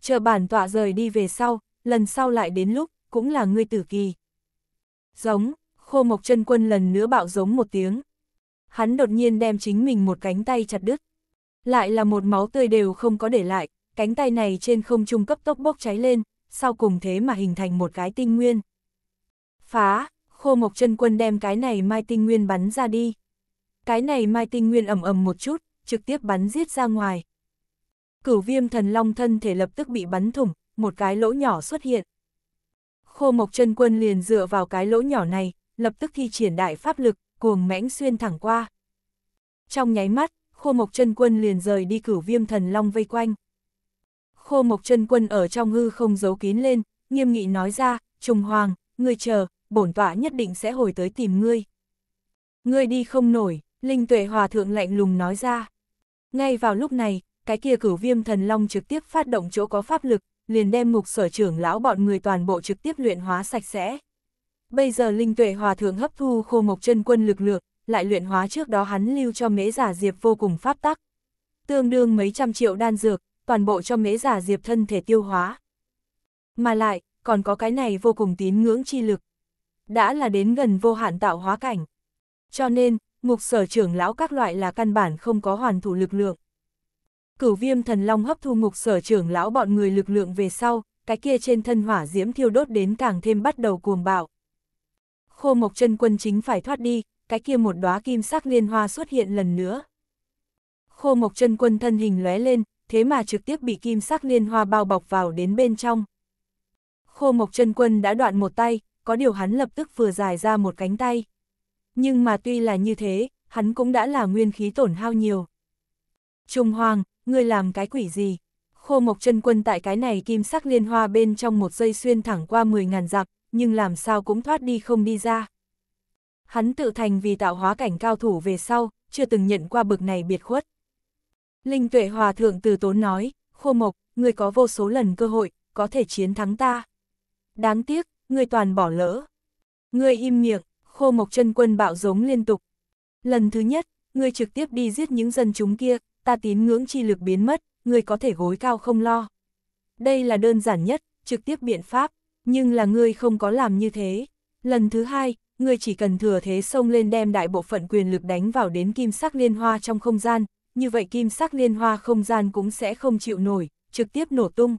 Chờ bản tọa rời đi về sau, lần sau lại đến lúc, cũng là người tử kỳ. Giống, khô mộc chân quân lần nữa bạo giống một tiếng. Hắn đột nhiên đem chính mình một cánh tay chặt đứt. Lại là một máu tươi đều không có để lại, cánh tay này trên không trung cấp tốc bốc cháy lên, sau cùng thế mà hình thành một cái tinh nguyên. Phá, khô mộc chân quân đem cái này mai tinh nguyên bắn ra đi. Cái này mai tinh nguyên ẩm ẩm một chút, trực tiếp bắn giết ra ngoài. Cửu viêm thần long thân thể lập tức bị bắn thủng, một cái lỗ nhỏ xuất hiện. Khô mộc chân quân liền dựa vào cái lỗ nhỏ này, lập tức thi triển đại pháp lực, cuồng mãnh xuyên thẳng qua. Trong nháy mắt, khô mộc chân quân liền rời đi cửu viêm thần long vây quanh. Khô mộc chân quân ở trong hư không giấu kín lên, nghiêm nghị nói ra, trùng hoàng, ngươi chờ, bổn tọa nhất định sẽ hồi tới tìm ngươi. Ngươi đi không nổi, Linh Tuệ Hòa Thượng lạnh lùng nói ra. Ngay vào lúc này, cái kia cửu viêm thần long trực tiếp phát động chỗ có pháp lực, liền đem mục sở trưởng lão bọn người toàn bộ trực tiếp luyện hóa sạch sẽ. Bây giờ Linh Tuệ Hòa Thượng hấp thu khô mộc chân quân lực lượng, lại luyện hóa trước đó hắn lưu cho mễ giả diệp vô cùng pháp tắc. Tương đương mấy trăm triệu đan dược, toàn bộ cho mễ giả diệp thân thể tiêu hóa. Mà lại, còn có cái này vô cùng tín ngưỡng chi lực đã là đến gần vô hạn tạo hóa cảnh. Cho nên, ngục sở trưởng lão các loại là căn bản không có hoàn thủ lực lượng. Cửu viêm thần long hấp thu ngục sở trưởng lão bọn người lực lượng về sau, cái kia trên thân hỏa diễm thiêu đốt đến càng thêm bắt đầu cuồng bạo. Khô mộc chân quân chính phải thoát đi, cái kia một đóa kim sắc liên hoa xuất hiện lần nữa. Khô mộc chân quân thân hình lóe lên, thế mà trực tiếp bị kim sắc liên hoa bao bọc vào đến bên trong. Khô mộc chân quân đã đoạn một tay, có điều hắn lập tức vừa dài ra một cánh tay. Nhưng mà tuy là như thế, hắn cũng đã là nguyên khí tổn hao nhiều. Trung Hoàng, ngươi làm cái quỷ gì? Khô Mộc chân Quân tại cái này kim sắc liên hoa bên trong một dây xuyên thẳng qua 10 ngàn giặc, nhưng làm sao cũng thoát đi không đi ra. Hắn tự thành vì tạo hóa cảnh cao thủ về sau, chưa từng nhận qua bực này biệt khuất. Linh Tuệ Hòa Thượng từ tốn nói, Khô Mộc, ngươi có vô số lần cơ hội, có thể chiến thắng ta. Đáng tiếc, ngươi toàn bỏ lỡ. Ngươi im miệng, khô mộc chân quân bạo giống liên tục. Lần thứ nhất, ngươi trực tiếp đi giết những dân chúng kia, ta tín ngưỡng chi lực biến mất, ngươi có thể gối cao không lo. Đây là đơn giản nhất, trực tiếp biện pháp, nhưng là ngươi không có làm như thế. Lần thứ hai, ngươi chỉ cần thừa thế xông lên đem đại bộ phận quyền lực đánh vào đến kim sắc liên hoa trong không gian, như vậy kim sắc liên hoa không gian cũng sẽ không chịu nổi, trực tiếp nổ tung.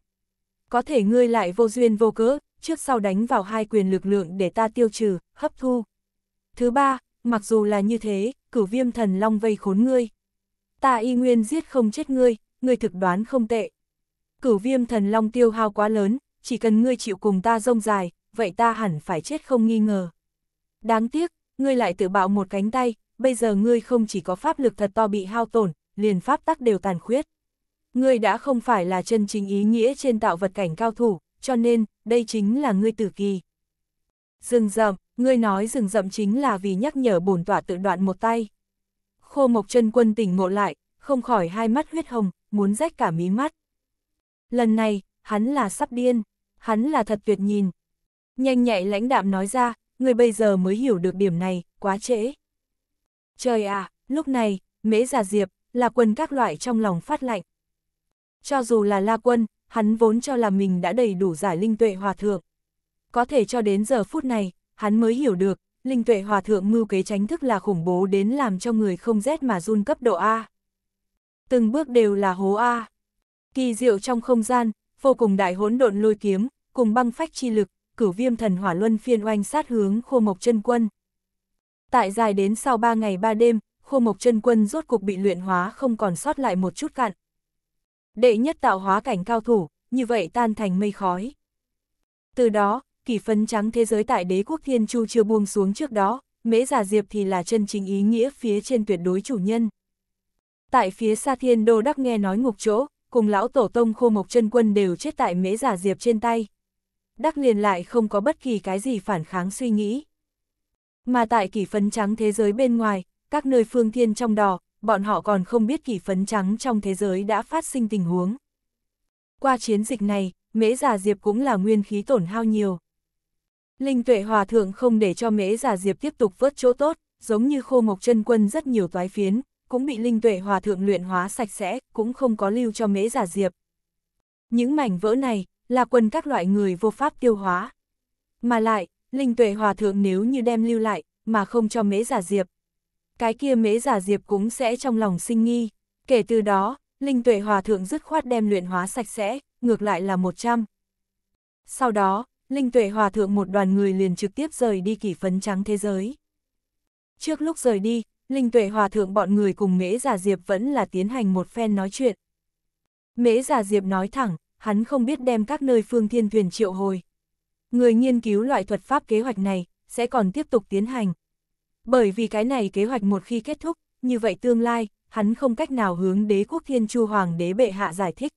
Có thể ngươi lại vô duyên vô cớ, trước sau đánh vào hai quyền lực lượng để ta tiêu trừ, hấp thu. Thứ ba, mặc dù là như thế, cửu viêm thần long vây khốn ngươi. Ta y nguyên giết không chết ngươi, ngươi thực đoán không tệ. Cửu viêm thần long tiêu hao quá lớn, chỉ cần ngươi chịu cùng ta rông dài, vậy ta hẳn phải chết không nghi ngờ. Đáng tiếc, ngươi lại tự bạo một cánh tay, bây giờ ngươi không chỉ có pháp lực thật to bị hao tổn, liền pháp tắc đều tàn khuyết. Ngươi đã không phải là chân chính ý nghĩa trên tạo vật cảnh cao thủ, cho nên, đây chính là ngươi tử kỳ. dừng rậm, ngươi nói dừng rậm chính là vì nhắc nhở bổn tọa tự đoạn một tay. Khô Mộc chân Quân tỉnh ngộ lại, không khỏi hai mắt huyết hồng, muốn rách cả mí mắt. Lần này, hắn là sắp điên, hắn là thật tuyệt nhìn. Nhanh nhạy lãnh đạm nói ra, người bây giờ mới hiểu được điểm này, quá trễ. Trời ạ, à, lúc này, mễ giả diệp, là quân các loại trong lòng phát lạnh. Cho dù là la quân, hắn vốn cho là mình đã đầy đủ giải linh tuệ hòa thượng. Có thể cho đến giờ phút này, hắn mới hiểu được, linh tuệ hòa thượng mưu kế tránh thức là khủng bố đến làm cho người không rét mà run cấp độ A. Từng bước đều là hố A. Kỳ diệu trong không gian, vô cùng đại hỗn độn lôi kiếm, cùng băng phách chi lực, cửu viêm thần hỏa luân phiên oanh sát hướng khô mộc chân quân. Tại dài đến sau 3 ngày 3 đêm, khô mộc chân quân rốt cục bị luyện hóa không còn sót lại một chút cạn đệ nhất tạo hóa cảnh cao thủ, như vậy tan thành mây khói. Từ đó, kỳ phấn trắng thế giới tại đế quốc Thiên Chu chưa buông xuống trước đó, mễ giả diệp thì là chân chính ý nghĩa phía trên tuyệt đối chủ nhân. Tại phía xa thiên đô đắc nghe nói ngục chỗ, cùng lão tổ tông khô mộc chân quân đều chết tại mễ giả diệp trên tay. Đắc liền lại không có bất kỳ cái gì phản kháng suy nghĩ. Mà tại kỷ phấn trắng thế giới bên ngoài, các nơi phương thiên trong đỏ, bọn họ còn không biết kỷ phấn trắng trong thế giới đã phát sinh tình huống. Qua chiến dịch này, mễ giả diệp cũng là nguyên khí tổn hao nhiều. Linh tuệ hòa thượng không để cho mễ giả diệp tiếp tục vớt chỗ tốt, giống như khô mộc chân quân rất nhiều toái phiến, cũng bị linh tuệ hòa thượng luyện hóa sạch sẽ, cũng không có lưu cho mễ giả diệp. Những mảnh vỡ này, là quân các loại người vô pháp tiêu hóa. Mà lại, linh tuệ hòa thượng nếu như đem lưu lại, mà không cho mễ giả diệp, cái kia mễ giả diệp cũng sẽ trong lòng sinh nghi. Kể từ đó, Linh Tuệ Hòa Thượng dứt khoát đem luyện hóa sạch sẽ, ngược lại là 100. Sau đó, Linh Tuệ Hòa Thượng một đoàn người liền trực tiếp rời đi kỷ phấn trắng thế giới. Trước lúc rời đi, Linh Tuệ Hòa Thượng bọn người cùng Mễ Giả Diệp vẫn là tiến hành một phen nói chuyện. Mễ Giả Diệp nói thẳng, hắn không biết đem các nơi phương thiên thuyền triệu hồi. Người nghiên cứu loại thuật pháp kế hoạch này, sẽ còn tiếp tục tiến hành bởi vì cái này kế hoạch một khi kết thúc, như vậy tương lai, hắn không cách nào hướng đế quốc thiên chu hoàng đế bệ hạ giải thích.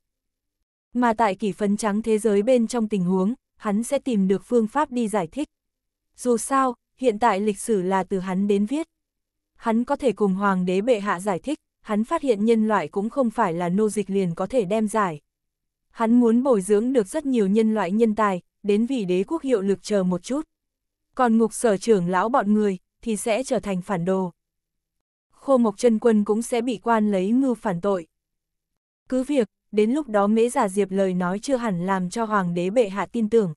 Mà tại kỷ phấn trắng thế giới bên trong tình huống, hắn sẽ tìm được phương pháp đi giải thích. Dù sao, hiện tại lịch sử là từ hắn đến viết. Hắn có thể cùng hoàng đế bệ hạ giải thích, hắn phát hiện nhân loại cũng không phải là nô dịch liền có thể đem giải. Hắn muốn bồi dưỡng được rất nhiều nhân loại nhân tài, đến vì đế quốc hiệu lực chờ một chút. Còn ngục sở trưởng lão bọn người, thì sẽ trở thành phản đồ. Khô Mộc chân Quân cũng sẽ bị quan lấy mưu phản tội. Cứ việc, đến lúc đó Mễ Giả Diệp lời nói chưa hẳn làm cho Hoàng đế bệ hạ tin tưởng.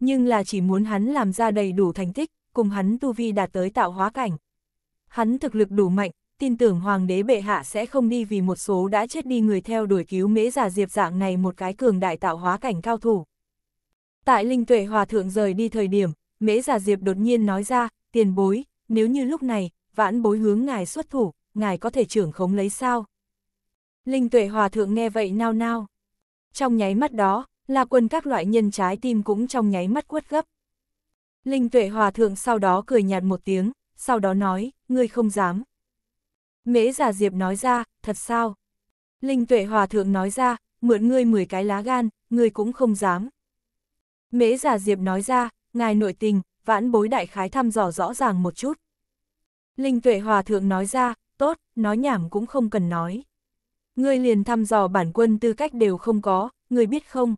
Nhưng là chỉ muốn hắn làm ra đầy đủ thành tích, cùng hắn tu vi đạt tới tạo hóa cảnh. Hắn thực lực đủ mạnh, tin tưởng Hoàng đế bệ hạ sẽ không đi vì một số đã chết đi người theo đuổi cứu Mễ Giả Diệp dạng này một cái cường đại tạo hóa cảnh cao thủ. Tại Linh Tuệ Hòa Thượng rời đi thời điểm, Mễ Giả Diệp đột nhiên nói ra, tiền bối, nếu như lúc này, vãn bối hướng ngài xuất thủ, ngài có thể trưởng khống lấy sao? Linh tuệ hòa thượng nghe vậy nao nao. Trong nháy mắt đó, là quân các loại nhân trái tim cũng trong nháy mắt quất gấp. Linh tuệ hòa thượng sau đó cười nhạt một tiếng, sau đó nói, ngươi không dám. Mễ giả diệp nói ra, thật sao? Linh tuệ hòa thượng nói ra, mượn ngươi 10 cái lá gan, ngươi cũng không dám. Mễ giả diệp nói ra, ngài nội tình, vãn bối đại khái thăm dò rõ ràng một chút. Linh tuệ hòa thượng nói ra, tốt, nói nhảm cũng không cần nói. Ngươi liền thăm dò bản quân tư cách đều không có, ngươi biết không?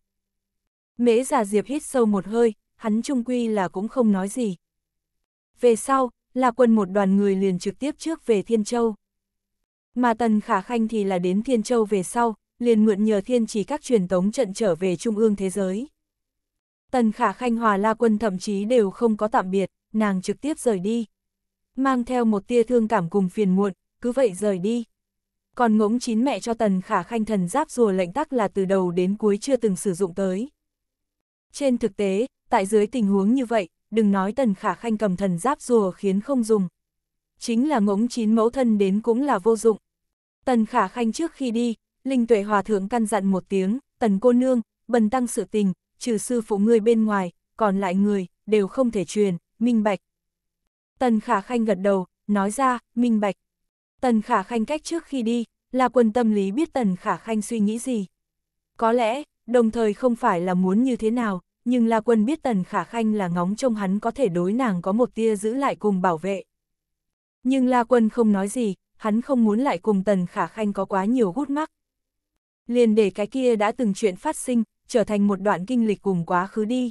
Mễ giả diệp hít sâu một hơi, hắn trung quy là cũng không nói gì. Về sau, là quân một đoàn người liền trực tiếp trước về Thiên Châu. Mà Tần Khả Khanh thì là đến Thiên Châu về sau, liền mượn nhờ thiên chỉ các truyền tống trận trở về trung ương thế giới. Tần Khả Khanh Hòa La Quân thậm chí đều không có tạm biệt, nàng trực tiếp rời đi. Mang theo một tia thương cảm cùng phiền muộn, cứ vậy rời đi. Còn ngỗng chín mẹ cho Tần Khả Khanh thần giáp rùa lệnh tắc là từ đầu đến cuối chưa từng sử dụng tới. Trên thực tế, tại dưới tình huống như vậy, đừng nói Tần Khả Khanh cầm thần giáp rùa khiến không dùng. Chính là ngỗng chín mẫu thân đến cũng là vô dụng. Tần Khả Khanh trước khi đi, Linh Tuệ Hòa Thượng căn dặn một tiếng, Tần cô nương, bần tăng sự tình, trừ sư phụ ngươi bên ngoài, còn lại người, đều không thể truyền, minh bạch. Tần Khả Khanh gật đầu, nói ra, minh bạch. Tần Khả Khanh cách trước khi đi, là quân tâm lý biết Tần Khả Khanh suy nghĩ gì. Có lẽ, đồng thời không phải là muốn như thế nào, nhưng là Quân biết Tần Khả Khanh là ngóng trông hắn có thể đối nàng có một tia giữ lại cùng bảo vệ. Nhưng là Quân không nói gì, hắn không muốn lại cùng Tần Khả Khanh có quá nhiều hút mắc. Liền để cái kia đã từng chuyện phát sinh, trở thành một đoạn kinh lịch cùng quá khứ đi.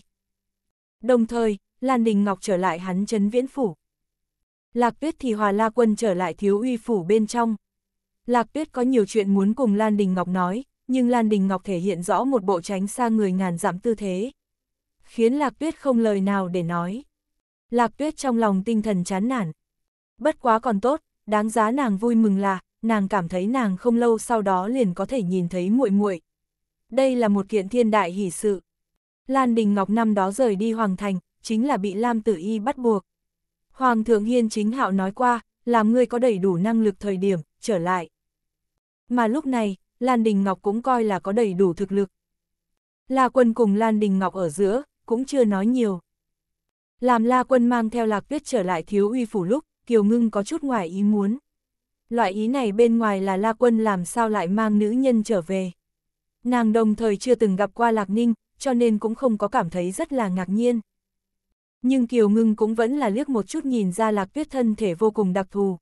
Đồng thời, Lan Đình Ngọc trở lại hắn trấn viễn phủ. Lạc Tuyết thì Hòa La Quân trở lại thiếu uy phủ bên trong. Lạc Tuyết có nhiều chuyện muốn cùng Lan Đình Ngọc nói, nhưng Lan Đình Ngọc thể hiện rõ một bộ tránh xa người ngàn giảm tư thế. Khiến Lạc Tuyết không lời nào để nói. Lạc Tuyết trong lòng tinh thần chán nản. Bất quá còn tốt, đáng giá nàng vui mừng là, nàng cảm thấy nàng không lâu sau đó liền có thể nhìn thấy muội muội, đây là một kiện thiên đại hỷ sự. Lan Đình Ngọc năm đó rời đi Hoàng Thành, chính là bị Lam Tử Y bắt buộc. Hoàng thượng Hiên chính hạo nói qua, làm ngươi có đầy đủ năng lực thời điểm, trở lại. Mà lúc này, Lan Đình Ngọc cũng coi là có đầy đủ thực lực. La Quân cùng Lan Đình Ngọc ở giữa, cũng chưa nói nhiều. Làm La Quân mang theo Lạc Tuyết trở lại thiếu uy phủ lúc, Kiều Ngưng có chút ngoài ý muốn. Loại ý này bên ngoài là La Quân làm sao lại mang nữ nhân trở về. Nàng đồng thời chưa từng gặp qua Lạc Ninh, cho nên cũng không có cảm thấy rất là ngạc nhiên. Nhưng Kiều Ngưng cũng vẫn là liếc một chút nhìn ra Lạc Tuyết thân thể vô cùng đặc thù.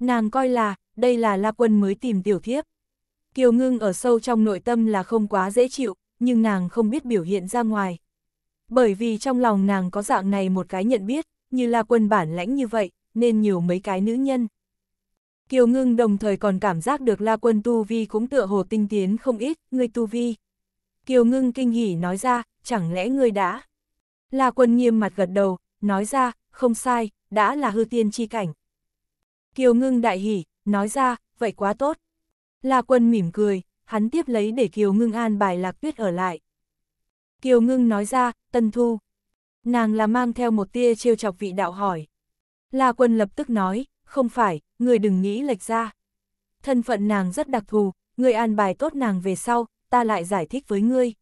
Nàng coi là, đây là La Quân mới tìm tiểu thiếp. Kiều Ngưng ở sâu trong nội tâm là không quá dễ chịu, nhưng nàng không biết biểu hiện ra ngoài. Bởi vì trong lòng nàng có dạng này một cái nhận biết, như La Quân bản lãnh như vậy, nên nhiều mấy cái nữ nhân. Kiều Ngưng đồng thời còn cảm giác được La Quân Tu Vi cũng tựa hồ tinh tiến không ít, ngươi Tu Vi. Kiều Ngưng kinh hỉ nói ra, chẳng lẽ ngươi đã? La Quân nghiêm mặt gật đầu, nói ra, không sai, đã là hư tiên chi cảnh. Kiều Ngưng đại hỉ, nói ra, vậy quá tốt. La Quân mỉm cười, hắn tiếp lấy để Kiều Ngưng an bài lạc tuyết ở lại. Kiều Ngưng nói ra, tân thu. Nàng là mang theo một tia trêu chọc vị đạo hỏi. La Quân lập tức nói, không phải, người đừng nghĩ lệch ra. Thân phận nàng rất đặc thù, người an bài tốt nàng về sau, ta lại giải thích với ngươi.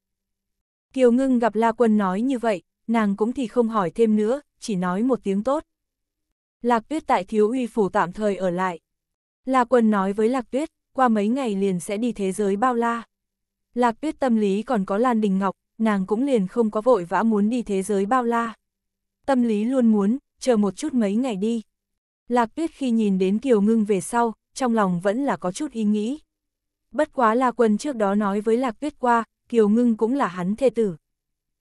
Kiều ngưng gặp La Quân nói như vậy, nàng cũng thì không hỏi thêm nữa, chỉ nói một tiếng tốt. Lạc tuyết tại thiếu uy phủ tạm thời ở lại. La Quân nói với Lạc tuyết, qua mấy ngày liền sẽ đi thế giới bao la. Lạc tuyết tâm lý còn có Lan Đình Ngọc, nàng cũng liền không có vội vã muốn đi thế giới bao la. Tâm lý luôn muốn, chờ một chút mấy ngày đi, Lạc Tuyết khi nhìn đến Kiều Ngưng về sau, trong lòng vẫn là có chút ý nghĩ. Bất quá La Quân trước đó nói với Lạc Tuyết qua, Kiều Ngưng cũng là hắn thê tử.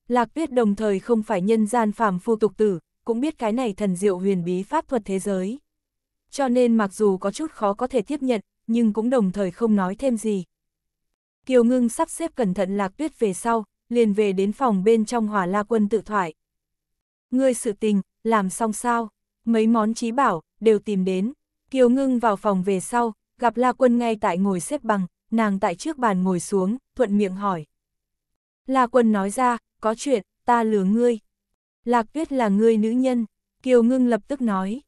Lạc Tuyết đồng thời không phải nhân gian phàm phu tục tử, cũng biết cái này thần diệu huyền bí pháp thuật thế giới. Cho nên mặc dù có chút khó có thể tiếp nhận, nhưng cũng đồng thời không nói thêm gì. Kiều Ngưng sắp xếp cẩn thận Lạc Tuyết về sau, liền về đến phòng bên trong hỏa La Quân tự thoại. Ngươi sự tình, làm xong sao? mấy món trí bảo, đều tìm đến. Kiều ngưng vào phòng về sau, gặp La Quân ngay tại ngồi xếp bằng, nàng tại trước bàn ngồi xuống, thuận miệng hỏi. La Quân nói ra, có chuyện, ta lừa ngươi. Lạc tuyết là ngươi nữ nhân, Kiều ngưng lập tức nói.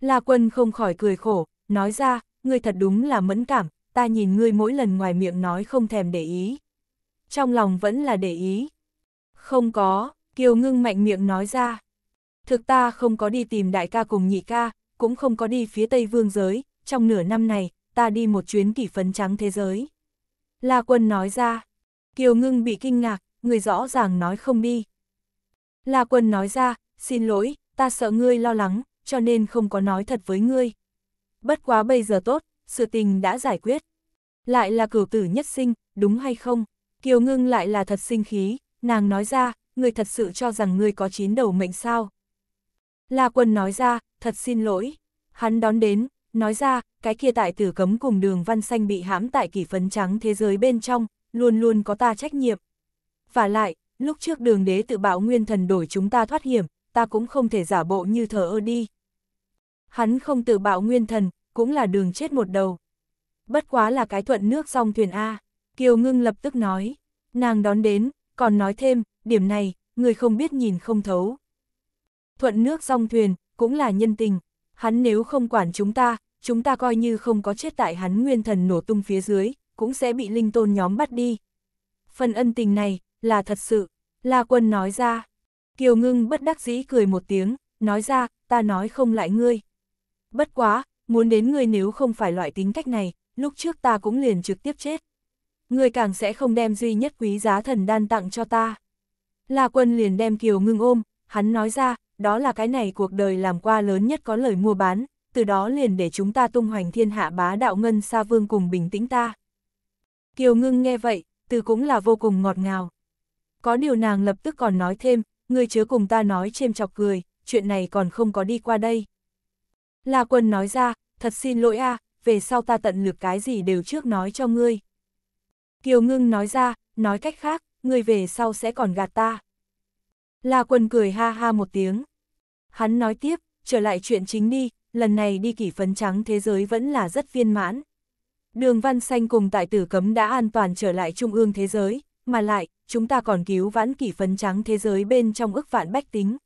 La Quân không khỏi cười khổ, nói ra, ngươi thật đúng là mẫn cảm, ta nhìn ngươi mỗi lần ngoài miệng nói không thèm để ý. Trong lòng vẫn là để ý. Không có, Kiều ngưng mạnh miệng nói ra. Thực ta không có đi tìm đại ca cùng nhị ca, cũng không có đi phía Tây Vương giới, trong nửa năm này, ta đi một chuyến kỷ phấn trắng thế giới. La Quân nói ra, Kiều Ngưng bị kinh ngạc, người rõ ràng nói không đi. La Quân nói ra, xin lỗi, ta sợ ngươi lo lắng, cho nên không có nói thật với ngươi. Bất quá bây giờ tốt, sự tình đã giải quyết. Lại là cửu tử nhất sinh, đúng hay không? Kiều Ngưng lại là thật sinh khí, nàng nói ra, người thật sự cho rằng ngươi có chín đầu mệnh sao? La Quân nói ra, thật xin lỗi. Hắn đón đến, nói ra, cái kia tại tử cấm cùng đường văn xanh bị hãm tại kỷ phấn trắng thế giới bên trong, luôn luôn có ta trách nhiệm. Và lại, lúc trước đường đế tự bảo nguyên thần đổi chúng ta thoát hiểm, ta cũng không thể giả bộ như thờ ơ đi. Hắn không tự bảo nguyên thần, cũng là đường chết một đầu. Bất quá là cái thuận nước song thuyền A, Kiều Ngưng lập tức nói. Nàng đón đến, còn nói thêm, điểm này, người không biết nhìn không thấu, thuận nước song thuyền, cũng là nhân tình. Hắn nếu không quản chúng ta, chúng ta coi như không có chết tại hắn nguyên thần nổ tung phía dưới, cũng sẽ bị linh tôn nhóm bắt đi. Phần ân tình này, là thật sự, La Quân nói ra. Kiều Ngưng bất đắc dĩ cười một tiếng, nói ra, ta nói không lại ngươi. Bất quá, muốn đến ngươi nếu không phải loại tính cách này, lúc trước ta cũng liền trực tiếp chết. Ngươi càng sẽ không đem duy nhất quý giá thần đan tặng cho ta. La Quân liền đem Kiều Ngưng ôm, hắn nói ra, đó là cái này cuộc đời làm qua lớn nhất có lời mua bán, từ đó liền để chúng ta tung hoành thiên hạ bá đạo ngân xa vương cùng bình tĩnh ta. Kiều ngưng nghe vậy, từ cũng là vô cùng ngọt ngào. Có điều nàng lập tức còn nói thêm, ngươi chứa cùng ta nói chêm chọc cười, chuyện này còn không có đi qua đây. La quân nói ra, thật xin lỗi a, à, về sau ta tận lực cái gì đều trước nói cho ngươi. Kiều ngưng nói ra, nói cách khác, ngươi về sau sẽ còn gạt ta. La Quân cười ha ha một tiếng. Hắn nói tiếp, trở lại chuyện chính đi, lần này đi kỷ phấn trắng thế giới vẫn là rất viên mãn. Đường Văn Xanh cùng tại tử cấm đã an toàn trở lại trung ương thế giới, mà lại, chúng ta còn cứu vãn kỷ phấn trắng thế giới bên trong ức vạn bách tính.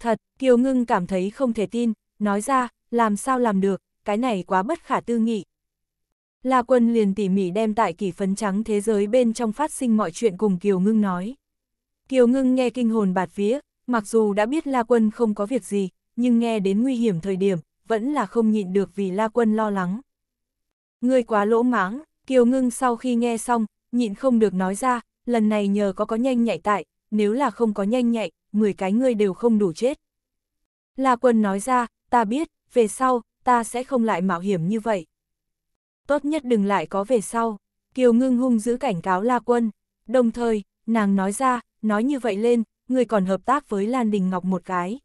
Thật, Kiều Ngưng cảm thấy không thể tin, nói ra, làm sao làm được, cái này quá bất khả tư nghị. La Quân liền tỉ mỉ đem tại kỷ phấn trắng thế giới bên trong phát sinh mọi chuyện cùng Kiều Ngưng nói. Kiều Ngưng nghe kinh hồn bạt vía, mặc dù đã biết La Quân không có việc gì, nhưng nghe đến nguy hiểm thời điểm, vẫn là không nhịn được vì La Quân lo lắng. Ngươi quá lỗ mãng, Kiều Ngưng sau khi nghe xong, nhịn không được nói ra, lần này nhờ có có nhanh nhạy tại, nếu là không có nhanh nhạy, 10 cái ngươi đều không đủ chết. La Quân nói ra, ta biết, về sau, ta sẽ không lại mạo hiểm như vậy. Tốt nhất đừng lại có về sau, Kiều Ngưng hung giữ cảnh cáo La Quân, đồng thời, nàng nói ra, nói như vậy lên, người còn hợp tác với Lan Đình Ngọc một cái.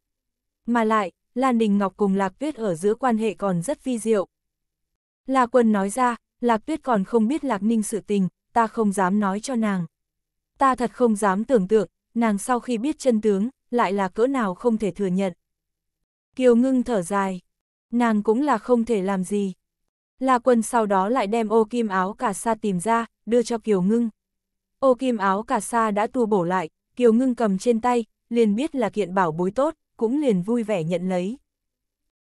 Mà lại, Lan Đình Ngọc cùng Lạc Tuyết ở giữa quan hệ còn rất vi diệu. La Quân nói ra, Lạc Tuyết còn không biết Lạc Ninh sự tình, ta không dám nói cho nàng. Ta thật không dám tưởng tượng, nàng sau khi biết chân tướng, lại là cỡ nào không thể thừa nhận. Kiều ngưng thở dài, nàng cũng là không thể làm gì. La Quân sau đó lại đem ô kim áo cả sa tìm ra, đưa cho Kiều ngưng. Ô kim áo cà sa đã tua bổ lại, Kiều Ngưng cầm trên tay, liền biết là kiện bảo bối tốt, cũng liền vui vẻ nhận lấy.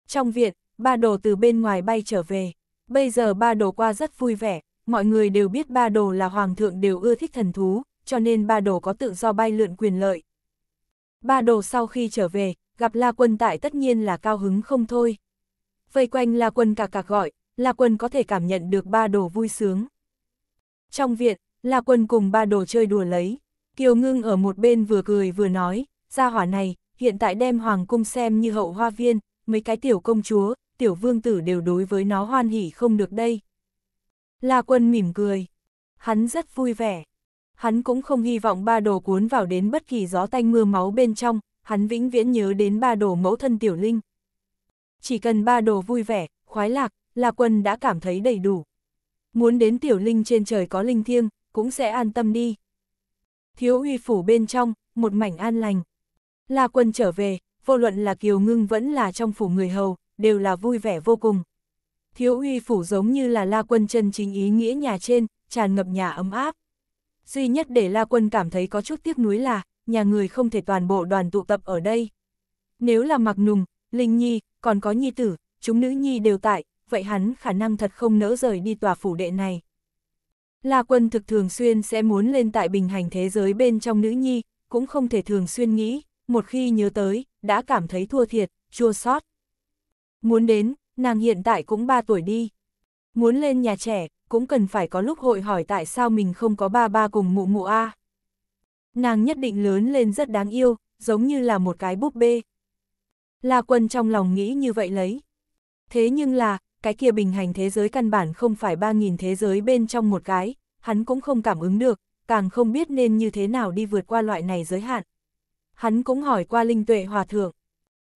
Trong viện, ba đồ từ bên ngoài bay trở về. Bây giờ ba đồ qua rất vui vẻ, mọi người đều biết ba đồ là hoàng thượng đều ưa thích thần thú, cho nên ba đồ có tự do bay lượn quyền lợi. Ba đồ sau khi trở về, gặp La Quân tại tất nhiên là cao hứng không thôi. Vây quanh La Quân cả cạc gọi, La Quân có thể cảm nhận được ba đồ vui sướng. Trong viện, La Quân cùng ba đồ chơi đùa lấy. Kiều Ngưng ở một bên vừa cười vừa nói, gia hỏa này, hiện tại đem hoàng cung xem như hậu hoa viên, mấy cái tiểu công chúa, tiểu vương tử đều đối với nó hoan hỉ không được đây. La Quân mỉm cười. Hắn rất vui vẻ. Hắn cũng không hy vọng ba đồ cuốn vào đến bất kỳ gió tanh mưa máu bên trong, hắn vĩnh viễn nhớ đến ba đồ mẫu thân tiểu linh. Chỉ cần ba đồ vui vẻ, khoái lạc, La Quân đã cảm thấy đầy đủ. Muốn đến tiểu linh trên trời có linh thiêng, cũng sẽ an tâm đi. Thiếu uy phủ bên trong, một mảnh an lành. La quân trở về, vô luận là kiều ngưng vẫn là trong phủ người hầu, đều là vui vẻ vô cùng. Thiếu uy phủ giống như là la quân chân chính ý nghĩa nhà trên, tràn ngập nhà ấm áp. Duy nhất để la quân cảm thấy có chút tiếc nuối là, nhà người không thể toàn bộ đoàn tụ tập ở đây. Nếu là mặc nùng, linh nhi, còn có nhi tử, chúng nữ nhi đều tại, vậy hắn khả năng thật không nỡ rời đi tòa phủ đệ này. La quân thực thường xuyên sẽ muốn lên tại bình hành thế giới bên trong nữ nhi, cũng không thể thường xuyên nghĩ, một khi nhớ tới, đã cảm thấy thua thiệt, chua sót. Muốn đến, nàng hiện tại cũng 3 tuổi đi. Muốn lên nhà trẻ, cũng cần phải có lúc hội hỏi tại sao mình không có ba ba cùng mụ mụ a. Nàng nhất định lớn lên rất đáng yêu, giống như là một cái búp bê. La quân trong lòng nghĩ như vậy lấy. Thế nhưng là, cái kia bình hành thế giới căn bản không phải 3.000 thế giới bên trong một cái, hắn cũng không cảm ứng được, càng không biết nên như thế nào đi vượt qua loại này giới hạn. Hắn cũng hỏi qua Linh Tuệ Hòa Thượng.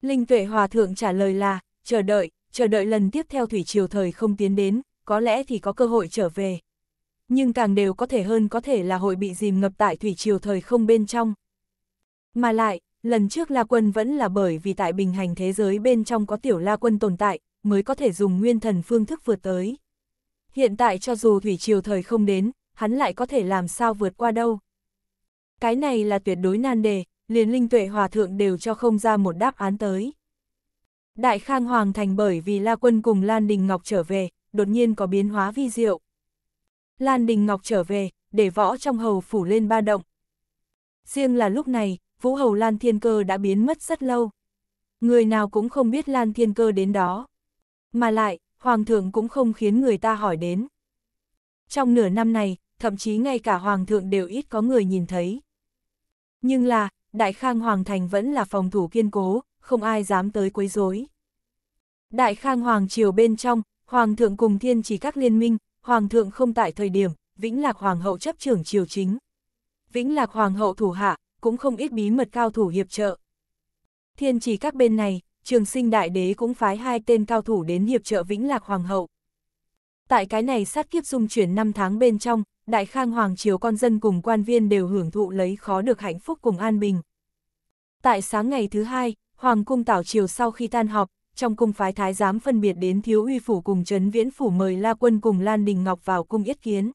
Linh Tuệ Hòa Thượng trả lời là, chờ đợi, chờ đợi lần tiếp theo thủy triều thời không tiến đến, có lẽ thì có cơ hội trở về. Nhưng càng đều có thể hơn có thể là hội bị dìm ngập tại thủy triều thời không bên trong. Mà lại, lần trước La Quân vẫn là bởi vì tại bình hành thế giới bên trong có tiểu La Quân tồn tại, mới có thể dùng nguyên thần phương thức vượt tới. Hiện tại cho dù thủy triều thời không đến, hắn lại có thể làm sao vượt qua đâu. Cái này là tuyệt đối nan đề, liền linh tuệ hòa thượng đều cho không ra một đáp án tới. Đại Khang Hoàng thành bởi vì La Quân cùng Lan Đình Ngọc trở về, đột nhiên có biến hóa vi diệu. Lan Đình Ngọc trở về, để võ trong hầu phủ lên ba động. Riêng là lúc này, Vũ Hầu Lan Thiên Cơ đã biến mất rất lâu. Người nào cũng không biết Lan Thiên Cơ đến đó. Mà lại, Hoàng thượng cũng không khiến người ta hỏi đến. Trong nửa năm này, thậm chí ngay cả Hoàng thượng đều ít có người nhìn thấy. Nhưng là, Đại Khang Hoàng Thành vẫn là phòng thủ kiên cố, không ai dám tới quấy rối. Đại Khang Hoàng Triều bên trong, Hoàng thượng cùng thiên chỉ các liên minh, Hoàng thượng không tại thời điểm, Vĩnh Lạc Hoàng hậu chấp trưởng triều chính. Vĩnh Lạc Hoàng hậu thủ hạ, cũng không ít bí mật cao thủ hiệp trợ. Thiên chỉ các bên này, trường sinh đại đế cũng phái hai tên cao thủ đến hiệp trợ Vĩnh Lạc Hoàng hậu. Tại cái này sát kiếp dung chuyển năm tháng bên trong, Đại Khang Hoàng Triều con dân cùng quan viên đều hưởng thụ lấy khó được hạnh phúc cùng an bình. Tại sáng ngày thứ hai, Hoàng cung Tảo Triều sau khi tan họp, trong cung phái thái giám phân biệt đến thiếu uy phủ cùng trấn viễn phủ mời La Quân cùng Lan Đình Ngọc vào cung yết kiến.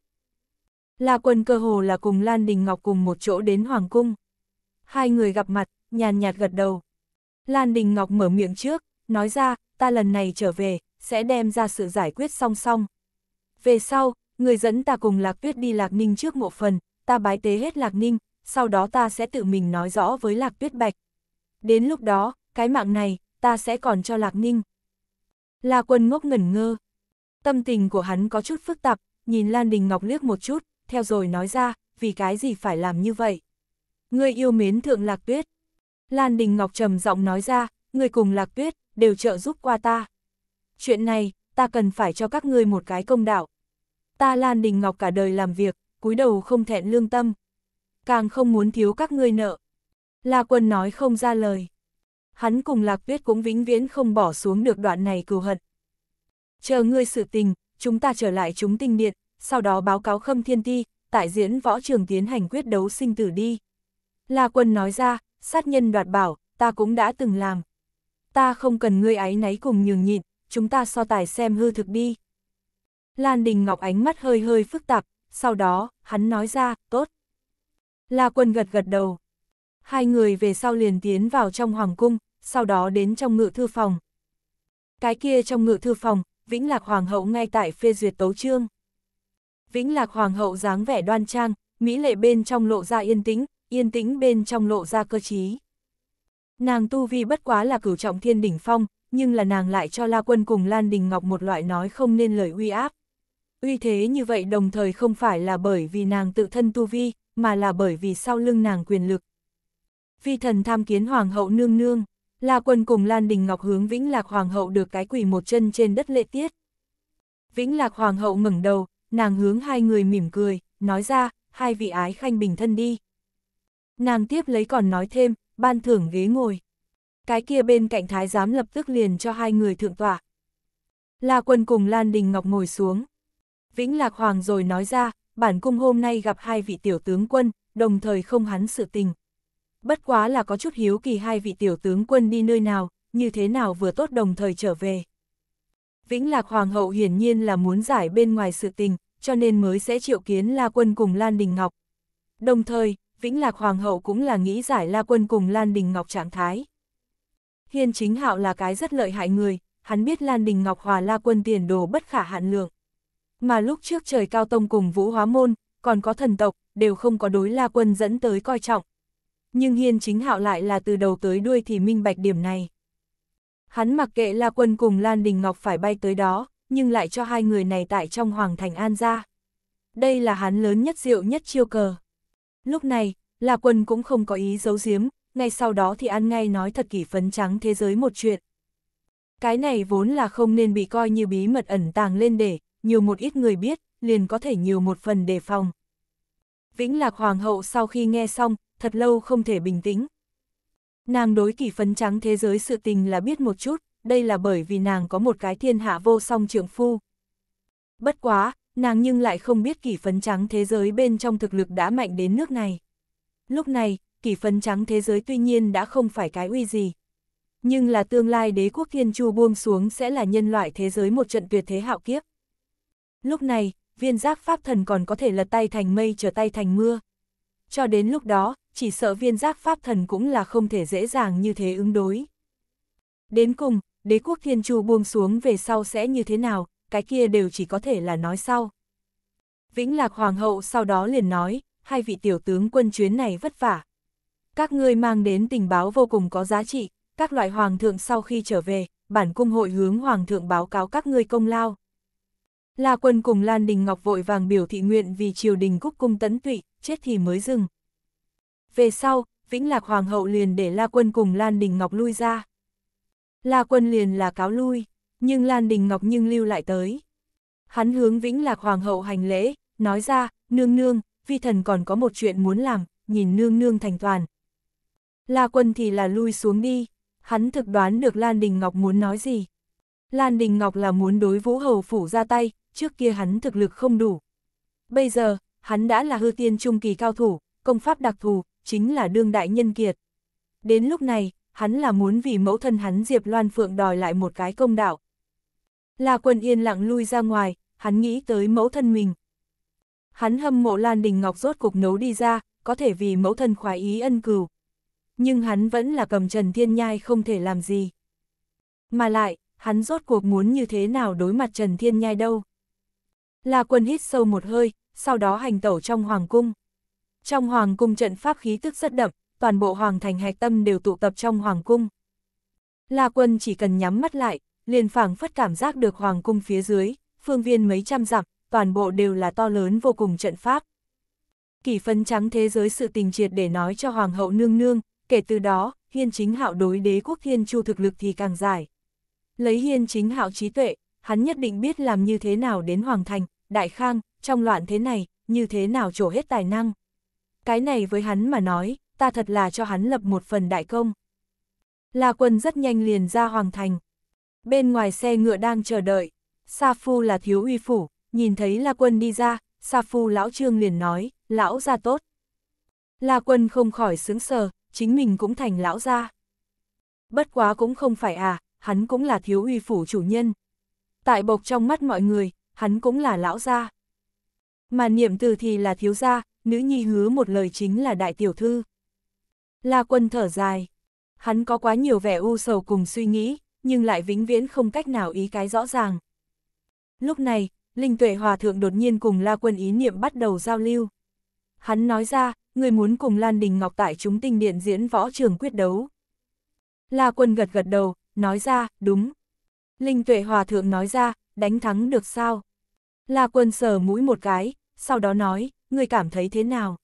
La Quân cơ hồ là cùng Lan Đình Ngọc cùng một chỗ đến Hoàng cung. Hai người gặp mặt, nhàn nhạt gật đầu. Lan Đình Ngọc mở miệng trước, nói ra, ta lần này trở về, sẽ đem ra sự giải quyết song song. Về sau, người dẫn ta cùng Lạc Tuyết đi Lạc Ninh trước mộ phần, ta bái tế hết Lạc Ninh, sau đó ta sẽ tự mình nói rõ với Lạc Tuyết Bạch. Đến lúc đó, cái mạng này, ta sẽ còn cho Lạc Ninh. La quân ngốc ngẩn ngơ. Tâm tình của hắn có chút phức tạp, nhìn Lan Đình Ngọc liếc một chút, theo rồi nói ra, vì cái gì phải làm như vậy. Người yêu mến thượng Lạc Tuyết, Lan Đình Ngọc trầm giọng nói ra, người cùng Lạc Tuyết, đều trợ giúp qua ta. Chuyện này, ta cần phải cho các ngươi một cái công đạo. Ta Lan Đình Ngọc cả đời làm việc, cúi đầu không thẹn lương tâm. Càng không muốn thiếu các ngươi nợ. La Quân nói không ra lời. Hắn cùng Lạc Tuyết cũng vĩnh viễn không bỏ xuống được đoạn này cừu hận. Chờ ngươi sự tình, chúng ta trở lại chúng tinh điện, sau đó báo cáo khâm thiên ti, tại diễn võ trường tiến hành quyết đấu sinh tử đi. La Quân nói ra, sát nhân đoạt bảo, ta cũng đã từng làm. Ta không cần ngươi áy náy cùng nhường nhịn, chúng ta so tài xem hư thực đi. Lan Đình Ngọc ánh mắt hơi hơi phức tạp, sau đó, hắn nói ra, tốt. La quân gật gật đầu. Hai người về sau liền tiến vào trong hoàng cung, sau đó đến trong ngự thư phòng. Cái kia trong ngự thư phòng, Vĩnh Lạc Hoàng hậu ngay tại phê duyệt tấu chương. Vĩnh Lạc Hoàng hậu dáng vẻ đoan trang, mỹ lệ bên trong lộ ra yên tĩnh, yên tĩnh bên trong lộ ra cơ trí. Nàng tu vi bất quá là cửu trọng thiên đỉnh phong, nhưng là nàng lại cho La Quân cùng Lan Đình Ngọc một loại nói không nên lời uy áp. Uy thế như vậy đồng thời không phải là bởi vì nàng tự thân tu vi, mà là bởi vì sau lưng nàng quyền lực. phi thần tham kiến Hoàng hậu nương nương, La Quân cùng Lan Đình Ngọc hướng Vĩnh Lạc Hoàng hậu được cái quỳ một chân trên đất lệ tiết. Vĩnh Lạc Hoàng hậu ngẩng đầu, nàng hướng hai người mỉm cười, nói ra, hai vị ái khanh bình thân đi. Nàng tiếp lấy còn nói thêm, ban thưởng ghế ngồi. Cái kia bên cạnh thái giám lập tức liền cho hai người thượng tọa. La quân cùng Lan Đình Ngọc ngồi xuống. Vĩnh Lạc Hoàng rồi nói ra, bản cung hôm nay gặp hai vị tiểu tướng quân, đồng thời không hắn sự tình. Bất quá là có chút hiếu kỳ hai vị tiểu tướng quân đi nơi nào, như thế nào vừa tốt đồng thời trở về. Vĩnh Lạc Hoàng hậu hiển nhiên là muốn giải bên ngoài sự tình, cho nên mới sẽ triệu kiến La Quân cùng Lan Đình Ngọc. Đồng thời, Vĩnh Lạc Hoàng hậu cũng là nghĩ giải La Quân cùng Lan Đình Ngọc trạng thái. Hiên chính hạo là cái rất lợi hại người, hắn biết Lan Đình Ngọc hòa La Quân tiền đồ bất khả hạn lượng. Mà lúc trước trời cao tông cùng Vũ Hóa Môn, còn có thần tộc, đều không có đối La Quân dẫn tới coi trọng. Nhưng Hiên chính hạo lại là từ đầu tới đuôi thì minh bạch điểm này. Hắn mặc kệ La Quân cùng Lan Đình Ngọc phải bay tới đó, nhưng lại cho hai người này tại trong Hoàng Thành An ra. Đây là hắn lớn nhất rượu nhất chiêu cờ. Lúc này, La Quân cũng không có ý giấu giếm, ngay sau đó thì ăn ngay nói thật kỷ phấn trắng thế giới một chuyện. Cái này vốn là không nên bị coi như bí mật ẩn tàng lên để, nhiều một ít người biết, liền có thể nhiều một phần đề phòng. Vĩnh Lạc Hoàng hậu sau khi nghe xong, thật lâu không thể bình tĩnh. Nàng đối kỷ phấn trắng thế giới sự tình là biết một chút, đây là bởi vì nàng có một cái thiên hạ vô song trưởng phu. Bất quá, nàng nhưng lại không biết kỷ phấn trắng thế giới bên trong thực lực đã mạnh đến nước này. Lúc này, kỷ phấn trắng thế giới tuy nhiên đã không phải cái uy gì. Nhưng là tương lai đế quốc thiên chu buông xuống sẽ là nhân loại thế giới một trận tuyệt thế hạo kiếp. Lúc này, viên giác pháp thần còn có thể lật tay thành mây trở tay thành mưa. Cho đến lúc đó, chỉ sợ viên giác pháp thần cũng là không thể dễ dàng như thế ứng đối. Đến cùng, đế quốc thiên chu buông xuống về sau sẽ như thế nào, cái kia đều chỉ có thể là nói sau. Vĩnh Lạc Hoàng hậu sau đó liền nói, hai vị tiểu tướng quân chuyến này vất vả. Các ngươi mang đến tình báo vô cùng có giá trị, các loại hoàng thượng sau khi trở về, bản cung hội hướng hoàng thượng báo cáo các ngươi công lao. La quân cùng Lan Đình Ngọc vội vàng biểu thị nguyện vì triều đình cúc cung tấn tụy, chết thì mới dừng. Về sau, Vĩnh Lạc Hoàng hậu liền để La quân cùng Lan Đình Ngọc lui ra. La quân liền là cáo lui nhưng Lan Đình Ngọc nhưng lưu lại tới. Hắn hướng Vĩnh Lạc Hoàng hậu hành lễ, nói ra, nương nương, vi thần còn có một chuyện muốn làm, nhìn nương nương thành toàn. La quân thì là lui xuống đi, hắn thực đoán được Lan Đình Ngọc muốn nói gì. Lan Đình Ngọc là muốn đối vũ hầu phủ ra tay, trước kia hắn thực lực không đủ. Bây giờ, hắn đã là hư tiên trung kỳ cao thủ, công pháp đặc thù, chính là đương đại nhân kiệt. Đến lúc này, hắn là muốn vì mẫu thân hắn Diệp Loan Phượng đòi lại một cái công đạo. La Quân yên lặng lui ra ngoài, hắn nghĩ tới mẫu thân mình. Hắn hâm mộ Lan Đình Ngọc rốt cục nấu đi ra, có thể vì mẫu thân khoái ý ân cừu. Nhưng hắn vẫn là cầm Trần Thiên Nhai không thể làm gì. Mà lại, hắn rốt cuộc muốn như thế nào đối mặt Trần Thiên Nhai đâu. La Quân hít sâu một hơi, sau đó hành tẩu trong Hoàng Cung. Trong Hoàng Cung trận pháp khí tức rất đậm, toàn bộ Hoàng Thành Hạch Tâm đều tụ tập trong Hoàng Cung. La Quân chỉ cần nhắm mắt lại, liền phảng phất cảm giác được hoàng cung phía dưới, phương viên mấy trăm dặm, toàn bộ đều là to lớn vô cùng trận pháp. kỳ phân trắng thế giới sự tình triệt để nói cho hoàng hậu nương nương, kể từ đó, hiên chính hạo đối đế quốc thiên chu thực lực thì càng dài Lấy hiên chính hạo trí tuệ, hắn nhất định biết làm như thế nào đến hoàng thành, đại khang, trong loạn thế này, như thế nào trổ hết tài năng. Cái này với hắn mà nói, ta thật là cho hắn lập một phần đại công. La quân rất nhanh liền ra hoàng thành. Bên ngoài xe ngựa đang chờ đợi, Sa Phu là thiếu uy phủ, nhìn thấy La Quân đi ra, Sa Phu lão trương liền nói, lão ra tốt. La Quân không khỏi sướng sờ, chính mình cũng thành lão ra. Bất quá cũng không phải à, hắn cũng là thiếu uy phủ chủ nhân. Tại bộc trong mắt mọi người, hắn cũng là lão gia. Mà niệm từ thì là thiếu gia, nữ nhi hứa một lời chính là đại tiểu thư. La quân thở dài. Hắn có quá nhiều vẻ u sầu cùng suy nghĩ, nhưng lại vĩnh viễn không cách nào ý cái rõ ràng. Lúc này, Linh Tuệ Hòa Thượng đột nhiên cùng La Quân ý niệm bắt đầu giao lưu. Hắn nói ra, người muốn cùng Lan Đình Ngọc tại chúng tinh điện diễn võ trường quyết đấu. La Quân gật gật đầu, nói ra, đúng. Linh Tuệ Hòa Thượng nói ra, đánh thắng được sao? La Quân sờ mũi một cái, sau đó nói, người cảm thấy thế nào?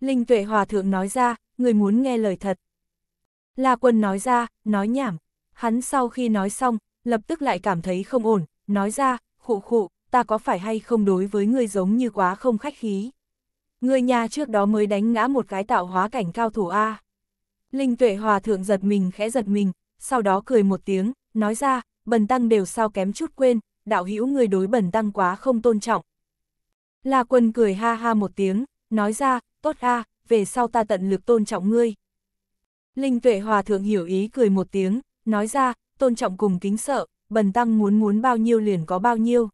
Linh Tuệ Hòa Thượng nói ra, người muốn nghe lời thật. La Quân nói ra, nói nhảm, Hắn sau khi nói xong, lập tức lại cảm thấy không ổn, nói ra, khụ khụ, ta có phải hay không đối với ngươi giống như quá không khách khí. Ngươi nhà trước đó mới đánh ngã một cái tạo hóa cảnh cao thủ A. Linh tuệ hòa thượng giật mình khẽ giật mình, sau đó cười một tiếng, nói ra, bần tăng đều sao kém chút quên, đạo hữu người đối bần tăng quá không tôn trọng. La quân cười ha ha một tiếng, nói ra, tốt a, về sau ta tận lực tôn trọng ngươi. Linh tuệ hòa thượng hiểu ý cười một tiếng, nói ra, tôn trọng cùng kính sợ, bần tăng muốn muốn bao nhiêu liền có bao nhiêu.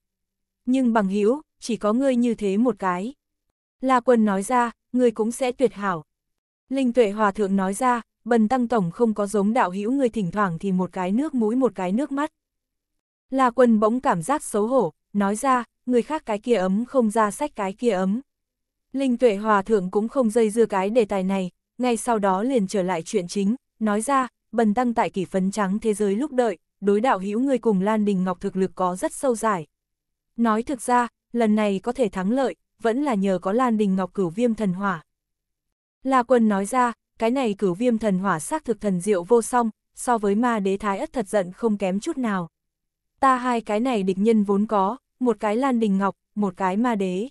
Nhưng bằng hữu chỉ có ngươi như thế một cái. La quân nói ra, ngươi cũng sẽ tuyệt hảo. Linh tuệ hòa thượng nói ra, bần tăng tổng không có giống đạo hữu ngươi thỉnh thoảng thì một cái nước mũi một cái nước mắt. La quân bỗng cảm giác xấu hổ, nói ra, người khác cái kia ấm không ra sách cái kia ấm. Linh tuệ hòa thượng cũng không dây dưa cái đề tài này, ngay sau đó liền trở lại chuyện chính, nói ra, bần tăng tại kỷ phấn trắng thế giới lúc đợi, đối đạo hữu người cùng Lan Đình Ngọc thực lực có rất sâu dài Nói thực ra, lần này có thể thắng lợi, vẫn là nhờ có Lan Đình Ngọc cửu viêm thần hỏa. La quân nói ra, cái này cửu viêm thần hỏa xác thực thần diệu vô song, so với ma đế thái ất thật giận không kém chút nào. Ta hai cái này địch nhân vốn có, một cái Lan Đình Ngọc, một cái ma đế.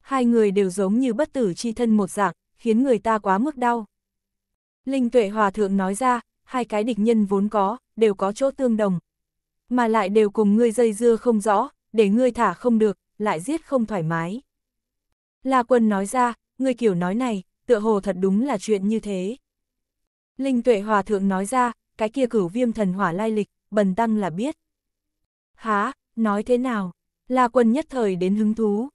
Hai người đều giống như bất tử chi thân một dạng, khiến người ta quá mức đau. Linh tuệ hòa thượng nói ra, hai cái địch nhân vốn có, đều có chỗ tương đồng. Mà lại đều cùng ngươi dây dưa không rõ, để ngươi thả không được, lại giết không thoải mái. La quân nói ra, ngươi kiểu nói này, tựa hồ thật đúng là chuyện như thế. Linh tuệ hòa thượng nói ra, cái kia cửu viêm thần hỏa lai lịch, bần tăng là biết. Há, nói thế nào? La quân nhất thời đến hứng thú.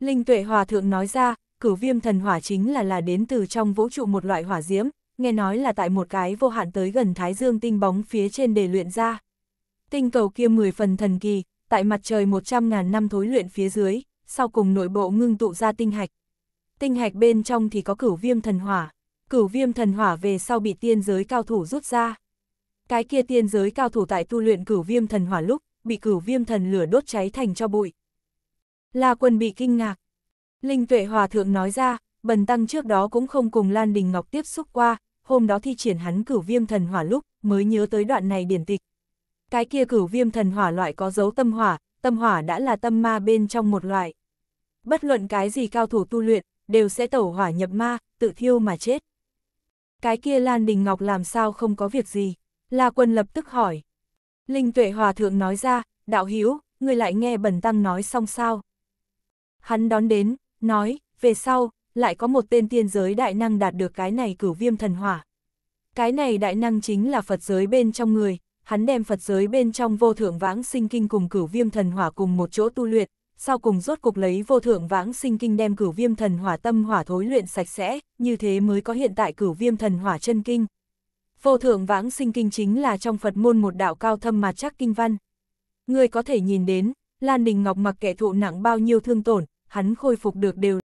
Linh tuệ hòa thượng nói ra, cửu viêm thần hỏa chính là là đến từ trong vũ trụ một loại hỏa diễm, nghe nói là tại một cái vô hạn tới gần Thái Dương tinh bóng phía trên để luyện ra. Tinh cầu kia 10 phần thần kỳ, tại mặt trời 100.000 năm thối luyện phía dưới, sau cùng nội bộ ngưng tụ ra tinh hạch. Tinh hạch bên trong thì có cửu viêm thần hỏa, cửu viêm thần hỏa về sau bị tiên giới cao thủ rút ra. Cái kia tiên giới cao thủ tại tu luyện cửu viêm thần hỏa lúc, bị cửu viêm thần lửa đốt cháy thành cho bụi. La quân bị kinh ngạc. Linh tuệ hòa thượng nói ra, bần tăng trước đó cũng không cùng Lan Đình Ngọc tiếp xúc qua, hôm đó thi triển hắn cửu viêm thần hỏa lúc, mới nhớ tới đoạn này điển tịch. Cái kia cửu viêm thần hỏa loại có dấu tâm hỏa, tâm hỏa đã là tâm ma bên trong một loại. Bất luận cái gì cao thủ tu luyện, đều sẽ tẩu hỏa nhập ma, tự thiêu mà chết. Cái kia Lan Đình Ngọc làm sao không có việc gì? La Quân lập tức hỏi. Linh Tuệ Hòa Thượng nói ra, đạo hiếu người lại nghe bẩn Tăng nói xong sao? Hắn đón đến, nói, về sau, lại có một tên tiên giới đại năng đạt được cái này cửu viêm thần hỏa. Cái này đại năng chính là Phật giới bên trong người, hắn đem Phật giới bên trong vô thượng vãng sinh kinh cùng cửu viêm thần hỏa cùng một chỗ tu luyện, sau cùng rốt cục lấy vô thượng vãng sinh kinh đem cửu viêm thần hỏa tâm hỏa thối luyện sạch sẽ, như thế mới có hiện tại cửu viêm thần hỏa chân kinh. Vô thượng vãng sinh kinh chính là trong Phật môn một đạo cao thâm mà chắc kinh văn. Người có thể nhìn đến, Lan Đình Ngọc mặc kẻ thụ nặng bao nhiêu thương tổn, hắn khôi phục được đều